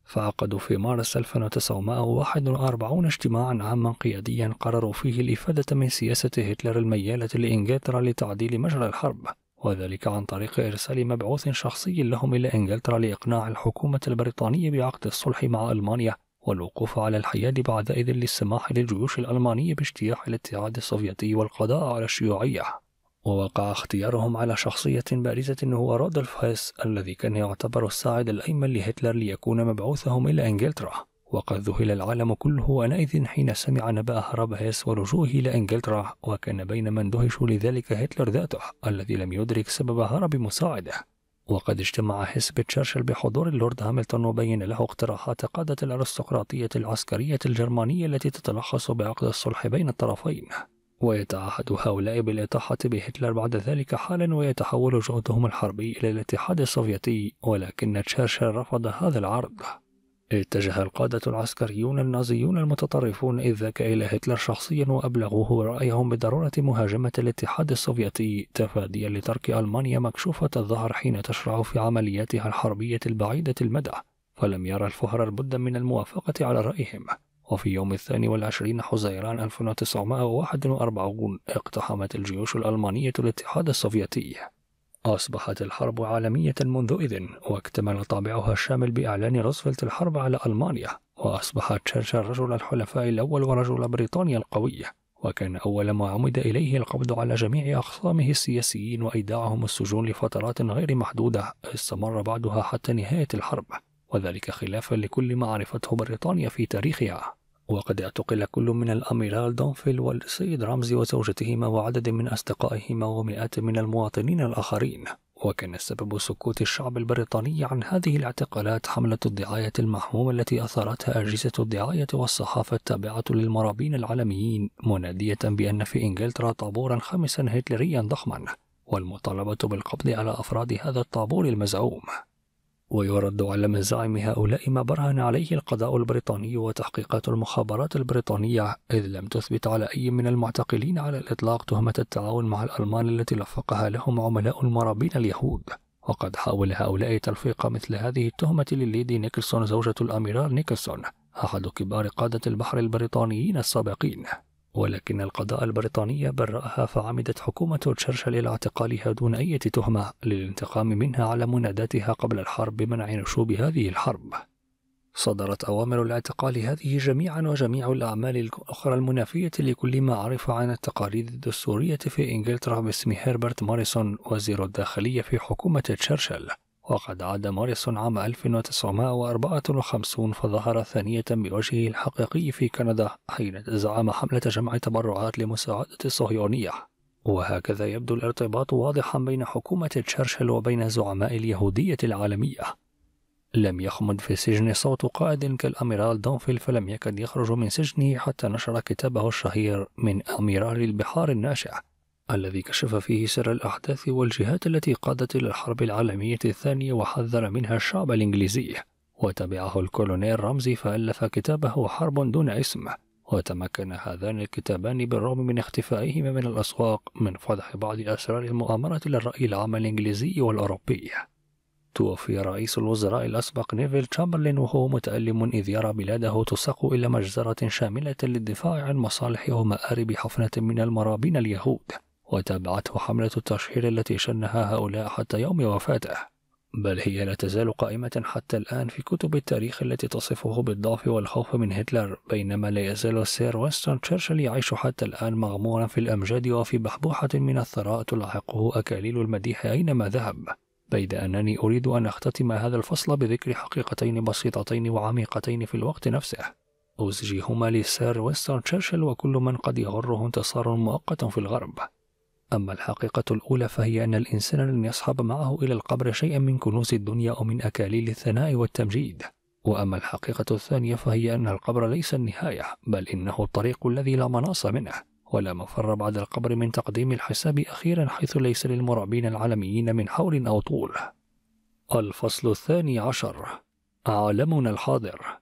Speaker 1: فعقدوا في مارس 1941 اجتماعا عاما قياديا قرروا فيه الإفادة من سياسة هتلر الميالة لإنجلترا لتعديل مجرى الحرب وذلك عن طريق إرسال مبعوث شخصي لهم إلى إنجلترا لإقناع الحكومة البريطانية بعقد الصلح مع ألمانيا والوقوف على الحياد بعدئذ للسماح للجيوش الألمانية باجتياح الاتحاد السوفيتي والقضاء على الشيوعية ووقع اختيارهم على شخصية بارزة هو رودولف هيس الذي كان يعتبر الساعد الأيمن لهتلر ليكون مبعوثهم إلى إنجلترا وقد ذهل العالم كله آنئذ حين سمع نبأ هرب هيس ولجوءه إلى إنجلترا وكان بين من دهشوا لذلك هتلر ذاته الذي لم يدرك سبب هرب مساعده وقد اجتمع هيس بتشرشل بحضور اللورد هاملتون وبين له اقتراحات قادة الأرستقراطية العسكرية الجرمانية التي تتلخص بعقد الصلح بين الطرفين ويتعهد هؤلاء بالإطاحة بهتلر بعد ذلك حالا ويتحول جهدهم الحربي إلى الاتحاد السوفيتي ولكن تشرشل رفض هذا العرض اتجه القادة العسكريون النازيون المتطرفون إذ ذاك إلى هتلر شخصيا وأبلغوه رأيهم بضرورة مهاجمة الاتحاد السوفيتي تفاديا لترك ألمانيا مكشوفة الظهر حين تشرع في عملياتها الحربية البعيدة المدى فلم يرى الفهر البد من الموافقة على رأيهم وفي يوم الثاني والعشرين حزيران 1941 اقتحمت الجيوش الألمانية الاتحاد السوفيتي أصبحت الحرب عالمية منذ إذن واكتمل طابعها الشامل بإعلان روزفلت الحرب على ألمانيا وأصبح تشرشل رجل الحلفاء الأول ورجل بريطانيا القوية وكان أول ما عمد إليه القبض على جميع أخصامه السياسيين وإيداعهم السجون لفترات غير محدودة استمر بعدها حتى نهاية الحرب وذلك خلافا لكل ما عرفته بريطانيا في تاريخها وقد اعتقل كل من الأميرال دونفيل والسيد رمزي وزوجتهما وعدد من أصدقائهما ومئات من المواطنين الآخرين وكان سبب سكوت الشعب البريطاني عن هذه الاعتقالات حملة الدعاية المحمومة التي أثارتها أجهزة الدعاية والصحافة التابعة للمرابين العالميين منادية بأن في إنجلترا طابورا خامسا هتلريا ضخما والمطالبة بالقبض على أفراد هذا الطابور المزعوم ويرد على مزاعم هؤلاء ما برهن عليه القضاء البريطاني وتحقيقات المخابرات البريطانية إذ لم تثبت على أي من المعتقلين على الإطلاق تهمة التعاون مع الألمان التي لفقها لهم عملاء المرابين اليهود وقد حاول هؤلاء تلفيق مثل هذه التهمة لليدي نيكلسون زوجة الأميرال نيكلسون أحد كبار قادة البحر البريطانيين السابقين ولكن القضاء البريطاني برأها فعمدت حكومة تشرشل إلى اعتقالها دون أي تهمة للانتقام منها على مناداتها قبل الحرب بمنع نشوب هذه الحرب صدرت أوامر الاعتقال هذه جميعا وجميع الأعمال الأخرى المنافية لكل ما عرف عن التقاليد الدستورية في إنجلترا باسم هربرت ماريسون وزير الداخلية في حكومة تشرشل وقد عاد ماريسون عام 1954 فظهر ثانية بوجهه الحقيقي في كندا حين زعم حملة جمع تبرعات لمساعدة الصهيونية وهكذا يبدو الارتباط واضحا بين حكومة تشرشل وبين زعماء اليهودية العالمية لم يخمد في السجن صوت قائد كالأميرال دونفيل فلم يكد يخرج من سجنه حتى نشر كتابه الشهير من أميرال البحار الناشئ الذي كشف فيه سر الأحداث والجهات التي قادت إلى الحرب العالمية الثانية وحذر منها الشعب الإنجليزي وتبعه الكولونيل رمزي فألف كتابه حرب دون اسم وتمكن هذان الكتابان بالرغم من اختفائهما من الأسواق من فضح بعض أسرار المؤامرة للرأي العام الإنجليزي والأوروبي توفي رئيس الوزراء الأسبق نيفيل تشامبرلين وهو متألم إذ يرى بلاده تساق إلى مجزرة شاملة للدفاع عن مصالح ومآرب حفنة من المرابين اليهود وتابعته حملة التشهير التي شنها هؤلاء حتى يوم وفاته بل هي لا تزال قائمة حتى الآن في كتب التاريخ التي تصفه بالضعف والخوف من هتلر بينما لا يزال السير وينستون تشرشل يعيش حتى الآن مغمورا في الأمجاد وفي بحبوحة من الثراء تلاحقه أكاليل المديح أينما ذهب بيد أنني أريد أن أختتم هذا الفصل بذكر حقيقتين بسيطتين وعميقتين في الوقت نفسه أزجيهما للسير وينستون تشرشل وكل من قد يغره انتصار مؤقت في الغرب أما الحقيقة الأولى فهي أن الإنسان لن يصحب معه إلى القبر شيئا من كنوز الدنيا أو من أكاليل الثناء والتمجيد وأما الحقيقة الثانية فهي أن القبر ليس النهاية بل إنه الطريق الذي لا مناص منه ولا مفر بعد القبر من تقديم الحساب أخيرا حيث ليس للمرعبين العالميين من حول أو طول الفصل الثاني عشر عالمنا الحاضر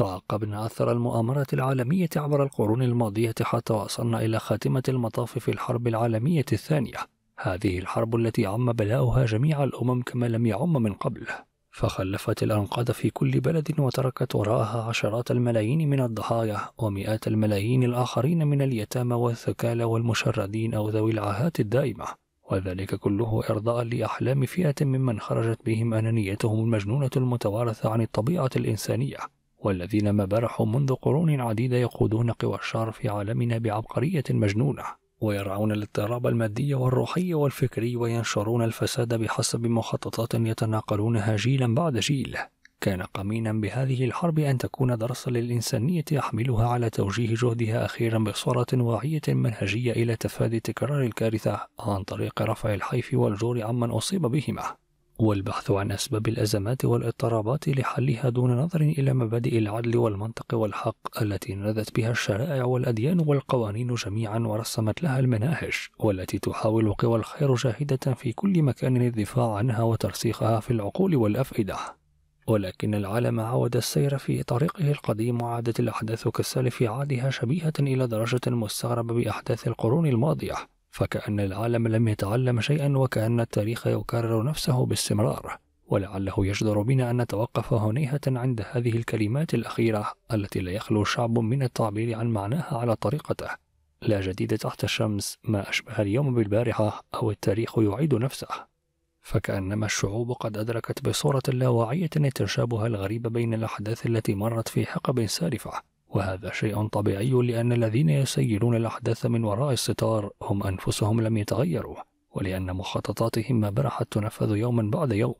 Speaker 1: تعقبنا أثر المؤامرة العالمية عبر القرون الماضية حتى وصلنا إلى خاتمة المطاف في الحرب العالمية الثانية هذه الحرب التي عم بلاؤها جميع الأمم كما لم يعم من قبل فخلفت الأنقاض في كل بلد وتركت وراءها عشرات الملايين من الضحايا ومئات الملايين الآخرين من اليتامى والثكالى والمشردين أو ذوي العاهات الدائمة وذلك كله إرضاء لأحلام فئة ممن خرجت بهم أنانيتهم المجنونة المتوارثة عن الطبيعة الإنسانية والذين ما برحوا منذ قرون عديدة يقودون قوى الشر في عالمنا بعبقرية مجنونة ويرعون الاضطراب المادي والروحي والفكري وينشرون الفساد بحسب مخططات يتناقلونها جيلا بعد جيل كان قمينا بهذه الحرب أن تكون درسا للإنسانية يحملها على توجيه جهدها أخيرا بصورة واعية منهجية إلى تفادي تكرار الكارثة عن طريق رفع الحيف والجور عمن أصيب بهما والبحث عن أسباب الأزمات والاضطرابات لحلها دون نظر إلى مبادئ العدل والمنطق والحق التي نذت بها الشرائع والأديان والقوانين جميعا ورسمت لها المناهج والتي تحاول قوى الخير جاهدة في كل مكان الدفاع عنها وترسيخها في العقول والأفئدة ولكن العالم عاود السير في طريقه القديم وعادت الأحداث كالسلف عادها شبيهة إلى درجة مستغربة بأحداث القرون الماضية فكأن العالم لم يتعلم شيئا وكأن التاريخ يكرر نفسه باستمرار ولعله يجدر بنا أن نتوقف هنيهة عند هذه الكلمات الأخيرة التي لا يخلو شعب من التعبير عن معناها على طريقته لا جديد تحت الشمس ما أشبه اليوم بالبارحة أو التاريخ يعيد نفسه فكأنما الشعوب قد أدركت بصورة لا واعية التشابه الغريب بين الأحداث التي مرت في حقب سارفة وهذا شيء طبيعي لأن الذين يسيرون الأحداث من وراء الستار هم أنفسهم لم يتغيروا ولأن مخططاتهم ما برحت تنفذ يوما بعد يوم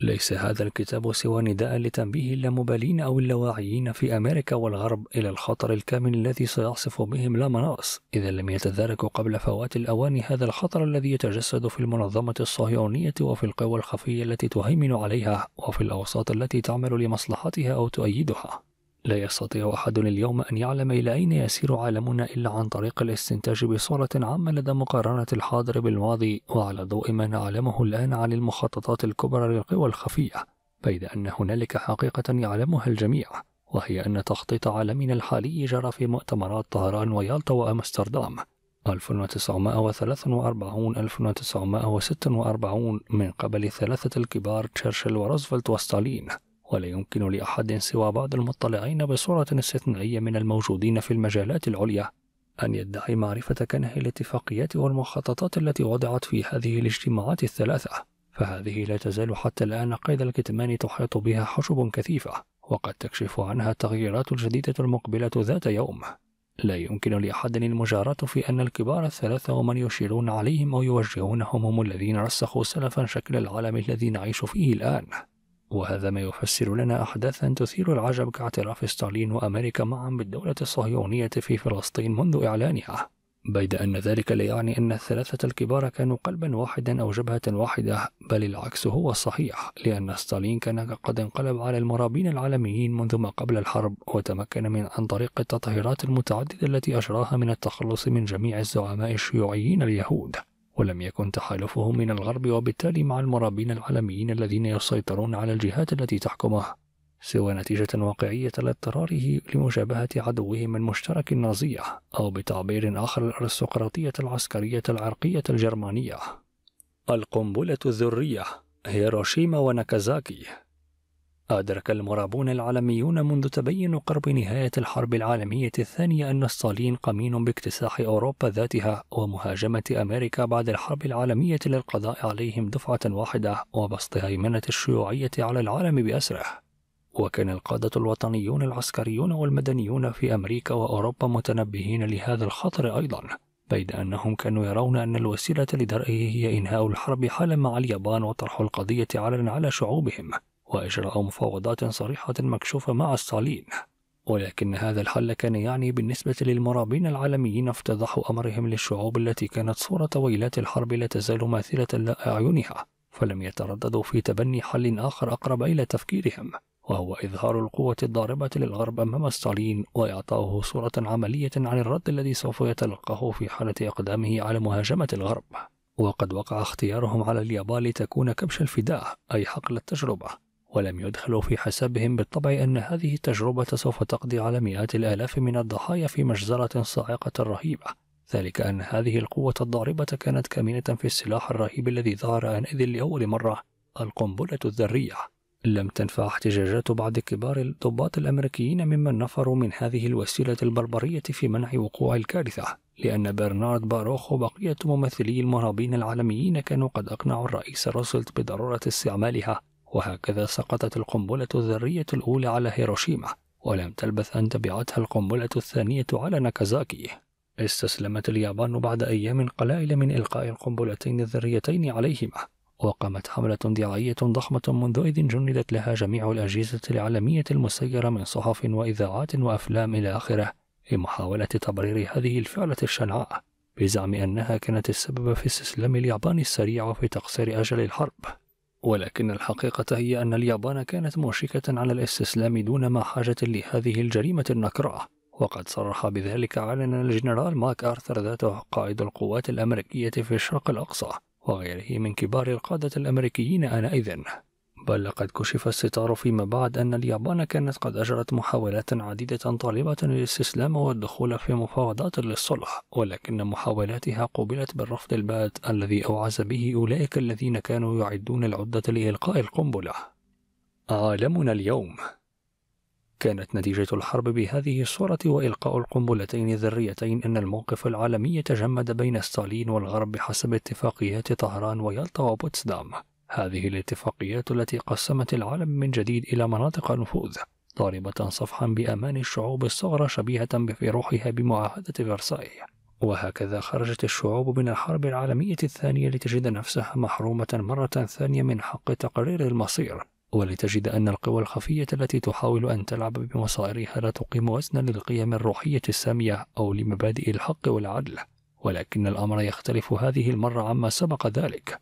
Speaker 1: ليس هذا الكتاب سوى نداء لتنبيه اللامبالين أو اللاواعيين في أمريكا والغرب إلى الخطر الكامن الذي سيعصف بهم لا مناص إذا لم يتداركوا قبل فوات الأوان هذا الخطر الذي يتجسد في المنظمة الصهيونية وفي القوى الخفية التي تهيمن عليها وفي الأوساط التي تعمل لمصلحتها أو تؤيدها لا يستطيع أحد اليوم أن يعلم إلى أين يسير عالمنا إلا عن طريق الاستنتاج بصورة عامة لدى مقارنة الحاضر بالماضي وعلى ضوء ما نعلمه الآن عن المخططات الكبرى للقوى الخفية بيد أن هنالك حقيقة يعلمها الجميع وهي أن تخطيط عالمنا الحالي جرى في مؤتمرات طهران ويالطا وأمستردام 1943 1946 من قبل ثلاثة الكبار تشرشل وروزفلت وستالين ولا يمكن لأحد سوى بعض المطلعين بصورة استثنائية من الموجودين في المجالات العليا أن يدعي معرفة كنه الاتفاقيات والمخططات التي وضعت في هذه الاجتماعات الثلاثة فهذه لا تزال حتى الآن قيد الكتمان تحيط بها حشب كثيفة وقد تكشف عنها التغييرات الجديدة المقبلة ذات يوم لا يمكن لأحد المجاراة في أن الكبار الثلاثة ومن يشيرون عليهم أو يوجهونهم هم الذين رسخوا سلفا شكل العالم الذي نعيش فيه الآن وهذا ما يفسر لنا أحداثا تثير العجب كاعتراف ستالين وأمريكا معا بالدولة الصهيونية في فلسطين منذ إعلانها بيد أن ذلك لا يعني أن الثلاثة الكبار كانوا قلبا واحدا أو جبهة واحدة بل العكس هو الصحيح لأن ستالين كان قد انقلب على المرابين العالميين منذ ما قبل الحرب وتمكن من عن طريق التطهيرات المتعددة التي أجراها من التخلص من جميع الزعماء الشيوعيين اليهود ولم يكن تحالفه من الغرب وبالتالي مع المرابين العالميين الذين يسيطرون على الجهات التي تحكمه سوى نتيجة واقعية لاضطراره لمشابهة عدوهم المشترك النازية أو بتعبير آخر الأرستقراطية العسكرية العرقية الجرمانية القنبلة الذرية هيروشيما وناكازاكي أدرك المرابون العالميون منذ تبين قرب نهاية الحرب العالمية الثانية أن الصالين قمين باكتساح أوروبا ذاتها ومهاجمة أمريكا بعد الحرب العالمية للقضاء عليهم دفعة واحدة وبسط هيمنة الشيوعية على العالم بأسره. وكان القادة الوطنيون العسكريون والمدنيون في أمريكا وأوروبا متنبهين لهذا الخطر أيضاً، بيد أنهم كانوا يرون أن الوسيلة لدرئه هي إنهاء الحرب حالما مع اليابان وطرح القضية علنا على شعوبهم. وإجراء مفاوضات صريحة مكشوفة مع الصالين ولكن هذا الحل كان يعني بالنسبة للمرابين العالميين افتضاح أمرهم للشعوب التي كانت صورة ويلات الحرب لا تزال ماثلة لأعينها فلم يترددوا في تبني حل آخر أقرب إلى تفكيرهم وهو إظهار القوة الضاربة للغرب أمام الصالين وإعطائه صورة عملية عن الرد الذي سوف يتلقاه في حالة إقدامه على مهاجمة الغرب وقد وقع اختيارهم على اليابان لتكون كبش الفداء أي حقل التجربة ولم يدخلوا في حسابهم بالطبع أن هذه التجربة سوف تقضي على مئات الآلاف من الضحايا في مجزرة صاعقة رهيبة ذلك أن هذه القوة الضاربة كانت كامنة في السلاح الرهيب الذي ظهر آنئذ لأول مرة القنبلة الذرية لم تنفع احتجاجات بعض كبار الضباط الأمريكيين ممن نفروا من هذه الوسيلة البربرية في منع وقوع الكارثة لأن برنارد باروخ وبقية ممثلي المهربين العالميين كانوا قد أقنعوا الرئيس روزفلت بضرورة استعمالها وهكذا سقطت القنبلة الذرية الأولى على هيروشيما ولم تلبث أن تبعتها القنبلة الثانية على ناكازاكي استسلمت اليابان بعد أيام قلائل من إلقاء القنبلتين الذريتين عليهما وقامت حملة دعائية ضخمة منذ إذ جندت لها جميع الأجهزة العالمية المسيرة من صحف وإذاعات وأفلام إلى آخره لمحاولة تبرير هذه الفعلة الشنعاء بزعم أنها كانت السبب في استسلام اليابان السريع وفي تقصير أجل الحرب ولكن الحقيقة هي أن اليابان كانت موشكة على الاستسلام دون ما حاجة لهذه الجريمة النكراء وقد صرح بذلك علنا الجنرال ماك آرثر ذاته قائد القوات الأمريكية في الشرق الأقصى وغيره من كبار القادة الأمريكيين آنئذ بل لقد كشف الستار فيما بعد أن اليابان كانت قد أجرت محاولات عديدة طالبة للاستسلام والدخول في مفاوضات للصلح ولكن محاولاتها قوبلت بالرفض البات الذي أوعز به أولئك الذين كانوا يعدون العدة لإلقاء القنبلة عالمنا اليوم كانت نتيجة الحرب بهذه الصورة وإلقاء القنبلتين الذريتين أن الموقف العالمي تجمد بين ستالين والغرب بحسب اتفاقيات طهران ويالطا وبوتسدام هذه الاتفاقيات التي قسمت العالم من جديد إلى مناطق نفوذ ضاربة صفحا بأمان الشعوب الصغرى شبيهة بفروحها بمعاهدة فرساي وهكذا خرجت الشعوب من الحرب العالمية الثانية لتجد نفسها محرومة مرة ثانية من حق تقرير المصير ولتجد أن القوى الخفية التي تحاول أن تلعب بمصائرها لا تقيم وزنا للقيم الروحية السامية أو لمبادئ الحق والعدل ولكن الأمر يختلف هذه المرة عما سبق ذلك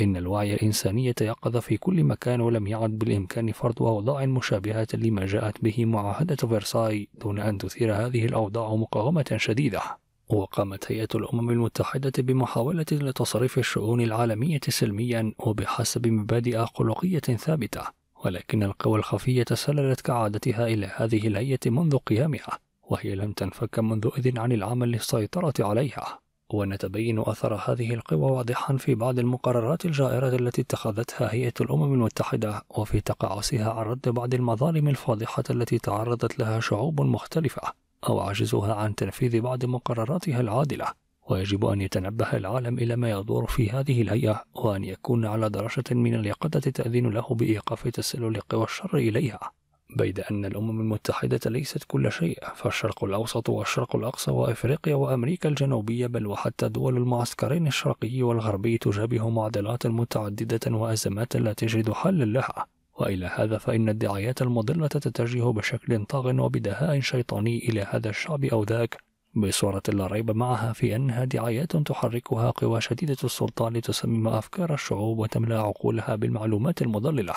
Speaker 1: إن الوعي الإنساني تيقظ في كل مكان ولم يعد بالإمكان فرض أوضاع مشابهة لما جاءت به معاهدة فرساي دون أن تثير هذه الأوضاع مقاومة شديدة وقامت هيئة الأمم المتحدة بمحاولة لتصريف الشؤون العالمية سلميا وبحسب مبادئ خلقية ثابتة ولكن القوى الخفية سللت كعادتها إلى هذه الهيئة منذ قيامها وهي لم تنفك منذ إذن عن العمل للسيطرة عليها ونتبين أثر هذه القوى واضحا في بعض المقررات الجائرة التي اتخذتها هيئة الأمم المتحدة وفي تقاعسها عن رد بعض المظالم الفاضحة التي تعرضت لها شعوب مختلفة أو عجزها عن تنفيذ بعض مقرراتها العادلة ويجب أن يتنبه العالم إلى ما يدور في هذه الهيئة وأن يكون على درجة من اليقظة تأذن له بإيقاف تسلل قوى الشر إليها بيد أن الأمم المتحدة ليست كل شيء فالشرق الأوسط والشرق الأقصى وأفريقيا وأمريكا الجنوبية بل وحتى دول المعسكرين الشرقي والغربي تجابه معضلات متعددة وأزمات لا تجد حلا لها وإلى هذا فإن الدعايات المضلة تتجه بشكل طاغ وبدهاء شيطاني إلى هذا الشعب أو ذاك بصورة لا ريب معها في أنها دعايات تحركها قوى شديدة السلطة لتسمم أفكار الشعوب وتملأ عقولها بالمعلومات المضللة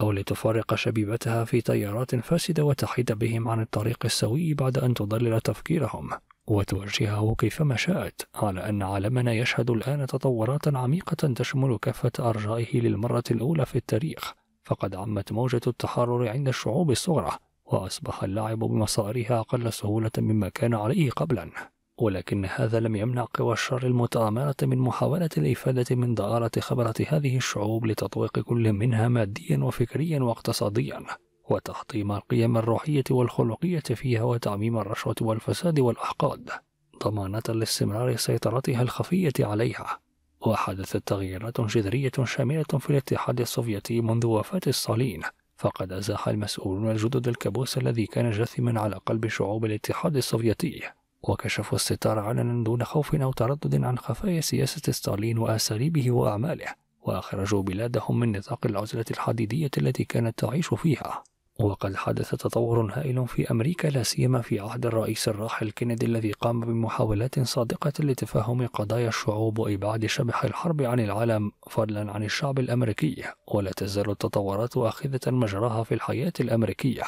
Speaker 1: أو لتفرق شبيبتها في تيارات فاسدة وتحيد بهم عن الطريق السوي بعد أن تضلل تفكيرهم وتوجهه كيفما شاءت على أن عالمنا يشهد الآن تطورات عميقة تشمل كافة أرجائه للمرة الأولى في التاريخ فقد عمت موجة التحرر عند الشعوب الصغرى وأصبح اللعب بمصائرها أقل سهولة مما كان عليه قبلا ولكن هذا لم يمنع قوى الشر المتآمرة من محاولة الإفادة من ضرارة خبرة هذه الشعوب لتطويق كل منها ماديا وفكريا واقتصاديا وتحطيم القيم الروحية والخلقية فيها وتعميم الرشوة والفساد والأحقاد ضمانة لاستمرار سيطرتها الخفية عليها وحدثت تغييرات جذرية شاملة في الاتحاد السوفيتي منذ وفاة الصالين فقد أزاح المسؤولون الجدد الكابوس الذي كان جاثما على قلب شعوب الاتحاد السوفيتي وكشفوا الستار علنا دون خوف أو تردد عن خفايا سياسة ستالين وأساليبه وأعماله وأخرجوا بلادهم من نطاق العزلة الحديدية التي كانت تعيش فيها وقد حدث تطور هائل في أمريكا لا سيما في عهد الرئيس الراحل كينيدي الذي قام بمحاولات صادقة لتفهم قضايا الشعوب وإبعاد شبح الحرب عن العالم فضلا عن الشعب الأمريكي ولا تزال التطورات آخذة مجراها في الحياة الأمريكية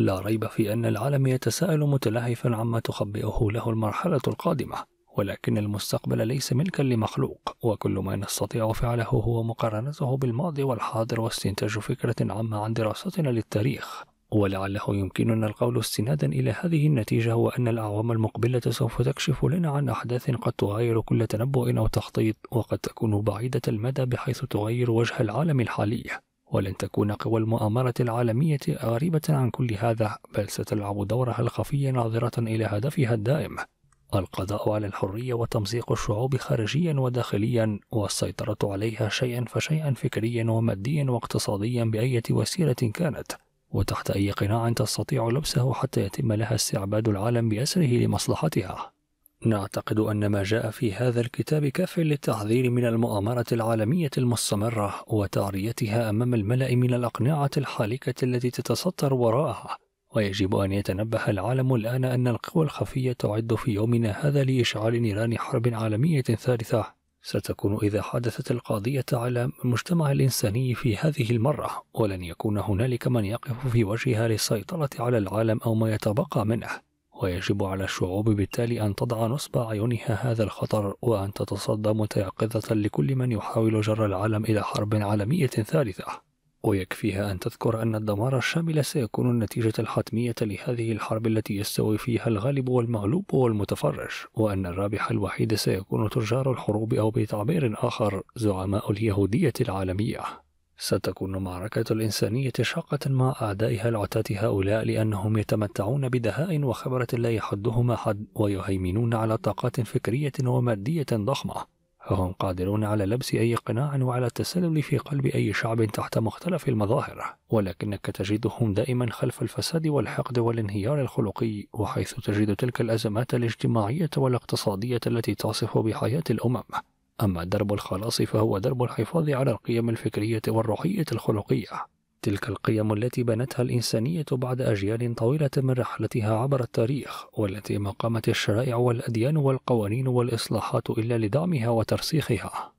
Speaker 1: لا ريب في أن العالم يتساءل متلهفا عما تخبئه له المرحلة القادمة ولكن المستقبل ليس ملكا لمخلوق وكل ما نستطيع فعله هو مقارنته بالماضي والحاضر واستنتاج فكرة عامة عن دراستنا للتاريخ ولعله يمكننا القول استنادا إلى هذه النتيجة هو أن الأعوام المقبلة سوف تكشف لنا عن أحداث قد تغير كل تنبؤ أو تخطيط وقد تكون بعيدة المدى بحيث تغير وجه العالم الحالي ولن تكون قوى المؤامرة العالمية غريبة عن كل هذا بل ستلعب دورها الخفي ناظرة إلى هدفها الدائم القضاء على الحرية وتمزيق الشعوب خارجيا وداخليا والسيطرة عليها شيئا فشيئا فكريا وماديا واقتصاديا بأية وسيلة كانت وتحت أي قناع تستطيع لبسه حتى يتم لها استعباد العالم بأسره لمصلحتها نعتقد أن ما جاء في هذا الكتاب كاف للتحذير من المؤامرة العالمية المستمرة وتعريتها أمام الملأ من الأقنعة الحالكة التي تتستر وراءها ويجب أن يتنبه العالم الآن أن القوى الخفية تعد في يومنا هذا لإشعال نيران حرب عالمية ثالثة ستكون إذا حدثت القضية على المجتمع الإنساني في هذه المرة ولن يكون هنالك من يقف في وجهها للسيطرة على العالم أو ما يتبقى منه ويجب على الشعوب بالتالي أن تضع نصب أعينها هذا الخطر وأن تتصدى متيقظة لكل من يحاول جر العالم إلى حرب عالمية ثالثة ويكفيها أن تذكر أن الدمار الشامل سيكون النتيجة الحتمية لهذه الحرب التي يستوي فيها الغالب والمغلوب والمتفرج وأن الرابح الوحيد سيكون تجار الحروب أو بتعبير آخر زعماء اليهودية العالمية ستكون معركة الإنسانية شاقة مع أعدائها العتاة هؤلاء لأنهم يتمتعون بدهاء وخبرة لا يحدهما حد ويهيمنون على طاقات فكرية ومادية ضخمة فهم قادرون على لبس أي قناع وعلى التسلل في قلب أي شعب تحت مختلف المظاهر ولكنك تجدهم دائما خلف الفساد والحقد والانهيار الخلقي وحيث تجد تلك الأزمات الاجتماعية والاقتصادية التي تعصف بحياة الأمم أما درب الخلاص فهو درب الحفاظ على القيم الفكرية والروحية الخلقية تلك القيم التي بنتها الإنسانية بعد أجيال طويلة من رحلتها عبر التاريخ والتي ما قامت الشرائع والأديان والقوانين والإصلاحات إلا لدعمها وترسيخها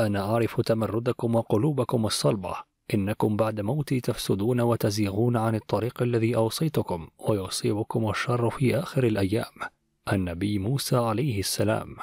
Speaker 1: أنا أعرف تمردكم وقلوبكم الصلبة إنكم بعد موتي تفسدون وتزيغون عن الطريق الذي أوصيتكم ويصيبكم الشر في آخر الأيام النبي موسى عليه السلام